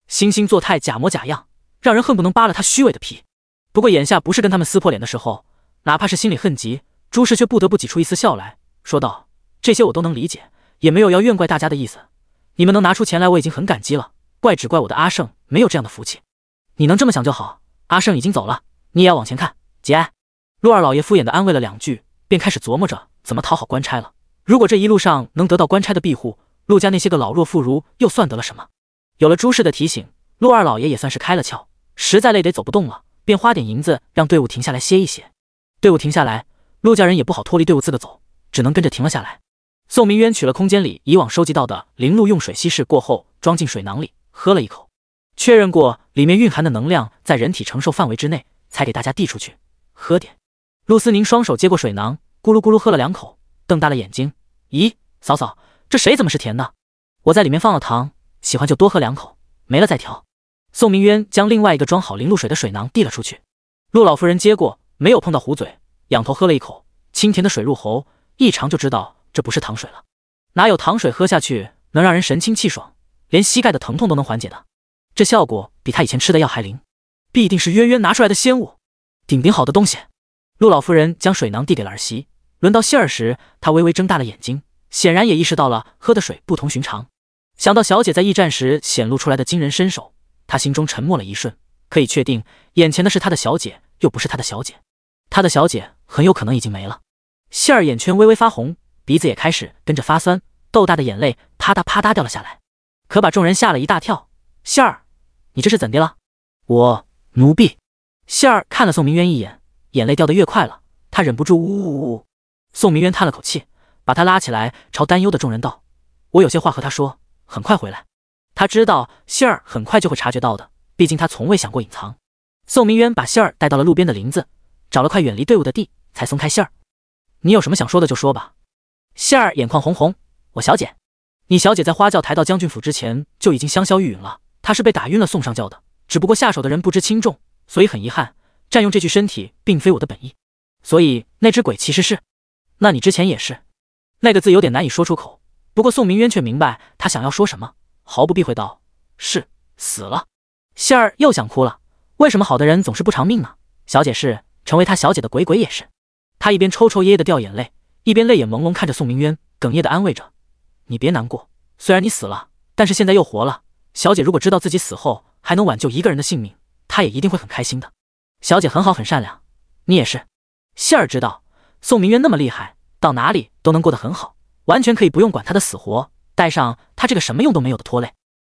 惺惺作态，假模假样，让人恨不能扒了他虚伪的皮。不过眼下不是跟他们撕破脸的时候。哪怕是心里恨极，朱氏却不得不挤出一丝笑来，说道：“这些我都能理解，也没有要怨怪大家的意思。你们能拿出钱来，我已经很感激了。怪只怪我的阿胜没有这样的福气。你能这么想就好。阿胜已经走了，你也要往前看，节哀。”陆二老爷敷衍的安慰了两句，便开始琢磨着怎么讨好官差了。如果这一路上能得到官差的庇护，陆家那些个老弱妇孺又算得了什么？有了朱氏的提醒，陆二老爷也算是开了窍。实在累得走不动了，便花点银子让队伍停下来歇一歇。队伍停下来，陆家人也不好脱离队伍自个走，只能跟着停了下来。宋明渊取了空间里以往收集到的灵露，用水稀释过后装进水囊里，喝了一口，确认过里面蕴含的能量在人体承受范围之内，才给大家递出去喝点。陆思宁双手接过水囊，咕噜咕噜喝了两口，瞪大了眼睛：“咦，嫂嫂，这水怎么是甜的？我在里面放了糖，喜欢就多喝两口，没了再调。”宋明渊将另外一个装好灵露水的水囊递了出去，陆老夫人接过。没有碰到壶嘴，仰头喝了一口清甜的水入喉，一尝就知道这不是糖水了。哪有糖水喝下去能让人神清气爽，连膝盖的疼痛都能缓解的？这效果比他以前吃的药还灵，必定是渊渊拿出来的仙物，顶顶好的东西。陆老夫人将水囊递给了儿媳，轮到杏儿时，她微微睁大了眼睛，显然也意识到了喝的水不同寻常。想到小姐在驿站时显露出来的惊人身手，她心中沉默了一瞬，可以确定眼前的是她的小姐，又不是她的小姐。他的小姐很有可能已经没了。杏儿眼圈微微发红，鼻子也开始跟着发酸，豆大的眼泪啪嗒啪嗒掉了下来，可把众人吓了一大跳。杏儿，你这是怎的了？我奴婢。杏儿看了宋明渊一眼，眼泪掉得越快了，她忍不住呜呜呜。宋明渊叹了口气，把她拉起来，朝担忧的众人道：“我有些话和他说，很快回来。”他知道杏儿很快就会察觉到的，毕竟他从未想过隐藏。宋明渊把杏儿带到了路边的林子。找了块远离队伍的地，才松开信儿。你有什么想说的就说吧。信儿眼眶红红，我小姐，你小姐在花轿抬到将军府之前就已经香消玉殒了。她是被打晕了送上轿的，只不过下手的人不知轻重，所以很遗憾，占用这具身体并非我的本意。所以那只鬼其实是……那你之前也是？那个字有点难以说出口，不过宋明渊却明白他想要说什么，毫不避讳道：“是死了。”杏儿又想哭了。为什么好的人总是不偿命呢？小姐是。成为他小姐的鬼鬼也是，他一边抽抽噎噎的掉眼泪，一边泪眼朦胧看着宋明渊，哽咽的安慰着：“你别难过，虽然你死了，但是现在又活了。小姐如果知道自己死后还能挽救一个人的性命，她也一定会很开心的。小姐很好，很善良，你也是。”谢儿知道宋明渊那么厉害，到哪里都能过得很好，完全可以不用管他的死活，带上他这个什么用都没有的拖累。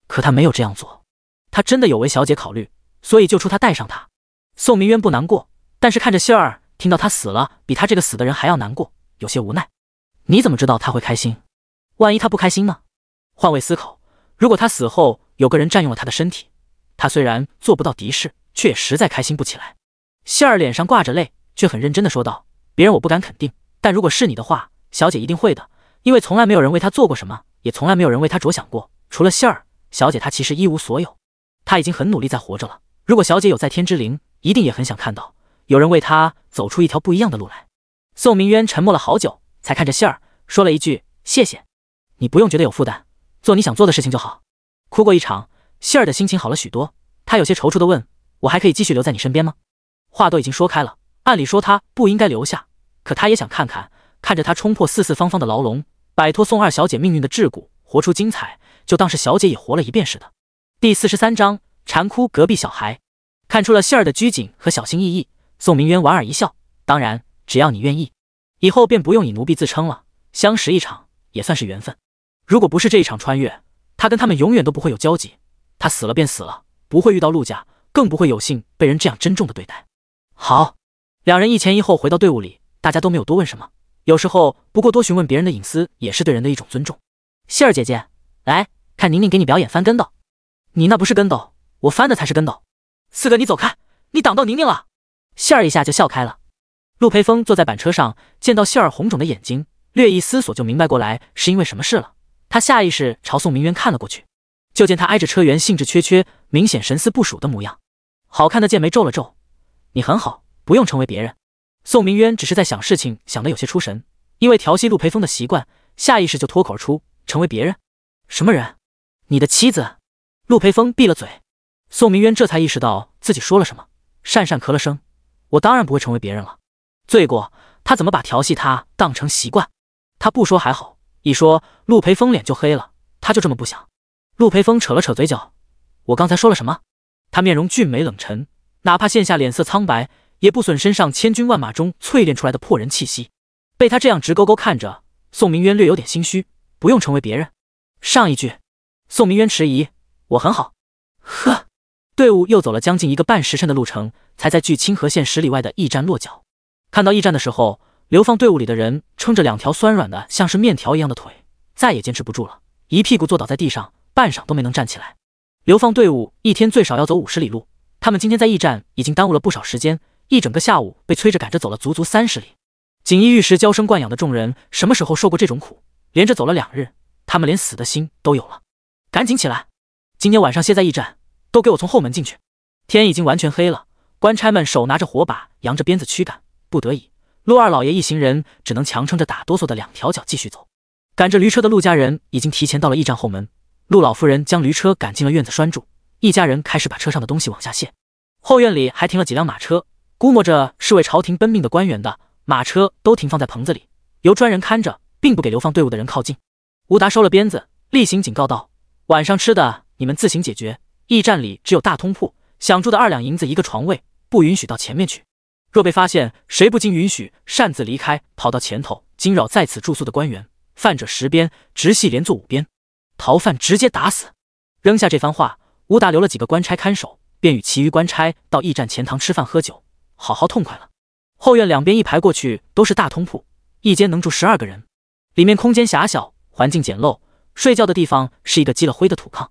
可他没有这样做，他真的有为小姐考虑，所以救出他，带上他。宋明渊不难过。但是看着杏儿，听到他死了，比他这个死的人还要难过，有些无奈。你怎么知道他会开心？万一他不开心呢？换位思考，如果他死后有个人占用了他的身体，他虽然做不到敌视，却也实在开心不起来。杏儿脸上挂着泪，却很认真的说道：“别人我不敢肯定，但如果是你的话，小姐一定会的。因为从来没有人为他做过什么，也从来没有人为他着想过。除了杏儿，小姐她其实一无所有。她已经很努力在活着了。如果小姐有在天之灵，一定也很想看到。”有人为他走出一条不一样的路来。宋明渊沉默了好久，才看着杏儿说了一句：“谢谢，你不用觉得有负担，做你想做的事情就好。”哭过一场，杏儿的心情好了许多。他有些踌躇的问：“我还可以继续留在你身边吗？”话都已经说开了，按理说他不应该留下，可他也想看看，看着他冲破四四方方的牢笼，摆脱宋二小姐命运的桎梏，活出精彩，就当是小姐也活了一遍似的。第四十三章：馋哭隔壁小孩。看出了杏儿的拘谨和小心翼翼。宋明渊莞尔一笑，当然，只要你愿意，以后便不用以奴婢自称了。相识一场，也算是缘分。如果不是这一场穿越，他跟他们永远都不会有交集。他死了便死了，不会遇到陆家，更不会有幸被人这样珍重的对待。好，两人一前一后回到队伍里，大家都没有多问什么。有时候不过多询问别人的隐私，也是对人的一种尊重。杏儿姐姐，来看宁宁给你表演翻跟斗。你那不是跟斗，我翻的才是跟斗。四哥，你走开，你挡到宁宁了。杏儿一下就笑开了。陆培峰坐在板车上，见到杏儿红肿的眼睛，略一思索就明白过来是因为什么事了。他下意识朝宋明渊看了过去，就见他挨着车员，兴致缺缺，明显神思不属的模样。好看的剑眉皱了皱：“你很好，不用成为别人。”宋明渊只是在想事情，想得有些出神，因为调戏陆培峰的习惯，下意识就脱口而出：“成为别人？什么人？你的妻子？”陆培峰闭了嘴。宋明渊这才意识到自己说了什么，讪讪咳了声。我当然不会成为别人了，罪过。他怎么把调戏他当成习惯？他不说还好，一说陆培峰脸就黑了。他就这么不想。陆培峰扯了扯嘴角，我刚才说了什么？他面容俊美冷沉，哪怕现下脸色苍白，也不损身上千军万马中淬炼出来的破人气息。被他这样直勾勾看着，宋明渊略有点心虚。不用成为别人。上一句，宋明渊迟疑，我很好。呵。队伍又走了将近一个半时辰的路程，才在距清河县十里外的驿站落脚。看到驿站的时候，流放队伍里的人撑着两条酸软的、像是面条一样的腿，再也坚持不住了，一屁股坐倒在地上，半晌都没能站起来。流放队伍一天最少要走五十里路，他们今天在驿站已经耽误了不少时间，一整个下午被催着赶着走了足足三十里。锦衣玉食、娇生惯养的众人什么时候受过这种苦？连着走了两日，他们连死的心都有了。赶紧起来，今天晚上歇在驿站。都给我从后门进去！天已经完全黑了，官差们手拿着火把，扬着鞭子驱赶。不得已，陆二老爷一行人只能强撑着打哆嗦的两条脚继续走。赶着驴车的陆家人已经提前到了驿站后门，陆老夫人将驴车赶进了院子拴住，一家人开始把车上的东西往下卸。后院里还停了几辆马车，估摸着是为朝廷奔命的官员的马车都停放在棚子里，由专人看着，并不给流放队伍的人靠近。吴达收了鞭子，例行警告道：“晚上吃的你们自行解决。”驿站里只有大通铺，想住的二两银子一个床位，不允许到前面去。若被发现谁不经允许擅自离开，跑到前头惊扰在此住宿的官员，犯者十鞭，直系连坐五鞭，逃犯直接打死。扔下这番话，吴达留了几个官差看守，便与其余官差到驿站前堂吃饭喝酒，好好痛快了。后院两边一排过去都是大通铺，一间能住十二个人，里面空间狭小，环境简陋，睡觉的地方是一个积了灰的土炕。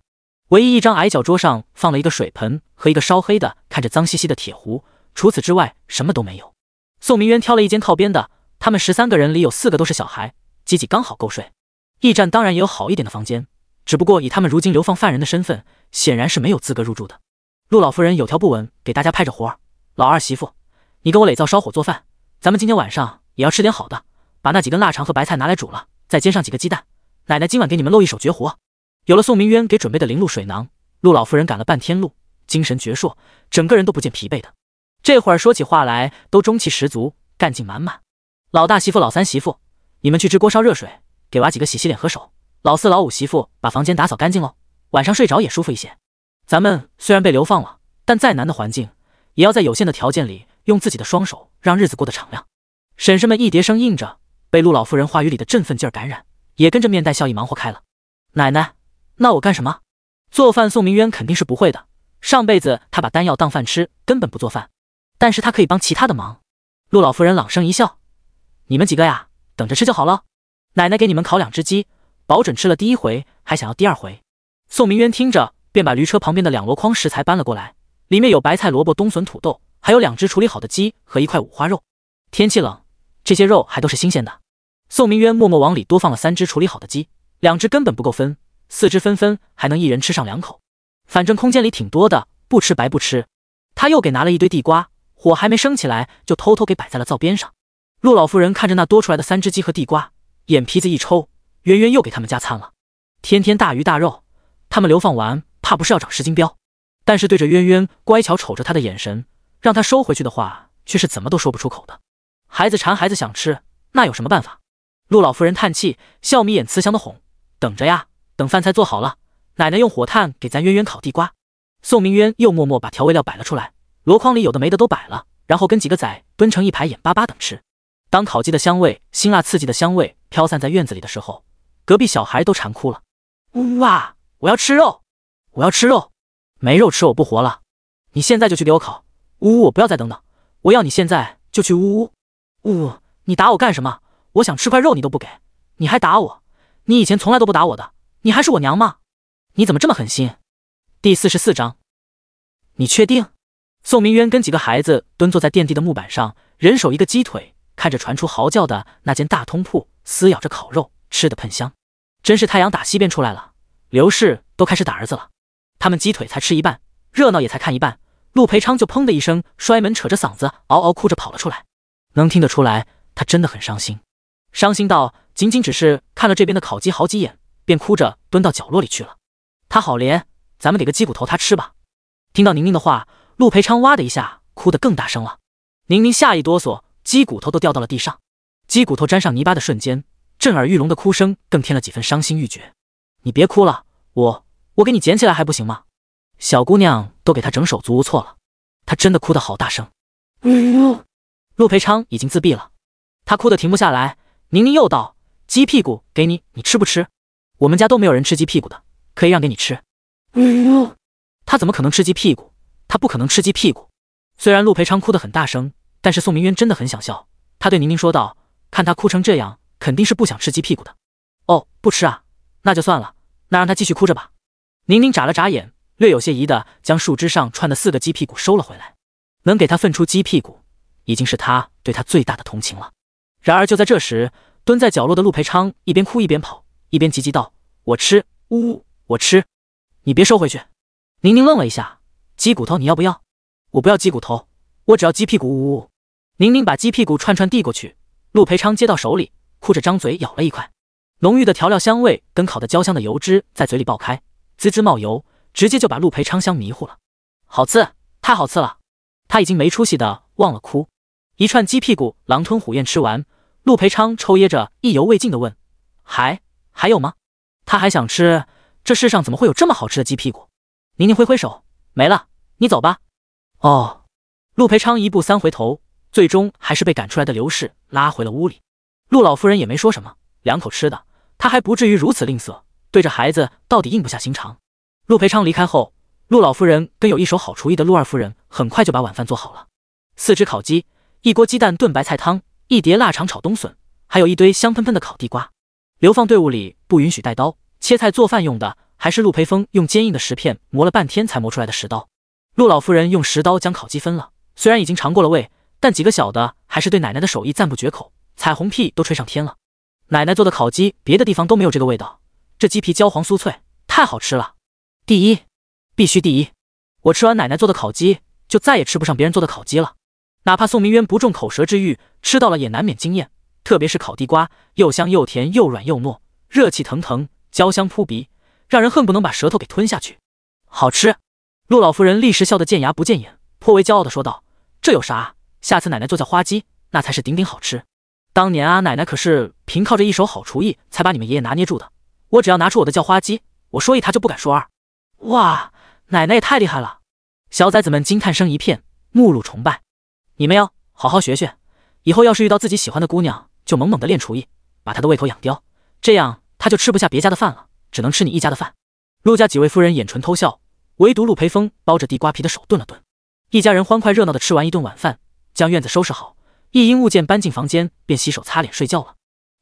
唯一一张矮脚桌上放了一个水盆和一个烧黑的、看着脏兮兮的铁壶，除此之外什么都没有。宋明渊挑了一间靠边的，他们十三个人里有四个都是小孩，挤挤刚好够睡。驿站当然也有好一点的房间，只不过以他们如今流放犯人的身份，显然是没有资格入住的。陆老夫人有条不紊给大家派着活儿：老二媳妇，你给我垒灶烧火做饭，咱们今天晚上也要吃点好的，把那几根腊肠和白菜拿来煮了，再煎上几个鸡蛋。奶奶今晚给你们露一手绝活。有了宋明渊给准备的灵露水囊，陆老夫人赶了半天路，精神矍铄，整个人都不见疲惫的。这会儿说起话来都中气十足，干劲满满。老大媳妇、老三媳妇，你们去支锅烧热水，给娃几个洗洗脸和手。老四、老五媳妇把房间打扫干净喽，晚上睡着也舒服一些。咱们虽然被流放了，但再难的环境，也要在有限的条件里用自己的双手让日子过得敞亮。婶婶们一叠声应着，被陆老夫人话语里的振奋劲儿感染，也跟着面带笑意忙活开了。奶奶。那我干什么？做饭，宋明渊肯定是不会的。上辈子他把丹药当饭吃，根本不做饭。但是他可以帮其他的忙。陆老夫人朗声一笑：“你们几个呀，等着吃就好了。奶奶给你们烤两只鸡，保准吃了第一回还想要第二回。”宋明渊听着，便把驴车旁边的两箩筐食材搬了过来，里面有白菜、萝卜、冬笋、土豆，还有两只处理好的鸡和一块五花肉。天气冷，这些肉还都是新鲜的。宋明渊默默往里多放了三只处理好的鸡，两只根本不够分。四肢纷纷还能一人吃上两口，反正空间里挺多的，不吃白不吃。他又给拿了一堆地瓜，火还没升起来，就偷偷给摆在了灶边上。陆老夫人看着那多出来的三只鸡和地瓜，眼皮子一抽，渊渊又给他们加餐了。天天大鱼大肉，他们流放完怕不是要长十斤膘。但是对着渊渊乖巧瞅着他的眼神，让他收回去的话却是怎么都说不出口的。孩子馋，孩子想吃，那有什么办法？陆老夫人叹气，笑眯眼，慈祥的哄：“等着呀。”等饭菜做好了，奶奶用火炭给咱渊渊烤地瓜。宋明渊又默默把调味料摆了出来，箩筐里有的没的都摆了，然后跟几个仔蹲成一排，眼巴巴等吃。当烤鸡的香味、辛辣刺激的香味飘散在院子里的时候，隔壁小孩都馋哭了。呜哇，我要吃肉，我要吃肉，没肉吃我不活了！你现在就去给我烤。呜呜，我不要再等等，我要你现在就去。呜呜，呜呜，你打我干什么？我想吃块肉你都不给，你还打我？你以前从来都不打我的。你还是我娘吗？你怎么这么狠心？第四十四章，你确定？宋明渊跟几个孩子蹲坐在垫地的木板上，人手一个鸡腿，看着传出嚎叫的那间大通铺，撕咬着烤肉，吃的喷香。真是太阳打西边出来了，刘氏都开始打儿子了。他们鸡腿才吃一半，热闹也才看一半，陆培昌就砰的一声摔门，扯着嗓子嗷嗷哭着跑了出来。能听得出来，他真的很伤心，伤心到仅仅只是看了这边的烤鸡好几眼。便哭着蹲到角落里去了。他好怜，咱们给个鸡骨头他吃吧。听到宁宁的话，陆培昌哇的一下哭得更大声了。宁宁吓一哆嗦，鸡骨头都掉到了地上。鸡骨头沾上泥巴的瞬间，震耳欲聋的哭声更添了几分伤心欲绝。你别哭了，我我给你捡起来还不行吗？小姑娘都给他整手足无措了。她真的哭得好大声，呜！陆培昌已经自闭了，他哭得停不下来。宁宁又道：“鸡屁股给你，你吃不吃？”我们家都没有人吃鸡屁股的，可以让给你吃。呜，他怎么可能吃鸡屁股？他不可能吃鸡屁股。虽然陆培昌哭得很大声，但是宋明渊真的很想笑。他对宁宁说道：“看他哭成这样，肯定是不想吃鸡屁股的。”哦，不吃啊，那就算了，那让他继续哭着吧。宁宁眨了眨眼，略有些疑的将树枝上串的四个鸡屁股收了回来。能给他分出鸡屁股，已经是他对他最大的同情了。然而就在这时，蹲在角落的陆培昌一边哭一边跑。一边急急道：“我吃，呜，呜，我吃，你别收回去。”宁宁愣了一下：“鸡骨头你要不要？”“我不要鸡骨头，我只要鸡屁股，呜呜。”宁宁把鸡屁股串串递过去，陆培昌接到手里，哭着张嘴咬了一块，浓郁的调料香味跟烤的焦香的油脂在嘴里爆开，滋滋冒油，直接就把陆培昌香迷糊了。好刺，太好刺了！他已经没出息的忘了哭，一串鸡屁股狼吞虎咽吃完，陆培昌抽噎着意犹未尽的问：“还？”还有吗？他还想吃，这世上怎么会有这么好吃的鸡屁股？宁宁挥挥手，没了，你走吧。哦，陆培昌一步三回头，最终还是被赶出来的刘氏拉回了屋里。陆老夫人也没说什么，两口吃的，他还不至于如此吝啬，对着孩子到底硬不下心肠。陆培昌离开后，陆老夫人跟有一手好厨艺的陆二夫人很快就把晚饭做好了：四只烤鸡，一锅鸡蛋炖白菜汤，一碟腊肠炒冬笋，还有一堆香喷喷的烤地瓜。流放队伍里不允许带刀，切菜做饭用的还是陆培峰用坚硬的石片磨了半天才磨出来的石刀。陆老夫人用石刀将烤鸡分了，虽然已经尝过了味，但几个小的还是对奶奶的手艺赞不绝口，彩虹屁都吹上天了。奶奶做的烤鸡，别的地方都没有这个味道，这鸡皮焦黄酥脆，太好吃了。第一，必须第一！我吃完奶奶做的烤鸡，就再也吃不上别人做的烤鸡了。哪怕宋明渊不重口舌之欲，吃到了也难免惊艳。特别是烤地瓜，又香又甜又软又糯，热气腾腾，焦香扑鼻，让人恨不能把舌头给吞下去。好吃！陆老夫人立时笑得见牙不见眼，颇为骄傲的说道：“这有啥？下次奶奶做叫花鸡，那才是顶顶好吃。当年阿奶奶可是凭靠着一手好厨艺才把你们爷爷拿捏住的。我只要拿出我的叫花鸡，我说一，他就不敢说二。哇，奶奶也太厉害了！”小崽子们惊叹声一片，目露崇拜。你们要好好学学，以后要是遇到自己喜欢的姑娘，就猛猛的练厨艺，把他的胃口养刁，这样他就吃不下别家的饭了，只能吃你一家的饭。陆家几位夫人掩唇偷笑，唯独陆培峰包着地瓜皮的手顿了顿。一家人欢快热闹的吃完一顿晚饭，将院子收拾好，一应物件搬进房间，便洗手擦脸睡觉了。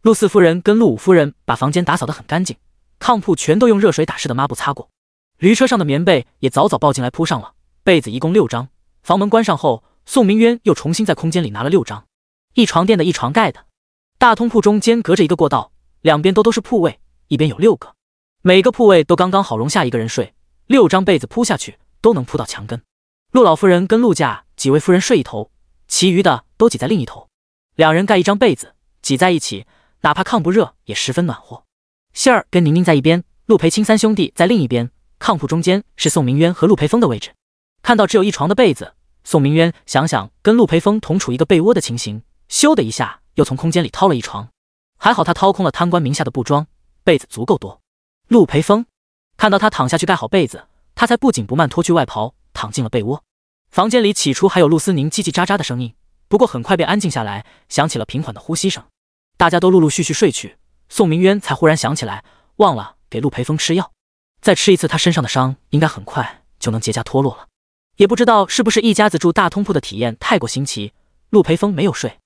陆四夫人跟陆五夫人把房间打扫得很干净，炕铺全都用热水打湿的抹布擦过，驴车上的棉被也早早抱进来铺上了，被子一共六张。房门关上后，宋明渊又重新在空间里拿了六张，一床垫的一床盖的。大通铺中间隔着一个过道，两边都都是铺位，一边有六个，每个铺位都刚刚好容下一个人睡，六张被子铺下去都能铺到墙根。陆老夫人跟陆家几位夫人睡一头，其余的都挤在另一头，两人盖一张被子，挤在一起，哪怕炕不热也十分暖和。杏儿跟宁宁在一边，陆培青三兄弟在另一边，炕铺中间是宋明渊和陆培峰的位置。看到只有一床的被子，宋明渊想想跟陆培峰同处一个被窝的情形，咻的一下。又从空间里掏了一床，还好他掏空了贪官名下的布装，被子足够多。陆培峰看到他躺下去盖好被子，他才不紧不慢脱去外袍，躺进了被窝。房间里起初还有陆思宁叽叽喳喳的声音，不过很快便安静下来，响起了平缓的呼吸声。大家都陆陆续续睡去，宋明渊才忽然想起来，忘了给陆培峰吃药。再吃一次，他身上的伤应该很快就能结痂脱落了。也不知道是不是一家子住大通铺的体验太过新奇，陆培峰没有睡。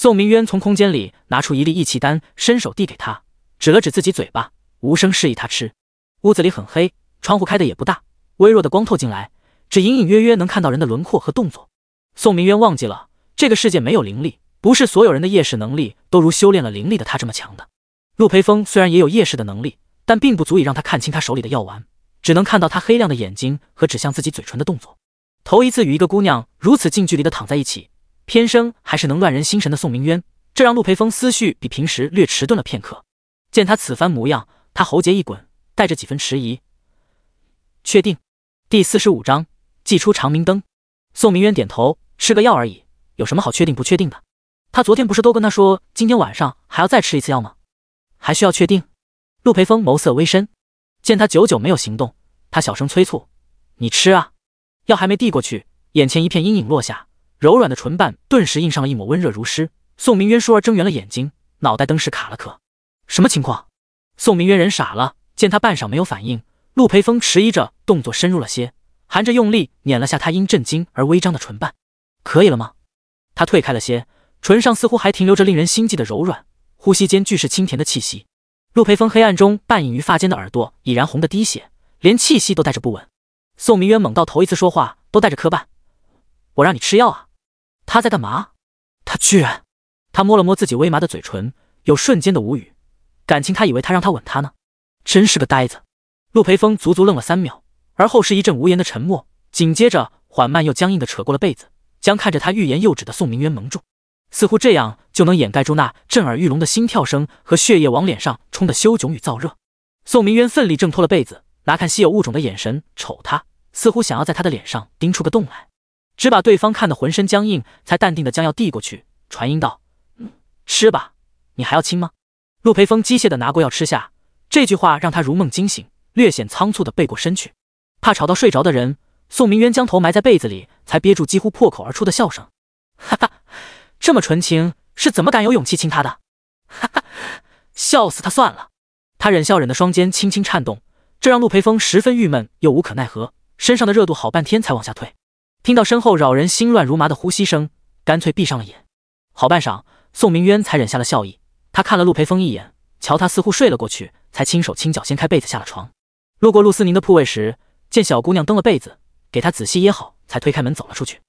宋明渊从空间里拿出一粒益气丹，伸手递给他，指了指自己嘴巴，无声示意他吃。屋子里很黑，窗户开的也不大，微弱的光透进来，只隐隐约约能看到人的轮廓和动作。宋明渊忘记了这个世界没有灵力，不是所有人的夜视能力都如修炼了灵力的他这么强的。陆培峰虽然也有夜视的能力，但并不足以让他看清他手里的药丸，只能看到他黑亮的眼睛和指向自己嘴唇的动作。头一次与一个姑娘如此近距离的躺在一起。天生还是能乱人心神的宋明渊，这让陆培峰思绪比平时略迟钝了片刻。见他此番模样，他喉结一滚，带着几分迟疑：“确定？”第四十五章，祭出长明灯。宋明渊点头：“吃个药而已，有什么好确定不确定的？他昨天不是都跟他说今天晚上还要再吃一次药吗？还需要确定？”陆培峰眸色微深，见他久久没有行动，他小声催促：“你吃啊！药还没递过去，眼前一片阴影落下。”柔软的唇瓣顿时印上了一抹温热如丝，宋明渊倏而睁圆了眼睛，脑袋登时卡了壳，什么情况？宋明渊人傻了，见他半晌没有反应，陆培峰迟疑着动作深入了些，含着用力碾了下他因震惊而微张的唇瓣，可以了吗？他退开了些，唇上似乎还停留着令人心悸的柔软，呼吸间俱是清甜的气息。陆培峰黑暗中半隐于发间的耳朵已然红得滴血，连气息都带着不稳。宋明渊猛到头一次说话都带着磕绊，我让你吃药啊！他在干嘛？他居然……他摸了摸自己微麻的嘴唇，有瞬间的无语。感情他以为他让他吻他呢？真是个呆子！陆培峰足足愣了三秒，而后是一阵无言的沉默，紧接着缓慢又僵硬的扯过了被子，将看着他欲言又止的宋明渊蒙住，似乎这样就能掩盖住那震耳欲聋的心跳声和血液往脸上冲的羞窘与燥热。宋明渊奋力挣脱了被子，拿看稀有物种的眼神瞅他，似乎想要在他的脸上钉出个洞来。只把对方看得浑身僵硬，才淡定的将药递过去，传音道：“吃吧，你还要亲吗？”陆培峰机械的拿过药吃下，这句话让他如梦惊醒，略显仓促的背过身去，怕吵到睡着的人。宋明渊将头埋在被子里，才憋住几乎破口而出的笑声：“哈哈，这么纯情，是怎么敢有勇气亲他的？哈哈，笑死他算了。”他忍笑忍的双肩轻轻颤动，这让陆培峰十分郁闷又无可奈何，身上的热度好半天才往下退。听到身后扰人心乱如麻的呼吸声，干脆闭上了眼。好半晌，宋明渊才忍下了笑意。他看了陆培峰一眼，瞧他似乎睡了过去，才轻手轻脚掀开被子下了床。路过陆思宁的铺位时，见小姑娘蹬了被子，给她仔细掖好，才推开门走了出去。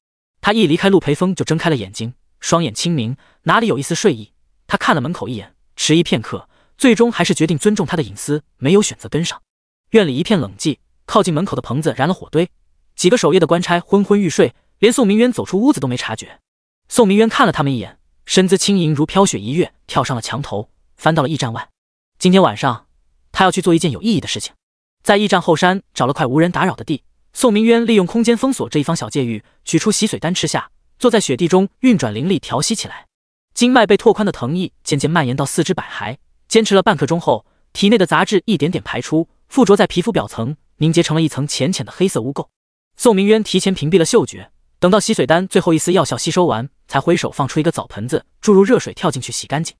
他一离开陆培峰，就睁开了眼睛，双眼清明，哪里有一丝睡意？他看了门口一眼，迟疑片刻，最终还是决定尊重她的隐私，没有选择跟上。院里一片冷寂，靠近门口的棚子燃了火堆。几个守夜的官差昏昏欲睡，连宋明渊走出屋子都没察觉。宋明渊看了他们一眼，身姿轻盈如飘雪，一跃跳上了墙头，翻到了驿站外。今天晚上，他要去做一件有意义的事情。在驿站后山找了块无人打扰的地，宋明渊利用空间封锁这一方小界域，取出洗髓丹吃下，坐在雪地中运转灵力调息起来。经脉被拓宽的藤翼渐渐蔓延到四肢百骸，坚持了半刻钟后，体内的杂质一点点排出，附着在皮肤表层，凝结成了一层浅浅的黑色污垢。宋明渊提前屏蔽了嗅觉，等到洗髓丹最后一丝药效吸收完，才挥手放出一个澡盆子，注入热水，跳进去洗干净。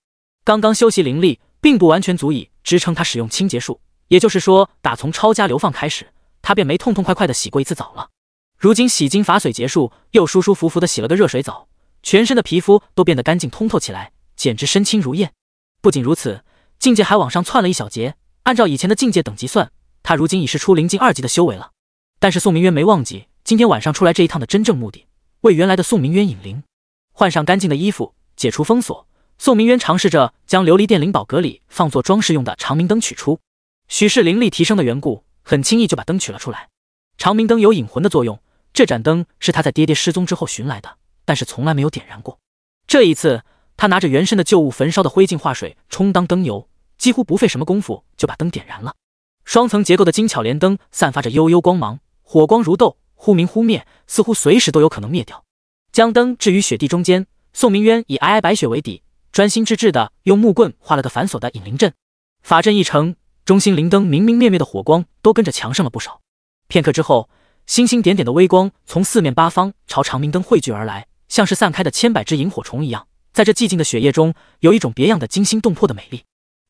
刚刚修习灵力，并不完全足以支撑他使用清洁术，也就是说，打从抄家流放开始，他便没痛痛快快的洗过一次澡了。如今洗精伐髓结束，又舒舒服服的洗了个热水澡，全身的皮肤都变得干净通透起来，简直身轻如燕。不仅如此，境界还往上窜了一小节。按照以前的境界等级算，他如今已是出灵境二级的修为了。但是宋明渊没忘记今天晚上出来这一趟的真正目的，为原来的宋明渊引灵，换上干净的衣服，解除封锁。宋明渊尝试着将琉璃殿灵宝阁里放作装饰用的长明灯取出，许是灵力提升的缘故，很轻易就把灯取了出来。长明灯有引魂的作用，这盏灯是他在爹爹失踪之后寻来的，但是从来没有点燃过。这一次，他拿着原身的旧物焚烧的灰烬化水充当灯油，几乎不费什么功夫就把灯点燃了。双层结构的精巧莲灯散发着幽幽光芒。火光如豆，忽明忽灭，似乎随时都有可能灭掉。将灯置于雪地中间，宋明渊以皑皑白雪为底，专心致志地用木棍画了个繁琐的引灵阵。法阵一成，中心灵灯明明灭灭的火光都跟着强盛了不少。片刻之后，星星点点的微光从四面八方朝长明灯汇聚而来，像是散开的千百只萤火虫一样，在这寂静的雪夜中，有一种别样的惊心动魄的美丽。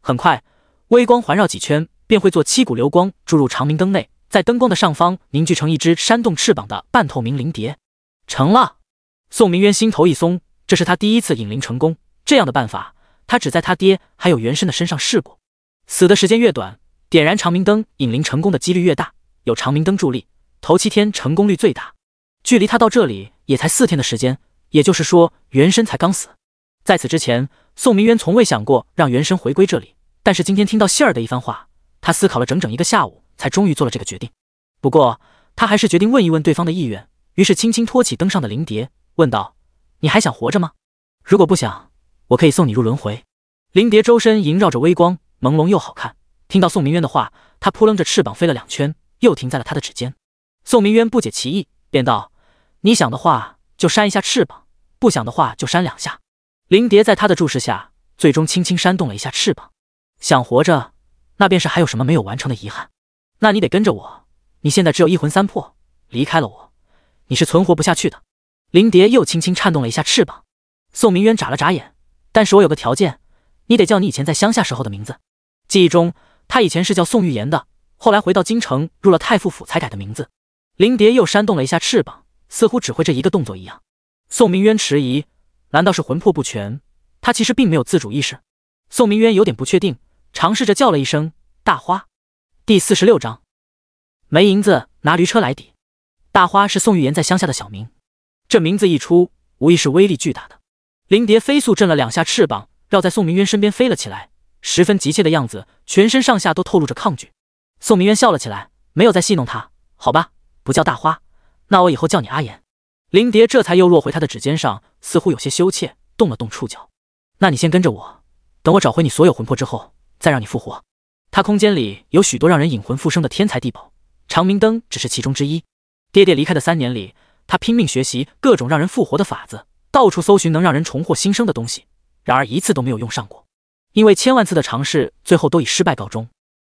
很快，微光环绕几圈，便会做七股流光注入长明灯内。在灯光的上方凝聚成一只扇动翅膀的半透明灵蝶，成了。宋明渊心头一松，这是他第一次引灵成功。这样的办法，他只在他爹还有元身的身上试过。死的时间越短，点燃长明灯引灵成功的几率越大。有长明灯助力，头七天成功率最大。距离他到这里也才四天的时间，也就是说，元身才刚死。在此之前，宋明渊从未想过让元身回归这里。但是今天听到杏儿的一番话，他思考了整整一个下午。才终于做了这个决定，不过他还是决定问一问对方的意愿。于是轻轻托起灯上的灵蝶，问道：“你还想活着吗？如果不想，我可以送你入轮回。”灵蝶周身萦绕着微光，朦胧又好看。听到宋明渊的话，他扑棱着翅膀飞了两圈，又停在了他的指尖。宋明渊不解其意，便道：“你想的话就扇一下翅膀，不想的话就扇两下。”灵蝶在他的注视下，最终轻轻扇动了一下翅膀。想活着，那便是还有什么没有完成的遗憾。那你得跟着我。你现在只有一魂三魄，离开了我，你是存活不下去的。林蝶又轻轻颤动了一下翅膀。宋明渊眨了眨眼，但是我有个条件，你得叫你以前在乡下时候的名字。记忆中，他以前是叫宋玉言的，后来回到京城，入了太傅府才改的名字。林蝶又扇动了一下翅膀，似乎只会这一个动作一样。宋明渊迟疑，难道是魂魄不全？他其实并没有自主意识。宋明渊有点不确定，尝试着叫了一声“大花”。第四十六章，没银子拿驴车来抵。大花是宋玉言在乡下的小名，这名字一出，无疑是威力巨大的。林蝶飞速震了两下翅膀，绕在宋明渊身边飞了起来，十分急切的样子，全身上下都透露着抗拒。宋明渊笑了起来，没有再戏弄他。好吧，不叫大花，那我以后叫你阿言。林蝶这才又落回他的指尖上，似乎有些羞怯，动了动触角。那你先跟着我，等我找回你所有魂魄之后，再让你复活。他空间里有许多让人引魂复生的天才地宝，长明灯只是其中之一。爹爹离开的三年里，他拼命学习各种让人复活的法子，到处搜寻能让人重获新生的东西，然而一次都没有用上过。因为千万次的尝试，最后都以失败告终。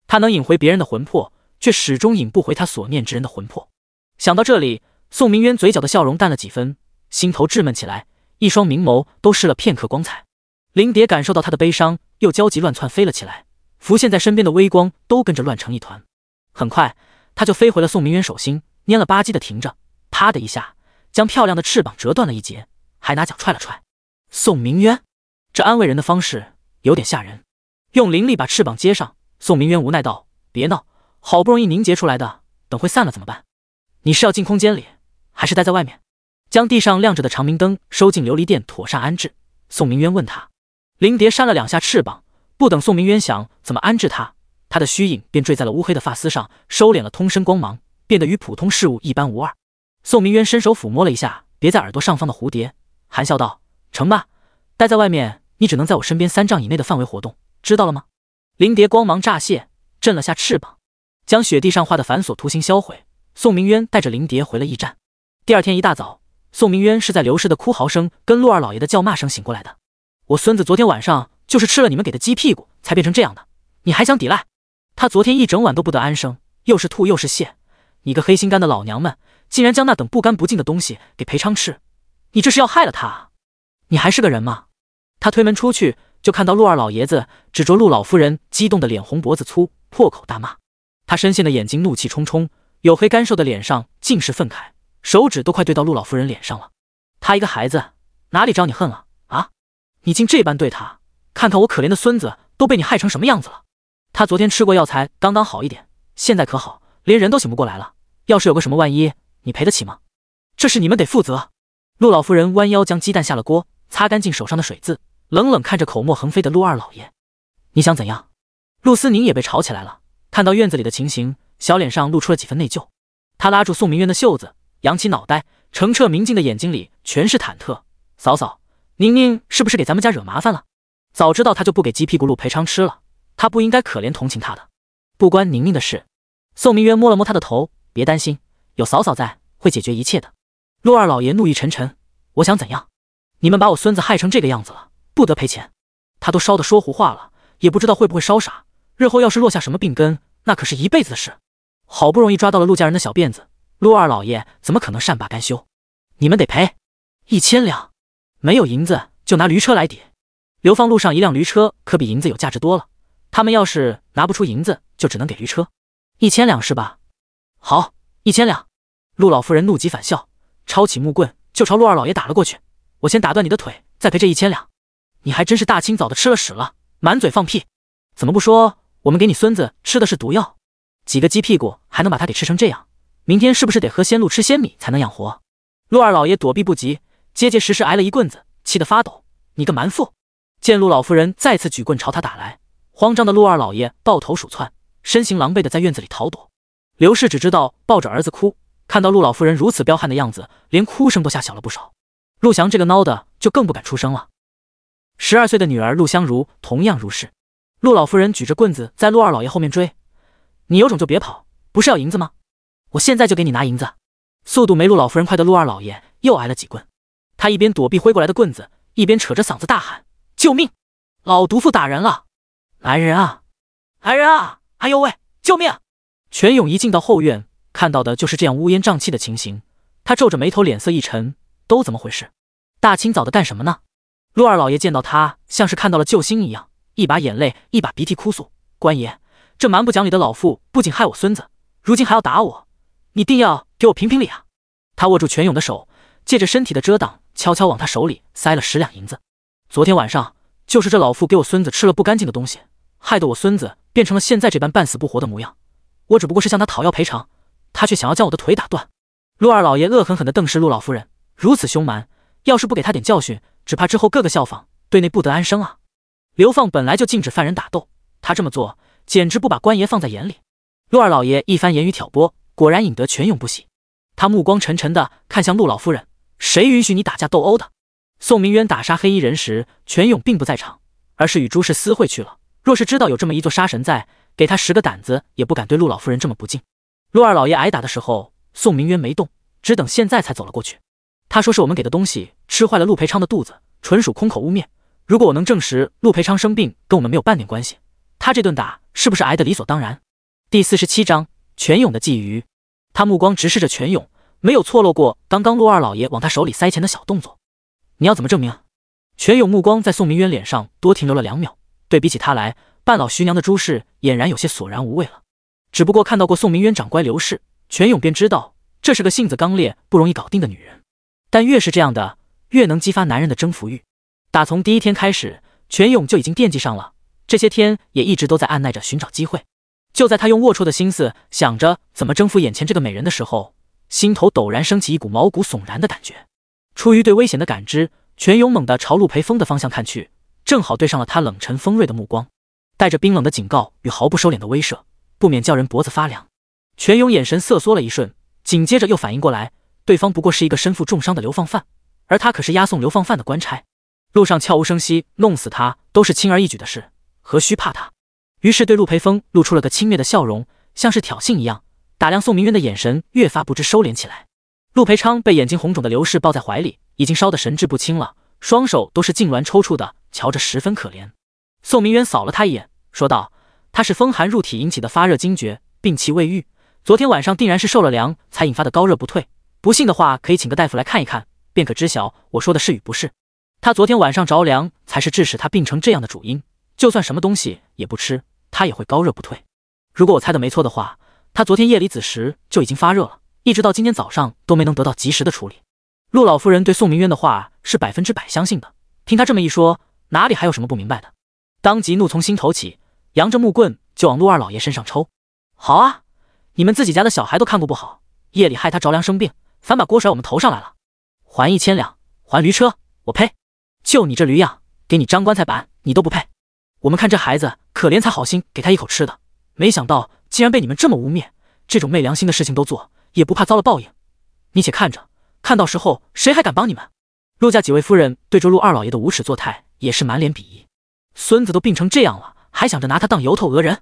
他能引回别人的魂魄，却始终引不回他所念之人的魂魄。想到这里，宋明渊嘴角的笑容淡了几分，心头质闷起来，一双明眸都失了片刻光彩。灵蝶感受到他的悲伤，又焦急乱窜飞了起来。浮现在身边的微光都跟着乱成一团，很快他就飞回了宋明渊手心，蔫了吧唧的停着，啪的一下将漂亮的翅膀折断了一截，还拿脚踹了踹宋明渊。这安慰人的方式有点吓人。用灵力把翅膀接上，宋明渊无奈道：“别闹，好不容易凝结出来的，等会散了怎么办？你是要进空间里，还是待在外面？”将地上亮着的长明灯收进琉璃殿，妥善安置。宋明渊问他，灵蝶扇了两下翅膀，不等宋明渊想。怎么安置他？他的虚影便坠在了乌黑的发丝上，收敛了通身光芒，变得与普通事物一般无二。宋明渊伸手抚摸了一下别在耳朵上方的蝴蝶，含笑道：“成吧，待在外面，你只能在我身边三丈以内的范围活动，知道了吗？”灵蝶光芒乍泄，震了下翅膀，将雪地上画的繁琐图形销毁。宋明渊带着灵蝶回了驿站。第二天一大早，宋明渊是在刘氏的哭嚎声跟陆二老爷的叫骂声醒过来的。我孙子昨天晚上就是吃了你们给的鸡屁股，才变成这样的。你还想抵赖？他昨天一整晚都不得安生，又是吐又是泻。你个黑心肝的老娘们，竟然将那等不干不净的东西给裴昌吃，你这是要害了他啊！你还是个人吗？他推门出去，就看到陆二老爷子指着陆老夫人，激动的脸红脖子粗，破口大骂。他深陷的眼睛怒气冲冲，黝黑干瘦的脸上尽是愤慨，手指都快怼到陆老夫人脸上了。他一个孩子哪里招你恨了啊？你竟这般对他！看看我可怜的孙子都被你害成什么样子了！他昨天吃过药材，刚刚好一点，现在可好，连人都醒不过来了。要是有个什么万一，你赔得起吗？这事你们得负责。陆老夫人弯腰将鸡蛋下了锅，擦干净手上的水渍，冷冷看着口沫横飞的陆二老爷：“你想怎样？”陆思宁也被吵起来了，看到院子里的情形，小脸上露出了几分内疚。他拉住宋明渊的袖子，扬起脑袋，澄澈明净的眼睛里全是忐忑。嫂嫂，宁宁是不是给咱们家惹麻烦了？早知道他就不给鸡屁股陆赔偿吃了。他不应该可怜同情他的，不关宁宁的事。宋明渊摸了摸他的头，别担心，有嫂嫂在，会解决一切的。陆二老爷怒意沉沉，我想怎样？你们把我孙子害成这个样子了，不得赔钱？他都烧的说胡话了，也不知道会不会烧傻。日后要是落下什么病根，那可是一辈子的事。好不容易抓到了陆家人的小辫子，陆二老爷怎么可能善罢甘休？你们得赔一千两，没有银子就拿驴车来抵。流放路上一辆驴车可比银子有价值多了。他们要是拿不出银子，就只能给驴车一千两，是吧？好，一千两。陆老夫人怒极反笑，抄起木棍就朝陆二老爷打了过去。我先打断你的腿，再赔这一千两。你还真是大清早的吃了屎了，满嘴放屁！怎么不说我们给你孙子吃的是毒药？几个鸡屁股还能把他给吃成这样？明天是不是得喝鲜露吃鲜米才能养活？陆二老爷躲避不及，结结实实挨了一棍子，气得发抖。你个蛮妇！见陆老夫人再次举棍朝他打来。慌张的陆二老爷抱头鼠窜，身形狼狈的在院子里逃躲。刘氏只知道抱着儿子哭，看到陆老夫人如此彪悍的样子，连哭声都吓小了不少。陆翔这个孬的就更不敢出声了。十二岁的女儿陆香如同样如是。陆老夫人举着棍子在陆二老爷后面追：“你有种就别跑！不是要银子吗？我现在就给你拿银子！”速度没陆老夫人快的陆二老爷又挨了几棍，他一边躲避挥过来的棍子，一边扯着嗓子大喊：“救命！老毒妇打人了！”来人啊！来人啊！哎呦喂，救命！全勇一进到后院，看到的就是这样乌烟瘴气的情形。他皱着眉头，脸色一沉，都怎么回事？大清早的干什么呢？陆二老爷见到他，像是看到了救星一样，一把眼泪一把鼻涕哭诉：“官爷，这蛮不讲理的老妇不仅害我孙子，如今还要打我，你定要给我评评理啊！”他握住全勇的手，借着身体的遮挡，悄悄往他手里塞了十两银子。昨天晚上。就是这老妇给我孙子吃了不干净的东西，害得我孙子变成了现在这般半死不活的模样。我只不过是向他讨要赔偿，他却想要将我的腿打断。陆二老爷恶狠狠地瞪视陆老夫人，如此凶蛮，要是不给他点教训，只怕之后个个效仿，对内不得安生啊！流放本来就禁止犯人打斗，他这么做简直不把官爷放在眼里。陆二老爷一番言语挑拨，果然引得泉勇不喜。他目光沉沉地看向陆老夫人：“谁允许你打架斗殴的？”宋明渊打杀黑衣人时，全勇并不在场，而是与朱氏私会去了。若是知道有这么一座杀神在，给他十个胆子也不敢对陆老夫人这么不敬。陆二老爷挨打的时候，宋明渊没动，只等现在才走了过去。他说：“是我们给的东西吃坏了陆培昌的肚子，纯属空口污蔑。如果我能证实陆培昌生病跟我们没有半点关系，他这顿打是不是挨得理所当然？”第四十七章全勇的觊觎。他目光直视着全勇，没有错漏过刚刚陆二老爷往他手里塞钱的小动作。你要怎么证明？全勇目光在宋明渊脸上多停留了两秒，对比起他来，半老徐娘的朱氏俨然有些索然无味了。只不过看到过宋明渊长乖刘氏，全勇便知道这是个性子刚烈、不容易搞定的女人。但越是这样的，越能激发男人的征服欲。打从第一天开始，全勇就已经惦记上了，这些天也一直都在按耐着寻找机会。就在他用龌龊的心思想着怎么征服眼前这个美人的时候，心头陡然升起一股毛骨悚然的感觉。出于对危险的感知，全勇猛地朝陆培峰的方向看去，正好对上了他冷沉锋锐的目光，带着冰冷的警告与毫不收敛的威慑，不免叫人脖子发凉。全勇眼神瑟缩了一瞬，紧接着又反应过来，对方不过是一个身负重伤的流放犯，而他可是押送流放犯的官差，路上悄无声息弄死他都是轻而易举的事，何须怕他？于是对陆培峰露出了个轻蔑的笑容，像是挑衅一样，打量宋明渊的眼神越发不知收敛起来。陆培昌被眼睛红肿的刘氏抱在怀里，已经烧得神志不清了，双手都是痉挛抽搐的，瞧着十分可怜。宋明远扫了他一眼，说道：“他是风寒入体引起的发热惊厥，病气未愈，昨天晚上定然是受了凉才引发的高热不退。不信的话，可以请个大夫来看一看，便可知晓我说的是与不是。他昨天晚上着凉才是致使他病成这样的主因，就算什么东西也不吃，他也会高热不退。如果我猜的没错的话，他昨天夜里子时就已经发热了。”一直到今天早上都没能得到及时的处理。陆老夫人对宋明渊的话是百分之百相信的。听他这么一说，哪里还有什么不明白的？当即怒从心头起，扬着木棍就往陆二老爷身上抽。好啊，你们自己家的小孩都看顾不好，夜里害他着凉生病，反把锅甩我们头上来了。还一千两，还驴车，我呸！就你这驴样，给你张棺材板你都不配。我们看这孩子可怜，才好心给他一口吃的，没想到竟然被你们这么污蔑。这种昧良心的事情都做。也不怕遭了报应，你且看着，看到时候谁还敢帮你们？陆家几位夫人对着陆二老爷的无耻作态也是满脸鄙夷。孙子都病成这样了，还想着拿他当由头讹人，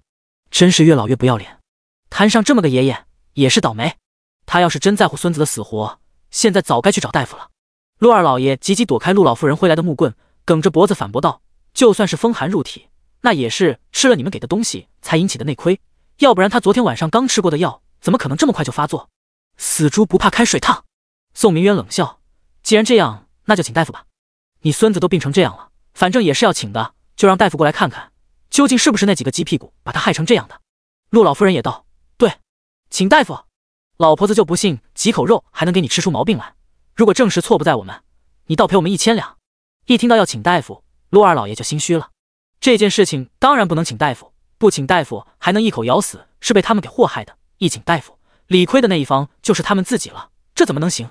真是越老越不要脸。摊上这么个爷爷也是倒霉。他要是真在乎孙子的死活，现在早该去找大夫了。陆二老爷急急躲开陆老夫人挥来的木棍，梗着脖子反驳道：“就算是风寒入体，那也是吃了你们给的东西才引起的内亏。要不然他昨天晚上刚吃过的药，怎么可能这么快就发作？”死猪不怕开水烫，宋明渊冷笑。既然这样，那就请大夫吧。你孙子都病成这样了，反正也是要请的，就让大夫过来看看，究竟是不是那几个鸡屁股把他害成这样的。陆老夫人也道：“对，请大夫。”老婆子就不信几口肉还能给你吃出毛病来。如果证实错不在我们，你倒赔我们一千两。一听到要请大夫，陆二老爷就心虚了。这件事情当然不能请大夫，不请大夫还能一口咬死是被他们给祸害的，一请大夫。理亏的那一方就是他们自己了，这怎么能行？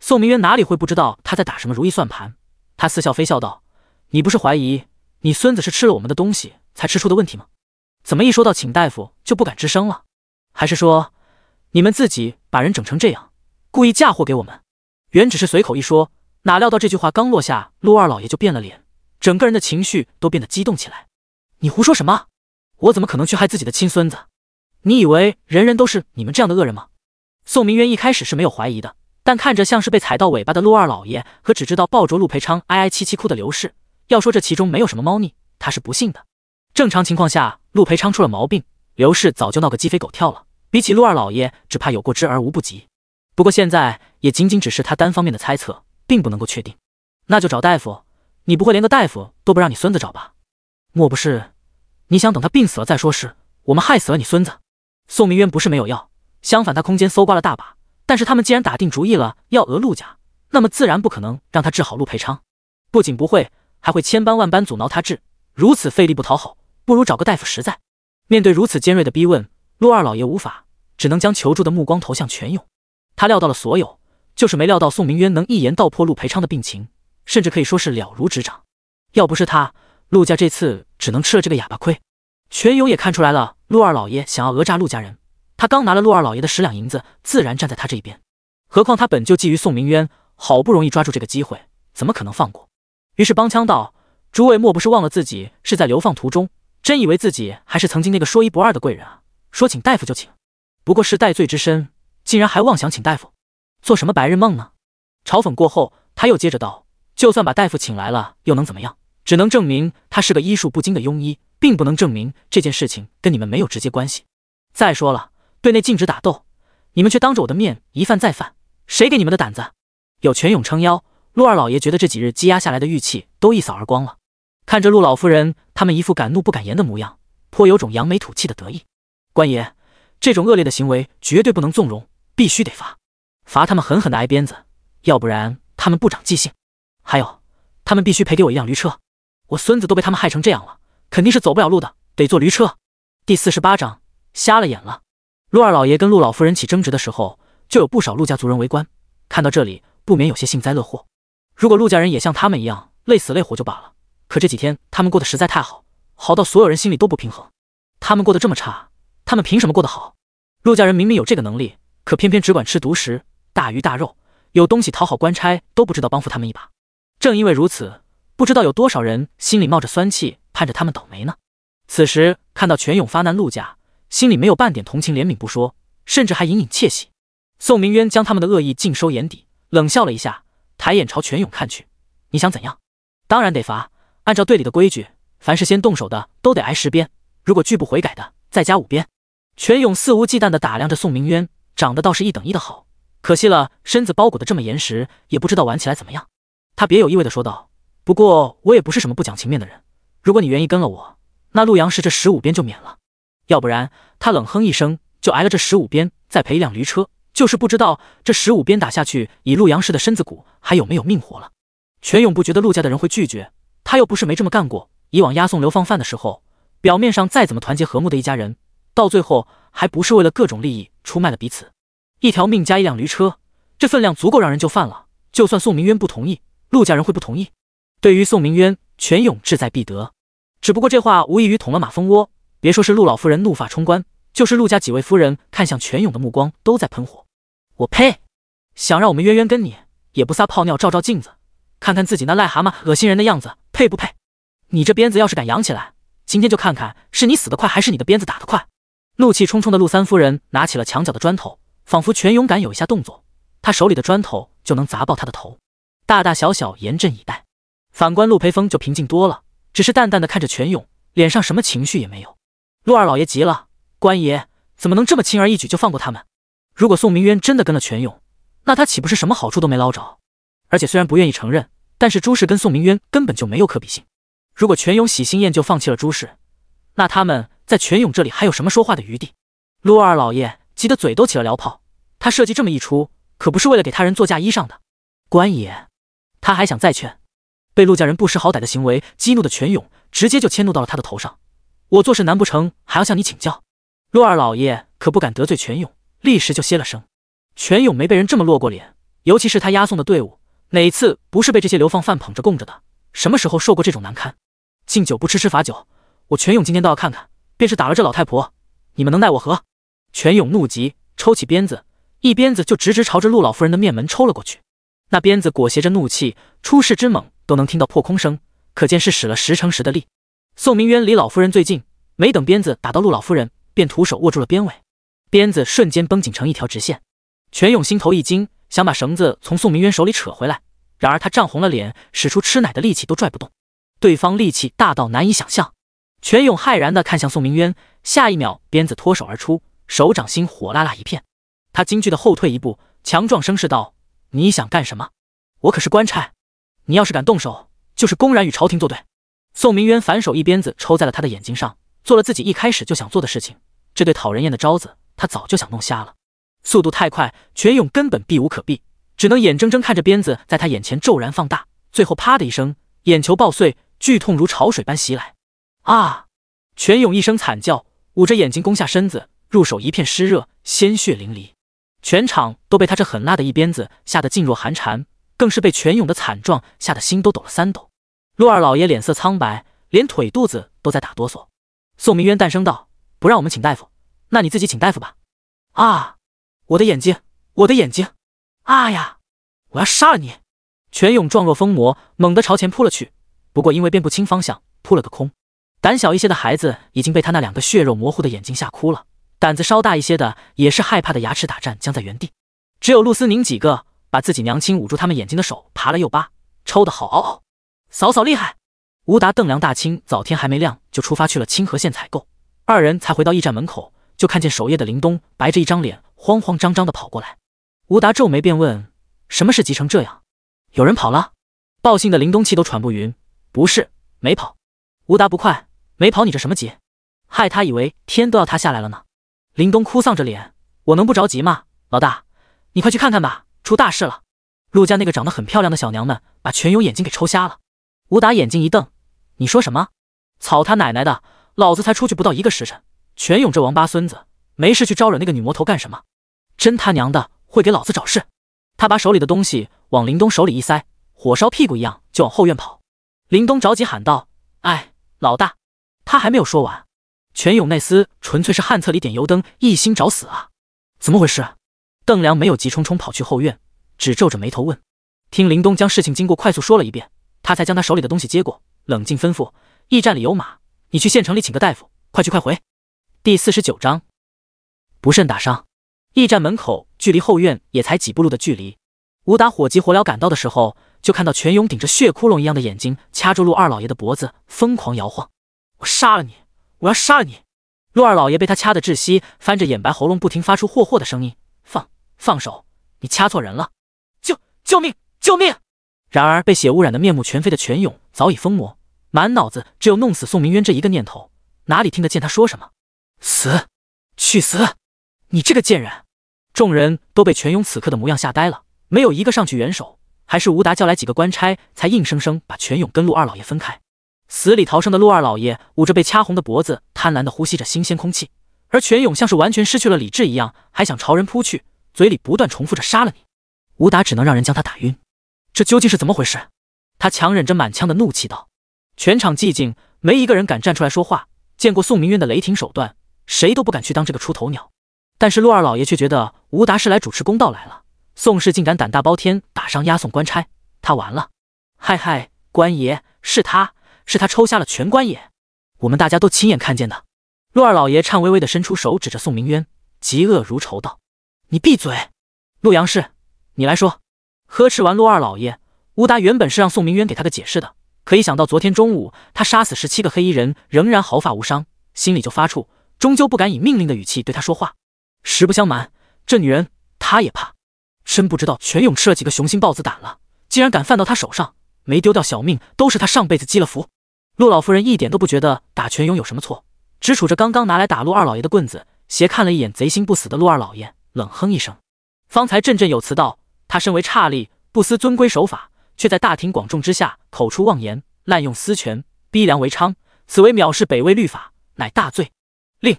宋明渊哪里会不知道他在打什么如意算盘？他似笑非笑道：“你不是怀疑你孙子是吃了我们的东西才吃出的问题吗？怎么一说到请大夫就不敢吱声了？还是说你们自己把人整成这样，故意嫁祸给我们？”原只是随口一说，哪料到这句话刚落下，陆二老爷就变了脸，整个人的情绪都变得激动起来：“你胡说什么？我怎么可能去害自己的亲孙子？”你以为人人都是你们这样的恶人吗？宋明渊一开始是没有怀疑的，但看着像是被踩到尾巴的陆二老爷和只知道抱着陆培昌哀哀戚戚哭的刘氏，要说这其中没有什么猫腻，他是不信的。正常情况下，陆培昌出了毛病，刘氏早就闹个鸡飞狗跳了，比起陆二老爷，只怕有过之而无不及。不过现在也仅仅只是他单方面的猜测，并不能够确定。那就找大夫，你不会连个大夫都不让你孙子找吧？莫不是你想等他病死了再说，是我们害死了你孙子？宋明渊不是没有药，相反他空间搜刮了大把。但是他们既然打定主意了要讹陆家，那么自然不可能让他治好陆培昌。不仅不会，还会千般万般阻挠他治，如此费力不讨好，不如找个大夫实在。面对如此尖锐的逼问，陆二老爷无法，只能将求助的目光投向全勇。他料到了所有，就是没料到宋明渊能一言道破陆培昌的病情，甚至可以说是了如指掌。要不是他，陆家这次只能吃了这个哑巴亏。全勇也看出来了，陆二老爷想要讹诈陆家人，他刚拿了陆二老爷的十两银子，自然站在他这一边。何况他本就觊觎宋明渊，好不容易抓住这个机会，怎么可能放过？于是帮腔道：“诸位莫不是忘了自己是在流放途中？真以为自己还是曾经那个说一不二的贵人啊？说请大夫就请，不过是戴罪之身，竟然还妄想请大夫，做什么白日梦呢？”嘲讽过后，他又接着道：“就算把大夫请来了，又能怎么样？只能证明他是个医术不精的庸医。”并不能证明这件事情跟你们没有直接关系。再说了，队内禁止打斗，你们却当着我的面一犯再犯，谁给你们的胆子？有泉涌撑腰，陆二老爷觉得这几日积压下来的怨气都一扫而光了。看着陆老夫人他们一副敢怒不敢言的模样，颇有种扬眉吐气的得意。官爷，这种恶劣的行为绝对不能纵容，必须得罚，罚他们狠狠的挨鞭子，要不然他们不长记性。还有，他们必须赔给我一辆驴车，我孙子都被他们害成这样了。肯定是走不了路的，得坐驴车。第四十八章，瞎了眼了。陆二老爷跟陆老夫人起争执的时候，就有不少陆家族人围观。看到这里，不免有些幸灾乐祸。如果陆家人也像他们一样累死累活就罢了，可这几天他们过得实在太好，好到所有人心里都不平衡。他们过得这么差，他们凭什么过得好？陆家人明明有这个能力，可偏偏只管吃独食，大鱼大肉，有东西讨好官差都不知道帮扶他们一把。正因为如此，不知道有多少人心里冒着酸气。看着他们倒霉呢。此时看到全勇发难陆家，心里没有半点同情怜悯不说，甚至还隐隐窃喜。宋明渊将他们的恶意尽收眼底，冷笑了一下，抬眼朝全勇看去：“你想怎样？当然得罚。按照队里的规矩，凡是先动手的都得挨十鞭，如果拒不悔改的，再加五鞭。”全勇肆无忌惮的打量着宋明渊，长得倒是一等一的好，可惜了身子包裹的这么严实，也不知道玩起来怎么样。他别有意味的说道：“不过我也不是什么不讲情面的人。”如果你愿意跟了我，那陆阳氏这十五鞭就免了。要不然，他冷哼一声，就挨了这十五鞭，再赔一辆驴车。就是不知道这十五鞭打下去，以陆阳氏的身子骨，还有没有命活了。全勇不觉得陆家的人会拒绝，他又不是没这么干过。以往押送流放犯的时候，表面上再怎么团结和睦的一家人，到最后还不是为了各种利益出卖了彼此？一条命加一辆驴车，这分量足够让人就范了。就算宋明渊不同意，陆家人会不同意？对于宋明渊。全勇志在必得，只不过这话无异于捅了马蜂窝。别说是陆老夫人怒发冲冠，就是陆家几位夫人看向全勇的目光都在喷火。我呸！想让我们渊渊跟你，也不撒泡尿照照镜子，看看自己那癞蛤蟆恶心人的样子，配不配？你这鞭子要是敢扬起来，今天就看看是你死得快还是你的鞭子打得快！怒气冲冲的陆三夫人拿起了墙角的砖头，仿佛全勇敢有一下动作，她手里的砖头就能砸爆他的头。大大小小，严阵以待。反观陆培峰就平静多了，只是淡淡的看着全勇，脸上什么情绪也没有。陆二老爷急了，官爷怎么能这么轻而易举就放过他们？如果宋明渊真的跟了全勇，那他岂不是什么好处都没捞着？而且虽然不愿意承认，但是朱氏跟宋明渊根本就没有可比性。如果全勇喜新厌旧，放弃了朱氏，那他们在全勇这里还有什么说话的余地？陆二老爷急得嘴都起了燎泡，他设计这么一出可不是为了给他人做嫁衣裳的，官爷，他还想再劝。被陆家人不识好歹的行为激怒的全勇，直接就迁怒到了他的头上。我做事难不成还要向你请教？陆二老爷可不敢得罪全勇，立时就歇了声。全勇没被人这么落过脸，尤其是他押送的队伍，哪次不是被这些流放犯捧着供着的？什么时候受过这种难堪？敬酒不吃吃罚酒，我全勇今天倒要看看，便是打了这老太婆，你们能奈我何？全勇怒极，抽起鞭子，一鞭子就直直朝着陆老夫人的面门抽了过去。那鞭子裹挟着怒气，出世之猛。都能听到破空声，可见是使了十成十的力。宋明渊离老夫人最近，没等鞭子打到陆老夫人，便徒手握住了鞭尾，鞭子瞬间绷紧成一条直线。全勇心头一惊，想把绳子从宋明渊手里扯回来，然而他涨红了脸，使出吃奶的力气都拽不动，对方力气大到难以想象。全勇骇然地看向宋明渊，下一秒鞭子脱手而出，手掌心火辣辣一片，他惊惧地后退一步，强壮声势道：“你想干什么？我可是官差。”你要是敢动手，就是公然与朝廷作对。宋明渊反手一鞭子抽在了他的眼睛上，做了自己一开始就想做的事情。这对讨人厌的招子，他早就想弄瞎了。速度太快，全勇根本避无可避，只能眼睁睁看着鞭子在他眼前骤然放大，最后啪的一声，眼球爆碎，剧痛如潮水般袭来。啊！全勇一声惨叫，捂着眼睛弓下身子，入手一片湿热，鲜血淋漓。全场都被他这狠辣的一鞭子吓得噤若寒蝉。更是被全勇的惨状吓得心都抖了三抖，陆二老爷脸色苍白，连腿肚子都在打哆嗦。宋明渊淡声道：“不让我们请大夫，那你自己请大夫吧。”啊！我的眼睛，我的眼睛！啊呀！我要杀了你！全勇状若疯魔，猛地朝前扑了去，不过因为辨不清方向，扑了个空。胆小一些的孩子已经被他那两个血肉模糊的眼睛吓哭了，胆子稍大一些的也是害怕的牙齿打颤，僵在原地。只有陆思宁几个。把自己娘亲捂住他们眼睛的手，扒了又扒，抽的好嗷嗷，嫂嫂厉害。吴达、邓良大清早天还没亮就出发去了清河县采购，二人才回到驿站门口，就看见守夜的林东白着一张脸，慌慌张张的跑过来。吴达皱眉便问：“什么事急成这样？”“有人跑了。”报信的林东气都喘不匀，“不是，没跑。”吴达不快：“没跑你这什么急？害他以为天都要塌下来了呢。”林东哭丧着脸：“我能不着急吗？老大，你快去看看吧。”出大事了，陆家那个长得很漂亮的小娘们把全勇眼睛给抽瞎了。吴达眼睛一瞪：“你说什么？草他奶奶的！老子才出去不到一个时辰，全勇这王八孙子没事去招惹那个女魔头干什么？真他娘的会给老子找事！”他把手里的东西往林东手里一塞，火烧屁股一样就往后院跑。林东着急喊道：“哎，老大！”他还没有说完，全勇那厮纯粹是旱厕里点油灯，一心找死啊！怎么回事？邓良没有急冲冲跑去后院，只皱着眉头问：“听林东将事情经过快速说了一遍，他才将他手里的东西接过，冷静吩咐：驿站里有马，你去县城里请个大夫，快去快回。”第四十九章不慎打伤。驿站门口距离后院也才几步路的距离。吴达火急火燎赶到的时候，就看到全勇顶着血窟窿一样的眼睛，掐住陆二老爷的脖子，疯狂摇晃：“我杀了你！我要杀了你！”陆二老爷被他掐得窒息，翻着眼白，喉咙不停发出霍霍的声音。放手，你掐错人了！救救命救命！然而被血污染的面目全非的全勇早已疯魔，满脑子只有弄死宋明渊这一个念头，哪里听得见他说什么？死，去死！你这个贱人！众人都被全勇此刻的模样吓呆了，没有一个上去援手，还是吴达叫来几个官差，才硬生生把全勇跟陆二老爷分开。死里逃生的陆二老爷捂着被掐红的脖子，贪婪地呼吸着新鲜空气，而全勇像是完全失去了理智一样，还想朝人扑去。嘴里不断重复着“杀了你”，吴达只能让人将他打晕。这究竟是怎么回事？他强忍着满腔的怒气道。全场寂静，没一个人敢站出来说话。见过宋明渊的雷霆手段，谁都不敢去当这个出头鸟。但是陆二老爷却觉得吴达是来主持公道来了。宋氏竟敢胆大包天，打伤押送官差，他完了！嗨嗨，官爷，是他，是他抽瞎了全官爷，我们大家都亲眼看见的。陆二老爷颤巍巍的伸出手指着宋明渊，嫉恶如仇道。你闭嘴，陆阳氏，你来说。呵斥完陆二老爷，乌达原本是让宋明渊给他个解释的，可一想到昨天中午他杀死十七个黑衣人仍然毫发无伤，心里就发怵，终究不敢以命令的语气对他说话。实不相瞒，这女人他也怕，真不知道全勇吃了几个雄心豹子胆了，竟然敢犯到他手上，没丢掉小命都是他上辈子积了福。陆老夫人一点都不觉得打全勇有什么错，只杵着刚刚拿来打陆二老爷的棍子，斜看了一眼贼心不死的陆二老爷。冷哼一声，方才振振有词道：“他身为差吏，不思尊规守法，却在大庭广众之下口出妄言，滥用私权，逼良为娼，此为藐视北魏律法，乃大罪。另，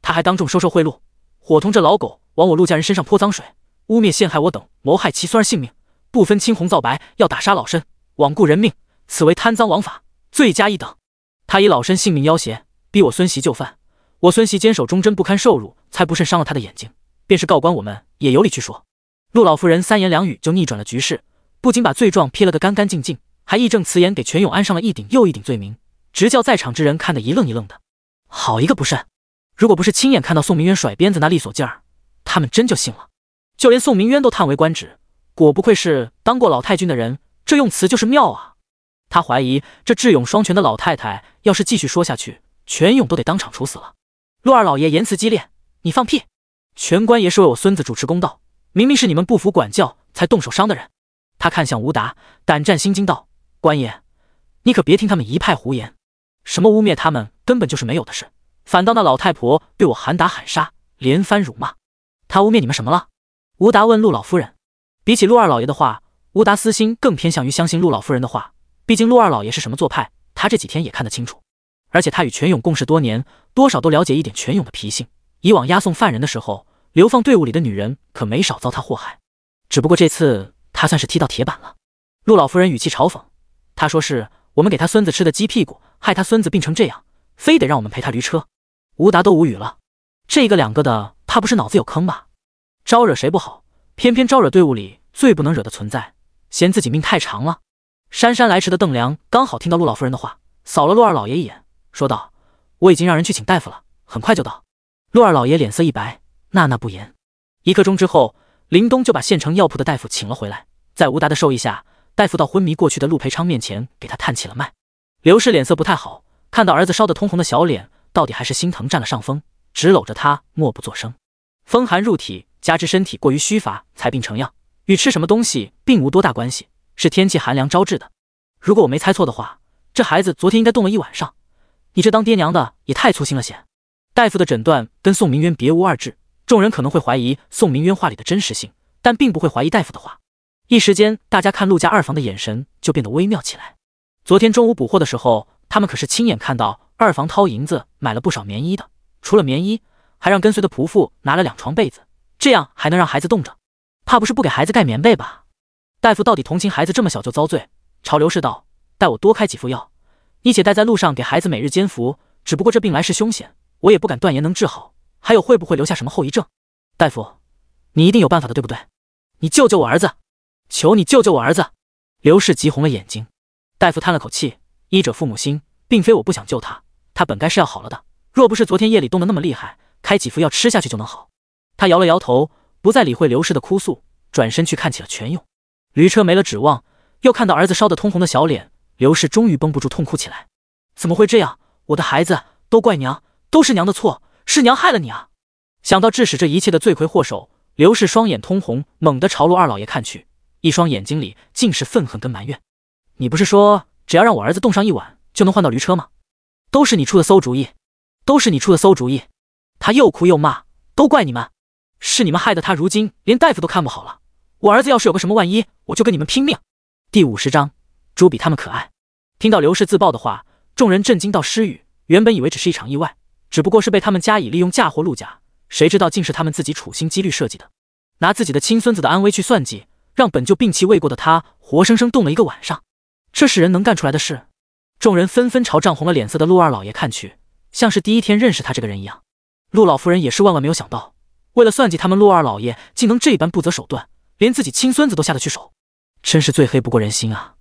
他还当众收受贿赂，伙同这老狗往我陆家人身上泼脏水，污蔑陷害我等，谋害其孙儿性命，不分青红皂白要打杀老身，罔顾人命，此为贪赃枉法，罪加一等。他以老身性命要挟，逼我孙媳就范，我孙媳坚守忠贞，不堪受辱，才不慎伤了他的眼睛。”便是告官，我们也有理去说。陆老夫人三言两语就逆转了局势，不仅把罪状撇了个干干净净，还义正辞严给全勇安上了一顶又一顶罪名，直叫在场之人看得一愣一愣的。好一个不慎！如果不是亲眼看到宋明渊甩鞭子那利索劲儿，他们真就信了。就连宋明渊都叹为观止，果不愧是当过老太君的人，这用词就是妙啊！他怀疑这智勇双全的老太太，要是继续说下去，全勇都得当场处死了。陆二老爷言辞激烈，你放屁！全官爷是为我孙子主持公道，明明是你们不服管教才动手伤的人。他看向吴达，胆战心惊道：“官爷，你可别听他们一派胡言，什么污蔑他们根本就是没有的事。反倒那老太婆对我喊打喊杀，连番辱骂。他污蔑你们什么了？”吴达问陆老夫人。比起陆二老爷的话，吴达私心更偏向于相信陆老夫人的话。毕竟陆二老爷是什么做派，他这几天也看得清楚。而且他与全勇共事多年，多少都了解一点全勇的脾性。以往押送犯人的时候，流放队伍里的女人可没少遭他祸害，只不过这次他算是踢到铁板了。陆老夫人语气嘲讽：“他说是我们给他孙子吃的鸡屁股，害他孙子病成这样，非得让我们陪他驴车。”吴达都无语了，这个两个的怕不是脑子有坑吧？招惹谁不好，偏偏招惹队伍里最不能惹的存在，嫌自己命太长了。姗姗来迟的邓良刚好听到陆老夫人的话，扫了陆二老爷一眼，说道：“我已经让人去请大夫了，很快就到。”陆二老爷脸色一白。娜娜不言。一刻钟之后，林东就把县城药铺的大夫请了回来。在吴达的授意下，大夫到昏迷过去的陆培昌面前给他探起了脉。刘氏脸色不太好，看到儿子烧得通红的小脸，到底还是心疼占了上风，只搂着他默不作声。风寒入体，加之身体过于虚乏，才病成样，与吃什么东西并无多大关系，是天气寒凉招致的。如果我没猜错的话，这孩子昨天应该冻了一晚上。你这当爹娘的也太粗心了些。大夫的诊断跟宋明渊别无二致。众人可能会怀疑宋明渊话里的真实性，但并不会怀疑大夫的话。一时间，大家看陆家二房的眼神就变得微妙起来。昨天中午补货的时候，他们可是亲眼看到二房掏银子买了不少棉衣的，除了棉衣，还让跟随的仆妇拿了两床被子，这样还能让孩子冻着，怕不是不给孩子盖棉被吧？大夫到底同情孩子这么小就遭罪，朝刘氏道：“待我多开几副药，你且带在路上给孩子每日煎服。只不过这病来势凶险，我也不敢断言能治好。”还有会不会留下什么后遗症？大夫，你一定有办法的，对不对？你救救我儿子！求你救救我儿子！刘氏急红了眼睛。大夫叹了口气：“医者父母心，并非我不想救他，他本该是要好了的。若不是昨天夜里冻得那么厉害，开几副药吃下去就能好。”他摇了摇头，不再理会刘氏的哭诉，转身去看起了泉勇。驴车没了指望，又看到儿子烧得通红的小脸，刘氏终于绷不住，痛哭起来：“怎么会这样？我的孩子，都怪娘，都是娘的错。”是娘害了你啊！想到致使这一切的罪魁祸首，刘氏双眼通红，猛地朝陆二老爷看去，一双眼睛里尽是愤恨跟埋怨。你不是说只要让我儿子冻上一晚就能换到驴车吗？都是你出的馊主意，都是你出的馊主意！他又哭又骂，都怪你们，是你们害得他如今连大夫都看不好了。我儿子要是有个什么万一，我就跟你们拼命。第五十章，猪比他们可爱。听到刘氏自爆的话，众人震惊到失语。原本以为只是一场意外。只不过是被他们加以利用嫁祸陆家，谁知道竟是他们自己处心积虑设计的，拿自己的亲孙子的安危去算计，让本就病气未过的他活生生冻了一个晚上。这是人能干出来的事？众人纷纷朝涨红了脸色的陆二老爷看去，像是第一天认识他这个人一样。陆老夫人也是万万没有想到，为了算计他们，陆二老爷竟能这般不择手段，连自己亲孙子都下得去手，真是最黑不过人心啊！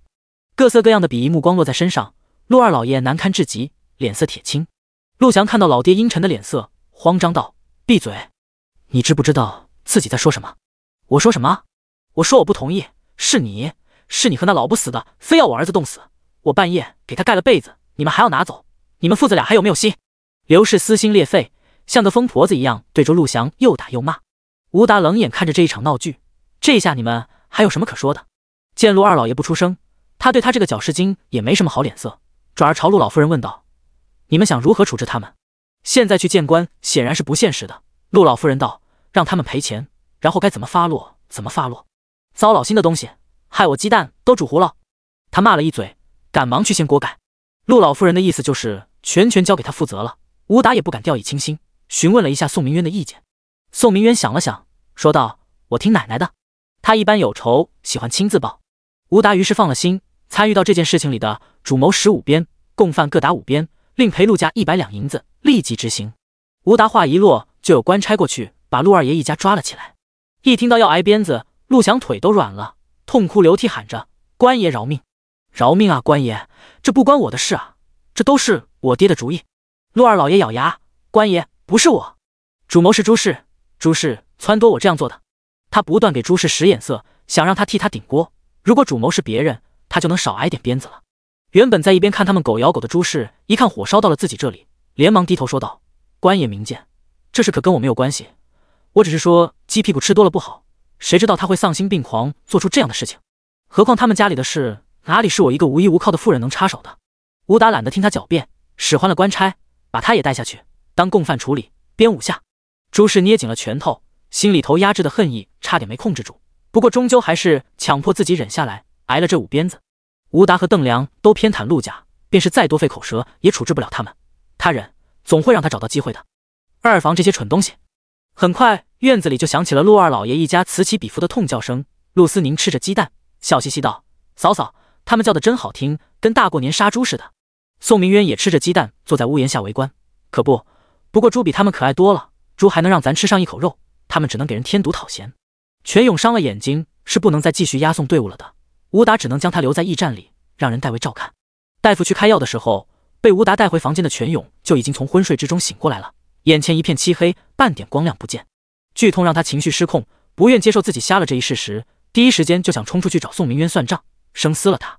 各色各样的鄙夷目光落在身上，陆二老爷难堪至极，脸色铁青。陆翔看到老爹阴沉的脸色，慌张道：“闭嘴！你知不知道自己在说什么？我说什么？我说我不同意。是你，是你和那老不死的非要我儿子冻死。我半夜给他盖了被子，你们还要拿走？你们父子俩还有没有心？”刘氏撕心裂肺，像个疯婆子一样对着陆翔又打又骂。吴达冷眼看着这一场闹剧，这下你们还有什么可说的？见陆二老爷不出声，他对他这个搅事精也没什么好脸色，转而朝陆老夫人问道。你们想如何处置他们？现在去见官显然是不现实的。陆老夫人道：“让他们赔钱，然后该怎么发落怎么发落。”糟老心的东西，害我鸡蛋都煮糊了。他骂了一嘴，赶忙去掀锅盖。陆老夫人的意思就是全权交给他负责了。吴达也不敢掉以轻心，询问了一下宋明渊的意见。宋明渊想了想，说道：“我听奶奶的。”他一般有仇喜欢亲自报。吴达于是放了心。参与到这件事情里的主谋十五鞭，共犯各打五鞭。另赔陆家一百两银子，立即执行。吴达话一落，就有官差过去把陆二爷一家抓了起来。一听到要挨鞭子，陆翔腿都软了，痛哭流涕，喊着：“官爷饶命，饶命啊！官爷，这不关我的事啊，这都是我爹的主意。”陆二老爷咬牙：“官爷，不是我，主谋是朱氏，朱氏撺掇我这样做的。他不断给朱氏使眼色，想让他替他顶锅。如果主谋是别人，他就能少挨点鞭子了。”原本在一边看他们狗咬狗的朱氏，一看火烧到了自己这里，连忙低头说道：“官爷明鉴，这事可跟我没有关系。我只是说鸡屁股吃多了不好，谁知道他会丧心病狂做出这样的事情。何况他们家里的事，哪里是我一个无依无靠的妇人能插手的？”吴达懒得听他狡辩，使唤了官差，把他也带下去当共犯处理，鞭五下。朱氏捏紧了拳头，心里头压制的恨意差点没控制住，不过终究还是强迫自己忍下来，挨了这五鞭子。吴达和邓良都偏袒陆家，便是再多费口舌，也处置不了他们。他忍，总会让他找到机会的。二房这些蠢东西。很快，院子里就响起了陆二老爷一家此起彼伏的痛叫声。陆思宁吃着鸡蛋，笑嘻嘻道：“嫂嫂，他们叫的真好听，跟大过年杀猪似的。”宋明渊也吃着鸡蛋，坐在屋檐下围观。可不，不过猪比他们可爱多了，猪还能让咱吃上一口肉，他们只能给人添堵讨嫌。全勇伤了眼睛，是不能再继续押送队伍了的。吴达只能将他留在驿站里，让人代为照看。大夫去开药的时候，被吴达带回房间的全勇就已经从昏睡之中醒过来了，眼前一片漆黑，半点光亮不见。剧痛让他情绪失控，不愿接受自己瞎了这一事实，第一时间就想冲出去找宋明渊算账，生撕了他。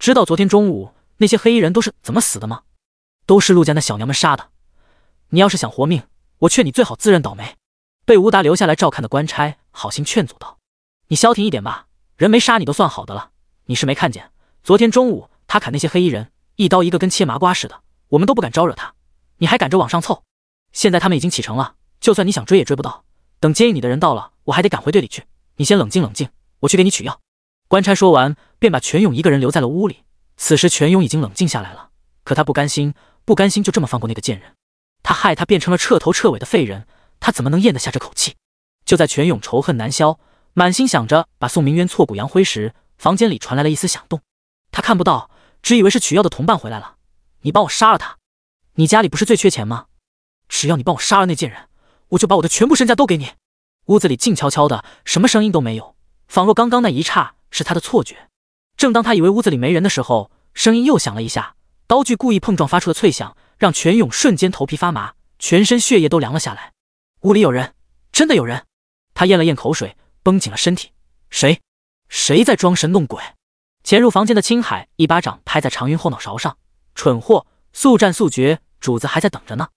知道昨天中午那些黑衣人都是怎么死的吗？都是陆家那小娘们杀的。你要是想活命，我劝你最好自认倒霉。被吴达留下来照看的官差好心劝阻道：“你消停一点吧，人没杀你都算好的了。”你是没看见，昨天中午他砍那些黑衣人，一刀一个跟切麻瓜似的，我们都不敢招惹他，你还赶着往上凑。现在他们已经启程了，就算你想追也追不到。等接应你的人到了，我还得赶回队里去。你先冷静冷静，我去给你取药。官差说完，便把全勇一个人留在了屋里。此时全勇已经冷静下来了，可他不甘心，不甘心就这么放过那个贱人，他害他变成了彻头彻尾的废人，他怎么能咽得下这口气？就在全勇仇恨难消，满心想着把宋明渊挫骨扬灰时，房间里传来了一丝响动，他看不到，只以为是取药的同伴回来了。你帮我杀了他。你家里不是最缺钱吗？只要你帮我杀了那贱人，我就把我的全部身家都给你。屋子里静悄悄的，什么声音都没有，仿若刚刚那一刹是他的错觉。正当他以为屋子里没人的时候，声音又响了一下，刀具故意碰撞发出的脆响，让全勇瞬间头皮发麻，全身血液都凉了下来。屋里有人，真的有人。他咽了咽口水，绷紧了身体。谁？谁在装神弄鬼？潜入房间的青海一巴掌拍在常云后脑勺上，蠢货，速战速决，主子还在等着呢。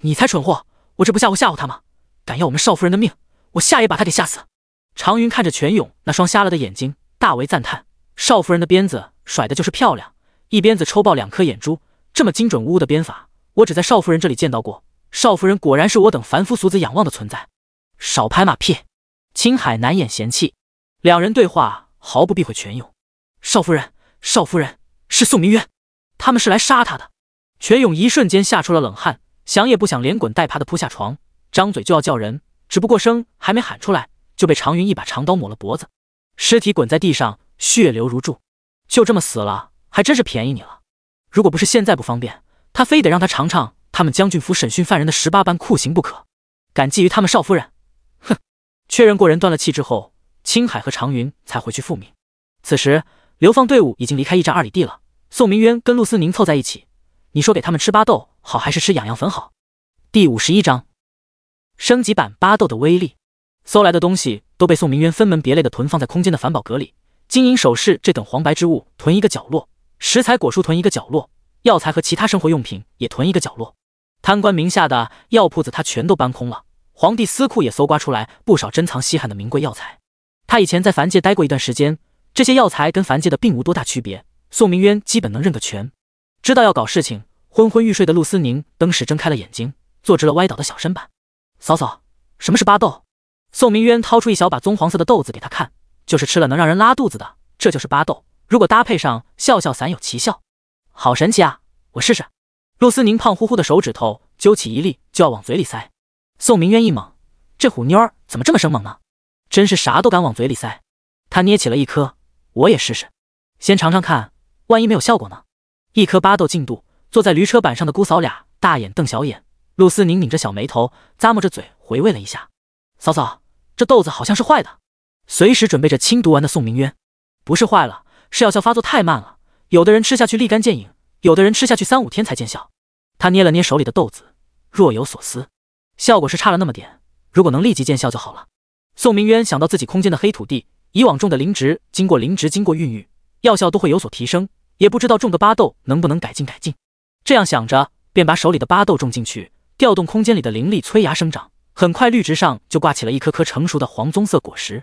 你才蠢货，我这不吓唬吓唬他吗？敢要我们少夫人的命，我下也把他给吓死。常云看着泉涌那双瞎了的眼睛，大为赞叹：少夫人的鞭子甩的就是漂亮，一鞭子抽爆两颗眼珠，这么精准无误的鞭法，我只在少夫人这里见到过。少夫人果然是我等凡夫俗子仰望的存在。少拍马屁，青海难掩嫌弃。两人对话毫不避讳。全勇，少夫人，少夫人是宋明渊，他们是来杀他的。全勇一瞬间吓出了冷汗，想也不想，连滚带爬的扑下床，张嘴就要叫人，只不过声还没喊出来，就被长云一把长刀抹了脖子，尸体滚在地上，血流如注，就这么死了，还真是便宜你了。如果不是现在不方便，他非得让他尝尝他们将军府审讯犯人的十八般酷刑不可。敢觊觎他们少夫人，哼！确认过人断了气之后。青海和长云才回去复命。此时流放队伍已经离开驿站二里地了。宋明渊跟陆思宁凑在一起，你说给他们吃巴豆好还是吃痒痒粉好？第五十一章升级版巴豆的威力。搜来的东西都被宋明渊分门别类的囤放在空间的环宝阁里。金银首饰这等黄白之物囤一个角落，食材果蔬囤一个角落，药材和其他生活用品也囤一个角落。贪官名下的药铺子他全都搬空了，皇帝私库也搜刮出来不少珍藏稀罕的名贵药材。他以前在凡界待过一段时间，这些药材跟凡界的并无多大区别。宋明渊基本能认个全，知道要搞事情。昏昏欲睡的陆思宁登时睁开了眼睛，坐直了歪倒的小身板。嫂嫂，什么是巴豆？宋明渊掏出一小把棕黄色的豆子给他看，就是吃了能让人拉肚子的，这就是巴豆。如果搭配上笑笑散，有奇效。好神奇啊！我试试。陆思宁胖乎乎的手指头揪起一粒就要往嘴里塞，宋明渊一懵，这虎妞儿怎么这么生猛呢？真是啥都敢往嘴里塞，他捏起了一颗，我也试试，先尝尝看，万一没有效果呢？一颗巴豆进肚，坐在驴车板上的姑嫂俩大眼瞪小眼。陆思宁拧着小眉头，咂摸着嘴回味了一下：“嫂嫂，这豆子好像是坏的。”随时准备着清毒丸的宋明渊，不是坏了，是药效发作太慢了。有的人吃下去立竿见影，有的人吃下去三五天才见效。他捏了捏手里的豆子，若有所思：效果是差了那么点，如果能立即见效就好了。宋明渊想到自己空间的黑土地，以往种的灵植经过灵植经过孕育，药效都会有所提升。也不知道种个巴豆能不能改进改进。这样想着，便把手里的巴豆种进去，调动空间里的灵力催芽生长。很快，绿植上就挂起了一颗颗成熟的黄棕色果实。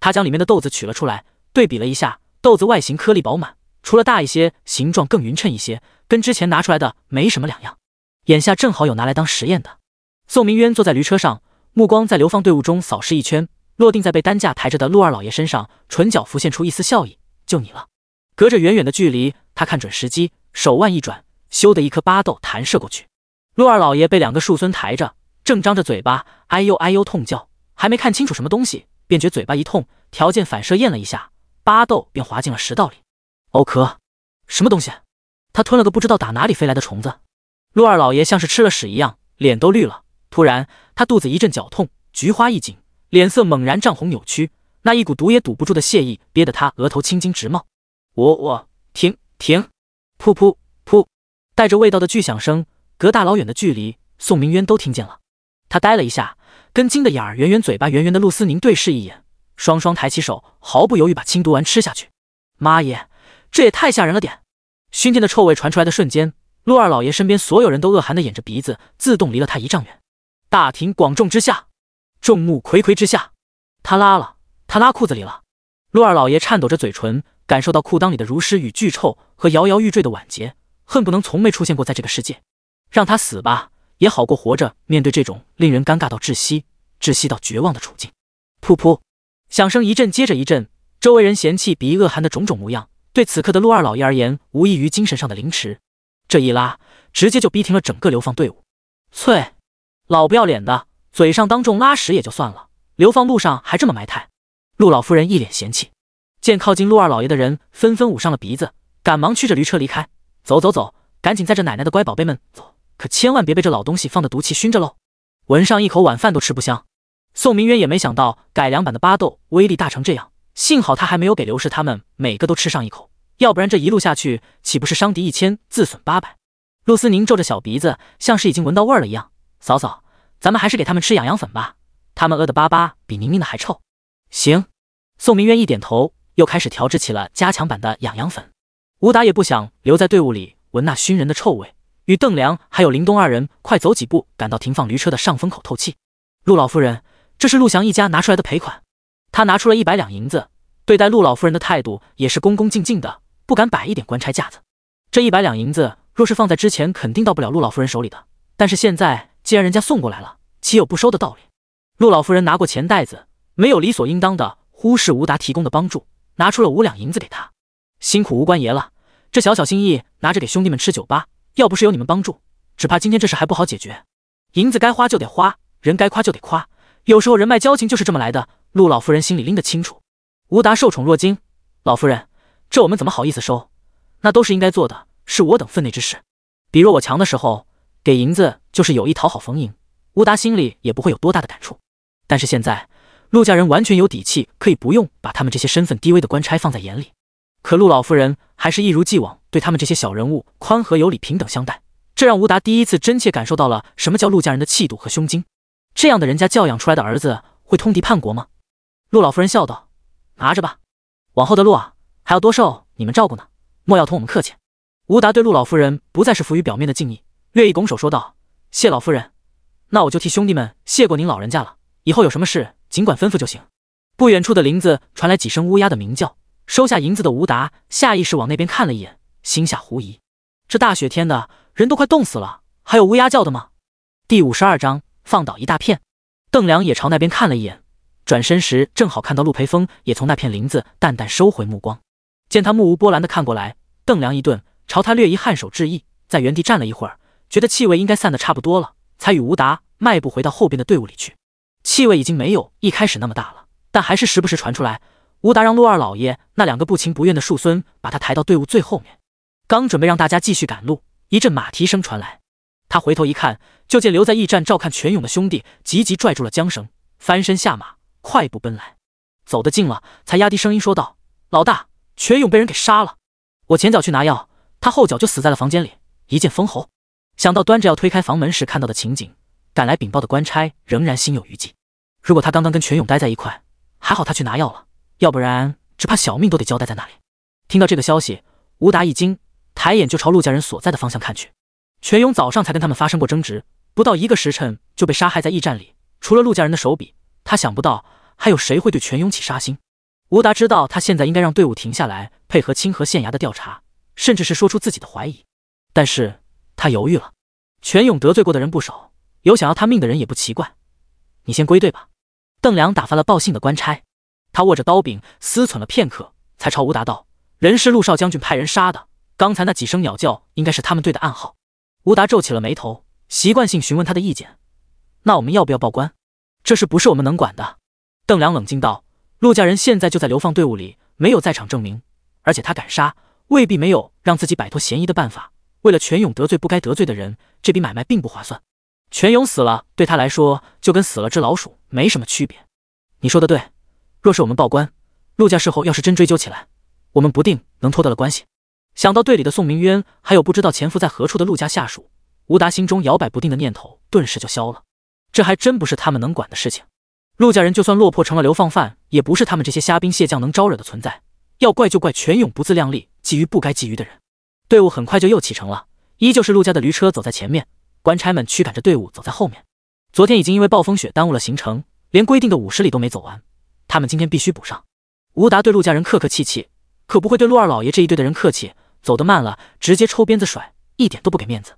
他将里面的豆子取了出来，对比了一下，豆子外形颗粒饱满，除了大一些，形状更匀称一些，跟之前拿出来的没什么两样。眼下正好有拿来当实验的。宋明渊坐在驴车上。目光在流放队伍中扫视一圈，落定在被担架抬着的陆二老爷身上，唇角浮现出一丝笑意：“就你了。”隔着远远的距离，他看准时机，手腕一转，咻的一颗巴豆弹射过去。陆二老爷被两个树孙抬着，正张着嘴巴，哎呦哎呦痛叫，还没看清楚什么东西，便觉嘴巴一痛，条件反射咽了一下，巴豆便滑进了食道里。欧咳！什么东西？他吞了个不知道打哪里飞来的虫子。陆二老爷像是吃了屎一样，脸都绿了。突然，他肚子一阵绞痛，菊花一紧，脸色猛然涨红扭曲，那一股堵也堵不住的血意憋得他额头青筋直冒。我我停停！噗噗噗，带着味道的巨响声，隔大老远的距离，宋明渊都听见了。他呆了一下，跟惊的眼儿、圆圆嘴巴、圆圆的陆思宁对视一眼，双双抬起手，毫不犹豫把清毒丸吃下去。妈耶，这也太吓人了点！熏天的臭味传出来的瞬间，陆二老爷身边所有人都恶寒的掩着鼻子，自动离了他一丈远。大庭广众之下，众目睽睽之下，他拉了，他拉裤子里了。陆二老爷颤抖着嘴唇，感受到裤裆里的如诗与巨臭和摇摇欲坠的晚节，恨不能从没出现过在这个世界。让他死吧，也好过活着面对这种令人尴尬到窒息、窒息到绝望的处境。噗噗，响声一阵接着一阵，周围人嫌弃、鄙夷、恶寒的种种模样，对此刻的陆二老爷而言，无异于精神上的凌迟。这一拉，直接就逼停了整个流放队伍。翠。老不要脸的，嘴上当众拉屎也就算了，流放路上还这么埋汰。陆老夫人一脸嫌弃，见靠近陆二老爷的人纷纷捂上了鼻子，赶忙驱着驴车离开。走走走，赶紧载着奶奶的乖宝贝们走，可千万别被这老东西放的毒气熏着喽！闻上一口晚饭都吃不香。宋明渊也没想到改良版的巴豆威力大成这样，幸好他还没有给刘氏他们每个都吃上一口，要不然这一路下去岂不是伤敌一千自损八百？陆思宁皱着小鼻子，像是已经闻到味儿了一样。嫂嫂，咱们还是给他们吃养羊粉吧，他们饿得巴巴，比宁宁的还臭。行，宋明渊一点头，又开始调制起了加强版的养羊粉。吴达也不想留在队伍里闻那熏人的臭味，与邓良还有林东二人快走几步，赶到停放驴车的上风口透气。陆老夫人，这是陆翔一家拿出来的赔款，他拿出了一百两银子，对待陆老夫人的态度也是恭恭敬敬的，不敢摆一点官差架子。这一百两银子若是放在之前，肯定到不了陆老夫人手里的，但是现在。既然人家送过来了，岂有不收的道理？陆老夫人拿过钱袋子，没有理所应当的忽视吴达提供的帮助，拿出了五两银子给他。辛苦吴官爷了，这小小心意拿着给兄弟们吃酒吧。要不是有你们帮助，只怕今天这事还不好解决。银子该花就得花，人该夸就得夸，有时候人脉交情就是这么来的。陆老夫人心里拎得清楚。吴达受宠若惊，老夫人，这我们怎么好意思收？那都是应该做的，是我等分内之事。比若我强的时候。给银子就是有意讨好冯莹，吴达心里也不会有多大的感触。但是现在陆家人完全有底气，可以不用把他们这些身份低微的官差放在眼里。可陆老夫人还是一如既往对他们这些小人物宽和有礼、平等相待，这让吴达第一次真切感受到了什么叫陆家人的气度和胸襟。这样的人家教养出来的儿子会通敌叛国吗？陆老夫人笑道：“拿着吧，往后的路啊，还要多受你们照顾呢，莫要同我们客气。”吴达对陆老夫人不再是浮于表面的敬意。略一拱手说道：“谢老夫人，那我就替兄弟们谢过您老人家了。以后有什么事，尽管吩咐就行。”不远处的林子传来几声乌鸦的鸣叫。收下银子的吴达下意识往那边看了一眼，心下狐疑：这大雪天的，人都快冻死了，还有乌鸦叫的吗？第五十二章放倒一大片。邓良也朝那边看了一眼，转身时正好看到陆培峰也从那片林子淡淡收回目光。见他目无波澜的看过来，邓良一顿，朝他略一颔首致意，在原地站了一会儿。觉得气味应该散得差不多了，才与吴达迈步回到后边的队伍里去。气味已经没有一开始那么大了，但还是时不时传出来。吴达让陆二老爷那两个不情不愿的树孙把他抬到队伍最后面。刚准备让大家继续赶路，一阵马蹄声传来。他回头一看，就见留在驿站照看泉勇的兄弟急急拽住了缰绳，翻身下马，快步奔来。走得近了，才压低声音说道：“老大，泉勇被人给杀了。我前脚去拿药，他后脚就死在了房间里，一剑封喉。”想到端着要推开房门时看到的情景，赶来禀报的官差仍然心有余悸。如果他刚刚跟全勇待在一块，还好他去拿药了，要不然只怕小命都得交代在那里。听到这个消息，吴达一惊，抬眼就朝陆家人所在的方向看去。全勇早上才跟他们发生过争执，不到一个时辰就被杀害在驿站里。除了陆家人的手笔，他想不到还有谁会对全勇起杀心。吴达知道他现在应该让队伍停下来，配合清河县衙的调查，甚至是说出自己的怀疑，但是。他犹豫了，全勇得罪过的人不少，有想要他命的人也不奇怪。你先归队吧。邓良打发了报信的官差，他握着刀柄思忖了片刻，才朝吴达道：“人是陆少将军派人杀的，刚才那几声鸟叫应该是他们队的暗号。”吴达皱起了眉头，习惯性询问他的意见：“那我们要不要报官？这事不是我们能管的。”邓良冷静道：“陆家人现在就在流放队伍里，没有在场证明，而且他敢杀，未必没有让自己摆脱嫌疑的办法。”为了全勇得罪不该得罪的人，这笔买卖并不划算。全勇死了，对他来说就跟死了只老鼠没什么区别。你说的对，若是我们报官，陆家事后要是真追究起来，我们不定能脱得了关系。想到队里的宋明渊，还有不知道潜伏在何处的陆家下属，吴达心中摇摆不定的念头顿时就消了。这还真不是他们能管的事情。陆家人就算落魄成了流放犯，也不是他们这些虾兵蟹将能招惹的存在。要怪就怪全勇不自量力，觊觎不该觊觎的人。队伍很快就又启程了，依旧是陆家的驴车走在前面，官差们驱赶着队伍走在后面。昨天已经因为暴风雪耽误了行程，连规定的五十里都没走完，他们今天必须补上。吴达对陆家人客客气气，可不会对陆二老爷这一队的人客气，走得慢了直接抽鞭子甩，一点都不给面子。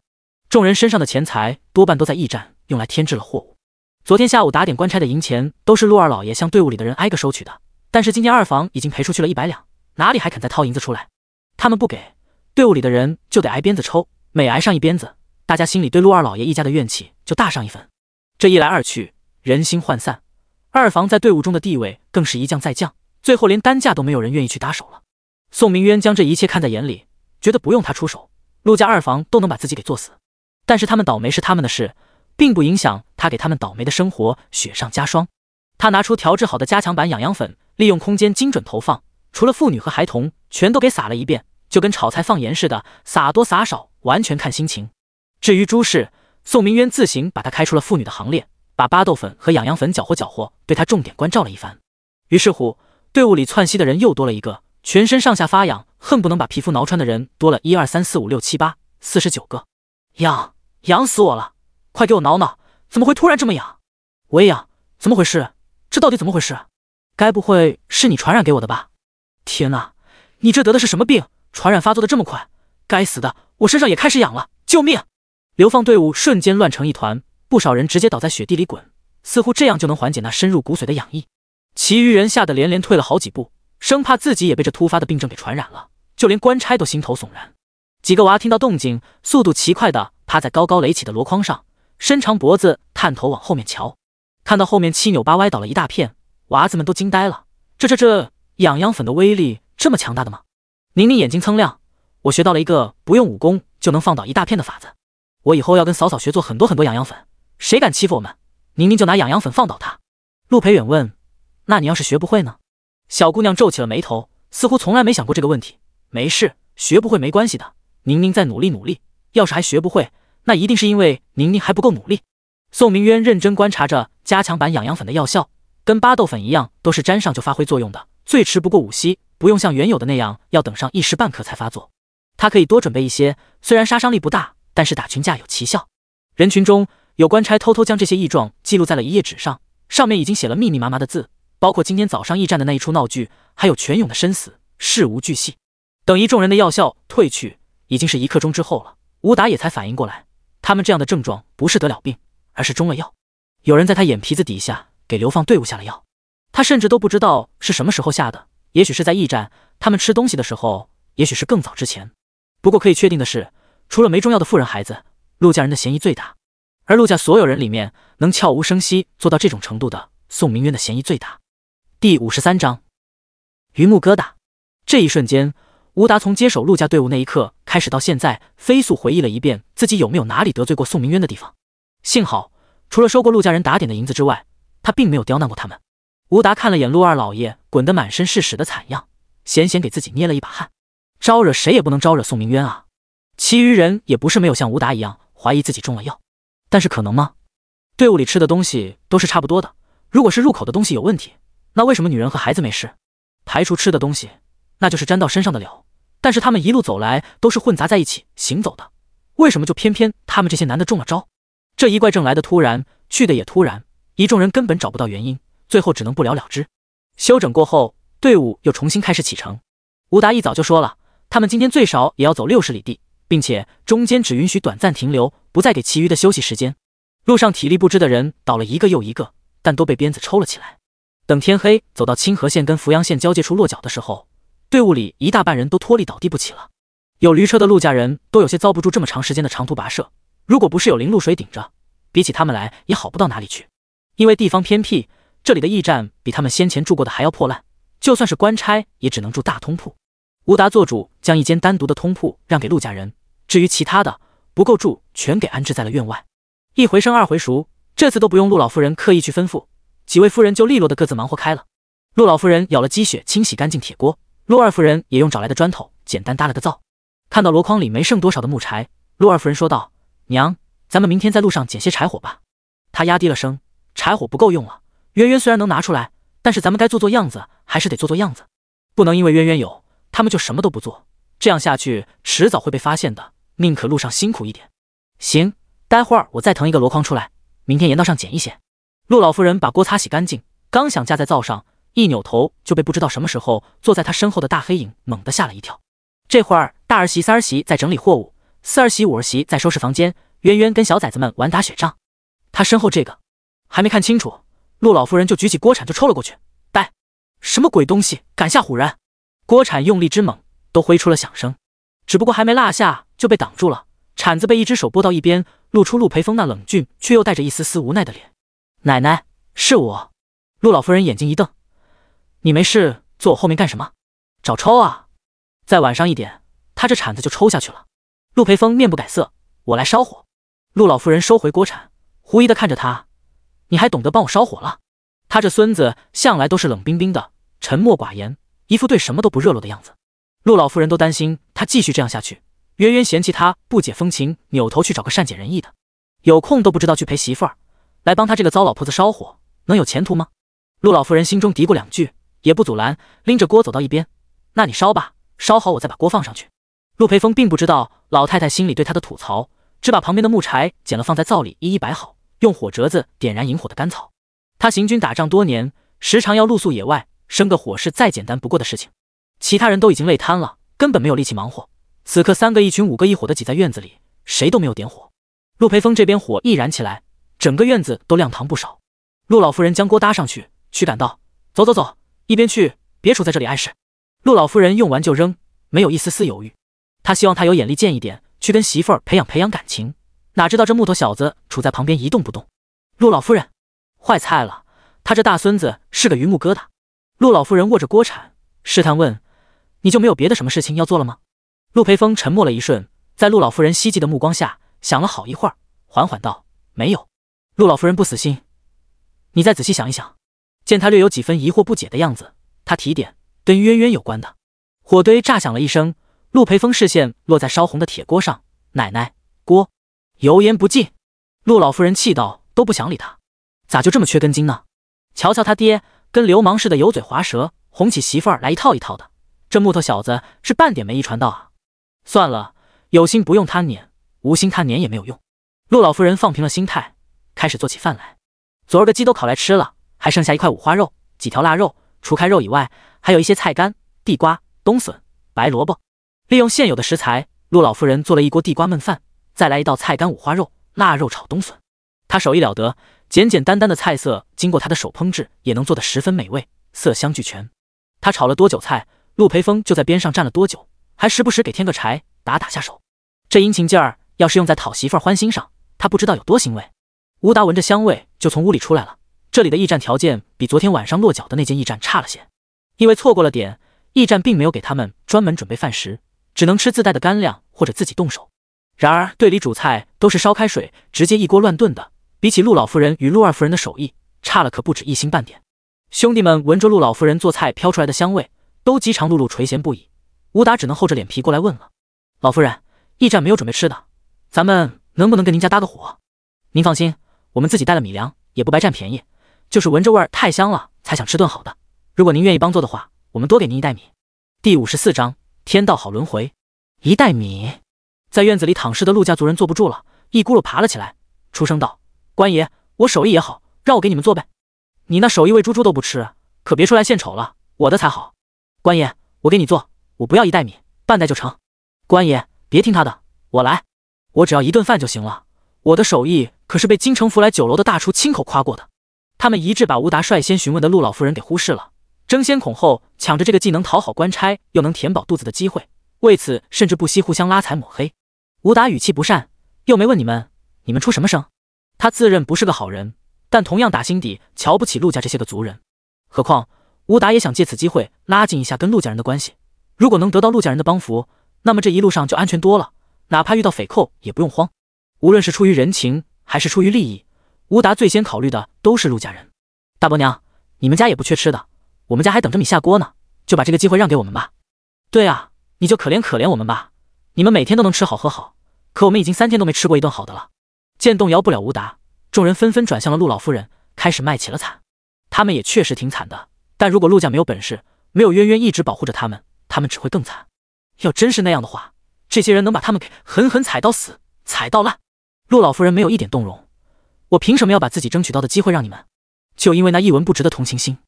众人身上的钱财多半都在驿站用来添置了货物。昨天下午打点官差的银钱都是陆二老爷向队伍里的人挨个收取的，但是今天二房已经赔出去了一百两，哪里还肯再掏银子出来？他们不给。队伍里的人就得挨鞭子抽，每挨上一鞭子，大家心里对陆二老爷一家的怨气就大上一分。这一来二去，人心涣散，二房在队伍中的地位更是一降再降，最后连担架都没有人愿意去搭手了。宋明渊将这一切看在眼里，觉得不用他出手，陆家二房都能把自己给作死。但是他们倒霉是他们的事，并不影响他给他们倒霉的生活雪上加霜。他拿出调制好的加强版养羊粉，利用空间精准投放，除了妇女和孩童，全都给撒了一遍。就跟炒菜放盐似的，撒多撒少，完全看心情。至于朱氏，宋明渊自行把他开出了妇女的行列，把巴豆粉和痒痒粉搅和搅和，对他重点关照了一番。于是乎，队伍里窜稀的人又多了一个，全身上下发痒，恨不能把皮肤挠穿的人多了一二三四五六七八四十九个。痒痒死我了！快给我挠挠！怎么会突然这么痒？我也痒，怎么回事？这到底怎么回事？该不会是你传染给我的吧？天哪！你这得的是什么病？传染发作的这么快，该死的，我身上也开始痒了！救命！流放队伍瞬间乱成一团，不少人直接倒在雪地里滚，似乎这样就能缓解那深入骨髓的痒意。其余人吓得连连退了好几步，生怕自己也被这突发的病症给传染了。就连官差都心头悚然。几个娃听到动静，速度奇快的趴在高高垒起的箩筐上，伸长脖子探头往后面瞧，看到后面七扭八歪倒了一大片，娃子们都惊呆了：这这这，痒痒粉的威力这么强大的吗？宁宁眼睛蹭亮，我学到了一个不用武功就能放倒一大片的法子。我以后要跟嫂嫂学做很多很多痒痒粉，谁敢欺负我们，宁宁就拿痒痒粉放倒他。陆培远问：“那你要是学不会呢？”小姑娘皱起了眉头，似乎从来没想过这个问题。没事，学不会没关系的。宁宁再努力努力，要是还学不会，那一定是因为宁宁还不够努力。宋明渊认真观察着加强版痒痒粉的药效，跟巴豆粉一样，都是沾上就发挥作用的，最迟不过五息。不用像原有的那样，要等上一时半刻才发作。他可以多准备一些，虽然杀伤力不大，但是打群架有奇效。人群中，有官差偷偷将这些异状记录在了一页纸上，上面已经写了密密麻麻的字，包括今天早上驿站的那一出闹剧，还有泉勇的生死，事无巨细。等一众人的药效退去，已经是一刻钟之后了，吴达也才反应过来，他们这样的症状不是得了病，而是中了药。有人在他眼皮子底下给流放队伍下了药，他甚至都不知道是什么时候下的。也许是在驿站，他们吃东西的时候；，也许是更早之前。不过可以确定的是，除了没重要的富人孩子，陆家人的嫌疑最大。而陆家所有人里面，能悄无声息做到这种程度的，宋明渊的嫌疑最大。第五十三章《榆木疙瘩》。这一瞬间，吴达从接手陆家队伍那一刻开始，到现在飞速回忆了一遍自己有没有哪里得罪过宋明渊的地方。幸好，除了收过陆家人打点的银子之外，他并没有刁难过他们。吴达看了眼陆二老爷滚得满身是屎的惨样，险险给自己捏了一把汗。招惹谁也不能招惹宋明渊啊！其余人也不是没有像吴达一样怀疑自己中了药，但是可能吗？队伍里吃的东西都是差不多的，如果是入口的东西有问题，那为什么女人和孩子没事？排除吃的东西，那就是沾到身上的了。但是他们一路走来都是混杂在一起行走的，为什么就偏偏他们这些男的中了招？这一怪症来的突然，去的也突然，一众人根本找不到原因。最后只能不了了之。休整过后，队伍又重新开始启程。吴达一早就说了，他们今天最少也要走六十里地，并且中间只允许短暂停留，不再给其余的休息时间。路上体力不支的人倒了一个又一个，但都被鞭子抽了起来。等天黑，走到清河县跟扶阳县交界处落脚的时候，队伍里一大半人都脱力倒地不起了。有驴车的陆家人都有些遭不住这么长时间的长途跋涉，如果不是有林露水顶着，比起他们来也好不到哪里去。因为地方偏僻。这里的驿站比他们先前住过的还要破烂，就算是官差也只能住大通铺。吴达做主将一间单独的通铺让给陆家人，至于其他的不够住，全给安置在了院外。一回生二回熟，这次都不用陆老夫人刻意去吩咐，几位夫人就利落的各自忙活开了。陆老夫人舀了积雪，清洗干净铁锅。陆二夫人也用找来的砖头简单搭了个灶。看到箩筐里没剩多少的木柴，陆二夫人说道：“娘，咱们明天在路上捡些柴火吧。”她压低了声：“柴火不够用了。”渊渊虽然能拿出来，但是咱们该做做样子，还是得做做样子，不能因为渊渊有，他们就什么都不做，这样下去迟早会被发现的。宁可路上辛苦一点。行，待会儿我再腾一个箩筐出来，明天沿道上捡一些。陆老夫人把锅擦洗干净，刚想架在灶上，一扭头就被不知道什么时候坐在她身后的大黑影猛地吓了一跳。这会儿大儿媳、三儿媳在整理货物，四儿媳、五儿媳在收拾房间，渊渊跟小崽子们玩打雪仗。他身后这个还没看清楚。陆老夫人就举起锅铲就抽了过去，呔！什么鬼东西敢吓唬人？锅铲用力之猛，都挥出了响声。只不过还没落下，就被挡住了。铲子被一只手拨到一边，露出陆培峰那冷峻却又带着一丝丝无奈的脸。奶奶，是我。陆老夫人眼睛一瞪：“你没事坐我后面干什么？找抽啊！再晚上一点，他这铲子就抽下去了。”陆培峰面不改色：“我来烧火。”陆老夫人收回锅铲，狐疑的看着他。你还懂得帮我烧火了？他这孙子向来都是冷冰冰的，沉默寡言，一副对什么都不热络的样子。陆老夫人都担心他继续这样下去，渊渊嫌弃他不解风情，扭头去找个善解人意的，有空都不知道去陪媳妇儿，来帮他这个糟老婆子烧火，能有前途吗？陆老夫人心中嘀咕两句，也不阻拦，拎着锅走到一边，那你烧吧，烧好我再把锅放上去。陆培峰并不知道老太太心里对他的吐槽，只把旁边的木柴捡了放在灶里，一一摆好。用火折子点燃引火的干草，他行军打仗多年，时常要露宿野外，生个火是再简单不过的事情。其他人都已经累瘫了，根本没有力气忙活。此刻三个一群、五个一伙的挤在院子里，谁都没有点火。陆培峰这边火一燃起来，整个院子都亮堂不少。陆老夫人将锅搭上去，驱赶道：“走走走，一边去，别杵在这里碍事。”陆老夫人用完就扔，没有一丝丝犹豫。他希望他有眼力见一点，去跟媳妇儿培养培养感情。哪知道这木头小子杵在旁边一动不动。陆老夫人，坏菜了。他这大孙子是个榆木疙瘩。陆老夫人握着锅铲，试探问：“你就没有别的什么事情要做了吗？”陆培峰沉默了一瞬，在陆老夫人希冀的目光下，想了好一会儿，缓缓道：“没有。”陆老夫人不死心：“你再仔细想一想。”见他略有几分疑惑不解的样子，他提点：“跟渊渊有关的。”火堆炸响了一声，陆培峰视线落在烧红的铁锅上：“奶奶，锅。”油盐不进，陆老夫人气道，都不想理他，咋就这么缺根筋呢？瞧瞧他爹，跟流氓似的油嘴滑舌，哄起媳妇儿来一套一套的。这木头小子是半点没遗传到啊！算了，有心不用他撵，无心他撵也没有用。陆老夫人放平了心态，开始做起饭来。昨儿个鸡都烤来吃了，还剩下一块五花肉，几条腊肉。除开肉以外，还有一些菜干、地瓜、冬笋、白萝卜。利用现有的食材，陆老夫人做了一锅地瓜焖饭。再来一道菜干五花肉，腊肉炒冬笋。他手艺了得，简简单单的菜色，经过他的手烹制，也能做得十分美味，色香俱全。他炒了多久菜，陆培峰就在边上站了多久，还时不时给添个柴，打打下手。这殷勤劲儿，要是用在讨媳妇儿欢心上，他不知道有多欣慰。吴达闻着香味就从屋里出来了。这里的驿站条件比昨天晚上落脚的那间驿站差了些，因为错过了点，驿站并没有给他们专门准备饭食，只能吃自带的干粮或者自己动手。然而，队里主菜都是烧开水直接一锅乱炖的，比起陆老夫人与陆二夫人的手艺差了可不止一星半点。兄弟们闻着陆老夫人做菜飘出来的香味，都饥肠辘辘垂涎不已。吴达只能厚着脸皮过来问了：“老夫人，驿站没有准备吃的，咱们能不能跟您家搭个伙？您放心，我们自己带了米粮，也不白占便宜。就是闻着味儿太香了，才想吃顿好的。如果您愿意帮做的话，我们多给您一袋米。”第五十四章天道好轮回，一袋米。在院子里躺尸的陆家族人坐不住了，一骨碌爬了起来，出声道：“官爷，我手艺也好，让我给你们做呗。你那手艺喂猪猪都不吃，可别出来献丑了。我的才好。官爷，我给你做，我不要一袋米，半袋就成。官爷，别听他的，我来。我只要一顿饭就行了。我的手艺可是被京城福来酒楼的大厨亲口夸过的。他们一致把吴达率先询问的陆老夫人给忽视了，争先恐后抢着这个既能讨好官差又能填饱肚子的机会，为此甚至不惜互相拉踩抹黑。”吴达语气不善，又没问你们，你们出什么声？他自认不是个好人，但同样打心底瞧不起陆家这些个族人。何况吴达也想借此机会拉近一下跟陆家人的关系。如果能得到陆家人的帮扶，那么这一路上就安全多了，哪怕遇到匪寇也不用慌。无论是出于人情还是出于利益，吴达最先考虑的都是陆家人。大伯娘，你们家也不缺吃的，我们家还等着米下锅呢，就把这个机会让给我们吧。对啊，你就可怜可怜我们吧。你们每天都能吃好喝好，可我们已经三天都没吃过一顿好的了。见动摇不了吴达，众人纷纷转向了陆老夫人，开始卖起了惨。他们也确实挺惨的，但如果陆家没有本事，没有渊渊一直保护着他们，他们只会更惨。要真是那样的话，这些人能把他们给狠狠踩到死，踩到烂。陆老夫人没有一点动容。我凭什么要把自己争取到的机会让你们？就因为那一文不值的同情心？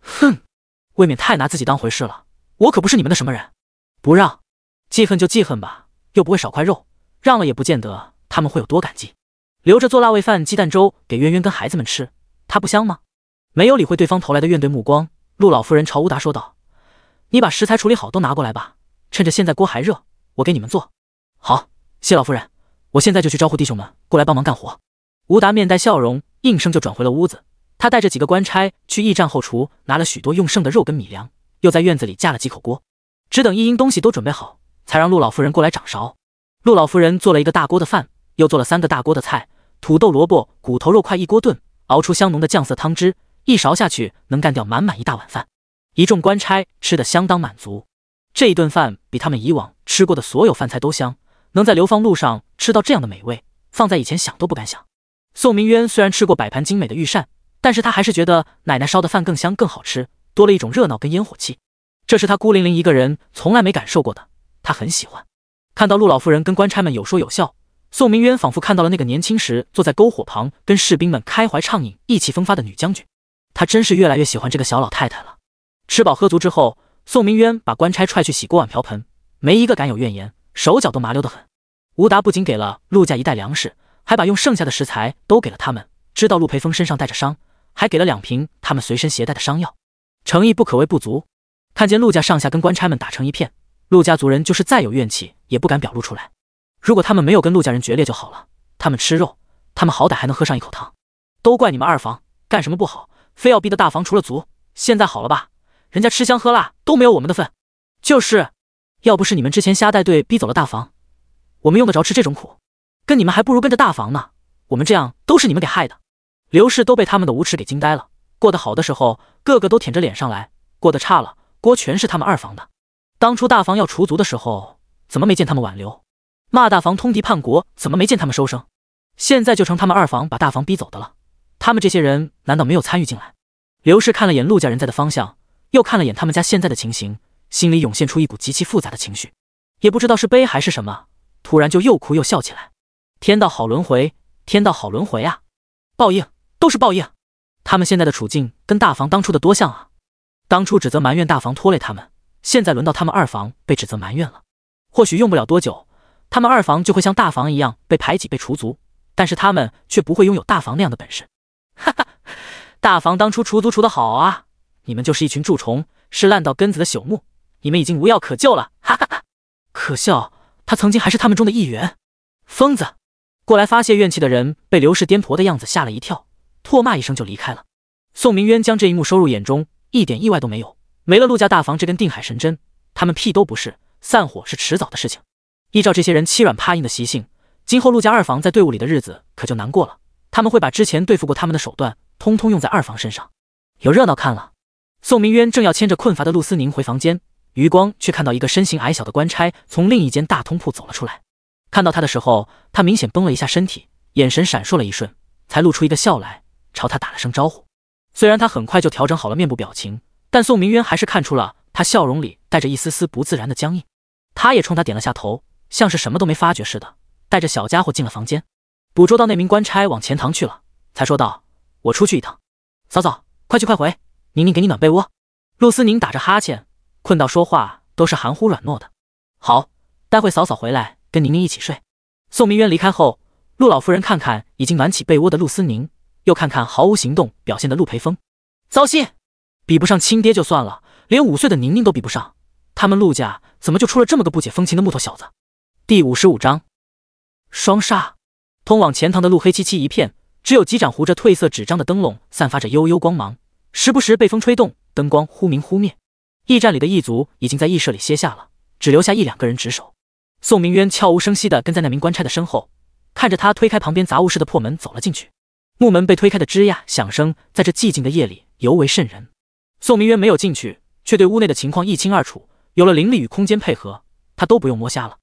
哼，未免太拿自己当回事了。我可不是你们的什么人，不让。记恨就记恨吧，又不会少块肉，让了也不见得他们会有多感激。留着做腊味饭、鸡蛋粥给渊渊跟孩子们吃，它不香吗？没有理会对方投来的怨怼目光，陆老夫人朝吴达说道：“你把食材处理好，都拿过来吧，趁着现在锅还热，我给你们做。”好，谢老夫人，我现在就去招呼弟兄们过来帮忙干活。吴达面带笑容，应声就转回了屋子。他带着几个官差去驿站后厨拿了许多用剩的肉跟米粮，又在院子里架了几口锅，只等一应东西都准备好。才让陆老夫人过来掌勺，陆老夫人做了一个大锅的饭，又做了三个大锅的菜，土豆、萝卜、骨头、肉块一锅炖，熬出香浓的酱色汤汁，一勺下去能干掉满满一大碗饭。一众官差吃得相当满足，这一顿饭比他们以往吃过的所有饭菜都香，能在流放路上吃到这样的美味，放在以前想都不敢想。宋明渊虽然吃过摆盘精美的御膳，但是他还是觉得奶奶烧的饭更香更好吃，多了一种热闹跟烟火气，这是他孤零零一个人从来没感受过的。他很喜欢看到陆老夫人跟官差们有说有笑，宋明渊仿佛看到了那个年轻时坐在篝火旁跟士兵们开怀畅饮、意气风发的女将军。他真是越来越喜欢这个小老太太了。吃饱喝足之后，宋明渊把官差踹去洗锅碗瓢盆，没一个敢有怨言，手脚都麻溜得很。吴达不仅给了陆家一袋粮食，还把用剩下的食材都给了他们。知道陆培峰身上带着伤，还给了两瓶他们随身携带的伤药，诚意不可谓不足。看见陆家上下跟官差们打成一片。陆家族人就是再有怨气也不敢表露出来。如果他们没有跟陆家人决裂就好了，他们吃肉，他们好歹还能喝上一口汤。都怪你们二房，干什么不好，非要逼得大房除了族。现在好了吧，人家吃香喝辣都没有我们的份。就是，要不是你们之前瞎带队逼走了大房，我们用得着吃这种苦？跟你们还不如跟着大房呢。我们这样都是你们给害的。刘氏都被他们的无耻给惊呆了。过得好的时候，个个都舔着脸上来；过得差了，锅全是他们二房的。当初大房要除族的时候，怎么没见他们挽留？骂大房通敌叛国，怎么没见他们收声？现在就成他们二房把大房逼走的了。他们这些人难道没有参与进来？刘氏看了眼陆家人在的方向，又看了眼他们家现在的情形，心里涌现出一股极其复杂的情绪，也不知道是悲还是什么。突然就又哭又笑起来。天道好轮回，天道好轮回啊！报应都是报应。他们现在的处境跟大房当初的多像啊！当初指责埋怨大房拖累他们。现在轮到他们二房被指责埋怨了，或许用不了多久，他们二房就会像大房一样被排挤、被除族，但是他们却不会拥有大房那样的本事。哈哈，大房当初除族除的好啊，你们就是一群蛀虫，是烂到根子的朽木，你们已经无药可救了。哈哈哈，可笑，他曾经还是他们中的一员。疯子，过来发泄怨气的人被刘氏癫婆的样子吓了一跳，唾骂一声就离开了。宋明渊将这一幕收入眼中，一点意外都没有。没了陆家大房这根定海神针，他们屁都不是，散伙是迟早的事情。依照这些人欺软怕硬的习性，今后陆家二房在队伍里的日子可就难过了。他们会把之前对付过他们的手段通通用在二房身上，有热闹看了。宋明渊正要牵着困乏的陆思宁回房间，余光却看到一个身形矮小的官差从另一间大通铺走了出来。看到他的时候，他明显绷了一下身体，眼神闪烁了一瞬，才露出一个笑来，朝他打了声招呼。虽然他很快就调整好了面部表情。但宋明渊还是看出了他笑容里带着一丝丝不自然的僵硬，他也冲他点了下头，像是什么都没发觉似的，带着小家伙进了房间。捕捉到那名官差往前堂去了，才说道：“我出去一趟，嫂嫂，快去快回，宁宁给你暖被窝。”陆思宁打着哈欠，困到说话都是含糊软糯的。好，待会嫂嫂回来跟宁宁一起睡。宋明渊离开后，陆老夫人看看已经暖起被窝的陆思宁，又看看毫无行动表现的陆培峰，糟心。比不上亲爹就算了，连五岁的宁宁都比不上。他们陆家怎么就出了这么个不解风情的木头小子？第五十五章双杀。通往钱塘的路黑漆漆一片，只有几盏糊着褪色纸张的灯笼散发着幽幽光芒，时不时被风吹动，灯光忽明忽灭。驿站里的异族已经在驿舍里歇下了，只留下一两个人值守。宋明渊悄无声息的跟在那名官差的身后，看着他推开旁边杂物室的破门走了进去。木门被推开的吱呀响声，在这寂静的夜里尤为渗人。宋明渊没有进去，却对屋内的情况一清二楚。有了灵力与空间配合，他都不用摸瞎了。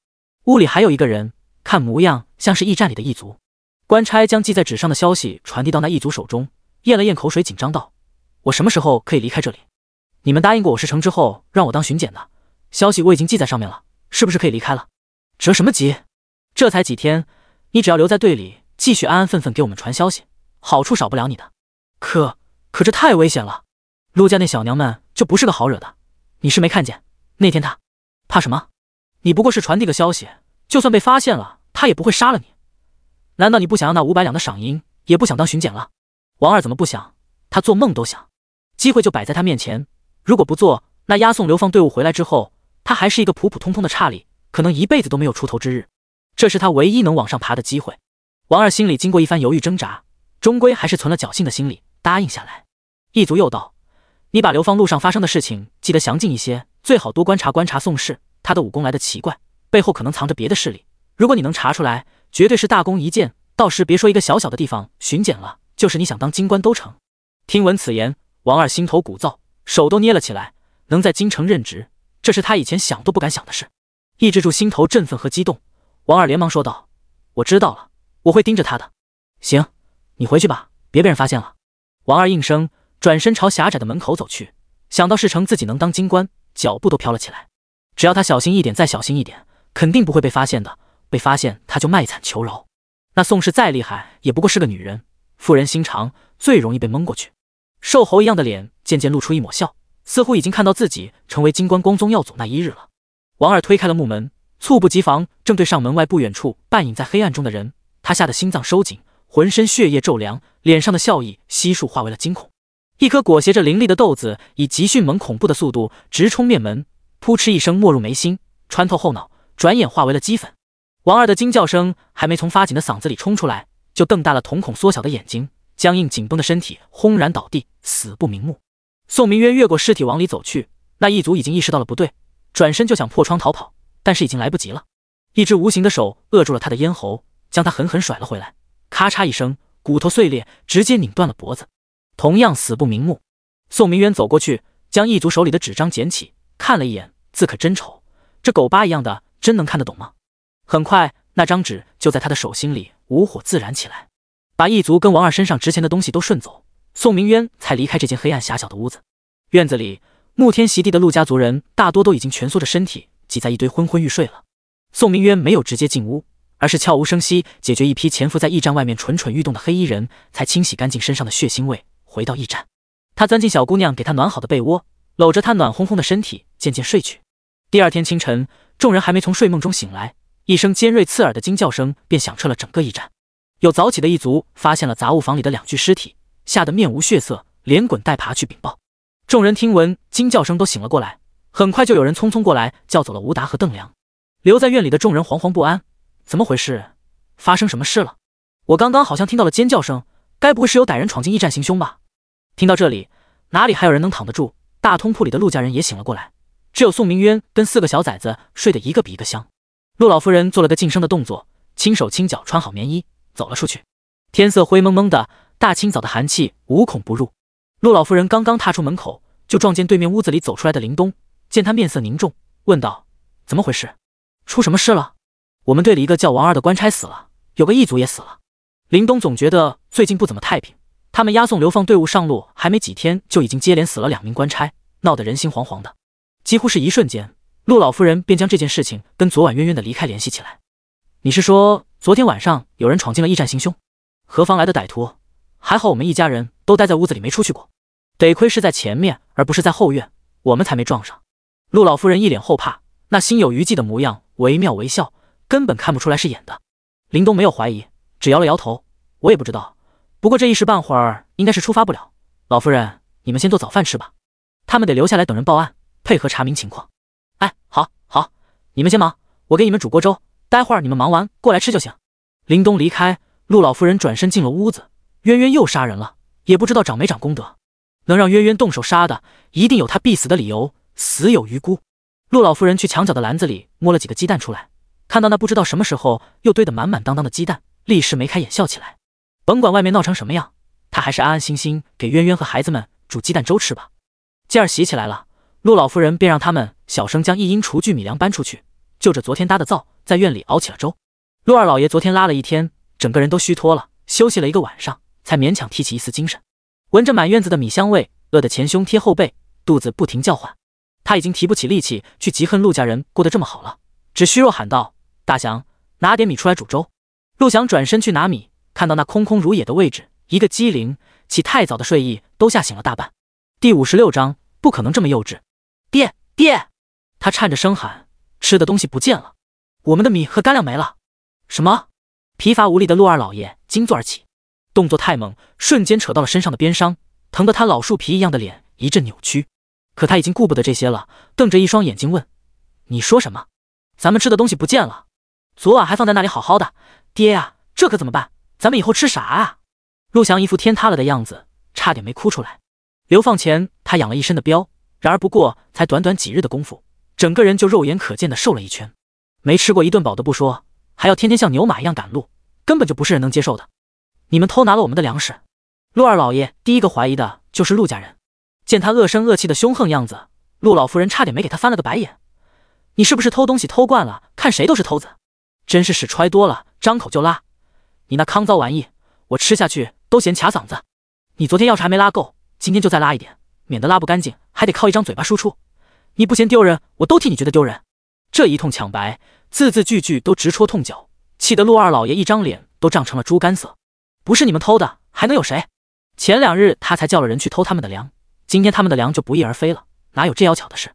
屋里还有一个人，看模样像是驿站里的异族官差，将记在纸上的消息传递到那异族手中，咽了咽口水，紧张道：“我什么时候可以离开这里？你们答应过我事成之后让我当巡检的，消息我已经记在上面了，是不是可以离开了？折什么急？这才几天，你只要留在队里继续安安分分给我们传消息，好处少不了你的。可可这太危险了。”陆家那小娘们就不是个好惹的，你是没看见那天她怕什么？你不过是传递个消息，就算被发现了，她也不会杀了你。难道你不想要那五百两的赏银，也不想当巡检了？王二怎么不想？他做梦都想，机会就摆在他面前。如果不做，那押送流放队伍回来之后，他还是一个普普通通的差吏，可能一辈子都没有出头之日。这是他唯一能往上爬的机会。王二心里经过一番犹豫挣扎，终归还是存了侥幸的心理，答应下来。异族又道。你把流放路上发生的事情记得详尽一些，最好多观察观察宋氏，他的武功来的奇怪，背后可能藏着别的势力。如果你能查出来，绝对是大功一件。到时别说一个小小的地方巡检了，就是你想当京官都成。听闻此言，王二心头鼓噪，手都捏了起来。能在京城任职，这是他以前想都不敢想的事。抑制住心头振奋和激动，王二连忙说道：“我知道了，我会盯着他的。”行，你回去吧，别被人发现了。王二应声。转身朝狭窄的门口走去，想到事成自己能当金官，脚步都飘了起来。只要他小心一点，再小心一点，肯定不会被发现的。被发现他就卖惨求饶。那宋氏再厉害，也不过是个女人，妇人心肠最容易被蒙过去。瘦猴一样的脸渐渐露出一抹笑，似乎已经看到自己成为金官光宗耀祖那一日了。王二推开了木门，猝不及防，正对上门外不远处半隐在黑暗中的人。他吓得心脏收紧，浑身血液骤凉，脸上的笑意悉数化为了惊恐。一颗裹挟着灵力的豆子，以极迅猛、恐怖的速度直冲面门，扑哧一声没入眉心，穿透后脑，转眼化为了齑粉。王二的惊叫声还没从发紧的嗓子里冲出来，就瞪大了瞳孔缩小的眼睛，僵硬紧绷的身体轰然倒地，死不瞑目。宋明渊越过尸体往里走去，那一族已经意识到了不对，转身就想破窗逃跑，但是已经来不及了。一只无形的手扼住了他的咽喉，将他狠狠甩了回来，咔嚓一声，骨头碎裂，直接拧断了脖子。同样死不瞑目。宋明渊走过去，将异族手里的纸张捡起，看了一眼，字可真丑，这狗巴一样的，真能看得懂吗？很快，那张纸就在他的手心里无火自燃起来，把异族跟王二身上值钱的东西都顺走，宋明渊才离开这间黑暗狭小的屋子。院子里，沐天席地的陆家族人大多都已经蜷缩着身体，挤在一堆昏昏欲睡了。宋明渊没有直接进屋，而是悄无声息解决一批潜伏在驿站外面蠢蠢欲动的黑衣人，才清洗干净身上的血腥味。回到驿站，他钻进小姑娘给他暖好的被窝，搂着她暖烘烘的身体，渐渐睡去。第二天清晨，众人还没从睡梦中醒来，一声尖锐刺耳的惊叫声便响彻了整个驿站。有早起的一族发现了杂物房里的两具尸体，吓得面无血色，连滚带爬去禀报。众人听闻惊叫声都醒了过来，很快就有人匆匆过来叫走了吴达和邓良。留在院里的众人惶惶不安：怎么回事？发生什么事了？我刚刚好像听到了尖叫声，该不会是有歹人闯进驿站行凶吧？听到这里，哪里还有人能躺得住？大通铺里的陆家人也醒了过来，只有宋明渊跟四个小崽子睡得一个比一个香。陆老夫人做了个噤声的动作，轻手轻脚穿好棉衣，走了出去。天色灰蒙蒙的，大清早的寒气无孔不入。陆老夫人刚刚踏出门口，就撞见对面屋子里走出来的林东，见他面色凝重，问道：“怎么回事？出什么事了？”“我们队里一个叫王二的官差死了，有个异族也死了。”林东总觉得最近不怎么太平。他们押送流放队伍上路还没几天，就已经接连死了两名官差，闹得人心惶惶的。几乎是一瞬间，陆老夫人便将这件事情跟昨晚渊渊的离开联系起来。你是说昨天晚上有人闯进了驿站行凶？何方来的歹徒？还好我们一家人都待在屋子里没出去过，得亏是在前面而不是在后院，我们才没撞上。陆老夫人一脸后怕，那心有余悸的模样惟妙惟肖，根本看不出来是演的。林东没有怀疑，只摇了摇头：“我也不知道。”不过这一时半会儿应该是出发不了，老夫人，你们先做早饭吃吧。他们得留下来等人报案，配合查明情况。哎，好，好，你们先忙，我给你们煮锅粥，待会儿你们忙完过来吃就行。林东离开，陆老夫人转身进了屋子。渊渊又杀人了，也不知道长没长功德。能让渊渊动手杀的，一定有他必死的理由，死有余辜。陆老夫人去墙角的篮子里摸了几个鸡蛋出来，看到那不知道什么时候又堆得满满当当的鸡蛋，立时眉开眼笑起来。甭管外面闹成什么样，他还是安安心心给渊渊和孩子们煮鸡蛋粥吃吧。继而洗起来了，陆老夫人便让他们小声将一英厨具、米粮搬出去，就着昨天搭的灶，在院里熬起了粥。陆二老爷昨天拉了一天，整个人都虚脱了，休息了一个晚上，才勉强提起一丝精神。闻着满院子的米香味，饿得前胸贴后背，肚子不停叫唤。他已经提不起力气去嫉恨陆家人过得这么好了，只虚弱喊道：“大祥，拿点米出来煮粥。”陆祥转身去拿米。看到那空空如也的位置，一个机灵，起太早的睡意都吓醒了大半。第五十六章不可能这么幼稚，爹爹！他颤着声喊：“吃的东西不见了，我们的米和干粮没了！”什么？疲乏无力的陆二老爷惊坐而起，动作太猛，瞬间扯到了身上的鞭伤，疼得他老树皮一样的脸一阵扭曲。可他已经顾不得这些了，瞪着一双眼睛问：“你说什么？咱们吃的东西不见了？昨晚还放在那里好好的，爹呀，这可怎么办？”咱们以后吃啥啊？陆翔一副天塌了的样子，差点没哭出来。流放前他养了一身的膘，然而不过才短短几日的功夫，整个人就肉眼可见的瘦了一圈。没吃过一顿饱的不说，还要天天像牛马一样赶路，根本就不是人能接受的。你们偷拿了我们的粮食，陆二老爷第一个怀疑的就是陆家人。见他恶声恶气的凶横样子，陆老夫人差点没给他翻了个白眼。你是不是偷东西偷惯了，看谁都是偷子，真是屎揣多了，张口就拉。你那康糟玩意，我吃下去都嫌卡嗓子。你昨天要是还没拉够，今天就再拉一点，免得拉不干净还得靠一张嘴巴输出。你不嫌丢人，我都替你觉得丢人。这一通抢白，字字句句都直戳痛脚，气得陆二老爷一张脸都涨成了猪肝色。不是你们偷的，还能有谁？前两日他才叫了人去偷他们的粮，今天他们的粮就不翼而飞了，哪有这要巧的事？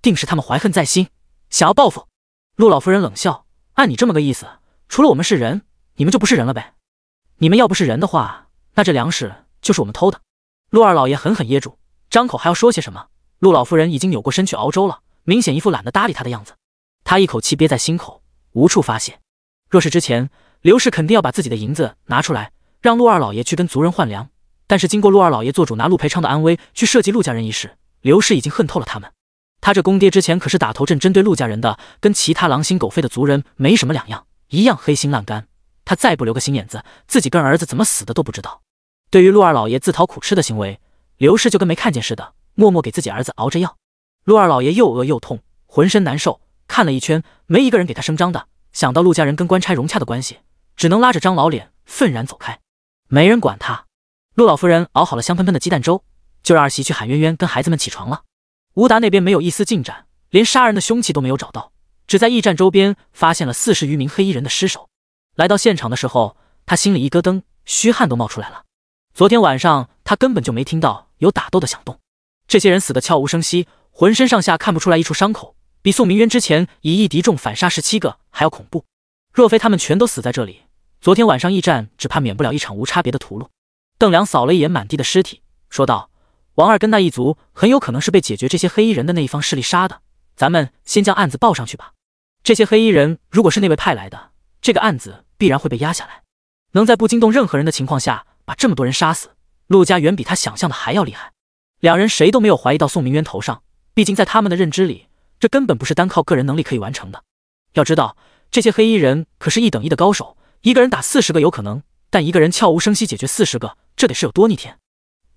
定是他们怀恨在心，想要报复。陆老夫人冷笑：“按你这么个意思，除了我们是人？”你们就不是人了呗？你们要不是人的话，那这粮食就是我们偷的。陆二老爷狠狠噎住，张口还要说些什么，陆老夫人已经扭过身去熬粥了，明显一副懒得搭理他的样子。他一口气憋在心口，无处发泄。若是之前，刘氏肯定要把自己的银子拿出来，让陆二老爷去跟族人换粮。但是经过陆二老爷做主拿陆培昌的安危去设计陆家人一事，刘氏已经恨透了他们。他这公爹之前可是打头阵针对陆家人的，跟其他狼心狗肺的族人没什么两样，一样黑心烂肝。他再不留个心眼子，自己跟儿子怎么死的都不知道。对于陆二老爷自讨苦吃的行为，刘氏就跟没看见似的，默默给自己儿子熬着药。陆二老爷又饿又痛，浑身难受，看了一圈，没一个人给他声张的。想到陆家人跟官差融洽的关系，只能拉着张老脸愤然走开，没人管他。陆老夫人熬好了香喷喷的鸡蛋粥，就让二媳去喊渊渊跟孩子们起床了。吴达那边没有一丝进展，连杀人的凶器都没有找到，只在驿站周边发现了四十余名黑衣人的尸首。来到现场的时候，他心里一咯噔，虚汗都冒出来了。昨天晚上他根本就没听到有打斗的响动，这些人死得悄无声息，浑身上下看不出来一处伤口，比宋明渊之前以一敌众反杀十七个还要恐怖。若非他们全都死在这里，昨天晚上驿站只怕免不了一场无差别的屠戮。邓良扫了一眼满地的尸体，说道：“王二跟那一族很有可能是被解决这些黑衣人的那一方势力杀的，咱们先将案子报上去吧。这些黑衣人如果是那位派来的，这个案子。”必然会被压下来，能在不惊动任何人的情况下把这么多人杀死，陆家远比他想象的还要厉害。两人谁都没有怀疑到宋明渊头上，毕竟在他们的认知里，这根本不是单靠个人能力可以完成的。要知道，这些黑衣人可是一等一的高手，一个人打四十个有可能，但一个人悄无声息解决四十个，这得是有多逆天？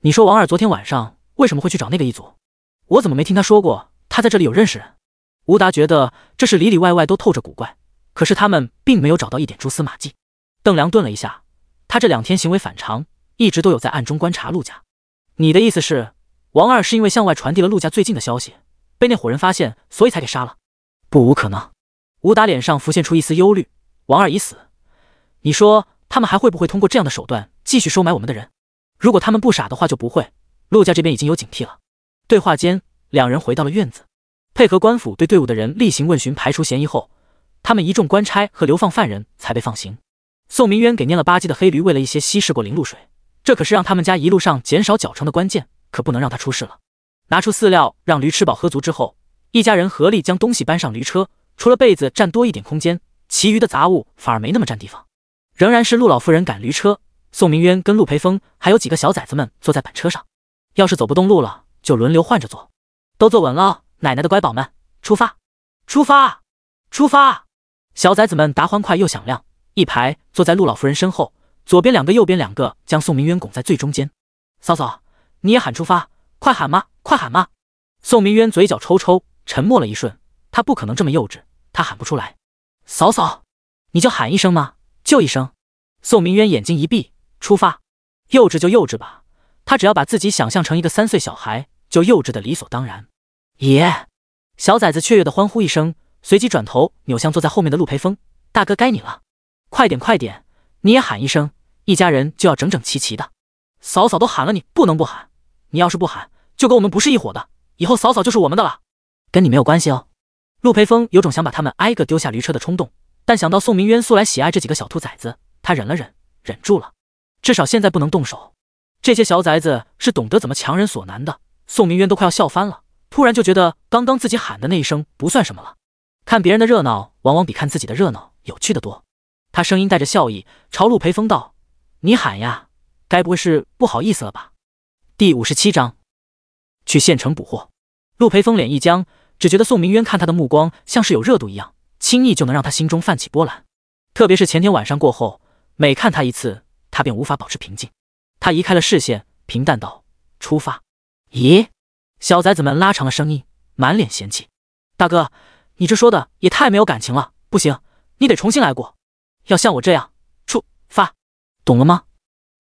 你说王二昨天晚上为什么会去找那个一族？我怎么没听他说过他在这里有认识人？吴达觉得这是里里外外都透着古怪。可是他们并没有找到一点蛛丝马迹。邓良顿了一下，他这两天行为反常，一直都有在暗中观察陆家。你的意思是，王二是因为向外传递了陆家最近的消息，被那伙人发现，所以才给杀了？不无可能。吴达脸上浮现出一丝忧虑。王二已死，你说他们还会不会通过这样的手段继续收买我们的人？如果他们不傻的话，就不会。陆家这边已经有警惕了。对话间，两人回到了院子，配合官府对队伍的人例行问询，排除嫌疑后。他们一众官差和流放犯人才被放行。宋明渊给蔫了吧唧的黑驴喂了一些稀释过零露水，这可是让他们家一路上减少脚程的关键，可不能让他出事了。拿出饲料让驴吃饱喝足之后，一家人合力将东西搬上驴车。除了被子占多一点空间，其余的杂物反而没那么占地方。仍然是陆老夫人赶驴车，宋明渊跟陆培峰还有几个小崽子们坐在板车上。要是走不动路了，就轮流换着坐。都坐稳了，奶奶的乖宝们，出发！出发！出发！小崽子们答欢快又响亮，一排坐在陆老夫人身后，左边两个，右边两个，将宋明渊拱在最中间。嫂嫂，你也喊出发，快喊嘛，快喊嘛！宋明渊嘴角抽抽，沉默了一瞬，他不可能这么幼稚，他喊不出来。嫂嫂，你就喊一声嘛，就一声。宋明渊眼睛一闭，出发。幼稚就幼稚吧，他只要把自己想象成一个三岁小孩，就幼稚的理所当然。爷，小崽子雀跃的欢呼一声。随即转头扭向坐在后面的陆培峰：“大哥：“该你了，快点快点，你也喊一声，一家人就要整整齐齐的。嫂嫂都喊了，你不能不喊。你要是不喊，就跟我们不是一伙的。以后嫂嫂就是我们的了，跟你没有关系哦。”陆培峰有种想把他们挨个丢下驴车的冲动，但想到宋明渊素来喜爱这几个小兔崽子，他忍了忍，忍住了，至少现在不能动手。这些小崽子是懂得怎么强人所难的。宋明渊都快要笑翻了，突然就觉得刚刚自己喊的那一声不算什么了。看别人的热闹，往往比看自己的热闹有趣的多。他声音带着笑意，朝陆培峰道：“你喊呀，该不会是不好意思了吧？”第五十七章，去县城捕获。陆培峰脸一僵，只觉得宋明渊看他的目光像是有热度一样，轻易就能让他心中泛起波澜。特别是前天晚上过后，每看他一次，他便无法保持平静。他移开了视线，平淡道：“出发。”咦，小崽子们拉长了声音，满脸嫌弃：“大哥。”你这说的也太没有感情了，不行，你得重新来过，要像我这样出发，懂了吗？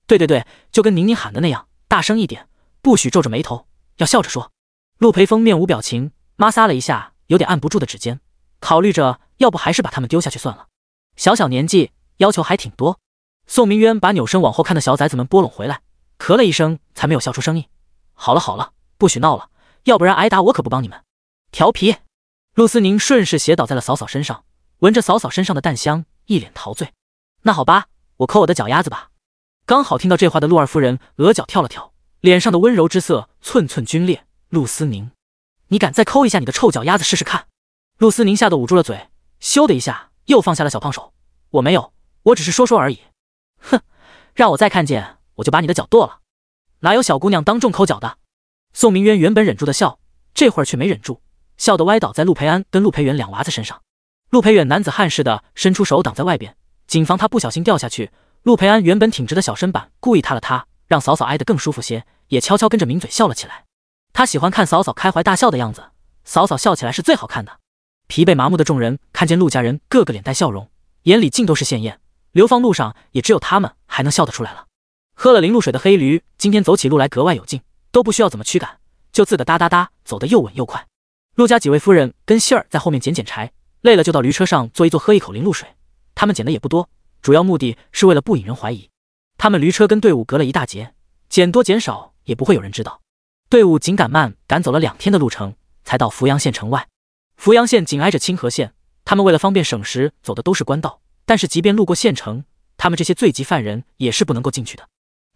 对对对，就跟宁宁喊的那样，大声一点，不许皱着眉头，要笑着说。陆培峰面无表情，抹撒了一下有点按不住的指尖，考虑着要不还是把他们丢下去算了。小小年纪，要求还挺多。宋明渊把扭身往后看的小崽子们拨拢回来，咳了一声，才没有笑出声音。好了好了，不许闹了，要不然挨打我可不帮你们，调皮。陆思宁顺势斜倒在了嫂嫂身上，闻着嫂嫂身上的淡香，一脸陶醉。那好吧，我抠我的脚丫子吧。刚好听到这话的陆二夫人额角跳了跳，脸上的温柔之色寸寸皲裂。陆思宁，你敢再抠一下你的臭脚丫子试试看？陆思宁吓得捂住了嘴，咻的一下又放下了小胖手。我没有，我只是说说而已。哼，让我再看见我就把你的脚剁了。哪有小姑娘当众抠脚的？宋明渊原本忍住的笑，这会儿却没忍住。笑得歪倒在陆培安跟陆培远两娃子身上，陆培远男子汉似的伸出手挡在外边，谨防他不小心掉下去。陆培安原本挺直的小身板故意塌了塌，让嫂嫂挨得更舒服些，也悄悄跟着抿嘴笑了起来。他喜欢看嫂嫂开怀大笑的样子，嫂嫂笑起来是最好看的。疲惫麻木的众人看见陆家人个个脸带笑容，眼里尽都是鲜艳。流放路上也只有他们还能笑得出来了。喝了零露水的黑驴今天走起路来格外有劲，都不需要怎么驱赶，就自个哒哒哒走得又稳又快。陆家几位夫人跟杏儿在后面捡捡柴，累了就到驴车上坐一坐，喝一口林露水。他们捡的也不多，主要目的是为了不引人怀疑。他们驴车跟队伍隔了一大截，捡多捡少也不会有人知道。队伍紧赶慢赶，走了两天的路程，才到扶阳县城外。扶阳县紧挨着清河县，他们为了方便省时，走的都是官道。但是即便路过县城，他们这些罪籍犯人也是不能够进去的。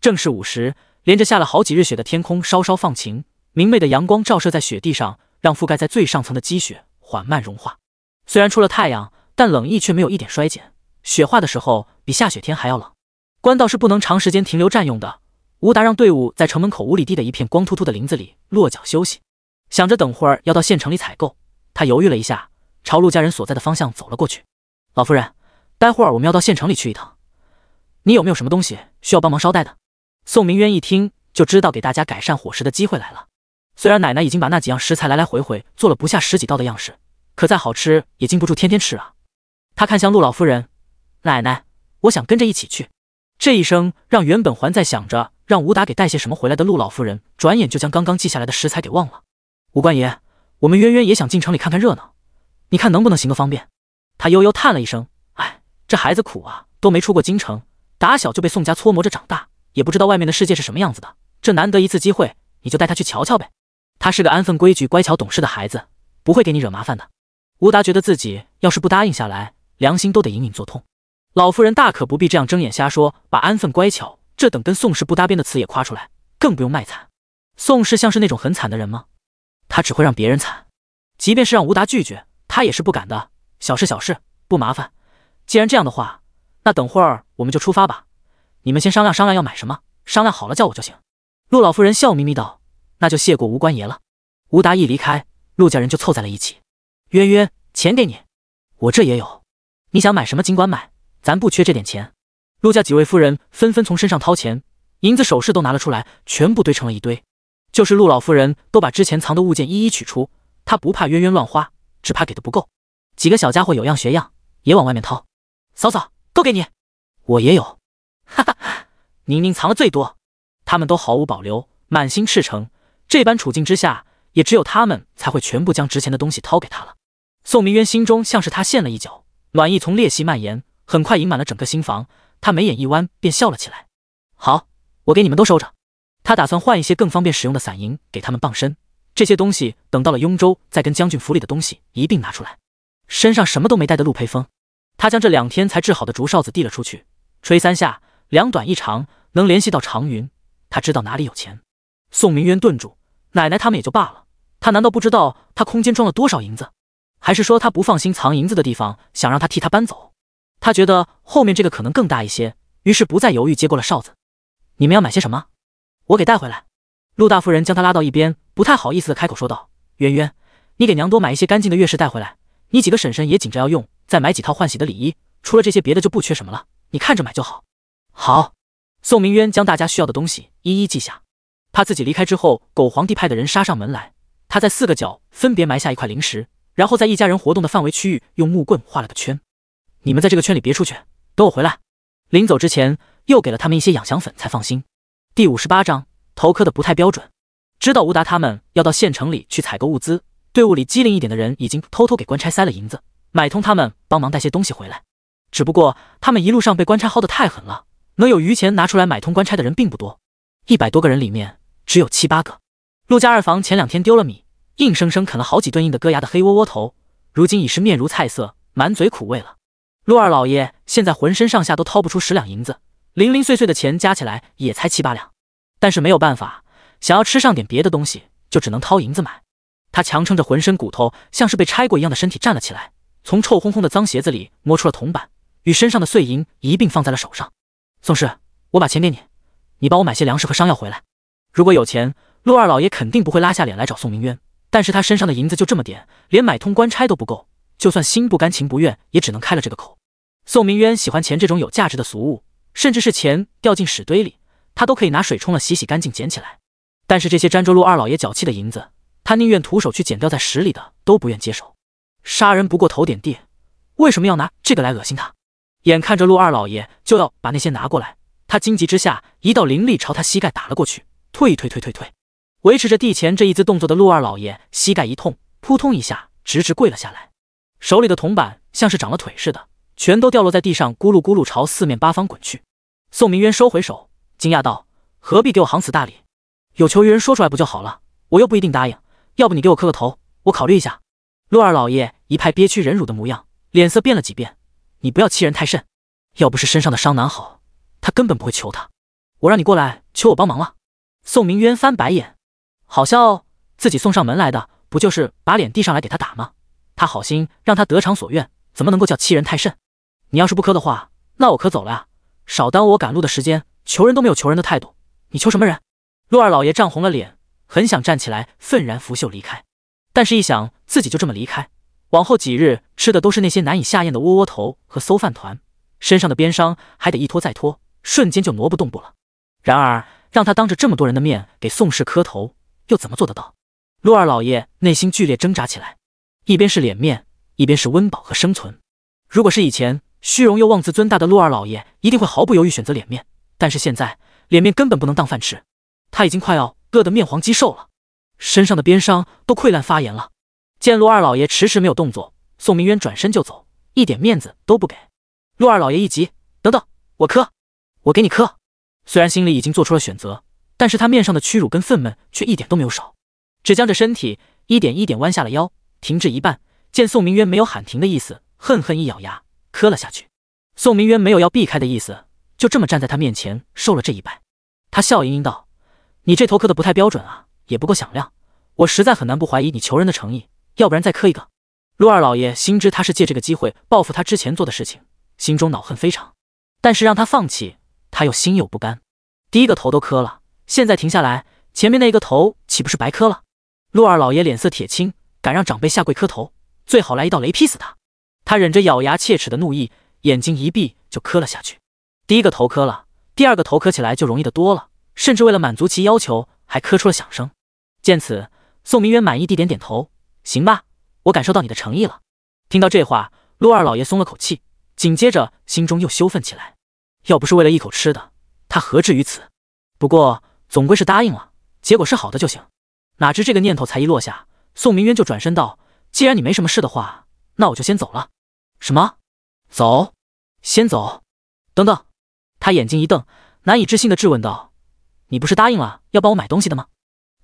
正是午时，连着下了好几日雪的天空稍稍放晴，明媚的阳光照射在雪地上。让覆盖在最上层的积雪缓慢融化。虽然出了太阳，但冷意却没有一点衰减。雪化的时候比下雪天还要冷。官道是不能长时间停留占用的。吴达让队伍在城门口五里地的一片光秃秃的林子里落脚休息，想着等会儿要到县城里采购，他犹豫了一下，朝陆家人所在的方向走了过去。老夫人，待会儿我们要到县城里去一趟，你有没有什么东西需要帮忙捎带的？宋明渊一听就知道给大家改善伙食的机会来了。虽然奶奶已经把那几样食材来来回回做了不下十几道的样式，可再好吃也经不住天天吃啊。他看向陆老夫人，奶奶，我想跟着一起去。这一声让原本还在想着让武达给带些什么回来的陆老夫人，转眼就将刚刚记下来的食材给忘了。武官爷，我们渊渊也想进城里看看热闹，你看能不能行个方便？他悠悠叹了一声，哎，这孩子苦啊，都没出过京城，打小就被宋家搓磨着长大，也不知道外面的世界是什么样子的。这难得一次机会，你就带他去瞧瞧呗。他是个安分规矩、乖巧懂事的孩子，不会给你惹麻烦的。吴达觉得自己要是不答应下来，良心都得隐隐作痛。老夫人大可不必这样睁眼瞎说，把安分乖巧这等跟宋氏不搭边的词也夸出来，更不用卖惨。宋氏像是那种很惨的人吗？他只会让别人惨。即便是让吴达拒绝，他也是不敢的。小事小事，不麻烦。既然这样的话，那等会儿我们就出发吧。你们先商量商量要买什么，商量好了叫我就行。陆老夫人笑眯眯道。那就谢过吴官爷了。吴达一离开，陆家人就凑在了一起。渊渊，钱给你，我这也有。你想买什么尽管买，咱不缺这点钱。陆家几位夫人纷纷从身上掏钱，银子、首饰都拿了出来，全部堆成了一堆。就是陆老夫人，都把之前藏的物件一一取出，她不怕渊渊乱花，只怕给的不够。几个小家伙有样学样，也往外面掏。嫂嫂，都给你，我也有。哈哈哈，宁宁藏的最多。他们都毫无保留，满心赤诚。这般处境之下，也只有他们才会全部将值钱的东西掏给他了。宋明渊心中像是他陷了一脚，暖意从裂隙蔓延，很快盈满了整个心房。他眉眼一弯，便笑了起来：“好，我给你们都收着。”他打算换一些更方便使用的散银给他们傍身。这些东西等到了雍州，再跟将军府里的东西一并拿出来。身上什么都没带的陆培峰，他将这两天才治好的竹哨子递了出去，吹三下，两短一长，能联系到长云。他知道哪里有钱。宋明渊顿住。奶奶他们也就罢了，他难道不知道他空间装了多少银子？还是说他不放心藏银子的地方，想让他替他搬走？他觉得后面这个可能更大一些，于是不再犹豫，接过了哨子。你们要买些什么？我给带回来。陆大夫人将他拉到一边，不太好意思的开口说道：“渊渊，你给娘多买一些干净的月事带回来，你几个婶婶也紧着要用，再买几套换洗的礼衣。除了这些，别的就不缺什么了，你看着买就好。”好。宋明渊将大家需要的东西一一记下。怕自己离开之后，狗皇帝派的人杀上门来。他在四个角分别埋下一块灵石，然后在一家人活动的范围区域用木棍画了个圈。你们在这个圈里别出去，等我回来。临走之前，又给了他们一些养翔粉才放心。第五十八章头磕的不太标准。知道吴达他们要到县城里去采购物资，队伍里机灵一点的人已经偷偷给官差塞了银子，买通他们帮忙带些东西回来。只不过他们一路上被官差薅得太狠了，能有余钱拿出来买通官差的人并不多。一百多个人里面。只有七八个。陆家二房前两天丢了米，硬生生啃了好几顿硬的割牙的黑窝窝头，如今已是面如菜色，满嘴苦味了。陆二老爷现在浑身上下都掏不出十两银子，零零碎碎的钱加起来也才七八两，但是没有办法，想要吃上点别的东西，就只能掏银子买。他强撑着浑身骨头像是被拆过一样的身体站了起来，从臭烘烘的脏鞋子里摸出了铜板，与身上的碎银一并放在了手上。宋氏，我把钱给你，你帮我买些粮食和伤药回来。如果有钱，陆二老爷肯定不会拉下脸来找宋明渊。但是他身上的银子就这么点，连买通官差都不够。就算心不甘情不愿，也只能开了这个口。宋明渊喜欢钱这种有价值的俗物，甚至是钱掉进屎堆里，他都可以拿水冲了洗洗干净捡起来。但是这些沾着陆二老爷脚气的银子，他宁愿徒手去捡掉在屎里的，都不愿接手。杀人不过头点地，为什么要拿这个来恶心他？眼看着陆二老爷就要把那些拿过来，他惊急之下一道灵力朝他膝盖打了过去。退退，退退退！维持着地前这一姿动作的陆二老爷膝盖一痛，扑通一下直直跪了下来，手里的铜板像是长了腿似的，全都掉落在地上，咕噜咕噜朝四面八方滚去。宋明渊收回手，惊讶道：“何必给我行此大礼？有求于人，说出来不就好了？我又不一定答应。要不你给我磕个头，我考虑一下。”陆二老爷一派憋屈忍辱的模样，脸色变了几变：“你不要欺人太甚！要不是身上的伤难好，他根本不会求他。我让你过来求我帮忙了。”宋明渊翻白眼，好笑，自己送上门来的，不就是把脸递上来给他打吗？他好心让他得偿所愿，怎么能够叫欺人太甚？你要是不磕的话，那我可走了呀！少耽误我赶路的时间。求人都没有求人的态度，你求什么人？陆二老爷涨红了脸，很想站起来，愤然拂袖离开。但是，一想自己就这么离开，往后几日吃的都是那些难以下咽的窝窝头和馊饭团，身上的鞭伤还得一拖再拖，瞬间就挪不动步了。然而。让他当着这么多人的面给宋氏磕头，又怎么做得到？陆二老爷内心剧烈挣扎起来，一边是脸面，一边是温饱和生存。如果是以前，虚荣又妄自尊大的陆二老爷一定会毫不犹豫选择脸面，但是现在脸面根本不能当饭吃，他已经快要饿得面黄肌瘦了，身上的鞭伤都溃烂发炎了。见陆二老爷迟迟没有动作，宋明渊转身就走，一点面子都不给。陆二老爷一急：“等等，我磕，我给你磕。”虽然心里已经做出了选择，但是他面上的屈辱跟愤懑却一点都没有少，只将这身体一点一点弯下了腰，停滞一半。见宋明渊没有喊停的意思，恨恨一咬牙，磕了下去。宋明渊没有要避开的意思，就这么站在他面前受了这一拜。他笑盈盈道：“你这头磕的不太标准啊，也不够响亮，我实在很难不怀疑你求人的诚意。要不然再磕一个。”陆二老爷心知他是借这个机会报复他之前做的事情，心中恼恨非常，但是让他放弃。他又心有不甘，第一个头都磕了，现在停下来，前面那一个头岂不是白磕了？陆二老爷脸色铁青，敢让长辈下跪磕头，最好来一道雷劈死他！他忍着咬牙切齿的怒意，眼睛一闭就磕了下去。第一个头磕了，第二个头磕起来就容易的多了，甚至为了满足其要求，还磕出了响声。见此，宋明远满意地点点头：“行吧，我感受到你的诚意了。”听到这话，陆二老爷松了口气，紧接着心中又羞愤起来。要不是为了一口吃的，他何至于此？不过总归是答应了，结果是好的就行。哪知这个念头才一落下，宋明渊就转身道：“既然你没什么事的话，那我就先走了。”什么？走？先走？等等！他眼睛一瞪，难以置信地质问道：“你不是答应了要帮我买东西的吗？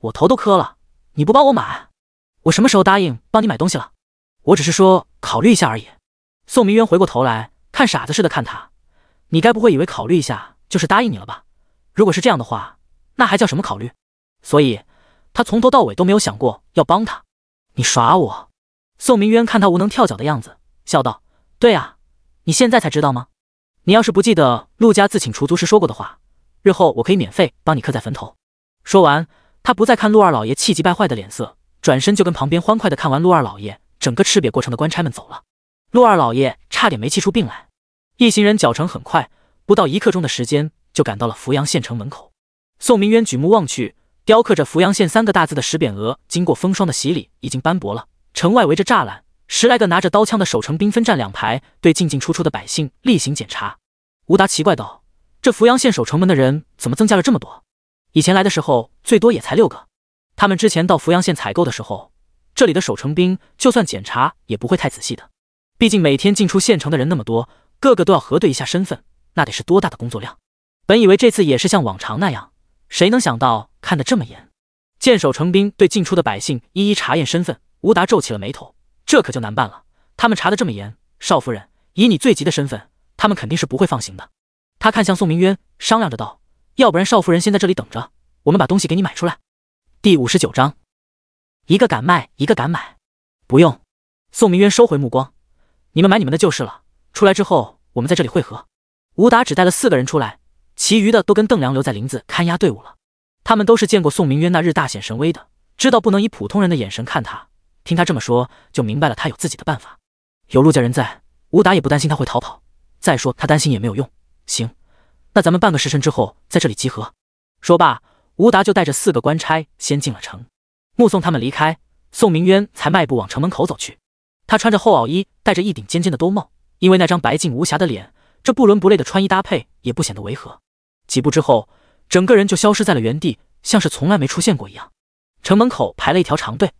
我头都磕了，你不帮我买？我什么时候答应帮你买东西了？我只是说考虑一下而已。”宋明渊回过头来，看傻子似的看他。你该不会以为考虑一下就是答应你了吧？如果是这样的话，那还叫什么考虑？所以，他从头到尾都没有想过要帮他。你耍我！宋明渊看他无能跳脚的样子，笑道：“对啊，你现在才知道吗？你要是不记得陆家自请出租时说过的话，日后我可以免费帮你刻在坟头。”说完，他不再看陆二老爷气急败坏的脸色，转身就跟旁边欢快的看完陆二老爷整个吃瘪过程的官差们走了。陆二老爷差点没气出病来。一行人脚程很快，不到一刻钟的时间就赶到了扶阳县城门口。宋明渊举目望去，雕刻着“扶阳县”三个大字的石匾额，经过风霜的洗礼，已经斑驳了。城外围着栅栏，十来个拿着刀枪的守城兵分站两排，对进进出出的百姓例行检查。吴达奇怪道：“这扶阳县守城门的人怎么增加了这么多？以前来的时候，最多也才六个。他们之前到扶阳县采购的时候，这里的守城兵就算检查，也不会太仔细的，毕竟每天进出县城的人那么多。”个个都要核对一下身份，那得是多大的工作量？本以为这次也是像往常那样，谁能想到看得这么严？见守成兵对进出的百姓一一查验身份，吴达皱起了眉头，这可就难办了。他们查得这么严，少夫人以你最急的身份，他们肯定是不会放行的。他看向宋明渊，商量着道：“要不然少夫人先在这里等着，我们把东西给你买出来。”第五十九章，一个敢卖，一个敢买。不用。宋明渊收回目光，你们买你们的就是了。出来之后，我们在这里汇合。吴达只带了四个人出来，其余的都跟邓良留在林子看押队伍了。他们都是见过宋明渊那日大显神威的，知道不能以普通人的眼神看他。听他这么说，就明白了他有自己的办法。有陆家人在，吴达也不担心他会逃跑。再说他担心也没有用。行，那咱们半个时辰之后在这里集合。说罢，吴达就带着四个官差先进了城，目送他们离开，宋明渊才迈步往城门口走去。他穿着厚袄衣，戴着一顶尖尖的兜帽。因为那张白净无瑕的脸，这不伦不类的穿衣搭配也不显得违和。几步之后，整个人就消失在了原地，像是从来没出现过一样。城门口排了一条长队，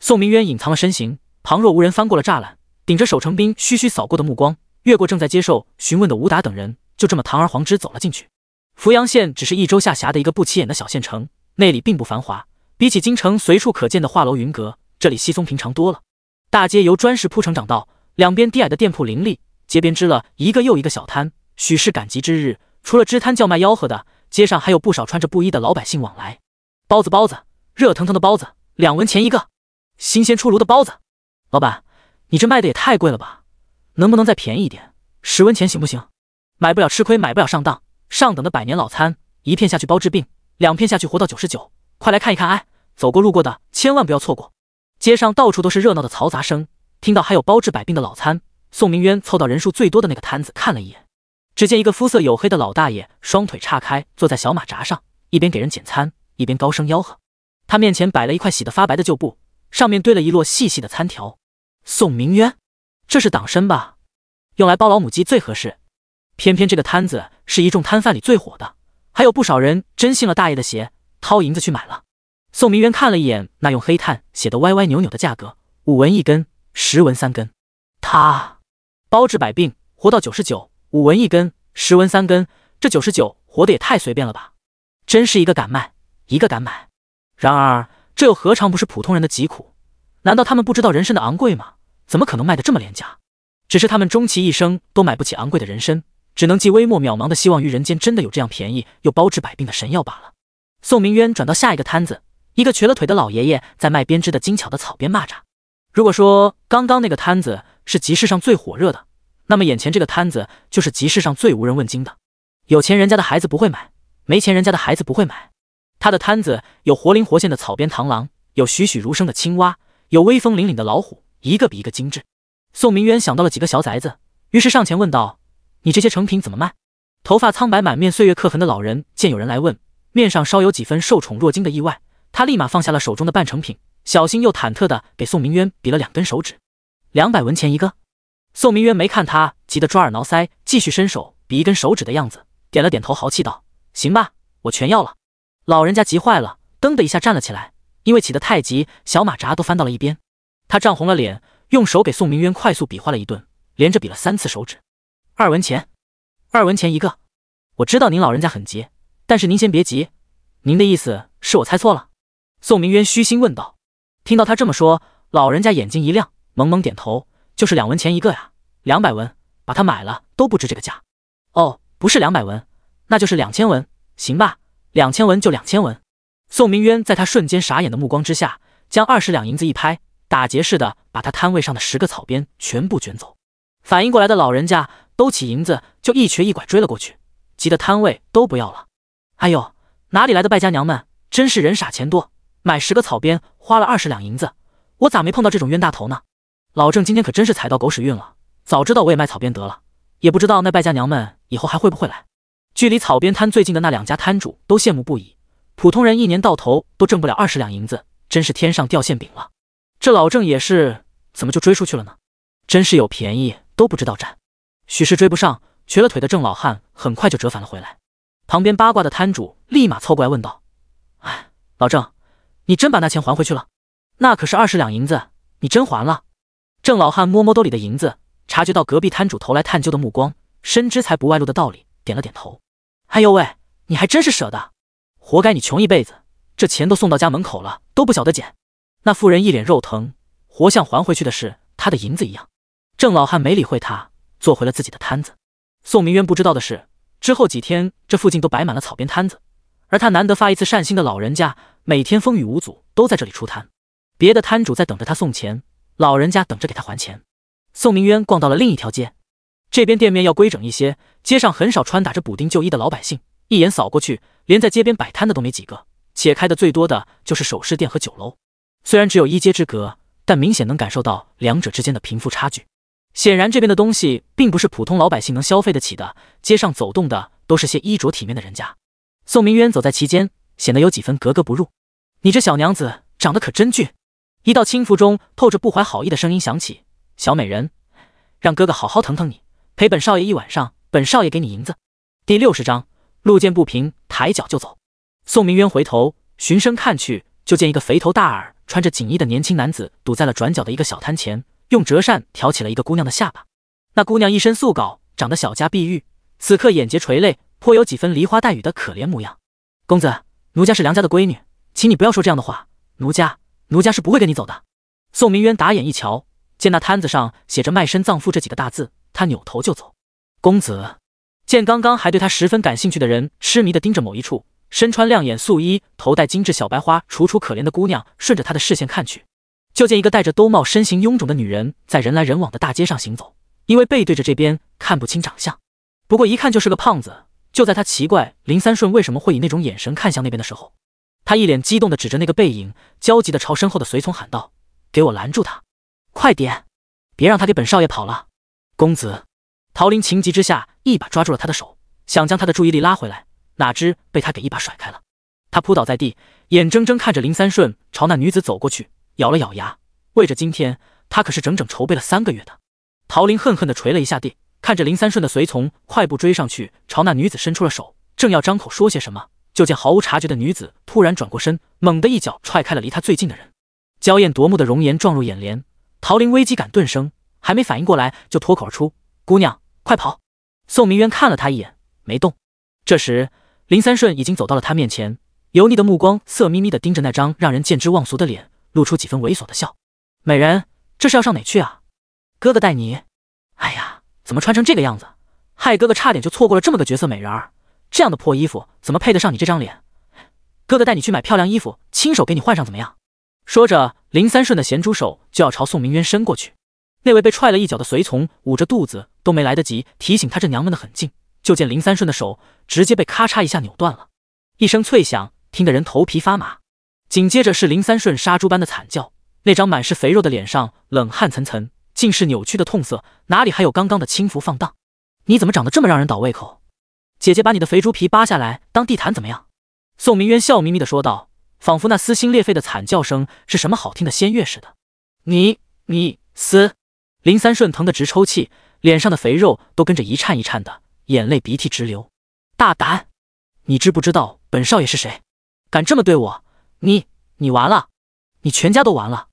宋明渊隐藏了身形，旁若无人翻过了栅栏，顶着守城兵嘘嘘扫过的目光，越过正在接受询问的吴达等人，就这么堂而皇之走了进去。扶阳县只是一州下辖的一个不起眼的小县城，那里并不繁华，比起京城随处可见的画楼云阁，这里稀松平常多了。大街由砖石铺成，长道。两边低矮的店铺林立，街边支了一个又一个小摊。许是赶集之日，除了支摊叫卖吆喝的，街上还有不少穿着布衣的老百姓往来。包子，包子，热腾腾的包子，两文钱一个，新鲜出炉的包子。老板，你这卖的也太贵了吧？能不能再便宜一点？十文钱行不行？买不了吃亏，买不了上当。上等的百年老参，一片下去包治病，两片下去活到九十九。快来看一看，哎，走过路过的千万不要错过。街上到处都是热闹的嘈杂声。听到还有包治百病的老餐，宋明渊凑到人数最多的那个摊子看了一眼，只见一个肤色黝黑的老大爷双腿岔开坐在小马扎上，一边给人捡餐，一边高声吆喝。他面前摆了一块洗得发白的旧布，上面堆了一摞细细的餐条。宋明渊，这是党参吧？用来包老母鸡最合适。偏偏这个摊子是一众摊贩里最火的，还有不少人真信了大爷的邪，掏银子去买了。宋明渊看了一眼那用黑炭写的歪歪扭扭的价格，五文一根。十文三根，他包治百病，活到九十九，五文一根，十文三根。这九十九活的也太随便了吧！真是一个敢卖，一个敢买。然而，这又何尝不是普通人的疾苦？难道他们不知道人参的昂贵吗？怎么可能卖的这么廉价？只是他们终其一生都买不起昂贵的人参，只能寄微末渺茫的希望于人间真的有这样便宜又包治百病的神药罢了。宋明渊转到下一个摊子，一个瘸了腿的老爷爷在卖编织的精巧的草编蚂蚱。如果说刚刚那个摊子是集市上最火热的，那么眼前这个摊子就是集市上最无人问津的。有钱人家的孩子不会买，没钱人家的孩子不会买。他的摊子有活灵活现的草编螳螂，有栩栩如生的青蛙，有威风凛凛的老虎，一个比一个精致。宋明渊想到了几个小崽子，于是上前问道：“你这些成品怎么卖？”头发苍白、满面岁月刻痕的老人见有人来问，面上稍有几分受宠若惊的意外，他立马放下了手中的半成品。小新又忐忑的给宋明渊比了两根手指，两百文钱一个。宋明渊没看他，急得抓耳挠腮，继续伸手比一根手指的样子，点了点头，豪气道：“行吧，我全要了。”老人家急坏了，噔的一下站了起来，因为起得太急，小马扎都翻到了一边。他涨红了脸，用手给宋明渊快速比划了一顿，连着比了三次手指，二文钱，二文钱一个。我知道您老人家很急，但是您先别急，您的意思是我猜错了？宋明渊虚心问道。听到他这么说，老人家眼睛一亮，猛猛点头。就是两文钱一个呀，两百文，把它买了都不值这个价。哦，不是两百文，那就是两千文，行吧？两千文就两千文。宋明渊在他瞬间傻眼的目光之下，将二十两银子一拍，打劫似的把他摊位上的十个草鞭全部卷走。反应过来的老人家兜起银子就一瘸一拐追了过去，急得摊位都不要了。哎呦，哪里来的败家娘们，真是人傻钱多！买十个草编花了二十两银子，我咋没碰到这种冤大头呢？老郑今天可真是踩到狗屎运了，早知道我也卖草编得了。也不知道那败家娘们以后还会不会来。距离草编摊最近的那两家摊主都羡慕不已，普通人一年到头都挣不了二十两银子，真是天上掉馅饼了。这老郑也是，怎么就追出去了呢？真是有便宜都不知道占。许是追不上，瘸了腿的郑老汉很快就折返了回来。旁边八卦的摊主立马凑过来问道：“哎，老郑。”你真把那钱还回去了？那可是二十两银子，你真还了？郑老汉摸摸兜里的银子，察觉到隔壁摊主投来探究的目光，深知财不外露的道理，点了点头。哎呦喂，你还真是舍得，活该你穷一辈子！这钱都送到家门口了，都不晓得捡。那妇人一脸肉疼，活像还回去的是他的银子一样。郑老汉没理会他，坐回了自己的摊子。宋明渊不知道的是，之后几天，这附近都摆满了草编摊子。而他难得发一次善心的老人家，每天风雨无阻都在这里出摊。别的摊主在等着他送钱，老人家等着给他还钱。宋明渊逛到了另一条街，这边店面要规整一些，街上很少穿打着补丁旧衣的老百姓。一眼扫过去，连在街边摆摊的都没几个，且开的最多的就是首饰店和酒楼。虽然只有一街之隔，但明显能感受到两者之间的贫富差距。显然这边的东西并不是普通老百姓能消费得起的，街上走动的都是些衣着体面的人家。宋明渊走在其间，显得有几分格格不入。你这小娘子长得可真俊。一道轻浮中透着不怀好意的声音响起：“小美人，让哥哥好好疼疼你，陪本少爷一晚上，本少爷给你银子。”第六十章：路见不平，抬脚就走。宋明渊回头循声看去，就见一个肥头大耳、穿着锦衣的年轻男子堵在了转角的一个小摊前，用折扇挑起了一个姑娘的下巴。那姑娘一身素缟，长得小家碧玉，此刻眼睫垂泪。颇有几分梨花带雨的可怜模样。公子，奴家是梁家的闺女，请你不要说这样的话。奴家，奴家是不会跟你走的。宋明渊打眼一瞧，见那摊子上写着“卖身葬父”这几个大字，他扭头就走。公子见刚刚还对他十分感兴趣的人，痴迷地盯着某一处，身穿亮眼素衣、头戴精致小白花、楚楚可怜的姑娘，顺着他的视线看去，就见一个戴着兜帽、身形臃肿的女人在人来人往的大街上行走，因为背对着这边，看不清长相，不过一看就是个胖子。就在他奇怪林三顺为什么会以那种眼神看向那边的时候，他一脸激动的指着那个背影，焦急的朝身后的随从喊道：“给我拦住他，快点，别让他给本少爷跑了！”公子，陶林情急之下一把抓住了他的手，想将他的注意力拉回来，哪知被他给一把甩开了。他扑倒在地，眼睁睁看着林三顺朝那女子走过去，咬了咬牙，为着今天他可是整整筹备了三个月的。陶林恨恨的捶了一下地。看着林三顺的随从快步追上去，朝那女子伸出了手，正要张口说些什么，就见毫无察觉的女子突然转过身，猛地一脚踹开了离她最近的人。娇艳夺目的容颜撞入眼帘，陶林危机感顿生，还没反应过来，就脱口而出：“姑娘，快跑！”宋明渊看了他一眼，没动。这时，林三顺已经走到了他面前，油腻的目光色眯眯地盯着那张让人见之忘俗的脸，露出几分猥琐的笑：“美人，这是要上哪去啊？哥哥带你。”哎呀！怎么穿成这个样子？害哥哥差点就错过了这么个绝色美人儿！这样的破衣服怎么配得上你这张脸？哥哥带你去买漂亮衣服，亲手给你换上怎么样？说着，林三顺的咸猪手就要朝宋明渊伸过去。那位被踹了一脚的随从捂着肚子都没来得及提醒他这娘们的狠劲，就见林三顺的手直接被咔嚓一下扭断了，一声脆响听得人头皮发麻。紧接着是林三顺杀猪般的惨叫，那张满是肥肉的脸上冷汗涔涔。竟是扭曲的痛色，哪里还有刚刚的轻浮放荡？你怎么长得这么让人倒胃口？姐姐把你的肥猪皮扒下来当地毯怎么样？宋明渊笑眯眯地说道，仿佛那撕心裂肺的惨叫声是什么好听的仙乐似的。你你撕！林三顺疼得直抽气，脸上的肥肉都跟着一颤一颤的，眼泪鼻涕直流。大胆！你知不知道本少爷是谁？敢这么对我，你你完了，你全家都完了！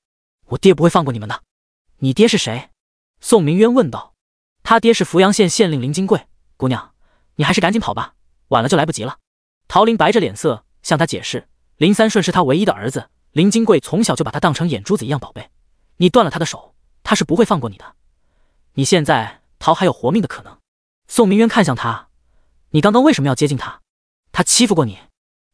我爹不会放过你们的。你爹是谁？宋明渊问道。他爹是扶阳县县令林金贵。姑娘，你还是赶紧跑吧，晚了就来不及了。陶林白着脸色向他解释，林三顺是他唯一的儿子，林金贵从小就把他当成眼珠子一样宝贝。你断了他的手，他是不会放过你的。你现在逃还有活命的可能。宋明渊看向他，你刚刚为什么要接近他？他欺负过你？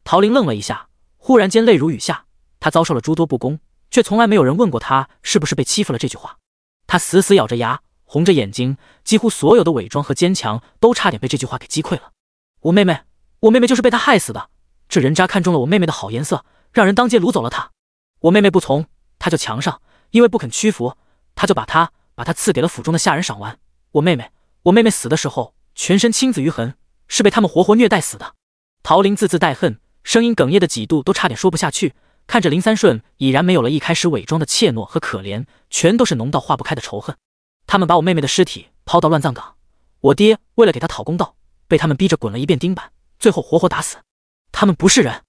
陶林愣了一下，忽然间泪如雨下。他遭受了诸多不公。却从来没有人问过他是不是被欺负了。这句话，他死死咬着牙，红着眼睛，几乎所有的伪装和坚强都差点被这句话给击溃了。我妹妹，我妹妹就是被他害死的。这人渣看中了我妹妹的好颜色，让人当街掳走了她。我妹妹不从，他就强上，因为不肯屈服，他就把她，把她赐给了府中的下人赏玩。我妹妹，我妹妹死的时候全身青紫瘀痕，是被他们活活虐待死的。陶林字字带恨，声音哽咽的几度都差点说不下去。看着林三顺已然没有了一开始伪装的怯懦和可怜，全都是浓到化不开的仇恨。他们把我妹妹的尸体抛到乱葬岗，我爹为了给他讨公道，被他们逼着滚了一遍钉板，最后活活打死。他们不是人，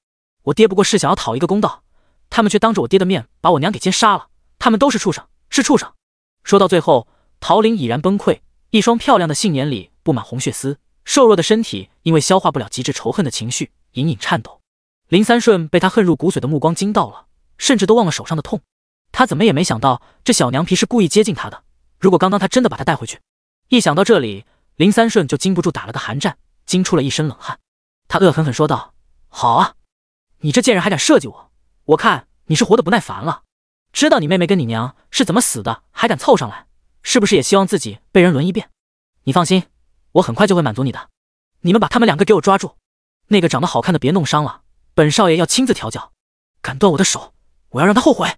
我爹不过是想要讨一个公道，他们却当着我爹的面把我娘给奸杀了。他们都是畜生，是畜生。说到最后，陶玲已然崩溃，一双漂亮的杏眼里布满红血丝，瘦弱的身体因为消化不了极致仇恨的情绪，隐隐颤抖。林三顺被他恨入骨髓的目光惊到了，甚至都忘了手上的痛。他怎么也没想到，这小娘皮是故意接近他的。如果刚刚他真的把他带回去……一想到这里，林三顺就禁不住打了个寒战，惊出了一身冷汗。他恶狠狠说道：“好啊，你这贱人还敢设计我！我看你是活得不耐烦了。知道你妹妹跟你娘是怎么死的，还敢凑上来，是不是也希望自己被人轮一遍？你放心，我很快就会满足你的。你们把他们两个给我抓住，那个长得好看的别弄伤了。”本少爷要亲自调教，敢断我的手，我要让他后悔！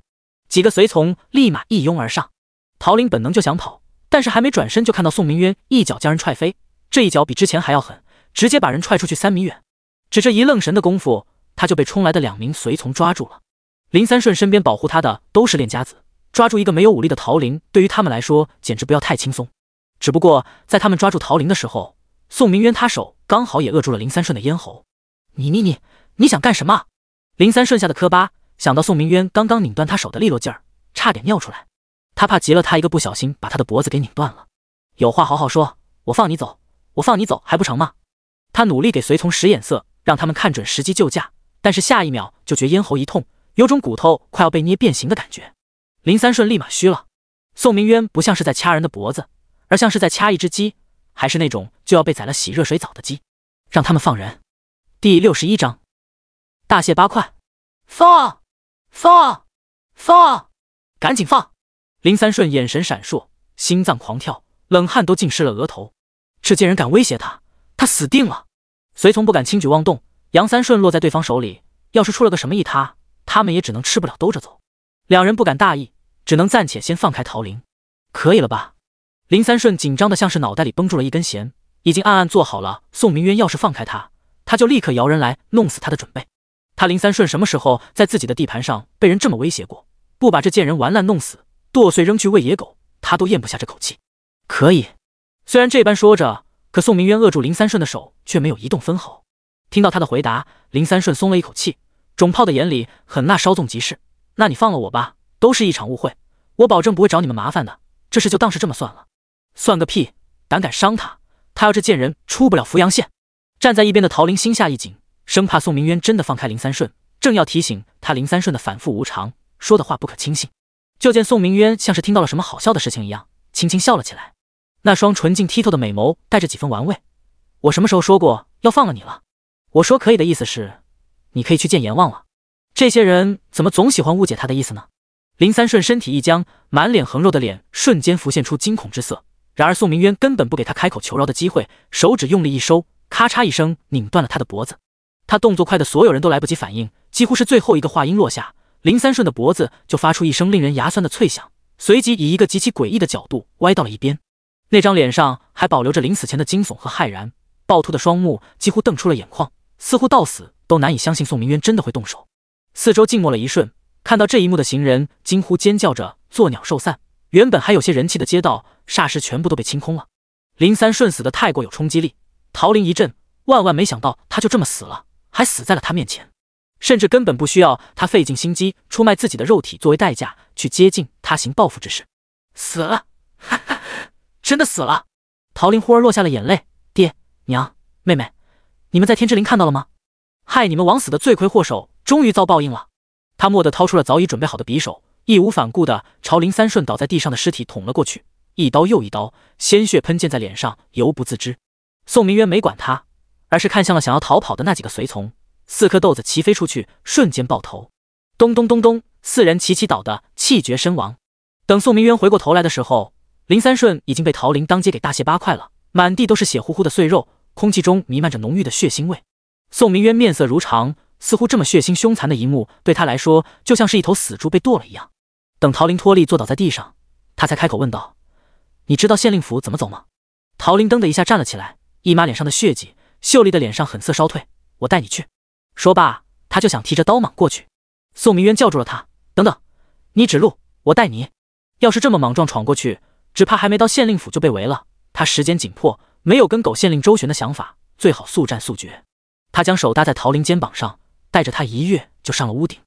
几个随从立马一拥而上，陶林本能就想跑，但是还没转身，就看到宋明渊一脚将人踹飞。这一脚比之前还要狠，直接把人踹出去三米远。只这一愣神的功夫，他就被冲来的两名随从抓住了。林三顺身边保护他的都是练家子，抓住一个没有武力的陶林，对于他们来说简直不要太轻松。只不过在他们抓住陶林的时候，宋明渊他手刚好也扼住了林三顺的咽喉。你你你！你想干什么？林三顺吓得磕巴，想到宋明渊刚刚拧断他手的利落劲儿，差点尿出来。他怕急了，他一个不小心把他的脖子给拧断了。有话好好说，我放你走，我放你走还不成吗？他努力给随从使眼色，让他们看准时机救驾。但是下一秒就觉咽喉一痛，有种骨头快要被捏变形的感觉。林三顺立马虚了。宋明渊不像是在掐人的脖子，而像是在掐一只鸡，还是那种就要被宰了洗热水澡的鸡。让他们放人。第六十一章。大卸八块，放，放，放，赶紧放！林三顺眼神闪烁，心脏狂跳，冷汗都浸湿了额头。这贱人敢威胁他，他死定了！随从不敢轻举妄动，杨三顺落在对方手里，要是出了个什么意他，他们也只能吃不了兜着走。两人不敢大意，只能暂且先放开陶林。可以了吧？林三顺紧张的像是脑袋里绷住了一根弦，已经暗暗做好了宋明渊要是放开他，他就立刻摇人来弄死他的准备。他林三顺什么时候在自己的地盘上被人这么威胁过？不把这贱人玩烂、弄死、剁碎扔去喂野狗，他都咽不下这口气。可以，虽然这般说着，可宋明渊扼住林三顺的手却没有移动分毫。听到他的回答，林三顺松了一口气，肿泡的眼里狠辣稍纵即逝。那你放了我吧，都是一场误会，我保证不会找你们麻烦的。这事就当是这么算了。算个屁！胆敢伤他，他要这贱人出不了扶阳县。站在一边的陶林心下一紧。生怕宋明渊真的放开林三顺，正要提醒他林三顺的反复无常，说的话不可轻信。就见宋明渊像是听到了什么好笑的事情一样，轻轻笑了起来，那双纯净剔透的美眸带着几分玩味。我什么时候说过要放了你了？我说可以的意思是，你可以去见阎王了。这些人怎么总喜欢误解他的意思呢？林三顺身体一僵，满脸横肉的脸瞬间浮现出惊恐之色。然而宋明渊根本不给他开口求饶的机会，手指用力一收，咔嚓一声拧断了他的脖子。他动作快的所有人都来不及反应，几乎是最后一个话音落下，林三顺的脖子就发出一声令人牙酸的脆响，随即以一个极其诡异的角度歪到了一边。那张脸上还保留着临死前的惊悚和骇然，暴突的双目几乎瞪出了眼眶，似乎到死都难以相信宋明渊真的会动手。四周静默了一瞬，看到这一幕的行人惊呼尖叫着作鸟兽散，原本还有些人气的街道霎时全部都被清空了。林三顺死的太过有冲击力，陶林一震，万万没想到他就这么死了。还死在了他面前，甚至根本不需要他费尽心机，出卖自己的肉体作为代价去接近他，行报复之事。死了，哈哈，真的死了。陶林忽而落下了眼泪。爹娘妹妹，你们在天之灵看到了吗？害你们枉死的罪魁祸首，终于遭报应了。他蓦地掏出了早已准备好的匕首，义无反顾地朝林三顺倒在地上的尸体捅了过去，一刀又一刀，鲜血喷溅在脸上，犹不自知。宋明渊没管他。而是看向了想要逃跑的那几个随从，四颗豆子齐飞出去，瞬间爆头，咚咚咚咚，四人齐齐倒的气绝身亡。等宋明渊回过头来的时候，林三顺已经被陶林当街给大卸八块了，满地都是血乎乎的碎肉，空气中弥漫着浓郁的血腥味。宋明渊面色如常，似乎这么血腥凶残的一幕对他来说就像是一头死猪被剁了一样。等陶林脱力坐倒在地上，他才开口问道：“你知道县令府怎么走吗？”陶林噔的一下站了起来，一抹脸上的血迹。秀丽的脸上狠色烧退，我带你去。说罢，他就想提着刀莽过去。宋明渊叫住了他：“等等，你指路，我带你。要是这么莽撞闯过去，只怕还没到县令府就被围了。”他时间紧迫，没有跟狗县令周旋的想法，最好速战速决。他将手搭在陶林肩膀上，带着他一跃就上了屋顶，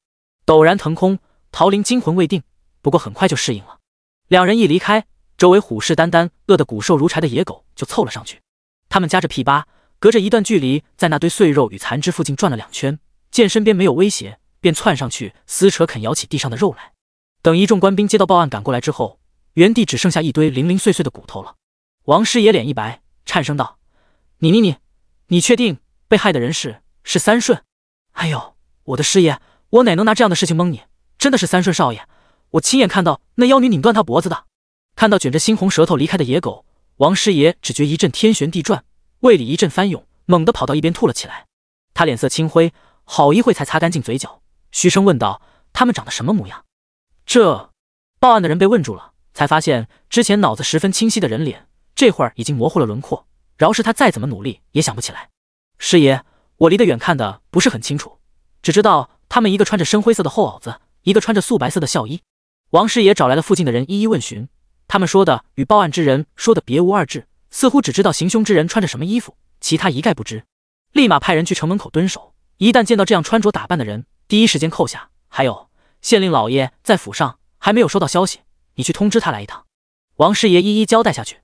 陡然腾空。陶林惊魂未定，不过很快就适应了。两人一离开，周围虎视眈眈、饿得骨瘦如柴的野狗就凑了上去，他们夹着屁巴，隔着一段距离，在那堆碎肉与残肢附近转了两圈，见身边没有威胁，便窜上去撕扯啃咬起地上的肉来。等一众官兵接到报案赶过来之后，原地只剩下一堆零零碎碎的骨头了。王师爷脸一白，颤声道：“你你你，你确定被害的人是是三顺？哎呦，我的师爷，我哪能拿这样的事情蒙你？真的是三顺少爷，我亲眼看到那妖女拧断他脖子的。”看到卷着猩红舌头离开的野狗，王师爷只觉一阵天旋地转。胃里一阵翻涌，猛地跑到一边吐了起来。他脸色青灰，好一会才擦干净嘴角，嘘声问道：“他们长得什么模样？”这报案的人被问住了，才发现之前脑子十分清晰的人脸，这会儿已经模糊了轮廓。饶是他再怎么努力，也想不起来。师爷，我离得远，看的不是很清楚，只知道他们一个穿着深灰色的厚袄子，一个穿着素白色的孝衣。王师爷找来了附近的人，一一问询，他们说的与报案之人说的别无二致。似乎只知道行凶之人穿着什么衣服，其他一概不知。立马派人去城门口蹲守，一旦见到这样穿着打扮的人，第一时间扣下。还有县令老爷在府上还没有收到消息，你去通知他来一趟。王师爷一一交代下去。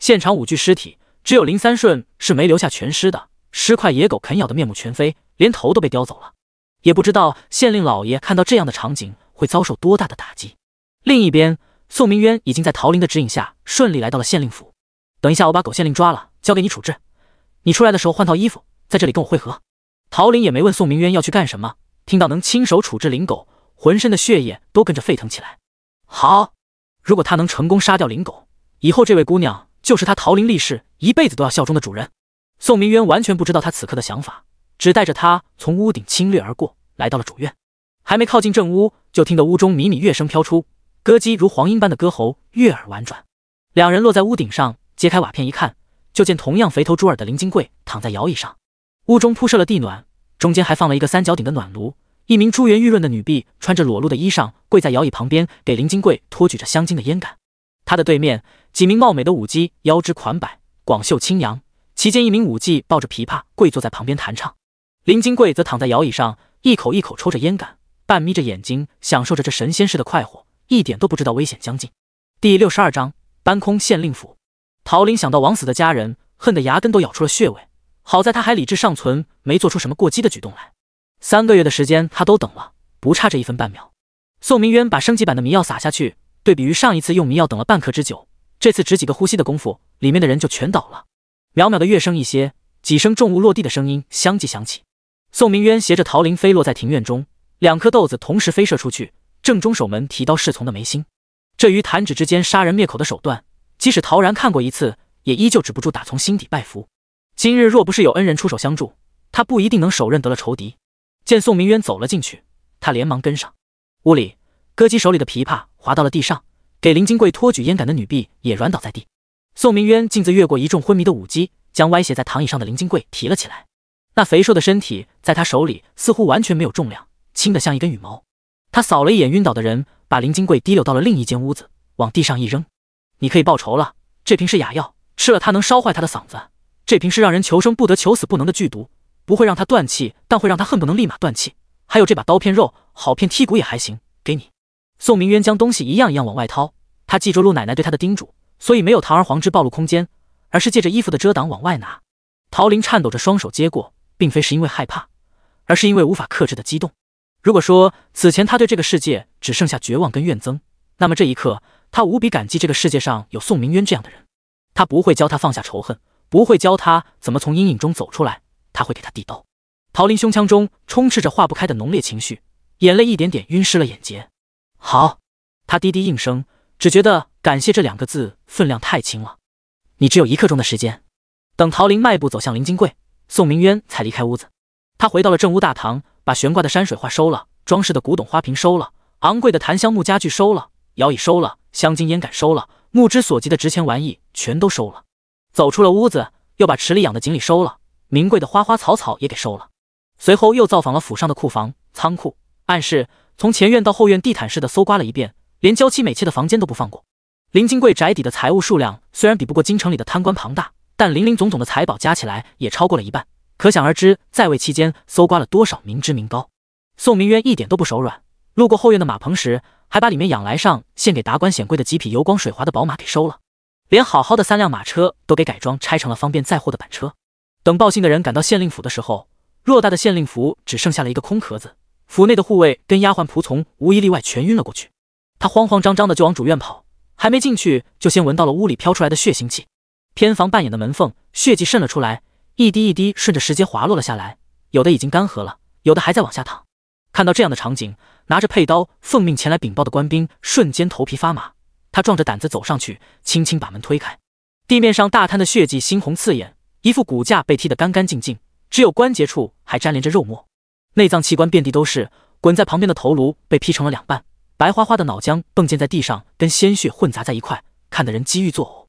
现场五具尸体，只有林三顺是没留下全尸的，尸块野狗啃咬的面目全非，连头都被叼走了。也不知道县令老爷看到这样的场景会遭受多大的打击。另一边，宋明渊已经在陶林的指引下顺利来到了县令府。等一下，我把狗县令抓了，交给你处置。你出来的时候换套衣服，在这里跟我会合。陶林也没问宋明渊要去干什么，听到能亲手处置林狗，浑身的血液都跟着沸腾起来。好，如果他能成功杀掉林狗，以后这位姑娘就是他陶林立誓一辈子都要效忠的主人。宋明渊完全不知道他此刻的想法，只带着他从屋顶侵略而过来到了主院，还没靠近正屋，就听得屋中靡靡乐声飘出，歌姬如黄莺般的歌喉悦耳婉转。两人落在屋顶上。揭开瓦片一看，就见同样肥头猪耳的林金贵躺在摇椅上。屋中铺设了地暖，中间还放了一个三角顶的暖炉。一名珠圆玉润的女婢穿着裸露的衣裳，跪在摇椅旁边，给林金贵托举着香精的烟杆。他的对面，几名貌美的舞姬腰肢款摆，广袖轻扬。其间，一名舞姬抱着琵琶跪坐在旁边弹唱。林金贵则躺在摇椅上，一口一口抽着烟杆，半眯着眼睛享受着这神仙似的快活，一点都不知道危险将近。第六十二章搬空县令府。陶林想到枉死的家人，恨得牙根都咬出了血味。好在他还理智尚存，没做出什么过激的举动来。三个月的时间他都等了，不差这一分半秒。宋明渊把升级版的迷药撒下去，对比于上一次用迷药等了半刻之久，这次只几个呼吸的功夫，里面的人就全倒了。渺渺的乐声一歇，几声重物落地的声音相继响起。宋明渊携着陶林飞落在庭院中，两颗豆子同时飞射出去，正中守门提刀侍从的眉心。这于弹指之间杀人灭口的手段。即使陶然看过一次，也依旧止不住打从心底拜服。今日若不是有恩人出手相助，他不一定能手刃得了仇敌。见宋明渊走了进去，他连忙跟上。屋里歌姬手里的琵琶滑到了地上，给林金贵托举烟杆的女婢也软倒在地。宋明渊径自越过一众昏迷的舞姬，将歪斜在躺椅上的林金贵提了起来。那肥硕的身体在他手里似乎完全没有重量，轻得像一根羽毛。他扫了一眼晕倒的人，把林金贵提溜到了另一间屋子，往地上一扔。你可以报仇了。这瓶是哑药，吃了它能烧坏他的嗓子。这瓶是让人求生不得、求死不能的剧毒，不会让他断气，但会让他恨不能立马断气。还有这把刀，片肉好片，剔骨也还行。给你，宋明渊将东西一样一样往外掏。他记着陆奶奶对他的叮嘱，所以没有堂而皇之暴露空间，而是借着衣服的遮挡往外拿。陶林颤抖着双手接过，并非是因为害怕，而是因为无法克制的激动。如果说此前他对这个世界只剩下绝望跟怨憎，那么这一刻。他无比感激这个世界上有宋明渊这样的人，他不会教他放下仇恨，不会教他怎么从阴影中走出来，他会给他递刀。陶林胸腔中充斥着化不开的浓烈情绪，眼泪一点点晕湿了眼睫。好，他低低应声，只觉得“感谢”这两个字分量太轻了。你只有一刻钟的时间。等陶林迈步走向林金贵，宋明渊才离开屋子。他回到了正屋大堂，把悬挂的山水画收了，装饰的古董花瓶收了，昂贵的檀香木家具收了。窑已收了，香精烟杆收了，目之所及的值钱玩意全都收了。走出了屋子，又把池里养的锦鲤收了，名贵的花花草草也给收了。随后又造访了府上的库房、仓库、暗室，从前院到后院，地毯式的搜刮了一遍，连娇妻美妾的房间都不放过。林金贵宅邸的财物数量虽然比不过京城里的贪官庞大，但林林总总的财宝加起来也超过了一半，可想而知，在位期间搜刮了多少民脂民膏。宋明渊一点都不手软。路过后院的马棚时，还把里面养来上献给达官显贵的几匹油光水滑的宝马给收了，连好好的三辆马车都给改装拆成了方便载货的板车。等报信的人赶到县令府的时候，偌大的县令府只剩下了一个空壳子，府内的护卫跟丫鬟仆从无一例外全晕了过去。他慌慌张张的就往主院跑，还没进去就先闻到了屋里飘出来的血腥气。偏房半掩的门缝，血迹渗了出来，一滴一滴顺着石阶滑落了下来，有的已经干涸了，有的还在往下淌。看到这样的场景，拿着佩刀奉命前来禀报的官兵瞬间头皮发麻。他壮着胆子走上去，轻轻把门推开。地面上大滩的血迹，猩红刺眼；一副骨架被踢得干干净净，只有关节处还粘连着肉末。内脏器官遍地都是，滚在旁边的头颅被劈成了两半，白花花的脑浆迸溅在地上，跟鲜血混杂在一块，看得人几欲作呕。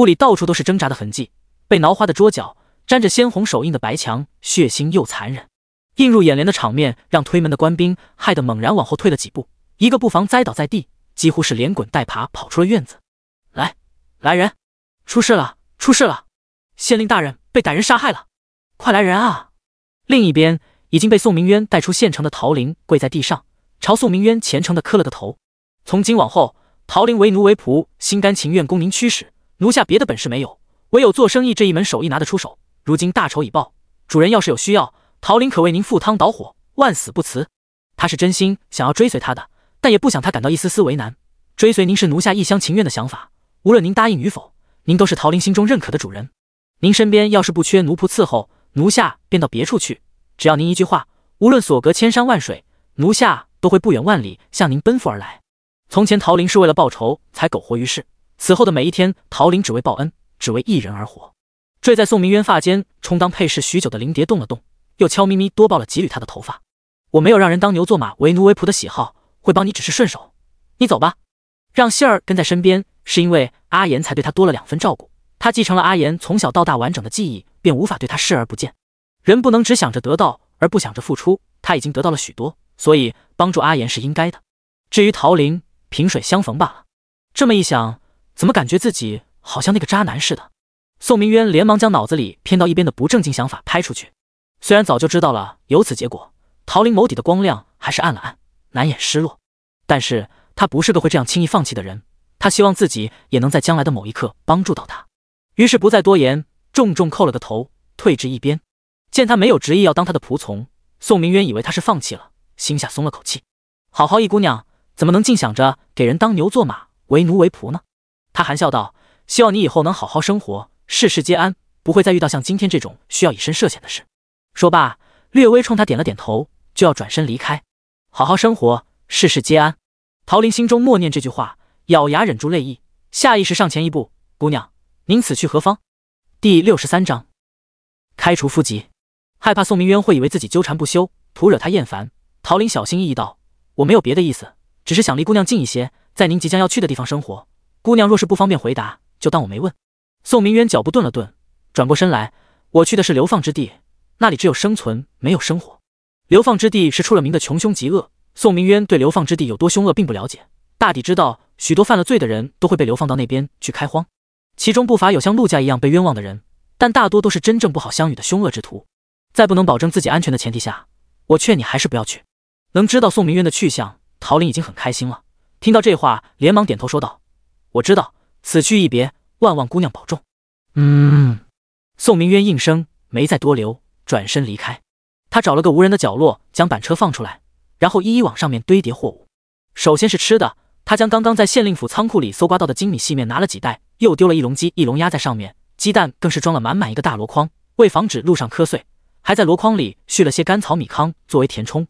屋里到处都是挣扎的痕迹，被挠花的桌角，沾着鲜红手印的白墙，血腥又残忍。映入眼帘的场面，让推门的官兵害得猛然往后退了几步，一个不防栽倒在地，几乎是连滚带爬跑出了院子。来，来人！出事了，出事了！县令大人被歹人杀害了！快来人啊！另一边已经被宋明渊带出县城的陶林跪在地上，朝宋明渊虔诚的磕了个头。从今往后，陶林为奴为仆，心甘情愿供您驱使。奴下别的本事没有，唯有做生意这一门手艺拿得出手。如今大仇已报，主人要是有需要。陶林可为您赴汤蹈火，万死不辞。他是真心想要追随他的，但也不想他感到一丝丝为难。追随您是奴下一厢情愿的想法，无论您答应与否，您都是陶林心中认可的主人。您身边要是不缺奴仆伺候，奴下便到别处去。只要您一句话，无论所隔千山万水，奴下都会不远万里向您奔赴而来。从前陶林是为了报仇才苟活于世，此后的每一天，陶林只为报恩，只为一人而活。坠在宋明渊发间充当配饰许久的灵蝶动了动。又悄咪咪多抱了几缕他的头发。我没有让人当牛做马、为奴为仆的喜好，会帮你只是顺手。你走吧。让杏儿跟在身边，是因为阿言才对他多了两分照顾。他继承了阿言从小到大完整的记忆，便无法对他视而不见。人不能只想着得到而不想着付出。他已经得到了许多，所以帮助阿言是应该的。至于陶林，萍水相逢罢了。这么一想，怎么感觉自己好像那个渣男似的？宋明渊连忙将脑子里偏到一边的不正经想法拍出去。虽然早就知道了有此结果，陶林眸底的光亮还是暗了暗，难掩失落。但是他不是个会这样轻易放弃的人，他希望自己也能在将来的某一刻帮助到他。于是不再多言，重重扣了个头，退至一边。见他没有执意要当他的仆从，宋明渊以为他是放弃了，心下松了口气。好好一姑娘，怎么能净想着给人当牛做马，为奴为仆呢？他含笑道：“希望你以后能好好生活，事事皆安，不会再遇到像今天这种需要以身涉险的事。”说罢，略微冲他点了点头，就要转身离开。好好生活，事事皆安。陶林心中默念这句话，咬牙忍住泪意，下意识上前一步：“姑娘，您此去何方？”第六十三章，开除夫籍。害怕宋明渊会以为自己纠缠不休，徒惹他厌烦，陶林小心翼翼道：“我没有别的意思，只是想离姑娘近一些，在您即将要去的地方生活。姑娘若是不方便回答，就当我没问。”宋明渊脚步顿了顿，转过身来：“我去的是流放之地。”那里只有生存，没有生活。流放之地是出了名的穷凶极恶。宋明渊对流放之地有多凶恶并不了解，大抵知道许多犯了罪的人都会被流放到那边去开荒，其中不乏有像陆家一样被冤枉的人，但大多都是真正不好相与的凶恶之徒。在不能保证自己安全的前提下，我劝你还是不要去。能知道宋明渊的去向，陶林已经很开心了。听到这话，连忙点头说道：“我知道，此去一别，万望姑娘保重。”嗯。宋明渊应声，没再多留。转身离开，他找了个无人的角落，将板车放出来，然后一一往上面堆叠货物。首先是吃的，他将刚刚在县令府仓库里搜刮到的精米细面拿了几袋，又丢了一笼鸡、一笼鸭在上面，鸡蛋更是装了满满一个大箩筐。为防止路上磕碎，还在箩筐里续了些甘草米糠作为填充。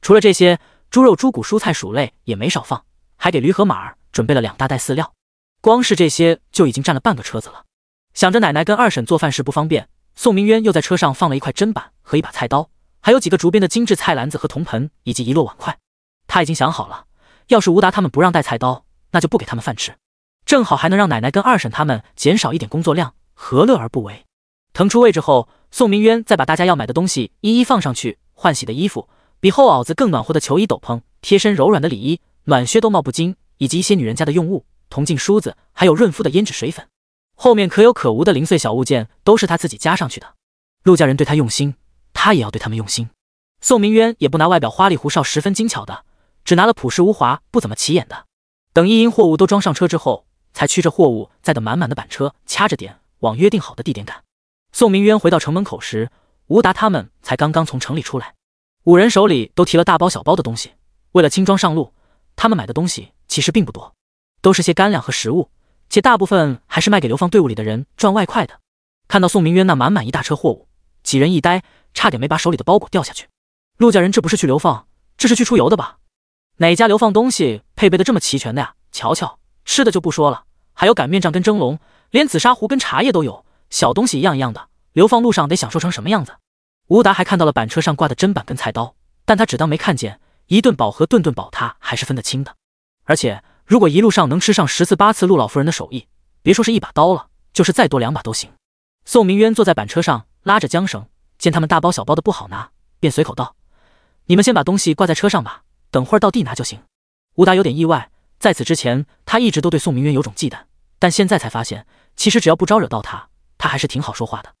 除了这些，猪肉、猪骨、蔬菜、薯类也没少放，还给驴和马儿准备了两大袋饲料。光是这些就已经占了半个车子了。想着奶奶跟二婶做饭时不方便。宋明渊又在车上放了一块砧板和一把菜刀，还有几个竹编的精致菜篮子和铜盆，以及一摞碗筷。他已经想好了，要是吴达他们不让带菜刀，那就不给他们饭吃，正好还能让奶奶跟二婶他们减少一点工作量，何乐而不为？腾出位置后，宋明渊再把大家要买的东西一一放上去：换洗的衣服，比厚袄子更暖和的球衣斗篷，贴身柔软的里衣，暖靴都冒不精，以及一些女人家的用物，铜镜、梳子，还有润肤的胭脂水粉。后面可有可无的零碎小物件都是他自己加上去的。陆家人对他用心，他也要对他们用心。宋明渊也不拿外表花里胡哨、十分精巧的，只拿了朴实无华、不怎么起眼的。等一应货物都装上车之后，才驱着货物载得满满的板车，掐着点往约定好的地点赶。宋明渊回到城门口时，吴达他们才刚刚从城里出来。五人手里都提了大包小包的东西，为了轻装上路，他们买的东西其实并不多，都是些干粮和食物。且大部分还是卖给流放队伍里的人赚外快的。看到宋明渊那满满一大车货物，几人一呆，差点没把手里的包裹掉下去。陆家人这不是去流放，这是去出游的吧？哪家流放东西配备的这么齐全的呀？瞧瞧，吃的就不说了，还有擀面杖跟蒸笼，连紫砂壶跟茶叶都有，小东西一样一样的。流放路上得享受成什么样子？吴达还看到了板车上挂的砧板跟菜刀，但他只当没看见，一顿饱和顿顿饱，他还是分得清的。而且。如果一路上能吃上十次八次陆老夫人的手艺，别说是一把刀了，就是再多两把都行。宋明渊坐在板车上，拉着缰绳，见他们大包小包的不好拿，便随口道：“你们先把东西挂在车上吧，等会儿到地拿就行。”吴达有点意外，在此之前他一直都对宋明渊有种忌惮，但现在才发现，其实只要不招惹到他，他还是挺好说话的。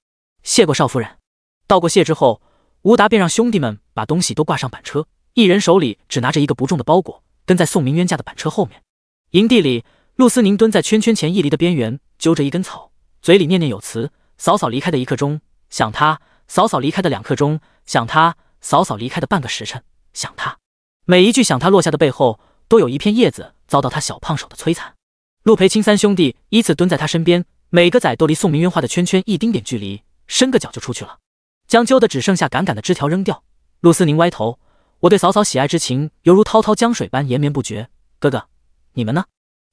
谢过少夫人。道过谢之后，吴达便让兄弟们把东西都挂上板车，一人手里只拿着一个不重的包裹，跟在宋明渊家的板车后面。营地里，陆思宁蹲在圈圈前一厘的边缘，揪着一根草，嘴里念念有词：“嫂嫂离开的一刻钟，想他；嫂嫂离开的两刻钟，想他；嫂嫂离开的半个时辰，想他。”每一句“想他”落下的背后，都有一片叶子遭到他小胖手的摧残。陆培青三兄弟依次蹲在他身边，每个仔都离宋明渊画的圈圈一丁点距离，伸个脚就出去了，将揪的只剩下杆杆的枝条扔掉。陆思宁歪头：“我对嫂嫂喜爱之情，犹如滔滔江水般延绵不绝。”哥哥。你们呢？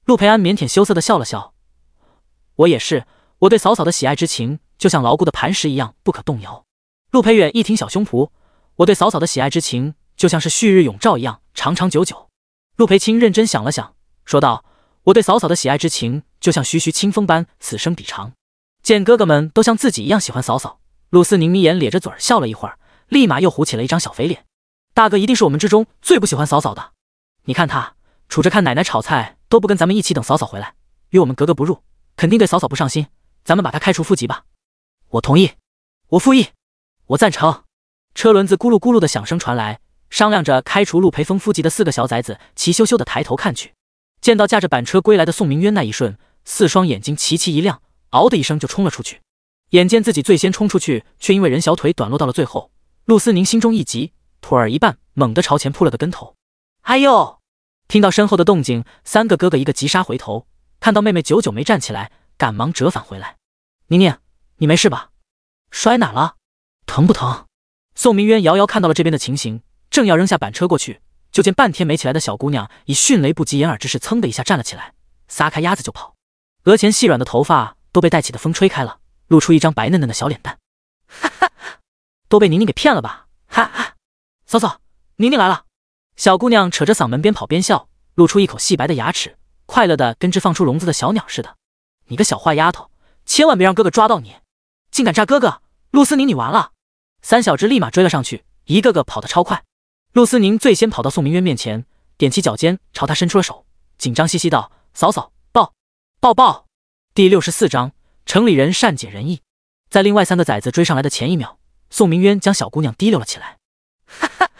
陆培安腼腆羞涩的笑了笑，我也是。我对嫂嫂的喜爱之情，就像牢固的磐石一样，不可动摇。陆培远一挺小胸脯，我对嫂嫂的喜爱之情，就像是旭日永照一样，长长久久。陆培清认真想了想，说道：“我对嫂嫂的喜爱之情，就像徐徐清风般，此生彼长。”见哥哥们都像自己一样喜欢嫂嫂，陆思宁眯眼咧着嘴笑了一会儿，立马又糊起了一张小肥脸。大哥一定是我们之中最不喜欢嫂嫂的，你看他。杵着看奶奶炒菜都不跟咱们一起等嫂嫂回来，与我们格格不入，肯定对嫂嫂不上心。咱们把她开除副籍吧！我同意，我附议，我赞成。车轮子咕噜咕噜的响声传来，商量着开除陆培峰副籍的四个小崽子齐羞羞的抬头看去，见到驾着板车归来的宋明渊那一瞬，四双眼睛齐齐一亮，嗷的一声就冲了出去。眼见自己最先冲出去，却因为人小腿短落到了最后，陆思宁心中一急，腿儿一绊，猛地朝前扑了个跟头，哎呦！听到身后的动静，三个哥哥一个急刹回头，看到妹妹久久没站起来，赶忙折返回来。宁宁，你没事吧？摔哪了？疼不疼？宋明渊遥遥看到了这边的情形，正要扔下板车过去，就见半天没起来的小姑娘以迅雷不及掩耳之势，噌的一下站了起来，撒开鸭子就跑。额前细软的头发都被带起的风吹开了，露出一张白嫩嫩的小脸蛋。哈哈，都被宁宁给骗了吧？哈哈，嫂嫂，宁宁来了。小姑娘扯着嗓门边跑边笑，露出一口细白的牙齿，快乐的跟只放出笼子的小鸟似的。你个小坏丫头，千万别让哥哥抓到你！竟敢炸哥哥，陆思宁，你完了！三小只立马追了上去，一个个跑得超快。陆思宁最先跑到宋明渊面前，踮起脚尖朝他伸出了手，紧张兮兮道：“嫂嫂，抱抱抱！”第六十四章城里人善解人意。在另外三个崽子追上来的前一秒，宋明渊将小姑娘提溜了起来，哈哈。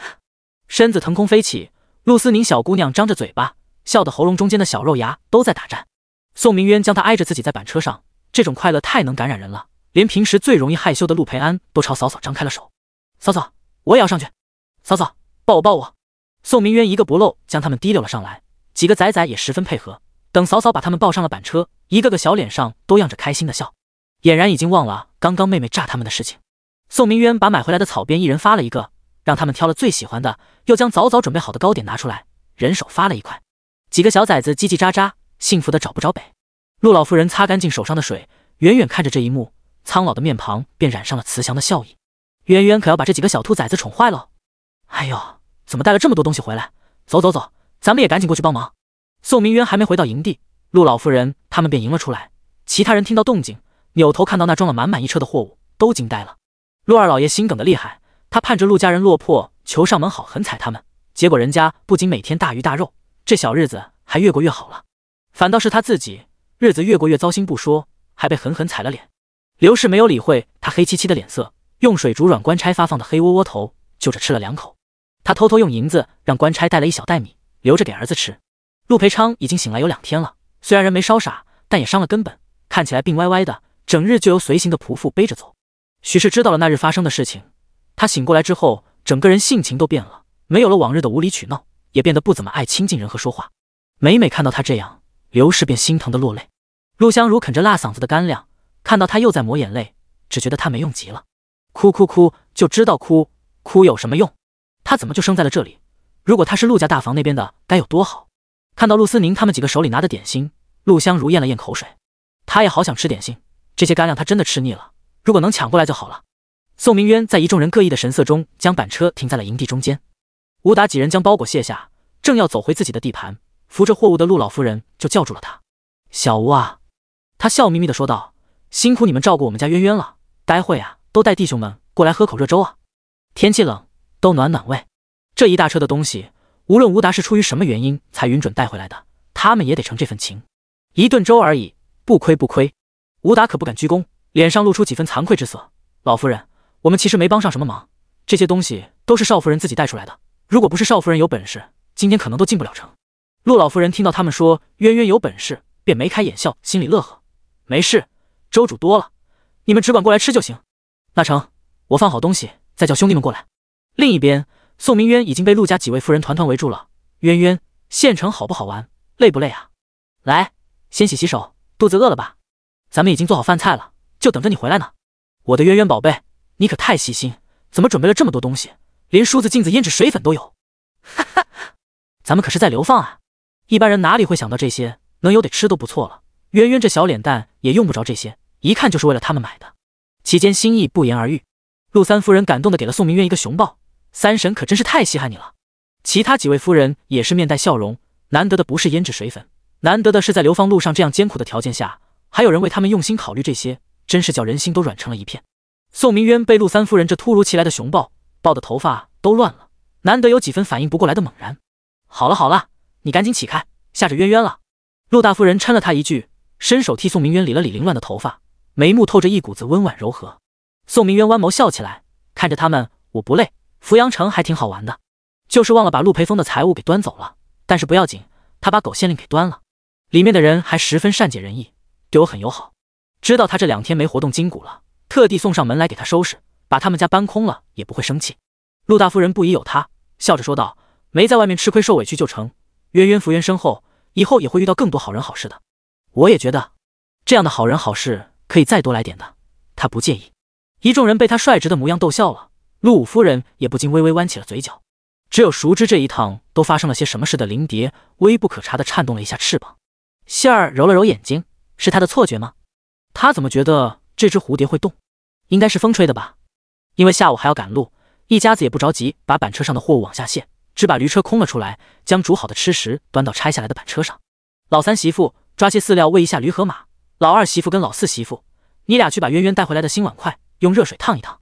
身子腾空飞起，陆思宁小姑娘张着嘴巴笑得喉咙中间的小肉芽都在打颤。宋明渊将她挨着自己在板车上，这种快乐太能感染人了，连平时最容易害羞的陆培安都朝嫂嫂张开了手：“嫂嫂，我也要上去。”“嫂嫂，抱我，抱我。”宋明渊一个不漏将他们提溜了上来，几个仔仔也十分配合。等嫂嫂把他们抱上了板车，一个个小脸上都漾着开心的笑，俨然已经忘了刚刚妹妹炸他们的事情。宋明渊把买回来的草编一人发了一个。让他们挑了最喜欢的，又将早早准备好的糕点拿出来，人手发了一块。几个小崽子叽叽喳喳，幸福的找不着北。陆老夫人擦干净手上的水，远远看着这一幕，苍老的面庞便染上了慈祥的笑意。渊渊可要把这几个小兔崽子宠坏喽！哎呦，怎么带了这么多东西回来？走走走，咱们也赶紧过去帮忙。宋明渊还没回到营地，陆老夫人他们便迎了出来。其他人听到动静，扭头看到那装了满满一车的货物，都惊呆了。陆二老爷心梗的厉害。他盼着陆家人落魄，求上门好狠踩他们。结果人家不仅每天大鱼大肉，这小日子还越过越好了。反倒是他自己，日子越过越糟心不说，还被狠狠踩了脸。刘氏没有理会他黑漆漆的脸色，用水煮软官差发放的黑窝窝头就着吃了两口。他偷偷用银子让官差带了一小袋米，留着给儿子吃。陆培昌已经醒来有两天了，虽然人没烧傻，但也伤了根本，看起来病歪歪的，整日就由随行的仆妇背着走。许是知道了那日发生的事情。他醒过来之后，整个人性情都变了，没有了往日的无理取闹，也变得不怎么爱亲近人和说话。每每看到他这样，刘氏便心疼的落泪。陆香如啃着辣嗓子的干粮，看到他又在抹眼泪，只觉得他没用极了，哭哭哭，就知道哭，哭有什么用？他怎么就生在了这里？如果他是陆家大房那边的，该有多好？看到陆思宁他们几个手里拿的点心，陆香如咽了咽口水，他也好想吃点心。这些干粮他真的吃腻了，如果能抢过来就好了。宋明渊在一众人各异的神色中，将板车停在了营地中间。吴达几人将包裹卸下，正要走回自己的地盘，扶着货物的陆老夫人就叫住了他：“小吴啊！”他笑眯眯地说道：“辛苦你们照顾我们家渊渊了，待会啊，都带弟兄们过来喝口热粥啊，天气冷，都暖暖胃。”这一大车的东西，无论吴达是出于什么原因才允准带回来的，他们也得成这份情。一顿粥而已，不亏不亏。吴达可不敢鞠躬，脸上露出几分惭愧之色。老夫人。我们其实没帮上什么忙，这些东西都是少夫人自己带出来的。如果不是少夫人有本事，今天可能都进不了城。陆老夫人听到他们说渊渊有本事，便眉开眼笑，心里乐呵。没事，粥煮多了，你们只管过来吃就行。那成，我放好东西，再叫兄弟们过来。另一边，宋明渊已经被陆家几位夫人团团围住了。渊渊，县城好不好玩？累不累啊？来，先洗洗手，肚子饿了吧？咱们已经做好饭菜了，就等着你回来呢。我的渊渊宝贝。你可太细心，怎么准备了这么多东西？连梳子、镜子、胭脂、水粉都有。哈哈，咱们可是在流放啊，一般人哪里会想到这些？能有得吃都不错了。渊渊这小脸蛋也用不着这些，一看就是为了他们买的，其间心意不言而喻。陆三夫人感动的给了宋明渊一个熊抱，三婶可真是太稀罕你了。其他几位夫人也是面带笑容，难得的不是胭脂水粉，难得的是在流放路上这样艰苦的条件下，还有人为他们用心考虑这些，真是叫人心都软成了一片。宋明渊被陆三夫人这突如其来的熊抱，抱的头发都乱了，难得有几分反应不过来的猛然。好了好了，你赶紧起开，吓着渊渊了。陆大夫人嗔了他一句，伸手替宋明渊理了理凌乱的头发，眉目透着一股子温婉柔和。宋明渊弯眸笑起来，看着他们，我不累，扶阳城还挺好玩的，就是忘了把陆培峰的财物给端走了。但是不要紧，他把狗县令给端了，里面的人还十分善解人意，对我很友好，知道他这两天没活动筋骨了。特地送上门来给他收拾，把他们家搬空了也不会生气。陆大夫人不疑有他，笑着说道：“没在外面吃亏受委屈就成，冤冤福冤身后，以后也会遇到更多好人好事的。”我也觉得，这样的好人好事可以再多来点的。他不介意。一众人被他率直的模样逗笑了，陆五夫人也不禁微微弯起了嘴角。只有熟知这一趟都发生了些什么事的林蝶，微不可察的颤动了一下翅膀。杏儿揉了揉眼睛，是他的错觉吗？他怎么觉得这只蝴蝶会动？应该是风吹的吧，因为下午还要赶路，一家子也不着急把板车上的货物往下卸，只把驴车空了出来，将煮好的吃食端到拆下来的板车上。老三媳妇抓些饲料喂一下驴和马，老二媳妇跟老四媳妇，你俩去把渊渊带回来的新碗筷用热水烫一烫。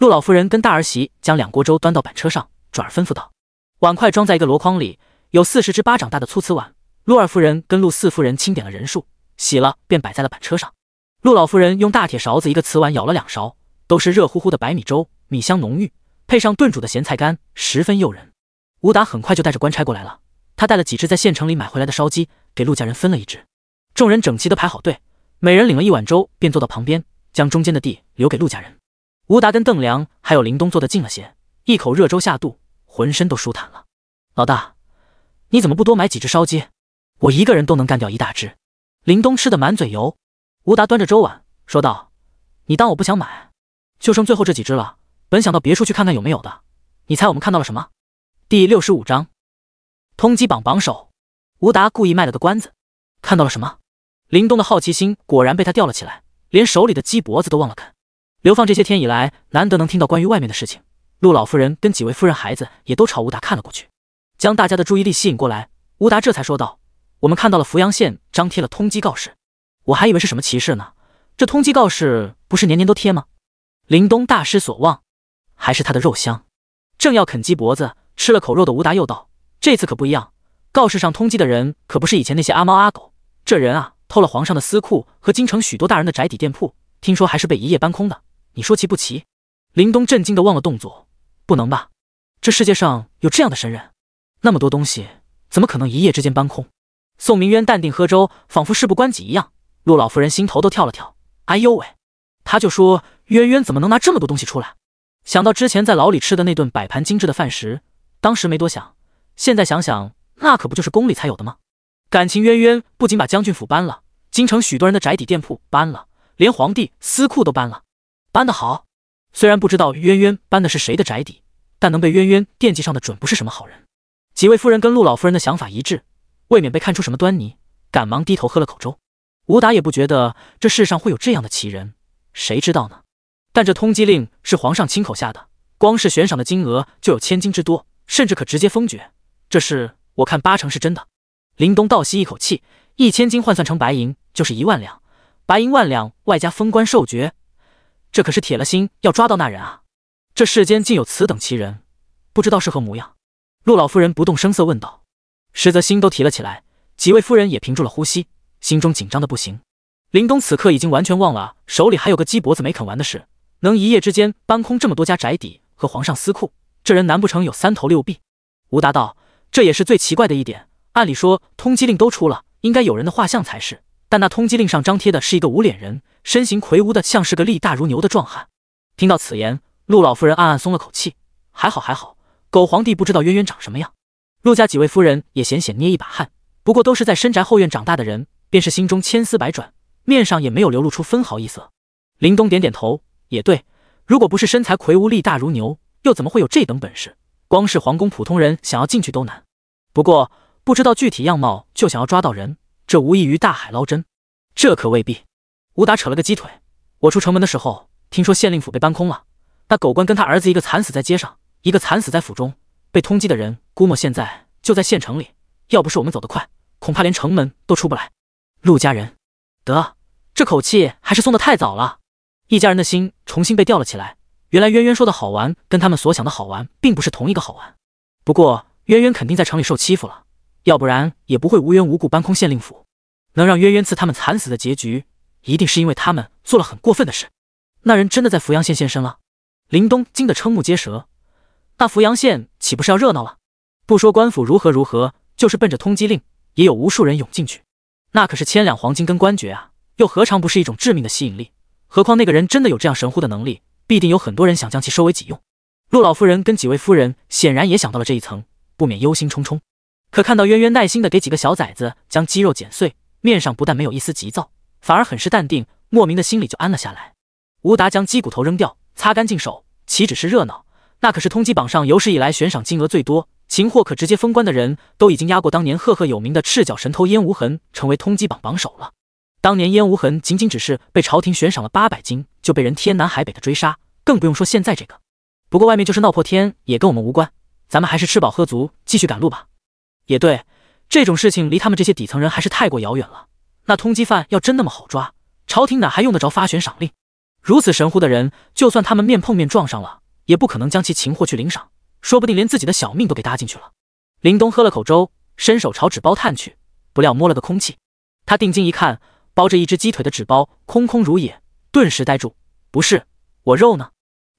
陆老夫人跟大儿媳将两锅粥端到板车上，转而吩咐道：碗筷装在一个箩筐里，有四十只巴掌大的粗瓷碗。陆二夫人跟陆四夫人清点了人数，洗了便摆在了板车上。陆老夫人用大铁勺子一个瓷碗舀了两勺，都是热乎乎的白米粥，米香浓郁，配上炖煮的咸菜干，十分诱人。吴达很快就带着官差过来了，他带了几只在县城里买回来的烧鸡，给陆家人分了一只。众人整齐的排好队，每人领了一碗粥，便坐到旁边，将中间的地留给陆家人。吴达跟邓良还有林东坐得近了些，一口热粥下肚，浑身都舒坦了。老大，你怎么不多买几只烧鸡？我一个人都能干掉一大只。林东吃得满嘴油。吴达端着粥碗说道：“你当我不想买？就剩最后这几只了。本想到别处去看看有没有的。你猜我们看到了什么？”第六十五章通缉榜榜首。吴达故意卖了个关子：“看到了什么？”林东的好奇心果然被他吊了起来，连手里的鸡脖子都忘了啃。流放这些天以来，难得能听到关于外面的事情。陆老夫人跟几位夫人、孩子也都朝吴达看了过去，将大家的注意力吸引过来。吴达这才说道：“我们看到了扶阳县张贴了通缉告示。”我还以为是什么奇事呢，这通缉告示不是年年都贴吗？林东大失所望，还是他的肉香，正要啃鸡脖子，吃了口肉的吴达又道：“这次可不一样，告示上通缉的人可不是以前那些阿猫阿狗，这人啊，偷了皇上的私库和京城许多大人的宅邸店铺，听说还是被一夜搬空的。你说奇不奇？”林东震惊的忘了动作，不能吧？这世界上有这样的神人？那么多东西怎么可能一夜之间搬空？宋明渊淡定喝粥，仿佛事不关己一样。陆老夫人心头都跳了跳，哎呦喂，他就说渊渊怎么能拿这么多东西出来？想到之前在牢里吃的那顿摆盘精致的饭食，当时没多想，现在想想，那可不就是宫里才有的吗？感情渊渊不仅把将军府搬了，京城许多人的宅邸、店铺搬了，连皇帝私库都搬了，搬得好！虽然不知道渊渊搬的是谁的宅邸，但能被渊渊惦记上的，准不是什么好人。几位夫人跟陆老夫人的想法一致，未免被看出什么端倪，赶忙低头喝了口粥。吴达也不觉得这世上会有这样的奇人，谁知道呢？但这通缉令是皇上亲口下的，光是悬赏的金额就有千金之多，甚至可直接封爵。这事我看八成是真的。林东倒吸一口气，一千金换算成白银就是一万两，白银万两外加封官授爵，这可是铁了心要抓到那人啊！这世间竟有此等奇人，不知道是何模样。陆老夫人不动声色问道，实则心都提了起来。几位夫人也屏住了呼吸。心中紧张的不行，林东此刻已经完全忘了手里还有个鸡脖子没啃完的事，能一夜之间搬空这么多家宅邸和皇上私库，这人难不成有三头六臂？吴达道，这也是最奇怪的一点，按理说通缉令都出了，应该有人的画像才是，但那通缉令上张贴的是一个无脸人，身形魁梧的像是个力大如牛的壮汉。听到此言，陆老夫人暗暗松了口气，还好还好，狗皇帝不知道渊渊长什么样。陆家几位夫人也险险捏一把汗，不过都是在深宅后院长大的人。便是心中千丝百转，面上也没有流露出分毫异色。林东点点头，也对。如果不是身材魁梧、力大如牛，又怎么会有这等本事？光是皇宫，普通人想要进去都难。不过，不知道具体样貌就想要抓到人，这无异于大海捞针。这可未必。吴达扯了个鸡腿，我出城门的时候，听说县令府被搬空了，那狗官跟他儿子一个惨死在街上，一个惨死在府中，被通缉的人估摸现在就在县城里。要不是我们走得快，恐怕连城门都出不来。陆家人，得，这口气还是送的太早了。一家人的心重新被吊了起来。原来渊渊说的好玩，跟他们所想的好玩并不是同一个好玩。不过渊渊肯定在城里受欺负了，要不然也不会无缘无故搬空县令府。能让渊渊赐他们惨死的结局，一定是因为他们做了很过分的事。那人真的在扶阳县现身了，林东惊得瞠目结舌。那扶阳县岂不是要热闹了？不说官府如何如何，就是奔着通缉令，也有无数人涌进去。那可是千两黄金跟官爵啊，又何尝不是一种致命的吸引力？何况那个人真的有这样神乎的能力，必定有很多人想将其收为己用。陆老夫人跟几位夫人显然也想到了这一层，不免忧心忡忡。可看到渊渊耐心的给几个小崽子将鸡肉剪碎，面上不但没有一丝急躁，反而很是淡定，莫名的心里就安了下来。吴达将鸡骨头扔掉，擦干净手，岂止是热闹，那可是通缉榜上有史以来悬赏金额最多。擒获可直接封关的人都已经压过当年赫赫有名的赤脚神偷燕无痕，成为通缉榜榜首了。当年燕无痕仅仅只是被朝廷悬赏了八百金，就被人天南海北的追杀，更不用说现在这个。不过外面就是闹破天，也跟我们无关。咱们还是吃饱喝足，继续赶路吧。也对，这种事情离他们这些底层人还是太过遥远了。那通缉犯要真那么好抓，朝廷哪还用得着发悬赏令？如此神乎的人，就算他们面碰面撞上了，也不可能将其擒获去领赏。说不定连自己的小命都给搭进去了。林东喝了口粥，伸手朝纸包探去，不料摸了个空气。他定睛一看，包着一只鸡腿的纸包空空如也，顿时呆住。不是我肉呢？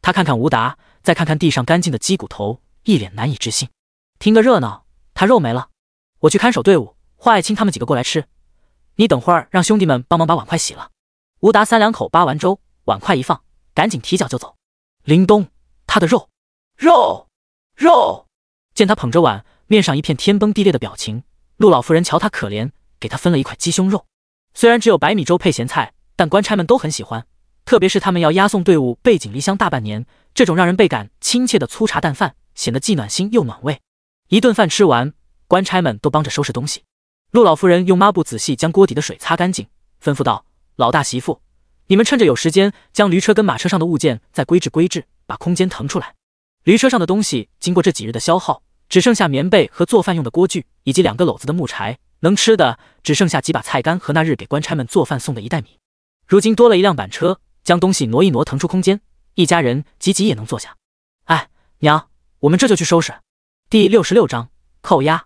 他看看吴达，再看看地上干净的鸡骨头，一脸难以置信。听个热闹，他肉没了。我去看守队伍，华爱卿他们几个过来吃。你等会儿让兄弟们帮忙把碗筷洗了。吴达三两口扒完粥，碗筷一放，赶紧提脚就走。林东，他的肉，肉。肉，见他捧着碗，面上一片天崩地裂的表情，陆老夫人瞧他可怜，给他分了一块鸡胸肉。虽然只有白米粥配咸菜，但官差们都很喜欢，特别是他们要押送队伍背井离乡大半年，这种让人倍感亲切的粗茶淡饭，显得既暖心又暖胃。一顿饭吃完，官差们都帮着收拾东西。陆老夫人用抹布仔细将锅底的水擦干净，吩咐道：“老大媳妇，你们趁着有时间，将驴车跟马车上的物件再归置归置，把空间腾出来。”驴车上的东西经过这几日的消耗，只剩下棉被和做饭用的锅具，以及两个篓子的木柴。能吃的只剩下几把菜干和那日给官差们做饭送的一袋米。如今多了一辆板车，将东西挪一挪，腾出空间，一家人挤挤也能坐下。哎，娘，我们这就去收拾。第六十六章扣押。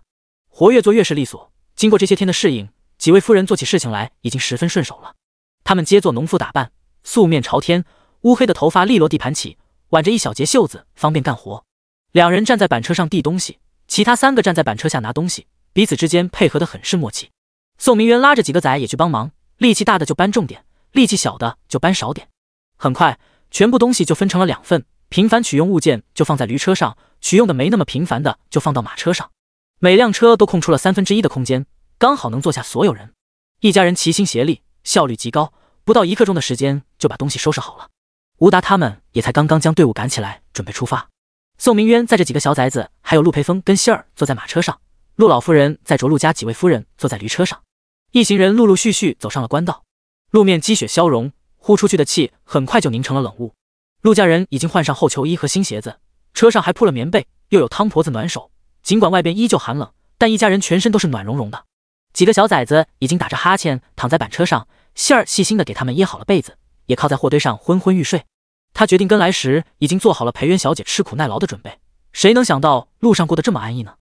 活越做越是利索。经过这些天的适应，几位夫人做起事情来已经十分顺手了。她们皆做农妇打扮，素面朝天，乌黑的头发利落地盘起。挽着一小截袖子，方便干活。两人站在板车上递东西，其他三个站在板车下拿东西，彼此之间配合的很是默契。宋明渊拉着几个仔也去帮忙，力气大的就搬重点，力气小的就搬少点。很快，全部东西就分成了两份，频繁取用物件就放在驴车上，取用的没那么频繁的就放到马车上。每辆车都空出了三分之一的空间，刚好能坐下所有人。一家人齐心协力，效率极高，不到一刻钟的时间就把东西收拾好了。吴达他们也才刚刚将队伍赶起来，准备出发。宋明渊带着几个小崽子，还有陆培峰跟希儿坐在马车上，陆老夫人载着陆家几位夫人坐在驴车上，一行人陆陆续续走上了官道。路面积雪消融，呼出去的气很快就凝成了冷雾。陆家人已经换上厚球衣和新鞋子，车上还铺了棉被，又有汤婆子暖手。尽管外边依旧寒冷，但一家人全身都是暖融融的。几个小崽子已经打着哈欠躺在板车上，希儿细心的给他们掖好了被子。也靠在货堆上昏昏欲睡，他决定跟来时已经做好了裴渊小姐吃苦耐劳的准备，谁能想到路上过得这么安逸呢？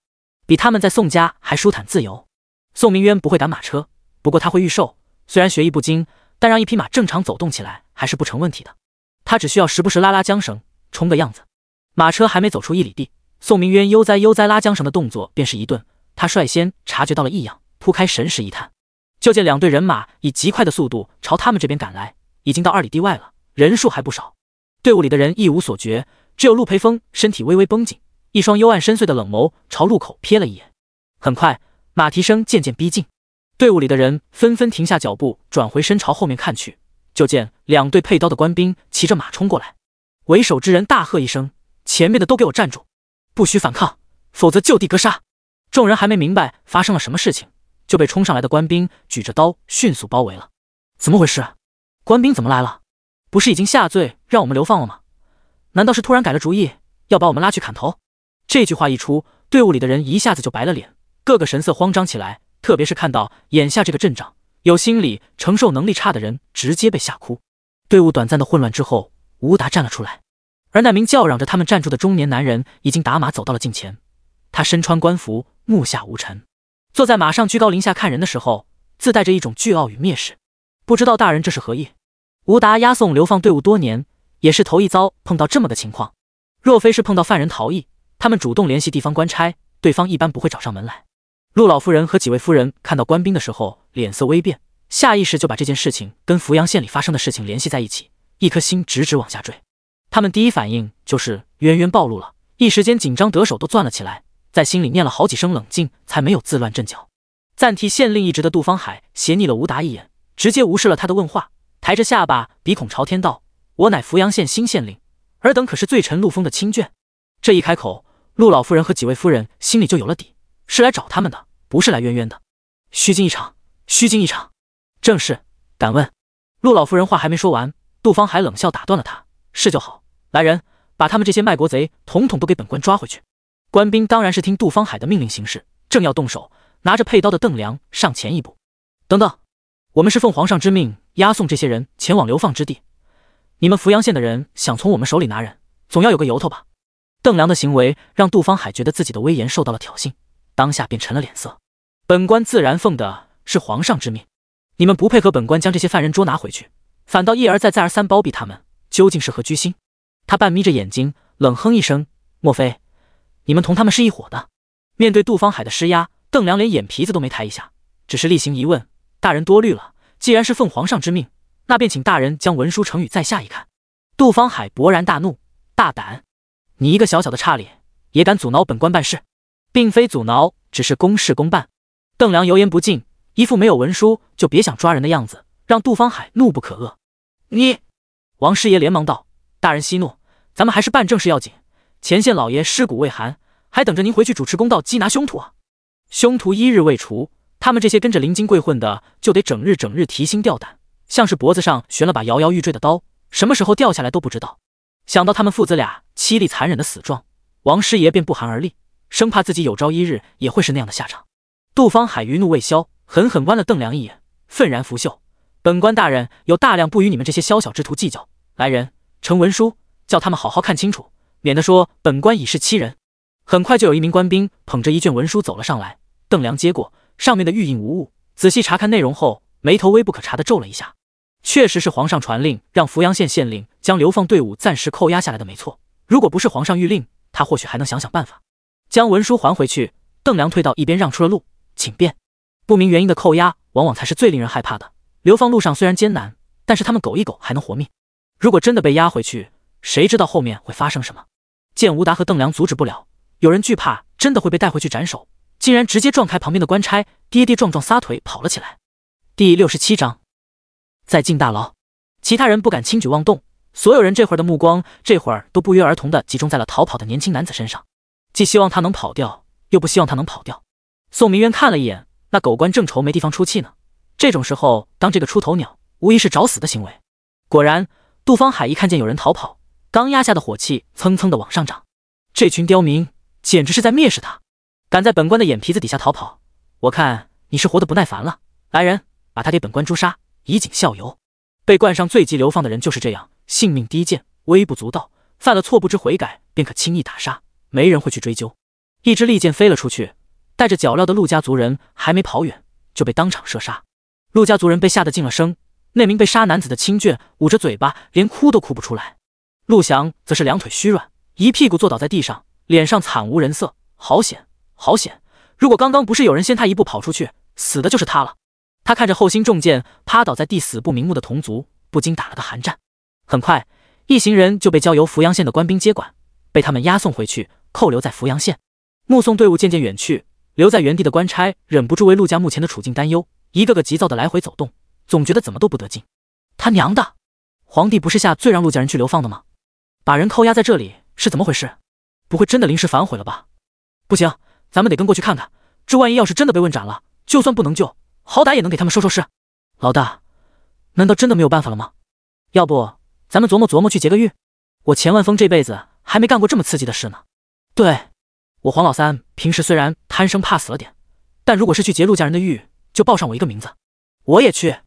比他们在宋家还舒坦自由。宋明渊不会赶马车，不过他会御兽，虽然学艺不精，但让一匹马正常走动起来还是不成问题的。他只需要时不时拉拉缰绳，充个样子。马车还没走出一里地，宋明渊悠哉悠哉拉缰绳的动作便是一顿，他率先察觉到了异样，铺开神识一探，就见两队人马以极快的速度朝他们这边赶来。已经到二里地外了，人数还不少。队伍里的人一无所觉，只有陆培峰身体微微绷紧，一双幽暗深邃的冷眸朝路口瞥了一眼。很快，马蹄声渐渐逼近，队伍里的人纷纷停下脚步，转回身朝后面看去。就见两队佩刀的官兵骑着马冲过来，为首之人大喝一声：“前面的都给我站住，不许反抗，否则就地格杀！”众人还没明白发生了什么事情，就被冲上来的官兵举着刀迅速包围了。怎么回事？官兵怎么来了？不是已经下罪让我们流放了吗？难道是突然改了主意，要把我们拉去砍头？这句话一出，队伍里的人一下子就白了脸，个个神色慌张起来。特别是看到眼下这个阵仗，有心理承受能力差的人直接被吓哭。队伍短暂的混乱之后，吴达站了出来，而那名叫嚷着他们站住的中年男人已经打马走到了近前。他身穿官服，目下无尘，坐在马上居高临下看人的时候，自带着一种倨傲与蔑视。不知道大人这是何意？吴达押送流放队伍多年，也是头一遭碰到这么个情况。若非是碰到犯人逃逸，他们主动联系地方官差，对方一般不会找上门来。陆老夫人和几位夫人看到官兵的时候，脸色微变，下意识就把这件事情跟扶阳县里发生的事情联系在一起，一颗心直直往下坠。他们第一反应就是渊渊暴露了，一时间紧张得手都攥了起来，在心里念了好几声冷静，才没有自乱阵脚。暂替县令一职的杜方海斜睨了吴达一眼，直接无视了他的问话。抬着下巴，鼻孔朝天道：“我乃扶阳县新县令，尔等可是罪臣陆丰的亲眷？”这一开口，陆老夫人和几位夫人心里就有了底，是来找他们的，不是来冤冤的。虚惊一场，虚惊一场。正是，敢问……陆老夫人话还没说完，杜方海冷笑打断了他：“是就好，来人，把他们这些卖国贼统统都给本官抓回去。”官兵当然是听杜方海的命令行事，正要动手，拿着佩刀的邓良上前一步：“等等。”我们是奉皇上之命押送这些人前往流放之地，你们扶阳县的人想从我们手里拿人，总要有个由头吧？邓良的行为让杜方海觉得自己的威严受到了挑衅，当下便沉了脸色。本官自然奉的是皇上之命，你们不配合本官将这些犯人捉拿回去，反倒一而再再而三包庇他们，究竟是何居心？他半眯着眼睛冷哼一声：“莫非你们同他们是一伙的？”面对杜方海的施压，邓良连眼皮子都没抬一下，只是例行一问。大人多虑了，既然是奉皇上之命，那便请大人将文书呈与在下一看。杜方海勃然大怒：“大胆！你一个小小的差脸，也敢阻挠本官办事？并非阻挠，只是公事公办。”邓良油盐不进，一副没有文书就别想抓人的样子，让杜方海怒不可遏。你王师爷连忙道：“大人息怒，咱们还是办正事要紧。前线老爷尸骨未寒，还等着您回去主持公道，缉拿凶徒啊！凶徒一日未除。”他们这些跟着林金贵混的，就得整日整日提心吊胆，像是脖子上悬了把摇摇欲坠的刀，什么时候掉下来都不知道。想到他们父子俩凄厉残忍的死状，王师爷便不寒而栗，生怕自己有朝一日也会是那样的下场。杜方海余怒未消，狠狠剜了邓良一眼，愤然拂袖：“本官大人有大量，不与你们这些宵小之徒计较。”来人，呈文书，叫他们好好看清楚，免得说本官以势欺人。很快就有一名官兵捧着一卷文书走了上来，邓良接过。上面的玉印无误，仔细查看内容后，眉头微不可察的皱了一下。确实是皇上传令，让扶阳县县令将流放队伍暂时扣押下来的，没错。如果不是皇上谕令，他或许还能想想办法。将文书还回去，邓良退到一边，让出了路，请便。不明原因的扣押，往往才是最令人害怕的。流放路上虽然艰难，但是他们苟一苟还能活命。如果真的被押回去，谁知道后面会发生什么？见吴达和邓良阻止不了，有人惧怕，真的会被带回去斩首。竟然直接撞开旁边的官差，跌跌撞撞撒腿跑了起来。第六十七章，在进大牢，其他人不敢轻举妄动。所有人这会儿的目光，这会儿都不约而同的集中在了逃跑的年轻男子身上，既希望他能跑掉，又不希望他能跑掉。宋明渊看了一眼那狗官，正愁没地方出气呢。这种时候当这个出头鸟，无疑是找死的行为。果然，杜方海一看见有人逃跑，刚压下的火气蹭蹭的往上涨。这群刁民简直是在蔑视他。敢在本官的眼皮子底下逃跑，我看你是活得不耐烦了。来人，把他给本官诛杀，以儆效尤。被冠上罪级流放的人就是这样，性命低贱，微不足道。犯了错不知悔改，便可轻易打杀，没人会去追究。一支利箭飞了出去，带着脚镣的陆家族人还没跑远，就被当场射杀。陆家族人被吓得噤了声。那名被杀男子的亲眷捂着嘴巴，连哭都哭不出来。陆翔则是两腿虚软，一屁股坐倒在地上，脸上惨无人色。好险！好险！如果刚刚不是有人先他一步跑出去，死的就是他了。他看着后心中箭、趴倒在地死不瞑目的同族，不禁打了个寒战。很快，一行人就被交由扶阳县的官兵接管，被他们押送回去，扣留在扶阳县。目送队伍渐渐远去，留在原地的官差忍不住为陆家目前的处境担忧，一个个急躁的来回走动，总觉得怎么都不得劲。他娘的！皇帝不是下最让陆家人去流放的吗？把人扣押在这里是怎么回事？不会真的临时反悔了吧？不行！咱们得跟过去看看，这万一要是真的被问斩了，就算不能救，好歹也能给他们收收尸。老大，难道真的没有办法了吗？要不咱们琢磨琢磨去劫个狱？我钱万峰这辈子还没干过这么刺激的事呢。对，我黄老三平时虽然贪生怕死了点，但如果是去劫陆家人的狱，就报上我一个名字。我也去，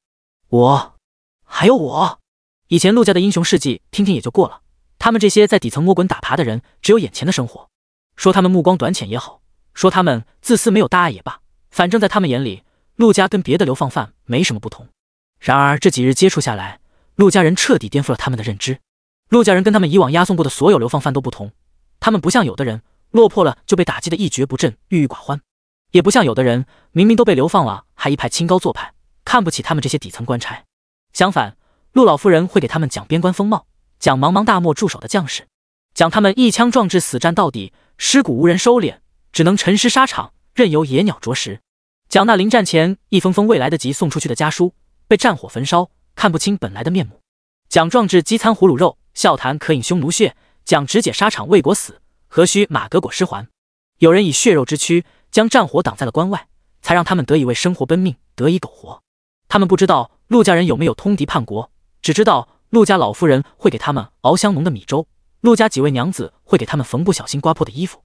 我还有我。以前陆家的英雄事迹听听也就过了，他们这些在底层摸滚打爬的人，只有眼前的生活，说他们目光短浅也好。说他们自私没有大爱也罢，反正在他们眼里，陆家跟别的流放犯没什么不同。然而这几日接触下来，陆家人彻底颠覆了他们的认知。陆家人跟他们以往押送过的所有流放犯都不同，他们不像有的人落魄了就被打击的一蹶不振、郁郁寡欢，也不像有的人明明都被流放了还一派清高做派，看不起他们这些底层官差。相反，陆老夫人会给他们讲边关风貌，讲茫茫大漠驻守的将士，讲他们一腔壮志死战到底，尸骨无人收敛。只能沉尸沙场，任由野鸟啄食。蒋娜临战前一封封未来得及送出去的家书，被战火焚烧，看不清本来的面目。蒋壮志饥餐胡虏肉，笑谈渴饮匈奴血。蒋直解沙场为国死，何须马革裹尸还？有人以血肉之躯将战火挡在了关外，才让他们得以为生活奔命，得以苟活。他们不知道陆家人有没有通敌叛国，只知道陆家老夫人会给他们熬香浓的米粥，陆家几位娘子会给他们缝不小心刮破的衣服。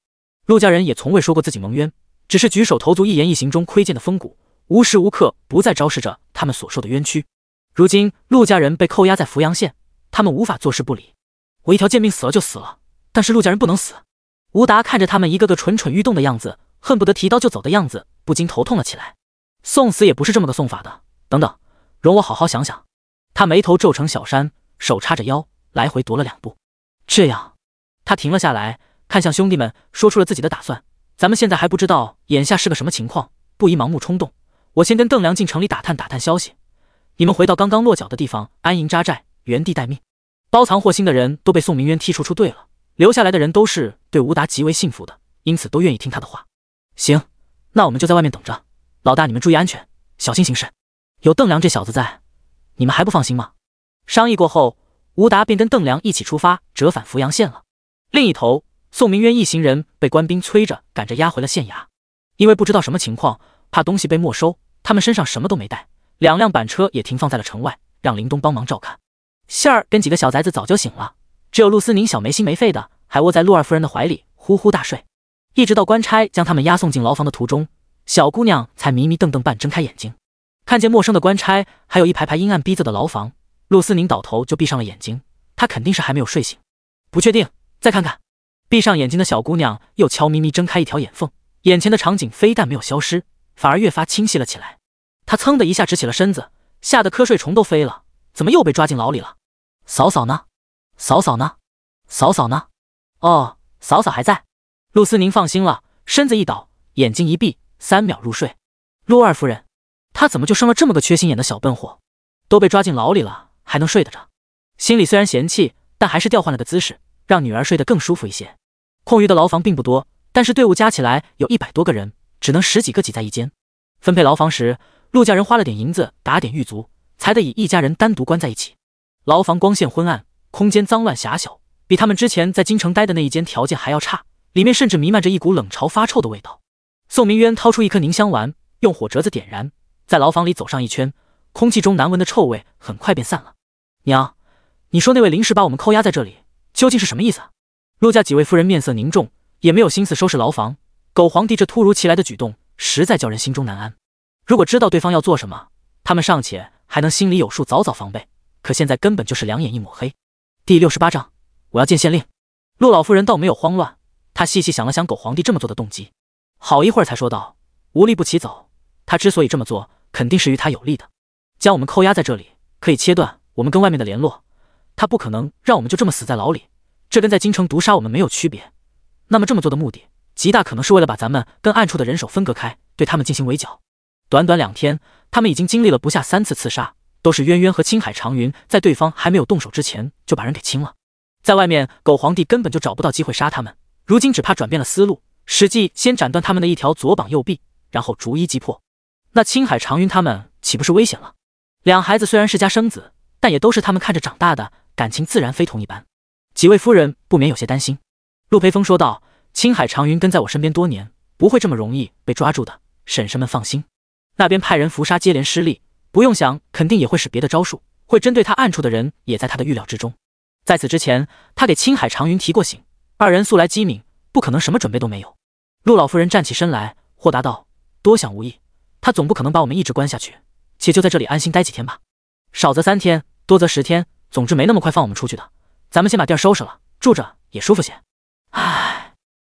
陆家人也从未说过自己蒙冤，只是举手投足、一言一行中窥见的风骨，无时无刻不再昭示着他们所受的冤屈。如今陆家人被扣押在扶阳县，他们无法坐视不理。我一条贱命死了就死了，但是陆家人不能死。吴达看着他们一个个蠢蠢欲动的样子，恨不得提刀就走的样子，不禁头痛了起来。送死也不是这么个送法的。等等，容我好好想想。他眉头皱成小山，手叉着腰，来回踱了两步。这样，他停了下来。看向兄弟们，说出了自己的打算。咱们现在还不知道眼下是个什么情况，不宜盲目冲动。我先跟邓良进城里打探打探消息，你们回到刚刚落脚的地方安营扎寨，原地待命。包藏祸心的人都被宋明渊踢出出队了，留下来的人都是对吴达极为信服的，因此都愿意听他的话。行，那我们就在外面等着。老大，你们注意安全，小心行事。有邓良这小子在，你们还不放心吗？商议过后，吴达便跟邓良一起出发，折返扶阳县了。另一头。宋明渊一行人被官兵催着赶着押回了县衙，因为不知道什么情况，怕东西被没收，他们身上什么都没带，两辆板车也停放在了城外，让林东帮忙照看。杏儿跟几个小崽子早就醒了，只有陆思宁小没心没肺的，还窝在陆二夫人的怀里呼呼大睡。一直到官差将他们押送进牢房的途中，小姑娘才迷迷瞪瞪半睁开眼睛，看见陌生的官差，还有一排排阴暗逼仄的牢房，陆思宁倒头就闭上了眼睛。她肯定是还没有睡醒，不确定，再看看。闭上眼睛的小姑娘又悄咪咪睁开一条眼缝，眼前的场景非但没有消失，反而越发清晰了起来。她噌的一下直起了身子，吓得瞌睡虫都飞了。怎么又被抓进牢里了？嫂嫂呢？嫂嫂呢？嫂嫂呢？哦，嫂嫂还在。陆思宁放心了，身子一倒，眼睛一闭，三秒入睡。陆二夫人，她怎么就生了这么个缺心眼的小笨货？都被抓进牢里了，还能睡得着？心里虽然嫌弃，但还是调换了个姿势。让女儿睡得更舒服一些。空余的牢房并不多，但是队伍加起来有一百多个人，只能十几个挤在一间。分配牢房时，陆家人花了点银子打点狱卒，才得以一家人单独关在一起。牢房光线昏暗，空间脏乱狭小，比他们之前在京城待的那一间条件还要差。里面甚至弥漫着一股冷潮发臭的味道。宋明渊掏出一颗凝香丸，用火折子点燃，在牢房里走上一圈，空气中难闻的臭味很快便散了。娘，你说那位临时把我们扣押在这里？究竟是什么意思？陆家几位夫人面色凝重，也没有心思收拾牢房。狗皇帝这突如其来的举动，实在叫人心中难安。如果知道对方要做什么，他们尚且还能心里有数，早早防备。可现在根本就是两眼一抹黑。第六十八章，我要见县令。陆老夫人倒没有慌乱，她细细想了想狗皇帝这么做的动机，好一会儿才说道：“无利不起早，他之所以这么做，肯定是与他有利的。将我们扣押在这里，可以切断我们跟外面的联络。”他不可能让我们就这么死在牢里，这跟在京城毒杀我们没有区别。那么这么做的目的，极大可能是为了把咱们跟暗处的人手分隔开，对他们进行围剿。短短两天，他们已经经历了不下三次刺杀，都是渊渊和青海长云在对方还没有动手之前就把人给清了。在外面，狗皇帝根本就找不到机会杀他们。如今只怕转变了思路，实际先斩断他们的一条左膀右臂，然后逐一击破。那青海长云他们岂不是危险了？两孩子虽然是家生子，但也都是他们看着长大的。感情自然非同一般，几位夫人不免有些担心。陆培峰说道：“青海长云跟在我身边多年，不会这么容易被抓住的。婶婶们放心，那边派人伏杀接连失利，不用想，肯定也会使别的招数。会针对他暗处的人也在他的预料之中。在此之前，他给青海长云提过醒，二人素来机敏，不可能什么准备都没有。”陆老夫人站起身来，豁达道：“多想无益，他总不可能把我们一直关下去，且就在这里安心待几天吧，少则三天，多则十天。”总之没那么快放我们出去的，咱们先把地儿收拾了，住着也舒服些。唉，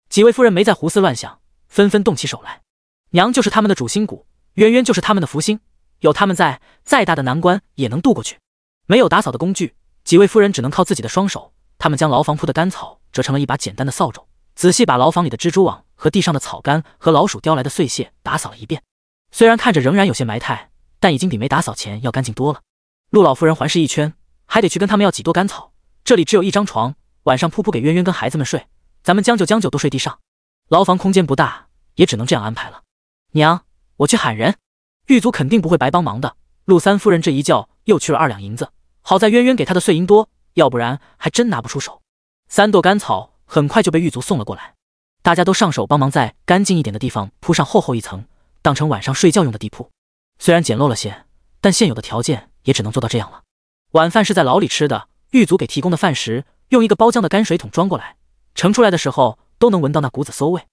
几位夫人没再胡思乱想，纷纷动起手来。娘就是他们的主心骨，渊渊就是他们的福星，有他们在，再大的难关也能渡过去。没有打扫的工具，几位夫人只能靠自己的双手。他们将牢房铺的干草折成了一把简单的扫帚，仔细把牢房里的蜘蛛网和地上的草干和老鼠叼来的碎屑打扫了一遍。虽然看着仍然有些埋汰，但已经比没打扫前要干净多了。陆老夫人环视一圈。还得去跟他们要几垛干草，这里只有一张床，晚上铺铺给渊渊跟孩子们睡，咱们将就将就都睡地上。牢房空间不大，也只能这样安排了。娘，我去喊人。狱卒肯定不会白帮忙的。陆三夫人这一觉又去了二两银子，好在渊渊给他的碎银多，要不然还真拿不出手。三垛干草很快就被狱卒送了过来，大家都上手帮忙，在干净一点的地方铺上厚厚一层，当成晚上睡觉用的地铺。虽然简陋了些，但现有的条件也只能做到这样了。晚饭是在牢里吃的，狱卒给提供的饭食用一个包浆的泔水桶装过来，盛出来的时候都能闻到那股子馊味。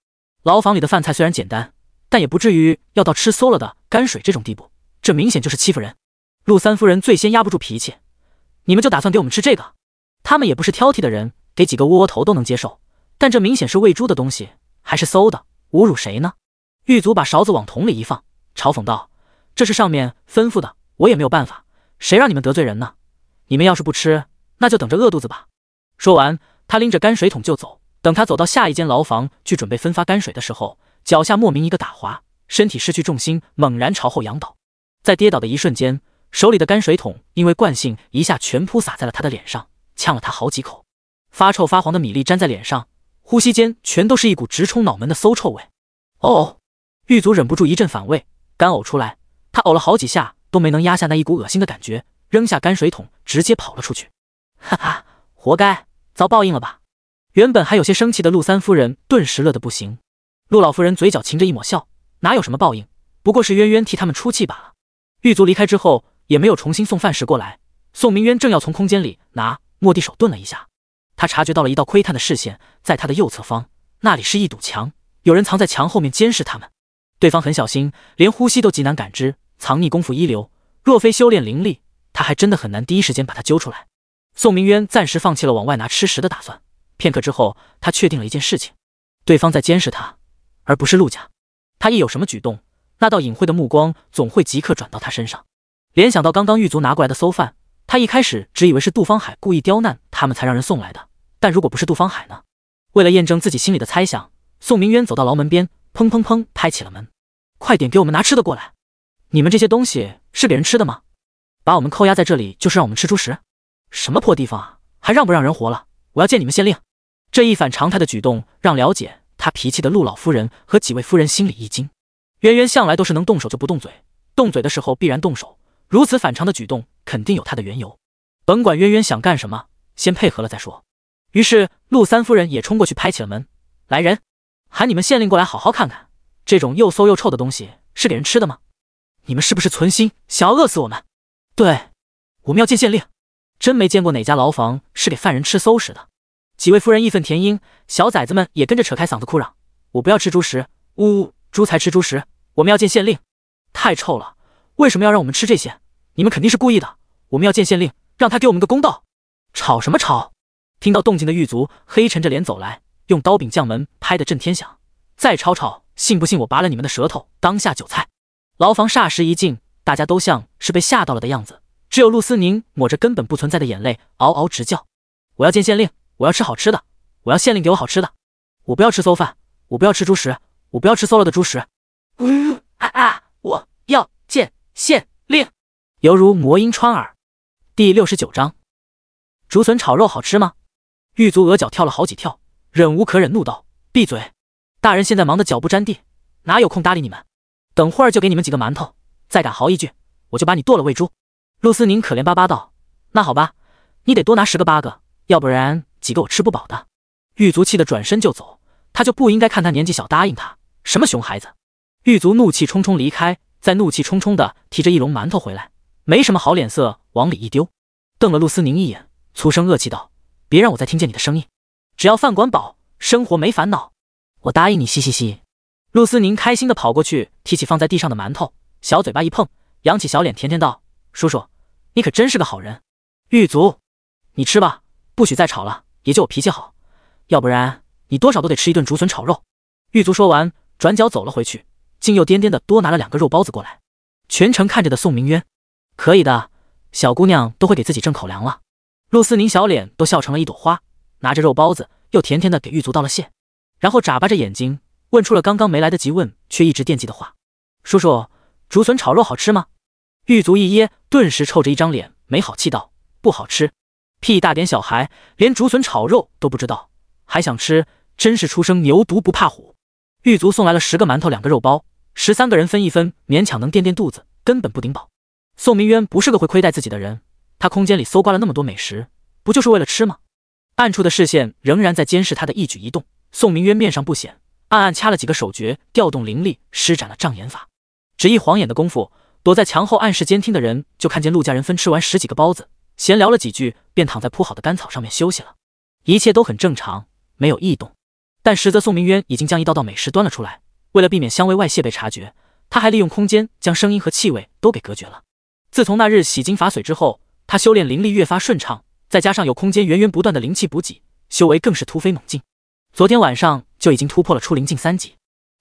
牢房里的饭菜虽然简单，但也不至于要到吃馊了的泔水这种地步，这明显就是欺负人。陆三夫人最先压不住脾气：“你们就打算给我们吃这个？他们也不是挑剔的人，给几个窝窝头都能接受，但这明显是喂猪的东西，还是馊的，侮辱谁呢？”狱卒把勺子往桶里一放，嘲讽道：“这是上面吩咐的，我也没有办法，谁让你们得罪人呢？”你们要是不吃，那就等着饿肚子吧。说完，他拎着泔水桶就走。等他走到下一间牢房去准备分发泔水的时候，脚下莫名一个打滑，身体失去重心，猛然朝后仰倒。在跌倒的一瞬间，手里的泔水桶因为惯性一下全扑洒在了他的脸上，呛了他好几口。发臭发黄的米粒粘在脸上，呼吸间全都是一股直冲脑门的馊臭味。哦，狱卒忍不住一阵反胃，干呕出来。他呕了好几下都没能压下那一股恶心的感觉。扔下泔水桶，直接跑了出去。哈哈，活该，遭报应了吧？原本还有些生气的陆三夫人，顿时乐得不行。陆老夫人嘴角噙着一抹笑，哪有什么报应，不过是渊渊替他们出气罢了。狱卒离开之后，也没有重新送饭食过来。宋明渊正要从空间里拿，莫地手顿了一下，他察觉到了一道窥探的视线，在他的右侧方，那里是一堵墙，有人藏在墙后面监视他们。对方很小心，连呼吸都极难感知，藏匿功夫一流，若非修炼灵力。他还真的很难第一时间把他揪出来。宋明渊暂时放弃了往外拿吃食的打算。片刻之后，他确定了一件事情：对方在监视他，而不是陆家。他一有什么举动，那道隐晦的目光总会即刻转到他身上。联想到刚刚狱卒拿过来的馊饭，他一开始只以为是杜方海故意刁难他们才让人送来的。但如果不是杜方海呢？为了验证自己心里的猜想，宋明渊走到牢门边，砰砰砰拍起了门：“快点给我们拿吃的过来！你们这些东西是给人吃的吗？”把我们扣押在这里，就是让我们吃猪食？什么破地方啊！还让不让人活了？我要见你们县令！这一反常态的举动，让了解他脾气的陆老夫人和几位夫人心里一惊。渊渊向来都是能动手就不动嘴，动嘴的时候必然动手。如此反常的举动，肯定有他的缘由。甭管渊渊想干什么，先配合了再说。于是陆三夫人也冲过去拍起了门：“来人，喊你们县令过来，好好看看，这种又馊又臭的东西是给人吃的吗？你们是不是存心想要饿死我们？”对，我们要见县令。真没见过哪家牢房是给犯人吃馊食的。几位夫人义愤填膺，小崽子们也跟着扯开嗓子哭嚷：“我不要吃猪食，呜呜，猪才吃猪食！”我们要见县令，太臭了，为什么要让我们吃这些？你们肯定是故意的。我们要见县令，让他给我们个公道。吵什么吵？听到动静的狱卒黑沉着脸走来，用刀柄将门拍得震天响。再吵吵，信不信我拔了你们的舌头当下酒菜？牢房霎时一静。大家都像是被吓到了的样子，只有陆思宁抹着根本不存在的眼泪，嗷嗷直叫：“我要见县令，我要吃好吃的，我要县令给我好吃的，我不要吃馊饭，我不要吃猪食，我不要吃馊了的猪食。”呜啊啊！我要见县令，犹如魔音穿耳。第六十九章，竹笋炒肉好吃吗？狱卒额角跳了好几跳，忍无可忍，怒道：“闭嘴！大人现在忙得脚不沾地，哪有空搭理你们？等会儿就给你们几个馒头。”再敢嚎一句，我就把你剁了喂猪！陆思宁可怜巴巴道：“那好吧，你得多拿十个八个，要不然几个我吃不饱的。”狱卒气得转身就走，他就不应该看他年纪小答应他，什么熊孩子！狱卒怒气冲冲离开，再怒气冲冲的提着一笼馒头回来，没什么好脸色，往里一丢，瞪了陆思宁一眼，粗声恶气道：“别让我再听见你的声音，只要饭管饱，生活没烦恼，我答应你！”嘻嘻嘻。陆思宁开心的跑过去，提起放在地上的馒头。小嘴巴一碰，扬起小脸，甜甜道：“叔叔，你可真是个好人。”狱卒，你吃吧，不许再吵了。也就我脾气好，要不然你多少都得吃一顿竹笋炒肉。狱卒说完，转脚走了回去，竟又颠颠的多拿了两个肉包子过来。全程看着的宋明渊，可以的，小姑娘都会给自己挣口粮了。陆思宁小脸都笑成了一朵花，拿着肉包子，又甜甜的给狱卒道了谢，然后眨巴着眼睛问出了刚刚没来得及问却一直惦记的话：“叔叔。”竹笋炒肉好吃吗？狱卒一噎，顿时臭着一张脸，没好气道：“不好吃！屁大点小孩，连竹笋炒肉都不知道，还想吃，真是初生牛犊不怕虎。”狱卒送来了十个馒头，两个肉包，十三个人分一分，勉强能垫垫肚子，根本不顶饱。宋明渊不是个会亏待自己的人，他空间里搜刮了那么多美食，不就是为了吃吗？暗处的视线仍然在监视他的一举一动。宋明渊面上不显，暗暗掐了几个手诀，调动灵力，施展了障眼法。只一晃眼的功夫，躲在墙后暗室监听的人就看见陆家人分吃完十几个包子，闲聊了几句，便躺在铺好的干草上面休息了。一切都很正常，没有异动。但实则宋明渊已经将一道道美食端了出来。为了避免香味外泄被察觉，他还利用空间将声音和气味都给隔绝了。自从那日洗精伐髓之后，他修炼灵力越发顺畅，再加上有空间源源不断的灵气补给，修为更是突飞猛进。昨天晚上就已经突破了出灵境三级。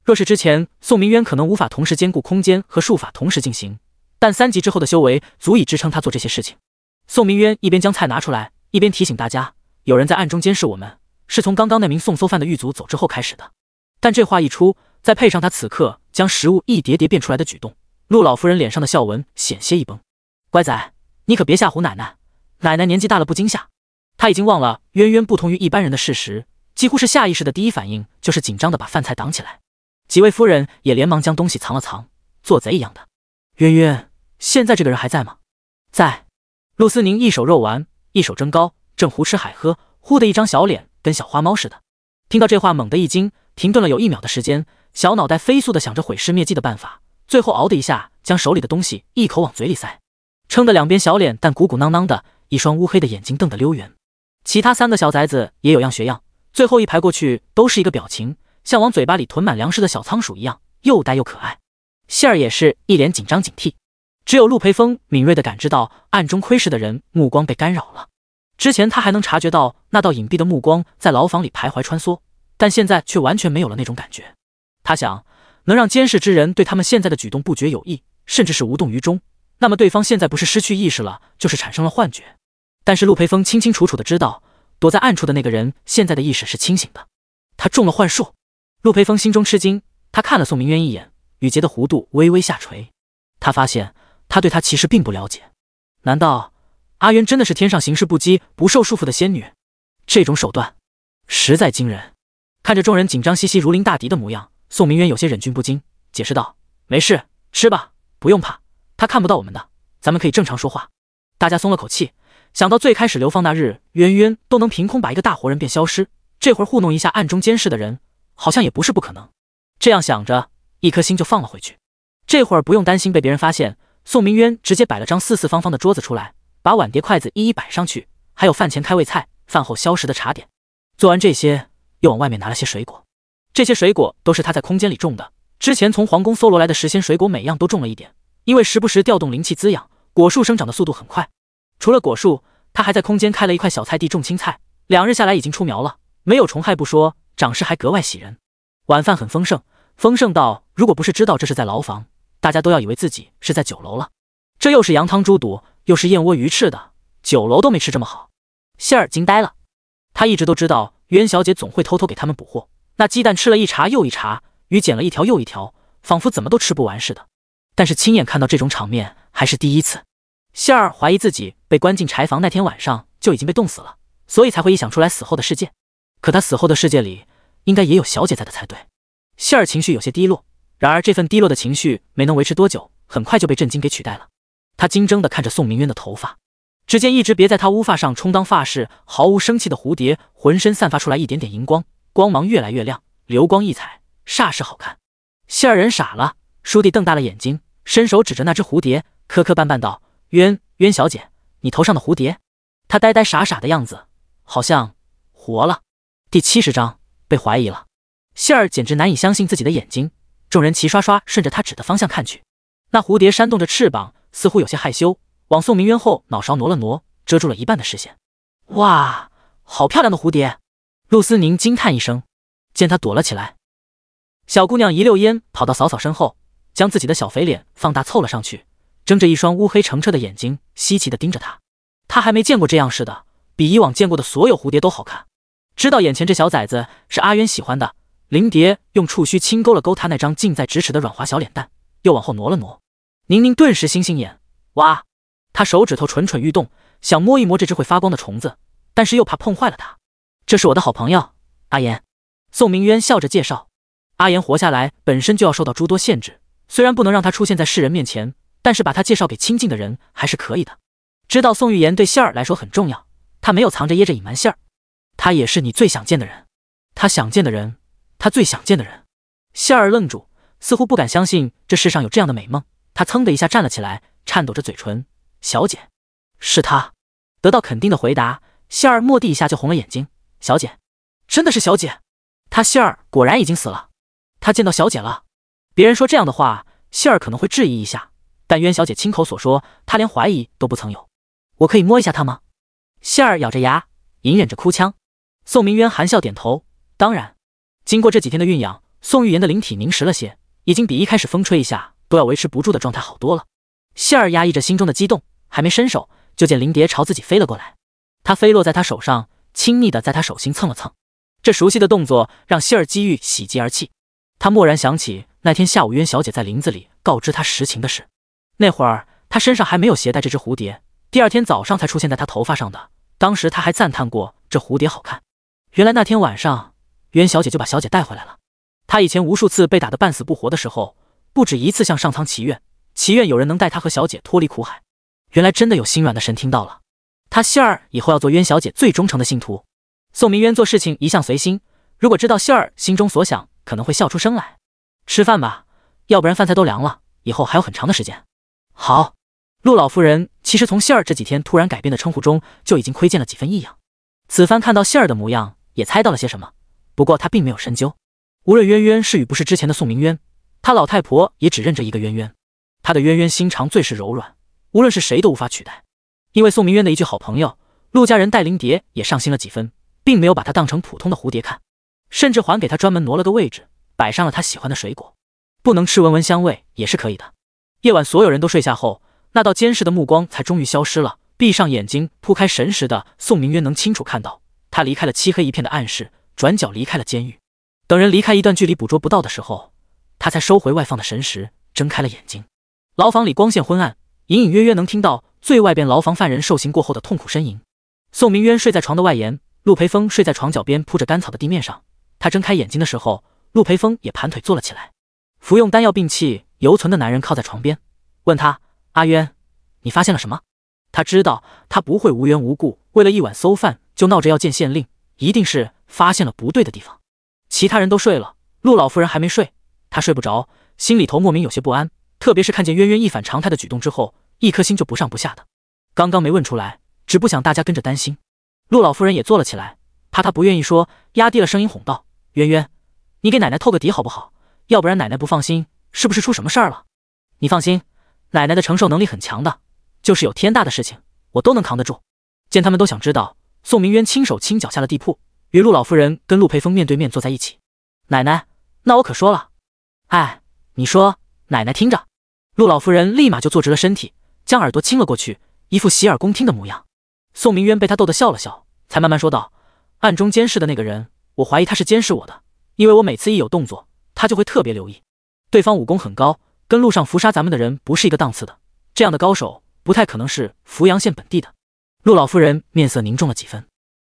若是之前，宋明渊可能无法同时兼顾空间和术法同时进行，但三级之后的修为足以支撑他做这些事情。宋明渊一边将菜拿出来，一边提醒大家：“有人在暗中监视我们，是从刚刚那名送馊饭的狱卒走之后开始的。”但这话一出，再配上他此刻将食物一叠叠变出来的举动，陆老夫人脸上的笑纹险些一崩。乖仔，你可别吓唬奶奶，奶奶年纪大了不惊吓。他已经忘了渊渊不同于一般人的事实，几乎是下意识的第一反应就是紧张的把饭菜挡起来。几位夫人也连忙将东西藏了藏，做贼一样的。渊渊，现在这个人还在吗？在。陆思宁一手肉丸，一手蒸糕，正胡吃海喝，忽的一张小脸跟小花猫似的。听到这话，猛地一惊，停顿了有一秒的时间，小脑袋飞速的想着毁尸灭迹的办法，最后嗷的一下将手里的东西一口往嘴里塞，撑得两边小脸蛋鼓鼓囊囊的，一双乌黑的眼睛瞪得溜圆。其他三个小崽子也有样学样，最后一排过去都是一个表情。像往嘴巴里囤满粮食的小仓鼠一样，又呆又可爱。谢儿也是一脸紧张警惕，只有陆培峰敏锐地感知到暗中窥视的人目光被干扰了。之前他还能察觉到那道隐蔽的目光在牢房里徘徊穿梭，但现在却完全没有了那种感觉。他想，能让监视之人对他们现在的举动不觉有意，甚至是无动于衷，那么对方现在不是失去意识了，就是产生了幻觉。但是陆培峰清清楚楚地知道，躲在暗处的那个人现在的意识是清醒的，他中了幻术。陆培峰心中吃惊，他看了宋明渊一眼，羽睫的弧度微微下垂。他发现，他对他其实并不了解。难道阿渊真的是天上行事不羁、不受束缚的仙女？这种手段实在惊人。看着众人紧张兮兮、如临大敌的模样，宋明渊有些忍俊不禁，解释道：“没事，吃吧，不用怕。他看不到我们的，咱们可以正常说话。”大家松了口气，想到最开始流放那日，渊渊都能凭空把一个大活人变消失，这会糊弄一下暗中监视的人。好像也不是不可能，这样想着，一颗心就放了回去。这会儿不用担心被别人发现，宋明渊直接摆了张四四方方的桌子出来，把碗碟、筷子一一摆上去，还有饭前开胃菜、饭后消食的茶点。做完这些，又往外面拿了些水果。这些水果都是他在空间里种的，之前从皇宫搜罗来的时鲜水果，每样都种了一点，因为时不时调动灵气滋养果树，生长的速度很快。除了果树，他还在空间开了一块小菜地种青菜，两日下来已经出苗了，没有虫害不说。长势还格外喜人，晚饭很丰盛，丰盛到如果不是知道这是在牢房，大家都要以为自己是在酒楼了。这又是羊汤猪肚，又是燕窝鱼翅的，酒楼都没吃这么好。谢儿惊呆了，他一直都知道渊小姐总会偷偷给他们补货，那鸡蛋吃了一茬又一茬，鱼捡了一条又一条，仿佛怎么都吃不完似的。但是亲眼看到这种场面还是第一次。谢儿怀疑自己被关进柴房那天晚上就已经被冻死了，所以才会臆想出来死后的世界。可他死后的世界里。应该也有小姐在的才对。谢儿情绪有些低落，然而这份低落的情绪没能维持多久，很快就被震惊给取代了。他惊怔地看着宋明渊的头发，只见一直别在他乌发上充当发饰、毫无生气的蝴蝶，浑身散发出来一点点荧光，光芒越来越亮，流光溢彩，煞是好看。谢儿人傻了，倏地瞪大了眼睛，伸手指着那只蝴蝶，磕磕绊绊道：“渊渊小姐，你头上的蝴蝶？”他呆呆傻傻的样子，好像活了。第七十章。被怀疑了，杏儿简直难以相信自己的眼睛。众人齐刷刷顺着他指的方向看去，那蝴蝶扇动着翅膀，似乎有些害羞，往宋明渊后脑勺挪了挪，遮住了一半的视线。哇，好漂亮的蝴蝶！陆思宁惊叹一声，见他躲了起来，小姑娘一溜烟跑到嫂嫂身后，将自己的小肥脸放大凑了上去，睁着一双乌黑澄澈的眼睛，稀奇地盯着他。她还没见过这样似的，比以往见过的所有蝴蝶都好看。知道眼前这小崽子是阿渊喜欢的，林蝶用触须轻勾了勾他那张近在咫尺的软滑小脸蛋，又往后挪了挪。宁宁顿时星星眼，哇！他手指头蠢蠢欲动，想摸一摸这只会发光的虫子，但是又怕碰坏了它。这是我的好朋友阿言，宋明渊笑着介绍。阿言活下来本身就要受到诸多限制，虽然不能让他出现在世人面前，但是把他介绍给亲近的人还是可以的。知道宋玉言对杏儿来说很重要，他没有藏着掖着隐瞒馅儿。他也是你最想见的人，他想见的人，他最想见的人。线儿愣住，似乎不敢相信这世上有这样的美梦。她噌的一下站了起来，颤抖着嘴唇：“小姐，是她。”得到肯定的回答，线儿蓦地一下就红了眼睛：“小姐，真的是小姐？她线儿果然已经死了，她见到小姐了。别人说这样的话，线儿可能会质疑一下，但渊小姐亲口所说，她连怀疑都不曾有。我可以摸一下她吗？”线儿咬着牙，隐忍着哭腔。宋明渊含笑点头，当然，经过这几天的酝养，宋玉言的灵体凝实了些，已经比一开始风吹一下都要维持不住的状态好多了。杏儿压抑着心中的激动，还没伸手，就见灵蝶朝自己飞了过来。它飞落在他手上，亲昵的在他手心蹭了蹭。这熟悉的动作让杏儿机遇喜极而泣。他蓦然想起那天下午渊小姐在林子里告知他实情的事。那会儿他身上还没有携带这只蝴蝶，第二天早上才出现在他头发上的。当时他还赞叹过这蝴蝶好看。原来那天晚上，渊小姐就把小姐带回来了。她以前无数次被打得半死不活的时候，不止一次向上苍祈愿，祈愿有人能带她和小姐脱离苦海。原来真的有心软的神听到了，他杏儿以后要做渊小姐最忠诚的信徒。宋明渊做事情一向随心，如果知道杏儿心中所想，可能会笑出声来。吃饭吧，要不然饭菜都凉了。以后还有很长的时间。好，陆老夫人其实从杏儿这几天突然改变的称呼中，就已经窥见了几分异样。此番看到杏儿的模样。也猜到了些什么，不过他并没有深究。无论渊渊是与不是之前的宋明渊，他老太婆也只认这一个渊渊。他的渊渊心肠最是柔软，无论是谁都无法取代。因为宋明渊的一句“好朋友”，陆家人戴灵蝶也上心了几分，并没有把他当成普通的蝴蝶看，甚至还给他专门挪了个位置，摆上了他喜欢的水果，不能吃闻闻香味也是可以的。夜晚所有人都睡下后，那道监视的目光才终于消失了。闭上眼睛，铺开神识的宋明渊能清楚看到。他离开了漆黑一片的暗室，转角离开了监狱。等人离开一段距离捕捉不到的时候，他才收回外放的神识，睁开了眼睛。牢房里光线昏暗，隐隐约约能听到最外边牢房犯人受刑过后的痛苦呻吟。宋明渊睡在床的外沿，陆培峰睡在床脚边铺着干草的地面上。他睁开眼睛的时候，陆培峰也盘腿坐了起来。服用丹药病气犹存的男人靠在床边，问他：“阿渊，你发现了什么？”他知道他不会无缘无故为了一碗馊饭。就闹着要见县令，一定是发现了不对的地方。其他人都睡了，陆老夫人还没睡，她睡不着，心里头莫名有些不安。特别是看见渊渊一反常态的举动之后，一颗心就不上不下的。刚刚没问出来，只不想大家跟着担心。陆老夫人也坐了起来，怕她不愿意说，压低了声音哄道：“渊渊，你给奶奶透个底好不好？要不然奶奶不放心。是不是出什么事儿了？你放心，奶奶的承受能力很强的，就是有天大的事情，我都能扛得住。”见他们都想知道。宋明渊亲手轻脚下了地铺，与陆老夫人跟陆培峰面对面坐在一起。奶奶，那我可说了，哎，你说，奶奶听着。陆老夫人立马就坐直了身体，将耳朵亲了过去，一副洗耳恭听的模样。宋明渊被他逗得笑了笑，才慢慢说道：“暗中监视的那个人，我怀疑他是监视我的，因为我每次一有动作，他就会特别留意。对方武功很高，跟路上伏杀咱们的人不是一个档次的。这样的高手，不太可能是扶阳县本地的。”陆老夫人面色凝重了几分。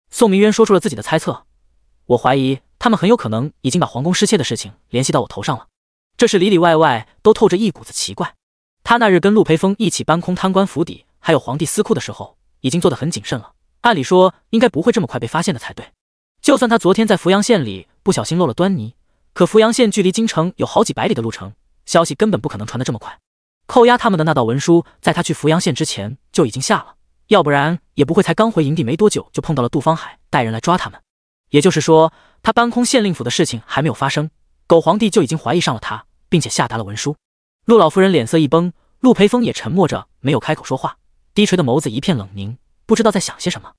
宋明渊说出了自己的猜测：“我怀疑他们很有可能已经把皇宫失窃的事情联系到我头上了。这是里里外外都透着一股子奇怪。他那日跟陆培峰一起搬空贪官府邸，还有皇帝私库的时候，已经做得很谨慎了。按理说应该不会这么快被发现的才对。就算他昨天在扶阳县里不小心漏了端倪，可扶阳县距离京城有好几百里的路程，消息根本不可能传得这么快。扣押他们的那道文书，在他去扶阳县之前就已经下了，要不然。”也不会才刚回营地没多久就碰到了杜方海带人来抓他们，也就是说，他搬空县令府的事情还没有发生，狗皇帝就已经怀疑上了他，并且下达了文书。陆老夫人脸色一绷，陆培峰也沉默着没有开口说话，低垂的眸子一片冷凝，不知道在想些什么。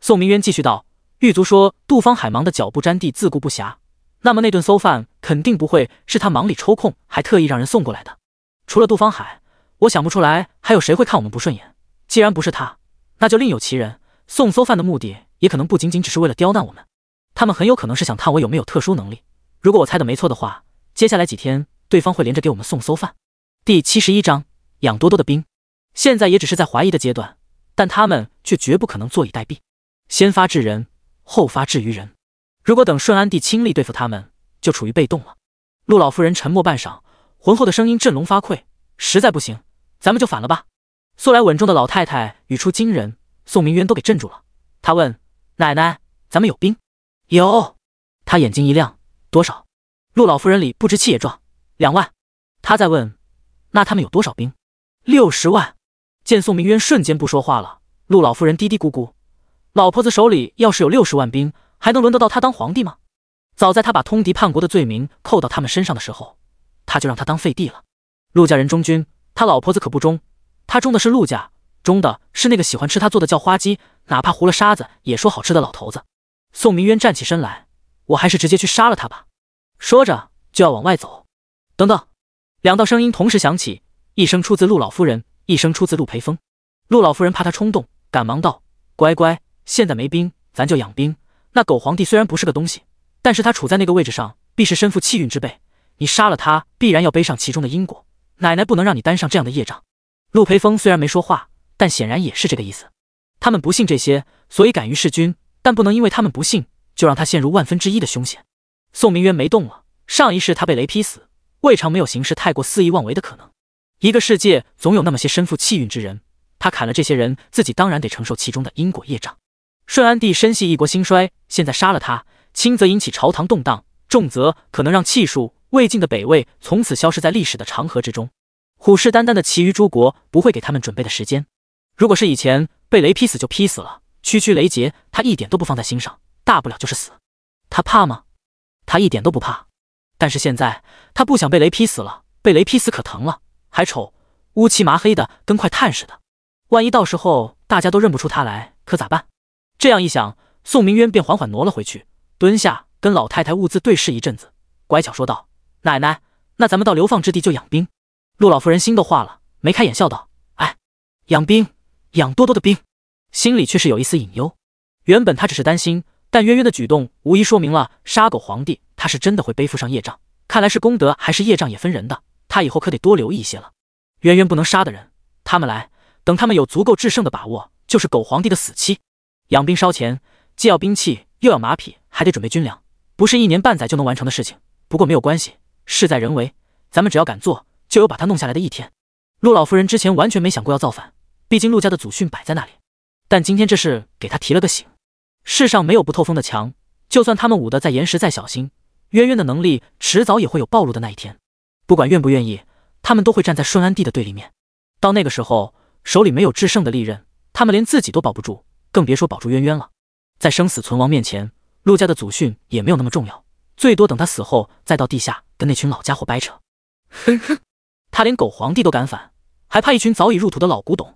宋明渊继续道：“狱卒说，杜方海忙得脚不沾地，自顾不暇，那么那顿馊饭肯定不会是他忙里抽空还特意让人送过来的。除了杜方海，我想不出来还有谁会看我们不顺眼。既然不是他……”那就另有其人，送馊饭的目的也可能不仅仅只是为了刁难我们，他们很有可能是想看我有没有特殊能力。如果我猜的没错的话，接下来几天对方会连着给我们送馊饭。第七十一章养多多的兵，现在也只是在怀疑的阶段，但他们却绝不可能坐以待毙，先发制人，后发制于人。如果等顺安帝亲力对付他们，就处于被动了。陆老夫人沉默半晌，浑厚的声音振聋发聩：“实在不行，咱们就反了吧。”素来稳重的老太太语出惊人，宋明渊都给镇住了。他问：“奶奶，咱们有兵？有。”他眼睛一亮：“多少？”陆老夫人里不知气也壮：“两万。”他再问：“那他们有多少兵？”“六十万。”见宋明渊瞬间不说话了，陆老夫人嘀嘀咕咕：“老婆子手里要是有六十万兵，还能轮得到他当皇帝吗？早在他把通敌叛国的罪名扣到他们身上的时候，他就让他当废帝了。陆家人忠君，他老婆子可不忠。”他中的是陆家，中的是那个喜欢吃他做的叫花鸡，哪怕糊了沙子也说好吃的老头子。宋明渊站起身来，我还是直接去杀了他吧。说着就要往外走。等等，两道声音同时响起，一声出自陆老夫人，一声出自陆培峰。陆老夫人怕他冲动，赶忙道：“乖乖，现在没兵，咱就养兵。那狗皇帝虽然不是个东西，但是他处在那个位置上，必是身负气运之辈。你杀了他，必然要背上其中的因果。奶奶不能让你担上这样的业障。”陆培峰虽然没说话，但显然也是这个意思。他们不信这些，所以敢于弑君，但不能因为他们不信，就让他陷入万分之一的凶险。宋明渊没动了。上一世他被雷劈死，未尝没有行事太过肆意妄为的可能。一个世界总有那么些身负气运之人，他砍了这些人，自己当然得承受其中的因果业障。顺安帝深系一国兴衰，现在杀了他，轻则引起朝堂动荡，重则可能让气数未尽的北魏从此消失在历史的长河之中。虎视眈眈的其余诸国不会给他们准备的时间。如果是以前被雷劈死就劈死了，区区雷劫他一点都不放在心上，大不了就是死，他怕吗？他一点都不怕。但是现在他不想被雷劈死了，被雷劈死可疼了，还丑，乌漆麻黑的跟块炭似的。万一到时候大家都认不出他来，可咋办？这样一想，宋明渊便缓缓挪了回去，蹲下跟老太太兀自对视一阵子，乖巧说道：“奶奶，那咱们到流放之地就养兵。”陆老夫人心都化了，眉开眼笑道：“哎，养兵，养多多的兵。”心里却是有一丝隐忧。原本他只是担心，但渊渊的举动无疑说明了杀狗皇帝，他是真的会背负上业障。看来是功德还是业障也分人的，他以后可得多留意一些了。渊渊不能杀的人，他们来，等他们有足够制胜的把握，就是狗皇帝的死期。养兵烧钱，既要兵器，又要马匹，还得准备军粮，不是一年半载就能完成的事情。不过没有关系，事在人为，咱们只要敢做。就有把他弄下来的一天。陆老夫人之前完全没想过要造反，毕竟陆家的祖训摆在那里。但今天这事给她提了个醒：世上没有不透风的墙，就算他们捂得再严实、再小心，渊渊的能力迟早也会有暴露的那一天。不管愿不愿意，他们都会站在顺安帝的对立面。到那个时候，手里没有制胜的利刃，他们连自己都保不住，更别说保住渊渊了。在生死存亡面前，陆家的祖训也没有那么重要，最多等他死后，再到地下跟那群老家伙掰扯。哼哼。他连狗皇帝都敢反，还怕一群早已入土的老古董？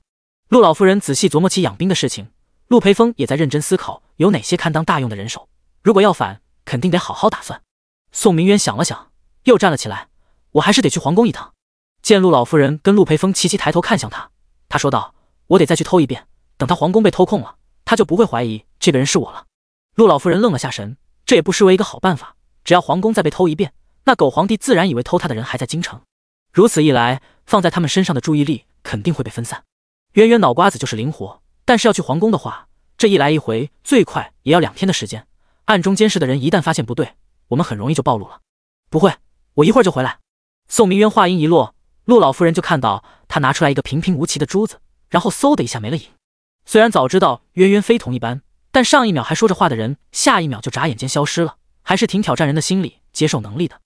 陆老夫人仔细琢磨起养兵的事情，陆培峰也在认真思考有哪些堪当大用的人手。如果要反，肯定得好好打算。宋明渊想了想，又站了起来：“我还是得去皇宫一趟。”见陆老夫人跟陆培峰齐齐抬头看向他，他说道：“我得再去偷一遍，等他皇宫被偷空了，他就不会怀疑这个人是我了。”陆老夫人愣了下神，这也不失为一个好办法。只要皇宫再被偷一遍，那狗皇帝自然以为偷他的人还在京城。如此一来，放在他们身上的注意力肯定会被分散。渊渊脑瓜子就是灵活，但是要去皇宫的话，这一来一回，最快也要两天的时间。暗中监视的人一旦发现不对，我们很容易就暴露了。不会，我一会儿就回来。宋明渊话音一落，陆老夫人就看到他拿出来一个平平无奇的珠子，然后嗖的一下没了影。虽然早知道渊渊非同一般，但上一秒还说着话的人，下一秒就眨眼间消失了，还是挺挑战人的心理接受能力的。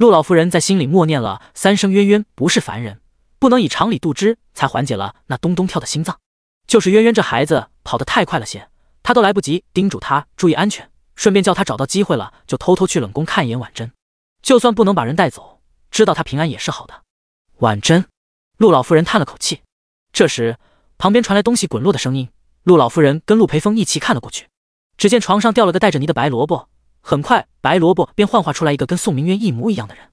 陆老夫人在心里默念了三声“渊渊不是凡人，不能以常理度之”，才缓解了那咚咚跳的心脏。就是渊渊这孩子跑得太快了些，她都来不及叮嘱他注意安全，顺便叫他找到机会了就偷偷去冷宫看一眼婉珍。就算不能把人带走，知道她平安也是好的。婉珍，陆老夫人叹了口气。这时，旁边传来东西滚落的声音。陆老夫人跟陆培峰一起看了过去，只见床上掉了个带着泥的白萝卜。很快，白萝卜便幻化出来一个跟宋明渊一模一样的人，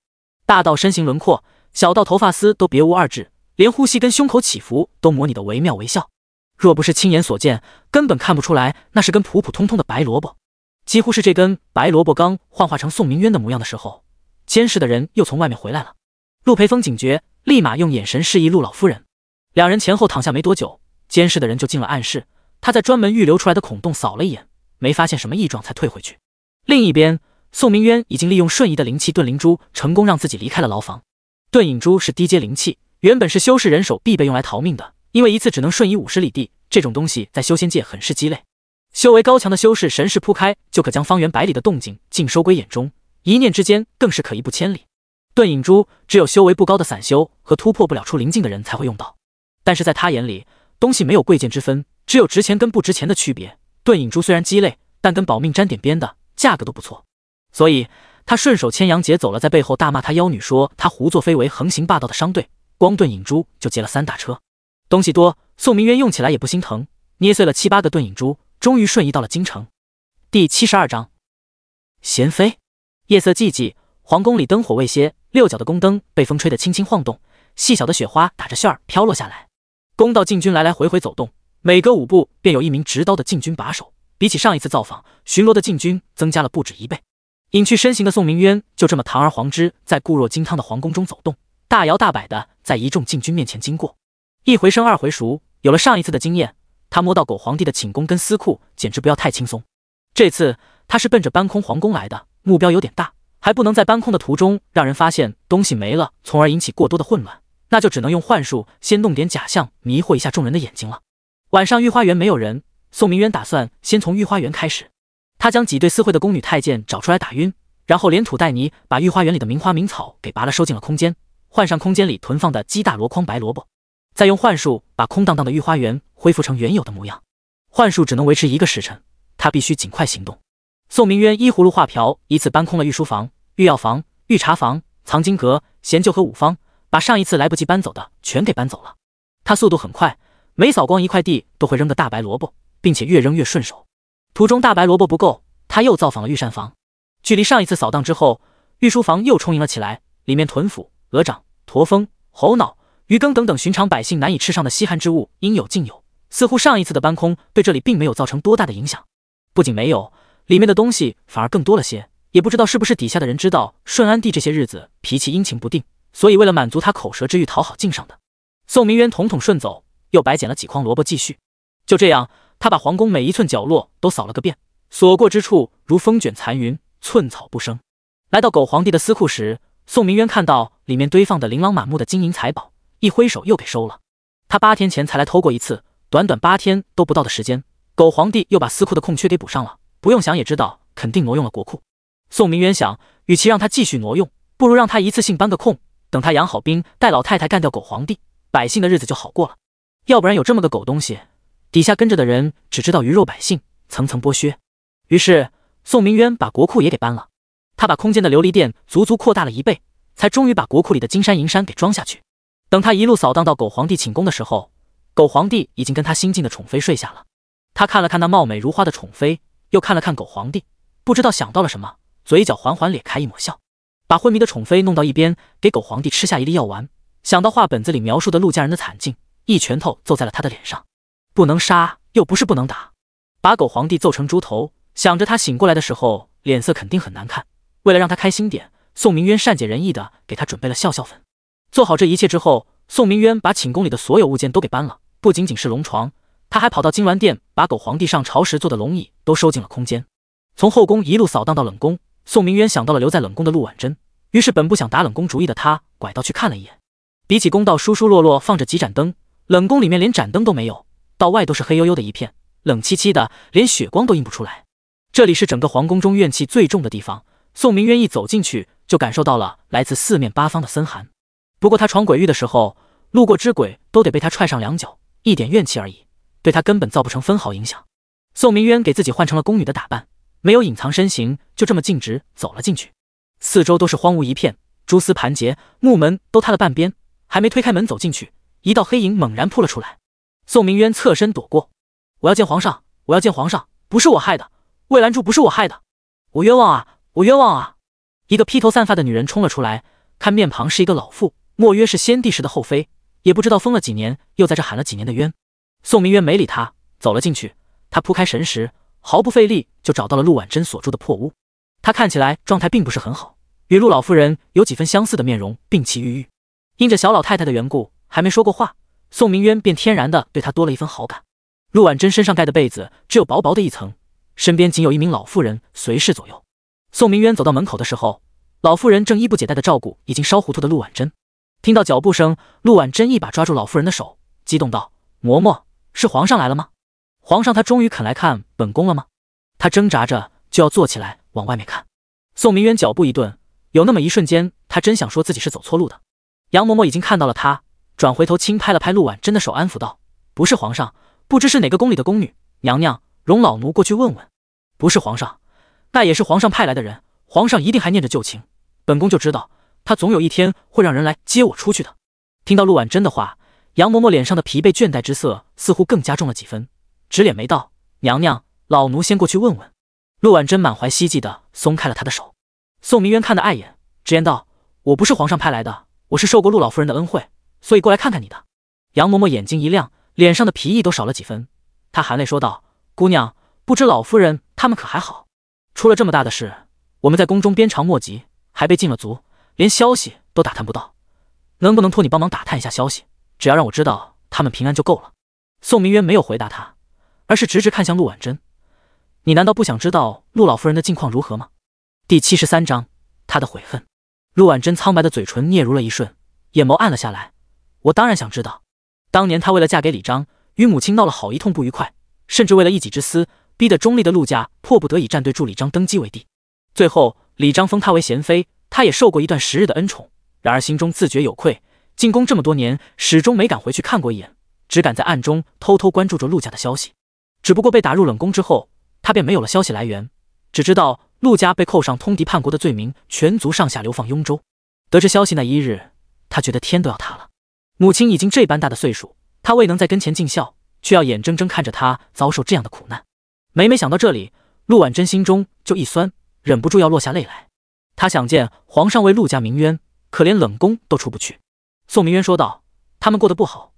大到身形轮廓，小到头发丝都别无二致，连呼吸跟胸口起伏都模拟的惟妙惟肖。若不是亲眼所见，根本看不出来那是根普普通通的白萝卜。几乎是这根白萝卜刚幻化成宋明渊的模样的时候，监视的人又从外面回来了。陆培峰警觉，立马用眼神示意陆老夫人。两人前后躺下没多久，监视的人就进了暗室。他在专门预留出来的孔洞扫了一眼，没发现什么异状，才退回去。另一边，宋明渊已经利用瞬移的灵气遁灵珠，成功让自己离开了牢房。遁影珠是低阶灵气，原本是修士人手必备用来逃命的，因为一次只能瞬移五十里地，这种东西在修仙界很是鸡肋。修为高强的修士神识铺开，就可将方圆百里的动静尽收归眼中，一念之间更是可一步千里。遁影珠只有修为不高的散修和突破不了出灵境的人才会用到，但是在他眼里，东西没有贵贱之分，只有值钱跟不值钱的区别。遁影珠虽然鸡肋，但跟保命沾点边的。价格都不错，所以他顺手牵羊劫走了，在背后大骂他妖女，说他胡作非为，横行霸道的商队，光盾影珠就劫了三大车，东西多，宋明渊用起来也不心疼，捏碎了七八个盾影珠，终于瞬移到了京城。第七十二章，贤妃。夜色寂寂，皇宫里灯火未歇，六角的宫灯被风吹得轻轻晃动，细小的雪花打着旋儿飘落下来。宫道禁军来来回回走动，每隔五步便有一名执刀的禁军把守。比起上一次造访，巡逻的禁军增加了不止一倍。隐去身形的宋明渊就这么堂而皇之在固若金汤的皇宫中走动，大摇大摆的在一众禁军面前经过。一回生二回熟，有了上一次的经验，他摸到狗皇帝的寝宫跟私库简直不要太轻松。这次他是奔着搬空皇宫来的，目标有点大，还不能在搬空的途中让人发现东西没了，从而引起过多的混乱。那就只能用幻术先弄点假象，迷惑一下众人的眼睛了。晚上御花园没有人。宋明渊打算先从御花园开始，他将几对私会的宫女太监找出来打晕，然后连土带泥把御花园里的名花名草给拔了，收进了空间，换上空间里囤放的鸡大箩筐白萝卜，再用幻术把空荡荡的御花园恢复成原有的模样。幻术只能维持一个时辰，他必须尽快行动。宋明渊依葫芦画瓢，依次搬空了御书房、御药房、御茶房、藏经阁、闲就和五方，把上一次来不及搬走的全给搬走了。他速度很快，每扫光一块地都会扔个大白萝卜。并且越扔越顺手。途中大白萝卜不够，他又造访了御膳房。距离上一次扫荡之后，御书房又充盈了起来，里面屯府鹅掌、驼峰、猴脑、鱼羹等等寻常百姓难以吃上的稀罕之物应有尽有。似乎上一次的搬空对这里并没有造成多大的影响，不仅没有，里面的东西反而更多了些。也不知道是不是底下的人知道顺安帝这些日子脾气阴晴不定，所以为了满足他口舌之欲，讨好敬上的宋明渊，统统顺走，又白捡了几筐萝卜继续。就这样。他把皇宫每一寸角落都扫了个遍，所过之处如风卷残云，寸草不生。来到狗皇帝的私库时，宋明渊看到里面堆放的琳琅满目的金银财宝，一挥手又给收了。他八天前才来偷过一次，短短八天都不到的时间，狗皇帝又把私库的空缺给补上了。不用想也知道，肯定挪用了国库。宋明渊想，与其让他继续挪用，不如让他一次性搬个空。等他养好兵，带老太太干掉狗皇帝，百姓的日子就好过了。要不然有这么个狗东西。底下跟着的人只知道鱼肉百姓，层层剥削。于是宋明渊把国库也给搬了，他把空间的琉璃殿足足扩大了一倍，才终于把国库里的金山银山给装下去。等他一路扫荡到狗皇帝寝宫的时候，狗皇帝已经跟他新晋的宠妃睡下了。他看了看那貌美如花的宠妃，又看了看狗皇帝，不知道想到了什么，嘴角缓缓咧开一抹笑，把昏迷的宠妃弄到一边，给狗皇帝吃下一粒药丸。想到画本子里描述的陆家人的惨境，一拳头揍在了他的脸上。不能杀，又不是不能打，把狗皇帝揍成猪头。想着他醒过来的时候脸色肯定很难看，为了让他开心点，宋明渊善解人意的给他准备了笑笑粉。做好这一切之后，宋明渊把寝宫里的所有物件都给搬了，不仅仅是龙床，他还跑到金銮殿，把狗皇帝上朝时坐的龙椅都收进了空间。从后宫一路扫荡到冷宫，宋明渊想到了留在冷宫的陆婉贞，于是本不想打冷宫主意的他拐道去看了一眼。比起宫道疏疏落落放着几盏灯，冷宫里面连盏灯都没有。到外都是黑幽幽的一片，冷凄凄的，连血光都映不出来。这里是整个皇宫中怨气最重的地方。宋明渊一走进去，就感受到了来自四面八方的森寒。不过他闯鬼域的时候，路过之鬼都得被他踹上两脚，一点怨气而已，对他根本造不成分毫影响。宋明渊给自己换成了宫女的打扮，没有隐藏身形，就这么径直走了进去。四周都是荒芜一片，蛛丝盘结，木门都塌了半边。还没推开门走进去，一道黑影猛然扑了出来。宋明渊侧身躲过，我要见皇上！我要见皇上！不是我害的，魏兰珠不是我害的，我冤枉啊！我冤枉啊！一个披头散发的女人冲了出来，看面庞是一个老妇，莫约是先帝时的后妃，也不知道封了几年，又在这喊了几年的冤。宋明渊没理她，走了进去。他铺开神石，毫不费力就找到了陆婉贞所住的破屋。她看起来状态并不是很好，与陆老夫人有几分相似的面容，病气郁郁，因着小老太太的缘故，还没说过话。宋明渊便天然的对他多了一份好感。陆婉珍身上盖的被子只有薄薄的一层，身边仅有一名老妇人随侍左右。宋明渊走到门口的时候，老妇人正衣不解带的照顾已经烧糊涂的陆婉珍。听到脚步声，陆婉珍一把抓住老妇人的手，激动道：“嬷嬷，是皇上来了吗？皇上他终于肯来看本宫了吗？”她挣扎着就要坐起来往外面看。宋明渊脚步一顿，有那么一瞬间，他真想说自己是走错路的。杨嬷嬷已经看到了他。转回头，轻拍了拍陆婉珍的手，安抚道：“不是皇上，不知是哪个宫里的宫女。娘娘，容老奴过去问问。”“不是皇上，那也是皇上派来的人。皇上一定还念着旧情，本宫就知道，他总有一天会让人来接我出去的。”听到陆婉珍的话，杨嬷嬷脸上的疲惫倦怠之色似乎更加重了几分，直脸眉道：“娘娘，老奴先过去问问。”陆婉珍满怀希冀地松开了她的手。宋明渊看得碍眼，直言道：“我不是皇上派来的，我是受过陆老夫人的恩惠。”所以过来看看你的杨嬷嬷眼睛一亮，脸上的皮意都少了几分。她含泪说道：“姑娘，不知老夫人他们可还好？出了这么大的事，我们在宫中鞭长莫及，还被禁了足，连消息都打探不到。能不能托你帮忙打探一下消息？只要让我知道他们平安就够了。”宋明渊没有回答他，而是直直看向陆婉珍。你难道不想知道陆老夫人的近况如何吗？”第七十三章，他的悔恨。陆婉珍苍白的嘴唇嗫嚅了一瞬，眼眸暗了下来。我当然想知道，当年他为了嫁给李章，与母亲闹了好一通不愉快，甚至为了一己之私，逼得中立的陆家迫不得已站队助李章登基为帝。最后，李章封他为贤妃，他也受过一段时日的恩宠。然而，心中自觉有愧，进宫这么多年，始终没敢回去看过一眼，只敢在暗中偷偷关注着陆家的消息。只不过被打入冷宫之后，他便没有了消息来源，只知道陆家被扣上通敌叛国的罪名，全族上下流放雍州。得知消息那一日，他觉得天都要塌了。母亲已经这般大的岁数，他未能在跟前尽孝，却要眼睁睁看着他遭受这样的苦难。每每想到这里，陆婉珍心中就一酸，忍不住要落下泪来。他想见皇上为陆家鸣冤，可连冷宫都出不去。宋明渊说道：“他们过得不好，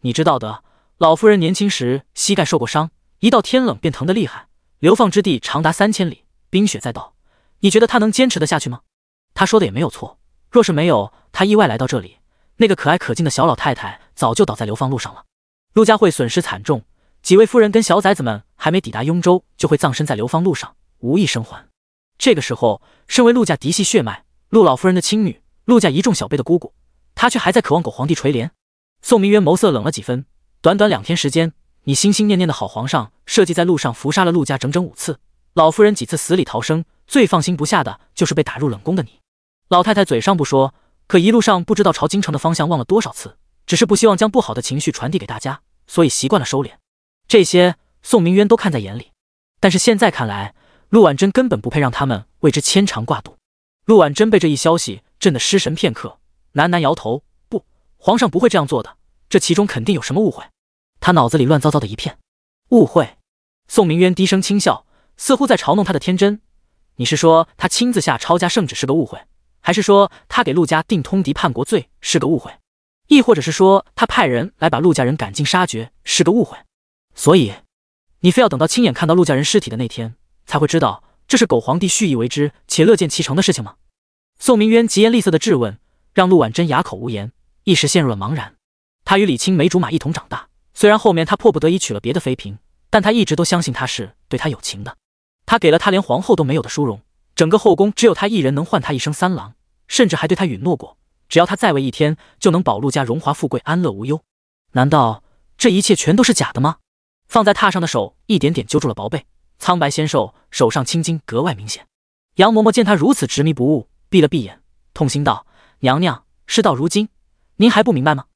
你知道的。老夫人年轻时膝盖受过伤，一到天冷便疼得厉害。流放之地长达三千里，冰雪在道，你觉得他能坚持得下去吗？”他说的也没有错，若是没有他意外来到这里。那个可爱可敬的小老太太早就倒在流放路上了。陆家慧损失惨重，几位夫人跟小崽子们还没抵达雍州，就会葬身在流放路上，无一生还。这个时候，身为陆家嫡系血脉、陆老夫人的亲女、陆家一众小辈的姑姑，她却还在渴望狗皇帝垂怜。宋明渊眸色冷了几分。短短两天时间，你心心念念的好皇上，设计在路上伏杀了陆家整整五次，老夫人几次死里逃生，最放心不下的就是被打入冷宫的你。老太太嘴上不说。可一路上不知道朝京城的方向望了多少次，只是不希望将不好的情绪传递给大家，所以习惯了收敛。这些宋明渊都看在眼里，但是现在看来，陆婉贞根本不配让他们为之牵肠挂肚。陆婉贞被这一消息震得失神片刻，喃喃摇头：“不，皇上不会这样做的，这其中肯定有什么误会。”他脑子里乱糟糟的一片。误会？宋明渊低声轻笑，似乎在嘲弄他的天真：“你是说他亲自下抄家圣旨是个误会？”还是说他给陆家定通敌叛国罪是个误会，亦或者是说他派人来把陆家人赶尽杀绝是个误会？所以你非要等到亲眼看到陆家人尸体的那天才会知道这是狗皇帝蓄意为之且乐见其成的事情吗？宋明渊疾言厉色的质问，让陆婉珍哑口无言，一时陷入了茫然。他与李青梅竹马一同长大，虽然后面他迫不得已娶了别的妃嫔，但他一直都相信他是对他有情的，他给了他连皇后都没有的殊荣。整个后宫只有他一人能唤他一声三郎，甚至还对他允诺过，只要他再位一天，就能保陆家荣华富贵、安乐无忧。难道这一切全都是假的吗？放在榻上的手一点点揪住了薄被，苍白纤瘦，手上青筋格外明显。杨嬷嬷见他如此执迷不悟，闭了闭眼，痛心道：“娘娘，事到如今，您还不明白吗？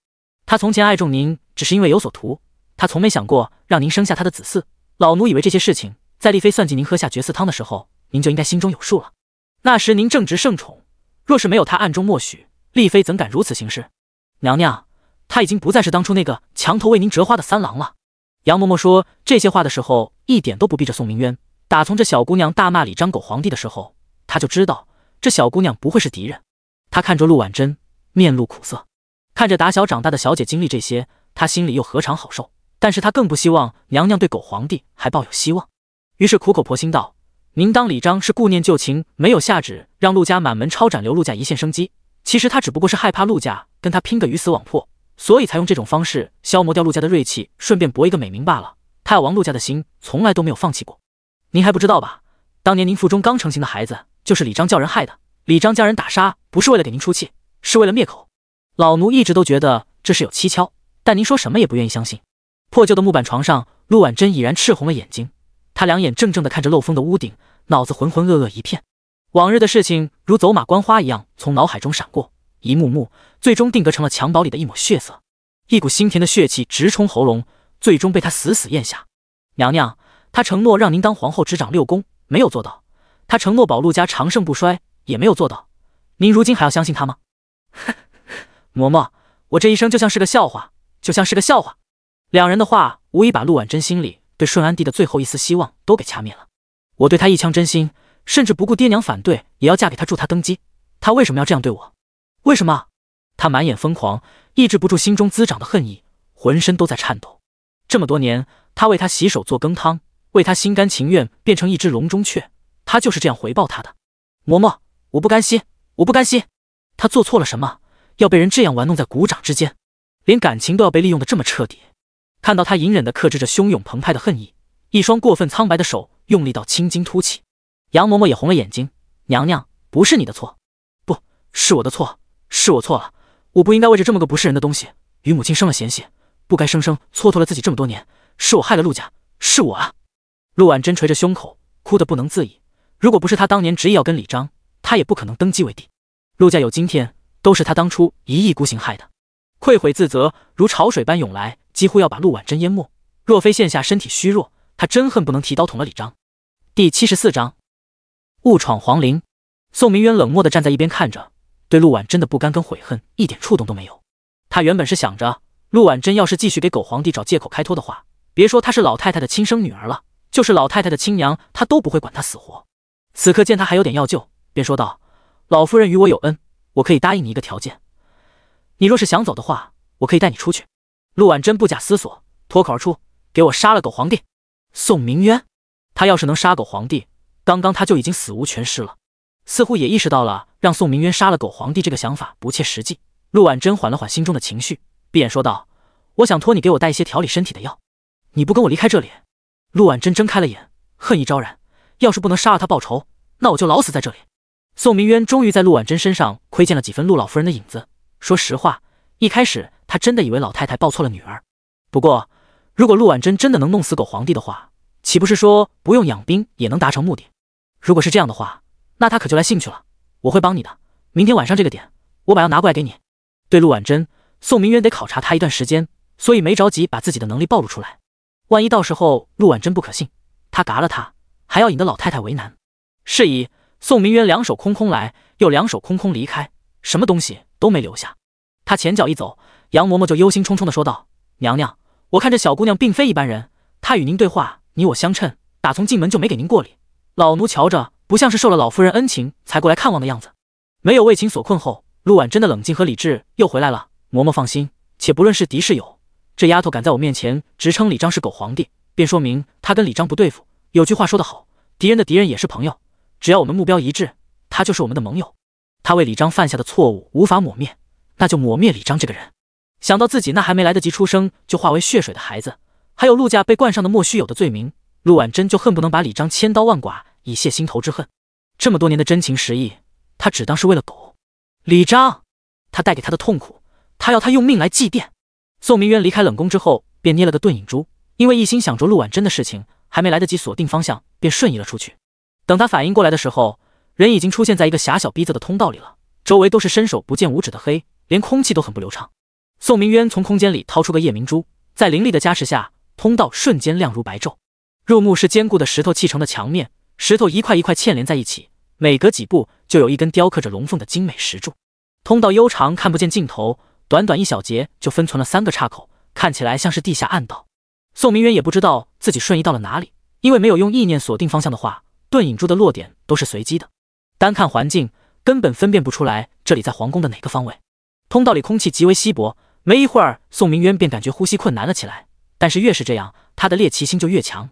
他从前爱重您，只是因为有所图，他从没想过让您生下他的子嗣。老奴以为这些事情，在丽妃算计您喝下绝嗣汤的时候。”您就应该心中有数了。那时您正值盛宠，若是没有他暗中默许，丽妃怎敢如此行事？娘娘，他已经不再是当初那个墙头为您折花的三郎了。杨嬷嬷说这些话的时候，一点都不避着宋明渊。打从这小姑娘大骂李张狗皇帝的时候，他就知道这小姑娘不会是敌人。他看着陆婉贞，面露苦涩，看着打小长大的小姐经历这些，他心里又何尝好受？但是他更不希望娘娘对狗皇帝还抱有希望，于是苦口婆心道。您当李章是顾念旧情，没有下旨让陆家满门抄斩，留陆家一线生机。其实他只不过是害怕陆家跟他拼个鱼死网破，所以才用这种方式消磨掉陆家的锐气，顺便博一个美名罢了。他要亡陆家的心，从来都没有放弃过。您还不知道吧？当年您腹中刚成型的孩子，就是李章叫人害的。李章将人打杀，不是为了给您出气，是为了灭口。老奴一直都觉得这事有蹊跷，但您说什么也不愿意相信。破旧的木板床上，陆婉珍已然赤红了眼睛，她两眼怔怔地看着漏风的屋顶。脑子浑浑噩噩一片，往日的事情如走马观花一样从脑海中闪过，一幕幕最终定格成了襁褓里的一抹血色。一股腥甜的血气直冲喉咙，最终被他死死咽下。娘娘，他承诺让您当皇后，执掌六宫，没有做到；他承诺保陆家长盛不衰，也没有做到。您如今还要相信他吗？哼，嬷嬷，我这一生就像是个笑话，就像是个笑话。两人的话无疑把陆婉贞心里对顺安帝的最后一丝希望都给掐灭了。我对他一腔真心，甚至不顾爹娘反对也要嫁给他，助他登基。他为什么要这样对我？为什么？他满眼疯狂，抑制不住心中滋长的恨意，浑身都在颤抖。这么多年，他为他洗手做羹汤，为他心甘情愿变成一只笼中雀，他就是这样回报他的。嬷嬷，我不甘心，我不甘心！他做错了什么，要被人这样玩弄在股掌之间，连感情都要被利用的这么彻底？看到他隐忍的克制着汹涌澎湃的恨意，一双过分苍白的手。用力到青筋凸起，杨嬷嬷也红了眼睛。娘娘不是你的错，不是我的错，是我错了。我不应该为着这么个不是人的东西与母亲生了嫌隙，不该生生蹉跎了自己这么多年。是我害了陆家，是我啊！陆婉珍捶着胸口，哭得不能自已。如果不是他当年执意要跟李章，他也不可能登基为帝。陆家有今天，都是他当初一意孤行害的。愧悔自责如潮水般涌来，几乎要把陆婉珍淹没。若非现下身体虚弱，他真恨不能提刀捅了李章。第七十四章，误闯皇陵。宋明渊冷漠的站在一边看着，对陆婉珍的不甘跟悔恨一点触动都没有。他原本是想着，陆婉珍要是继续给狗皇帝找借口开脱的话，别说她是老太太的亲生女儿了，就是老太太的亲娘，他都不会管她死活。此刻见她还有点要救，便说道：“老夫人与我有恩，我可以答应你一个条件，你若是想走的话，我可以带你出去。”陆婉珍不假思索，脱口而出：“给我杀了狗皇帝！”宋明渊。他要是能杀狗皇帝，刚刚他就已经死无全尸了。似乎也意识到了让宋明渊杀了狗皇帝这个想法不切实际，陆婉珍缓了缓心中的情绪，闭眼说道：“我想托你给我带一些调理身体的药，你不跟我离开这里？”陆婉珍睁开了眼，恨意昭然。要是不能杀了他报仇，那我就老死在这里。宋明渊终于在陆婉珍身上窥见了几分陆老夫人的影子。说实话，一开始他真的以为老太太抱错了女儿。不过，如果陆婉珍真的能弄死狗皇帝的话，岂不是说不用养兵也能达成目的？如果是这样的话，那他可就来兴趣了。我会帮你的。明天晚上这个点，我把药拿过来给你。对，陆婉珍，宋明渊得考察她一段时间，所以没着急把自己的能力暴露出来。万一到时候陆婉珍不可信，他嘎了他，还要引得老太太为难。是以，宋明渊两手空空来，又两手空空离开，什么东西都没留下。他前脚一走，杨嬷嬷就忧心忡忡地说道：“娘娘，我看这小姑娘并非一般人，她与您对话。”你我相称，打从进门就没给您过礼，老奴瞧着不像是受了老夫人恩情才过来看望的样子，没有为情所困后，陆婉真的冷静和理智又回来了。嬷嬷放心，且不论是敌是友，这丫头敢在我面前直称李章是狗皇帝，便说明她跟李章不对付。有句话说得好，敌人的敌人也是朋友，只要我们目标一致，他就是我们的盟友。他为李章犯下的错误无法抹灭，那就抹灭李章这个人。想到自己那还没来得及出生就化为血水的孩子。还有陆家被冠上的莫须有的罪名，陆婉贞就恨不能把李章千刀万剐以泄心头之恨。这么多年的真情实意，他只当是为了狗。李章，他带给他的痛苦，他要他用命来祭奠。宋明渊离开冷宫之后，便捏了个遁影珠，因为一心想着陆婉贞的事情，还没来得及锁定方向，便瞬移了出去。等他反应过来的时候，人已经出现在一个狭小逼仄的通道里了，周围都是伸手不见五指的黑，连空气都很不流畅。宋明渊从空间里掏出个夜明珠，在灵力的加持下。通道瞬间亮如白昼，入目是坚固的石头砌成的墙面，石头一块一块嵌连在一起，每隔几步就有一根雕刻着龙凤的精美石柱。通道悠长，看不见尽头，短短一小节就分存了三个岔口，看起来像是地下暗道。宋明渊也不知道自己瞬移到了哪里，因为没有用意念锁定方向的话，遁影珠的落点都是随机的，单看环境根本分辨不出来这里在皇宫的哪个方位。通道里空气极为稀薄，没一会儿，宋明渊便感觉呼吸困难了起来。但是越是这样，他的猎奇心就越强，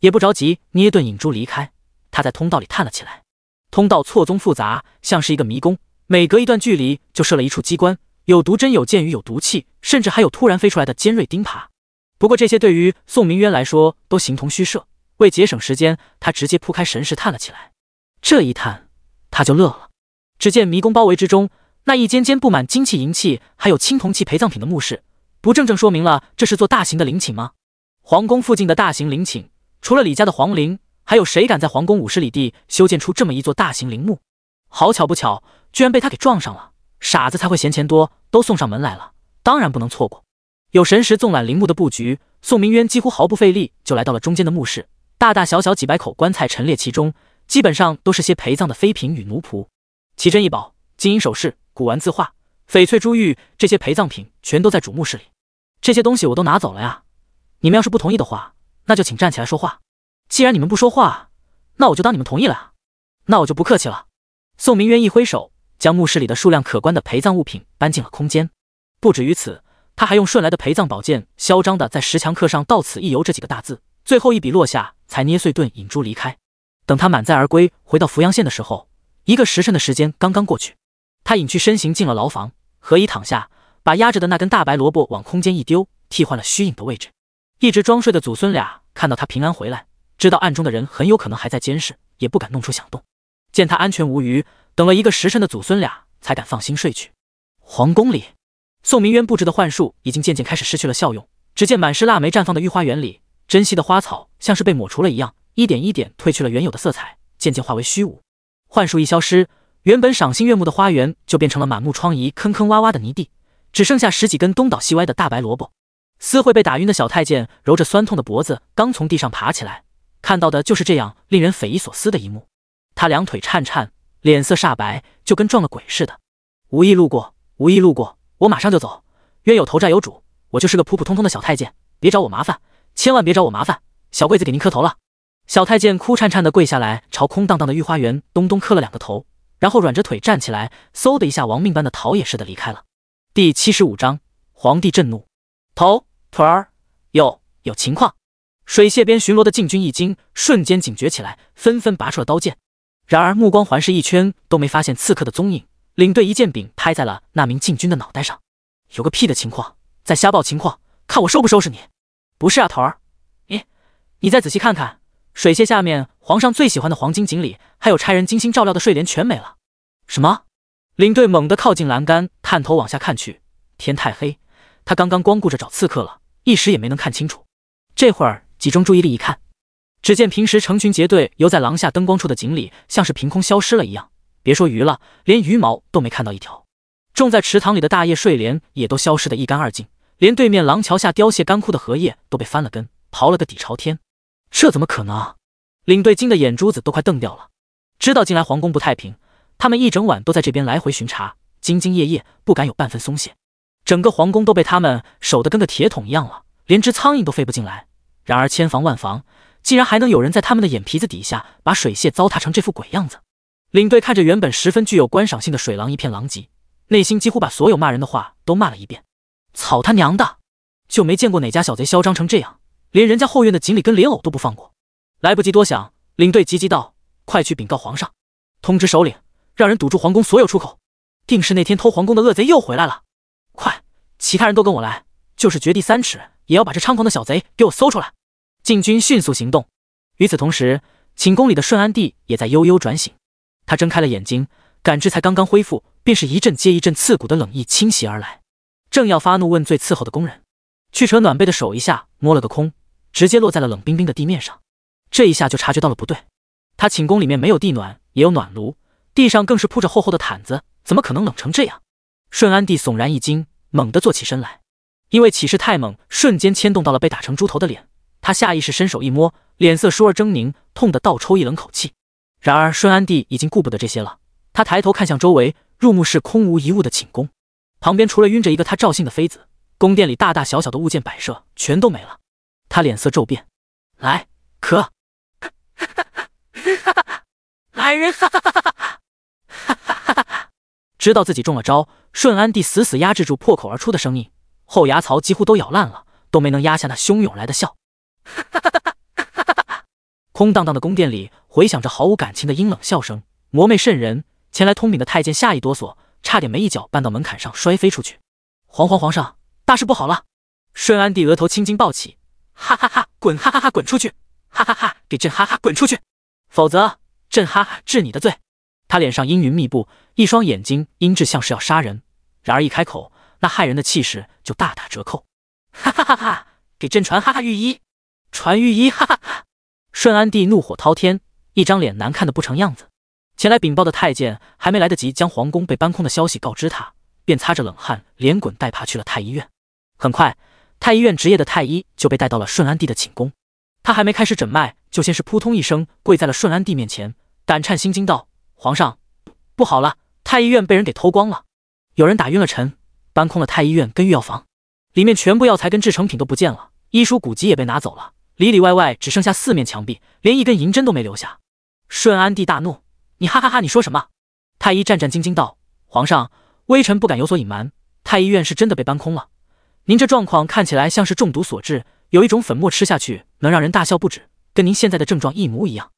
也不着急捏顿引珠离开。他在通道里探了起来，通道错综复杂，像是一个迷宫，每隔一段距离就设了一处机关，有毒针、有箭雨、有毒气，甚至还有突然飞出来的尖锐钉耙。不过这些对于宋明渊来说都形同虚设。为节省时间，他直接铺开神石探了起来。这一探，他就乐了。只见迷宫包围之中，那一间间布满金器、银器还有青铜器陪葬品的墓室。不正正说明了这是座大型的陵寝吗？皇宫附近的大型陵寝，除了李家的皇陵，还有谁敢在皇宫五十里地修建出这么一座大型陵墓？好巧不巧，居然被他给撞上了。傻子才会嫌钱多，都送上门来了，当然不能错过。有神识纵览陵墓的布局，宋明渊几乎毫不费力就来到了中间的墓室。大大小小几百口棺材陈列其中，基本上都是些陪葬的妃嫔与奴仆，奇珍异宝、金银首饰、古玩字画。翡翠、珠玉这些陪葬品全都在主墓室里，这些东西我都拿走了呀。你们要是不同意的话，那就请站起来说话。既然你们不说话，那我就当你们同意了啊。那我就不客气了。宋明渊一挥手，将墓室里的数量可观的陪葬物品搬进了空间。不止于此，他还用顺来的陪葬宝剑，嚣张的在石墙刻上“到此一游”这几个大字，最后一笔落下，才捏碎盾引珠离开。等他满载而归，回到扶阳县的时候，一个时辰的时间刚刚过去。他隐去身形，进了牢房。何以躺下，把压着的那根大白萝卜往空间一丢，替换了虚影的位置。一直装睡的祖孙俩看到他平安回来，知道暗中的人很有可能还在监视，也不敢弄出响动。见他安全无虞，等了一个时辰的祖孙俩才敢放心睡去。皇宫里，宋明渊布置的幻术已经渐渐开始失去了效用。只见满是腊梅绽放的御花园里，珍惜的花草像是被抹除了一样，一点一点褪去了原有的色彩，渐渐化为虚无。幻术一消失。原本赏心悦目的花园，就变成了满目疮痍、坑坑洼洼的泥地，只剩下十几根东倒西歪的大白萝卜。思会被打晕的小太监揉着酸痛的脖子，刚从地上爬起来，看到的就是这样令人匪夷所思的一幕。他两腿颤颤，脸色煞白，就跟撞了鬼似的。无意路过，无意路过，我马上就走。冤有头，债有主，我就是个普普通通的小太监，别找我麻烦，千万别找我麻烦。小桂子给您磕头了。小太监哭颤颤的跪下来，朝空荡荡的御花园咚咚磕了两个头。然后软着腿站起来，嗖的一下，亡命般的逃也似的离开了。第七十五章，皇帝震怒。头腿儿，有有情况！水榭边巡逻的禁军一惊，瞬间警觉起来，纷纷拔出了刀剑。然而目光环视一圈，都没发现刺客的踪影。领队一剑柄拍在了那名禁军的脑袋上：“有个屁的情况，在瞎报情况，看我收不收拾你！”不是啊，头儿，你你再仔细看看，水榭下面。皇上最喜欢的黄金锦鲤，还有差人精心照料的睡莲全没了。什么？领队猛地靠近栏杆，探头往下看去。天太黑，他刚刚光顾着找刺客了，一时也没能看清楚。这会儿集中注意力一看，只见平时成群结队游在廊下灯光处的锦鲤，像是凭空消失了一样。别说鱼了，连鱼毛都没看到一条。种在池塘里的大叶睡莲也都消失得一干二净，连对面廊桥下凋谢干枯的荷叶都被翻了根，刨了个底朝天。这怎么可能？领队惊得眼珠子都快瞪掉了，知道进来皇宫不太平，他们一整晚都在这边来回巡查，兢兢业业，不敢有半分松懈。整个皇宫都被他们守得跟个铁桶一样了，连只苍蝇都飞不进来。然而千防万防，竟然还能有人在他们的眼皮子底下把水榭糟蹋成这副鬼样子。领队看着原本十分具有观赏性的水廊一片狼藉，内心几乎把所有骂人的话都骂了一遍：“操他娘的，就没见过哪家小贼嚣张成这样，连人家后院的锦鲤跟莲藕都不放过。”来不及多想，领队急急道：“快去禀告皇上，通知首领，让人堵住皇宫所有出口，定是那天偷皇宫的恶贼又回来了！快，其他人都跟我来，就是掘地三尺，也要把这猖狂的小贼给我搜出来！”禁军迅速行动。与此同时，寝宫里的顺安帝也在悠悠转醒，他睁开了眼睛，感知才刚刚恢复，便是一阵接一阵刺骨的冷意侵袭而来，正要发怒问罪伺候的宫人，去扯暖被的手一下摸了个空，直接落在了冷冰冰的地面上。这一下就察觉到了不对，他寝宫里面没有地暖，也有暖炉，地上更是铺着厚厚的毯子，怎么可能冷成这样？顺安帝悚然一惊，猛地坐起身来，因为起势太猛，瞬间牵动到了被打成猪头的脸。他下意识伸手一摸，脸色倏而狰狞，痛得倒抽一冷口气。然而顺安帝已经顾不得这些了，他抬头看向周围，入目是空无一物的寝宫，旁边除了晕着一个他赵姓的妃子，宫殿里大大小小的物件摆设全都没了。他脸色骤变，来可。哈哈，人，哈哈哈哈哈哈，哈哈哈哈，知道自己中了招，顺安帝死死压制住破口而出的声音，后牙槽几乎都咬烂了，都没能压下那汹涌来的笑。哈哈哈哈哈哈，空荡荡的宫殿里回响着毫无感情的阴冷笑声，魔魅渗人。前来通禀的太监吓一哆嗦，差点没一脚绊到门槛上摔飞出去。皇皇皇上，大事不好了！顺安帝额头青筋暴起，哈哈哈，滚，哈哈哈，滚出去，哈哈哈，给朕哈哈滚出去！否则，朕哈哈治你的罪！他脸上阴云密布，一双眼睛阴鸷，像是要杀人。然而一开口，那骇人的气势就大打折扣。哈哈哈！哈给朕传哈哈御医，传御医！哈哈哈！顺安帝怒火滔天，一张脸难看的不成样子。前来禀报的太监还没来得及将皇宫被搬空的消息告知他，便擦着冷汗，连滚带爬去了太医院。很快，太医院值夜的太医就被带到了顺安帝的寝宫。他还没开始诊脉，就先是扑通一声跪在了顺安帝面前，胆颤心惊道：“皇上，不好了！太医院被人给偷光了，有人打晕了臣，搬空了太医院跟御药房，里面全部药材跟制成品都不见了，医书古籍也被拿走了，里里外外只剩下四面墙壁，连一根银针都没留下。”顺安帝大怒：“你哈哈哈！你说什么？”太医战战兢兢道：“皇上，微臣不敢有所隐瞒，太医院是真的被搬空了。您这状况看起来像是中毒所致。”有一种粉末吃下去能让人大笑不止，跟您现在的症状一模一样。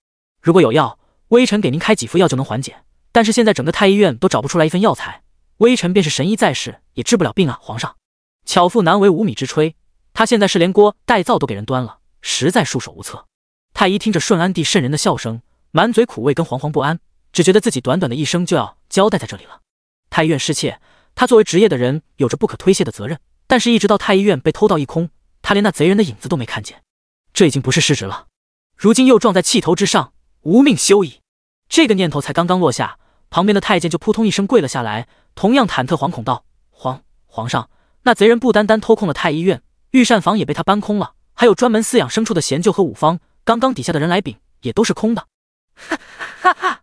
如果有药，微臣给您开几副药就能缓解。但是现在整个太医院都找不出来一份药材，微臣便是神医在世也治不了病啊，皇上！巧妇难为无米之炊，他现在是连锅带灶都给人端了，实在束手无策。太医听着顺安帝瘆人的笑声，满嘴苦味跟惶惶不安，只觉得自己短短的一生就要交代在这里了。太医院失窃，他作为职业的人有着不可推卸的责任。但是，一直到太医院被偷盗一空。他连那贼人的影子都没看见，这已经不是失职了。如今又撞在气头之上，无命休矣。这个念头才刚刚落下，旁边的太监就扑通一声跪了下来，同样忐忑惶恐道：“皇皇上，那贼人不单单偷空了太医院、御膳房，也被他搬空了，还有专门饲养牲畜的贤舅和五方。刚刚底下的人来禀，也都是空的。”哈哈！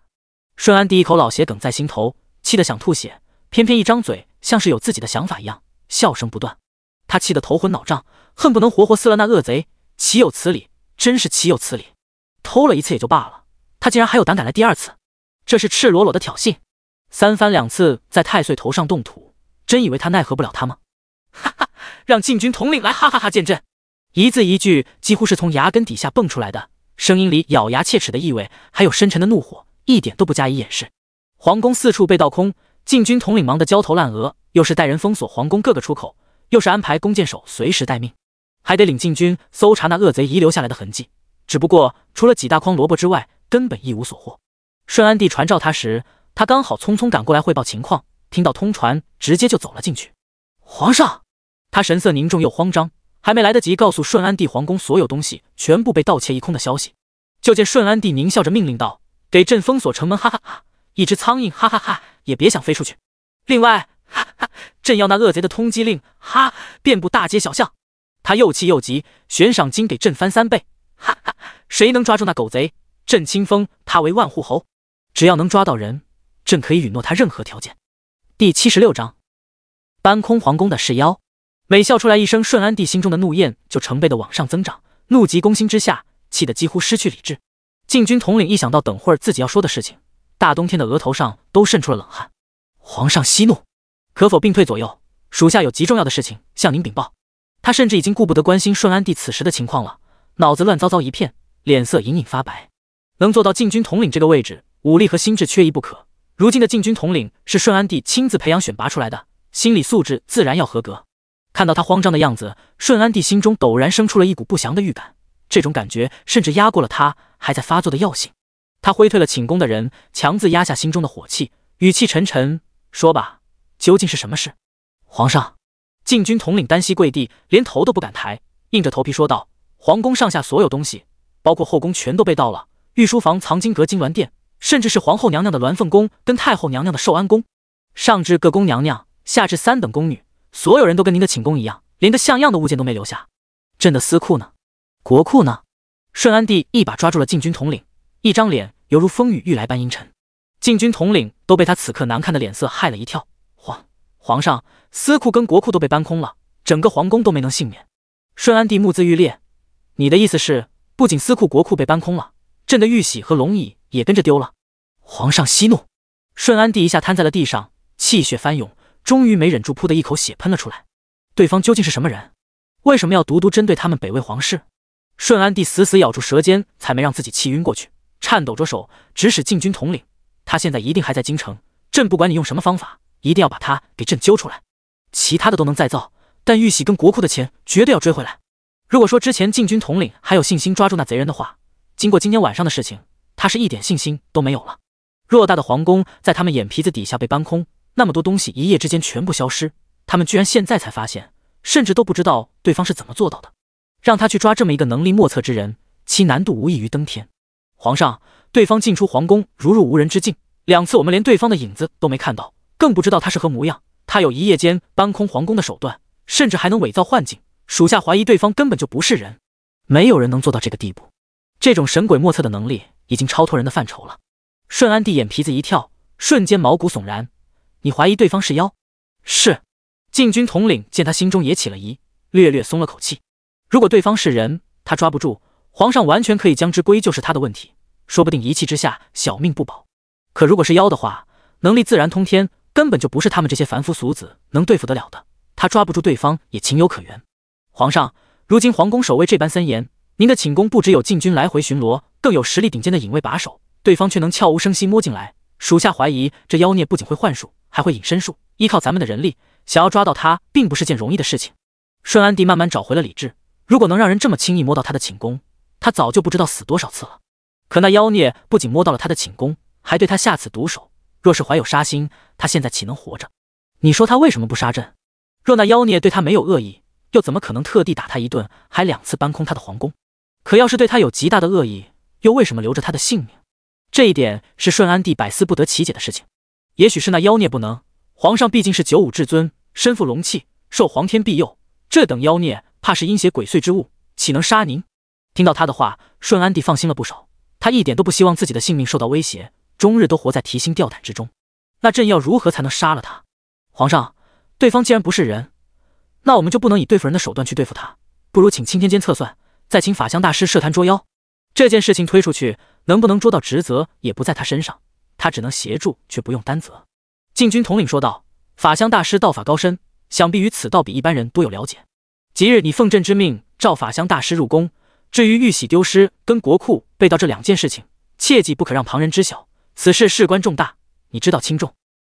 顺安帝一口老血梗在心头，气得想吐血，偏偏一张嘴像是有自己的想法一样，笑声不断。他气得头昏脑胀，恨不能活活撕了那恶贼！岂有此理！真是岂有此理！偷了一次也就罢了，他竟然还有胆敢来第二次，这是赤裸裸的挑衅！三番两次在太岁头上动土，真以为他奈何不了他吗？哈哈！让禁军统领来，哈哈哈！见朕！一字一句几乎是从牙根底下蹦出来的，声音里咬牙切齿的意味，还有深沉的怒火，一点都不加以掩饰。皇宫四处被盗空，禁军统领忙得焦头烂额，又是带人封锁皇宫各个出口。又是安排弓箭手随时待命，还得领禁军搜查那恶贼遗留下来的痕迹。只不过除了几大筐萝卜之外，根本一无所获。顺安帝传召他时，他刚好匆匆赶过来汇报情况。听到通传，直接就走了进去。皇上，他神色凝重又慌张，还没来得及告诉顺安帝皇宫所有东西全部被盗窃一空的消息，就见顺安帝狞笑着命令道：“给朕封锁城门！哈哈哈，一只苍蝇，哈哈哈，也别想飞出去。另外。”哈哈，朕要那恶贼的通缉令，哈，遍布大街小巷。他又气又急，悬赏金给朕翻三倍。哈哈，谁能抓住那狗贼，朕亲封他为万户侯。只要能抓到人，朕可以允诺他任何条件。第七十六章，搬空皇宫的是妖。每笑出来一声，顺安帝心中的怒焰就成倍的往上增长。怒急攻心之下，气得几乎失去理智。禁军统领一想到等会自己要说的事情，大冬天的额头上都渗出了冷汗。皇上息怒。可否并退左右？属下有极重要的事情向您禀报。他甚至已经顾不得关心顺安帝此时的情况了，脑子乱糟糟一片，脸色隐隐发白。能做到禁军统领这个位置，武力和心智缺一不可。如今的禁军统领是顺安帝亲自培养选拔出来的，心理素质自然要合格。看到他慌张的样子，顺安帝心中陡然生出了一股不祥的预感，这种感觉甚至压过了他还在发作的药性。他挥退了寝宫的人，强自压下心中的火气，语气沉沉说：“吧。”究竟是什么事？皇上，禁军统领单膝跪地，连头都不敢抬，硬着头皮说道：“皇宫上下所有东西，包括后宫，全都被盗了。御书房、藏经阁、金銮殿，甚至是皇后娘娘的鸾凤宫跟太后娘娘的寿安宫，上至各宫娘娘，下至三等宫女，所有人都跟您的寝宫一样，连个像样的物件都没留下。朕的私库呢？国库呢？”顺安帝一把抓住了禁军统领，一张脸犹如风雨欲来般阴沉。禁军统领都被他此刻难看的脸色害了一跳。皇上，司库跟国库都被搬空了，整个皇宫都没能幸免。顺安帝目眦欲裂，你的意思是，不仅司库、国库被搬空了，朕的玉玺和龙椅也跟着丢了？皇上息怒！顺安帝一下瘫在了地上，气血翻涌，终于没忍住，噗的一口血喷了出来。对方究竟是什么人？为什么要独独针对他们北魏皇室？顺安帝死死咬住舌尖，才没让自己气晕过去，颤抖着手指使禁军统领，他现在一定还在京城。朕不管你用什么方法。一定要把他给朕揪出来，其他的都能再造，但玉玺跟国库的钱绝对要追回来。如果说之前禁军统领还有信心抓住那贼人的话，经过今天晚上的事情，他是一点信心都没有了。偌大的皇宫在他们眼皮子底下被搬空，那么多东西一夜之间全部消失，他们居然现在才发现，甚至都不知道对方是怎么做到的。让他去抓这么一个能力莫测之人，其难度无异于登天。皇上，对方进出皇宫如入无人之境，两次我们连对方的影子都没看到。更不知道他是何模样。他有一夜间搬空皇宫的手段，甚至还能伪造幻境。属下怀疑对方根本就不是人，没有人能做到这个地步。这种神鬼莫测的能力已经超脱人的范畴了。顺安帝眼皮子一跳，瞬间毛骨悚然。你怀疑对方是妖？是。禁军统领见他心中也起了疑，略略松了口气。如果对方是人，他抓不住，皇上完全可以将之归咎是他的问题。说不定一气之下小命不保。可如果是妖的话，能力自然通天。根本就不是他们这些凡夫俗子能对付得了的，他抓不住对方也情有可原。皇上，如今皇宫守卫这般森严，您的寝宫不只有禁军来回巡逻，更有实力顶尖的隐卫把守，对方却能悄无声息摸进来，属下怀疑这妖孽不仅会幻术，还会隐身术，依靠咱们的人力，想要抓到他并不是件容易的事情。顺安帝慢慢找回了理智，如果能让人这么轻易摸到他的寝宫，他早就不知道死多少次了。可那妖孽不仅摸到了他的寝宫，还对他下此毒手。若是怀有杀心，他现在岂能活着？你说他为什么不杀朕？若那妖孽对他没有恶意，又怎么可能特地打他一顿，还两次搬空他的皇宫？可要是对他有极大的恶意，又为什么留着他的性命？这一点是顺安帝百思不得其解的事情。也许是那妖孽不能，皇上毕竟是九五至尊，身负龙气，受皇天庇佑，这等妖孽怕是阴邪鬼祟之物，岂能杀您？听到他的话，顺安帝放心了不少。他一点都不希望自己的性命受到威胁。终日都活在提心吊胆之中，那朕要如何才能杀了他？皇上，对方既然不是人，那我们就不能以对付人的手段去对付他，不如请青天监测算，再请法相大师设坛捉妖。这件事情推出去，能不能捉到职责也不在他身上，他只能协助，却不用担责。禁军统领说道：“法相大师道法高深，想必于此道比一般人多有了解。即日你奉朕之命召法相大师入宫。至于玉玺丢失跟国库被盗这两件事情，切记不可让旁人知晓。”此事事关重大，你知道轻重。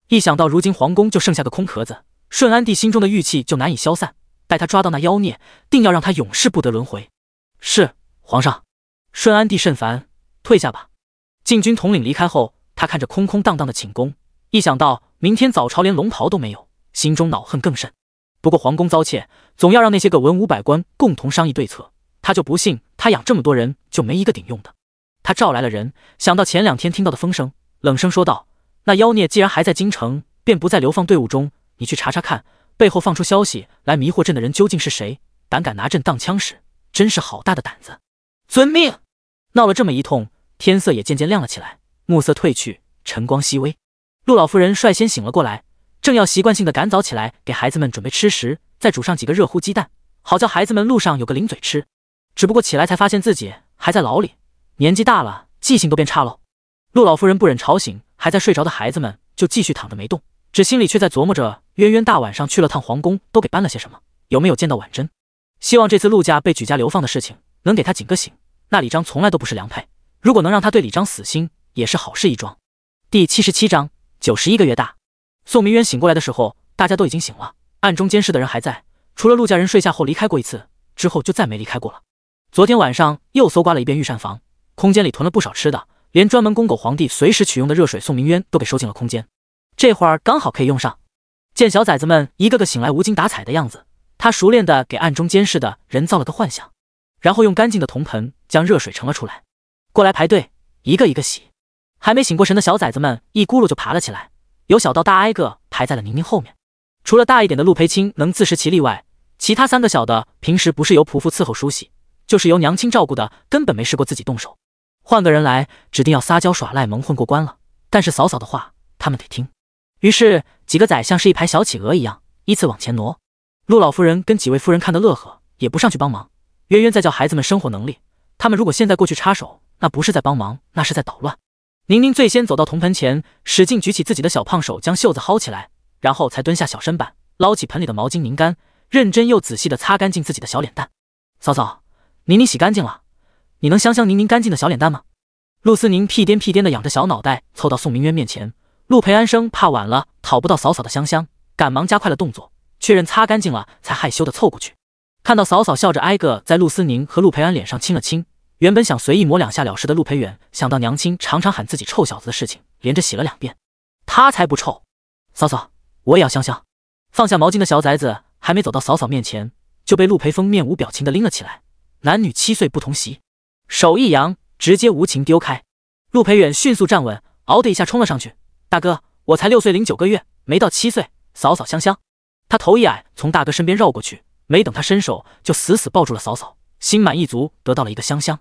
一想到如今皇宫就剩下个空壳子，顺安帝心中的郁气就难以消散。待他抓到那妖孽，定要让他永世不得轮回。是皇上，顺安帝甚烦，退下吧。禁军统领离开后，他看着空空荡荡的寝宫，一想到明天早朝连龙袍都没有，心中恼恨更甚。不过皇宫遭窃，总要让那些个文武百官共同商议对策。他就不信他养这么多人就没一个顶用的。召来了人，想到前两天听到的风声，冷声说道：“那妖孽既然还在京城，便不在流放队伍中。你去查查看，背后放出消息来迷惑朕的人究竟是谁？胆敢拿朕当枪使，真是好大的胆子！”遵命。闹了这么一通，天色也渐渐亮了起来，暮色褪去，晨光熹微。陆老夫人率先醒了过来，正要习惯性的赶早起来给孩子们准备吃食，再煮上几个热乎鸡蛋，好叫孩子们路上有个零嘴吃。只不过起来才发现自己还在牢里。年纪大了，记性都变差喽。陆老夫人不忍吵醒还在睡着的孩子们，就继续躺着没动，只心里却在琢磨着：渊渊大晚上去了趟皇宫，都给搬了些什么？有没有见到婉珍？希望这次陆家被举家流放的事情能给他警个醒。那李章从来都不是良配，如果能让他对李章死心，也是好事一桩。第七十七章九十一个月大。宋明渊醒过来的时候，大家都已经醒了，暗中监视的人还在，除了陆家人睡下后离开过一次，之后就再没离开过了。昨天晚上又搜刮了一遍御膳房。空间里囤了不少吃的，连专门供狗皇帝随时取用的热水送明渊都给收进了空间。这会儿刚好可以用上。见小崽子们一个个醒来无精打采的样子，他熟练的给暗中监视的人造了个幻想，然后用干净的铜盆将热水盛了出来，过来排队，一个一个洗。还没醒过神的小崽子们一咕噜就爬了起来，由小到大挨个排在了宁宁后面。除了大一点的陆培青能自食其力外，其他三个小的平时不是由仆妇伺候梳洗，就是由娘亲照顾的，根本没试过自己动手。换个人来，指定要撒娇耍赖蒙混过关了。但是嫂嫂的话，他们得听。于是几个仔像是一排小企鹅一样，依次往前挪。陆老夫人跟几位夫人看得乐呵，也不上去帮忙。渊渊在教孩子们生活能力，他们如果现在过去插手，那不是在帮忙，那是在捣乱。宁宁最先走到铜盆前，使劲举起自己的小胖手，将袖子薅起来，然后才蹲下小身板，捞起盆里的毛巾拧干，认真又仔细地擦干净自己的小脸蛋。嫂嫂，宁宁洗干净了。你能香香宁宁干净的小脸蛋吗？陆思宁屁颠屁颠的仰着小脑袋凑到宋明渊面前，陆培安生怕晚了讨不到嫂嫂的香香，赶忙加快了动作，确认擦干净了才害羞的凑过去。看到嫂嫂笑着挨个在陆思宁和陆培安脸上亲了亲，原本想随意抹两下了事的陆培远想到娘亲常常喊自己臭小子的事情，连着洗了两遍，他才不臭。嫂嫂，我也要香香。放下毛巾的小崽子还没走到嫂嫂面前，就被陆培峰面无表情的拎了起来。男女七岁不同席。手一扬，直接无情丢开。陆培远迅速站稳，嗷的一下冲了上去。大哥，我才六岁零九个月，没到七岁。嫂嫂香香，他头一矮，从大哥身边绕过去，没等他伸手，就死死抱住了嫂嫂，心满意足得到了一个香香。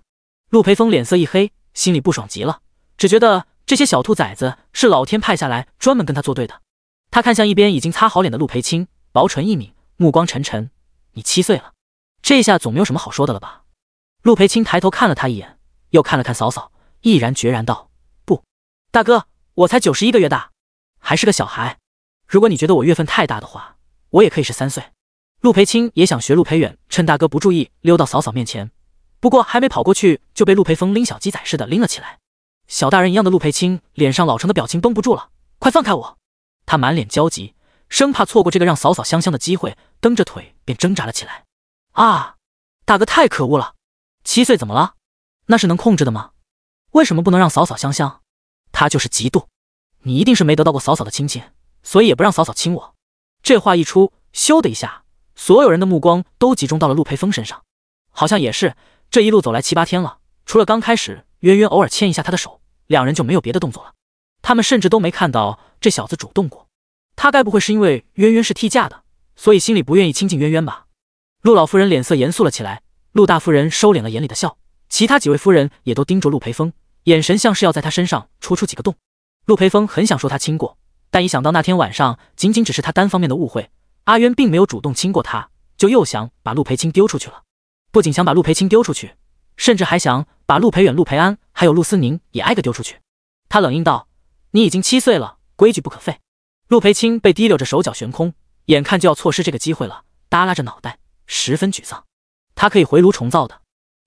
陆培峰脸色一黑，心里不爽极了，只觉得这些小兔崽子是老天派下来专门跟他作对的。他看向一边已经擦好脸的陆培青，薄唇一抿，目光沉沉：“你七岁了，这下总没有什么好说的了吧？”陆培青抬头看了他一眼，又看了看嫂嫂，毅然决然道：“不，大哥，我才九十一个月大，还是个小孩。如果你觉得我月份太大的话，我也可以是三岁。”陆培青也想学陆培远，趁大哥不注意溜到嫂嫂面前，不过还没跑过去就被陆培峰拎小鸡仔似的拎了起来。小大人一样的陆培青脸上老成的表情绷不住了，快放开我！他满脸焦急，生怕错过这个让嫂嫂香香的机会，蹬着腿便挣扎了起来。啊！大哥太可恶了！七岁怎么了？那是能控制的吗？为什么不能让嫂嫂香香？她就是嫉妒。你一定是没得到过嫂嫂的亲亲，所以也不让嫂嫂亲我。这话一出，咻的一下，所有人的目光都集中到了陆培峰身上。好像也是这一路走来七八天了，除了刚开始渊渊偶尔牵一下他的手，两人就没有别的动作了。他们甚至都没看到这小子主动过。他该不会是因为渊渊是替嫁的，所以心里不愿意亲近渊渊吧？陆老夫人脸色严肃了起来。陆大夫人收敛了眼里的笑，其他几位夫人也都盯着陆培峰，眼神像是要在他身上戳出几个洞。陆培峰很想说他亲过，但一想到那天晚上仅仅只是他单方面的误会，阿渊并没有主动亲过他，就又想把陆培清丢出去了。不仅想把陆培清丢出去，甚至还想把陆培远、陆培安还有陆思宁也挨个丢出去。他冷硬道：“你已经七岁了，规矩不可废。”陆培清被提溜着手脚悬空，眼看就要错失这个机会了，耷拉着脑袋，十分沮丧。他可以回炉重造的。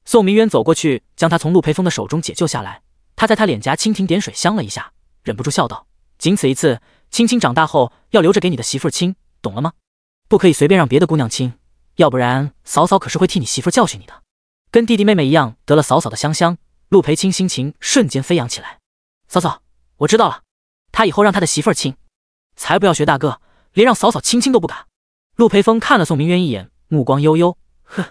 宋明渊走过去，将他从陆培峰的手中解救下来。他在他脸颊蜻蜓点水香了一下，忍不住笑道：“仅此一次，青青长大后要留着给你的媳妇亲，懂了吗？不可以随便让别的姑娘亲，要不然嫂嫂可是会替你媳妇教训你的。”跟弟弟妹妹一样得了嫂嫂的香香，陆培青心情瞬间飞扬起来。嫂嫂，我知道了，他以后让他的媳妇亲，才不要学大哥，连让嫂嫂亲亲都不敢。陆培峰看了宋明渊一眼，目光悠悠，哼。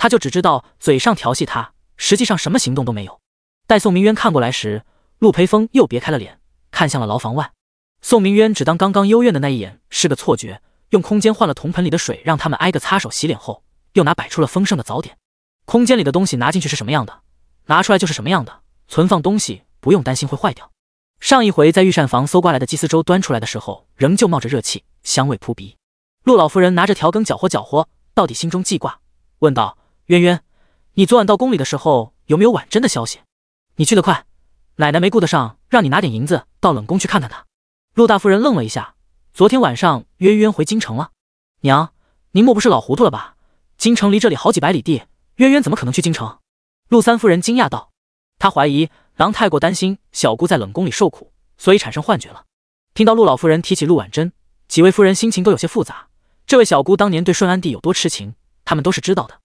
他就只知道嘴上调戏他，实际上什么行动都没有。待宋明渊看过来时，陆培峰又别开了脸，看向了牢房外。宋明渊只当刚刚幽怨的那一眼是个错觉，用空间换了铜盆里的水，让他们挨个擦手洗脸后，又拿摆出了丰盛的早点。空间里的东西拿进去是什么样的，拿出来就是什么样的，存放东西不用担心会坏掉。上一回在御膳房搜刮来的鸡丝粥端出来的时候，仍旧冒着热气，香味扑鼻。陆老夫人拿着调羹搅和搅和，到底心中记挂，问道。渊渊，你昨晚到宫里的时候有没有婉珍的消息？你去得快，奶奶没顾得上让你拿点银子到冷宫去看看她。陆大夫人愣了一下，昨天晚上渊渊回京城了？娘，您莫不是老糊涂了吧？京城离这里好几百里地，渊渊怎么可能去京城？陆三夫人惊讶道，她怀疑狼太过担心小姑在冷宫里受苦，所以产生幻觉了。听到陆老夫人提起陆婉珍，几位夫人心情都有些复杂。这位小姑当年对顺安帝有多痴情，他们都是知道的。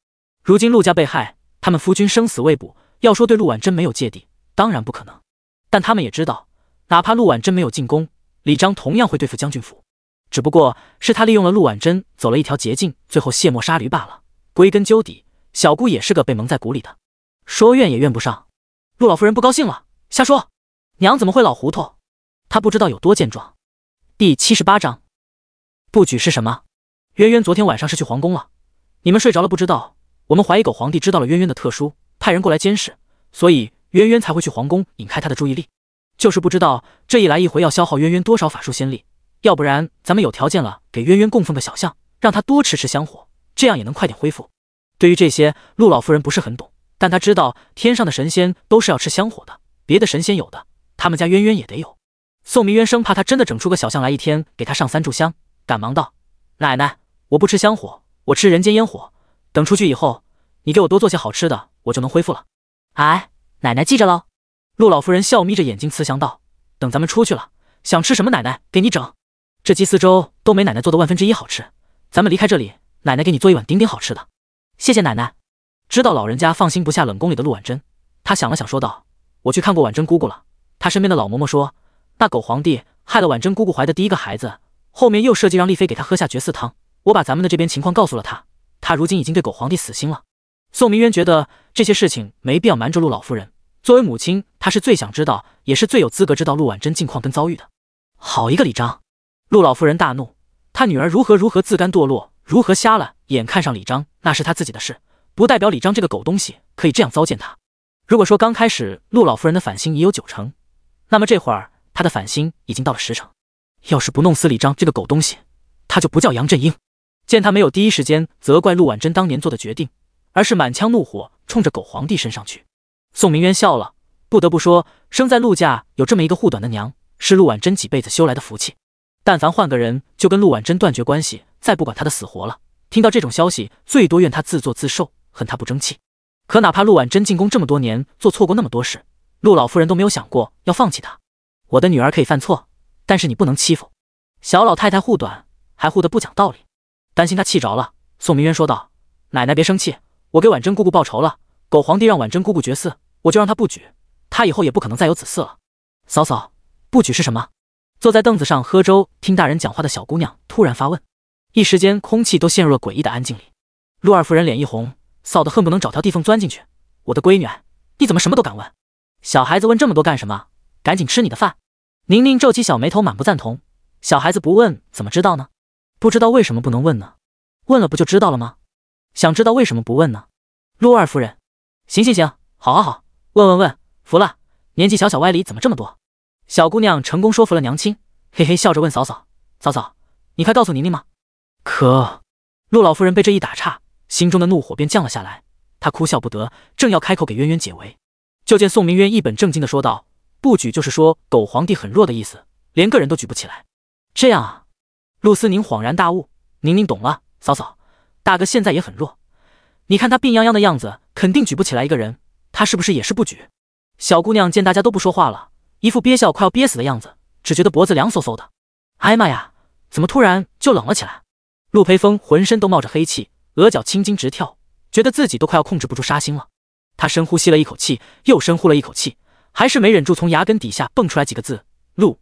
如今陆家被害，他们夫君生死未卜。要说对陆婉贞没有芥蒂，当然不可能。但他们也知道，哪怕陆婉贞没有进宫，李章同样会对付将军府。只不过是他利用了陆婉贞，走了一条捷径，最后卸磨杀驴罢了。归根究底，小姑也是个被蒙在鼓里的，说怨也怨不上。陆老夫人不高兴了，瞎说！娘怎么会老糊涂？她不知道有多健壮。第七十八章，布局是什么？渊渊昨天晚上是去皇宫了，你们睡着了不知道。我们怀疑狗皇帝知道了渊渊的特殊，派人过来监视，所以渊渊才会去皇宫引开他的注意力。就是不知道这一来一回要消耗渊渊多少法术仙力，要不然咱们有条件了，给渊渊供奉个小像，让他多吃吃香火，这样也能快点恢复。对于这些，陆老夫人不是很懂，但她知道天上的神仙都是要吃香火的，别的神仙有的，他们家渊渊也得有。宋明渊生怕他真的整出个小像来，一天给他上三炷香，赶忙道：“奶奶，我不吃香火，我吃人间烟火。”等出去以后，你给我多做些好吃的，我就能恢复了。哎，奶奶记着喽。陆老夫人笑眯着眼睛，慈祥道：“等咱们出去了，想吃什么，奶奶给你整。这鸡丝粥都没奶奶做的万分之一好吃。咱们离开这里，奶奶给你做一碗顶顶好吃的。”谢谢奶奶。知道老人家放心不下冷宫里的陆婉珍，他想了想说道：“我去看过婉珍姑姑了，她身边的老嬷嬷说，那狗皇帝害了婉珍姑姑怀的第一个孩子，后面又设计让丽妃给她喝下绝嗣汤。我把咱们的这边情况告诉了她。”他如今已经对狗皇帝死心了。宋明渊觉得这些事情没必要瞒着陆老夫人。作为母亲，她是最想知道，也是最有资格知道陆婉珍近况跟遭遇的。好一个李章！陆老夫人大怒，他女儿如何如何自甘堕落，如何瞎了眼看上李章，那是她自己的事，不代表李章这个狗东西可以这样糟践她。如果说刚开始陆老夫人的反心已有九成，那么这会儿她的反心已经到了十成。要是不弄死李章这个狗东西，她就不叫杨振英。见他没有第一时间责怪陆婉贞当年做的决定，而是满腔怒火冲着狗皇帝身上去，宋明渊笑了。不得不说，生在陆家有这么一个护短的娘，是陆婉贞几辈子修来的福气。但凡换个人，就跟陆婉贞断绝关系，再不管她的死活了。听到这种消息，最多怨她自作自受，恨她不争气。可哪怕陆婉贞进宫这么多年，做错过那么多事，陆老夫人都没有想过要放弃她。我的女儿可以犯错，但是你不能欺负。小老太太护短，还护得不讲道理。担心他气着了，宋明渊说道：“奶奶别生气，我给婉贞姑姑报仇了。狗皇帝让婉贞姑姑绝嗣，我就让她不举，她以后也不可能再有子嗣了。”嫂嫂，不举是什么？坐在凳子上喝粥听大人讲话的小姑娘突然发问。一时间，空气都陷入了诡异的安静里。陆二夫人脸一红，臊得恨不能找条地缝钻进去。我的闺女，你怎么什么都敢问？小孩子问这么多干什么？赶紧吃你的饭！宁宁皱起小眉头，满不赞同。小孩子不问怎么知道呢？不知道为什么不能问呢？问了不就知道了吗？想知道为什么不问呢？陆二夫人，行行行，好啊好，问问问，服了，年纪小小歪理怎么这么多？小姑娘成功说服了娘亲，嘿嘿笑着问嫂嫂，嫂嫂，你快告诉宁宁嘛。可陆老夫人被这一打岔，心中的怒火便降了下来，她哭笑不得，正要开口给渊渊解围，就见宋明渊一本正经的说道：“不举就是说狗皇帝很弱的意思，连个人都举不起来。”这样啊。陆思宁恍然大悟，宁宁懂了。嫂嫂，大哥现在也很弱，你看他病殃殃的样子，肯定举不起来一个人。他是不是也是不举？小姑娘见大家都不说话了，一副憋笑快要憋死的样子，只觉得脖子凉飕飕的。哎妈呀，怎么突然就冷了起来？陆培峰浑身都冒着黑气，额角青筋直跳，觉得自己都快要控制不住杀心了。他深呼吸了一口气，又深呼了一口气，还是没忍住，从牙根底下蹦出来几个字：陆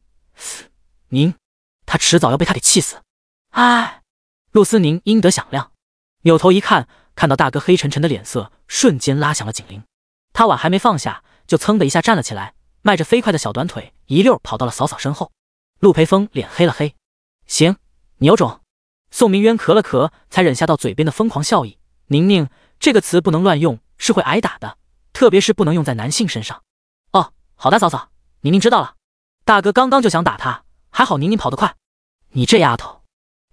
宁。他迟早要被他给气死，哎！陆思宁应得响亮，扭头一看，看到大哥黑沉沉的脸色，瞬间拉响了警铃。他碗还没放下，就噌的一下站了起来，迈着飞快的小短腿，一溜跑到了嫂嫂身后。陆培峰脸黑了黑，行，你有种。宋明渊咳了咳，才忍下到嘴边的疯狂笑意。宁宁这个词不能乱用，是会挨打的，特别是不能用在男性身上。哦，好的，嫂嫂，宁宁知道了。大哥刚刚就想打他。还好宁宁跑得快，你这丫头！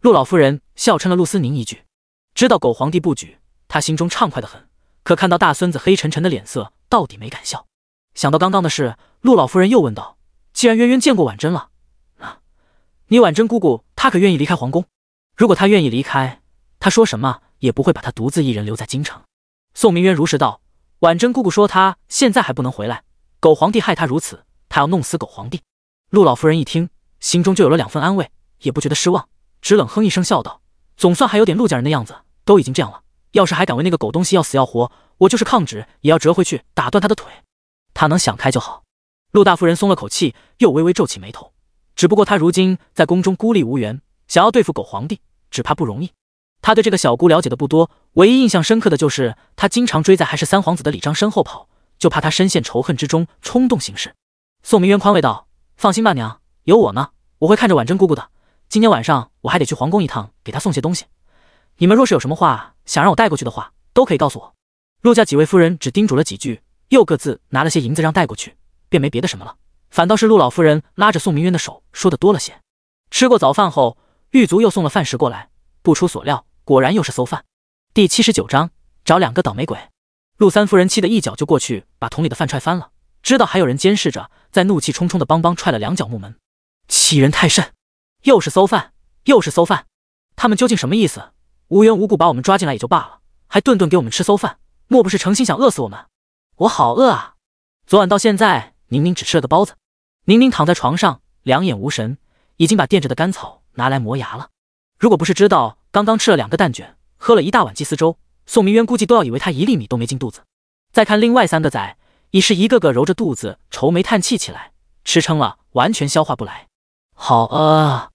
陆老夫人笑嗔了陆思宁一句，知道狗皇帝不举，她心中畅快的很。可看到大孙子黑沉沉的脸色，到底没敢笑。想到刚刚的事，陆老夫人又问道：“既然渊渊见过婉贞了，啊，你婉贞姑姑她可愿意离开皇宫？如果她愿意离开，她说什么也不会把她独自一人留在京城。”宋明渊如实道：“婉贞姑姑说她现在还不能回来，狗皇帝害她如此，她要弄死狗皇帝。”陆老夫人一听。心中就有了两分安慰，也不觉得失望，只冷哼一声，笑道：“总算还有点陆家人的样子。都已经这样了，要是还敢为那个狗东西要死要活，我就是抗旨也要折回去打断他的腿。他能想开就好。”陆大夫人松了口气，又微微皱起眉头。只不过她如今在宫中孤立无援，想要对付狗皇帝，只怕不容易。她对这个小姑了解的不多，唯一印象深刻的就是她经常追在还是三皇子的李章身后跑，就怕他深陷仇恨之中冲动行事。宋明渊宽慰道：“放心吧，娘。”有我呢，我会看着婉珍姑姑的。今天晚上我还得去皇宫一趟，给她送些东西。你们若是有什么话想让我带过去的话，都可以告诉我。陆家几位夫人只叮嘱了几句，又各自拿了些银子让带过去，便没别的什么了。反倒是陆老夫人拉着宋明渊的手，说的多了些。吃过早饭后，狱卒又送了饭食过来。不出所料，果然又是馊饭。第七十九章找两个倒霉鬼。陆三夫人气得一脚就过去，把桶里的饭踹翻了。知道还有人监视着，在怒气冲冲的邦邦踹了两脚木门。欺人太甚，又是馊饭，又是馊饭，他们究竟什么意思？无缘无故把我们抓进来也就罢了，还顿顿给我们吃馊饭，莫不是诚心想饿死我们？我好饿啊！昨晚到现在，宁宁只吃了个包子。宁宁躺在床上，两眼无神，已经把垫着的甘草拿来磨牙了。如果不是知道刚刚吃了两个蛋卷，喝了一大碗祭丝粥，宋明渊估计都要以为他一粒米都没进肚子。再看另外三个崽，已是一个个揉着肚子，愁眉叹气起来，吃撑了，完全消化不来。好饿，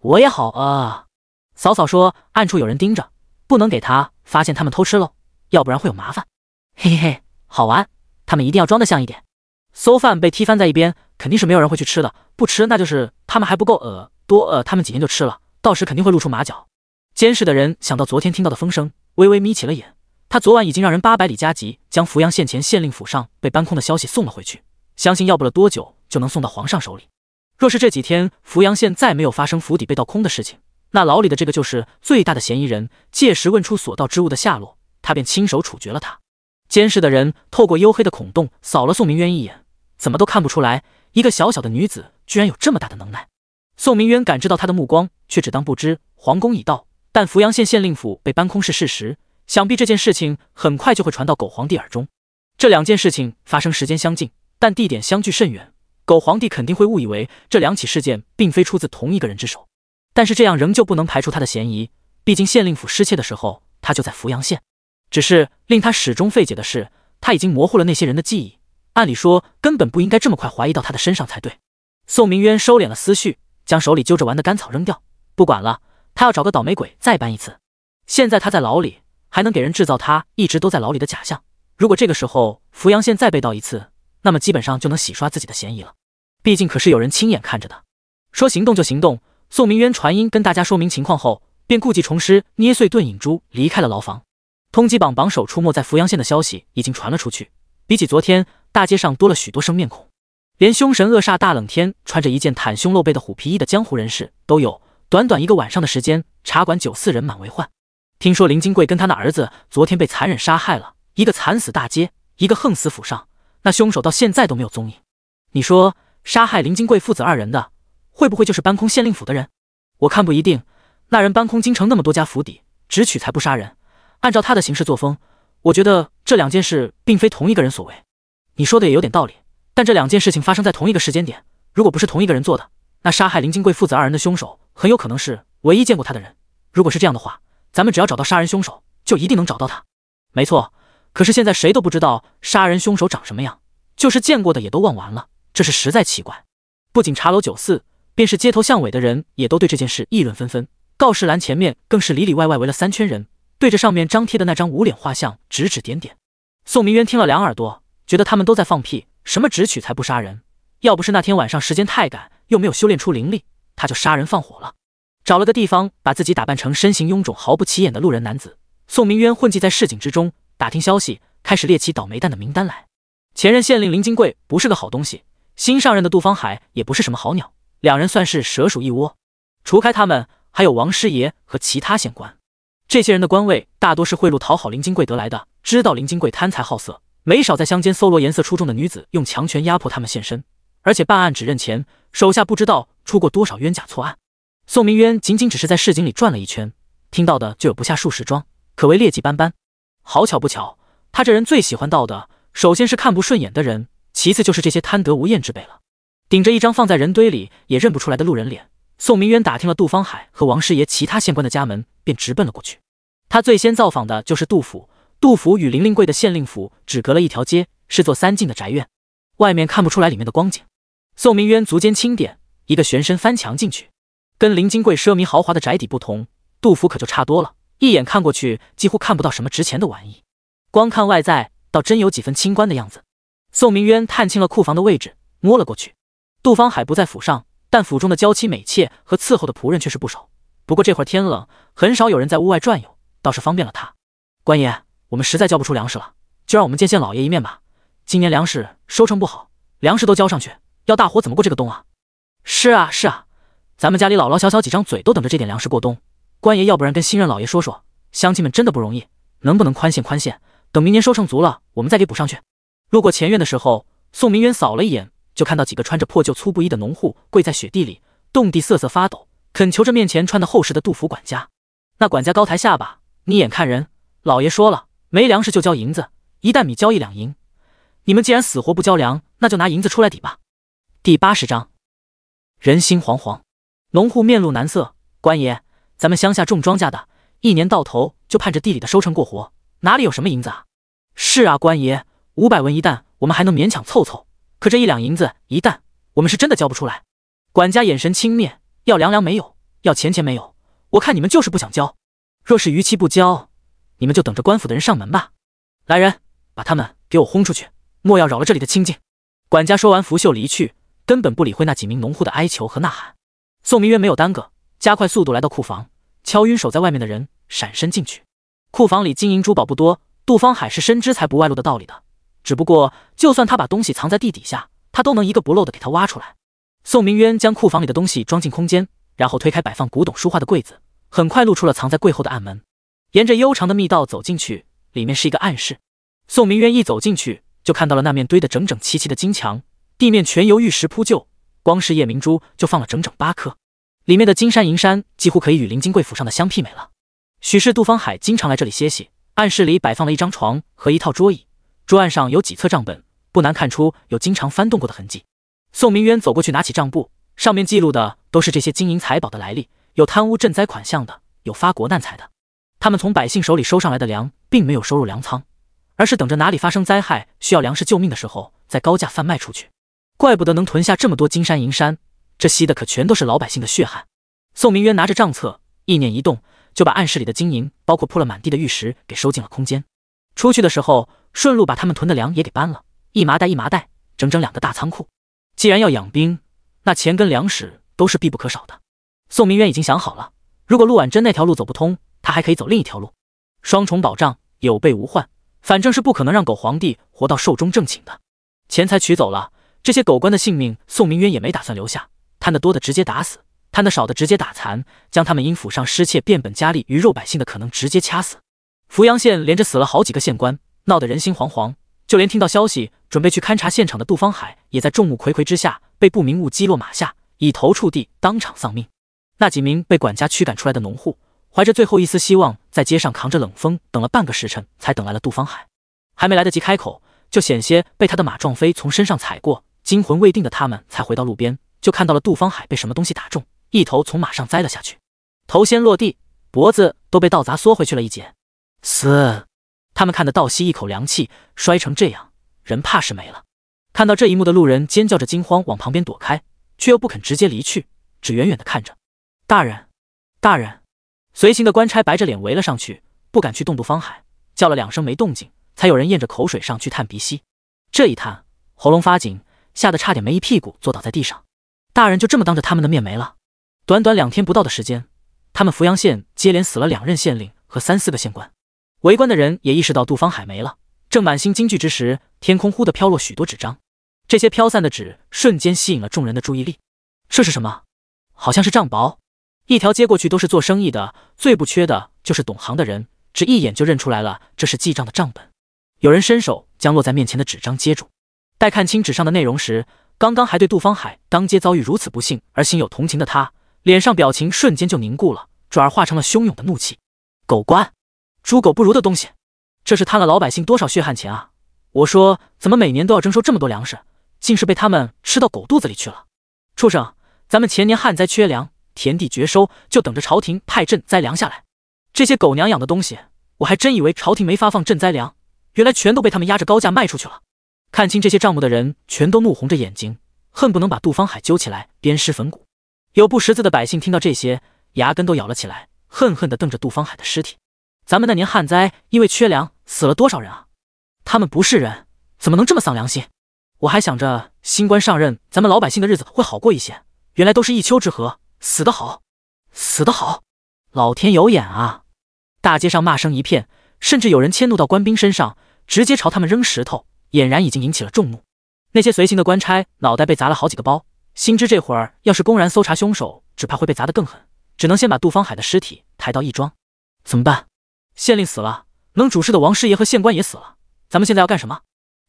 我也好饿。嫂嫂说暗处有人盯着，不能给他发现他们偷吃喽，要不然会有麻烦。嘿嘿嘿，好玩。他们一定要装的像一点。馊饭被踢翻在一边，肯定是没有人会去吃的。不吃，那就是他们还不够饿，多饿他们几天就吃了。到时肯定会露出马脚。监视的人想到昨天听到的风声，微微眯起了眼。他昨晚已经让人八百里加急将扶阳县前县令府上被搬空的消息送了回去，相信要不了多久就能送到皇上手里。若是这几天扶阳县再没有发生府邸被盗空的事情，那牢里的这个就是最大的嫌疑人。届时问出所盗之物的下落，他便亲手处决了他。监视的人透过黝黑的孔洞扫了宋明渊一眼，怎么都看不出来，一个小小的女子居然有这么大的能耐。宋明渊感知到他的目光，却只当不知。皇宫已到，但扶阳县县令府被搬空是事实，想必这件事情很快就会传到狗皇帝耳中。这两件事情发生时间相近，但地点相距甚远。狗皇帝肯定会误以为这两起事件并非出自同一个人之手，但是这样仍旧不能排除他的嫌疑。毕竟县令府失窃的时候，他就在扶阳县。只是令他始终费解的是，他已经模糊了那些人的记忆，按理说根本不应该这么快怀疑到他的身上才对。宋明渊收敛了思绪，将手里揪着玩的干草扔掉。不管了，他要找个倒霉鬼再搬一次。现在他在牢里，还能给人制造他一直都在牢里的假象。如果这个时候扶阳县再被盗一次，那么基本上就能洗刷自己的嫌疑了。毕竟可是有人亲眼看着的，说行动就行动。宋明渊传音跟大家说明情况后，便故技重施，捏碎遁影珠，离开了牢房。通缉榜榜首出没在扶阳县的消息已经传了出去，比起昨天，大街上多了许多生面孔，连凶神恶煞、大冷天穿着一件袒胸露背的虎皮衣的江湖人士都有。短短一个晚上的时间，茶馆、酒肆人满为患。听说林金贵跟他那儿子昨天被残忍杀害了，一个惨死大街，一个横死府上，那凶手到现在都没有踪影。你说？杀害林金贵父子二人的，会不会就是搬空县令府的人？我看不一定。那人搬空京城那么多家府邸，只取财不杀人。按照他的行事作风，我觉得这两件事并非同一个人所为。你说的也有点道理，但这两件事情发生在同一个时间点，如果不是同一个人做的，那杀害林金贵父子二人的凶手很有可能是唯一见过他的人。如果是这样的话，咱们只要找到杀人凶手，就一定能找到他。没错，可是现在谁都不知道杀人凶手长什么样，就是见过的也都忘完了。这是实在奇怪，不仅茶楼酒肆，便是街头巷尾的人，也都对这件事议论纷纷。告示栏前面更是里里外外围了三圈人，对着上面张贴的那张无脸画像指指点点。宋明渊听了两耳朵，觉得他们都在放屁。什么直取才不杀人？要不是那天晚上时间太赶，又没有修炼出灵力，他就杀人放火了。找了个地方，把自己打扮成身形臃肿、毫不起眼的路人男子。宋明渊混迹在市井之中，打听消息，开始列起倒霉蛋的名单来。前任县令林金贵不是个好东西。新上任的杜方海也不是什么好鸟，两人算是蛇鼠一窝。除开他们，还有王师爷和其他县官。这些人的官位大多是贿赂讨好林金贵得来的。知道林金贵贪财好色，没少在乡间搜罗颜色出众的女子，用强权压迫他们现身，而且办案只认钱，手下不知道出过多少冤假错案。宋明渊仅仅只是在市井里转了一圈，听到的就有不下数十桩，可谓劣迹斑斑。好巧不巧，他这人最喜欢到的，首先是看不顺眼的人。其次就是这些贪得无厌之辈了。顶着一张放在人堆里也认不出来的路人脸，宋明渊打听了杜方海和王师爷其他县官的家门，便直奔了过去。他最先造访的就是杜府。杜府与林金贵的县令府只隔了一条街，是座三进的宅院，外面看不出来里面的光景。宋明渊足尖轻点，一个旋身翻墙进去。跟林金贵奢靡豪华的宅邸不同，杜府可就差多了，一眼看过去几乎看不到什么值钱的玩意，光看外在倒真有几分清官的样子。宋明渊探清了库房的位置，摸了过去。杜方海不在府上，但府中的娇妻美妾和伺候的仆人却是不少。不过这会儿天冷，很少有人在屋外转悠，倒是方便了他。官爷，我们实在交不出粮食了，就让我们见县老爷一面吧。今年粮食收成不好，粮食都交上去，要大伙怎么过这个冬啊？是啊，是啊，咱们家里老老小小几张嘴都等着这点粮食过冬。官爷，要不然跟新任老爷说说，乡亲们真的不容易，能不能宽限宽限？等明年收成足了，我们再给补上去。路过前院的时候，宋明远扫了一眼，就看到几个穿着破旧粗布衣的农户跪在雪地里，冻地瑟瑟发抖，恳求着面前穿的厚实的杜府管家。那管家高抬下巴：“你眼看人，老爷说了，没粮食就交银子，一担米交一两银。你们既然死活不交粮，那就拿银子出来抵吧。”第八十章，人心惶惶，农户面露难色：“官爷，咱们乡下种庄稼的，一年到头就盼着地里的收成过活，哪里有什么银子啊？”“是啊，官爷。”五百文一担，我们还能勉强凑凑；可这一两银子一担，我们是真的交不出来。管家眼神轻蔑，要凉凉没有，要钱钱没有，我看你们就是不想交。若是逾期不交，你们就等着官府的人上门吧。来人，把他们给我轰出去，莫要扰了这里的清静。管家说完，拂袖离去，根本不理会那几名农户的哀求和呐喊。宋明渊没有耽搁，加快速度来到库房，敲晕守在外面的人，闪身进去。库房里金银珠宝不多，杜方海是深知财不外露的道理的。只不过，就算他把东西藏在地底下，他都能一个不漏的给他挖出来。宋明渊将库房里的东西装进空间，然后推开摆放古董书画的柜子，很快露出了藏在柜后的暗门。沿着悠长的密道走进去，里面是一个暗室。宋明渊一走进去，就看到了那面堆得整整齐齐的金墙，地面全由玉石铺就，光是夜明珠就放了整整八颗，里面的金山银山几乎可以与林金贵府上的相媲美了。许是杜方海经常来这里歇息，暗室里摆放了一张床和一套桌椅。桌案上有几册账本，不难看出有经常翻动过的痕迹。宋明渊走过去，拿起账簿，上面记录的都是这些金银财宝的来历。有贪污赈灾款项的，有发国难财的。他们从百姓手里收上来的粮，并没有收入粮仓，而是等着哪里发生灾害需要粮食救命的时候，再高价贩卖出去。怪不得能囤下这么多金山银山，这吸的可全都是老百姓的血汗。宋明渊拿着账册，意念一动，就把暗室里的金银，包括铺了满地的玉石，给收进了空间。出去的时候，顺路把他们囤的粮也给搬了，一麻袋一麻袋，整整两个大仓库。既然要养兵，那钱跟粮食都是必不可少的。宋明渊已经想好了，如果陆婉珍那条路走不通，他还可以走另一条路，双重保障，有备无患。反正是不可能让狗皇帝活到寿终正寝的。钱财取走了，这些狗官的性命，宋明渊也没打算留下。贪的多的直接打死，贪的少的直接打残，将他们因府上失窃变本加厉鱼肉百姓的可能直接掐死。扶阳县连着死了好几个县官，闹得人心惶惶。就连听到消息准备去勘察现场的杜方海，也在众目睽睽之下被不明物击落马下，以头触地，当场丧命。那几名被管家驱赶出来的农户，怀着最后一丝希望，在街上扛着冷风等了半个时辰，才等来了杜方海。还没来得及开口，就险些被他的马撞飞，从身上踩过。惊魂未定的他们才回到路边，就看到了杜方海被什么东西打中，一头从马上栽了下去，头先落地，脖子都被倒砸缩回去了一截。死！他们看得倒吸一口凉气，摔成这样，人怕是没了。看到这一幕的路人尖叫着惊慌，往旁边躲开，却又不肯直接离去，只远远的看着。大人，大人！随行的官差白着脸围了上去，不敢去动杜方海，叫了两声没动静，才有人咽着口水上去探鼻息。这一探，喉咙发紧，吓得差点没一屁股坐倒在地上。大人就这么当着他们的面没了？短短两天不到的时间，他们扶阳县接连死了两任县令和三四个县官。围观的人也意识到杜方海没了，正满心惊惧之时，天空忽地飘落许多纸张，这些飘散的纸瞬间吸引了众人的注意力。这是什么？好像是账薄。一条街过去都是做生意的，最不缺的就是懂行的人，只一眼就认出来了，这是记账的账本。有人伸手将落在面前的纸张接住，待看清纸上的内容时，刚刚还对杜方海当街遭遇如此不幸而心有同情的他，脸上表情瞬间就凝固了，转而化成了汹涌的怒气。狗官！猪狗不如的东西，这是贪了老百姓多少血汗钱啊！我说怎么每年都要征收这么多粮食，竟是被他们吃到狗肚子里去了！畜生，咱们前年旱灾缺粮，田地绝收，就等着朝廷派赈灾粮下来。这些狗娘养的东西，我还真以为朝廷没发放赈灾粮，原来全都被他们压着高价卖出去了。看清这些账目的人，全都怒红着眼睛，恨不能把杜方海揪起来鞭尸焚骨。有不识字的百姓听到这些，牙根都咬了起来，恨恨地瞪着杜方海的尸体。咱们那年旱灾，因为缺粮死了多少人啊？他们不是人，怎么能这么丧良心？我还想着新官上任，咱们老百姓的日子会好过一些，原来都是一丘之貉，死得好，死得好，老天有眼啊！大街上骂声一片，甚至有人迁怒到官兵身上，直接朝他们扔石头，俨然已经引起了众怒。那些随行的官差脑袋被砸了好几个包，心知这会儿要是公然搜查凶手，只怕会被砸得更狠，只能先把杜方海的尸体抬到义庄，怎么办？县令死了，能主事的王师爷和县官也死了，咱们现在要干什么？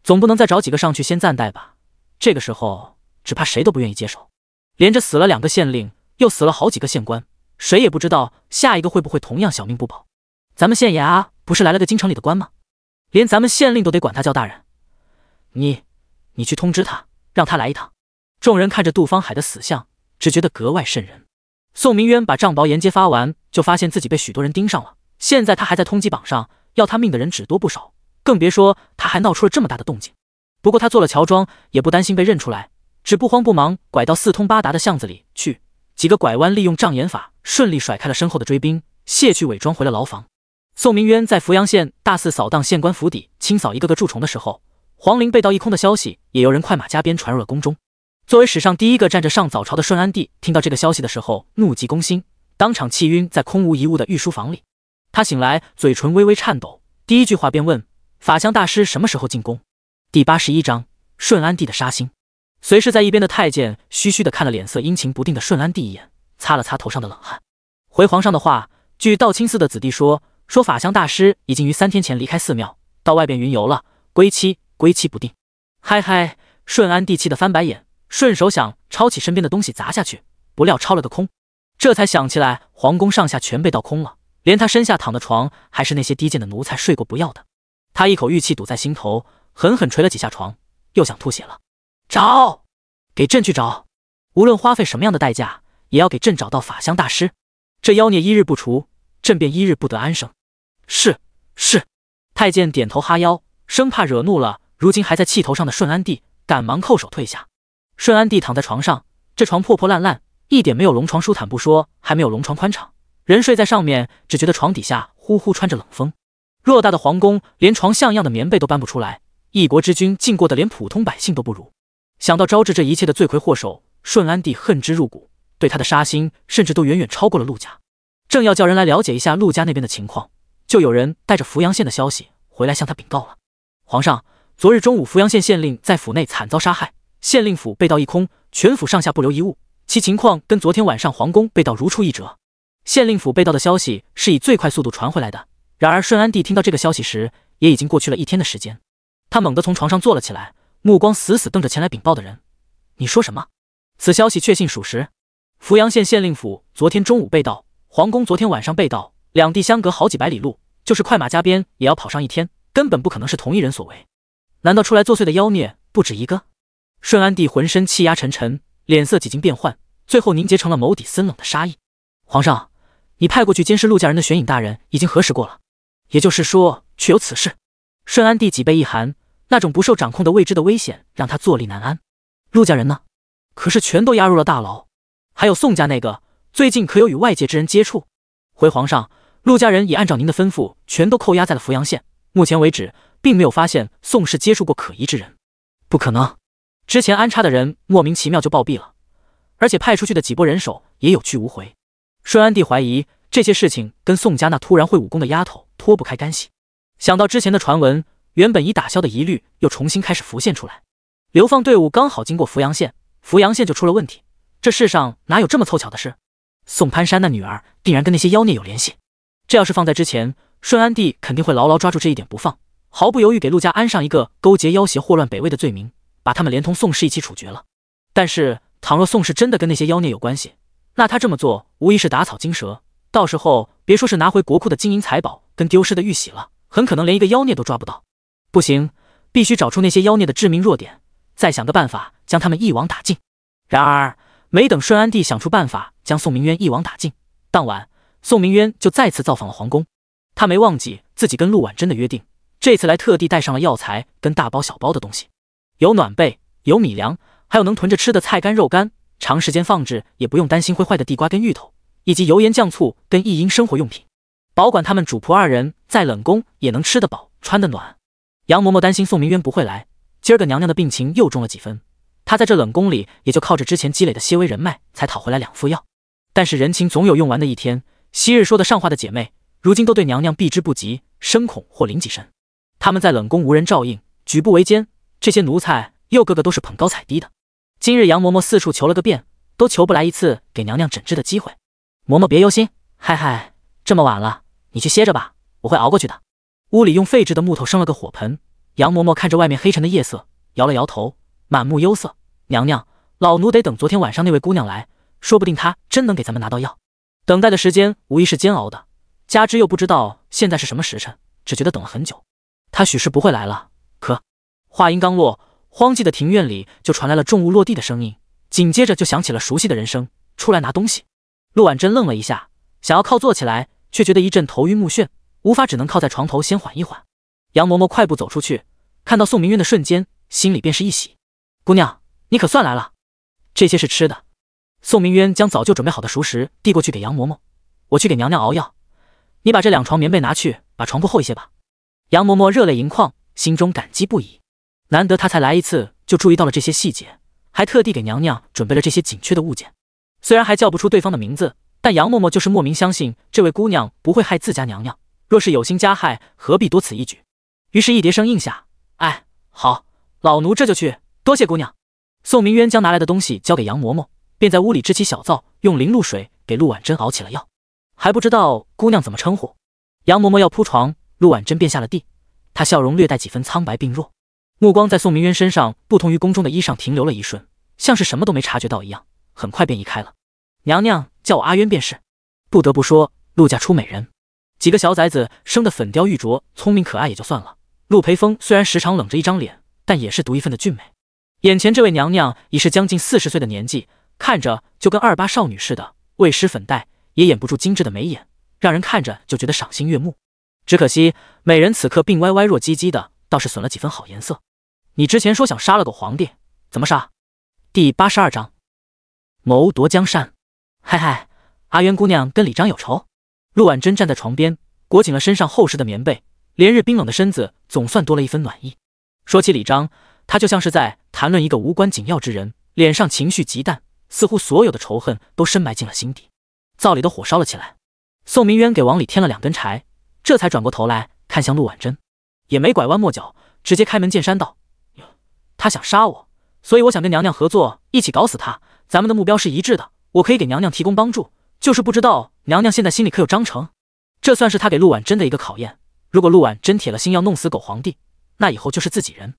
总不能再找几个上去先暂代吧？这个时候只怕谁都不愿意接手。连着死了两个县令，又死了好几个县官，谁也不知道下一个会不会同样小命不保。咱们县衙不是来了个京城里的官吗？连咱们县令都得管他叫大人。你，你去通知他，让他来一趟。众人看着杜方海的死相，只觉得格外瘆人。宋明渊把账薄沿街发完，就发现自己被许多人盯上了。现在他还在通缉榜上，要他命的人只多不少，更别说他还闹出了这么大的动静。不过他做了乔装，也不担心被认出来，只不慌不忙拐到四通八达的巷子里去，几个拐弯，利用障眼法，顺利甩开了身后的追兵，卸去伪装回了牢房。宋明渊在扶阳县大肆扫荡县官府邸，清扫一个个蛀虫的时候，皇陵被盗一空的消息也由人快马加鞭传入了宫中。作为史上第一个站着上早朝的顺安帝，听到这个消息的时候，怒急攻心，当场气晕在空无一物的御书房里。他醒来，嘴唇微微颤抖，第一句话便问：“法相大师什么时候进宫？”第八十一章顺安帝的杀心。随侍在一边的太监，嘘嘘的看了脸色阴晴不定的顺安帝一眼，擦了擦头上的冷汗，回皇上的话：“据道清寺的子弟说，说法相大师已经于三天前离开寺庙，到外边云游了，归期归期不定。”嗨嗨，顺安帝气得翻白眼，顺手想抄起身边的东西砸下去，不料抄了个空，这才想起来皇宫上下全被倒空了。连他身下躺的床，还是那些低贱的奴才睡过不要的。他一口玉气堵在心头，狠狠捶了几下床，又想吐血了。找，给朕去找，无论花费什么样的代价，也要给朕找到法香大师。这妖孽一日不除，朕便一日不得安生。是是，太监点头哈腰，生怕惹怒了如今还在气头上的顺安帝，赶忙叩首退下。顺安帝躺在床上，这床破破烂烂，一点没有龙床舒坦不说，还没有龙床宽敞。人睡在上面，只觉得床底下呼呼穿着冷风。偌大的皇宫，连床像样的棉被都搬不出来。一国之君竟过得连普通百姓都不如。想到招致这一切的罪魁祸首，顺安帝恨之入骨，对他的杀心甚至都远远超过了陆家。正要叫人来了解一下陆家那边的情况，就有人带着扶阳县的消息回来向他禀告了。皇上，昨日中午，扶阳县县令在府内惨遭杀害，县令府被盗一空，全府上下不留一物。其情况跟昨天晚上皇宫被盗如出一辙。县令府被盗的消息是以最快速度传回来的。然而，顺安帝听到这个消息时，也已经过去了一天的时间。他猛地从床上坐了起来，目光死死瞪着前来禀报的人：“你说什么？此消息确信属实。扶阳县县令府昨天中午被盗，皇宫昨天晚上被盗，两地相隔好几百里路，就是快马加鞭也要跑上一天，根本不可能是同一人所为。难道出来作祟的妖孽不止一个？”顺安帝浑身气压沉沉，脸色几经变幻，最后凝结成了眸底森冷的杀意。皇上。你派过去监视陆家人的玄影大人已经核实过了，也就是说，确有此事。顺安帝脊背一寒，那种不受掌控的未知的危险让他坐立难安。陆家人呢？可是全都押入了大牢。还有宋家那个，最近可有与外界之人接触？回皇上，陆家人已按照您的吩咐，全都扣押在了扶阳县。目前为止，并没有发现宋氏接触过可疑之人。不可能，之前安插的人莫名其妙就暴毙了，而且派出去的几波人手也有去无回。顺安帝怀疑这些事情跟宋家那突然会武功的丫头脱不开干系，想到之前的传闻，原本已打消的疑虑又重新开始浮现出来。流放队伍刚好经过扶阳县，扶阳县就出了问题。这世上哪有这么凑巧的事？宋潘山那女儿定然跟那些妖孽有联系。这要是放在之前，顺安帝肯定会牢牢抓住这一点不放，毫不犹豫给陆家安上一个勾结妖邪、祸乱北魏的罪名，把他们连同宋氏一起处决了。但是，倘若宋氏真的跟那些妖孽有关系，那他这么做无疑是打草惊蛇，到时候别说是拿回国库的金银财宝跟丢失的玉玺了，很可能连一个妖孽都抓不到。不行，必须找出那些妖孽的致命弱点，再想个办法将他们一网打尽。然而，没等顺安帝想出办法将宋明渊一网打尽，当晚宋明渊就再次造访了皇宫。他没忘记自己跟陆婉珍的约定，这次来特地带上了药材跟大包小包的东西，有暖被，有米粮，还有能囤着吃的菜干、肉干。长时间放置也不用担心会坏的地瓜跟芋头，以及油盐酱醋跟一应生活用品，保管他们主仆二人在冷宫也能吃得饱、穿得暖。杨嬷嬷担心宋明渊不会来，今儿个娘娘的病情又重了几分，她在这冷宫里也就靠着之前积累的些微人脉才讨回来两副药。但是人情总有用完的一天，昔日说得上话的姐妹，如今都对娘娘避之不及，生恐或临己身。他们在冷宫无人照应，举步维艰。这些奴才又个个都是捧高踩低的。今日杨嬷嬷四处求了个遍，都求不来一次给娘娘诊治的机会。嬷嬷别忧心，嗨嗨，这么晚了，你去歇着吧，我会熬过去的。屋里用废置的木头生了个火盆，杨嬷嬷看着外面黑沉的夜色，摇了摇头，满目忧色。娘娘，老奴得等昨天晚上那位姑娘来，说不定她真能给咱们拿到药。等待的时间无疑是煎熬的，加之又不知道现在是什么时辰，只觉得等了很久。她许是不会来了，可话音刚落。荒寂的庭院里就传来了重物落地的声音，紧接着就响起了熟悉的人声：“出来拿东西。”陆婉珍愣了一下，想要靠坐起来，却觉得一阵头晕目眩，无法，只能靠在床头先缓一缓。杨嬷嬷快步走出去，看到宋明渊的瞬间，心里便是一喜：“姑娘，你可算来了。这些是吃的。”宋明渊将早就准备好的熟食递过去给杨嬷嬷：“我去给娘娘熬药，你把这两床棉被拿去，把床铺厚一些吧。”杨嬷嬷热泪盈眶，心中感激不已。难得他才来一次就注意到了这些细节，还特地给娘娘准备了这些紧缺的物件。虽然还叫不出对方的名字，但杨嬷嬷就是莫名相信这位姑娘不会害自家娘娘。若是有心加害，何必多此一举？于是，一叠声应下：“哎，好，老奴这就去。”多谢姑娘。宋明渊将拿来的东西交给杨嬷嬷，便在屋里支起小灶，用灵露水给陆婉珍熬起了药。还不知道姑娘怎么称呼？杨嬷嬷要铺床，陆婉珍便下了地。她笑容略带几分苍白病弱。目光在宋明渊身上，不同于宫中的衣裳停留了一瞬，像是什么都没察觉到一样，很快便移开了。娘娘叫我阿渊便是。不得不说，陆家出美人，几个小崽子生的粉雕玉琢，聪明可爱也就算了。陆培峰虽然时常冷着一张脸，但也是独一份的俊美。眼前这位娘娘已是将近四十岁的年纪，看着就跟二八少女似的，未施粉黛也掩不住精致的眉眼，让人看着就觉得赏心悦目。只可惜美人此刻病歪歪弱唧唧的，倒是损了几分好颜色。你之前说想杀了狗皇帝，怎么杀？第八十二章谋夺江山。嗨嗨，阿渊姑娘跟李章有仇。陆婉珍站在床边，裹紧了身上厚实的棉被，连日冰冷的身子总算多了一分暖意。说起李章，他就像是在谈论一个无关紧要之人，脸上情绪极淡，似乎所有的仇恨都深埋进了心底。灶里的火烧了起来，宋明渊给往里添了两根柴，这才转过头来看向陆婉珍，也没拐弯抹角，直接开门见山道。他想杀我，所以我想跟娘娘合作，一起搞死他。咱们的目标是一致的，我可以给娘娘提供帮助，就是不知道娘娘现在心里可有章程。这算是他给陆婉真的一个考验。如果陆婉真铁了心要弄死狗皇帝，那以后就是自己人；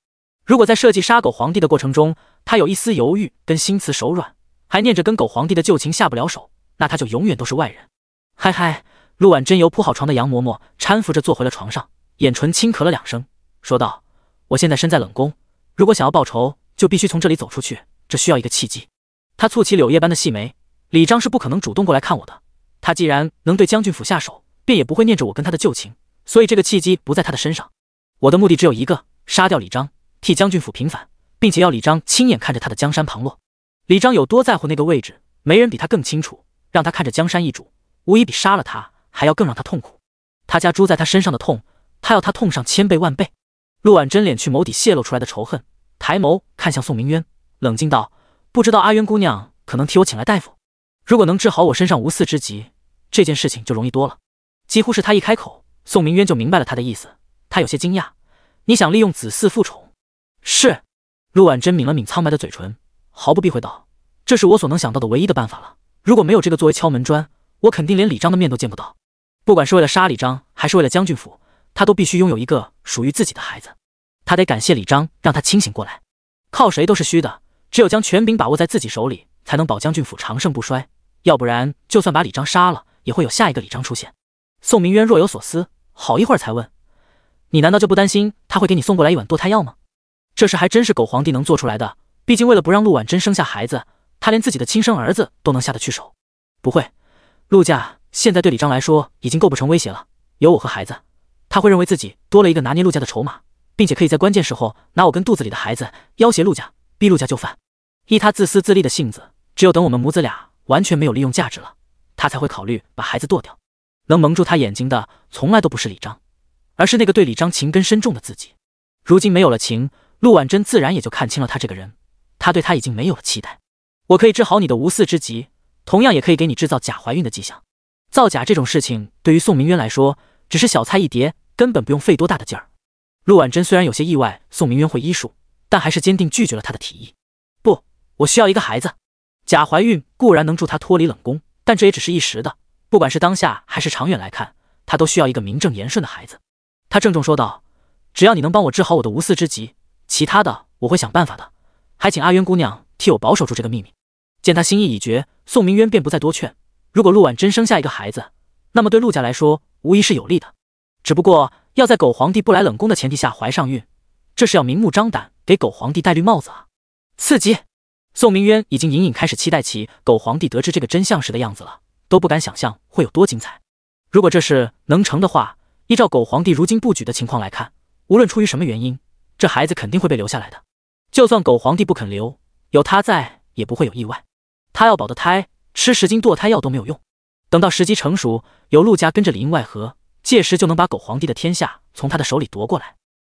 如果在设计杀狗皇帝的过程中，他有一丝犹豫跟心慈手软，还念着跟狗皇帝的旧情下不了手，那他就永远都是外人。嗨嗨，陆婉真由铺好床的杨嬷嬷搀扶着坐回了床上，眼唇轻咳了两声，说道：“我现在身在冷宫。”如果想要报仇，就必须从这里走出去，这需要一个契机。他蹙起柳叶般的细眉，李章是不可能主动过来看我的。他既然能对将军府下手，便也不会念着我跟他的旧情，所以这个契机不在他的身上。我的目的只有一个：杀掉李章，替将军府平反，并且要李章亲眼看着他的江山旁落。李章有多在乎那个位置，没人比他更清楚。让他看着江山易主，无疑比杀了他还要更让他痛苦。他家猪在他身上的痛，他要他痛上千倍万倍。陆婉珍敛去眸底泄露出来的仇恨，抬眸看向宋明渊，冷静道：“不知道阿渊姑娘可能替我请来大夫，如果能治好我身上无嗣之疾，这件事情就容易多了。”几乎是他一开口，宋明渊就明白了他的意思。他有些惊讶：“你想利用子嗣复宠？”是。陆婉珍抿了抿苍白的嘴唇，毫不避讳道：“这是我所能想到的唯一的办法了。如果没有这个作为敲门砖，我肯定连李章的面都见不到。不管是为了杀李章，还是为了将军府。”他都必须拥有一个属于自己的孩子，他得感谢李章让他清醒过来。靠谁都是虚的，只有将权柄把握在自己手里，才能保将军府长盛不衰。要不然，就算把李章杀了，也会有下一个李章出现。宋明渊若有所思，好一会儿才问：“你难道就不担心他会给你送过来一碗堕胎药吗？”这事还真是狗皇帝能做出来的。毕竟为了不让陆婉珍生下孩子，他连自己的亲生儿子都能下得去手。不会，陆家现在对李章来说已经构不成威胁了，有我和孩子。他会认为自己多了一个拿捏陆家的筹码，并且可以在关键时候拿我跟肚子里的孩子要挟陆家，逼陆家就范。依他自私自利的性子，只有等我们母子俩完全没有利用价值了，他才会考虑把孩子剁掉。能蒙住他眼睛的从来都不是李章，而是那个对李章情根深重的自己。如今没有了情，陆婉珍自然也就看清了他这个人。他对他已经没有了期待。我可以治好你的无嗣之疾，同样也可以给你制造假怀孕的迹象。造假这种事情对于宋明渊来说只是小菜一碟。根本不用费多大的劲儿。陆婉珍虽然有些意外宋明渊会医术，但还是坚定拒绝了他的提议。不，我需要一个孩子。假怀孕固然能助她脱离冷宫，但这也只是一时的。不管是当下还是长远来看，她都需要一个名正言顺的孩子。她郑重说道：“只要你能帮我治好我的无嗣之疾，其他的我会想办法的。还请阿渊姑娘替我保守住这个秘密。”见她心意已决，宋明渊便不再多劝。如果陆婉珍生下一个孩子，那么对陆家来说无疑是有利的。只不过要在狗皇帝不来冷宫的前提下怀上孕，这是要明目张胆给狗皇帝戴绿帽子啊！刺激！宋明渊已经隐隐开始期待起狗皇帝得知这个真相时的样子了，都不敢想象会有多精彩。如果这事能成的话，依照狗皇帝如今布局的情况来看，无论出于什么原因，这孩子肯定会被留下来的。就算狗皇帝不肯留，有他在也不会有意外。他要保的胎，吃十斤堕胎药都没有用。等到时机成熟，有陆家跟着里应外合。届时就能把狗皇帝的天下从他的手里夺过来，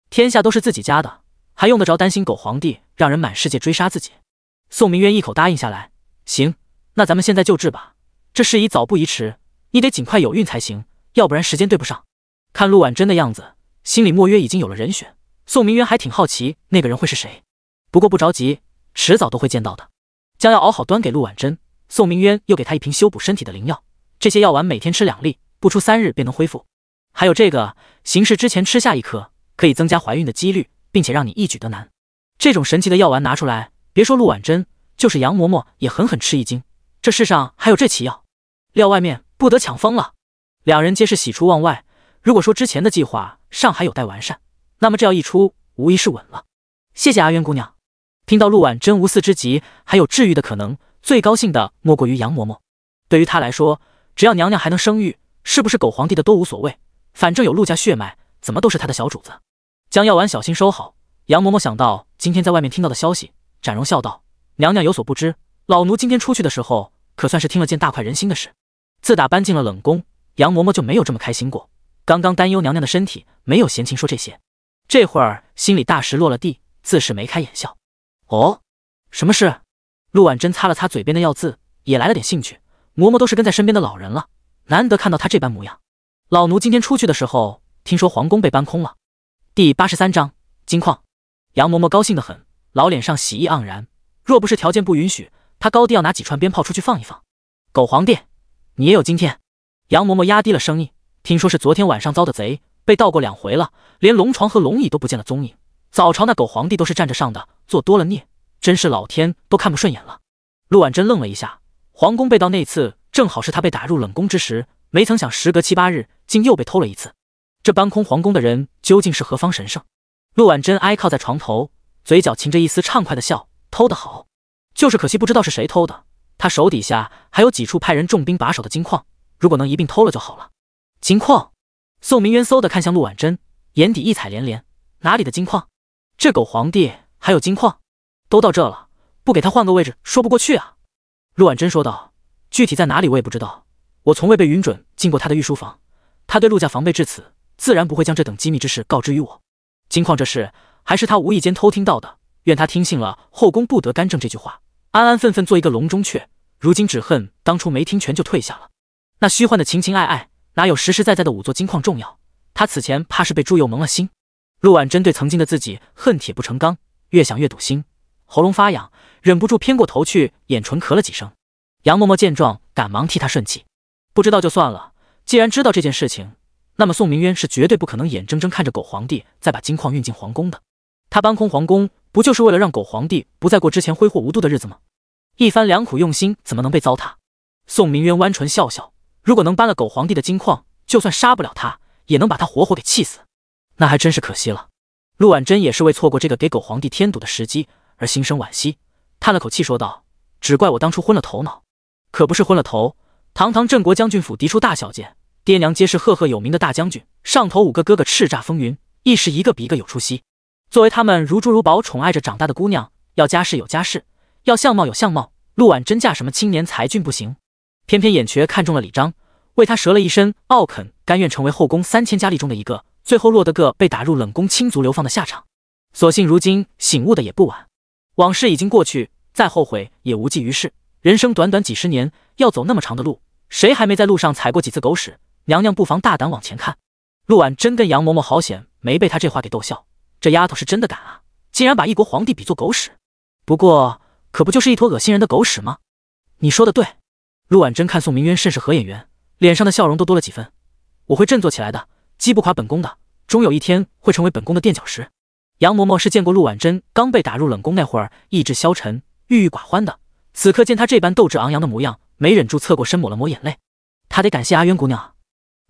天下都是自己家的，还用得着担心狗皇帝让人满世界追杀自己？宋明渊一口答应下来。行，那咱们现在救治吧，这事宜早不宜迟，你得尽快有孕才行，要不然时间对不上。看陆婉珍的样子，心里莫约已经有了人选。宋明渊还挺好奇那个人会是谁，不过不着急，迟早都会见到的。将药熬好端给陆婉珍。宋明渊又给她一瓶修补身体的灵药，这些药丸每天吃两粒，不出三日便能恢复。还有这个行事之前吃下一颗，可以增加怀孕的几率，并且让你一举得男。这种神奇的药丸拿出来，别说陆婉珍，就是杨嬷嬷也狠狠吃一惊。这世上还有这奇药，料外面不得抢疯了。两人皆是喜出望外。如果说之前的计划尚还有待完善，那么这药一出，无疑是稳了。谢谢阿渊姑娘。听到陆婉珍无事之极，还有治愈的可能，最高兴的莫过于杨嬷嬷。对于她来说，只要娘娘还能生育，是不是狗皇帝的都无所谓。反正有陆家血脉，怎么都是他的小主子。将药丸小心收好。杨嬷嬷想到今天在外面听到的消息，展容笑道：“娘娘有所不知，老奴今天出去的时候，可算是听了件大快人心的事。自打搬进了冷宫，杨嬷嬷就没有这么开心过。刚刚担忧娘娘的身体，没有闲情说这些，这会儿心里大石落了地，自是眉开眼笑。哦，什么事？”陆婉珍擦了擦嘴边的药渍，也来了点兴趣。嬷嬷都是跟在身边的老人了，难得看到她这般模样。老奴今天出去的时候，听说皇宫被搬空了。第八十三章金矿。杨嬷嬷高兴的很，老脸上喜意盎然。若不是条件不允许，她高低要拿几串鞭炮出去放一放。狗皇帝，你也有今天！杨嬷嬷压低了声音，听说是昨天晚上遭的贼，被盗过两回了，连龙床和龙椅都不见了踪影。早朝那狗皇帝都是站着上的，做多了孽，真是老天都看不顺眼了。陆婉珍愣了一下，皇宫被盗那次正好是她被打入冷宫之时，没曾想时隔七八日。竟又被偷了一次，这搬空皇宫的人究竟是何方神圣？陆婉珍哀靠在床头，嘴角噙着一丝畅快的笑：“偷得好，就是可惜不知道是谁偷的。他手底下还有几处派人重兵把守的金矿，如果能一并偷了就好了。”金矿，宋明渊嗖的看向陆婉珍，眼底异彩连连：“哪里的金矿？这狗皇帝还有金矿？都到这了，不给他换个位置，说不过去啊！”陆婉珍说道：“具体在哪里我也不知道，我从未被允准进过他的御书房。”他对陆家防备至此，自然不会将这等机密之事告知于我。金矿这事还是他无意间偷听到的。愿他听信了后宫不得干政这句话，安安分分做一个笼中雀。如今只恨当初没听全就退下了。那虚幻的情情爱爱，哪有实实在在的五座金矿重要？他此前怕是被朱佑蒙了心。陆婉针对曾经的自己恨铁不成钢，越想越堵心，喉咙发痒，忍不住偏过头去眼唇咳了几声。杨嬷嬷见状，赶忙替他顺气。不知道就算了。既然知道这件事情，那么宋明渊是绝对不可能眼睁睁看着狗皇帝再把金矿运进皇宫的。他搬空皇宫，不就是为了让狗皇帝不再过之前挥霍无度的日子吗？一番良苦用心怎么能被糟蹋？宋明渊弯唇笑笑，如果能搬了狗皇帝的金矿，就算杀不了他，也能把他活活给气死。那还真是可惜了。陆婉珍也是为错过这个给狗皇帝添堵的时机而心生惋惜，叹了口气说道：“只怪我当初昏了头脑，可不是昏了头。堂堂镇国将军府嫡出大小姐。”爹娘皆是赫赫有名的大将军，上头五个哥哥叱咤风云，亦是一个比一个有出息。作为他们如珠如宝宠爱着长大的姑娘，要家世有家世，要相貌有相貌。陆婉真嫁什么青年才俊不行，偏偏眼瘸看中了李章，为他折了一身傲肯，甘愿成为后宫三千佳丽中的一个，最后落得个被打入冷宫、亲族流放的下场。所幸如今醒悟的也不晚，往事已经过去，再后悔也无济于事。人生短短几十年，要走那么长的路，谁还没在路上踩过几次狗屎？娘娘不妨大胆往前看，陆婉珍跟杨嬷嬷好险没被她这话给逗笑。这丫头是真的敢啊，竟然把一国皇帝比作狗屎。不过，可不就是一坨恶心人的狗屎吗？你说的对。陆婉珍看宋明渊甚是合眼缘，脸上的笑容都多了几分。我会振作起来的，击不垮本宫的，终有一天会成为本宫的垫脚石。杨嬷嬷是见过陆婉珍刚被打入冷宫那会儿意志消沉、郁郁寡欢的，此刻见她这般斗志昂扬的模样，没忍住侧过身抹了抹眼泪。她得感谢阿渊姑娘啊。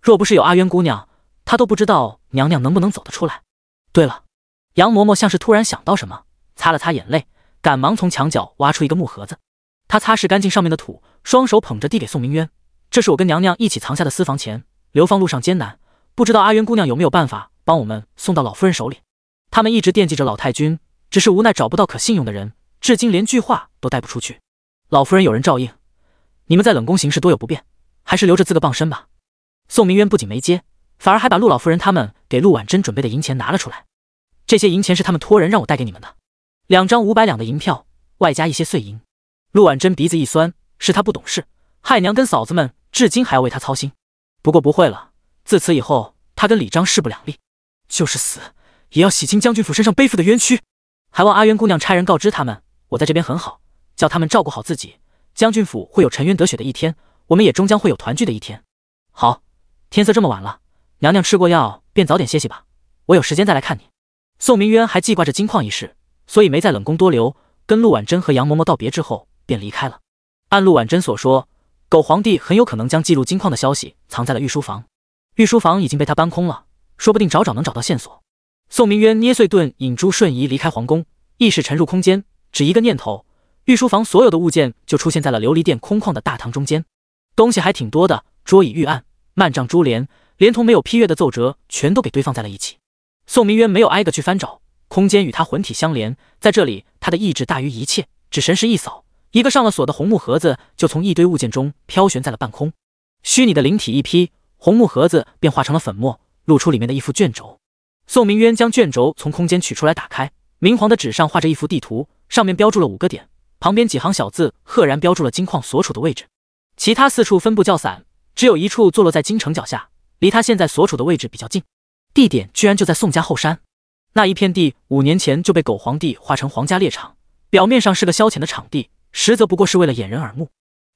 若不是有阿渊姑娘，她都不知道娘娘能不能走得出来。对了，杨嬷嬷像是突然想到什么，擦了擦眼泪，赶忙从墙角挖出一个木盒子。她擦拭干净上面的土，双手捧着递给宋明渊：“这是我跟娘娘一起藏下的私房钱。流放路上艰难，不知道阿渊姑娘有没有办法帮我们送到老夫人手里？他们一直惦记着老太君，只是无奈找不到可信用的人，至今连句话都带不出去。老夫人有人照应，你们在冷宫行事多有不便，还是留着自个傍身吧。”宋明渊不仅没接，反而还把陆老夫人他们给陆婉珍准备的银钱拿了出来。这些银钱是他们托人让我带给你们的，两张五百两的银票，外加一些碎银。陆婉珍鼻子一酸，是他不懂事，害娘跟嫂子们至今还要为他操心。不过不会了，自此以后，他跟李章势不两立，就是死也要洗清将军府身上背负的冤屈。还望阿渊姑娘差人告知他们，我在这边很好，叫他们照顾好自己。将军府会有沉冤得雪的一天，我们也终将会有团聚的一天。好。天色这么晚了，娘娘吃过药便早点歇息吧。我有时间再来看你。宋明渊还记挂着金矿一事，所以没在冷宫多留。跟陆婉珍和杨嬷嬷道别之后，便离开了。按陆婉珍所说，狗皇帝很有可能将记录金矿的消息藏在了御书房。御书房已经被他搬空了，说不定找找能找到线索。宋明渊捏碎盾引朱瞬移离开皇宫，意识沉入空间，只一个念头，御书房所有的物件就出现在了琉璃殿空旷的大堂中间。东西还挺多的，桌椅玉案。幔帐珠帘，连同没有批阅的奏折，全都给堆放在了一起。宋明渊没有挨个去翻找，空间与他魂体相连，在这里他的意志大于一切。只神识一扫，一个上了锁的红木盒子就从一堆物件中飘悬在了半空。虚拟的灵体一劈，红木盒子便化成了粉末，露出里面的一幅卷轴。宋明渊将卷轴从空间取出来，打开，明黄的纸上画着一幅地图，上面标注了五个点，旁边几行小字赫然标注了金矿所处的位置，其他四处分布较散。只有一处坐落在京城脚下，离他现在所处的位置比较近，地点居然就在宋家后山那一片地。五年前就被狗皇帝化成皇家猎场，表面上是个消遣的场地，实则不过是为了掩人耳目。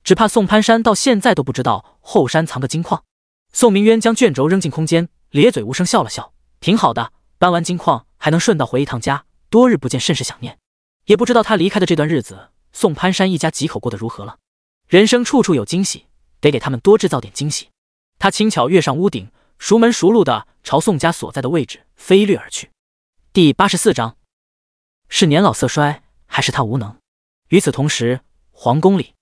只怕宋潘山到现在都不知道后山藏的金矿。宋明渊将卷轴扔进空间，咧嘴无声笑了笑，挺好的。搬完金矿还能顺道回一趟家，多日不见甚是想念。也不知道他离开的这段日子，宋潘山一家几口过得如何了。人生处处有惊喜。得给他们多制造点惊喜。他轻巧跃上屋顶，熟门熟路的朝宋家所在的位置飞掠而去。第八十四章，是年老色衰，还是他无能？与此同时，皇宫里，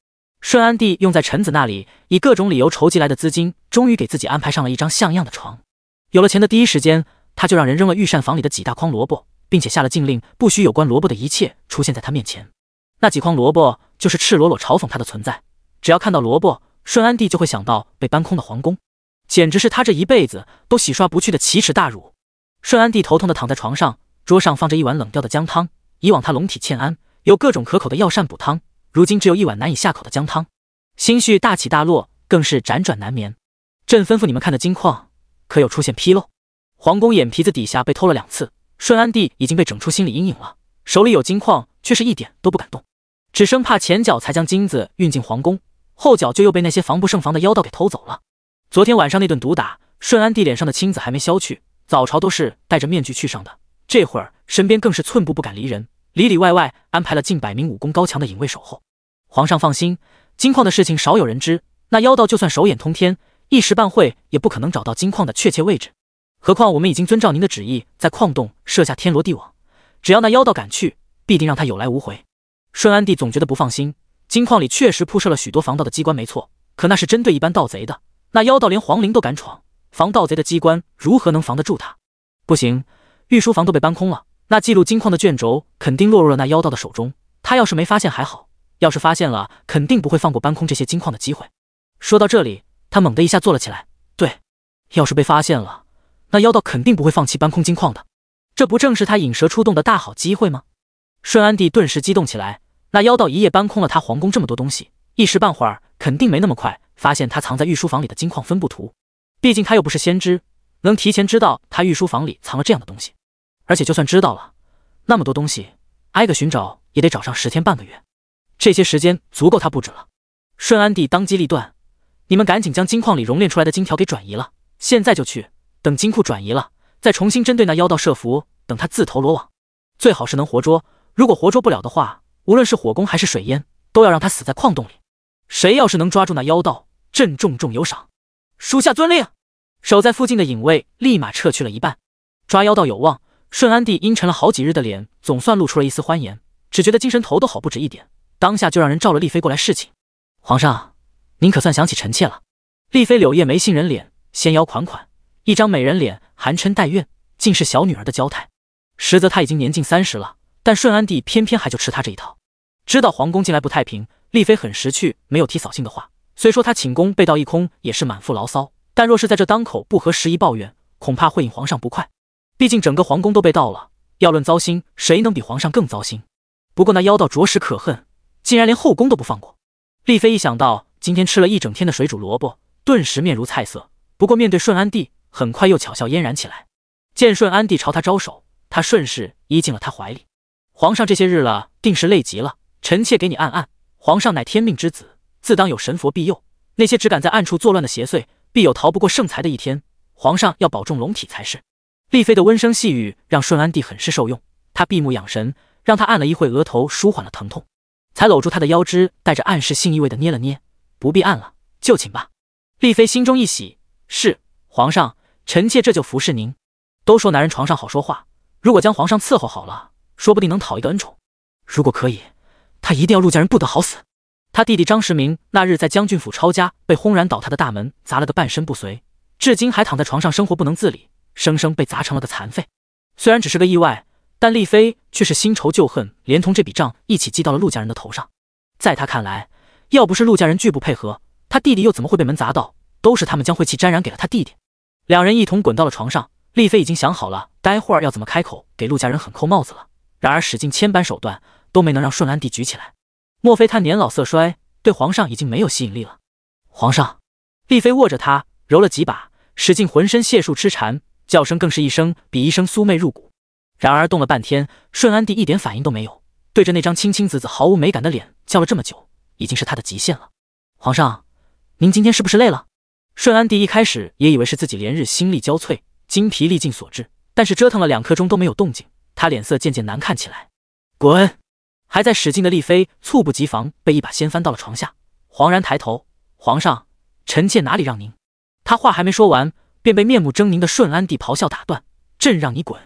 顺安帝用在臣子那里以各种理由筹集来的资金，终于给自己安排上了一张像样的床。有了钱的第一时间，他就让人扔了御膳房里的几大筐萝卜，并且下了禁令，不许有关萝卜的一切出现在他面前。那几筐萝卜就是赤裸裸嘲讽他的存在。只要看到萝卜，顺安帝就会想到被搬空的皇宫，简直是他这一辈子都洗刷不去的奇耻大辱。顺安帝头痛的躺在床上，桌上放着一碗冷掉的姜汤。以往他龙体欠安，有各种可口的药膳补汤，如今只有一碗难以下口的姜汤。心绪大起大落，更是辗转难眠。朕吩咐你们看的金矿，可有出现纰漏？皇宫眼皮子底下被偷了两次，顺安帝已经被整出心理阴影了。手里有金矿，却是一点都不敢动，只生怕前脚才将金子运进皇宫。后脚就又被那些防不胜防的妖道给偷走了。昨天晚上那顿毒打，顺安帝脸上的青紫还没消去。早朝都是戴着面具去上的，这会儿身边更是寸步不敢离人，里里外外安排了近百名武功高强的隐卫守候。皇上放心，金矿的事情少有人知，那妖道就算手眼通天，一时半会也不可能找到金矿的确切位置。何况我们已经遵照您的旨意，在矿洞设下天罗地网，只要那妖道敢去，必定让他有来无回。顺安帝总觉得不放心。金矿里确实铺设了许多防盗的机关，没错，可那是针对一般盗贼的。那妖道连皇陵都敢闯，防盗贼的机关如何能防得住他？不行，御书房都被搬空了，那记录金矿的卷轴肯定落入了那妖道的手中。他要是没发现还好，要是发现了，肯定不会放过搬空这些金矿的机会。说到这里，他猛地一下坐了起来。对，要是被发现了，那妖道肯定不会放弃搬空金矿的，这不正是他引蛇出洞的大好机会吗？顺安帝顿时激动起来。那妖道一夜搬空了他皇宫这么多东西，一时半会儿肯定没那么快发现他藏在御书房里的金矿分布图。毕竟他又不是先知，能提前知道他御书房里藏了这样的东西。而且就算知道了，那么多东西挨个寻找也得找上十天半个月。这些时间足够他布置了。顺安帝当机立断，你们赶紧将金矿里熔炼出来的金条给转移了，现在就去。等金库转移了，再重新针对那妖道设伏，等他自投罗网。最好是能活捉，如果活捉不了的话。无论是火攻还是水淹，都要让他死在矿洞里。谁要是能抓住那妖道，朕重重有赏。属下遵令。守在附近的影卫立马撤去了一半，抓妖道有望。顺安帝阴沉了好几日的脸总算露出了一丝欢颜，只觉得精神头都好不止一点。当下就让人召了丽妃过来侍寝。皇上，您可算想起臣妾了。丽妃柳叶眉杏仁脸，纤腰款款，一张美人脸含嗔带怨，竟是小女儿的娇态。实则她已经年近三十了，但顺安帝偏偏还就吃她这一套。知道皇宫近来不太平，丽妃很识趣，没有提扫兴的话。虽说她寝宫被盗一空，也是满腹牢骚，但若是在这当口不合时宜抱怨，恐怕会引皇上不快。毕竟整个皇宫都被盗了，要论糟心，谁能比皇上更糟心？不过那妖道着实可恨，竟然连后宫都不放过。丽妃一想到今天吃了一整天的水煮萝卜，顿时面如菜色。不过面对顺安帝，很快又巧笑嫣然起来。见顺安帝朝他招手，他顺势依进了他怀里。皇上这些日了，定是累极了。臣妾给你按按，皇上乃天命之子，自当有神佛庇佑。那些只敢在暗处作乱的邪祟，必有逃不过圣裁的一天。皇上要保重龙体才是。丽妃的温声细语让顺安帝很是受用，他闭目养神，让她按了一会额头，舒缓了疼痛，才搂住她的腰肢，带着暗示性意味的捏了捏。不必按了，就寝吧。丽妃心中一喜，是皇上，臣妾这就服侍您。都说男人床上好说话，如果将皇上伺候好了，说不定能讨一个恩宠。如果可以。他一定要陆家人不得好死。他弟弟张时明那日在将军府抄家，被轰然倒塌的大门砸了个半身不遂，至今还躺在床上，生活不能自理，生生被砸成了个残废。虽然只是个意外，但丽妃却是新仇旧恨，连同这笔账一起记到了陆家人的头上。在他看来，要不是陆家人拒不配合，他弟弟又怎么会被门砸到？都是他们将晦气沾染给了他弟弟。两人一同滚到了床上，丽妃已经想好了，待会儿要怎么开口给陆家人狠扣帽子了。然而，使尽千般手段。都没能让顺安帝举起来，莫非他年老色衰，对皇上已经没有吸引力了？皇上，丽妃握着他揉了几把，使尽浑身解数痴缠，叫声更是一声比一声酥媚入骨。然而动了半天，顺安帝一点反应都没有，对着那张青青紫紫毫无美感的脸叫了这么久，已经是他的极限了。皇上，您今天是不是累了？顺安帝一开始也以为是自己连日心力交瘁、精疲力尽所致，但是折腾了两刻钟都没有动静，他脸色渐渐难看起来。滚！还在使劲的丽妃，猝不及防被一把掀翻到了床下，恍然抬头，皇上，臣妾哪里让您？她话还没说完，便被面目狰狞的顺安帝咆哮打断。朕让你滚！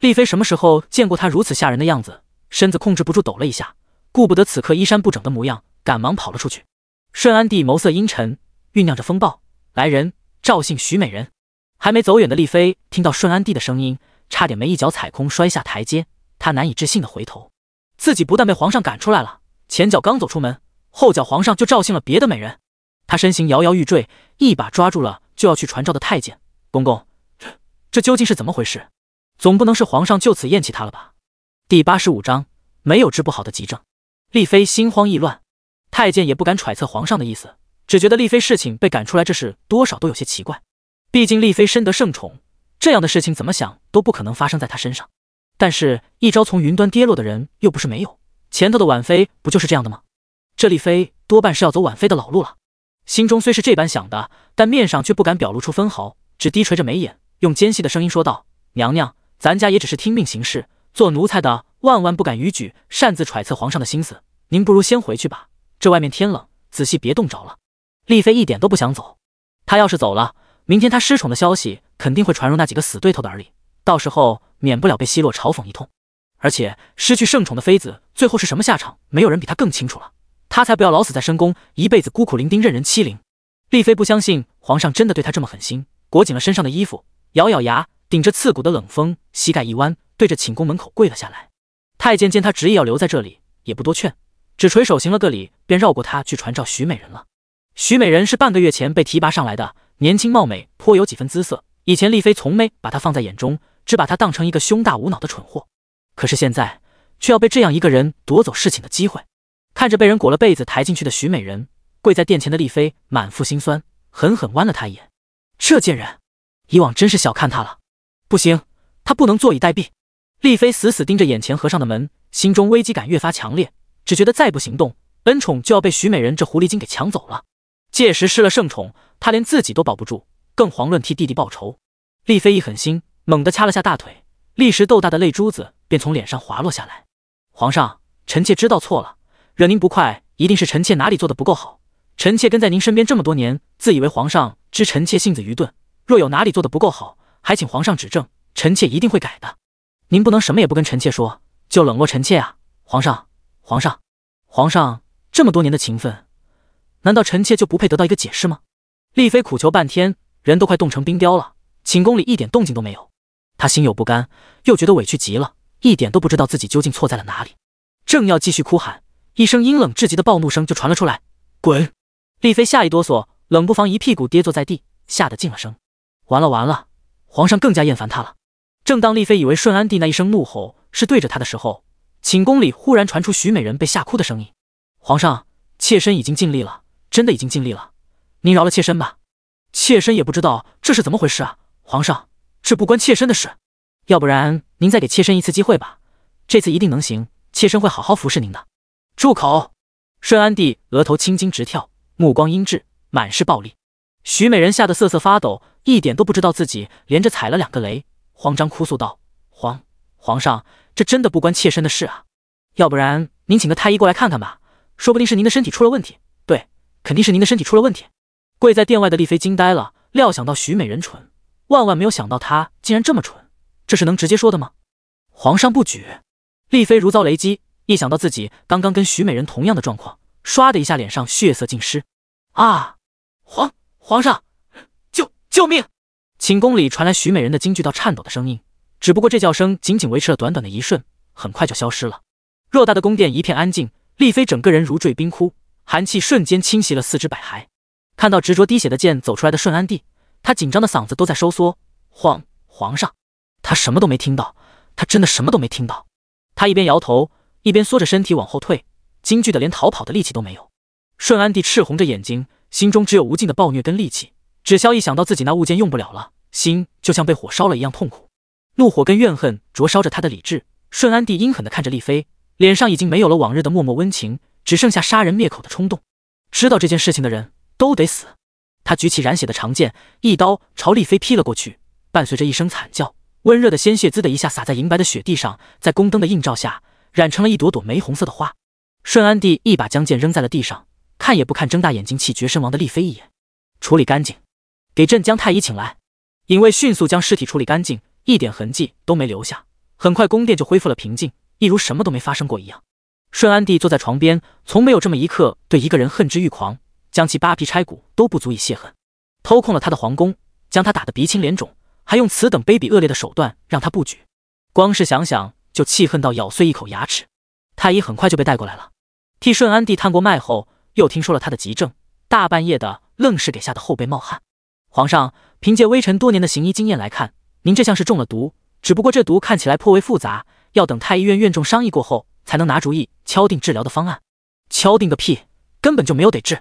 丽妃什么时候见过他如此吓人的样子？身子控制不住抖了一下，顾不得此刻衣衫不整的模样，赶忙跑了出去。顺安帝眸色阴沉，酝酿着风暴。来人，赵姓徐美人。还没走远的丽妃听到顺安帝的声音，差点没一脚踩空摔下台阶。她难以置信的回头。自己不但被皇上赶出来了，前脚刚走出门，后脚皇上就召幸了别的美人。他身形摇摇欲坠，一把抓住了就要去传召的太监公公。这这究竟是怎么回事？总不能是皇上就此厌弃他了吧？第八十五章没有治不好的急症。丽妃心慌意乱，太监也不敢揣测皇上的意思，只觉得丽妃事情被赶出来这事多少都有些奇怪。毕竟丽妃深得圣宠，这样的事情怎么想都不可能发生在她身上。但是，一招从云端跌落的人又不是没有，前头的婉妃不就是这样的吗？这丽妃多半是要走婉妃的老路了。心中虽是这般想的，但面上却不敢表露出分毫，只低垂着眉眼，用尖细的声音说道：“娘娘，咱家也只是听命行事，做奴才的万万不敢逾矩，擅自揣测皇上的心思。您不如先回去吧，这外面天冷，仔细别冻着了。”丽妃一点都不想走，她要是走了，明天她失宠的消息肯定会传入那几个死对头的耳里。到时候免不了被奚落嘲讽一通，而且失去圣宠的妃子最后是什么下场，没有人比她更清楚了。她才不要老死在深宫，一辈子孤苦伶仃，任人欺凌。丽妃不相信皇上真的对她这么狠心，裹紧了身上的衣服，咬咬牙，顶着刺骨的冷风，膝盖一弯，对着寝宫门口跪了下来。太监见她执意要留在这里，也不多劝，只垂手行了个礼，便绕过她去传召徐美人了。徐美人是半个月前被提拔上来的，年轻貌美，颇有几分姿色。以前丽妃从没把她放在眼中。只把他当成一个胸大无脑的蠢货，可是现在却要被这样一个人夺走侍寝的机会。看着被人裹了被子抬进去的徐美人，跪在殿前的丽妃满腹心酸，狠狠剜了他一眼。这贱人，以往真是小看他了。不行，她不能坐以待毙。丽妃死死盯着眼前合上的门，心中危机感越发强烈，只觉得再不行动，恩宠就要被徐美人这狐狸精给抢走了。届时失了圣宠，她连自己都保不住，更遑论替弟弟报仇。丽妃一狠心。猛地掐了下大腿，立时豆大的泪珠子便从脸上滑落下来。皇上，臣妾知道错了，惹您不快，一定是臣妾哪里做的不够好。臣妾跟在您身边这么多年，自以为皇上知臣妾性子愚钝，若有哪里做的不够好，还请皇上指正，臣妾一定会改的。您不能什么也不跟臣妾说，就冷落臣妾啊！皇上，皇上，皇上，这么多年的情分，难道臣妾就不配得到一个解释吗？丽妃苦求半天，人都快冻成冰雕了，寝宫里一点动静都没有。他心有不甘，又觉得委屈极了，一点都不知道自己究竟错在了哪里。正要继续哭喊，一声阴冷至极的暴怒声就传了出来：“滚！”丽妃吓一哆嗦，冷不防一屁股跌坐在地，吓得静了声。完了完了，皇上更加厌烦她了。正当丽妃以为顺安帝那一声怒吼是对着他的时候，寝宫里忽然传出徐美人被吓哭的声音：“皇上，妾身已经尽力了，真的已经尽力了，您饶了妾身吧。妾身也不知道这是怎么回事啊，皇上。”这不关妾身的事，要不然您再给妾身一次机会吧，这次一定能行，妾身会好好服侍您的。住口！顺安帝额头青筋直跳，目光阴鸷，满是暴戾。徐美人吓得瑟瑟发抖，一点都不知道自己连着踩了两个雷，慌张哭诉道：“皇皇上，这真的不关妾身的事啊！要不然您请个太医过来看看吧，说不定是您的身体出了问题。对，肯定是您的身体出了问题。”跪在殿外的丽妃惊呆了，料想到徐美人蠢。万万没有想到，他竟然这么蠢！这是能直接说的吗？皇上不举，丽妃如遭雷击。一想到自己刚刚跟徐美人同样的状况，唰的一下，脸上血色尽失。啊！皇皇上，救救命！寝宫里传来徐美人的惊惧到颤抖的声音。只不过这叫声仅仅维持了短短的一瞬，很快就消失了。偌大的宫殿一片安静，丽妃整个人如坠冰窟，寒气瞬间侵袭了四肢百骸。看到执着滴血的剑走出来的顺安帝。他紧张的嗓子都在收缩，皇皇上，他什么都没听到，他真的什么都没听到。他一边摇头，一边缩着身体往后退，惊惧的连逃跑的力气都没有。顺安帝赤红着眼睛，心中只有无尽的暴虐跟戾气，只消一想到自己那物件用不了了，心就像被火烧了一样痛苦，怒火跟怨恨灼烧着他的理智。顺安帝阴狠的看着丽妃，脸上已经没有了往日的脉脉温情，只剩下杀人灭口的冲动。知道这件事情的人都得死。他举起染血的长剑，一刀朝丽妃劈了过去。伴随着一声惨叫，温热的鲜血“滋”的一下洒在银白的雪地上，在宫灯的映照下，染成了一朵朵玫红色的花。顺安帝一把将剑扔在了地上，看也不看睁大眼睛气绝身亡的丽妃一眼，处理干净，给朕将太医请来。尹卫迅速将尸体处理干净，一点痕迹都没留下。很快，宫殿就恢复了平静，一如什么都没发生过一样。顺安帝坐在床边，从没有这么一刻对一个人恨之欲狂。将其扒皮拆骨都不足以泄恨，偷空了他的皇宫，将他打得鼻青脸肿，还用此等卑鄙恶劣的手段让他不举，光是想想就气恨到咬碎一口牙齿。太医很快就被带过来了，替顺安帝探过脉后，又听说了他的急症，大半夜的愣是给吓得后背冒汗。皇上，凭借微臣多年的行医经验来看，您这像是中了毒，只不过这毒看起来颇为复杂，要等太医院院众商议过后才能拿主意敲定治疗的方案。敲定个屁，根本就没有得治。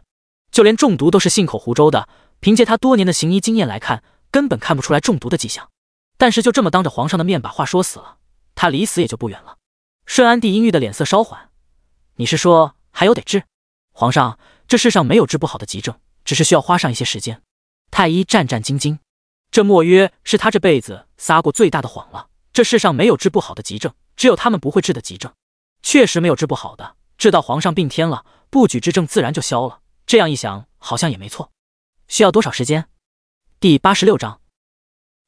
就连中毒都是信口胡诌的。凭借他多年的行医经验来看，根本看不出来中毒的迹象。但是就这么当着皇上的面把话说死了，他离死也就不远了。顺安帝阴郁的脸色稍缓：“你是说还有得治？皇上，这世上没有治不好的急症，只是需要花上一些时间。”太医战战兢兢：“这莫曰是他这辈子撒过最大的谎了。这世上没有治不好的急症，只有他们不会治的急症。确实没有治不好的，治到皇上病天了，不举之症自然就消了。”这样一想，好像也没错。需要多少时间？第八十六章，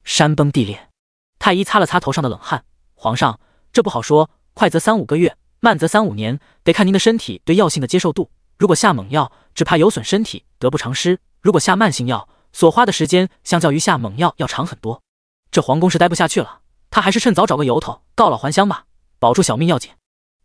山崩地裂。太医擦了擦头上的冷汗，皇上，这不好说。快则三五个月，慢则三五年，得看您的身体对药性的接受度。如果下猛药，只怕有损身体，得不偿失；如果下慢性药，所花的时间相较于下猛药要长很多。这皇宫是待不下去了，他还是趁早找个由头告老还乡吧，保住小命要紧。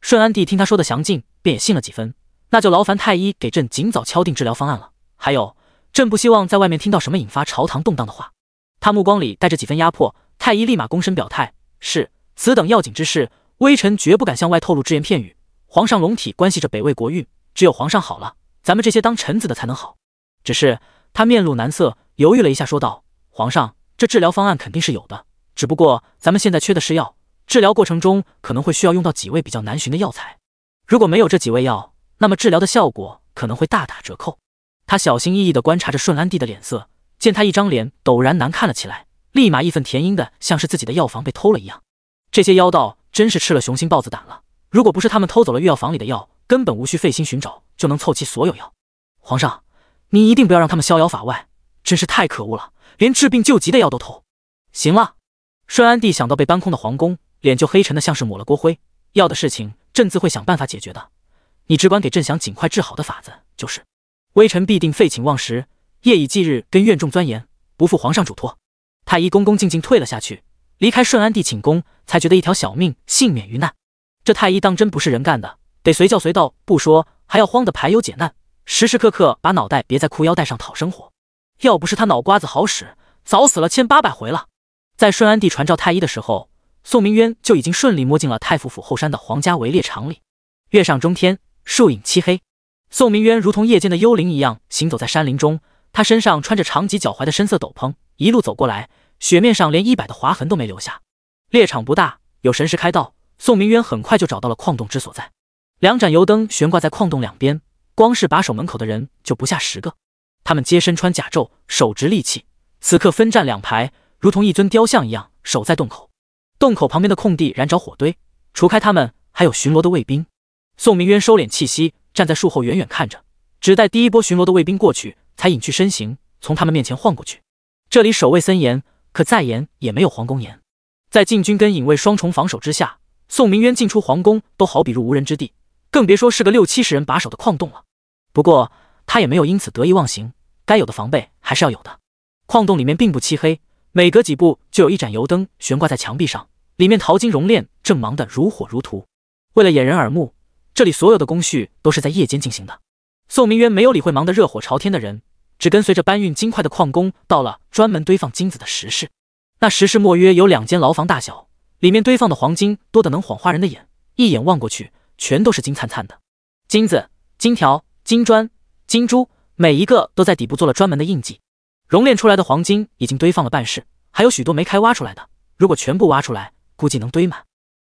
顺安帝听他说的详尽，便也信了几分。那就劳烦太医给朕尽早敲定治疗方案了。还有，朕不希望在外面听到什么引发朝堂动荡的话。他目光里带着几分压迫，太医立马躬身表态：“是，此等要紧之事，微臣绝不敢向外透露只言片语。皇上龙体关系着北魏国运，只有皇上好了，咱们这些当臣子的才能好。”只是他面露难色，犹豫了一下，说道：“皇上，这治疗方案肯定是有的，只不过咱们现在缺的是药。治疗过程中可能会需要用到几味比较难寻的药材，如果没有这几味药……”那么治疗的效果可能会大打折扣。他小心翼翼的观察着顺安帝的脸色，见他一张脸陡然难看了起来，立马义愤填膺的，像是自己的药房被偷了一样。这些妖道真是吃了雄心豹子胆了！如果不是他们偷走了御药房里的药，根本无需费心寻找就能凑齐所有药。皇上，您一定不要让他们逍遥法外！真是太可恶了，连治病救急的药都偷！行了，顺安帝想到被搬空的皇宫，脸就黑沉的像是抹了锅灰。药的事情，朕自会想办法解决的。你只管给朕想尽快治好的法子就是，微臣必定废寝忘食，夜以继日跟院众钻研，不负皇上嘱托。太医恭恭敬敬退了下去，离开顺安帝寝宫，才觉得一条小命幸免于难。这太医当真不是人干的，得随叫随到不说，还要慌的排忧解难，时时刻刻把脑袋别在裤腰带上讨生活。要不是他脑瓜子好使，早死了千八百回了。在顺安帝传召太医的时候，宋明渊就已经顺利摸进了太傅府后山的皇家围猎场里，月上中天。树影漆黑，宋明渊如同夜间的幽灵一样行走在山林中。他身上穿着长及脚踝的深色斗篷，一路走过来，雪面上连衣摆的划痕都没留下。猎场不大，有神石开道，宋明渊很快就找到了矿洞之所在。两盏油灯悬挂在矿洞两边，光是把守门口的人就不下十个。他们皆身穿甲胄，手执利器，此刻分站两排，如同一尊雕像一样守在洞口。洞口旁边的空地燃着火堆，除开他们，还有巡逻的卫兵。宋明渊收敛气息，站在树后远远看着，只待第一波巡逻的卫兵过去，才隐去身形，从他们面前晃过去。这里守卫森严，可再严也没有皇宫严。在禁军跟隐卫双重防守之下，宋明渊进出皇宫都好比入无人之地，更别说是个六七十人把守的矿洞了。不过他也没有因此得意忘形，该有的防备还是要有的。矿洞里面并不漆黑，每隔几步就有一盏油灯悬挂在墙壁上，里面淘金熔炼正忙得如火如荼。为了掩人耳目。这里所有的工序都是在夜间进行的。宋明渊没有理会忙得热火朝天的人，只跟随着搬运金块的矿工到了专门堆放金子的石室。那石室莫约有两间牢房大小，里面堆放的黄金多得能晃花人的眼，一眼望过去全都是金灿灿的金子、金条、金砖、金珠，每一个都在底部做了专门的印记。熔炼出来的黄金已经堆放了半室，还有许多没开挖出来的。如果全部挖出来，估计能堆满。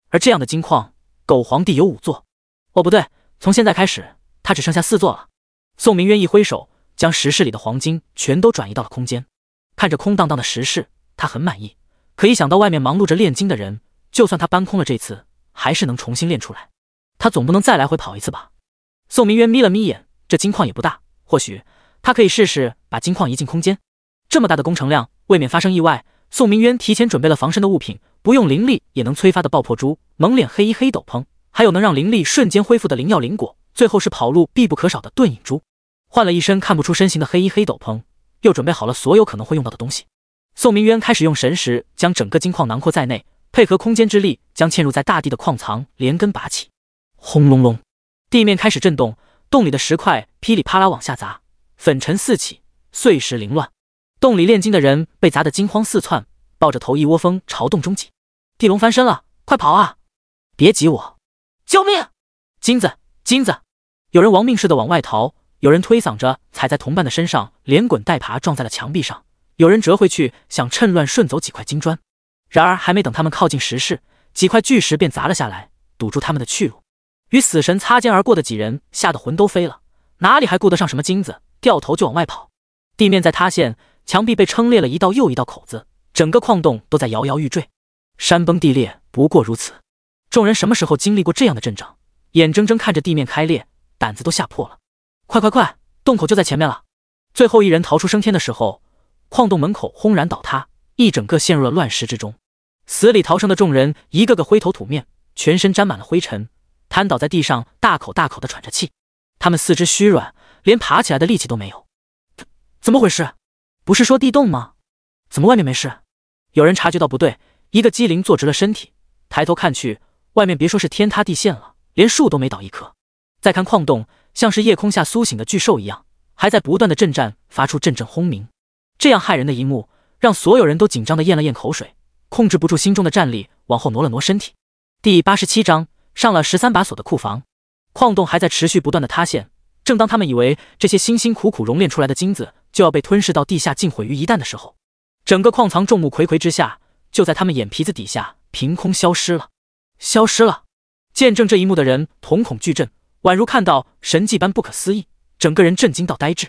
而这样的金矿，狗皇帝有五座。哦，不对，从现在开始，他只剩下四座了。宋明渊一挥手，将石室里的黄金全都转移到了空间。看着空荡荡的石室，他很满意。可一想到外面忙碌着炼金的人，就算他搬空了这次，还是能重新炼出来。他总不能再来回跑一次吧？宋明渊眯了眯眼，这金矿也不大，或许他可以试试把金矿移进空间。这么大的工程量，未免发生意外。宋明渊提前准备了防身的物品，不用灵力也能催发的爆破珠，蒙脸黑衣黑斗篷。还有能让灵力瞬间恢复的灵药灵果，最后是跑路必不可少的遁影珠。换了一身看不出身形的黑衣黑斗篷，又准备好了所有可能会用到的东西。宋明渊开始用神识将整个金矿囊括在内，配合空间之力将嵌入在大地的矿藏连根拔起。轰隆隆，地面开始震动，洞里的石块噼里啪啦往下砸，粉尘四起，碎石凌乱。洞里炼金的人被砸得惊慌四窜，抱着头一窝蜂朝洞中挤。地龙翻身了，快跑啊！别挤我！救命！金子，金子！有人亡命似的往外逃，有人推搡着踩在同伴的身上，连滚带爬撞在了墙壁上；有人折回去想趁乱顺走几块金砖，然而还没等他们靠近石室，几块巨石便砸了下来，堵住他们的去路。与死神擦肩而过的几人吓得魂都飞了，哪里还顾得上什么金子？掉头就往外跑。地面在塌陷，墙壁被撑裂了一道又一道口子，整个矿洞都在摇摇欲坠。山崩地裂不过如此。众人什么时候经历过这样的阵仗？眼睁睁看着地面开裂，胆子都吓破了！快快快，洞口就在前面了！最后一人逃出升天的时候，矿洞门口轰然倒塌，一整个陷入了乱石之中。死里逃生的众人一个个灰头土面，全身沾满了灰尘，瘫倒在地上，大口大口的喘着气。他们四肢虚软，连爬起来的力气都没有。怎么回事？不是说地洞吗？怎么外面没事？有人察觉到不对，一个机灵坐直了身体，抬头看去。外面别说是天塌地陷了，连树都没倒一棵。再看矿洞，像是夜空下苏醒的巨兽一样，还在不断的震颤，发出阵阵轰鸣。这样骇人的一幕，让所有人都紧张的咽了咽口水，控制不住心中的战栗，往后挪了挪身体。第八十七章，上了十三把锁的库房，矿洞还在持续不断的塌陷。正当他们以为这些辛辛苦苦熔炼出来的金子就要被吞噬到地下，尽毁于一旦的时候，整个矿藏众目睽睽之下，就在他们眼皮子底下凭空消失了。消失了。见证这一幕的人瞳孔巨震，宛如看到神迹般不可思议，整个人震惊到呆滞。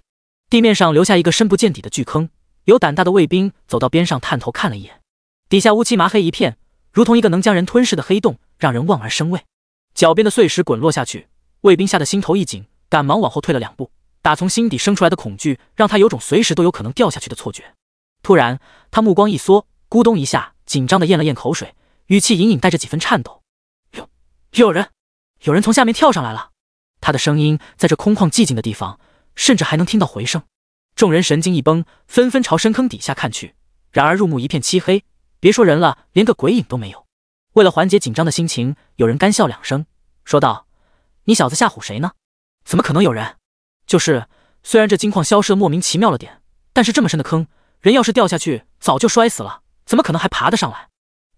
地面上留下一个深不见底的巨坑，有胆大的卫兵走到边上探头看了一眼，底下乌漆麻黑一片，如同一个能将人吞噬的黑洞，让人望而生畏。脚边的碎石滚落下去，卫兵吓得心头一紧，赶忙往后退了两步。打从心底生出来的恐惧，让他有种随时都有可能掉下去的错觉。突然，他目光一缩，咕咚一下，紧张的咽了咽口水，语气隐隐带着几分颤抖。有人，有人从下面跳上来了。他的声音在这空旷寂静的地方，甚至还能听到回声。众人神经一绷，纷纷朝深坑底下看去。然而入目一片漆黑，别说人了，连个鬼影都没有。为了缓解紧张的心情，有人干笑两声，说道：“你小子吓唬谁呢？怎么可能有人？就是虽然这金矿消失的莫名其妙了点，但是这么深的坑，人要是掉下去，早就摔死了，怎么可能还爬得上来？”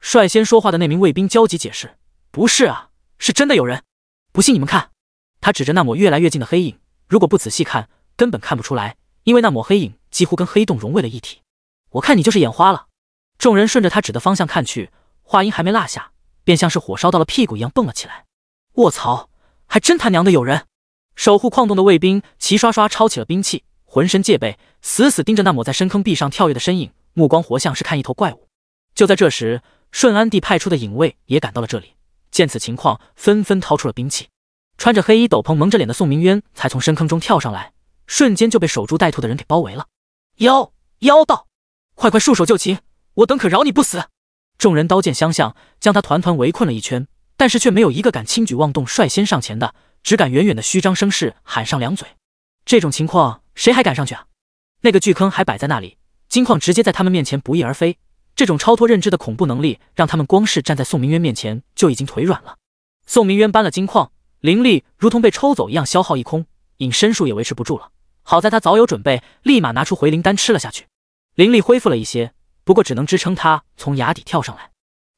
率先说话的那名卫兵焦急解释：“不是啊。”是真的有人，不信你们看，他指着那抹越来越近的黑影。如果不仔细看，根本看不出来，因为那抹黑影几乎跟黑洞融为了一体。我看你就是眼花了。众人顺着他指的方向看去，话音还没落下，便像是火烧到了屁股一样蹦了起来。卧槽，还真他娘的有人！守护矿洞的卫兵齐刷刷抄起了兵器，浑身戒备，死死盯着那抹在深坑壁上跳跃的身影，目光活像是看一头怪物。就在这时，顺安帝派出的影卫也赶到了这里。见此情况，纷纷掏出了兵器。穿着黑衣斗篷、蒙着脸的宋明渊才从深坑中跳上来，瞬间就被守株待兔的人给包围了。妖妖道，快快束手就擒，我等可饶你不死！众人刀剑相向，将他团团围困了一圈，但是却没有一个敢轻举妄动，率先上前的，只敢远远的虚张声势，喊上两嘴。这种情况，谁还敢上去啊？那个巨坑还摆在那里，金矿直接在他们面前不翼而飞。这种超脱认知的恐怖能力，让他们光是站在宋明渊面前就已经腿软了。宋明渊搬了金矿，灵力如同被抽走一样消耗一空，隐身术也维持不住了。好在他早有准备，立马拿出回灵丹吃了下去，灵力恢复了一些，不过只能支撑他从崖底跳上来。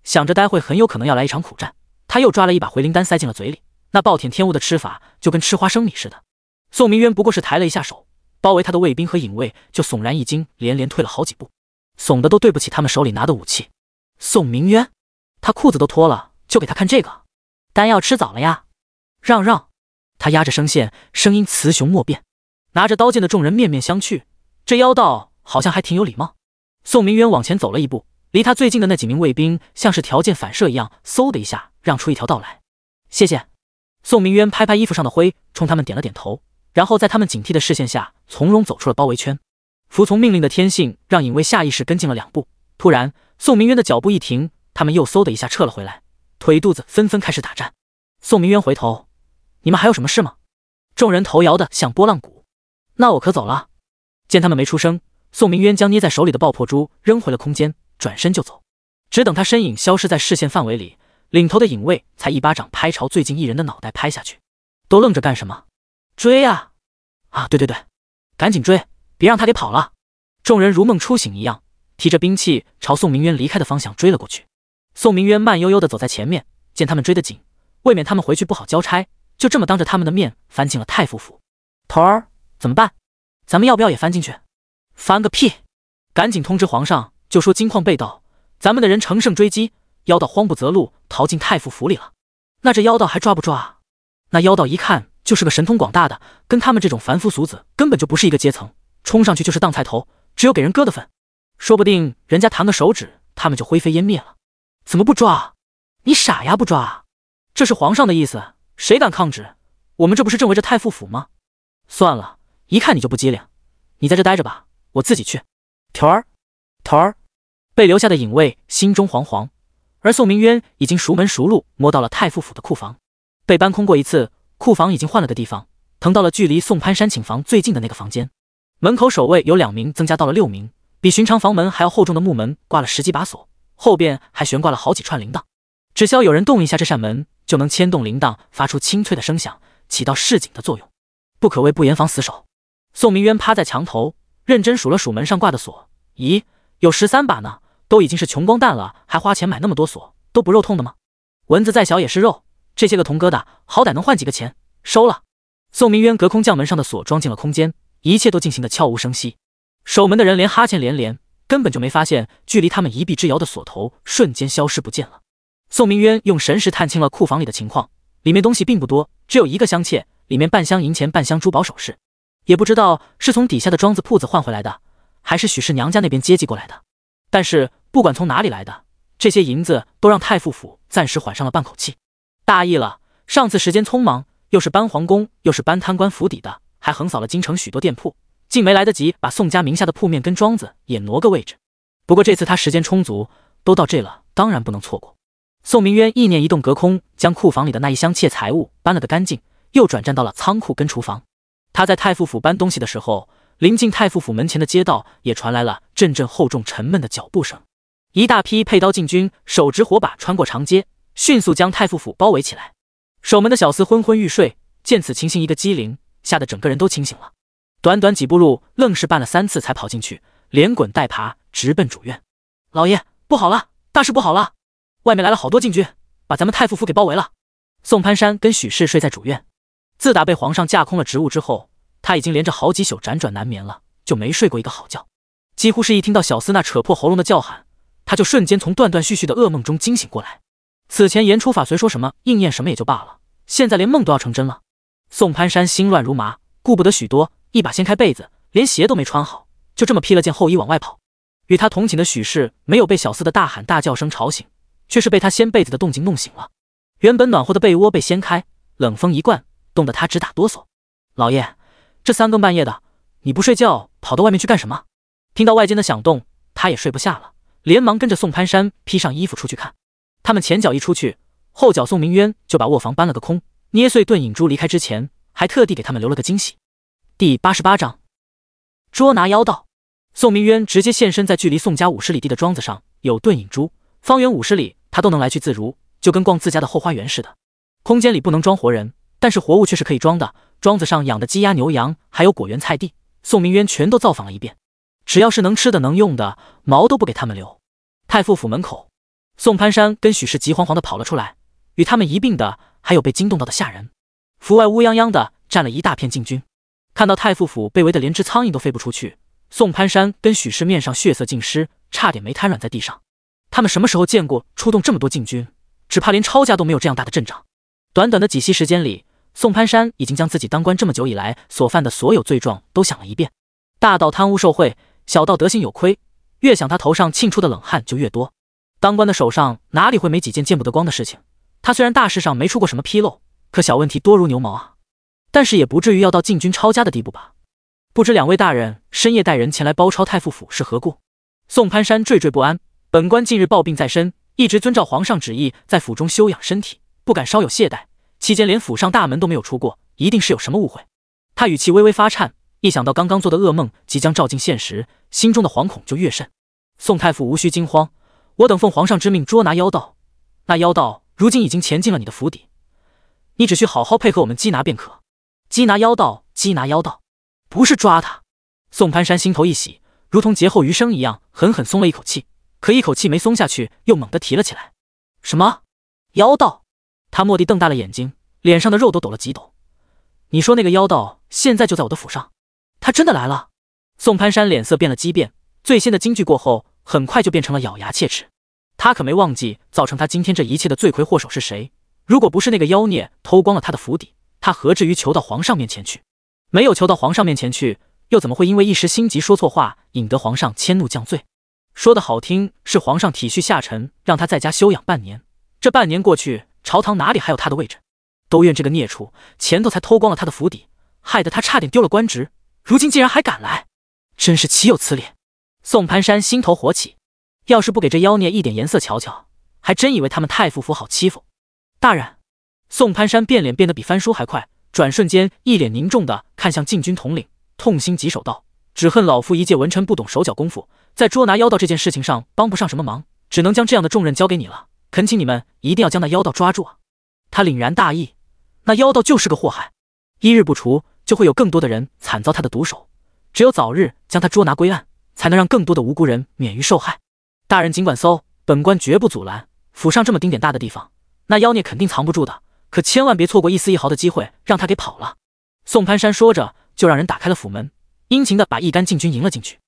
想着待会很有可能要来一场苦战，他又抓了一把回灵丹塞进了嘴里，那暴殄天物的吃法就跟吃花生米似的。宋明渊不过是抬了一下手，包围他的卫兵和影卫就悚然一惊，连连退了好几步。怂的都对不起他们手里拿的武器。宋明渊，他裤子都脱了，就给他看这个？丹药吃早了呀！让让！他压着声线，声音雌雄莫辨。拿着刀剑的众人面面相觑，这妖道好像还挺有礼貌。宋明渊往前走了一步，离他最近的那几名卫兵像是条件反射一样，嗖的一下让出一条道来。谢谢。宋明渊拍拍衣服上的灰，冲他们点了点头，然后在他们警惕的视线下，从容走出了包围圈。服从命令的天性让影卫下意识跟进了两步，突然宋明渊的脚步一停，他们又嗖的一下撤了回来，腿肚子纷纷开始打颤。宋明渊回头：“你们还有什么事吗？”众人头摇的像拨浪鼓。“那我可走了。”见他们没出声，宋明渊将捏在手里的爆破珠扔回了空间，转身就走。只等他身影消失在视线范围里，领头的影卫才一巴掌拍朝最近一人的脑袋拍下去：“都愣着干什么？追呀！啊，对对对，赶紧追！”别让他给跑了！众人如梦初醒一样，提着兵器朝宋明渊离开的方向追了过去。宋明渊慢悠悠地走在前面，见他们追得紧，未免他们回去不好交差，就这么当着他们的面翻进了太傅府。头儿怎么办？咱们要不要也翻进去？翻个屁！赶紧通知皇上，就说金矿被盗，咱们的人乘胜追击，妖道慌不择路逃进太傅府里了。那这妖道还抓不抓？那妖道一看就是个神通广大的，跟他们这种凡夫俗子根本就不是一个阶层。冲上去就是当菜头，只有给人割的份。说不定人家弹个手指，他们就灰飞烟灭了。怎么不抓？你傻呀？不抓？这是皇上的意思，谁敢抗旨？我们这不是正围着太傅府吗？算了，一看你就不机灵，你在这待着吧，我自己去。屯儿，屯儿，被留下的影卫心中惶惶，而宋明渊已经熟门熟路摸到了太傅府的库房。被搬空过一次，库房已经换了个地方，腾到了距离宋潘山寝房最近的那个房间。门口守卫有两名，增加到了六名。比寻常房门还要厚重的木门挂了十几把锁，后边还悬挂了好几串铃铛。只需要有人动一下这扇门，就能牵动铃铛，发出清脆的声响，起到示警的作用。不可谓不严防死守。宋明渊趴在墙头，认真数了数门上挂的锁。咦，有十三把呢！都已经是穷光蛋了，还花钱买那么多锁，都不肉痛的吗？蚊子再小也是肉，这些个铜疙瘩好歹能换几个钱，收了。宋明渊隔空将门上的锁装进了空间。一切都进行的悄无声息，守门的人连哈欠连连，根本就没发现距离他们一臂之遥的锁头瞬间消失不见了。宋明渊用神识探清了库房里的情况，里面东西并不多，只有一个镶嵌，里面半箱银钱，半箱珠宝首饰，也不知道是从底下的庄子铺子换回来的，还是许氏娘家那边接济过来的。但是不管从哪里来的，这些银子都让太傅府暂时缓上了半口气。大意了，上次时间匆忙，又是搬皇宫，又是搬贪官府邸的。还横扫了京城许多店铺，竟没来得及把宋家名下的铺面跟庄子也挪个位置。不过这次他时间充足，都到这了，当然不能错过。宋明渊意念一动，隔空将库房里的那一箱窃财物搬了个干净，又转战到了仓库跟厨房。他在太傅府搬东西的时候，临近太傅府门前的街道也传来了阵阵厚重沉闷的脚步声。一大批佩刀禁军手执火把穿过长街，迅速将太傅府包围起来。守门的小厮昏昏欲睡，见此情形，一个机灵。吓得整个人都清醒了，短短几步路，愣是绊了三次才跑进去，连滚带爬直奔主院。老爷，不好了，大事不好了！外面来了好多禁军，把咱们太傅府给包围了。宋潘山跟许氏睡在主院，自打被皇上架空了职务之后，他已经连着好几宿辗转难眠了，就没睡过一个好觉。几乎是一听到小厮那扯破喉咙的叫喊，他就瞬间从断断续续的噩梦中惊醒过来。此前言出法随，说什么应验什么也就罢了，现在连梦都要成真了。宋攀山心乱如麻，顾不得许多，一把掀开被子，连鞋都没穿好，就这么披了件厚衣往外跑。与他同寝的许氏没有被小厮的大喊大叫声吵醒，却是被他掀被子的动静弄醒了。原本暖和的被窝被掀开，冷风一灌，冻得他直打哆嗦。老爷，这三更半夜的，你不睡觉跑到外面去干什么？听到外间的响动，他也睡不下了，连忙跟着宋攀山披上衣服出去看。他们前脚一出去，后脚宋明渊就把卧房搬了个空。捏碎遁影珠，离开之前还特地给他们留了个惊喜。第八十八章，捉拿妖道。宋明渊直接现身在距离宋家五十里地的庄子上，有遁影珠，方圆五十里他都能来去自如，就跟逛自家的后花园似的。空间里不能装活人，但是活物却是可以装的。庄子上养的鸡鸭牛羊，还有果园菜地，宋明渊全都造访了一遍。只要是能吃的能用的，毛都不给他们留。太傅府门口，宋潘山跟许氏急慌慌的跑了出来。与他们一并的，还有被惊动到的下人。府外乌泱泱的站了一大片禁军，看到太傅府被围得连只苍蝇都飞不出去，宋潘山跟许氏面上血色尽失，差点没瘫软在地上。他们什么时候见过出动这么多禁军？只怕连抄家都没有这样大的阵仗。短短的几息时间里，宋潘山已经将自己当官这么久以来所犯的所有罪状都想了一遍，大到贪污受贿，小到德行有亏，越想他头上沁出的冷汗就越多。当官的手上哪里会没几件见不得光的事情？他虽然大事上没出过什么纰漏，可小问题多如牛毛啊。但是也不至于要到禁军抄家的地步吧？不知两位大人深夜带人前来包抄太傅府是何故？宋潘山惴惴不安，本官近日抱病在身，一直遵照皇上旨意在府中休养身体，不敢稍有懈怠。期间连府上大门都没有出过，一定是有什么误会。他语气微微发颤，一想到刚刚做的噩梦即将照进现实，心中的惶恐就越甚。宋太傅无需惊慌，我等奉皇上之命捉拿妖道，那妖道。如今已经潜进了你的府邸，你只需好好配合我们缉拿便可。缉拿妖道，缉拿妖道，不是抓他。宋攀山心头一喜，如同劫后余生一样，狠狠松了一口气。可一口气没松下去，又猛地提了起来。什么妖道？他蓦地瞪大了眼睛，脸上的肉都抖了几抖。你说那个妖道现在就在我的府上？他真的来了？宋攀山脸色变了激变，最先的惊惧过后，很快就变成了咬牙切齿。他可没忘记造成他今天这一切的罪魁祸首是谁。如果不是那个妖孽偷光了他的府邸，他何至于求到皇上面前去？没有求到皇上面前去，又怎么会因为一时心急说错话，引得皇上迁怒降罪？说的好听是皇上体恤下臣，让他在家休养半年。这半年过去，朝堂哪里还有他的位置？都怨这个孽畜，前头才偷光了他的府邸，害得他差点丢了官职。如今竟然还敢来，真是岂有此理！宋攀山心头火起。要是不给这妖孽一点颜色瞧瞧，还真以为他们太傅府好欺负？大人，宋攀山变脸变得比翻书还快，转瞬间一脸凝重的看向禁军统领，痛心疾首道：“只恨老夫一介文臣，不懂手脚功夫，在捉拿妖道这件事情上帮不上什么忙，只能将这样的重任交给你了。恳请你们一定要将那妖道抓住啊！”他凛然大义，那妖道就是个祸害，一日不除，就会有更多的人惨遭他的毒手。只有早日将他捉拿归案，才能让更多的无辜人免于受害。大人尽管搜，本官绝不阻拦。府上这么丁点大的地方，那妖孽肯定藏不住的，可千万别错过一丝一毫的机会，让他给跑了。宋潘山说着，就让人打开了府门，殷勤的把一干禁军迎了进去，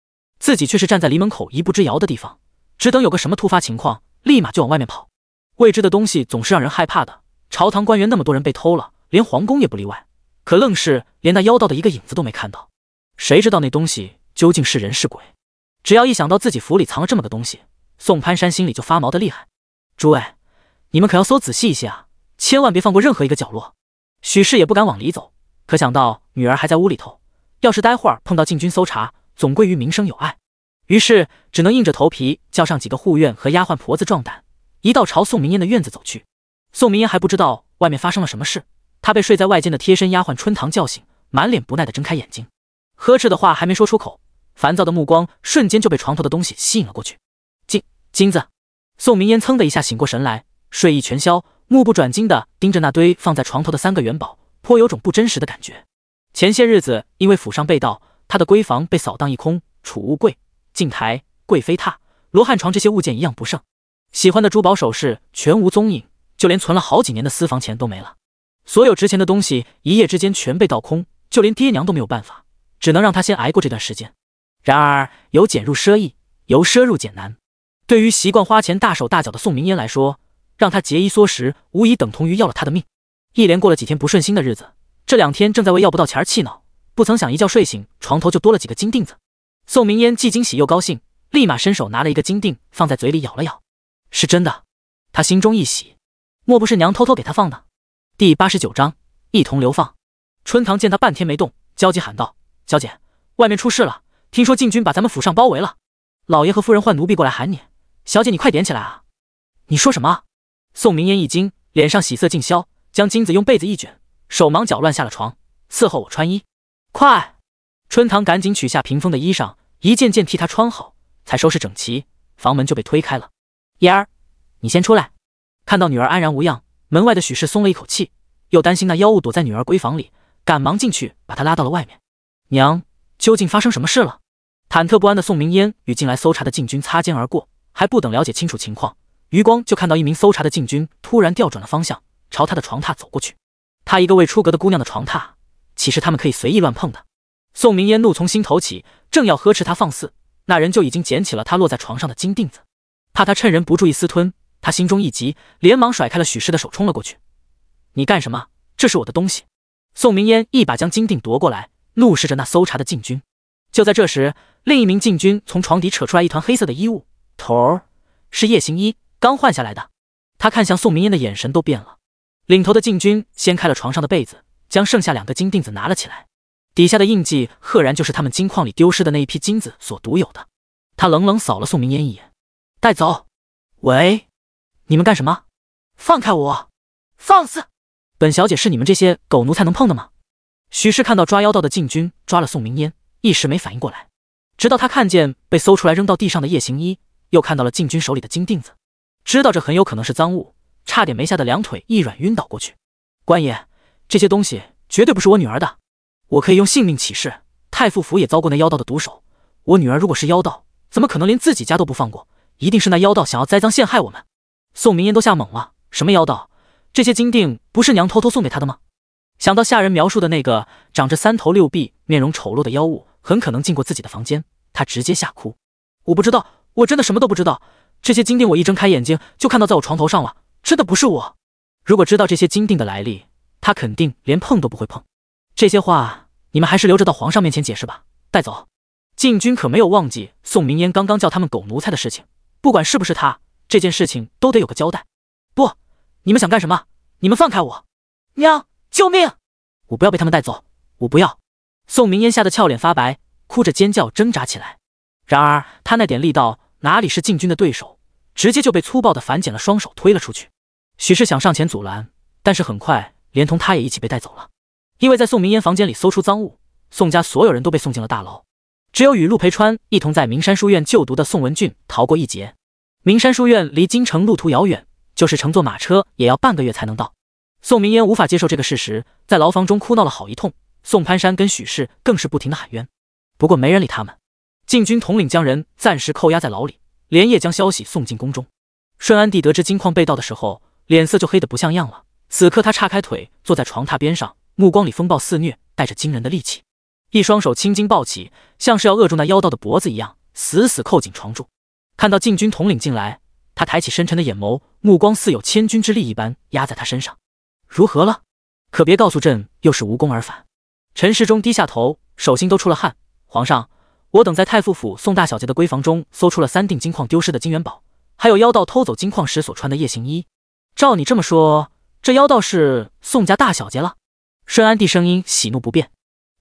自己却是站在离门口一步之遥的地方，只等有个什么突发情况，立马就往外面跑。未知的东西总是让人害怕的。朝堂官员那么多人被偷了，连皇宫也不例外，可愣是连那妖道的一个影子都没看到，谁知道那东西究竟是人是鬼？只要一想到自己府里藏了这么个东西，宋潘山心里就发毛的厉害，诸位，你们可要搜仔细一些啊，千万别放过任何一个角落。许氏也不敢往里走，可想到女儿还在屋里头，要是待会儿碰到禁军搜查，总归于名声有碍，于是只能硬着头皮叫上几个护院和丫鬟婆子壮胆，一道朝宋明烟的院子走去。宋明烟还不知道外面发生了什么事，他被睡在外间的贴身丫鬟春堂叫醒，满脸不耐的睁开眼睛，呵斥的话还没说出口，烦躁的目光瞬间就被床头的东西吸引了过去。金子，宋明烟噌的一下醒过神来，睡意全消，目不转睛的盯着那堆放在床头的三个元宝，颇有种不真实的感觉。前些日子因为府上被盗，他的闺房被扫荡一空，储物柜、镜台、贵妃榻、罗汉床这些物件一样不剩，喜欢的珠宝首饰全无踪影，就连存了好几年的私房钱都没了，所有值钱的东西一夜之间全被盗空，就连爹娘都没有办法，只能让他先挨过这段时间。然而由俭入奢易，由奢入俭难。对于习惯花钱大手大脚的宋明烟来说，让他节衣缩食，无疑等同于要了他的命。一连过了几天不顺心的日子，这两天正在为要不到钱而气恼，不曾想一觉睡醒，床头就多了几个金锭子。宋明烟既惊喜又高兴，立马伸手拿了一个金锭放在嘴里咬了咬，是真的。他心中一喜，莫不是娘偷偷给他放的？第八十九章一同流放。春堂见他半天没动，焦急喊道：“小姐，外面出事了，听说禁军把咱们府上包围了，老爷和夫人唤奴婢过来喊你。”小姐，你快点起来啊！你说什么？宋明烟一惊，脸上喜色尽消，将金子用被子一卷，手忙脚乱下了床，伺候我穿衣。快！春堂赶紧取下屏风的衣裳，一件件替她穿好，才收拾整齐。房门就被推开了。嫣儿，你先出来。看到女儿安然无恙，门外的许氏松了一口气，又担心那妖物躲在女儿闺房里，赶忙进去把她拉到了外面。娘，究竟发生什么事了？忐忑不安的宋明烟与进来搜查的禁军擦肩而过。还不等了解清楚情况，余光就看到一名搜查的禁军突然调转了方向，朝他的床榻走过去。他一个未出阁的姑娘的床榻，岂是他们可以随意乱碰的？宋明烟怒从心头起，正要呵斥他放肆，那人就已经捡起了他落在床上的金锭子，怕他趁人不注意私吞。他心中一急，连忙甩开了许氏的手，冲了过去：“你干什么？这是我的东西！”宋明烟一把将金锭夺过来，怒视着那搜查的禁军。就在这时，另一名禁军从床底扯出来一团黑色的衣物。头儿是夜行一刚换下来的，他看向宋明烟的眼神都变了。领头的禁军掀开了床上的被子，将剩下两个金锭子拿了起来，底下的印记赫然就是他们金矿里丢失的那一批金子所独有的。他冷冷扫了宋明烟一眼，带走。喂，你们干什么？放开我！放肆！本小姐是你们这些狗奴才能碰的吗？徐氏看到抓妖道的禁军抓了宋明烟，一时没反应过来，直到他看见被搜出来扔到地上的夜行一。又看到了禁军手里的金锭子，知道这很有可能是赃物，差点没吓得两腿一软晕倒过去。官爷，这些东西绝对不是我女儿的，我可以用性命起誓。太傅府也遭过那妖道的毒手，我女儿如果是妖道，怎么可能连自己家都不放过？一定是那妖道想要栽赃陷害我们。宋明烟都吓懵了，什么妖道？这些金锭不是娘偷偷送给她的吗？想到下人描述的那个长着三头六臂、面容丑陋的妖物很可能进过自己的房间，他直接吓哭。我不知道。我真的什么都不知道，这些金锭我一睁开眼睛就看到在我床头上了，真的不是我。如果知道这些金锭的来历，他肯定连碰都不会碰。这些话你们还是留着到皇上面前解释吧。带走。禁军可没有忘记宋明烟刚刚叫他们狗奴才的事情，不管是不是他，这件事情都得有个交代。不，你们想干什么？你们放开我！娘，救命！我不要被他们带走，我不要！宋明烟吓得俏脸发白，哭着尖叫挣扎起来。然而他那点力道。哪里是禁军的对手，直接就被粗暴的反剪了双手推了出去。许氏想上前阻拦，但是很快连同他也一起被带走了。因为在宋明烟房间里搜出赃物，宋家所有人都被送进了大牢，只有与陆培川一同在明山书院就读的宋文俊逃过一劫。明山书院离京城路途遥远，就是乘坐马车也要半个月才能到。宋明烟无法接受这个事实，在牢房中哭闹了好一通。宋潘山跟许氏更是不停的喊冤，不过没人理他们。禁军统领将人暂时扣押在牢里，连夜将消息送进宫中。顺安帝得知金矿被盗的时候，脸色就黑得不像样了。此刻他叉开腿坐在床榻边上，目光里风暴肆虐，带着惊人的戾气，一双手青筋暴起，像是要扼住那妖道的脖子一样，死死扣紧床柱。看到禁军统领进来，他抬起深沉的眼眸，目光似有千钧之力一般压在他身上：“如何了？可别告诉朕又是无功而返。”陈世忠低下头，手心都出了汗：“皇上。”我等在太傅府宋大小姐的闺房中搜出了三锭金矿丢失的金元宝，还有妖道偷走金矿时所穿的夜行衣。照你这么说，这妖道是宋家大小姐了？顺安帝声音喜怒不变，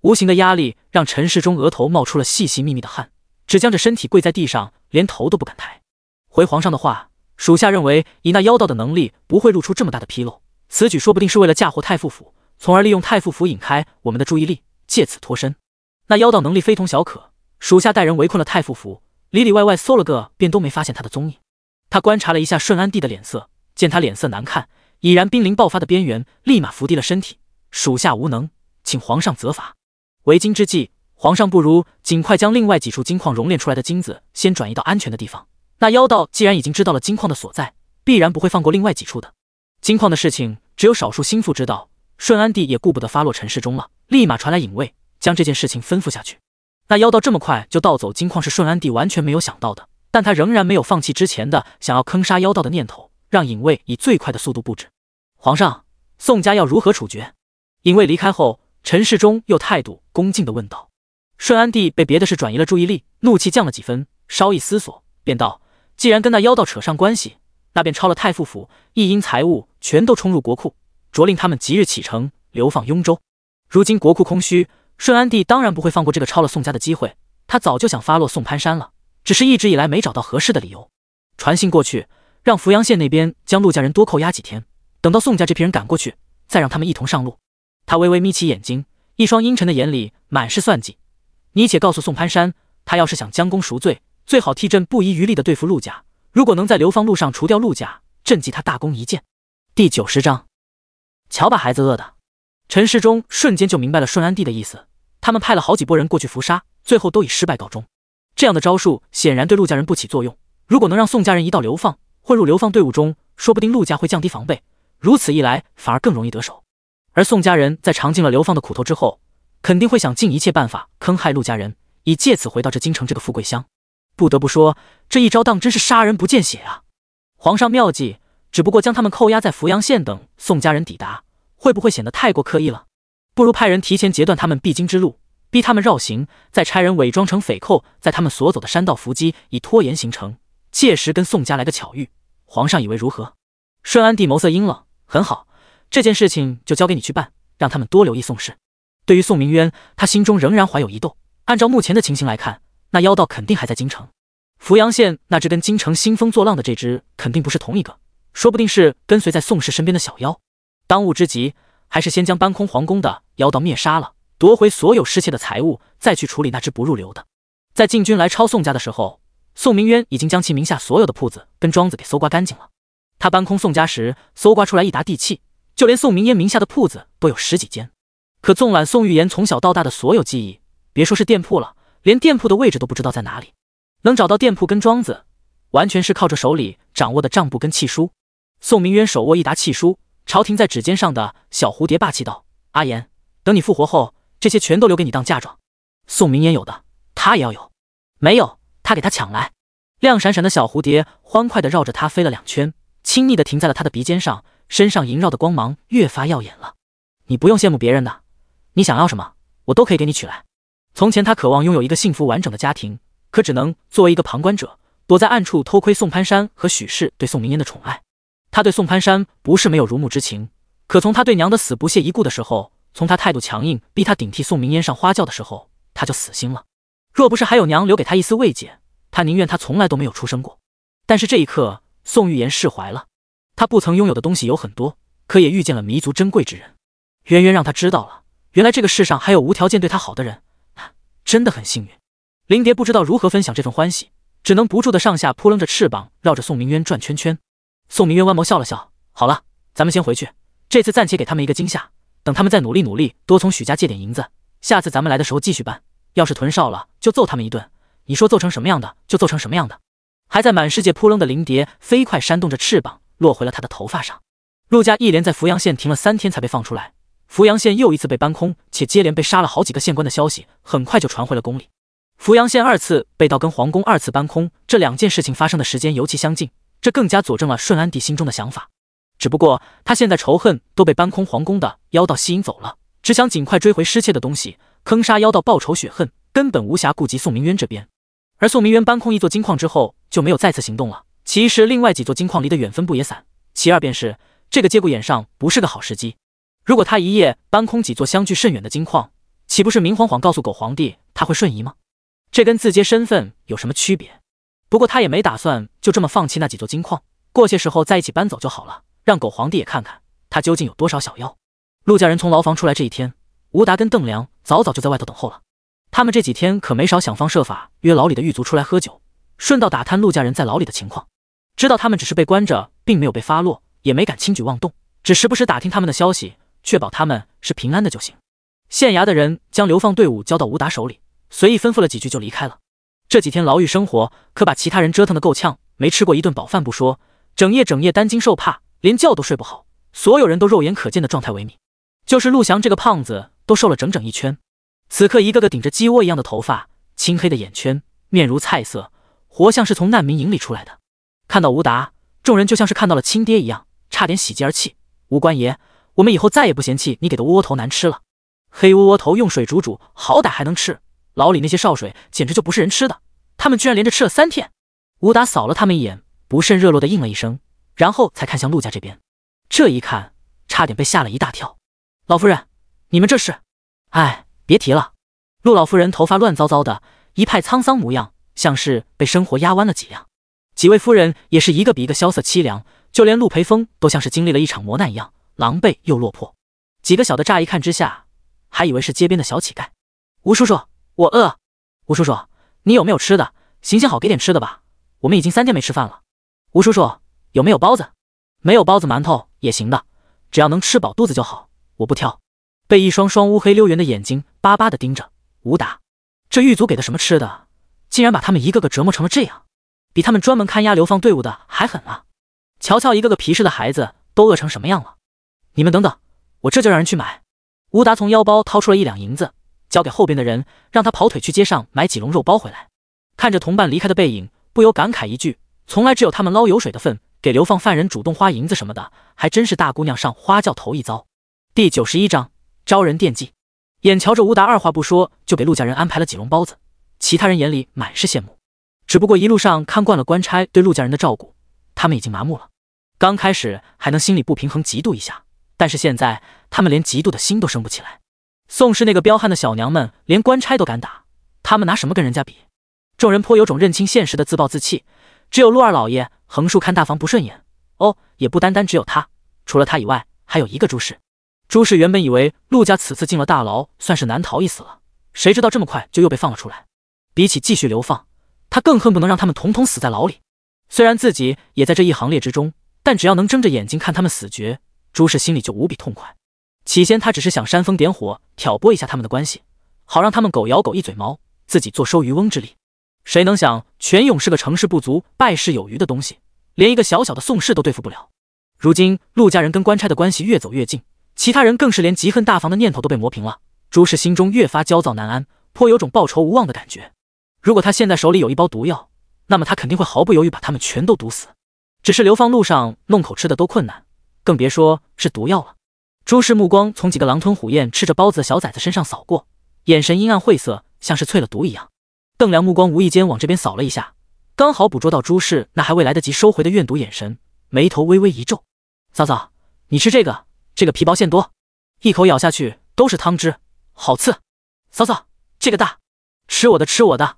无形的压力让陈世忠额头冒出了细细密密的汗，只将这身体跪在地上，连头都不敢抬。回皇上的话，属下认为以那妖道的能力，不会露出这么大的纰漏。此举说不定是为了嫁祸太傅府，从而利用太傅府引开我们的注意力，借此脱身。那妖道能力非同小可。属下带人围困了太傅府，里里外外搜了个遍，都没发现他的踪影。他观察了一下顺安帝的脸色，见他脸色难看，已然濒临爆发的边缘，立马伏低了身体。属下无能，请皇上责罚。为今之计，皇上不如尽快将另外几处金矿熔炼出来的金子先转移到安全的地方。那妖道既然已经知道了金矿的所在，必然不会放过另外几处的金矿的事情。只有少数心腹知道。顺安帝也顾不得发落尘世中了，立马传来隐卫，将这件事情吩咐下去。那妖道这么快就盗走金矿，是顺安帝完全没有想到的。但他仍然没有放弃之前的想要坑杀妖道的念头，让隐卫以最快的速度布置。皇上，宋家要如何处决？隐卫离开后，陈世忠又态度恭敬地问道。顺安帝被别的事转移了注意力，怒气降了几分，稍一思索，便道：“既然跟那妖道扯上关系，那便抄了太傅府，一应财物全都冲入国库，着令他们即日启程流放雍州。如今国库空虚。”顺安帝当然不会放过这个抄了宋家的机会，他早就想发落宋潘山了，只是一直以来没找到合适的理由。传信过去，让扶阳县那边将陆家人多扣押几天，等到宋家这批人赶过去，再让他们一同上路。他微微眯起眼睛，一双阴沉的眼里满是算计。你且告诉宋潘山，他要是想将功赎罪，最好替朕不遗余力的对付陆家。如果能在流放路上除掉陆家，朕记他大功一件。第九十章，瞧把孩子饿的，陈世忠瞬间就明白了顺安帝的意思。他们派了好几波人过去伏杀，最后都以失败告终。这样的招数显然对陆家人不起作用。如果能让宋家人一道流放，混入流放队伍中，说不定陆家会降低防备。如此一来，反而更容易得手。而宋家人在尝尽了流放的苦头之后，肯定会想尽一切办法坑害陆家人，以借此回到这京城这个富贵乡。不得不说，这一招当真是杀人不见血啊！皇上妙计，只不过将他们扣押在扶阳县等宋家人抵达，会不会显得太过刻意了？不如派人提前截断他们必经之路，逼他们绕行，再差人伪装成匪寇，在他们所走的山道伏击，以拖延行程。届时跟宋家来个巧遇，皇上以为如何？顺安帝眸色阴冷，很好，这件事情就交给你去办，让他们多留意宋氏。对于宋明渊，他心中仍然怀有疑窦。按照目前的情形来看，那妖道肯定还在京城。扶阳县那只跟京城兴风作浪的这只，肯定不是同一个，说不定是跟随在宋氏身边的小妖。当务之急。还是先将搬空皇宫的妖道灭杀了，夺回所有失窃的财物，再去处理那只不入流的。在禁军来抄宋家的时候，宋明渊已经将其名下所有的铺子跟庄子给搜刮干净了。他搬空宋家时，搜刮出来一沓地契，就连宋明渊名下的铺子都有十几间。可纵览宋玉言从小到大的所有记忆，别说是店铺了，连店铺的位置都不知道在哪里。能找到店铺跟庄子，完全是靠着手里掌握的账簿跟契书。宋明渊手握一沓契书。朝廷在指尖上的小蝴蝶霸气道：“阿言，等你复活后，这些全都留给你当嫁妆。”宋明烟有的，他也要有。没有，他给他抢来。亮闪闪的小蝴蝶欢快的绕着他飞了两圈，亲昵的停在了他的鼻尖上，身上萦绕的光芒越发耀眼了。你不用羡慕别人的，你想要什么，我都可以给你取来。从前他渴望拥有一个幸福完整的家庭，可只能作为一个旁观者，躲在暗处偷窥宋潘山和许氏对宋明烟的宠爱。他对宋潘山不是没有如沐之情，可从他对娘的死不屑一顾的时候，从他态度强硬逼他顶替宋明烟上花轿的时候，他就死心了。若不是还有娘留给他一丝慰藉，他宁愿他从来都没有出生过。但是这一刻，宋玉言释怀了。他不曾拥有的东西有很多，可也遇见了弥足珍贵之人。渊渊让他知道了，原来这个世上还有无条件对他好的人，真的很幸运。林蝶不知道如何分享这份欢喜，只能不住的上下扑棱着翅膀，绕着宋明渊转圈圈。宋明月弯眸笑了笑，好了，咱们先回去。这次暂且给他们一个惊吓，等他们再努力努力，多从许家借点银子，下次咱们来的时候继续搬。要是囤少了，就揍他们一顿。你说揍成什么样的就揍成什么样的。还在满世界扑棱的灵蝶飞快扇动着翅膀，落回了他的头发上。陆家一连在扶阳县停了三天，才被放出来。扶阳县又一次被搬空，且接连被杀了好几个县官的消息，很快就传回了宫里。扶阳县二次被盗，跟皇宫二次搬空这两件事情发生的时间尤其相近。这更加佐证了顺安帝心中的想法，只不过他现在仇恨都被搬空皇宫的妖道吸引走了，只想尽快追回失窃的东西，坑杀妖道报仇雪恨，根本无暇顾及宋明渊这边。而宋明渊搬空一座金矿之后，就没有再次行动了。其一是另外几座金矿离得远分布也散，其二便是这个节骨眼上不是个好时机。如果他一夜搬空几座相距甚远的金矿，岂不是明晃晃告诉狗皇帝他会瞬移吗？这跟自揭身份有什么区别？不过他也没打算。就这么放弃那几座金矿，过些时候再一起搬走就好了。让狗皇帝也看看他究竟有多少小妖。陆家人从牢房出来这一天，吴达跟邓良早早就在外头等候了。他们这几天可没少想方设法约牢里的狱卒出来喝酒，顺道打探陆家人在牢里的情况。知道他们只是被关着，并没有被发落，也没敢轻举妄动，只时不时打听他们的消息，确保他们是平安的就行。县衙的人将流放队伍交到吴达手里，随意吩咐了几句就离开了。这几天牢狱生活可把其他人折腾得够呛。没吃过一顿饱饭不说，整夜整夜担惊受怕，连觉都睡不好，所有人都肉眼可见的状态萎靡，就是陆翔这个胖子都瘦了整整一圈。此刻一个个顶着鸡窝一样的头发，青黑的眼圈，面如菜色，活像是从难民营里出来的。看到吴达，众人就像是看到了亲爹一样，差点喜极而泣。吴官爷，我们以后再也不嫌弃你给的窝窝头难吃了。黑窝窝头用水煮煮，好歹还能吃，牢里那些潲水简直就不是人吃的，他们居然连着吃了三天。吴达扫了他们一眼，不甚热络的应了一声，然后才看向陆家这边。这一看，差点被吓了一大跳。老夫人，你们这是？哎，别提了。陆老夫人头发乱糟糟的，一派沧桑模样，像是被生活压弯了几样。几位夫人也是一个比一个萧瑟凄凉，就连陆培峰都像是经历了一场磨难一样，狼狈又落魄。几个小的乍一看之下，还以为是街边的小乞丐。吴叔叔，我饿。吴叔叔，你有没有吃的？行行好，给点吃的吧。我们已经三天没吃饭了，吴叔叔有没有包子？没有包子，馒头也行的，只要能吃饱肚子就好，我不挑。被一双双乌黑溜圆的眼睛巴巴的盯着。吴达，这狱卒给的什么吃的，竟然把他们一个个折磨成了这样，比他们专门看押流放队伍的还狠啊！瞧瞧一个个皮实的孩子都饿成什么样了！你们等等，我这就让人去买。吴达从腰包掏出了一两银子，交给后边的人，让他跑腿去街上买几笼肉包回来。看着同伴离开的背影。不由感慨一句：“从来只有他们捞油水的份，给流放犯人主动花银子什么的，还真是大姑娘上花轿头一遭。”第九十一章招人惦记。眼瞧着吴达二话不说就给陆家人安排了几笼包子，其他人眼里满是羡慕。只不过一路上看惯了官差对陆家人的照顾，他们已经麻木了。刚开始还能心里不平衡、嫉妒一下，但是现在他们连嫉妒的心都升不起来。宋氏那个彪悍的小娘们，连官差都敢打，他们拿什么跟人家比？众人颇有种认清现实的自暴自弃，只有陆二老爷横竖看大房不顺眼哦，也不单单只有他，除了他以外，还有一个朱氏。朱氏原本以为陆家此次进了大牢，算是难逃一死了，谁知道这么快就又被放了出来。比起继续流放，他更恨不能让他们统统死在牢里。虽然自己也在这一行列之中，但只要能睁着眼睛看他们死绝，朱氏心里就无比痛快。起先他只是想煽风点火，挑拨一下他们的关系，好让他们狗咬狗一嘴毛，自己坐收渔翁之利。谁能想全勇是个成事不足败事有余的东西，连一个小小的宋氏都对付不了。如今陆家人跟官差的关系越走越近，其他人更是连嫉恨大房的念头都被磨平了。朱氏心中越发焦躁难安，颇有种报仇无望的感觉。如果他现在手里有一包毒药，那么他肯定会毫不犹豫把他们全都毒死。只是流放路上弄口吃的都困难，更别说是毒药了。朱氏目光从几个狼吞虎咽吃着包子的小崽子身上扫过，眼神阴暗晦涩，像是淬了毒一样。邓良目光无意间往这边扫了一下，刚好捕捉到朱氏那还未来得及收回的怨毒眼神，眉头微微一皱。嫂嫂，你吃这个，这个皮薄馅多，一口咬下去都是汤汁，好刺。嫂嫂，这个大，吃我的，吃我的。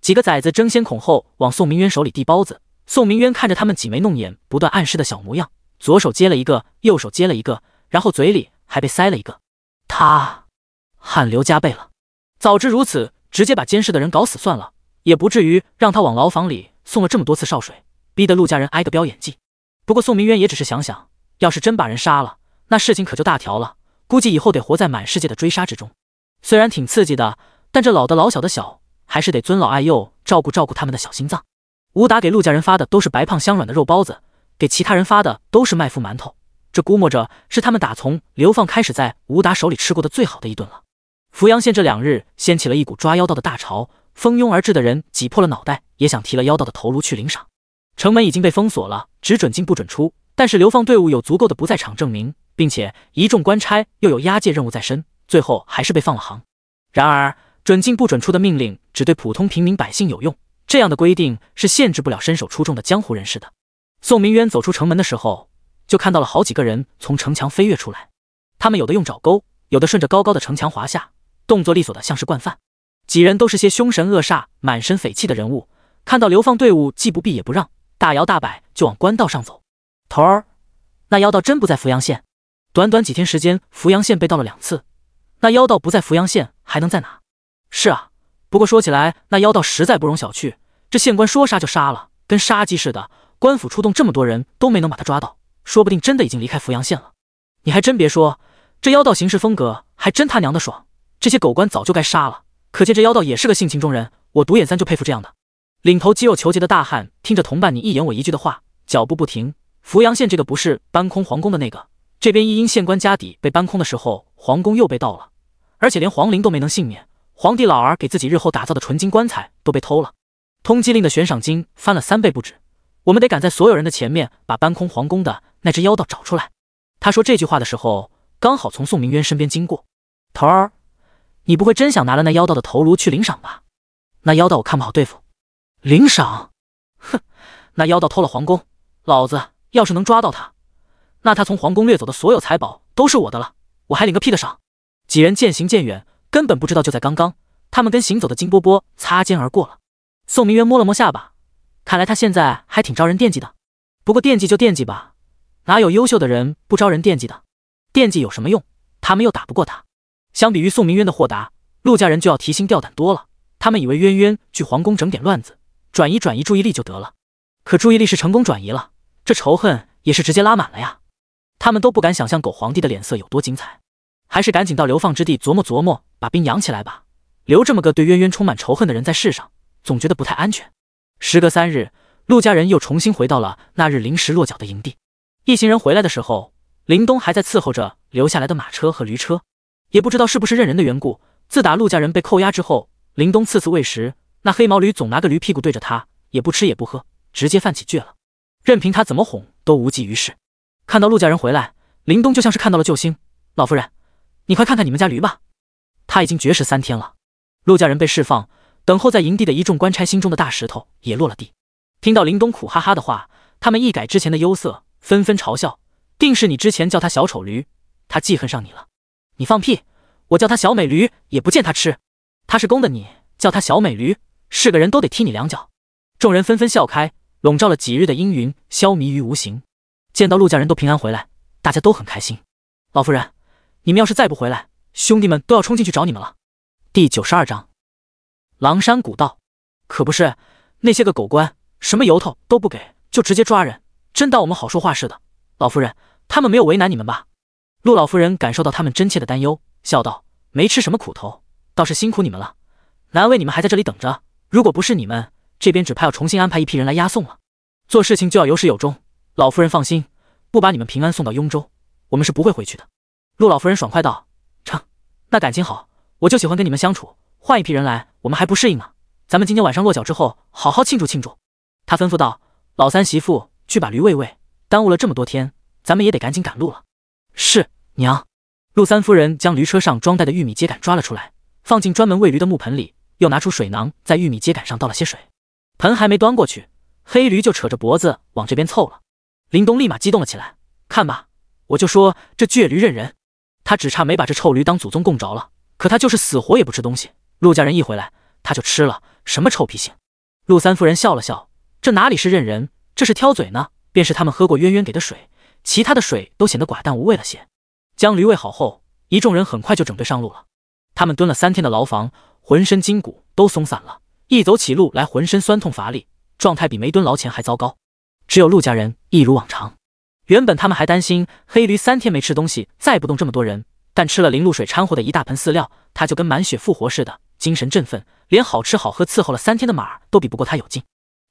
几个崽子争先恐后往宋明渊手里递包子，宋明渊看着他们挤眉弄眼、不断暗示的小模样，左手接了一个，右手接了一个，然后嘴里还被塞了一个，他汗流浃背了。早知如此。直接把监视的人搞死算了，也不至于让他往牢房里送了这么多次潲水，逼得陆家人挨个飙演技。不过宋明渊也只是想想，要是真把人杀了，那事情可就大条了，估计以后得活在满世界的追杀之中。虽然挺刺激的，但这老的老小的小还是得尊老爱幼，照顾照顾他们的小心脏。吴达给陆家人发的都是白胖香软的肉包子，给其他人发的都是麦麸馒头，这估摸着是他们打从流放开始在吴达手里吃过的最好的一顿了。扶阳县这两日掀起了一股抓妖道的大潮，蜂拥而至的人挤破了脑袋，也想提了妖道的头颅去领赏。城门已经被封锁了，只准进不准出。但是流放队伍有足够的不在场证明，并且一众官差又有押解任务在身，最后还是被放了行。然而，准进不准出的命令只对普通平民百姓有用，这样的规定是限制不了身手出众的江湖人士的。宋明渊走出城门的时候，就看到了好几个人从城墙飞跃出来，他们有的用爪钩，有的顺着高高的城墙滑下。动作利索的，像是惯犯。几人都是些凶神恶煞、满身匪气的人物，看到流放队伍既不避也不让，大摇大摆就往官道上走。头儿，那妖道真不在扶阳县？短短几天时间，扶阳县被盗了两次，那妖道不在扶阳县，还能在哪？是啊，不过说起来，那妖道实在不容小觑。这县官说杀就杀了，跟杀鸡似的。官府出动这么多人都没能把他抓到，说不定真的已经离开扶阳县了。你还真别说，这妖道行事风格还真他娘的爽。这些狗官早就该杀了。可见这妖道也是个性情中人，我独眼三就佩服这样的。领头肌肉虬结的大汉听着同伴你一言我一句的话，脚步不停。扶阳县这个不是搬空皇宫的那个，这边一因县官家底被搬空的时候，皇宫又被盗了，而且连皇陵都没能幸免，皇帝老儿给自己日后打造的纯金棺材都被偷了。通缉令的悬赏金翻了三倍不止，我们得赶在所有人的前面把搬空皇宫的那只妖道找出来。他说这句话的时候，刚好从宋明渊身边经过，头儿。你不会真想拿了那妖道的头颅去领赏吧？那妖道我看不好对付。领赏？哼，那妖道偷了皇宫，老子要是能抓到他，那他从皇宫掠走的所有财宝都是我的了，我还领个屁的赏！几人渐行渐远，根本不知道就在刚刚，他们跟行走的金波波擦肩而过了。宋明渊摸了摸下巴，看来他现在还挺招人惦记的。不过惦记就惦记吧，哪有优秀的人不招人惦记的？惦记有什么用？他们又打不过他。相比于宋明渊的豁达，陆家人就要提心吊胆多了。他们以为渊渊去皇宫整点乱子，转移转移注意力就得了。可注意力是成功转移了，这仇恨也是直接拉满了呀！他们都不敢想象狗皇帝的脸色有多精彩。还是赶紧到流放之地琢磨琢磨，把兵养起来吧。留这么个对渊渊充满仇恨的人在世上，总觉得不太安全。时隔三日，陆家人又重新回到了那日临时落脚的营地。一行人回来的时候，林东还在伺候着留下来的马车和驴车。也不知道是不是认人的缘故，自打陆家人被扣押之后，林东次次喂食，那黑毛驴总拿个驴屁股对着他，也不吃也不喝，直接犯起倔了，任凭他怎么哄都无济于事。看到陆家人回来，林东就像是看到了救星。老夫人，你快看看你们家驴吧，他已经绝食三天了。陆家人被释放，等候在营地的一众官差心中的大石头也落了地。听到林东苦哈哈的话，他们一改之前的忧色，纷纷嘲笑：“定是你之前叫他小丑驴，他记恨上你了。”你放屁！我叫他小美驴，也不见他吃。他是公的，你叫他小美驴，是个人都得踢你两脚。众人纷纷笑开，笼罩了几日的阴云消弭于无形。见到陆家人都平安回来，大家都很开心。老夫人，你们要是再不回来，兄弟们都要冲进去找你们了。第九十二章，狼山古道。可不是，那些个狗官，什么由头都不给，就直接抓人，真当我们好说话似的。老夫人，他们没有为难你们吧？陆老夫人感受到他们真切的担忧，笑道：“没吃什么苦头，倒是辛苦你们了，难为你们还在这里等着。如果不是你们，这边只怕要重新安排一批人来押送了。做事情就要有始有终。老夫人放心，不把你们平安送到雍州，我们是不会回去的。”陆老夫人爽快道：“成，那感情好，我就喜欢跟你们相处。换一批人来，我们还不适应呢。咱们今天晚上落脚之后，好好庆祝庆祝。”他吩咐道：“老三媳妇，去把驴喂喂。耽误了这么多天，咱们也得赶紧赶路了。”是娘，陆三夫人将驴车上装袋的玉米秸秆抓了出来，放进专门喂驴的木盆里，又拿出水囊，在玉米秸秆上倒了些水。盆还没端过去，黑驴就扯着脖子往这边凑了。林东立马激动了起来，看吧，我就说这倔驴认人，他只差没把这臭驴当祖宗供着了。可他就是死活也不吃东西。陆家人一回来，他就吃了，什么臭脾性！”陆三夫人笑了笑，这哪里是认人，这是挑嘴呢。便是他们喝过渊渊给的水。其他的水都显得寡淡无味了些。将驴喂好后，一众人很快就整队上路了。他们蹲了三天的牢房，浑身筋骨都松散了，一走起路来浑身酸痛乏力，状态比没蹲牢前还糟糕。只有陆家人一如往常。原本他们还担心黑驴三天没吃东西，再不动这么多人，但吃了林露水掺和的一大盆饲料，他就跟满血复活似的，精神振奋，连好吃好喝伺候了三天的马都比不过他有劲。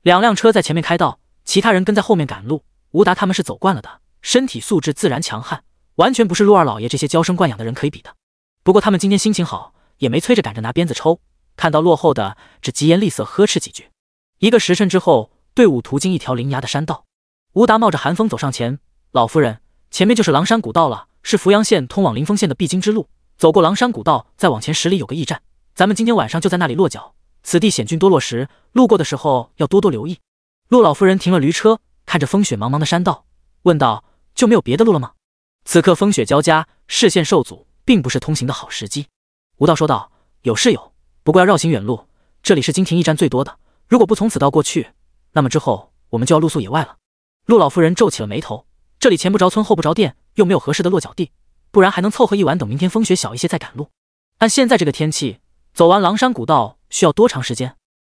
两辆车在前面开道，其他人跟在后面赶路。吴达他们是走惯了的。身体素质自然强悍，完全不是陆二老爷这些娇生惯养的人可以比的。不过他们今天心情好，也没催着赶着拿鞭子抽，看到落后的只疾言厉色呵斥几句。一个时辰之后，队伍途经一条临崖的山道，吴达冒着寒风走上前：“老夫人，前面就是狼山古道了，是扶阳县通往临风县的必经之路。走过狼山古道，再往前十里有个驿站，咱们今天晚上就在那里落脚。此地险峻多落石，路过的时候要多多留意。”陆老夫人停了驴车，看着风雪茫茫的山道，问道。就没有别的路了吗？此刻风雪交加，视线受阻，并不是通行的好时机。吴道说道：“有是有，不过要绕行远路。这里是金庭驿站最多的，如果不从此到过去，那么之后我们就要露宿野外了。”陆老夫人皱起了眉头：“这里前不着村后不着店，又没有合适的落脚地，不然还能凑合一晚，等明天风雪小一些再赶路。按现在这个天气，走完狼山古道需要多长时间？”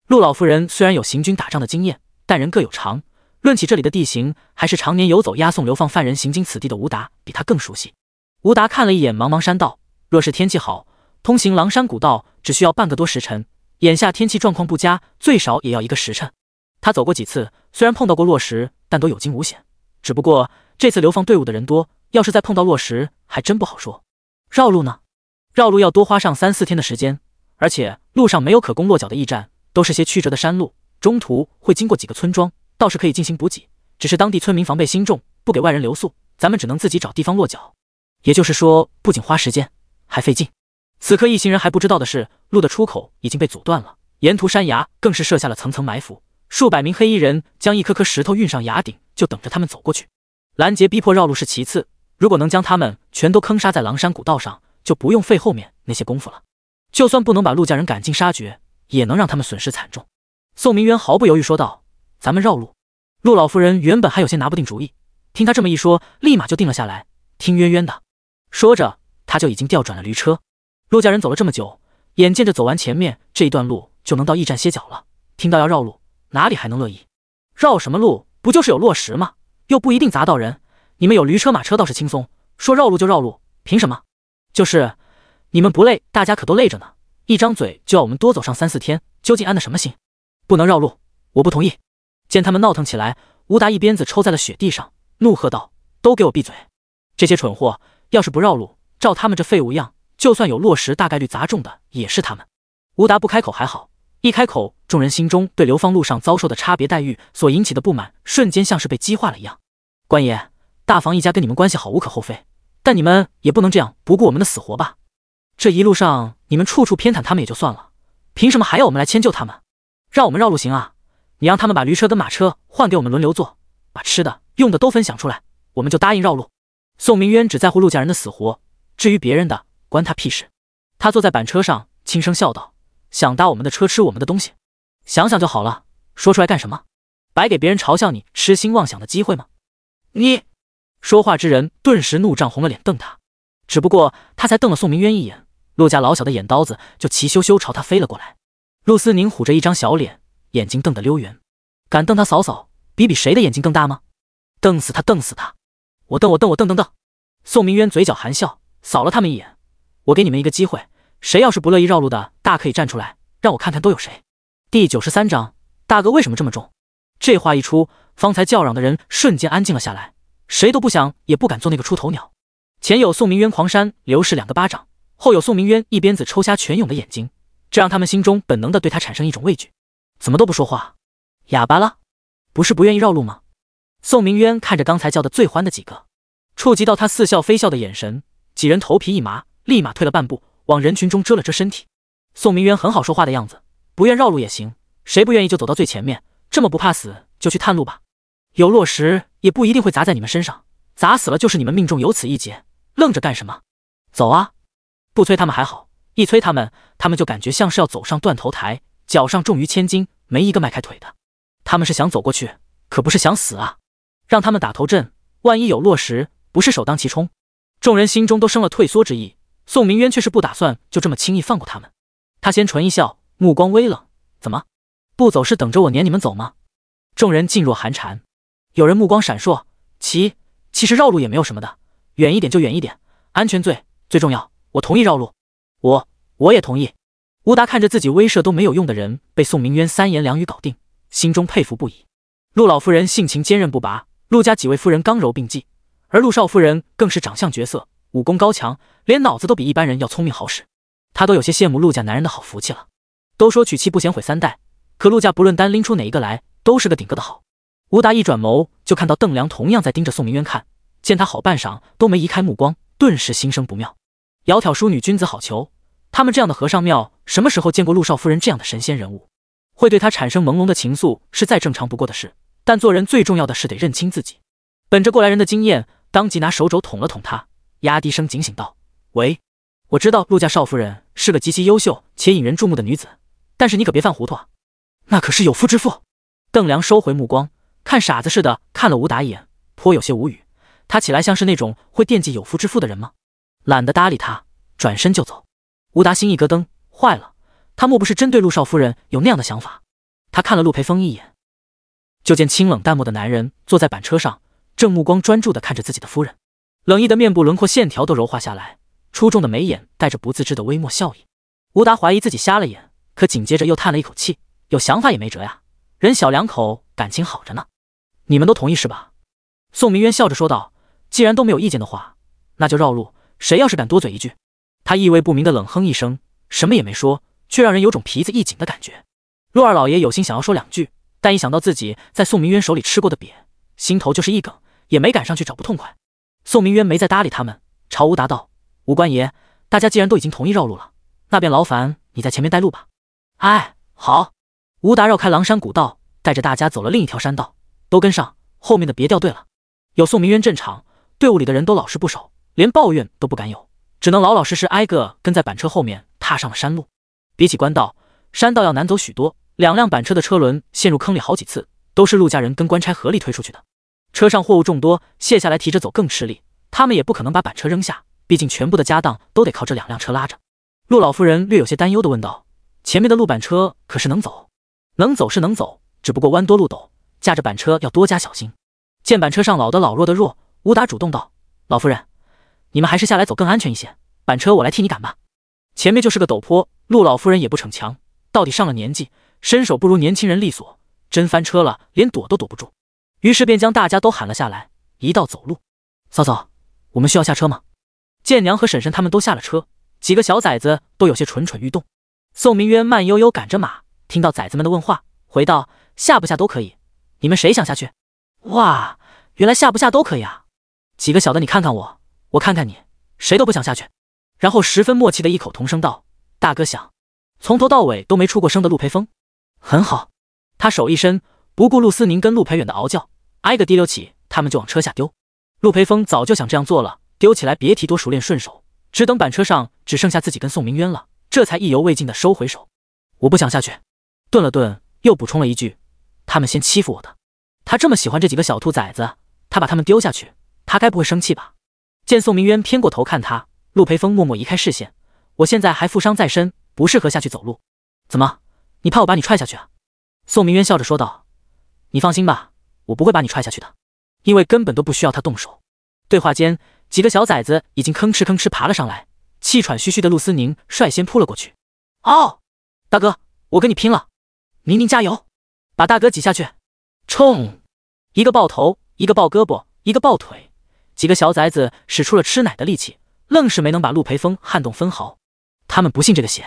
陆老夫人虽然有行军打仗的经验，但人各有长。论起这里的地形，还是常年游走押送流放犯人行经此地的吴达比他更熟悉。吴达看了一眼茫茫山道，若是天气好，通行狼山古道只需要半个多时辰；眼下天气状况不佳，最少也要一个时辰。他走过几次，虽然碰到过落石，但都有惊无险。只不过这次流放队伍的人多，要是再碰到落石，还真不好说。绕路呢？绕路要多花上三四天的时间，而且路上没有可供落脚的驿站，都是些曲折的山路，中途会经过几个村庄。倒是可以进行补给，只是当地村民防备心重，不给外人留宿，咱们只能自己找地方落脚。也就是说，不仅花时间，还费劲。此刻一行人还不知道的是，路的出口已经被阻断了，沿途山崖更是设下了层层埋伏，数百名黑衣人将一颗颗石头运上崖顶，就等着他们走过去，拦截逼迫绕路是其次，如果能将他们全都坑杀在狼山古道上，就不用费后面那些功夫了。就算不能把陆家人赶尽杀绝，也能让他们损失惨重。宋明渊毫不犹豫说道。咱们绕路。陆老夫人原本还有些拿不定主意，听他这么一说，立马就定了下来。听渊渊的，说着他就已经调转了驴车。陆家人走了这么久，眼见着走完前面这一段路就能到驿站歇脚了，听到要绕路，哪里还能乐意？绕什么路？不就是有落石吗？又不一定砸到人。你们有驴车马车倒是轻松，说绕路就绕路，凭什么？就是你们不累，大家可都累着呢。一张嘴就要我们多走上三四天，究竟安的什么心？不能绕路，我不同意。见他们闹腾起来，吴达一鞭子抽在了雪地上，怒喝道：“都给我闭嘴！这些蠢货，要是不绕路，照他们这废物样，就算有落石，大概率砸中的也是他们。”吴达不开口还好，一开口，众人心中对流放路上遭受的差别待遇所引起的不满，瞬间像是被激化了一样。“官爷，大房一家跟你们关系好，无可厚非，但你们也不能这样不顾我们的死活吧？这一路上你们处处偏袒他们也就算了，凭什么还要我们来迁就他们？让我们绕路行啊？”你让他们把驴车跟马车换给我们轮流坐，把吃的用的都分享出来，我们就答应绕路。宋明渊只在乎陆家人的死活，至于别人的关他屁事。他坐在板车上，轻声笑道：“想搭我们的车吃我们的东西，想想就好了。说出来干什么？白给别人嘲笑你痴心妄想的机会吗？”你说话之人顿时怒涨红了脸，瞪他。只不过他才瞪了宋明渊一眼，陆家老小的眼刀子就齐咻咻朝他飞了过来。陆思宁虎着一张小脸。眼睛瞪得溜圆，敢瞪他嫂嫂，比比谁的眼睛更大吗？瞪死他，瞪死他！我瞪，我瞪，我瞪瞪瞪！宋明渊嘴角含笑，扫了他们一眼：“我给你们一个机会，谁要是不乐意绕路的，大可以站出来，让我看看都有谁。”第九十三章，大哥为什么这么重？这话一出，方才叫嚷的人瞬间安静了下来，谁都不想也不敢做那个出头鸟。前有宋明渊狂扇刘氏两个巴掌，后有宋明渊一鞭子抽瞎全勇的眼睛，这让他们心中本能的对他产生一种畏惧。怎么都不说话，哑巴了？不是不愿意绕路吗？宋明渊看着刚才叫的最欢的几个，触及到他似笑非笑的眼神，几人头皮一麻，立马退了半步，往人群中遮了遮身体。宋明渊很好说话的样子，不愿绕路也行，谁不愿意就走到最前面。这么不怕死，就去探路吧。有落石也不一定会砸在你们身上，砸死了就是你们命中有此一劫。愣着干什么？走啊！不催他们还好，一催他们，他们就感觉像是要走上断头台。脚上重于千斤，没一个迈开腿的。他们是想走过去，可不是想死啊！让他们打头阵，万一有落石，不是首当其冲？众人心中都生了退缩之意。宋明渊却是不打算就这么轻易放过他们。他先唇一笑，目光微冷：“怎么，不走是等着我撵你们走吗？”众人噤若寒蝉。有人目光闪烁：“其其实绕路也没有什么的，远一点就远一点，安全最最重要。我同意绕路，我我也同意。”吴达看着自己威慑都没有用的人被宋明渊三言两语搞定，心中佩服不已。陆老夫人性情坚韧不拔，陆家几位夫人刚柔并济，而陆少夫人更是长相绝色，武功高强，连脑子都比一般人要聪明好使。他都有些羡慕陆家男人的好福气了。都说娶妻不嫌毁三代，可陆家不论单拎出哪一个来，都是个顶个的好。吴达一转眸，就看到邓良同样在盯着宋明渊看，见他好半晌都没移开目光，顿时心生不妙。窈窕淑女，君子好逑。他们这样的和尚庙，什么时候见过陆少夫人这样的神仙人物？会对她产生朦胧的情愫，是再正常不过的事。但做人最重要的是得认清自己。本着过来人的经验，当即拿手肘捅了捅他，压低声警醒道：“喂，我知道陆家少夫人是个极其优秀且引人注目的女子，但是你可别犯糊涂，啊！那可是有夫之妇。”邓良收回目光，看傻子似的看了吴达一眼，颇有些无语。他起来像是那种会惦记有夫之妇的人吗？懒得搭理他，转身就走。吴达心一咯噔，坏了，他莫不是针对陆少夫人有那样的想法？他看了陆培峰一眼，就见清冷淡漠的男人坐在板车上，正目光专注地看着自己的夫人，冷意的面部轮廓线条都柔化下来，出众的眉眼带着不自知的微末笑意。吴达怀疑自己瞎了眼，可紧接着又叹了一口气：“有想法也没辙呀，人小两口感情好着呢，你们都同意是吧？”宋明渊笑着说道：“既然都没有意见的话，那就绕路。谁要是敢多嘴一句。”他意味不明的冷哼一声，什么也没说，却让人有种皮子一紧的感觉。陆二老爷有心想要说两句，但一想到自己在宋明渊手里吃过的瘪，心头就是一梗，也没敢上去找不痛快。宋明渊没再搭理他们，朝吴达道：“吴官爷，大家既然都已经同意绕路了，那便劳烦你在前面带路吧。”“哎，好。”吴达绕开狼山古道，带着大家走了另一条山道。都跟上，后面的别掉队了。有宋明渊镇场，队伍里的人都老实不少，连抱怨都不敢有。只能老老实实挨个跟在板车后面，踏上了山路。比起官道，山道要难走许多。两辆板车的车轮陷入坑里好几次，都是陆家人跟官差合力推出去的。车上货物众多，卸下来提着走更吃力。他们也不可能把板车扔下，毕竟全部的家当都得靠这两辆车拉着。陆老夫人略有些担忧地问道：“前面的路板车可是能走？”“能走是能走，只不过弯多路陡，驾着板车要多加小心。”见板车上老的老弱的弱，吴达主动道：“老夫人。”你们还是下来走更安全一些，板车我来替你赶吧。前面就是个陡坡，陆老夫人也不逞强，到底上了年纪，身手不如年轻人利索，真翻车了连躲都躲不住。于是便将大家都喊了下来，一道走路。嫂嫂，我们需要下车吗？建娘和婶婶他们都下了车，几个小崽子都有些蠢蠢欲动。宋明渊慢悠悠赶着马，听到崽子们的问话，回道：下不下都可以，你们谁想下去？哇，原来下不下都可以啊！几个小的，你看看我。我看看你，谁都不想下去，然后十分默契的异口同声道：“大哥想。”从头到尾都没出过声的陆培峰，很好。他手一伸，不顾陆思宁跟陆培远的嗷叫，挨个提溜起他们就往车下丢。陆培峰早就想这样做了，丢起来别提多熟练顺手。只等板车上只剩下自己跟宋明渊了，这才意犹未尽的收回手。我不想下去。顿了顿，又补充了一句：“他们先欺负我的。”他这么喜欢这几个小兔崽子，他把他们丢下去，他该不会生气吧？见宋明渊偏过头看他，陆培峰默默移开视线。我现在还负伤在身，不适合下去走路。怎么，你怕我把你踹下去啊？宋明渊笑着说道：“你放心吧，我不会把你踹下去的，因为根本都不需要他动手。”对话间，几个小崽子已经吭哧吭哧爬了上来，气喘吁吁的陆思宁率先扑了过去：“哦，大哥，我跟你拼了！明明加油，把大哥挤下去！冲！”一个抱头，一个抱胳膊，一个抱腿。几个小崽子使出了吃奶的力气，愣是没能把陆培峰撼动分毫。他们不信这个邪，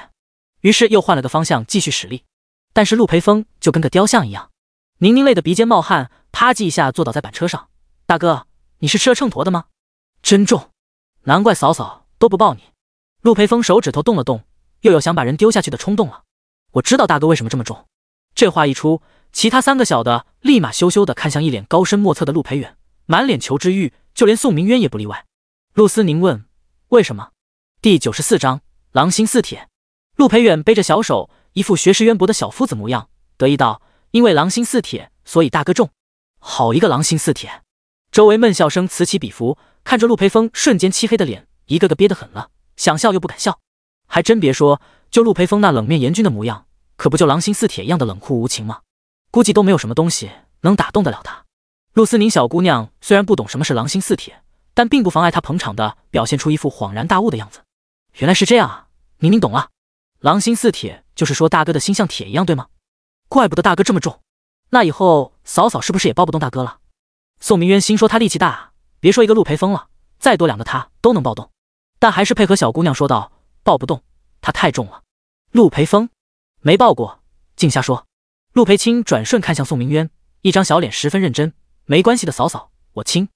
于是又换了个方向继续使力。但是陆培峰就跟个雕像一样，宁宁累得鼻尖冒汗，啪叽一下坐倒在板车上。大哥，你是吃了秤砣的吗？真重，难怪嫂嫂都不抱你。陆培峰手指头动了动，又有想把人丢下去的冲动了。我知道大哥为什么这么重。这话一出，其他三个小的立马羞羞的看向一脸高深莫测的陆培远。满脸求知欲，就连宋明渊也不例外。陆思宁问：“为什么？”第九十四章狼心似铁。陆培远背着小手，一副学识渊博的小夫子模样，得意道：“因为狼心似铁，所以大哥重。”好一个狼心似铁！周围闷笑声此起彼伏。看着陆培峰瞬间漆黑的脸，一个个憋得狠了，想笑又不敢笑。还真别说，就陆培峰那冷面严峻的模样，可不就狼心似铁一样的冷酷无情吗？估计都没有什么东西能打动得了他。陆思宁小姑娘虽然不懂什么是狼心似铁，但并不妨碍她捧场的表现出一副恍然大悟的样子。原来是这样啊，明明懂了。狼心似铁就是说大哥的心像铁一样，对吗？怪不得大哥这么重。那以后嫂嫂是不是也抱不动大哥了？宋明渊心说他力气大，别说一个陆培峰了，再多两个他都能抱动。但还是配合小姑娘说道：抱不动，他太重了。陆培峰没抱过，净瞎说。陆培清转瞬看向宋明渊，一张小脸十分认真。没关系的，嫂嫂，我轻，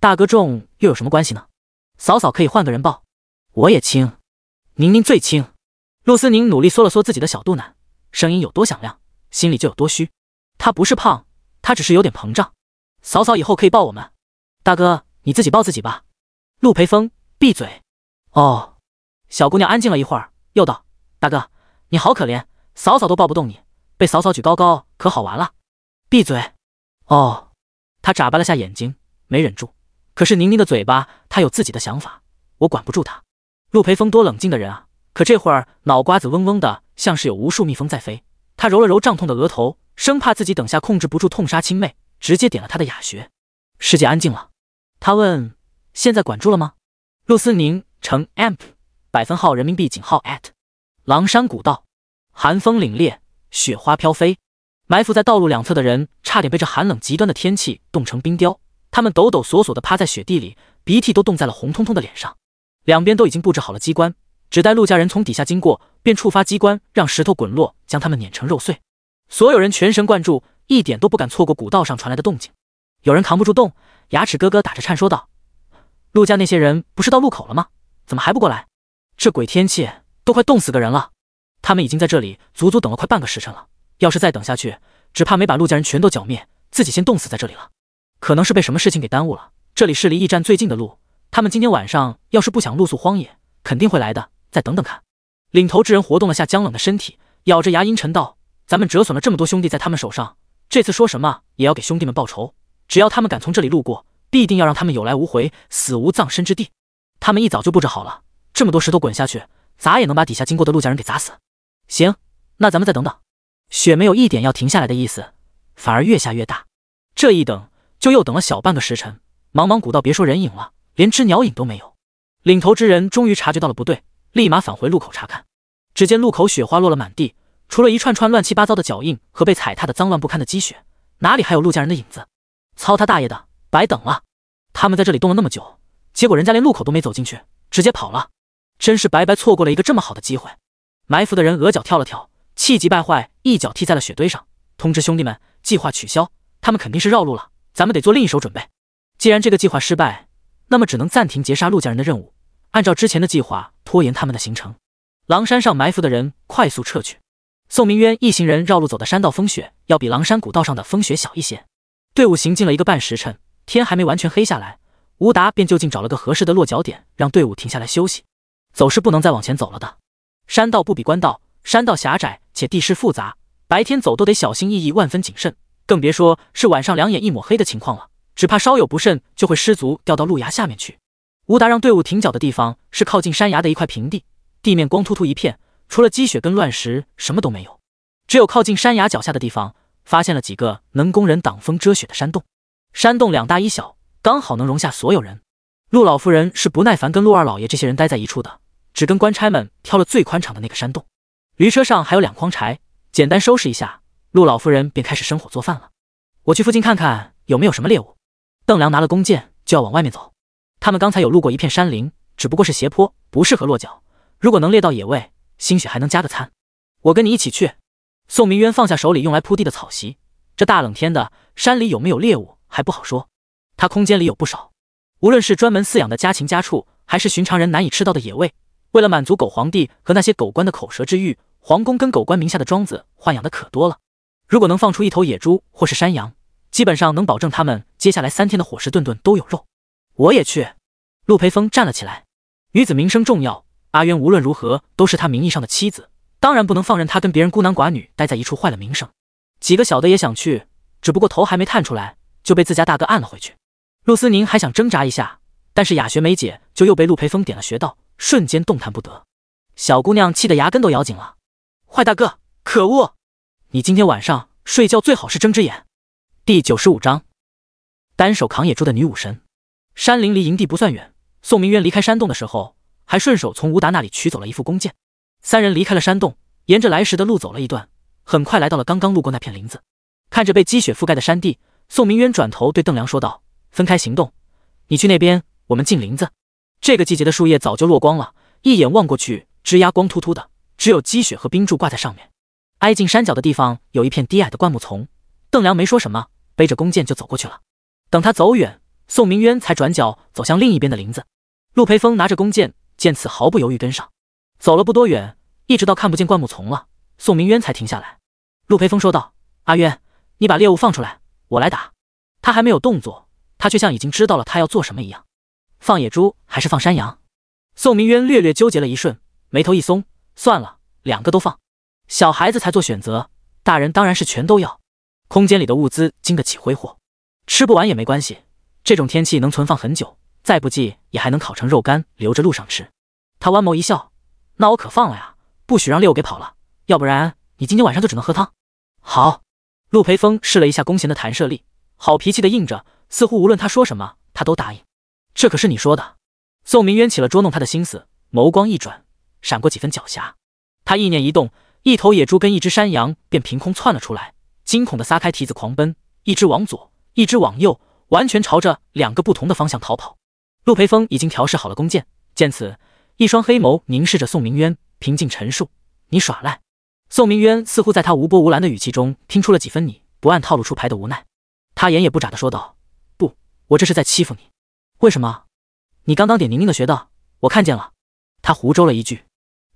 大哥重又有什么关系呢？嫂嫂可以换个人抱，我也轻，宁宁最轻。陆思宁努力缩了缩自己的小肚腩，声音有多响亮，心里就有多虚。她不是胖，她只是有点膨胀。嫂嫂以后可以抱我们，大哥你自己抱自己吧。陆培峰，闭嘴。哦，小姑娘安静了一会儿，又道：“大哥你好可怜，嫂嫂都抱不动你，被嫂嫂举高高可好玩了。”闭嘴。哦。他眨巴了下眼睛，没忍住。可是宁宁的嘴巴，他有自己的想法，我管不住他。陆培峰多冷静的人啊，可这会儿脑瓜子嗡嗡的，像是有无数蜜蜂在飞。他揉了揉胀痛的额头，生怕自己等下控制不住痛杀亲妹，直接点了他的哑穴。世界安静了。他问：“现在管住了吗？”陆思宁乘 amp 百分号人民币井号 at 狼山古道，寒风凛冽，雪花飘飞。埋伏在道路两侧的人，差点被这寒冷极端的天气冻成冰雕。他们抖抖索索地趴在雪地里，鼻涕都冻在了红彤彤的脸上。两边都已经布置好了机关，只待陆家人从底下经过，便触发机关，让石头滚落，将他们碾成肉碎。所有人全神贯注，一点都不敢错过古道上传来的动静。有人扛不住冻，牙齿咯咯打着颤，说道：“陆家那些人不是到路口了吗？怎么还不过来？这鬼天气都快冻死个人了！他们已经在这里足足等了快半个时辰了。”要是再等下去，只怕没把陆家人全都剿灭，自己先冻死在这里了。可能是被什么事情给耽误了。这里是离驿站最近的路，他们今天晚上要是不想露宿荒野，肯定会来的。再等等看。领头之人活动了下僵冷的身体，咬着牙阴沉道：“咱们折损了这么多兄弟在他们手上，这次说什么也要给兄弟们报仇。只要他们敢从这里路过，必定要让他们有来无回，死无葬身之地。他们一早就布置好了，这么多石头滚下去，砸也能把底下经过的陆家人给砸死。行，那咱们再等等。”雪没有一点要停下来的意思，反而越下越大。这一等，就又等了小半个时辰。茫茫古道，别说人影了，连只鸟影都没有。领头之人终于察觉到了不对，立马返回路口查看。只见路口雪花落了满地，除了一串串乱七八糟的脚印和被踩踏的脏乱不堪的积雪，哪里还有陆家人的影子？操他大爷的，白等了！他们在这里冻了那么久，结果人家连路口都没走进去，直接跑了，真是白白错过了一个这么好的机会。埋伏的人额角跳了跳。气急败坏，一脚踢在了雪堆上。通知兄弟们，计划取消，他们肯定是绕路了。咱们得做另一手准备。既然这个计划失败，那么只能暂停截杀陆家人的任务，按照之前的计划拖延他们的行程。狼山上埋伏的人快速撤去。宋明渊一行人绕路走的山道风雪要比狼山古道上的风雪小一些。队伍行进了一个半时辰，天还没完全黑下来，吴达便就近找了个合适的落脚点，让队伍停下来休息。走是不能再往前走了的，山道不比官道，山道狭窄。且地势复杂，白天走都得小心翼翼、万分谨慎，更别说是晚上两眼一抹黑的情况了。只怕稍有不慎就会失足掉到路崖下面去。吴达让队伍停脚的地方是靠近山崖的一块平地，地面光秃秃一片，除了积雪跟乱石，什么都没有。只有靠近山崖脚下的地方，发现了几个能供人挡风遮雪的山洞。山洞两大一小，刚好能容下所有人。陆老夫人是不耐烦跟陆二老爷这些人待在一处的，只跟官差们挑了最宽敞的那个山洞。驴车上还有两筐柴，简单收拾一下，陆老夫人便开始生火做饭了。我去附近看看有没有什么猎物。邓良拿了弓箭就要往外面走。他们刚才有路过一片山林，只不过是斜坡，不适合落脚。如果能猎到野味，兴许还能加个餐。我跟你一起去。宋明渊放下手里用来铺地的草席。这大冷天的，山里有没有猎物还不好说。他空间里有不少，无论是专门饲养的家禽家畜，还是寻常人难以吃到的野味，为了满足狗皇帝和那些狗官的口舌之欲。皇宫跟狗官名下的庄子豢养的可多了，如果能放出一头野猪或是山羊，基本上能保证他们接下来三天的伙食顿顿都有肉。我也去。陆培峰站了起来。女子名声重要，阿渊无论如何都是他名义上的妻子，当然不能放任他跟别人孤男寡女待在一处，坏了名声。几个小的也想去，只不过头还没探出来就被自家大哥按了回去。陆思宁还想挣扎一下，但是雅学梅姐就又被陆培峰点了穴道，瞬间动弹不得。小姑娘气得牙根都咬紧了。坏大哥，可恶！你今天晚上睡觉最好是睁只眼。第九十五章，单手扛野猪的女武神。山林离营地不算远。宋明渊离开山洞的时候，还顺手从吴达那里取走了一副弓箭。三人离开了山洞，沿着来时的路走了一段，很快来到了刚刚路过那片林子。看着被积雪覆盖的山地，宋明渊转头对邓良说道：“分开行动，你去那边，我们进林子。”这个季节的树叶早就落光了，一眼望过去，枝丫光秃秃的。只有积雪和冰柱挂在上面。挨近山脚的地方有一片低矮的灌木丛，邓良没说什么，背着弓箭就走过去了。等他走远，宋明渊才转角走向另一边的林子。陆培峰拿着弓箭，见此毫不犹豫跟上。走了不多远，一直到看不见灌木丛了，宋明渊才停下来。陆培峰说道：“阿渊，你把猎物放出来，我来打。”他还没有动作，他却像已经知道了他要做什么一样。放野猪还是放山羊？宋明渊略略纠结了一瞬，眉头一松。算了，两个都放。小孩子才做选择，大人当然是全都要。空间里的物资经得起挥霍，吃不完也没关系。这种天气能存放很久，再不济也还能烤成肉干留着路上吃。他弯眸一笑：“那我可放了呀，不许让猎物给跑了，要不然你今天晚上就只能喝汤。”好。陆培峰试了一下弓弦的弹射力，好脾气的应着，似乎无论他说什么，他都答应。这可是你说的。宋明渊起了捉弄他的心思，眸光一转。闪过几分狡黠，他意念一动，一头野猪跟一只山羊便凭空窜了出来，惊恐的撒开蹄子狂奔，一只往左，一只往右，完全朝着两个不同的方向逃跑。陆培峰已经调试好了弓箭，见此，一双黑眸凝视着宋明渊，平静陈述：“你耍赖。”宋明渊似乎在他无波无澜的语气中听出了几分你不按套路出牌的无奈，他眼也不眨的说道：“不，我这是在欺负你，为什么？你刚刚点宁宁的穴道，我看见了。”他胡诌了一句。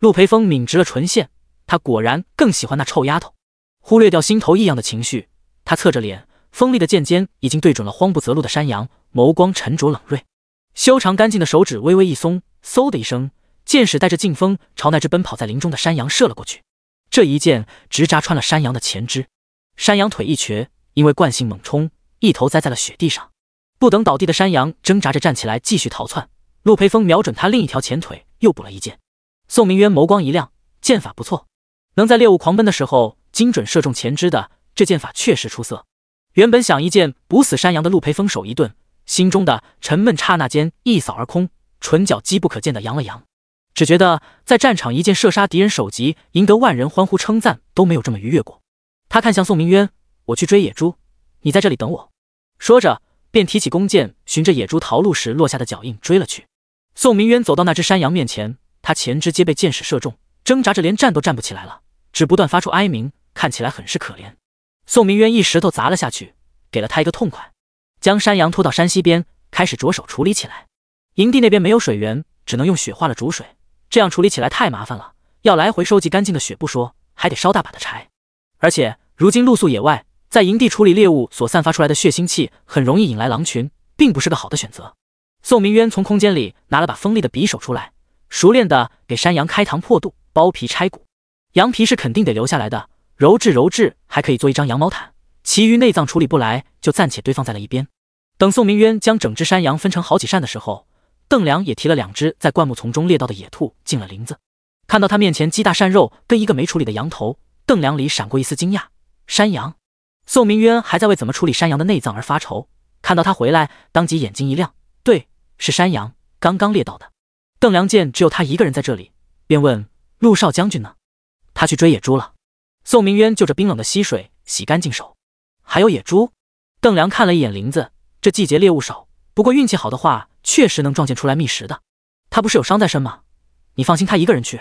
陆培峰抿直了唇线，他果然更喜欢那臭丫头。忽略掉心头异样的情绪，他侧着脸，锋利的剑尖已经对准了慌不择路的山羊，眸光沉着冷锐，修长干净的手指微微一松，嗖的一声，剑矢带着劲风朝那只奔跑在林中的山羊射了过去。这一箭直扎穿了山羊的前肢，山羊腿一瘸，因为惯性猛冲，一头栽在了雪地上。不等倒地的山羊挣扎着站起来继续逃窜，陆培峰瞄准他另一条前腿又补了一箭。宋明渊眸光一亮，剑法不错，能在猎物狂奔的时候精准射中前肢的这剑法确实出色。原本想一箭补死山羊的陆培风手一顿，心中的沉闷刹那间一扫而空，唇角机不可见的扬了扬，只觉得在战场一箭射杀敌人首级，赢得万人欢呼称赞都没有这么愉悦过。他看向宋明渊：“我去追野猪，你在这里等我。”说着便提起弓箭，循着野猪逃路时落下的脚印追了去。宋明渊走到那只山羊面前。他前肢皆被箭矢射中，挣扎着连站都站不起来了，只不断发出哀鸣，看起来很是可怜。宋明渊一石头砸了下去，给了他一个痛快，将山羊拖到山溪边，开始着手处理起来。营地那边没有水源，只能用雪化了煮水，这样处理起来太麻烦了，要来回收集干净的雪不说，还得烧大把的柴。而且如今露宿野外，在营地处理猎物所散发出来的血腥气，很容易引来狼群，并不是个好的选择。宋明渊从空间里拿了把锋利的匕首出来。熟练的给山羊开膛破肚、剥皮拆骨，羊皮是肯定得留下来的，揉制揉制还可以做一张羊毛毯。其余内脏处理不来，就暂且堆放在了一边。等宋明渊将整只山羊分成好几扇的时候，邓良也提了两只在灌木丛中猎到的野兔进了林子。看到他面前鸡大扇肉跟一个没处理的羊头，邓良里闪过一丝惊讶。山羊？宋明渊还在为怎么处理山羊的内脏而发愁，看到他回来，当即眼睛一亮，对，是山羊，刚刚猎到的。邓良见只有他一个人在这里，便问：“陆少将军呢？他去追野猪了。”宋明渊就着冰冷的溪水洗干净手，还有野猪。邓良看了一眼林子，这季节猎物少，不过运气好的话，确实能撞见出来觅食的。他不是有伤在身吗？你放心，他一个人去。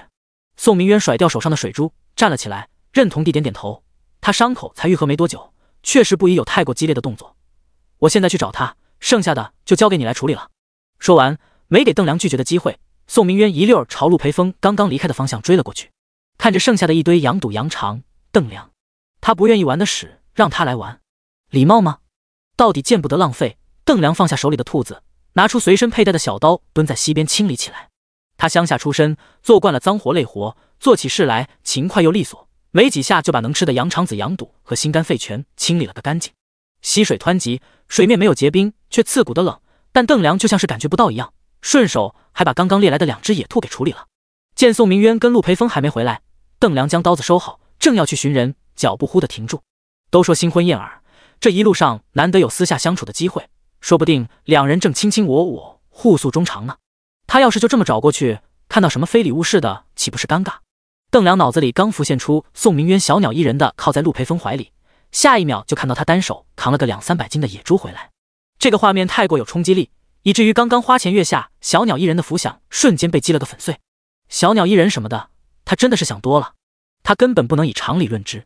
宋明渊甩掉手上的水珠，站了起来，认同地点点头。他伤口才愈合没多久，确实不宜有太过激烈的动作。我现在去找他，剩下的就交给你来处理了。说完，没给邓良拒绝的机会。宋明渊一溜儿朝陆培峰刚刚离开的方向追了过去，看着剩下的一堆羊肚羊肠，邓梁，他不愿意玩的屎让他来玩，礼貌吗？到底见不得浪费。邓梁放下手里的兔子，拿出随身佩戴的小刀，蹲在溪边清理起来。他乡下出身，做惯了脏活累活，做起事来勤快又利索，没几下就把能吃的羊肠子、羊肚和心肝肺全清理了个干净。溪水湍急，水面没有结冰，却刺骨的冷，但邓梁就像是感觉不到一样。顺手还把刚刚猎来的两只野兔给处理了。见宋明渊跟陆培峰还没回来，邓良将刀子收好，正要去寻人，脚步忽地停住。都说新婚燕尔，这一路上难得有私下相处的机会，说不定两人正卿卿我我，互诉衷肠呢。他要是就这么找过去，看到什么非礼勿视的，岂不是尴尬？邓良脑子里刚浮现出宋明渊小鸟依人的靠在陆培峰怀里，下一秒就看到他单手扛了个两三百斤的野猪回来，这个画面太过有冲击力。以至于刚刚花前月下小鸟依人的浮想瞬间被击了个粉碎，小鸟依人什么的，他真的是想多了，他根本不能以常理论之。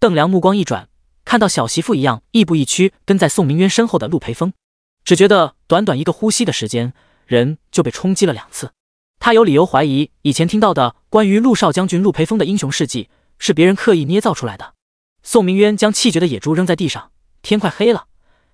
邓良目光一转，看到小媳妇一样亦步亦趋跟在宋明渊身后的陆培峰，只觉得短短一个呼吸的时间，人就被冲击了两次。他有理由怀疑以前听到的关于陆少将军陆培峰的英雄事迹是别人刻意捏造出来的。宋明渊将气绝的野猪扔在地上，天快黑了，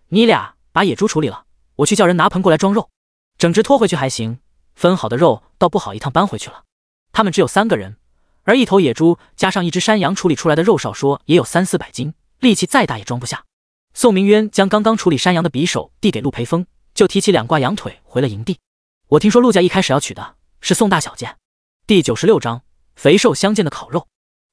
你俩把野猪处理了。我去叫人拿盆过来装肉，整只拖回去还行，分好的肉倒不好一趟搬回去了。他们只有三个人，而一头野猪加上一只山羊处理出来的肉，少说也有三四百斤，力气再大也装不下。宋明渊将刚刚处理山羊的匕首递给陆培峰，就提起两挂羊腿回了营地。我听说陆家一开始要娶的是宋大小姐。第九十六章肥瘦相间的烤肉。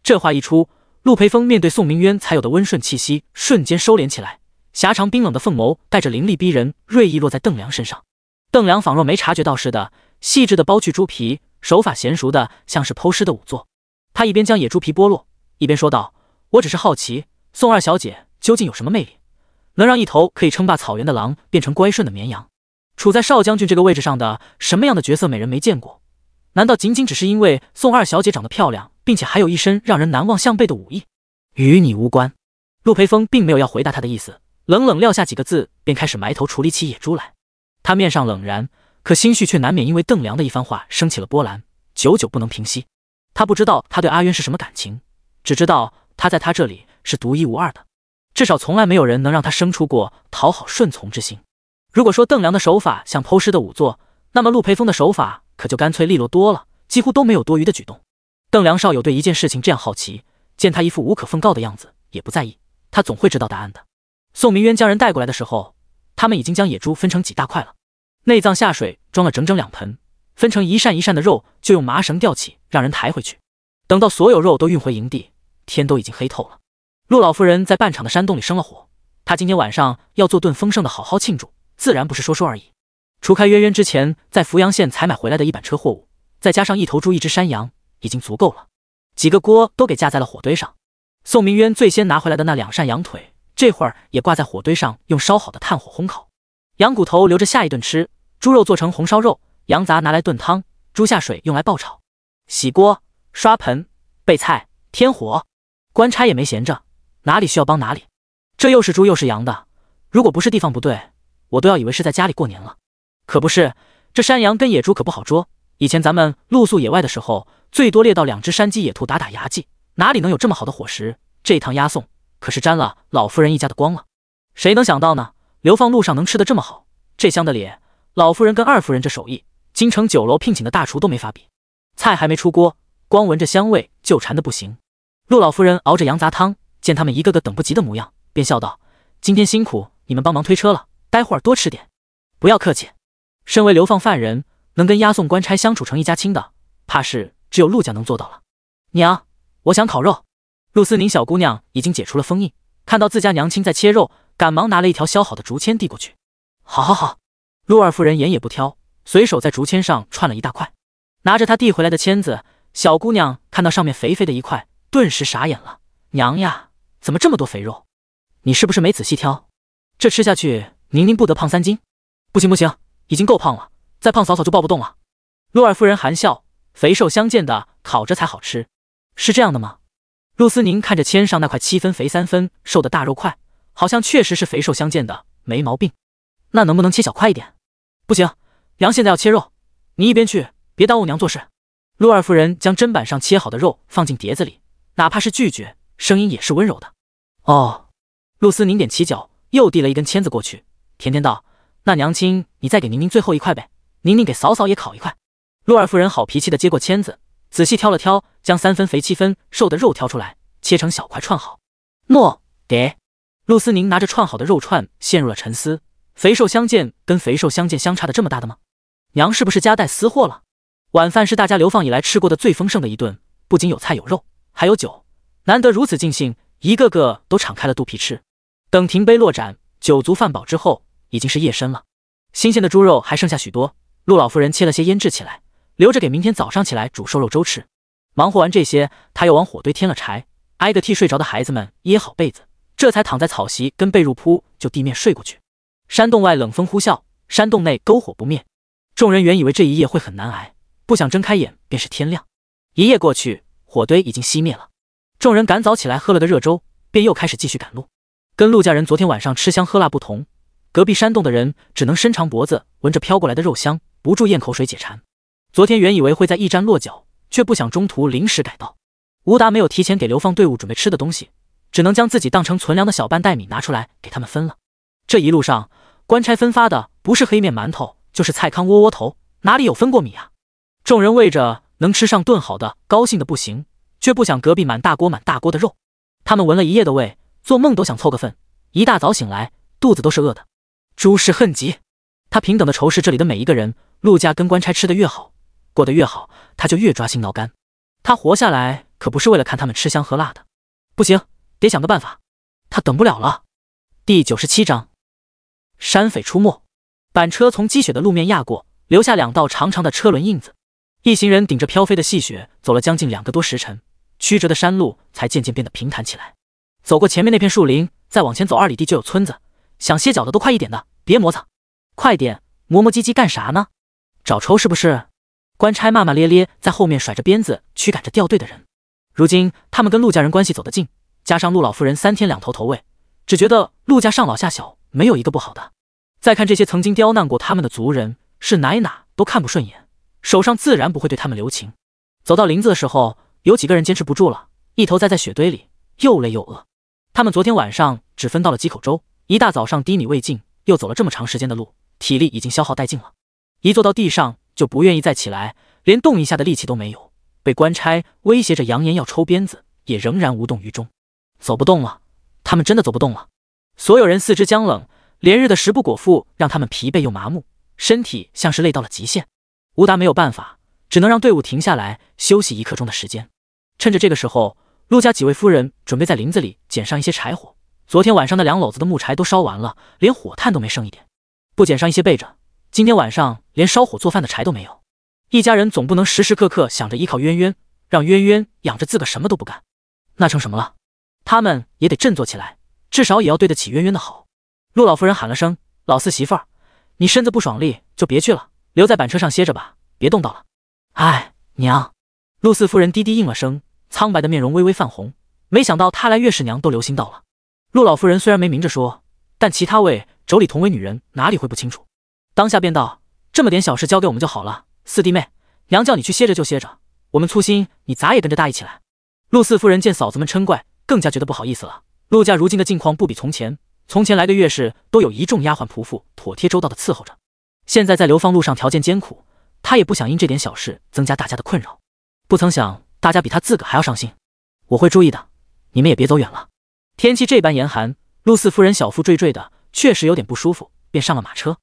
这话一出，陆培峰面对宋明渊才有的温顺气息，瞬间收敛起来。狭长冰冷的凤眸带着凌厉逼人锐意落在邓良身上，邓良仿若没察觉到似的，细致的剥去猪皮，手法娴熟的像是剖尸的仵作。他一边将野猪皮剥落，一边说道：“我只是好奇，宋二小姐究竟有什么魅力，能让一头可以称霸草原的狼变成乖顺的绵羊？处在少将军这个位置上的，什么样的绝色美人没见过？难道仅仅只是因为宋二小姐长得漂亮，并且还有一身让人难忘向背的武艺？与你无关。”陆培峰并没有要回答他的意思。冷冷撂下几个字，便开始埋头处理起野猪来。他面上冷然，可心绪却难免因为邓良的一番话升起了波澜，久久不能平息。他不知道他对阿渊是什么感情，只知道他在他这里是独一无二的，至少从来没有人能让他生出过讨好顺从之心。如果说邓良的手法像剖尸的仵作，那么陆培峰的手法可就干脆利落多了，几乎都没有多余的举动。邓良少有对一件事情这样好奇，见他一副无可奉告的样子，也不在意，他总会知道答案的。宋明渊将人带过来的时候，他们已经将野猪分成几大块了，内脏下水装了整整两盆，分成一扇一扇的肉就用麻绳吊起，让人抬回去。等到所有肉都运回营地，天都已经黑透了。陆老夫人在半场的山洞里生了火，她今天晚上要做顿丰盛的，好好庆祝，自然不是说说而已。除开渊渊之前在扶阳县采买回来的一板车货物，再加上一头猪、一只山羊，已经足够了。几个锅都给架在了火堆上。宋明渊最先拿回来的那两扇羊腿。这会儿也挂在火堆上，用烧好的炭火烘烤。羊骨头留着下一顿吃，猪肉做成红烧肉，羊杂拿来炖汤，猪下水用来爆炒。洗锅、刷盆、备菜、添火，官差也没闲着，哪里需要帮哪里。这又是猪又是羊的，如果不是地方不对，我都要以为是在家里过年了。可不是，这山羊跟野猪可不好捉。以前咱们露宿野外的时候，最多猎到两只山鸡、野兔打打牙祭，哪里能有这么好的伙食？这一趟押送。可是沾了老夫人一家的光了，谁能想到呢？流放路上能吃得这么好，这香的咧！老夫人跟二夫人这手艺，京城酒楼聘请的大厨都没法比。菜还没出锅，光闻着香味就馋得不行。陆老夫人熬着羊杂汤，见他们一个个等不及的模样，便笑道：“今天辛苦你们帮忙推车了，待会儿多吃点，不要客气。”身为流放犯人，能跟押送官差相处成一家亲的，怕是只有陆家能做到了。娘，我想烤肉。陆思宁小姑娘已经解除了封印，看到自家娘亲在切肉，赶忙拿了一条削好的竹签递过去。好好好，陆二夫人眼也不挑，随手在竹签上串了一大块。拿着她递回来的签子，小姑娘看到上面肥肥的一块，顿时傻眼了。娘呀，怎么这么多肥肉？你是不是没仔细挑？这吃下去，宁宁不得胖三斤？不行不行，已经够胖了，再胖嫂嫂就抱不动了。陆二夫人含笑，肥瘦相间的烤着才好吃。是这样的吗？陆思宁看着签上那块七分肥三分瘦的大肉块，好像确实是肥瘦相间的，没毛病。那能不能切小块一点？不行，娘现在要切肉，你一边去，别耽误娘做事。陆二夫人将砧板上切好的肉放进碟子里，哪怕是拒绝，声音也是温柔的。哦，陆思宁踮起脚，又递了一根签子过去，甜甜道：“那娘亲，你再给宁宁最后一块呗，宁宁给嫂嫂也烤一块。”陆二夫人好脾气的接过签子。仔细挑了挑，将三分肥七分瘦的肉挑出来，切成小块串好。诺，给陆思宁拿着串好的肉串，陷入了沉思。肥瘦相间，跟肥瘦相间相差的这么大的吗？娘是不是夹带私货了？晚饭是大家流放以来吃过的最丰盛的一顿，不仅有菜有肉，还有酒，难得如此尽兴，一个个都敞开了肚皮吃。等停杯落盏，酒足饭饱之后，已经是夜深了。新鲜的猪肉还剩下许多，陆老夫人切了些腌制起来。留着给明天早上起来煮瘦肉粥吃。忙活完这些，他又往火堆添了柴，挨个替睡着的孩子们掖好被子，这才躺在草席跟被褥铺就地面睡过去。山洞外冷风呼啸，山洞内篝火不灭。众人原以为这一夜会很难挨，不想睁开眼便是天亮。一夜过去，火堆已经熄灭了。众人赶早起来喝了个热粥，便又开始继续赶路。跟陆家人昨天晚上吃香喝辣不同，隔壁山洞的人只能伸长脖子闻着飘过来的肉香，不住咽口水解馋。昨天原以为会在驿站落脚，却不想中途临时改道。吴达没有提前给流放队伍准备吃的东西，只能将自己当成存粮的小半袋米拿出来给他们分了。这一路上，官差分发的不是黑面馒头，就是菜糠窝窝头，哪里有分过米啊？众人为着能吃上炖好的，高兴的不行，却不想隔壁满大锅满大锅的肉，他们闻了一夜的味，做梦都想凑个份。一大早醒来，肚子都是饿的。朱氏恨极，他平等的仇视这里的每一个人。陆家跟官差吃的越好。过得越好，他就越抓心挠肝。他活下来可不是为了看他们吃香喝辣的，不行，得想个办法。他等不了了。第九十七章：山匪出没。板车从积雪的路面压过，留下两道长长的车轮印子。一行人顶着飘飞的细雪走了将近两个多时辰，曲折的山路才渐渐变得平坦起来。走过前面那片树林，再往前走二里地就有村子。想歇脚的都快一点的，别磨蹭！快点，磨磨唧唧干啥呢？找抽是不是？官差骂骂咧咧，在后面甩着鞭子驱赶着掉队的人。如今他们跟陆家人关系走得近，加上陆老夫人三天两头投喂，只觉得陆家上老下小没有一个不好的。再看这些曾经刁难过他们的族人，是哪哪都看不顺眼，手上自然不会对他们留情。走到林子的时候，有几个人坚持不住了，一头栽在雪堆里，又累又饿。他们昨天晚上只分到了几口粥，一大早上滴米未进，又走了这么长时间的路，体力已经消耗殆尽了。一坐到地上。就不愿意再起来，连动一下的力气都没有。被官差威胁着，扬言要抽鞭子，也仍然无动于衷。走不动了，他们真的走不动了。所有人四肢僵冷，连日的食不果腹让他们疲惫又麻木，身体像是累到了极限。吴达没有办法，只能让队伍停下来休息一刻钟的时间。趁着这个时候，陆家几位夫人准备在林子里捡上一些柴火。昨天晚上的两篓子的木柴都烧完了，连火炭都没剩一点，不捡上一些备着。今天晚上连烧火做饭的柴都没有，一家人总不能时时刻刻想着依靠渊渊，让渊渊养着自个什么都不干，那成什么了？他们也得振作起来，至少也要对得起渊渊的好。陆老夫人喊了声：“老四媳妇儿，你身子不爽利，就别去了，留在板车上歇着吧，别冻到了。”哎，娘。陆四夫人低低应了声，苍白的面容微微泛红。没想到她来月氏娘都留心到了。陆老夫人虽然没明着说，但其他位妯娌同为女人，哪里会不清楚？当下便道：“这么点小事交给我们就好了。四弟妹，娘叫你去歇着就歇着，我们粗心，你咋也跟着大一起来？”陆四夫人见嫂子们嗔怪，更加觉得不好意思了。陆家如今的境况不比从前，从前来个月事都有一众丫鬟仆妇妥帖周到的伺候着，现在在流放路上条件艰苦，她也不想因这点小事增加大家的困扰。不曾想大家比她自个还要伤心，我会注意的。你们也别走远了，天气这般严寒，陆四夫人小腹坠坠的，确实有点不舒服，便上了马车。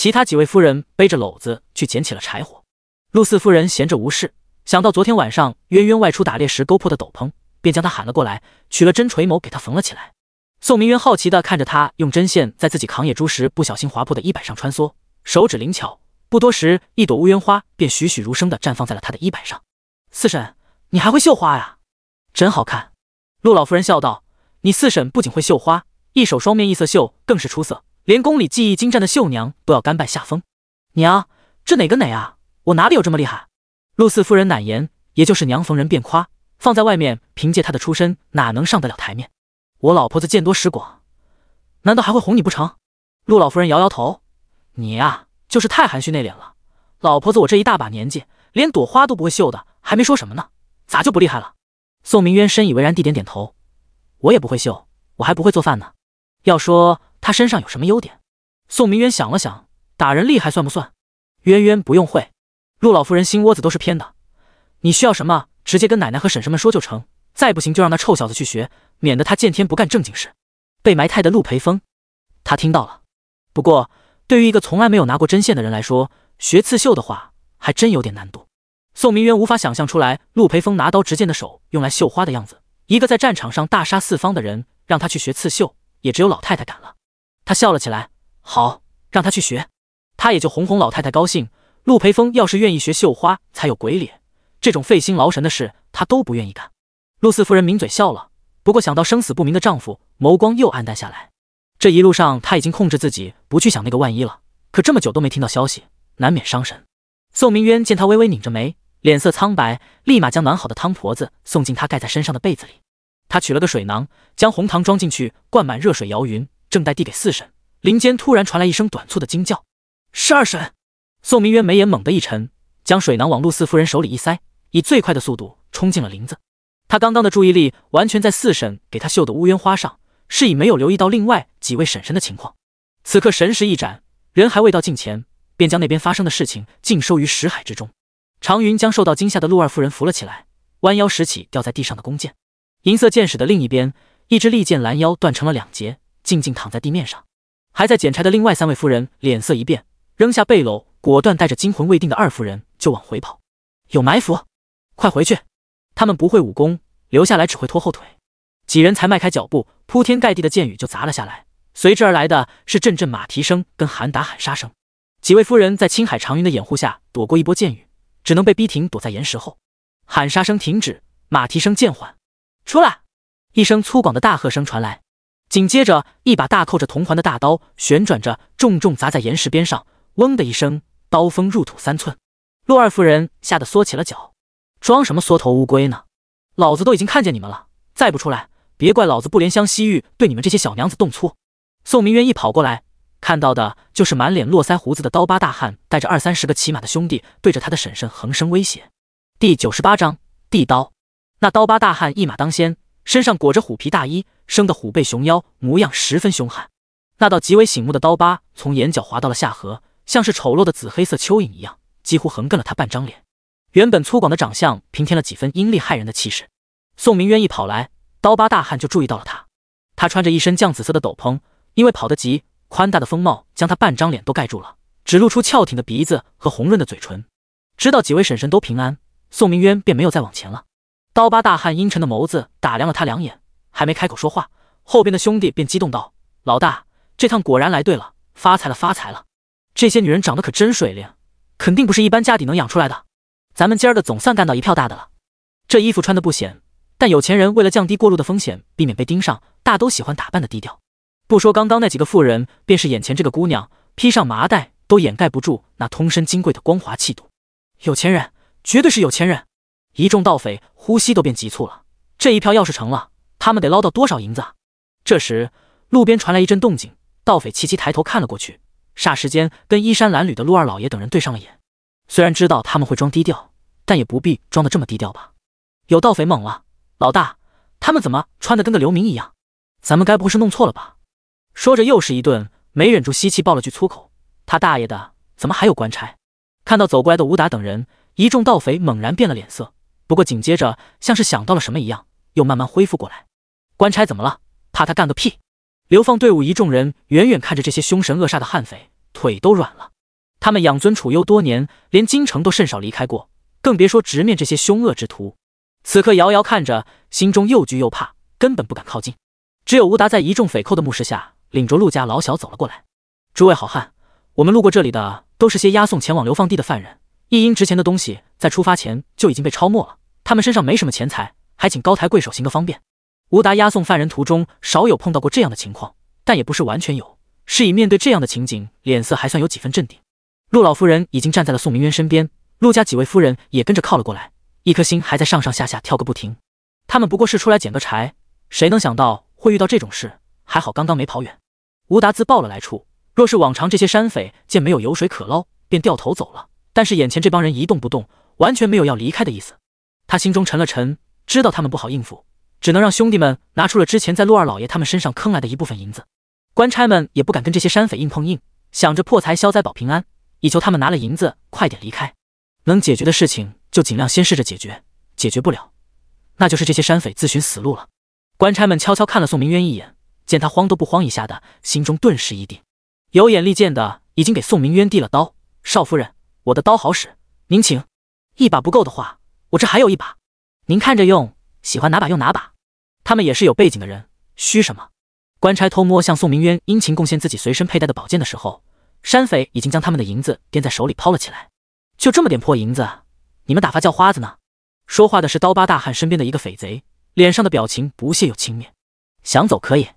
其他几位夫人背着篓子去捡起了柴火，陆四夫人闲着无事，想到昨天晚上渊渊外出打猎时勾破的斗篷，便将他喊了过来，取了针锤，某给他缝了起来。宋明渊好奇地看着他用针线在自己扛野猪时不小心划破的衣摆上穿梭，手指灵巧，不多时，一朵乌鸢花便栩栩如生地绽放在了他的衣摆上。四婶，你还会绣花呀？真好看。陆老夫人笑道：“你四婶不仅会绣花，一手双面异色绣更是出色。”连宫里技艺精湛的绣娘都要甘拜下风。娘，这哪个哪啊？我哪里有这么厉害？陆四夫人难言，也就是娘逢人便夸。放在外面，凭借她的出身，哪能上得了台面？我老婆子见多识广，难道还会哄你不成？陆老夫人摇摇头：“你呀，就是太含蓄内敛了。老婆子我这一大把年纪，连朵花都不会绣的，还没说什么呢，咋就不厉害了？”宋明渊深以为然地点点头：“我也不会绣，我还不会做饭呢。要说……”他身上有什么优点？宋明渊想了想，打人厉害算不算？渊渊不用会。陆老夫人心窝子都是偏的，你需要什么，直接跟奶奶和婶婶们说就成。再不行就让那臭小子去学，免得他见天不干正经事。被埋汰的陆培峰，他听到了。不过，对于一个从来没有拿过针线的人来说，学刺绣的话，还真有点难度。宋明渊无法想象出来，陆培峰拿刀执剑的手用来绣花的样子。一个在战场上大杀四方的人，让他去学刺绣，也只有老太太敢了。他笑了起来，好，让他去学，他也就哄哄老太太高兴。陆培峰要是愿意学绣花，才有鬼脸，这种费心劳神的事，他都不愿意干。陆四夫人抿嘴笑了，不过想到生死不明的丈夫，眸光又暗淡下来。这一路上，她已经控制自己不去想那个万一了，可这么久都没听到消息，难免伤神。宋明渊见她微微拧着眉，脸色苍白，立马将暖好的汤婆子送进她盖在身上的被子里。他取了个水囊，将红糖装进去，灌满热水，摇匀。正待递给四婶，林间突然传来一声短促的惊叫，是二婶。宋明渊眉眼猛地一沉，将水囊往陆四夫人手里一塞，以最快的速度冲进了林子。他刚刚的注意力完全在四婶给他绣的乌鸢花上，是以没有留意到另外几位婶婶的情况。此刻神识一展，人还未到近前，便将那边发生的事情尽收于识海之中。长云将受到惊吓的陆二夫人扶了起来，弯腰拾起掉在地上的弓箭。银色箭矢的另一边，一支利箭拦腰断成了两截。静静躺在地面上，还在捡柴的另外三位夫人脸色一变，扔下背篓，果断带着惊魂未定的二夫人就往回跑。有埋伏，快回去！他们不会武功，留下来只会拖后腿。几人才迈开脚步，铺天盖地的箭雨就砸了下来，随之而来的是阵阵马蹄声跟喊打喊杀声。几位夫人在青海长云的掩护下躲过一波箭雨，只能被逼停躲在岩石后。喊杀声停止，马蹄声渐缓。出来！一声粗犷的大喝声传来。紧接着，一把大扣着铜环的大刀旋转着，重重砸在岩石边上，嗡的一声，刀锋入土三寸。洛二夫人吓得缩起了脚，装什么缩头乌龟呢？老子都已经看见你们了，再不出来，别怪老子不怜香惜玉，对你们这些小娘子动粗。宋明渊一跑过来，看到的就是满脸络腮胡子的刀疤大汉，带着二三十个骑马的兄弟，对着他的婶婶横生威胁。第九十八章地刀。那刀疤大汉一马当先。身上裹着虎皮大衣，生得虎背熊腰，模样十分凶悍。那道极为醒目的刀疤从眼角划到了下颌，像是丑陋的紫黑色蚯蚓一样，几乎横亘了他半张脸。原本粗犷的长相平添了几分阴厉骇人的气势。宋明渊一跑来，刀疤大汉就注意到了他。他穿着一身绛紫色的斗篷，因为跑得急，宽大的风帽将他半张脸都盖住了，只露出翘挺的鼻子和红润的嘴唇。知道几位婶婶都平安，宋明渊便没有再往前了。刀疤大汉阴沉的眸子打量了他两眼，还没开口说话，后边的兄弟便激动道：“老大，这趟果然来对了，发财了，发财了！这些女人长得可真水灵，肯定不是一般家底能养出来的。咱们今儿的总算干到一票大的了。这衣服穿的不显，但有钱人为了降低过路的风险，避免被盯上，大都喜欢打扮的低调。不说刚刚那几个富人，便是眼前这个姑娘，披上麻袋都掩盖不住那通身金贵的光华气度。有钱人，绝对是有钱人。”一众盗匪呼吸都变急促了，这一票要是成了，他们得捞到多少银子？这时，路边传来一阵动静，盗匪齐齐抬头看了过去，霎时间跟衣衫褴褛的陆二老爷等人对上了眼。虽然知道他们会装低调，但也不必装得这么低调吧？有盗匪懵了：“老大，他们怎么穿得跟个流民一样？咱们该不会是弄错了吧？”说着又是一顿，没忍住吸气爆了句粗口：“他大爷的，怎么还有官差？”看到走过来的武达等人，一众盗匪猛然变了脸色。不过紧接着，像是想到了什么一样，又慢慢恢复过来。官差怎么了？怕他干个屁！流放队伍一众人远远看着这些凶神恶煞的悍匪，腿都软了。他们养尊处优多年，连京城都甚少离开过，更别说直面这些凶恶之徒。此刻遥遥看着，心中又惧又怕，根本不敢靠近。只有吴达在一众匪寇的目视下，领着陆家老小走了过来。诸位好汉，我们路过这里的都是些押送前往流放地的犯人，一应值钱的东西在出发前就已经被抄没了。他们身上没什么钱财，还请高抬贵手，行个方便。吴达押送犯人途中，少有碰到过这样的情况，但也不是完全有，是以面对这样的情景，脸色还算有几分镇定。陆老夫人已经站在了宋明渊身边，陆家几位夫人也跟着靠了过来，一颗心还在上上下下跳个不停。他们不过是出来捡个柴，谁能想到会遇到这种事？还好刚刚没跑远。吴达自报了来处，若是往常，这些山匪见没有油水可捞，便掉头走了。但是眼前这帮人一动不动，完全没有要离开的意思。他心中沉了沉，知道他们不好应付，只能让兄弟们拿出了之前在陆二老爷他们身上坑来的一部分银子。官差们也不敢跟这些山匪硬碰硬，想着破财消灾保平安，以求他们拿了银子快点离开。能解决的事情就尽量先试着解决，解决不了，那就是这些山匪自寻死路了。官差们悄悄看了宋明渊一眼，见他慌都不慌一下的，心中顿时一定。有眼力见的已经给宋明渊递了刀：“少夫人，我的刀好使，您请。一把不够的话。”我这还有一把，您看着用，喜欢哪把用哪把。他们也是有背景的人，虚什么？官差偷摸向宋明渊殷勤贡献自己随身佩戴的宝剑的时候，山匪已经将他们的银子掂在手里抛了起来。就这么点破银子，你们打发叫花子呢？说话的是刀疤大汉身边的一个匪贼，脸上的表情不屑又轻蔑。想走可以，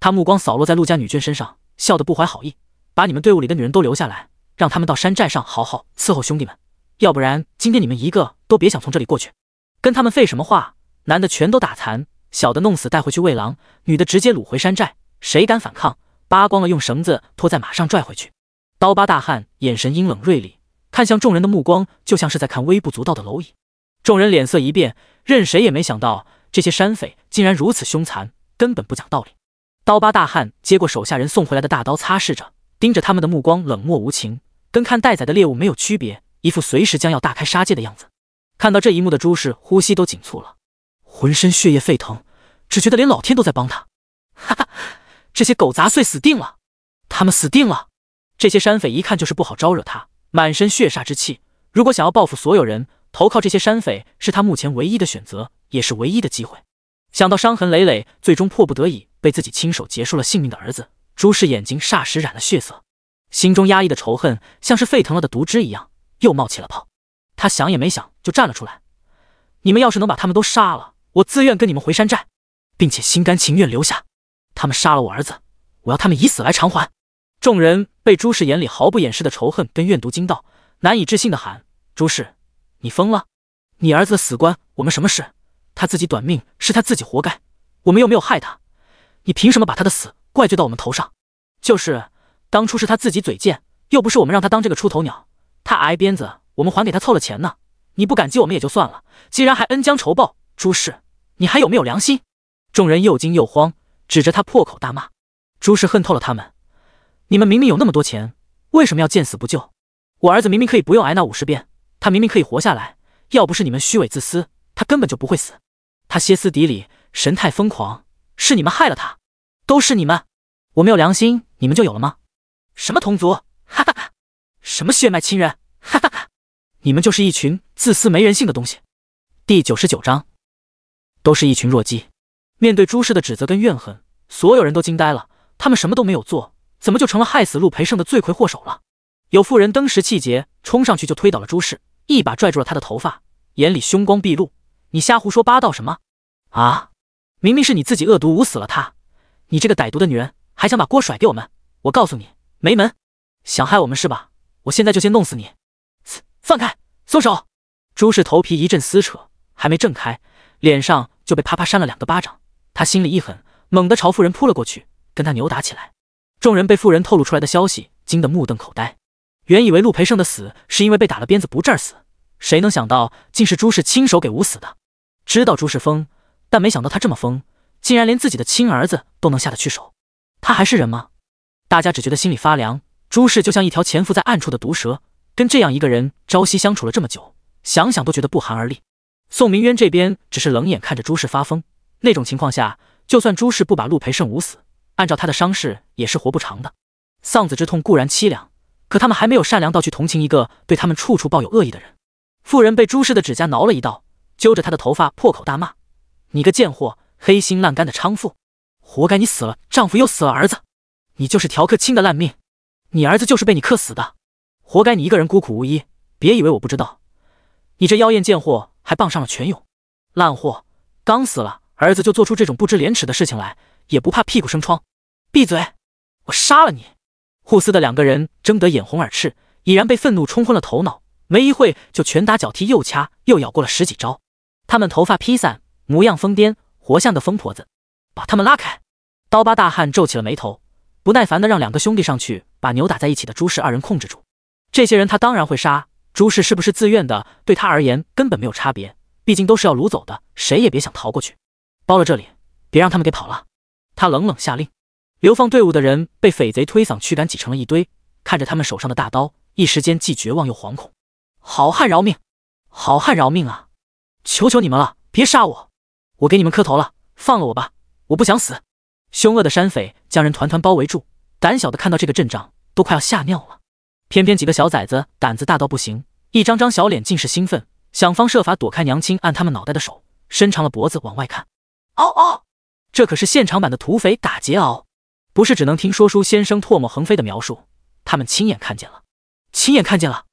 他目光扫落在陆家女眷身上，笑得不怀好意，把你们队伍里的女人都留下来，让他们到山寨上好好伺候兄弟们。要不然今天你们一个都别想从这里过去，跟他们废什么话？男的全都打残，小的弄死带回去喂狼，女的直接掳回山寨。谁敢反抗，扒光了用绳子拖在马上拽回去。刀疤大汉眼神阴冷锐利，看向众人的目光就像是在看微不足道的蝼蚁。众人脸色一变，任谁也没想到这些山匪竟然如此凶残，根本不讲道理。刀疤大汉接过手下人送回来的大刀，擦拭着，盯着他们的目光冷漠无情，跟看待宰的猎物没有区别。一副随时将要大开杀戒的样子。看到这一幕的朱氏呼吸都紧促了，浑身血液沸腾，只觉得连老天都在帮他。哈哈，这些狗杂碎死定了！他们死定了！这些山匪一看就是不好招惹，他满身血煞之气。如果想要报复所有人，投靠这些山匪是他目前唯一的选择，也是唯一的机会。想到伤痕累累，最终迫不得已被自己亲手结束了性命的儿子，朱氏眼睛霎时染了血色，心中压抑的仇恨像是沸腾了的毒汁一样。又冒起了泡，他想也没想就站了出来。你们要是能把他们都杀了，我自愿跟你们回山寨，并且心甘情愿留下。他们杀了我儿子，我要他们以死来偿还。众人被朱氏眼里毫不掩饰的仇恨跟怨毒惊到，难以置信的喊：“朱氏，你疯了？你儿子的死关我们什么事？他自己短命是他自己活该，我们又没有害他，你凭什么把他的死怪罪到我们头上？就是当初是他自己嘴贱，又不是我们让他当这个出头鸟。”他挨鞭子，我们还给他凑了钱呢。你不感激我们也就算了，竟然还恩将仇报，朱氏，你还有没有良心？众人又惊又慌，指着他破口大骂。朱氏恨透了他们，你们明明有那么多钱，为什么要见死不救？我儿子明明可以不用挨那五十鞭，他明明可以活下来，要不是你们虚伪自私，他根本就不会死。他歇斯底里，神态疯狂，是你们害了他，都是你们。我没有良心，你们就有了吗？什么同族？什么血脉亲人？哈哈哈！你们就是一群自私没人性的东西！第九十九章，都是一群弱鸡。面对朱氏的指责跟怨恨，所有人都惊呆了。他们什么都没有做，怎么就成了害死陆培盛的罪魁祸首了？有妇人登时气结，冲上去就推倒了朱氏，一把拽住了她的头发，眼里凶光毕露：“你瞎胡说八道什么？啊！明明是你自己恶毒捂死了他！你这个歹毒的女人，还想把锅甩给我们？我告诉你，没门！想害我们是吧？”我现在就先弄死你！放开，松手！朱氏头皮一阵撕扯，还没挣开，脸上就被啪啪扇了两个巴掌。他心里一狠，猛地朝妇人扑了过去，跟他扭打起来。众人被妇人透露出来的消息惊得目瞪口呆。原以为陆培盛的死是因为被打了鞭子不治而死，谁能想到竟是朱氏亲手给捂死的？知道朱氏疯，但没想到他这么疯，竟然连自己的亲儿子都能下得去手，他还是人吗？大家只觉得心里发凉。朱氏就像一条潜伏在暗处的毒蛇，跟这样一个人朝夕相处了这么久，想想都觉得不寒而栗。宋明渊这边只是冷眼看着朱氏发疯，那种情况下，就算朱氏不把陆培盛捂死，按照他的伤势也是活不长的。丧子之痛固然凄凉，可他们还没有善良到去同情一个对他们处处抱有恶意的人。妇人被朱氏的指甲挠了一道，揪着她的头发破口大骂：“你个贱货，黑心烂肝的娼妇，活该你死了，丈夫又死了儿子，你就是调克卿的烂命！”你儿子就是被你克死的，活该你一个人孤苦无依。别以为我不知道，你这妖艳贱货还傍上了泉涌，烂货刚死了儿子就做出这种不知廉耻的事情来，也不怕屁股生疮。闭嘴，我杀了你！互撕的两个人争得眼红耳赤，已然被愤怒冲昏了头脑，没一会就拳打脚踢，又掐又咬，过了十几招。他们头发披散，模样疯癫，活像个疯婆子。把他们拉开！刀疤大汉皱起了眉头。不耐烦的让两个兄弟上去把扭打在一起的朱氏二人控制住。这些人他当然会杀。朱氏是不是自愿的，对他而言根本没有差别，毕竟都是要掳走的，谁也别想逃过去。包了这里，别让他们给跑了。他冷冷下令。流放队伍的人被匪贼推搡驱赶挤成了一堆，看着他们手上的大刀，一时间既绝望又惶恐。好汉饶命！好汉饶命啊！求求你们了，别杀我！我给你们磕头了，放了我吧！我不想死。凶恶的山匪将人团团包围住，胆小的看到这个阵仗都快要吓尿了。偏偏几个小崽子胆子大到不行，一张张小脸尽是兴奋，想方设法躲开娘亲按他们脑袋的手，伸长了脖子往外看。哦哦，这可是现场版的土匪打劫哦，不是只能听说书先生唾沫横飞的描述，他们亲眼看见了，亲眼看见了。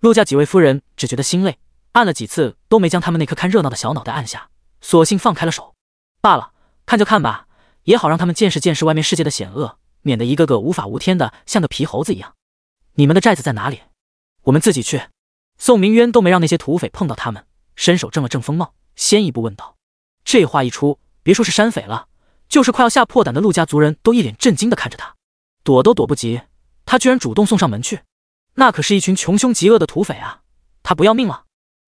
陆家几位夫人只觉得心累，按了几次都没将他们那颗看热闹的小脑袋按下，索性放开了手，罢了，看就看吧。也好让他们见识见识外面世界的险恶，免得一个个无法无天的像个皮猴子一样。你们的寨子在哪里？我们自己去。宋明渊都没让那些土匪碰到他们，伸手正了正风帽，先一步问道。这话一出，别说是山匪了，就是快要吓破胆的陆家族人都一脸震惊的看着他，躲都躲不及。他居然主动送上门去，那可是一群穷凶极恶的土匪啊！他不要命了？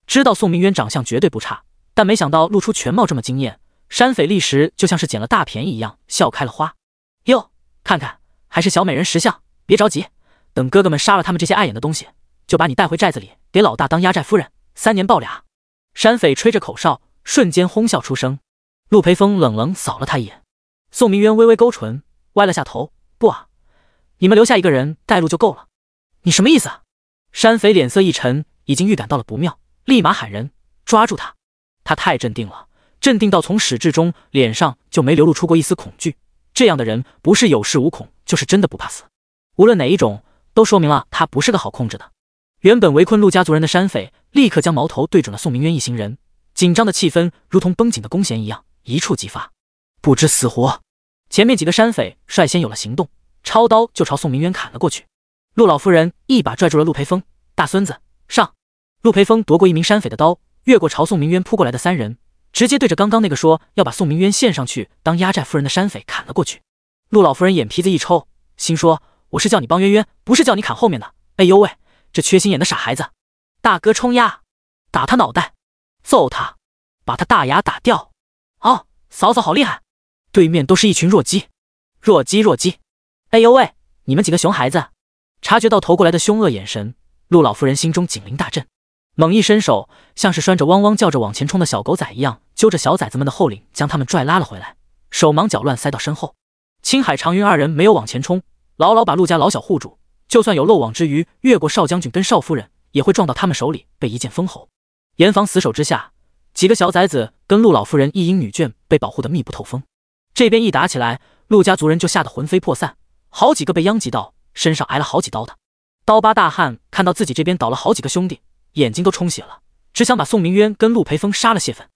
知道宋明渊长相绝对不差，但没想到露出全貌这么惊艳。山匪立时就像是捡了大便宜一样，笑开了花。哟，看看，还是小美人识相，别着急，等哥哥们杀了他们这些碍眼的东西，就把你带回寨子里，给老大当压寨夫人，三年抱俩。山匪吹着口哨，瞬间哄笑出声。陆培峰冷冷扫了他一眼，宋明渊微微勾唇，歪了下头：“不啊，你们留下一个人带路就够了。”你什么意思啊？山匪脸色一沉，已经预感到了不妙，立马喊人抓住他。他太镇定了。镇定到从始至终脸上就没流露出过一丝恐惧，这样的人不是有恃无恐，就是真的不怕死。无论哪一种，都说明了他不是个好控制的。原本围困陆家族人的山匪立刻将矛头对准了宋明渊一行人，紧张的气氛如同绷紧的弓弦一样，一触即发。不知死活！前面几个山匪率先有了行动，抄刀就朝宋明渊砍了过去。陆老夫人一把拽住了陆培峰，大孙子上！陆培峰夺过一名山匪的刀，越过朝宋明渊扑过来的三人。直接对着刚刚那个说要把宋明渊献上去当压寨夫人的山匪砍了过去。陆老夫人眼皮子一抽，心说我是叫你帮渊渊，不是叫你砍后面的。哎呦喂，这缺心眼的傻孩子！大哥冲呀，打他脑袋，揍他，把他大牙打掉。哦，嫂嫂好厉害，对面都是一群弱鸡，弱鸡弱鸡。哎呦喂，你们几个熊孩子！察觉到投过来的凶恶眼神，陆老夫人心中警铃大震。猛一伸手，像是拴着汪汪叫着往前冲的小狗仔一样，揪着小崽子们的后领，将他们拽拉了回来，手忙脚乱塞到身后。青海长云二人没有往前冲，牢牢把陆家老小护住。就算有漏网之鱼越过少将军跟少夫人，也会撞到他们手里，被一剑封喉。严防死守之下，几个小崽子跟陆老夫人一英女眷被保护的密不透风。这边一打起来，陆家族人就吓得魂飞魄散，好几个被殃及到身上挨了好几刀的刀疤大汉，看到自己这边倒了好几个兄弟。眼睛都充血了，只想把宋明渊跟陆培峰杀了泄愤。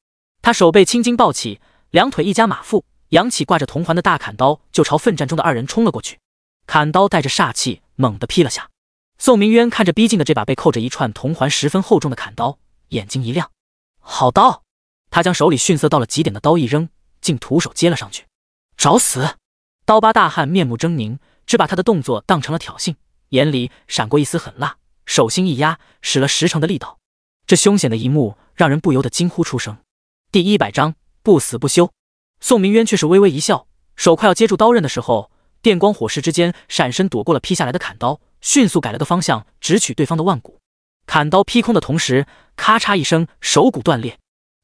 他手背青筋暴起，两腿一夹马腹，扬起挂着铜环的大砍刀就朝奋战中的二人冲了过去。砍刀带着煞气，猛地劈了下。宋明渊看着逼近的这把被扣着一串铜环、十分厚重的砍刀，眼睛一亮：“好刀！”他将手里逊色到了极点的刀一扔，竟徒手接了上去。找死！刀疤大汉面目狰狞，只把他的动作当成了挑衅，眼里闪过一丝狠辣。手心一压，使了十成的力道。这凶险的一幕，让人不由得惊呼出声。第一百章不死不休。宋明渊却是微微一笑，手快要接住刀刃的时候，电光火石之间闪身躲过了劈下来的砍刀，迅速改了个方向，直取对方的腕骨。砍刀劈空的同时，咔嚓一声，手骨断裂。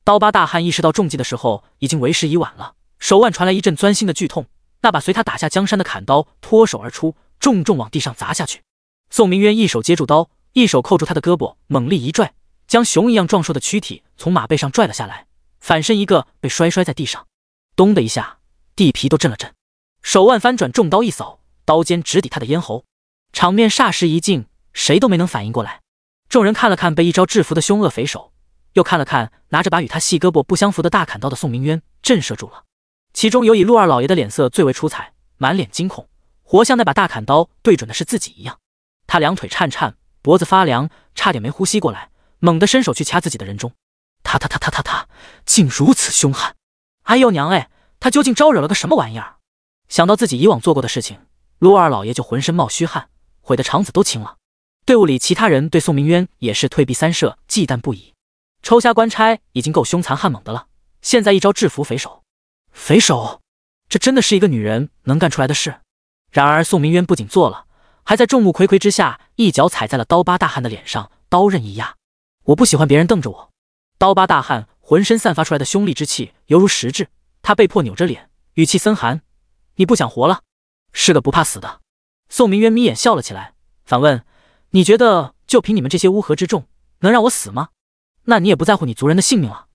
刀疤大汉意识到中计的时候，已经为时已晚了，手腕传来一阵钻心的剧痛，那把随他打下江山的砍刀脱手而出，重重往地上砸下去。宋明渊一手接住刀，一手扣住他的胳膊，猛力一拽，将熊一样壮硕的躯体从马背上拽了下来，反身一个被摔，摔在地上，咚的一下，地皮都震了震。手腕翻转，重刀一扫，刀尖直抵他的咽喉，场面霎时一静，谁都没能反应过来。众人看了看被一招制服的凶恶匪首，又看了看拿着把与他细胳膊不相符的大砍刀的宋明渊，震慑住了。其中有以陆二老爷的脸色最为出彩，满脸惊恐，活像那把大砍刀对准的是自己一样。他两腿颤颤，脖子发凉，差点没呼吸过来，猛地伸手去掐自己的人中。他他他他他他，竟如此凶悍！哎呦娘哎，他究竟招惹了个什么玩意儿？想到自己以往做过的事情，陆二老爷就浑身冒虚汗，悔得肠子都青了。队伍里其他人对宋明渊也是退避三舍，忌惮不已。抽瞎官差已经够凶残悍猛的了，现在一招制服匪首，匪首，这真的是一个女人能干出来的事？然而宋明渊不仅做了。还在众目睽睽之下，一脚踩在了刀疤大汉的脸上，刀刃一压。我不喜欢别人瞪着我。刀疤大汉浑身散发出来的凶戾之气犹如实质，他被迫扭着脸，语气森寒：“你不想活了？是个不怕死的。”宋明渊眯眼笑了起来，反问：“你觉得就凭你们这些乌合之众，能让我死吗？那你也不在乎你族人的性命了？”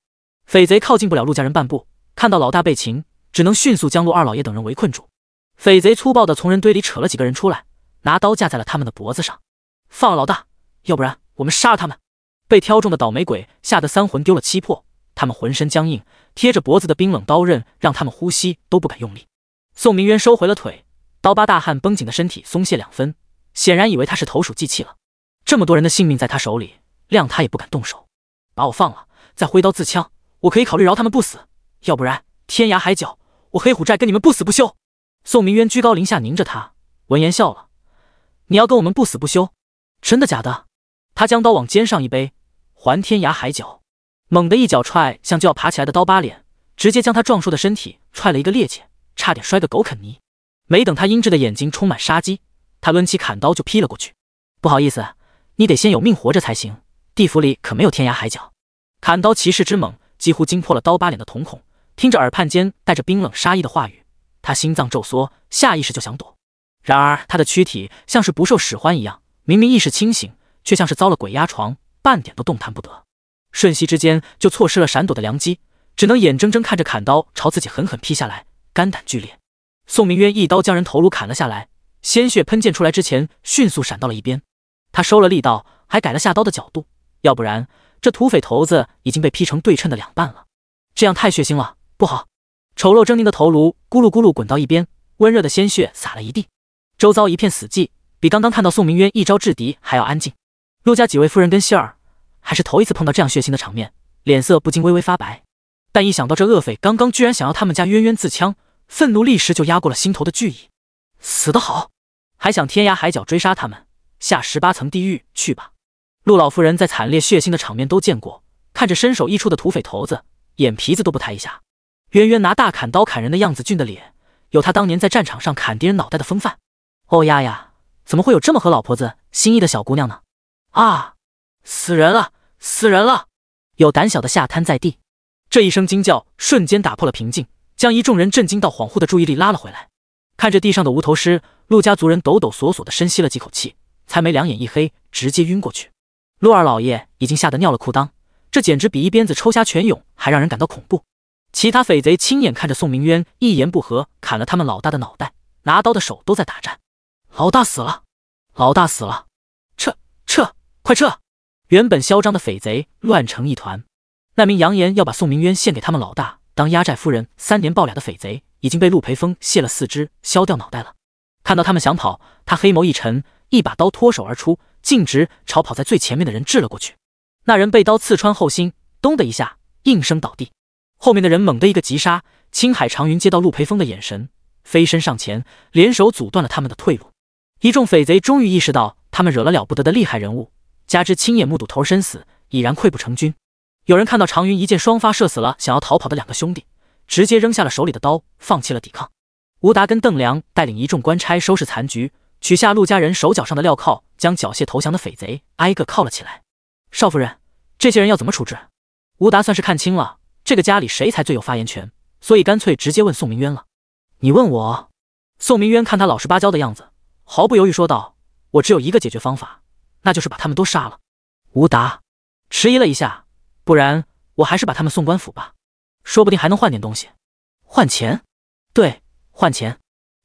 匪贼靠近不了陆家人半步，看到老大被擒，只能迅速将陆二老爷等人围困住。匪贼粗暴地从人堆里扯了几个人出来。拿刀架在了他们的脖子上，放了老大，要不然我们杀了他们。被挑中的倒霉鬼吓得三魂丢了七魄，他们浑身僵硬，贴着脖子的冰冷刀刃让他们呼吸都不敢用力。宋明渊收回了腿，刀疤大汉绷紧的身体松懈两分，显然以为他是投鼠忌器了。这么多人的性命在他手里，谅他也不敢动手。把我放了，再挥刀自枪，我可以考虑饶他们不死。要不然天涯海角，我黑虎寨跟你们不死不休。宋明渊居高临下凝着他，闻言笑了。你要跟我们不死不休？真的假的？他将刀往肩上一背，环天涯海角，猛地一脚踹向就要爬起来的刀疤脸，直接将他壮硕的身体踹了一个趔趄，差点摔个狗啃泥。没等他阴鸷的眼睛充满杀机，他抡起砍刀就劈了过去。不好意思，你得先有命活着才行。地府里可没有天涯海角。砍刀骑士之猛，几乎惊破了刀疤脸的瞳孔。听着耳畔间带着冰冷杀意的话语，他心脏骤缩，下意识就想躲。然而他的躯体像是不受使唤一样，明明意识清醒，却像是遭了鬼压床，半点都动弹不得。瞬息之间就错失了闪躲的良机，只能眼睁睁看着砍刀朝自己狠狠劈下来，肝胆俱裂。宋明渊一刀将人头颅砍了下来，鲜血喷溅出来之前，迅速闪到了一边。他收了力道，还改了下刀的角度，要不然这土匪头子已经被劈成对称的两半了。这样太血腥了，不好。丑陋狰狞的头颅咕噜咕噜滚到一边，温热的鲜血洒了一地。周遭一片死寂，比刚刚看到宋明渊一招制敌还要安静。陆家几位夫人跟希儿还是头一次碰到这样血腥的场面，脸色不禁微微发白。但一想到这恶匪刚刚居然想要他们家渊渊自枪，愤怒立时就压过了心头的惧意。死得好，还想天涯海角追杀他们，下十八层地狱去吧！陆老夫人在惨烈血腥的场面都见过，看着身首异处的土匪头子，眼皮子都不抬一下。渊渊拿大砍刀砍人的样子，俊的脸有他当年在战场上砍敌人脑袋的风范。哦呀呀！怎么会有这么合老婆子心意的小姑娘呢？啊！死人了，死人了！有胆小的吓瘫在地。这一声惊叫瞬间打破了平静，将一众人震惊到恍惚的注意力拉了回来。看着地上的无头尸，陆家族人抖抖索索的深吸了几口气，才没两眼一黑直接晕过去。陆二老爷已经吓得尿了裤裆，这简直比一鞭子抽瞎犬勇还让人感到恐怖。其他匪贼亲眼看着宋明渊一言不合砍了他们老大的脑袋，拿刀的手都在打颤。老大死了，老大死了，撤撤，快撤！原本嚣张的匪贼乱成一团。那名扬言要把宋明渊献给他们老大当压寨夫人三年抱俩的匪贼，已经被陆培峰卸了四肢，削掉脑袋了。看到他们想跑，他黑眸一沉，一把刀脱手而出，径直朝跑在最前面的人掷了过去。那人被刀刺穿后心，咚的一下，应声倒地。后面的人猛地一个急刹，青海长云接到陆培峰的眼神，飞身上前，联手阻断了他们的退路。一众匪贼终于意识到他们惹了了不得的厉害人物，加之亲眼目睹头身死，已然溃不成军。有人看到常云一箭双发射死了想要逃跑的两个兄弟，直接扔下了手里的刀，放弃了抵抗。吴达跟邓良带领一众官差收拾残局，取下陆家人手脚上的镣铐，将缴械投降的匪贼挨个铐了起来。少夫人，这些人要怎么处置？吴达算是看清了这个家里谁才最有发言权，所以干脆直接问宋明渊了。你问我？宋明渊看他老实巴交的样子。毫不犹豫说道：“我只有一个解决方法，那就是把他们都杀了。”吴达迟疑了一下：“不然，我还是把他们送官府吧，说不定还能换点东西，换钱。”“对，换钱。”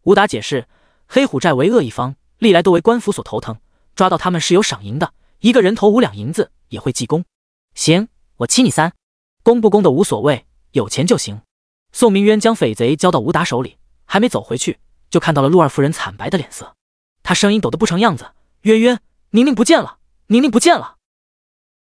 吴达解释：“黑虎寨为恶一方，历来都为官府所头疼，抓到他们是有赏银的，一个人头五两银子，也会记功。”“行，我欺你三，功不功的无所谓，有钱就行。”宋明渊将匪贼交到吴达手里，还没走回去，就看到了陆二夫人惨白的脸色。他声音抖得不成样子，渊渊、宁宁不见了，宁宁不见了。